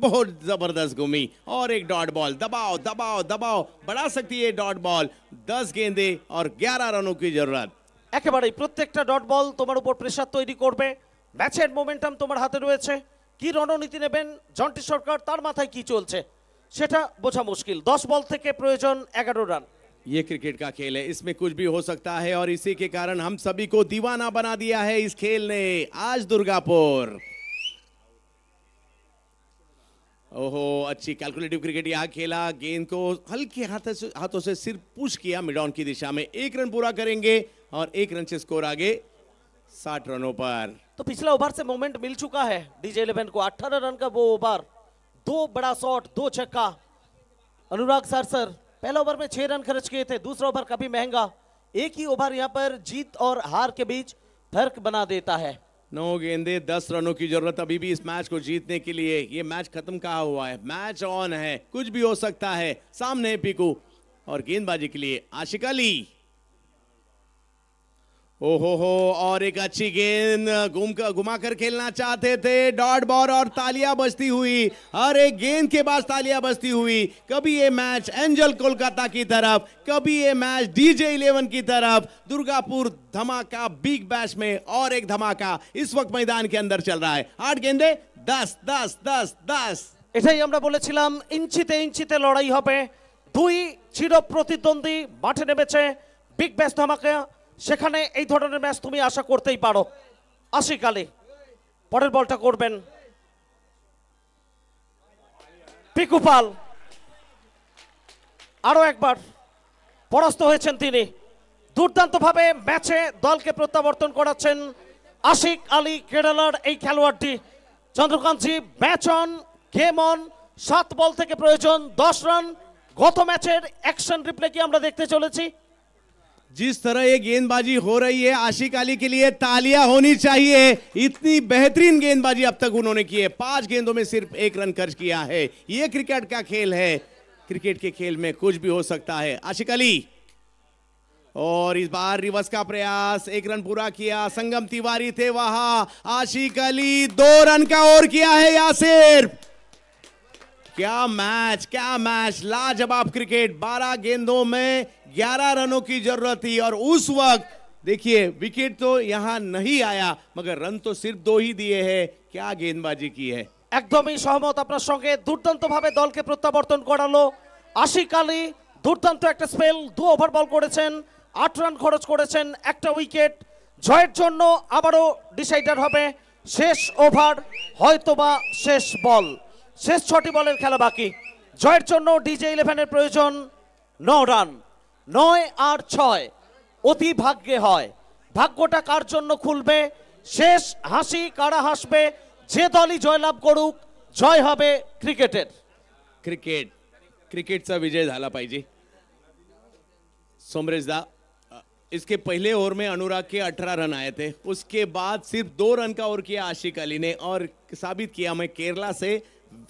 বহুত জবরদস্ত ঘুমি আর এক ডট বল দবাও দবাও দবাও বড়া সকতি ডট বল দশ গেন্দে আর গ্যারা রনো কি জরুরত একেবারেই প্রত্যেকটা ডট বল তোমার উপর প্রেশার তৈরি করবে ম্যাচের মোমেন্টাম তোমার হাতে রয়েছে কি রণনীতি নেবেন জন্টি সরকার তার মাথায় কি চলছে সেটা বোঝা মুশকিল দশ বল থেকে প্রয়োজন এগারো রান ये क्रिकेट का खेल है इसमें कुछ भी हो सकता है और इसी के कारण हम सभी को दीवाना बना दिया है इस खेल ने आज दुर्गापुर ओहो अच्छी कैलकुलेटिव क्रिकेट यहाँ खेला गेंद को हल्के हाथों से हाथों से सिर्फ पुश किया मिडॉन की दिशा में एक रन पूरा करेंगे और एक रन से स्कोर आगे साठ रनों पर तो पिछला ओवर से मोमेंट मिल चुका है डीजे इलेवन को अठारह रन का वो ओवर दो बड़ा शॉट दो छक्का अनुराग सर सर पहला ओवर में छह रन खर्च किए थे दूसरा ओवर काफी महंगा एक ही ओवर यहाँ पर जीत और हार के बीच फर्क बना देता है नौ गेंदे दस रनों की जरूरत अभी भी इस मैच को जीतने के लिए ये मैच खत्म कहा हुआ है मैच ऑन है कुछ भी हो सकता है सामने पिकू और गेंदबाजी के लिए आशिक अली ओहो हो और एक अच्छी गेंद घूम कर घुमा कर खेलना चाहते थे डॉट बॉल और तालियां बजती हुई हर एक गेंद के बाद तालियां बजती हुई कभी ये मैच एंजल कोलकाता की तरफ कभी ये मैच डीजे इलेवन की तरफ दुर्गापुर धमाका बिग बैश में और एक धमाका इस वक्त मैदान के अंदर चल रहा है आठ गेंदे दस दस दस दस এটাই আমরা বলেছিলাম ইঞ্চিতে ইঞ্চিতে লড়াই হবে দুই চির প্রতিদ্বন্দ্বী মাঠে নেমেছে বিগ ব্যাশ ধমাকা সেখানে এই ধরনের ম্যাচ তুমি আশা করতেই পারো কালে পরের বলটা করবেন পিকুপাল আরো আরও একবার পরাস্ত হয়েছেন তিনি দুর্দান্তভাবে ম্যাচে দলকে প্রত্যাবর্তন করাচ্ছেন আশিক আলী কেরালার এই খেলোয়াড়টি চন্দ্রকান্তজি ম্যাচ অন গেম অন সাত বল থেকে প্রয়োজন দশ রান গত ম্যাচের অ্যাকশন রিপ্লে কি আমরা দেখতে চলেছি जिस तरह ये गेंदबाजी हो रही है आशिक अली के लिए तालियां होनी चाहिए इतनी बेहतरीन गेंदबाजी अब तक उन्होंने की है पांच गेंदों में सिर्फ एक रन खर्च किया है ये क्रिकेट का खेल है क्रिकेट के खेल में कुछ भी हो सकता है आशिक अली और इस बार रिवर्स का प्रयास एक रन पूरा किया संगम तिवारी थे वहां आशिक अली दो रन का और किया है यासिर क्या मैच क्या मैच लाजवाब क्रिकेट 12 गेंदों में ग्यारह रनों की जरूरत थी और उस वक्त देखिए विकेट तो यहाँ नहीं आया मगर रन तो सिर्फ दो ही दिए हैं क्या गेंदबाजी की है একদমই সহমত আপনার সঙ্গে দুর্দান্তভাবে দলকে প্রত্যাবর্তন করালো আশিক দুর্দান্ত একটা স্পেল দু ওভার বল করেছেন আট রান খরচ করেছেন একটা উইকেট জয়ের জন্য আবারও ডিসাইডার হবে শেষ ওভার হয়তোবা শেষ বল শেষ ছটি বলের খেলা বাকি জয়ের জন্য ডিজে ইলেভেনের প্রয়োজন ন রান নয় আর क्रिकेट विजय सोमरेजदा इसके पहले ओवर में अनुराग के 18 रन आए थे उसके बाद सिर्फ दो रन का ओवर किया आशिक अली ने और साबित किया मैं केरला से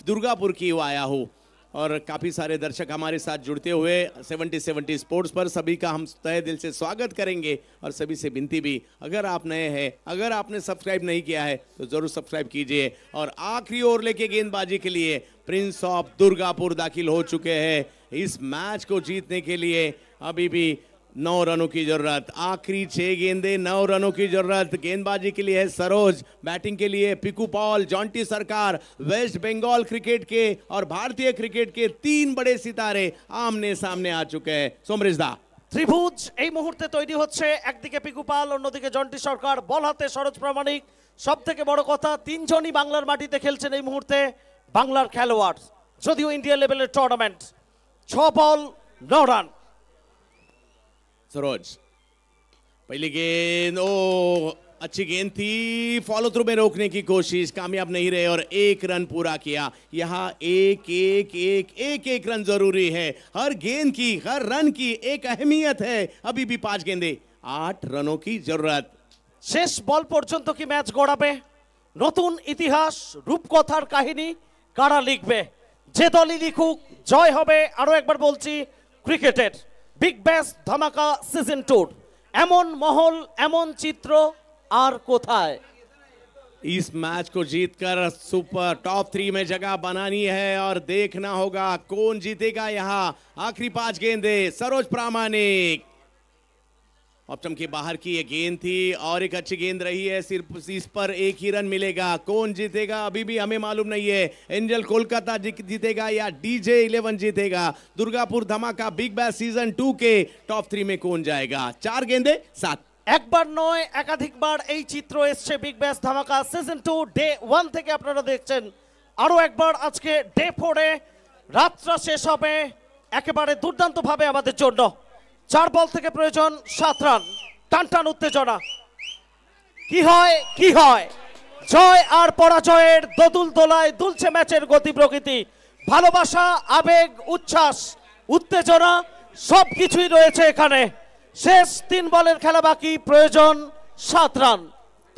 दुर्गापुर की आया हूँ और काफ़ी सारे दर्शक हमारे साथ जुड़ते हुए 70 70 स्पोर्ट्स पर सभी का हम तय दिल से स्वागत करेंगे और सभी से विनती भी अगर आप नए हैं अगर आपने सब्सक्राइब नहीं किया है तो ज़रूर सब्सक्राइब कीजिए और आखिरी ओवर लेके गेंदबाजी के लिए प्रिंस ऑफ दुर्गापुर दाखिल हो चुके हैं इस मैच को जीतने के लिए अभी भी नौ रनों की जरूरत आखिरी छह गेंदे नौ रनों की जरूरत गेंदबाजी के लिए है सरोज बैटिंग के लिए पिकू पॉल जॉन्टी सरकार वेस्ट बंगाल क्रिकेट के और भारतीय क्रिकेट के तीन बड़े सितारे आमने सामने आ चुके हैं सोमरेश दा ত্রিভুজ এই মুহূর্তে তৈরি হচ্ছে একদিকে পিকুপাল অন্যদিকে জন্টি সরকার বল হাতে সরোজ প্রামাণিক সব থেকে বড় কথা তিনজনই বাংলার মাটিতে খেলছেন এই মুহূর্তে বাংলার খেলোয়াড় যদিও ইন্ডিয়া লেভেলের টুর্নামেন্ট ছ বল ন রান सरोज पहली गेंद ओ अच्छी गेंद थी फॉलो थ्रू में रोकने की कोशिश कामयाब नहीं रहे और एक रन पूरा किया यहाँ एक एक एक एक एक रन जरूरी है हर गेंद की हर रन की एक अहमियत है अभी भी पांच गेंदे आठ रनों की जरूरत शेष শেষ বল পর্যন্ত কি ম্যাচ গড়াবে নতুন ইতিহাস कहनी कारा কারা जे दल ही लिखुक जय हो एक बार বলছি क्रिकेटर बिग बैस धमाका सीजन টুর এমন মহল এমন चित्र को था इस मैच को जीतकर सुपर टॉप थ्री में जगह बनानी है और देखना होगा कौन जीतेगा यहाँ आखिरी पांच गेंदे सरोज प्रामाणिक ऑप्टम के बाहर की ये गेंद थी और एक अच्छी गेंद रही है सिर्फ इस पर एक ही रन मिलेगा कौन जीतेगा अभी भी हमें मालूम नहीं है एंजल कोलकाता जीतेगा या डीजे इलेवन जीतेगा दुर्गापुर धमाका बिग बैश सीजन टू के टॉप थ्री में कौन जाएगा चार गेंदे सात एक बार একবার নয় একাধিকবার এই চিত্র এসছে বিগ ব্যাশ ধামাকা সিজন টু ডে ওয়ান থেকে আপনারা দেখছেন আরও একবার আজকে ডে ফোরে রাতটা শেষ হবে একেবারে দুর্দান্তভাবে আমাদের জন্য চার বল থেকে প্রয়োজন সাত রান টান টান উত্তেজনা কি হয় কি হয় জয় আর পরাজয়ের দদুল দোলায় দুলছে ম্যাচের গতি প্রকৃতি ভালোবাসা আবেগ উচ্ছ্বাস উত্তেজনা সব কিছুই রয়েছে এখানে শেষ তিন বলের খেলা বাকি প্রয়োজন সাত রান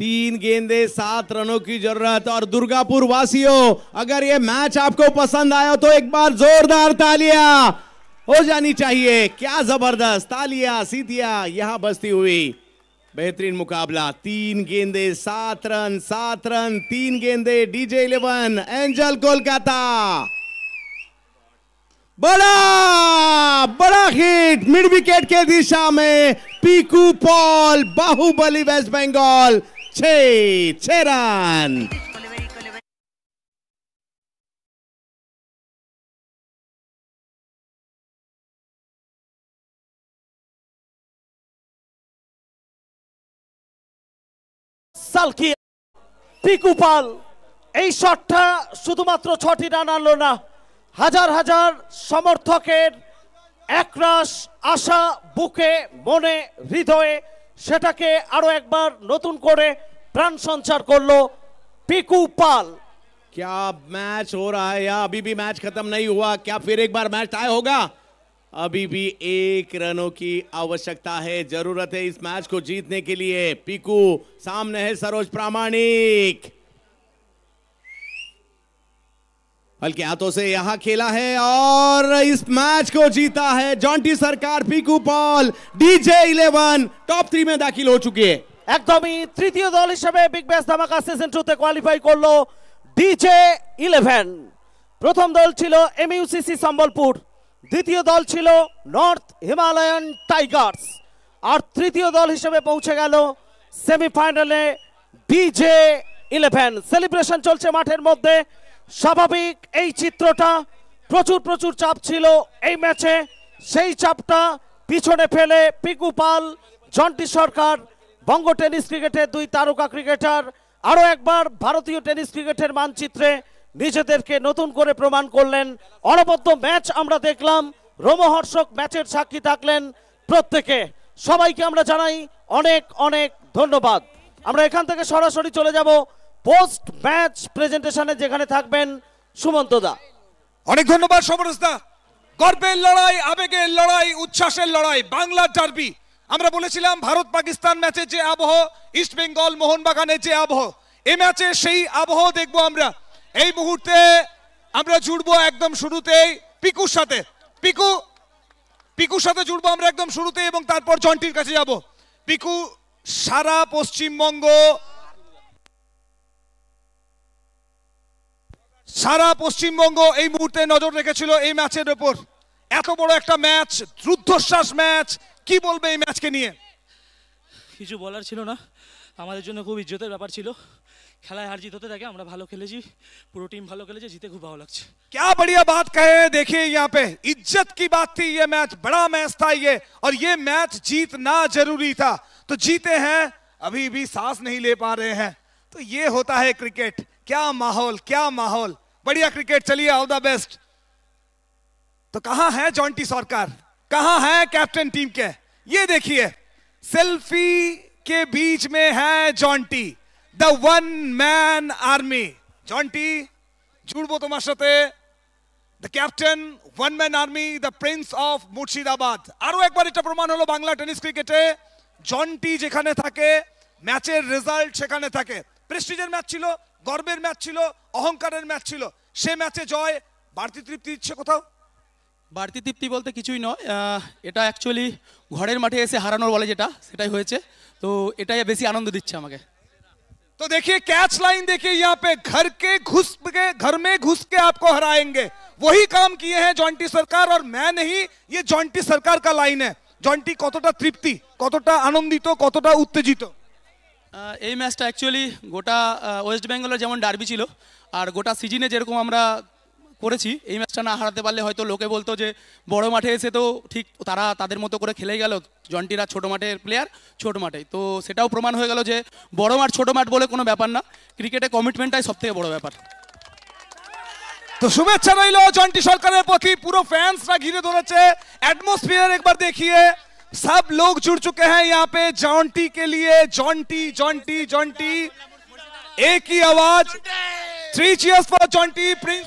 तीन गेंदे सात रनों की जरूरत और दुर्गापुर वासियों अगर ये मैच आपको पसंद आया तो एक बार जोरदार तालियां हो जानी चाहिए क्या जबरदस्त तालिया सीतिया यहां बसती हुई बेहतरीन मुकाबला तीन गेंदे सात रन सात रन तीन गेंदे डीजे इलेवन एंजल कोलकाता बड़ा बड़ा हिट मिड विकेट के दिशा में पीकू पॉल बाहुबली वेस्ट बंगाल छ रन সালকি পিকু পাল এই শটটা শুধুমাত্র ছটি রান আনলো না হাজার হাজার সমর্থকের একরাশ আশা বুকে মনে হৃদয়ে সেটাকে আরো একবার নতুন করে প্রাণ সঞ্চার করলো পিকু পাল क्या मैच हो रहा है या अभी भी मैच खत्म नहीं हुआ क्या फिर एक बार अभी भी एक रनों की आवश्यकता है जरूरत है इस मैच को जीतने के लिए पीकू सामने है सरोज प्रामाणिक हल्के हाथों से यहां खेला है और इस मैच को जीता है Jonty Sarkar Piku Paul DJ eleven top three में दाखिल हो चुकी है একদমই তৃতীয় बिग হিসেবে धमाका ব্যাশ ধামাকা সিজন টুতে কোয়ালিফাই করলো डीजे इलेवन प्रथम दल छो এমইউসিসি সম্বলপুর দ্বিতীয় দল ছিল নর্থ হিমালয়ান টাইগার্স আর তৃতীয় দল হিসেবে পৌঁছে গেল সেমিফাইনালে ডিজে ইলেভেন সেলিব্রেশন চলছে মাঠের মধ্যে স্বাভাবিক এই চিত্রটা প্রচুর প্রচুর চাপ ছিল এই ম্যাচে সেই চাপটা পিছনে ফেলে পিকু পাল জন্টি সরকার বঙ্গ টেনিস ক্রিকেটের দুই তারকা ক্রিকেটার আরও একবার ভারতীয় টেনিস ক্রিকেটের মানচিত্রে নিজেদেরকে নতুন করে প্রমাণ করলেন অনবদ্য ম্যাচ আমরা দেখলাম রোমহর্ষক ম্যাচের সাক্ষী থাকলেন প্রত্যেকে সবাইকে আমরা জানাই অনেক অনেক ধন্যবাদ আমরা এখান থেকে সরাসরি চলে যাব পোস্ট ম্যাচ প্রেজেন্টেশনে যেখানে থাকবেন সুমন্ত দা অনেক ধন্যবাদ সমরসদা গর্বের লড়াই আবেগের লড়াই উচ্ছ্বাসের লড়াই বাংলা ডার্বি আমরা বলেছিলাম ভারত পাকিস্তান ম্যাচে যে আবহ ইস্ট বেঙ্গল মোহনবাগানের যে আবহ এ ম্যাচে সেই আবহ দেখব আমরা এই মুহূর্তে আমরা জুড়বো একদম শুরুতেই পিকুর সাথে পিকু পিকুর সাথে জুড়বো আমরা একদম শুরুতে এবং তারপর জন্টির কাছে যাব পিকু সারা পশ্চিমবঙ্গ সারা পশ্চিমবঙ্গ এই মুহূর্তে নজর রেখেছিল এই ম্যাচের উপর এত বড় একটা ম্যাচ রুদ্ধশ্বাস ম্যাচ কি বলবে এই ম্যাচকে নিয়ে কিছু বলার ছিল না আমাদের জন্য খুব ইজ্জতের ব্যাপার ছিল খেলায় হার জিত হতে থাকে আমরা ভালো पूरा टीम টিम खेले খেলেছে জিতে খুব ভালো क्या बढ़िया बात कहे देखिए यहाँ पे इज्जत की बात थी ये मैच बड़ा मैच था ये और ये मैच जीतना जरूरी था तो जीते हैं अभी भी सांस नहीं ले पा रहे हैं तो ये होता है क्रिकेट क्या माहौल क्या माहौल बढ़िया क्रिकेट चलिए ऑल द बेस्ट तो कहा है जॉन्टी सरकार कहा है कैप्टन टीम के ये देखिए सेल्फी के बीच में है Jonty the one man army Jonty জুড়বো তোমার সাথে the captain one man army the prince of Murshidabad আরও একবার এটা প্রমাণ হলো বাংলা টেনিস ক্রিকেটে জন্টি যেখানে থাকে ম্যাচের রেজাল্ট সেখানে থাকে প্রেস্টিজের ম্যাচ ছিল গর্বের ম্যাচ ছিল অহংকারের ম্যাচ ছিল সে ম্যাচে জয় বাড়তি তৃপ্তি দিচ্ছে কোথাও বাড়তি তৃপ্তি বলতে কিছুই নয় এটা অ্যাকচুয়ালি ঘরের মাঠে এসে হারানোর বলে যেটা সেটাই হয়েছে তো এটাই বেশি আনন্দ দিচ্ছে আমাকে तो देखिए कैच लाइन देखिए यहां पे घर के घुस के घर में घुस के आपको हराएंगे वही काम किए हैं जॉन्टी सरकार और मैं नहीं ये जॉन्टी सरकार का लाइन है जॉन्टी कत तृप्ति कतटा आनंदित कतटा उत्तेजित मैचटा एक्चुअली गोटा वेस्ट बेंगल जमन भी छो और गोटा सीजने जे रखा করেছি এই ম্যাচটা না হারাতে পারলে হয়তো লোকে বলতো যে বড় মাঠে এসে তো ঠিক তারা তাদের মতো করে খেলে গেল জন্টিরা ছোট মাঠের প্লেয়ার ছোট মাঠে তো সেটাও প্রমাণ হয়ে গেল যে বড় মাঠ ছোট মাঠ বলে কোনো ব্যাপার না ক্রিকেটে কমিটমেন্টটাই সবথেকে বড় ব্যাপার তো শুভেচ্ছা রইল জন্টি সরকারের পক্ষে পুরো ফ্যান্সরা ঘিরে ধরেছে অ্যাটমসফিয়ার একবার দেখিয়ে সব লোক জুড় চুকে হ্যাঁ ইয়া পে জন্টি কে লিয়ে জন্টি জন্টি জন্টি একই আওয়াজ three cheers for for prince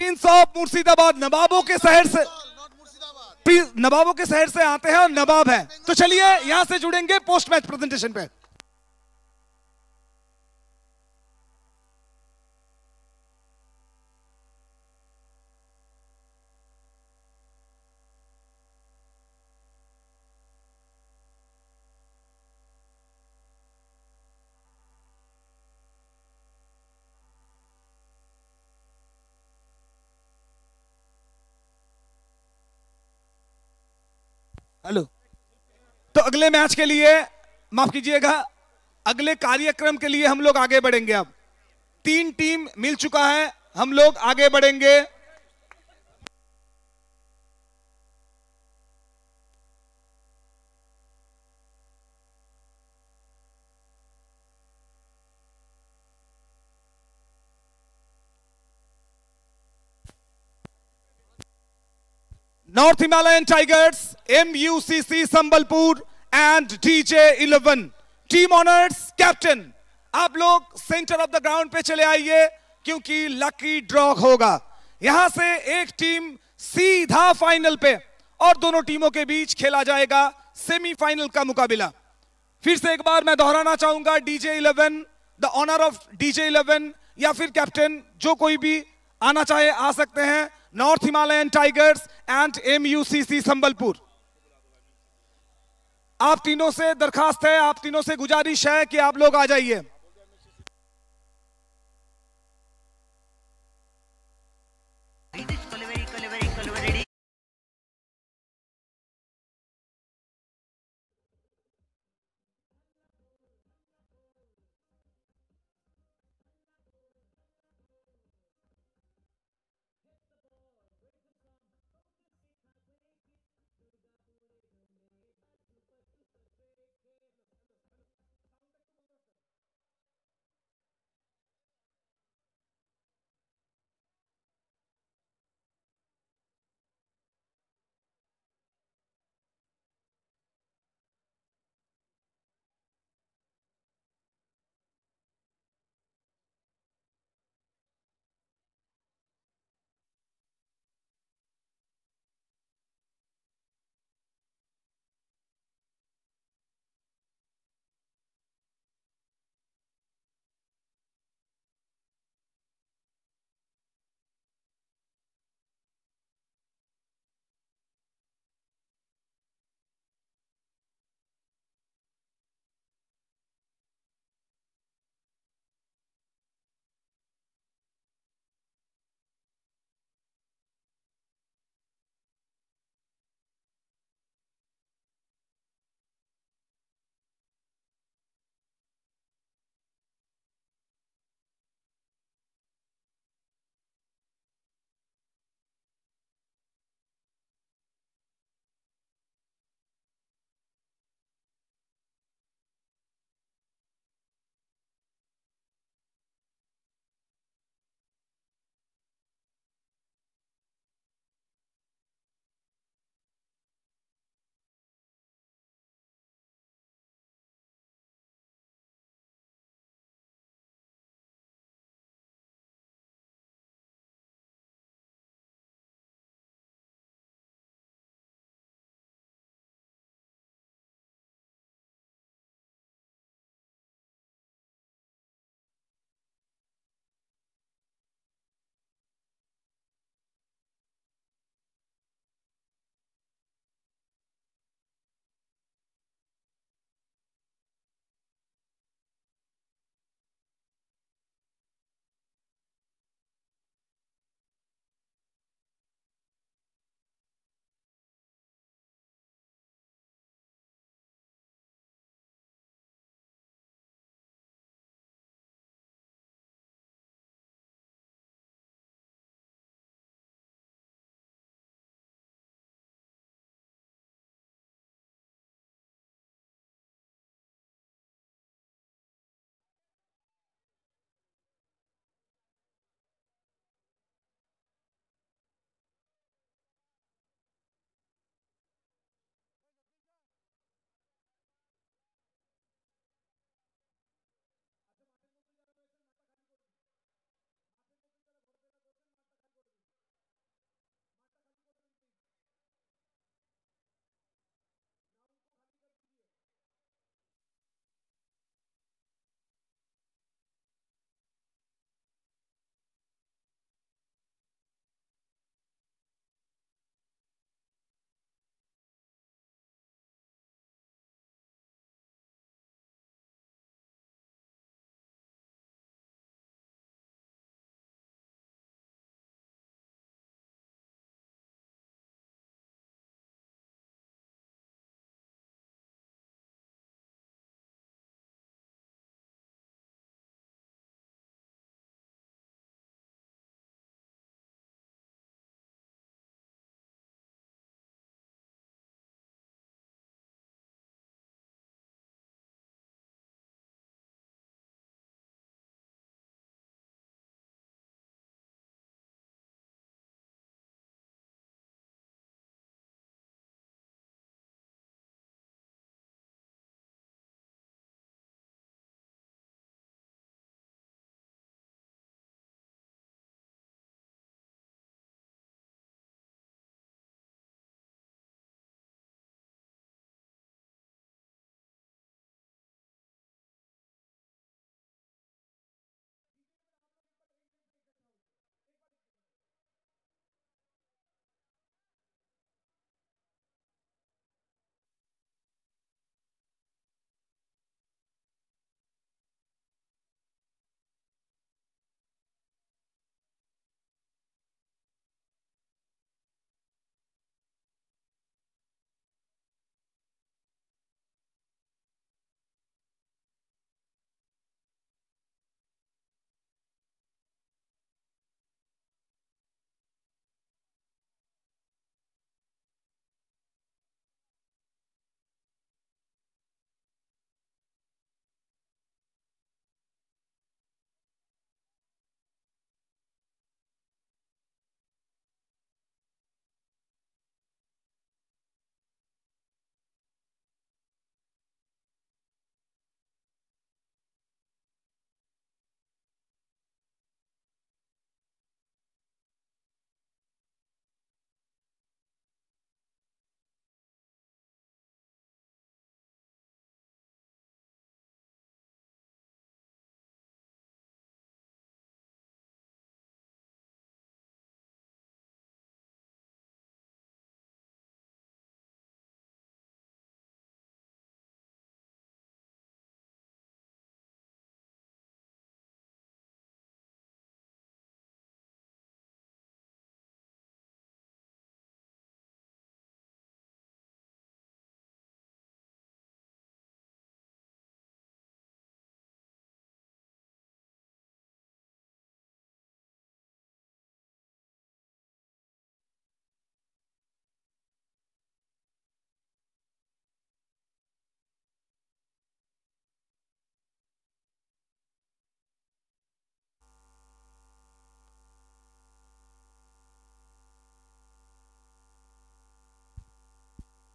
तीन सौ मुर्शिदाबाद नवाबों के शहर से नवाबों के शहर से आते हैं और नवाब है तो चलिए यहां से जुड़ेंगे पोस्ट मैच प्रेजेंटेशन पे हेलो तो अगले मैच के लिए माफ कीजिएगा अगले कार्यक्रम के लिए हम लोग आगे बढ़ेंगे अब तीन टीम मिल चुका है हम लोग आगे बढ़ेंगे North Himalayan Tigers, MUCC Sambalpur and DJ 11. Team honors, Captain. आप लोग सेंटर ऑफ द ग्राउंड पे चले आइए क्योंकि लकी ड्रॉ होगा यहां से एक टीम सीधा फाइनल पे और दोनों टीमों के बीच खेला जाएगा सेमीफाइनल का मुकाबला फिर से एक बार मैं दोहराना चाहूंगा DJ eleven the owner of DJ eleven या फिर कैप्टन जो कोई भी आना चाहे आ सकते हैं North Himalayan Tigers and MUCC Sambalpur आप तीनों से दरखास्त है आप तीनों से गुजारिश है कि आप लोग आ जाइए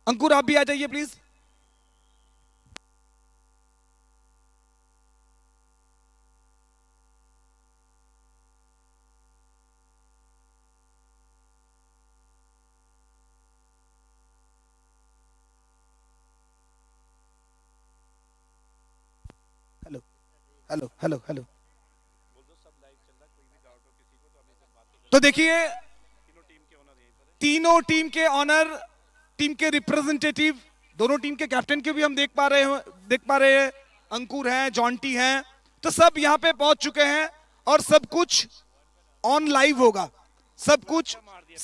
अंकुर आप भी आ जाइए please hello hello hello hello तो देखिए तीनों टीम के ऑनर टीम के रिप्रेजेंटेटिव दोनों टीम के कैप्टन के भी हम देख पा रहे हो देख पा रहे हैं अंकुर हैं जॉन्टी हैं तो सब यहाँ पे पहुंच चुके हैं और सब कुछ ऑन लाइव होगा सब कुछ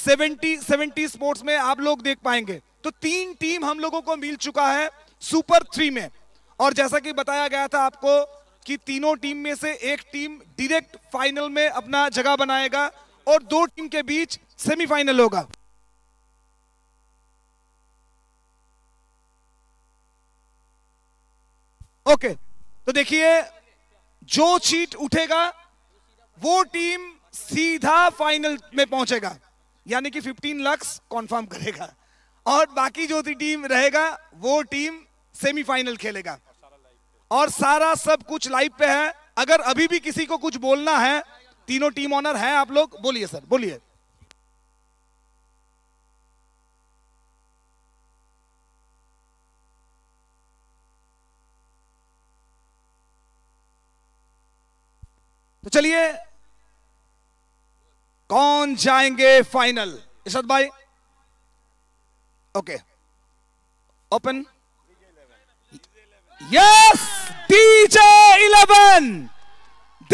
70 70 स्पोर्ट्स में आप लोग देख पाएंगे तो तीन टीम हम लोगों को मिल चुका है सुपर थ्री में और जैसा कि बताया गया था आपको कि तीनों टीम में से एक टीम डायरेक्ट फाइनल में अपना जगह बनाएगा और दो टीम के बीच सेमीफाइनल होगा ओके तो देखिए जो चीट उठेगा वो टीम सीधा फाइनल में पहुंचेगा यानी कि 15 लाख कॉन्फर्म करेगा और बाकी जो टीम रहेगा वो टीम सेमीफाइनल खेलेगा और सारा सब कुछ लाइव पे है अगर अभी भी किसी को कुछ बोलना है तीनों टीम ऑनर हैं आप लोग बोलिए सर बोलिए तो चलिए कौन जाएंगे फाइनल इसद भाई okay open yes DJ eleven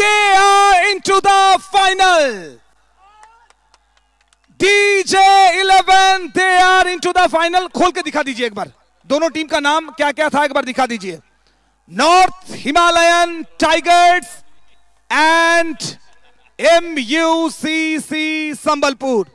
they are into the final DJ eleven they are into the final खोल के दिखा दीजिए एक बार दोनों टीम का नाम क्या क्या था एक बार दिखा दीजिए North Himalayan tigers and M U C C Sambalpur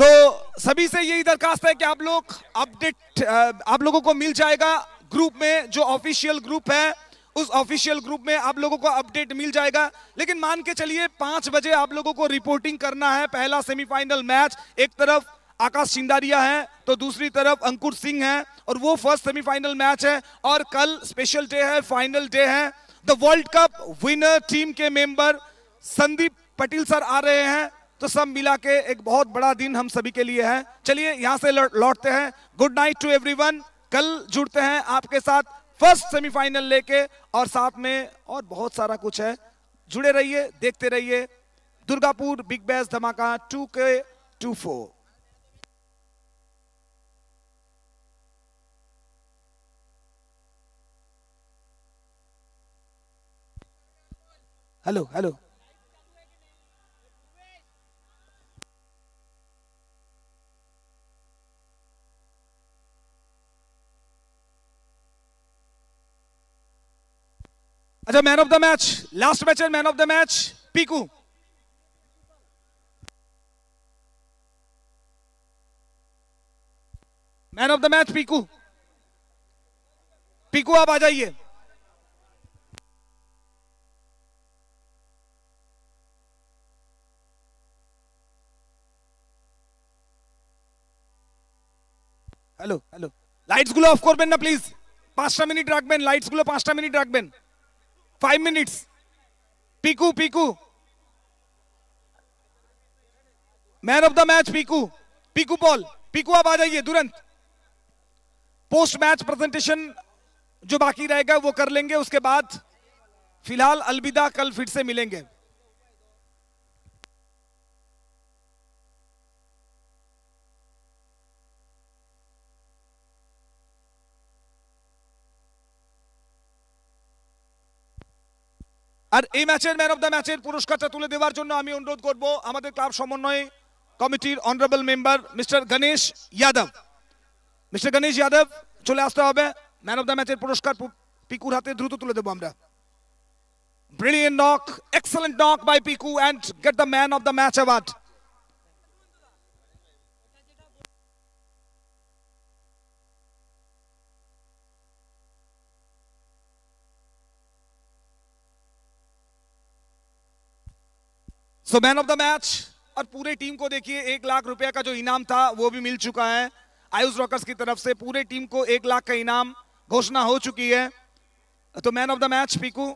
तो सभी से यही दरखास्त है कि आप लोग अपडेट आप लोगों को मिल जाएगा ग्रुप में जो ऑफिशियल ग्रुप है उस ऑफिशियल ग्रुप में आप लोगों को अपडेट मिल जाएगा लेकिन मान के चलिए पांच बजे आप लोगों को रिपोर्टिंग करना है पहला सेमीफाइनल मैच एक तरफ आकाश सिंदारिया है तो दूसरी तरफ अंकुर सिंह है और वो फर्स्ट सेमीफाइनल मैच है और कल स्पेशल डे है फाइनल डे है the world cup winner team के मेंबर संदीप पटेल सर आ रहे हैं तो सब मिला के एक बहुत बड़ा दिन हम सभी के लिए है चलिए यहां से लौटते हैं गुड नाइट टू एवरी कल जुड़ते हैं आपके साथ फर्स्ट सेमीफाइनल लेके और साथ में और बहुत सारा कुछ है जुड़े रहिए देखते रहिए दुर्गापुर बिग बैस धमाका टू के टू फोर हेलो हेलो अच्छा man of the match last match है man of the match Piku man of the match Piku Piku आप आ जाइए हेलो हेलो লাইটস গুলো অফ করবেন না প্লিজ পাঁচটা মিনিট রাখবেন লাইটস গুলো পাঁচটা মিনিট রাখবেন five minutes Piku Piku man of the match Piku Piku Paul Piku आप आ जाइए तुरंत पोस्ट मैच प्रेजेंटेशन जो बाकी रहेगा वो कर लेंगे उसके बाद फिलहाल अलविदा कल फिर से मिलेंगे আর এই ম্যাচের ম্যান অফ দ্য ম্যাচের পুরস্কারটা তুলে দেওয়ার জন্য আমি অনুরোধ করব আমাদের ক্লাব সমন্বয় কমিটির honourable member mister Ganesh Yadav mister Ganesh Yadav চলে আসতে হবে ম্যান অফ দ্য ম্যাচের পুরস্কার পিকুর হাতে দ্রুত তুলে দেবো আমরা brilliant knock excellent knock by Piku and get the man of the match award so man of the match और पूरे टीम को देखिए एक लाख रुपया का जो इनाम था वो भी मिल चुका है आयुष रॉकर्स की तरफ से पूरे टीम को एक लाख का इनाम घोषणा हो चुकी है तो man of the match Piku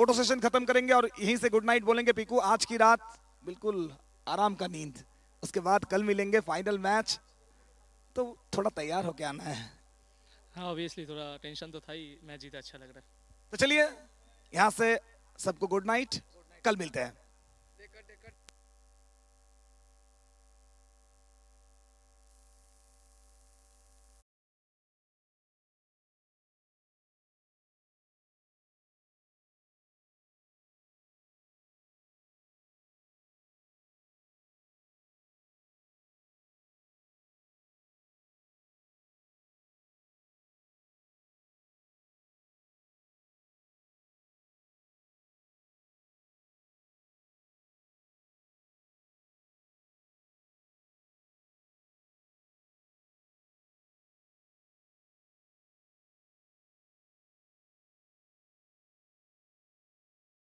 photo session खत्म करेंगे और यहीं से गुड नाइट बोलेंगे पीकू आज की रात बिल्कुल आराम का नींद उसके बाद कल मिलेंगे फाइनल मैच तो थोड़ा तैयार होके आना है हाँ ऑब्वियसली थोड़ा टेंशन तो था ही मैच जीता अच्छा लग रहा है तो चलिए यहाँ से सबको गुड नाइट कल मिलते हैं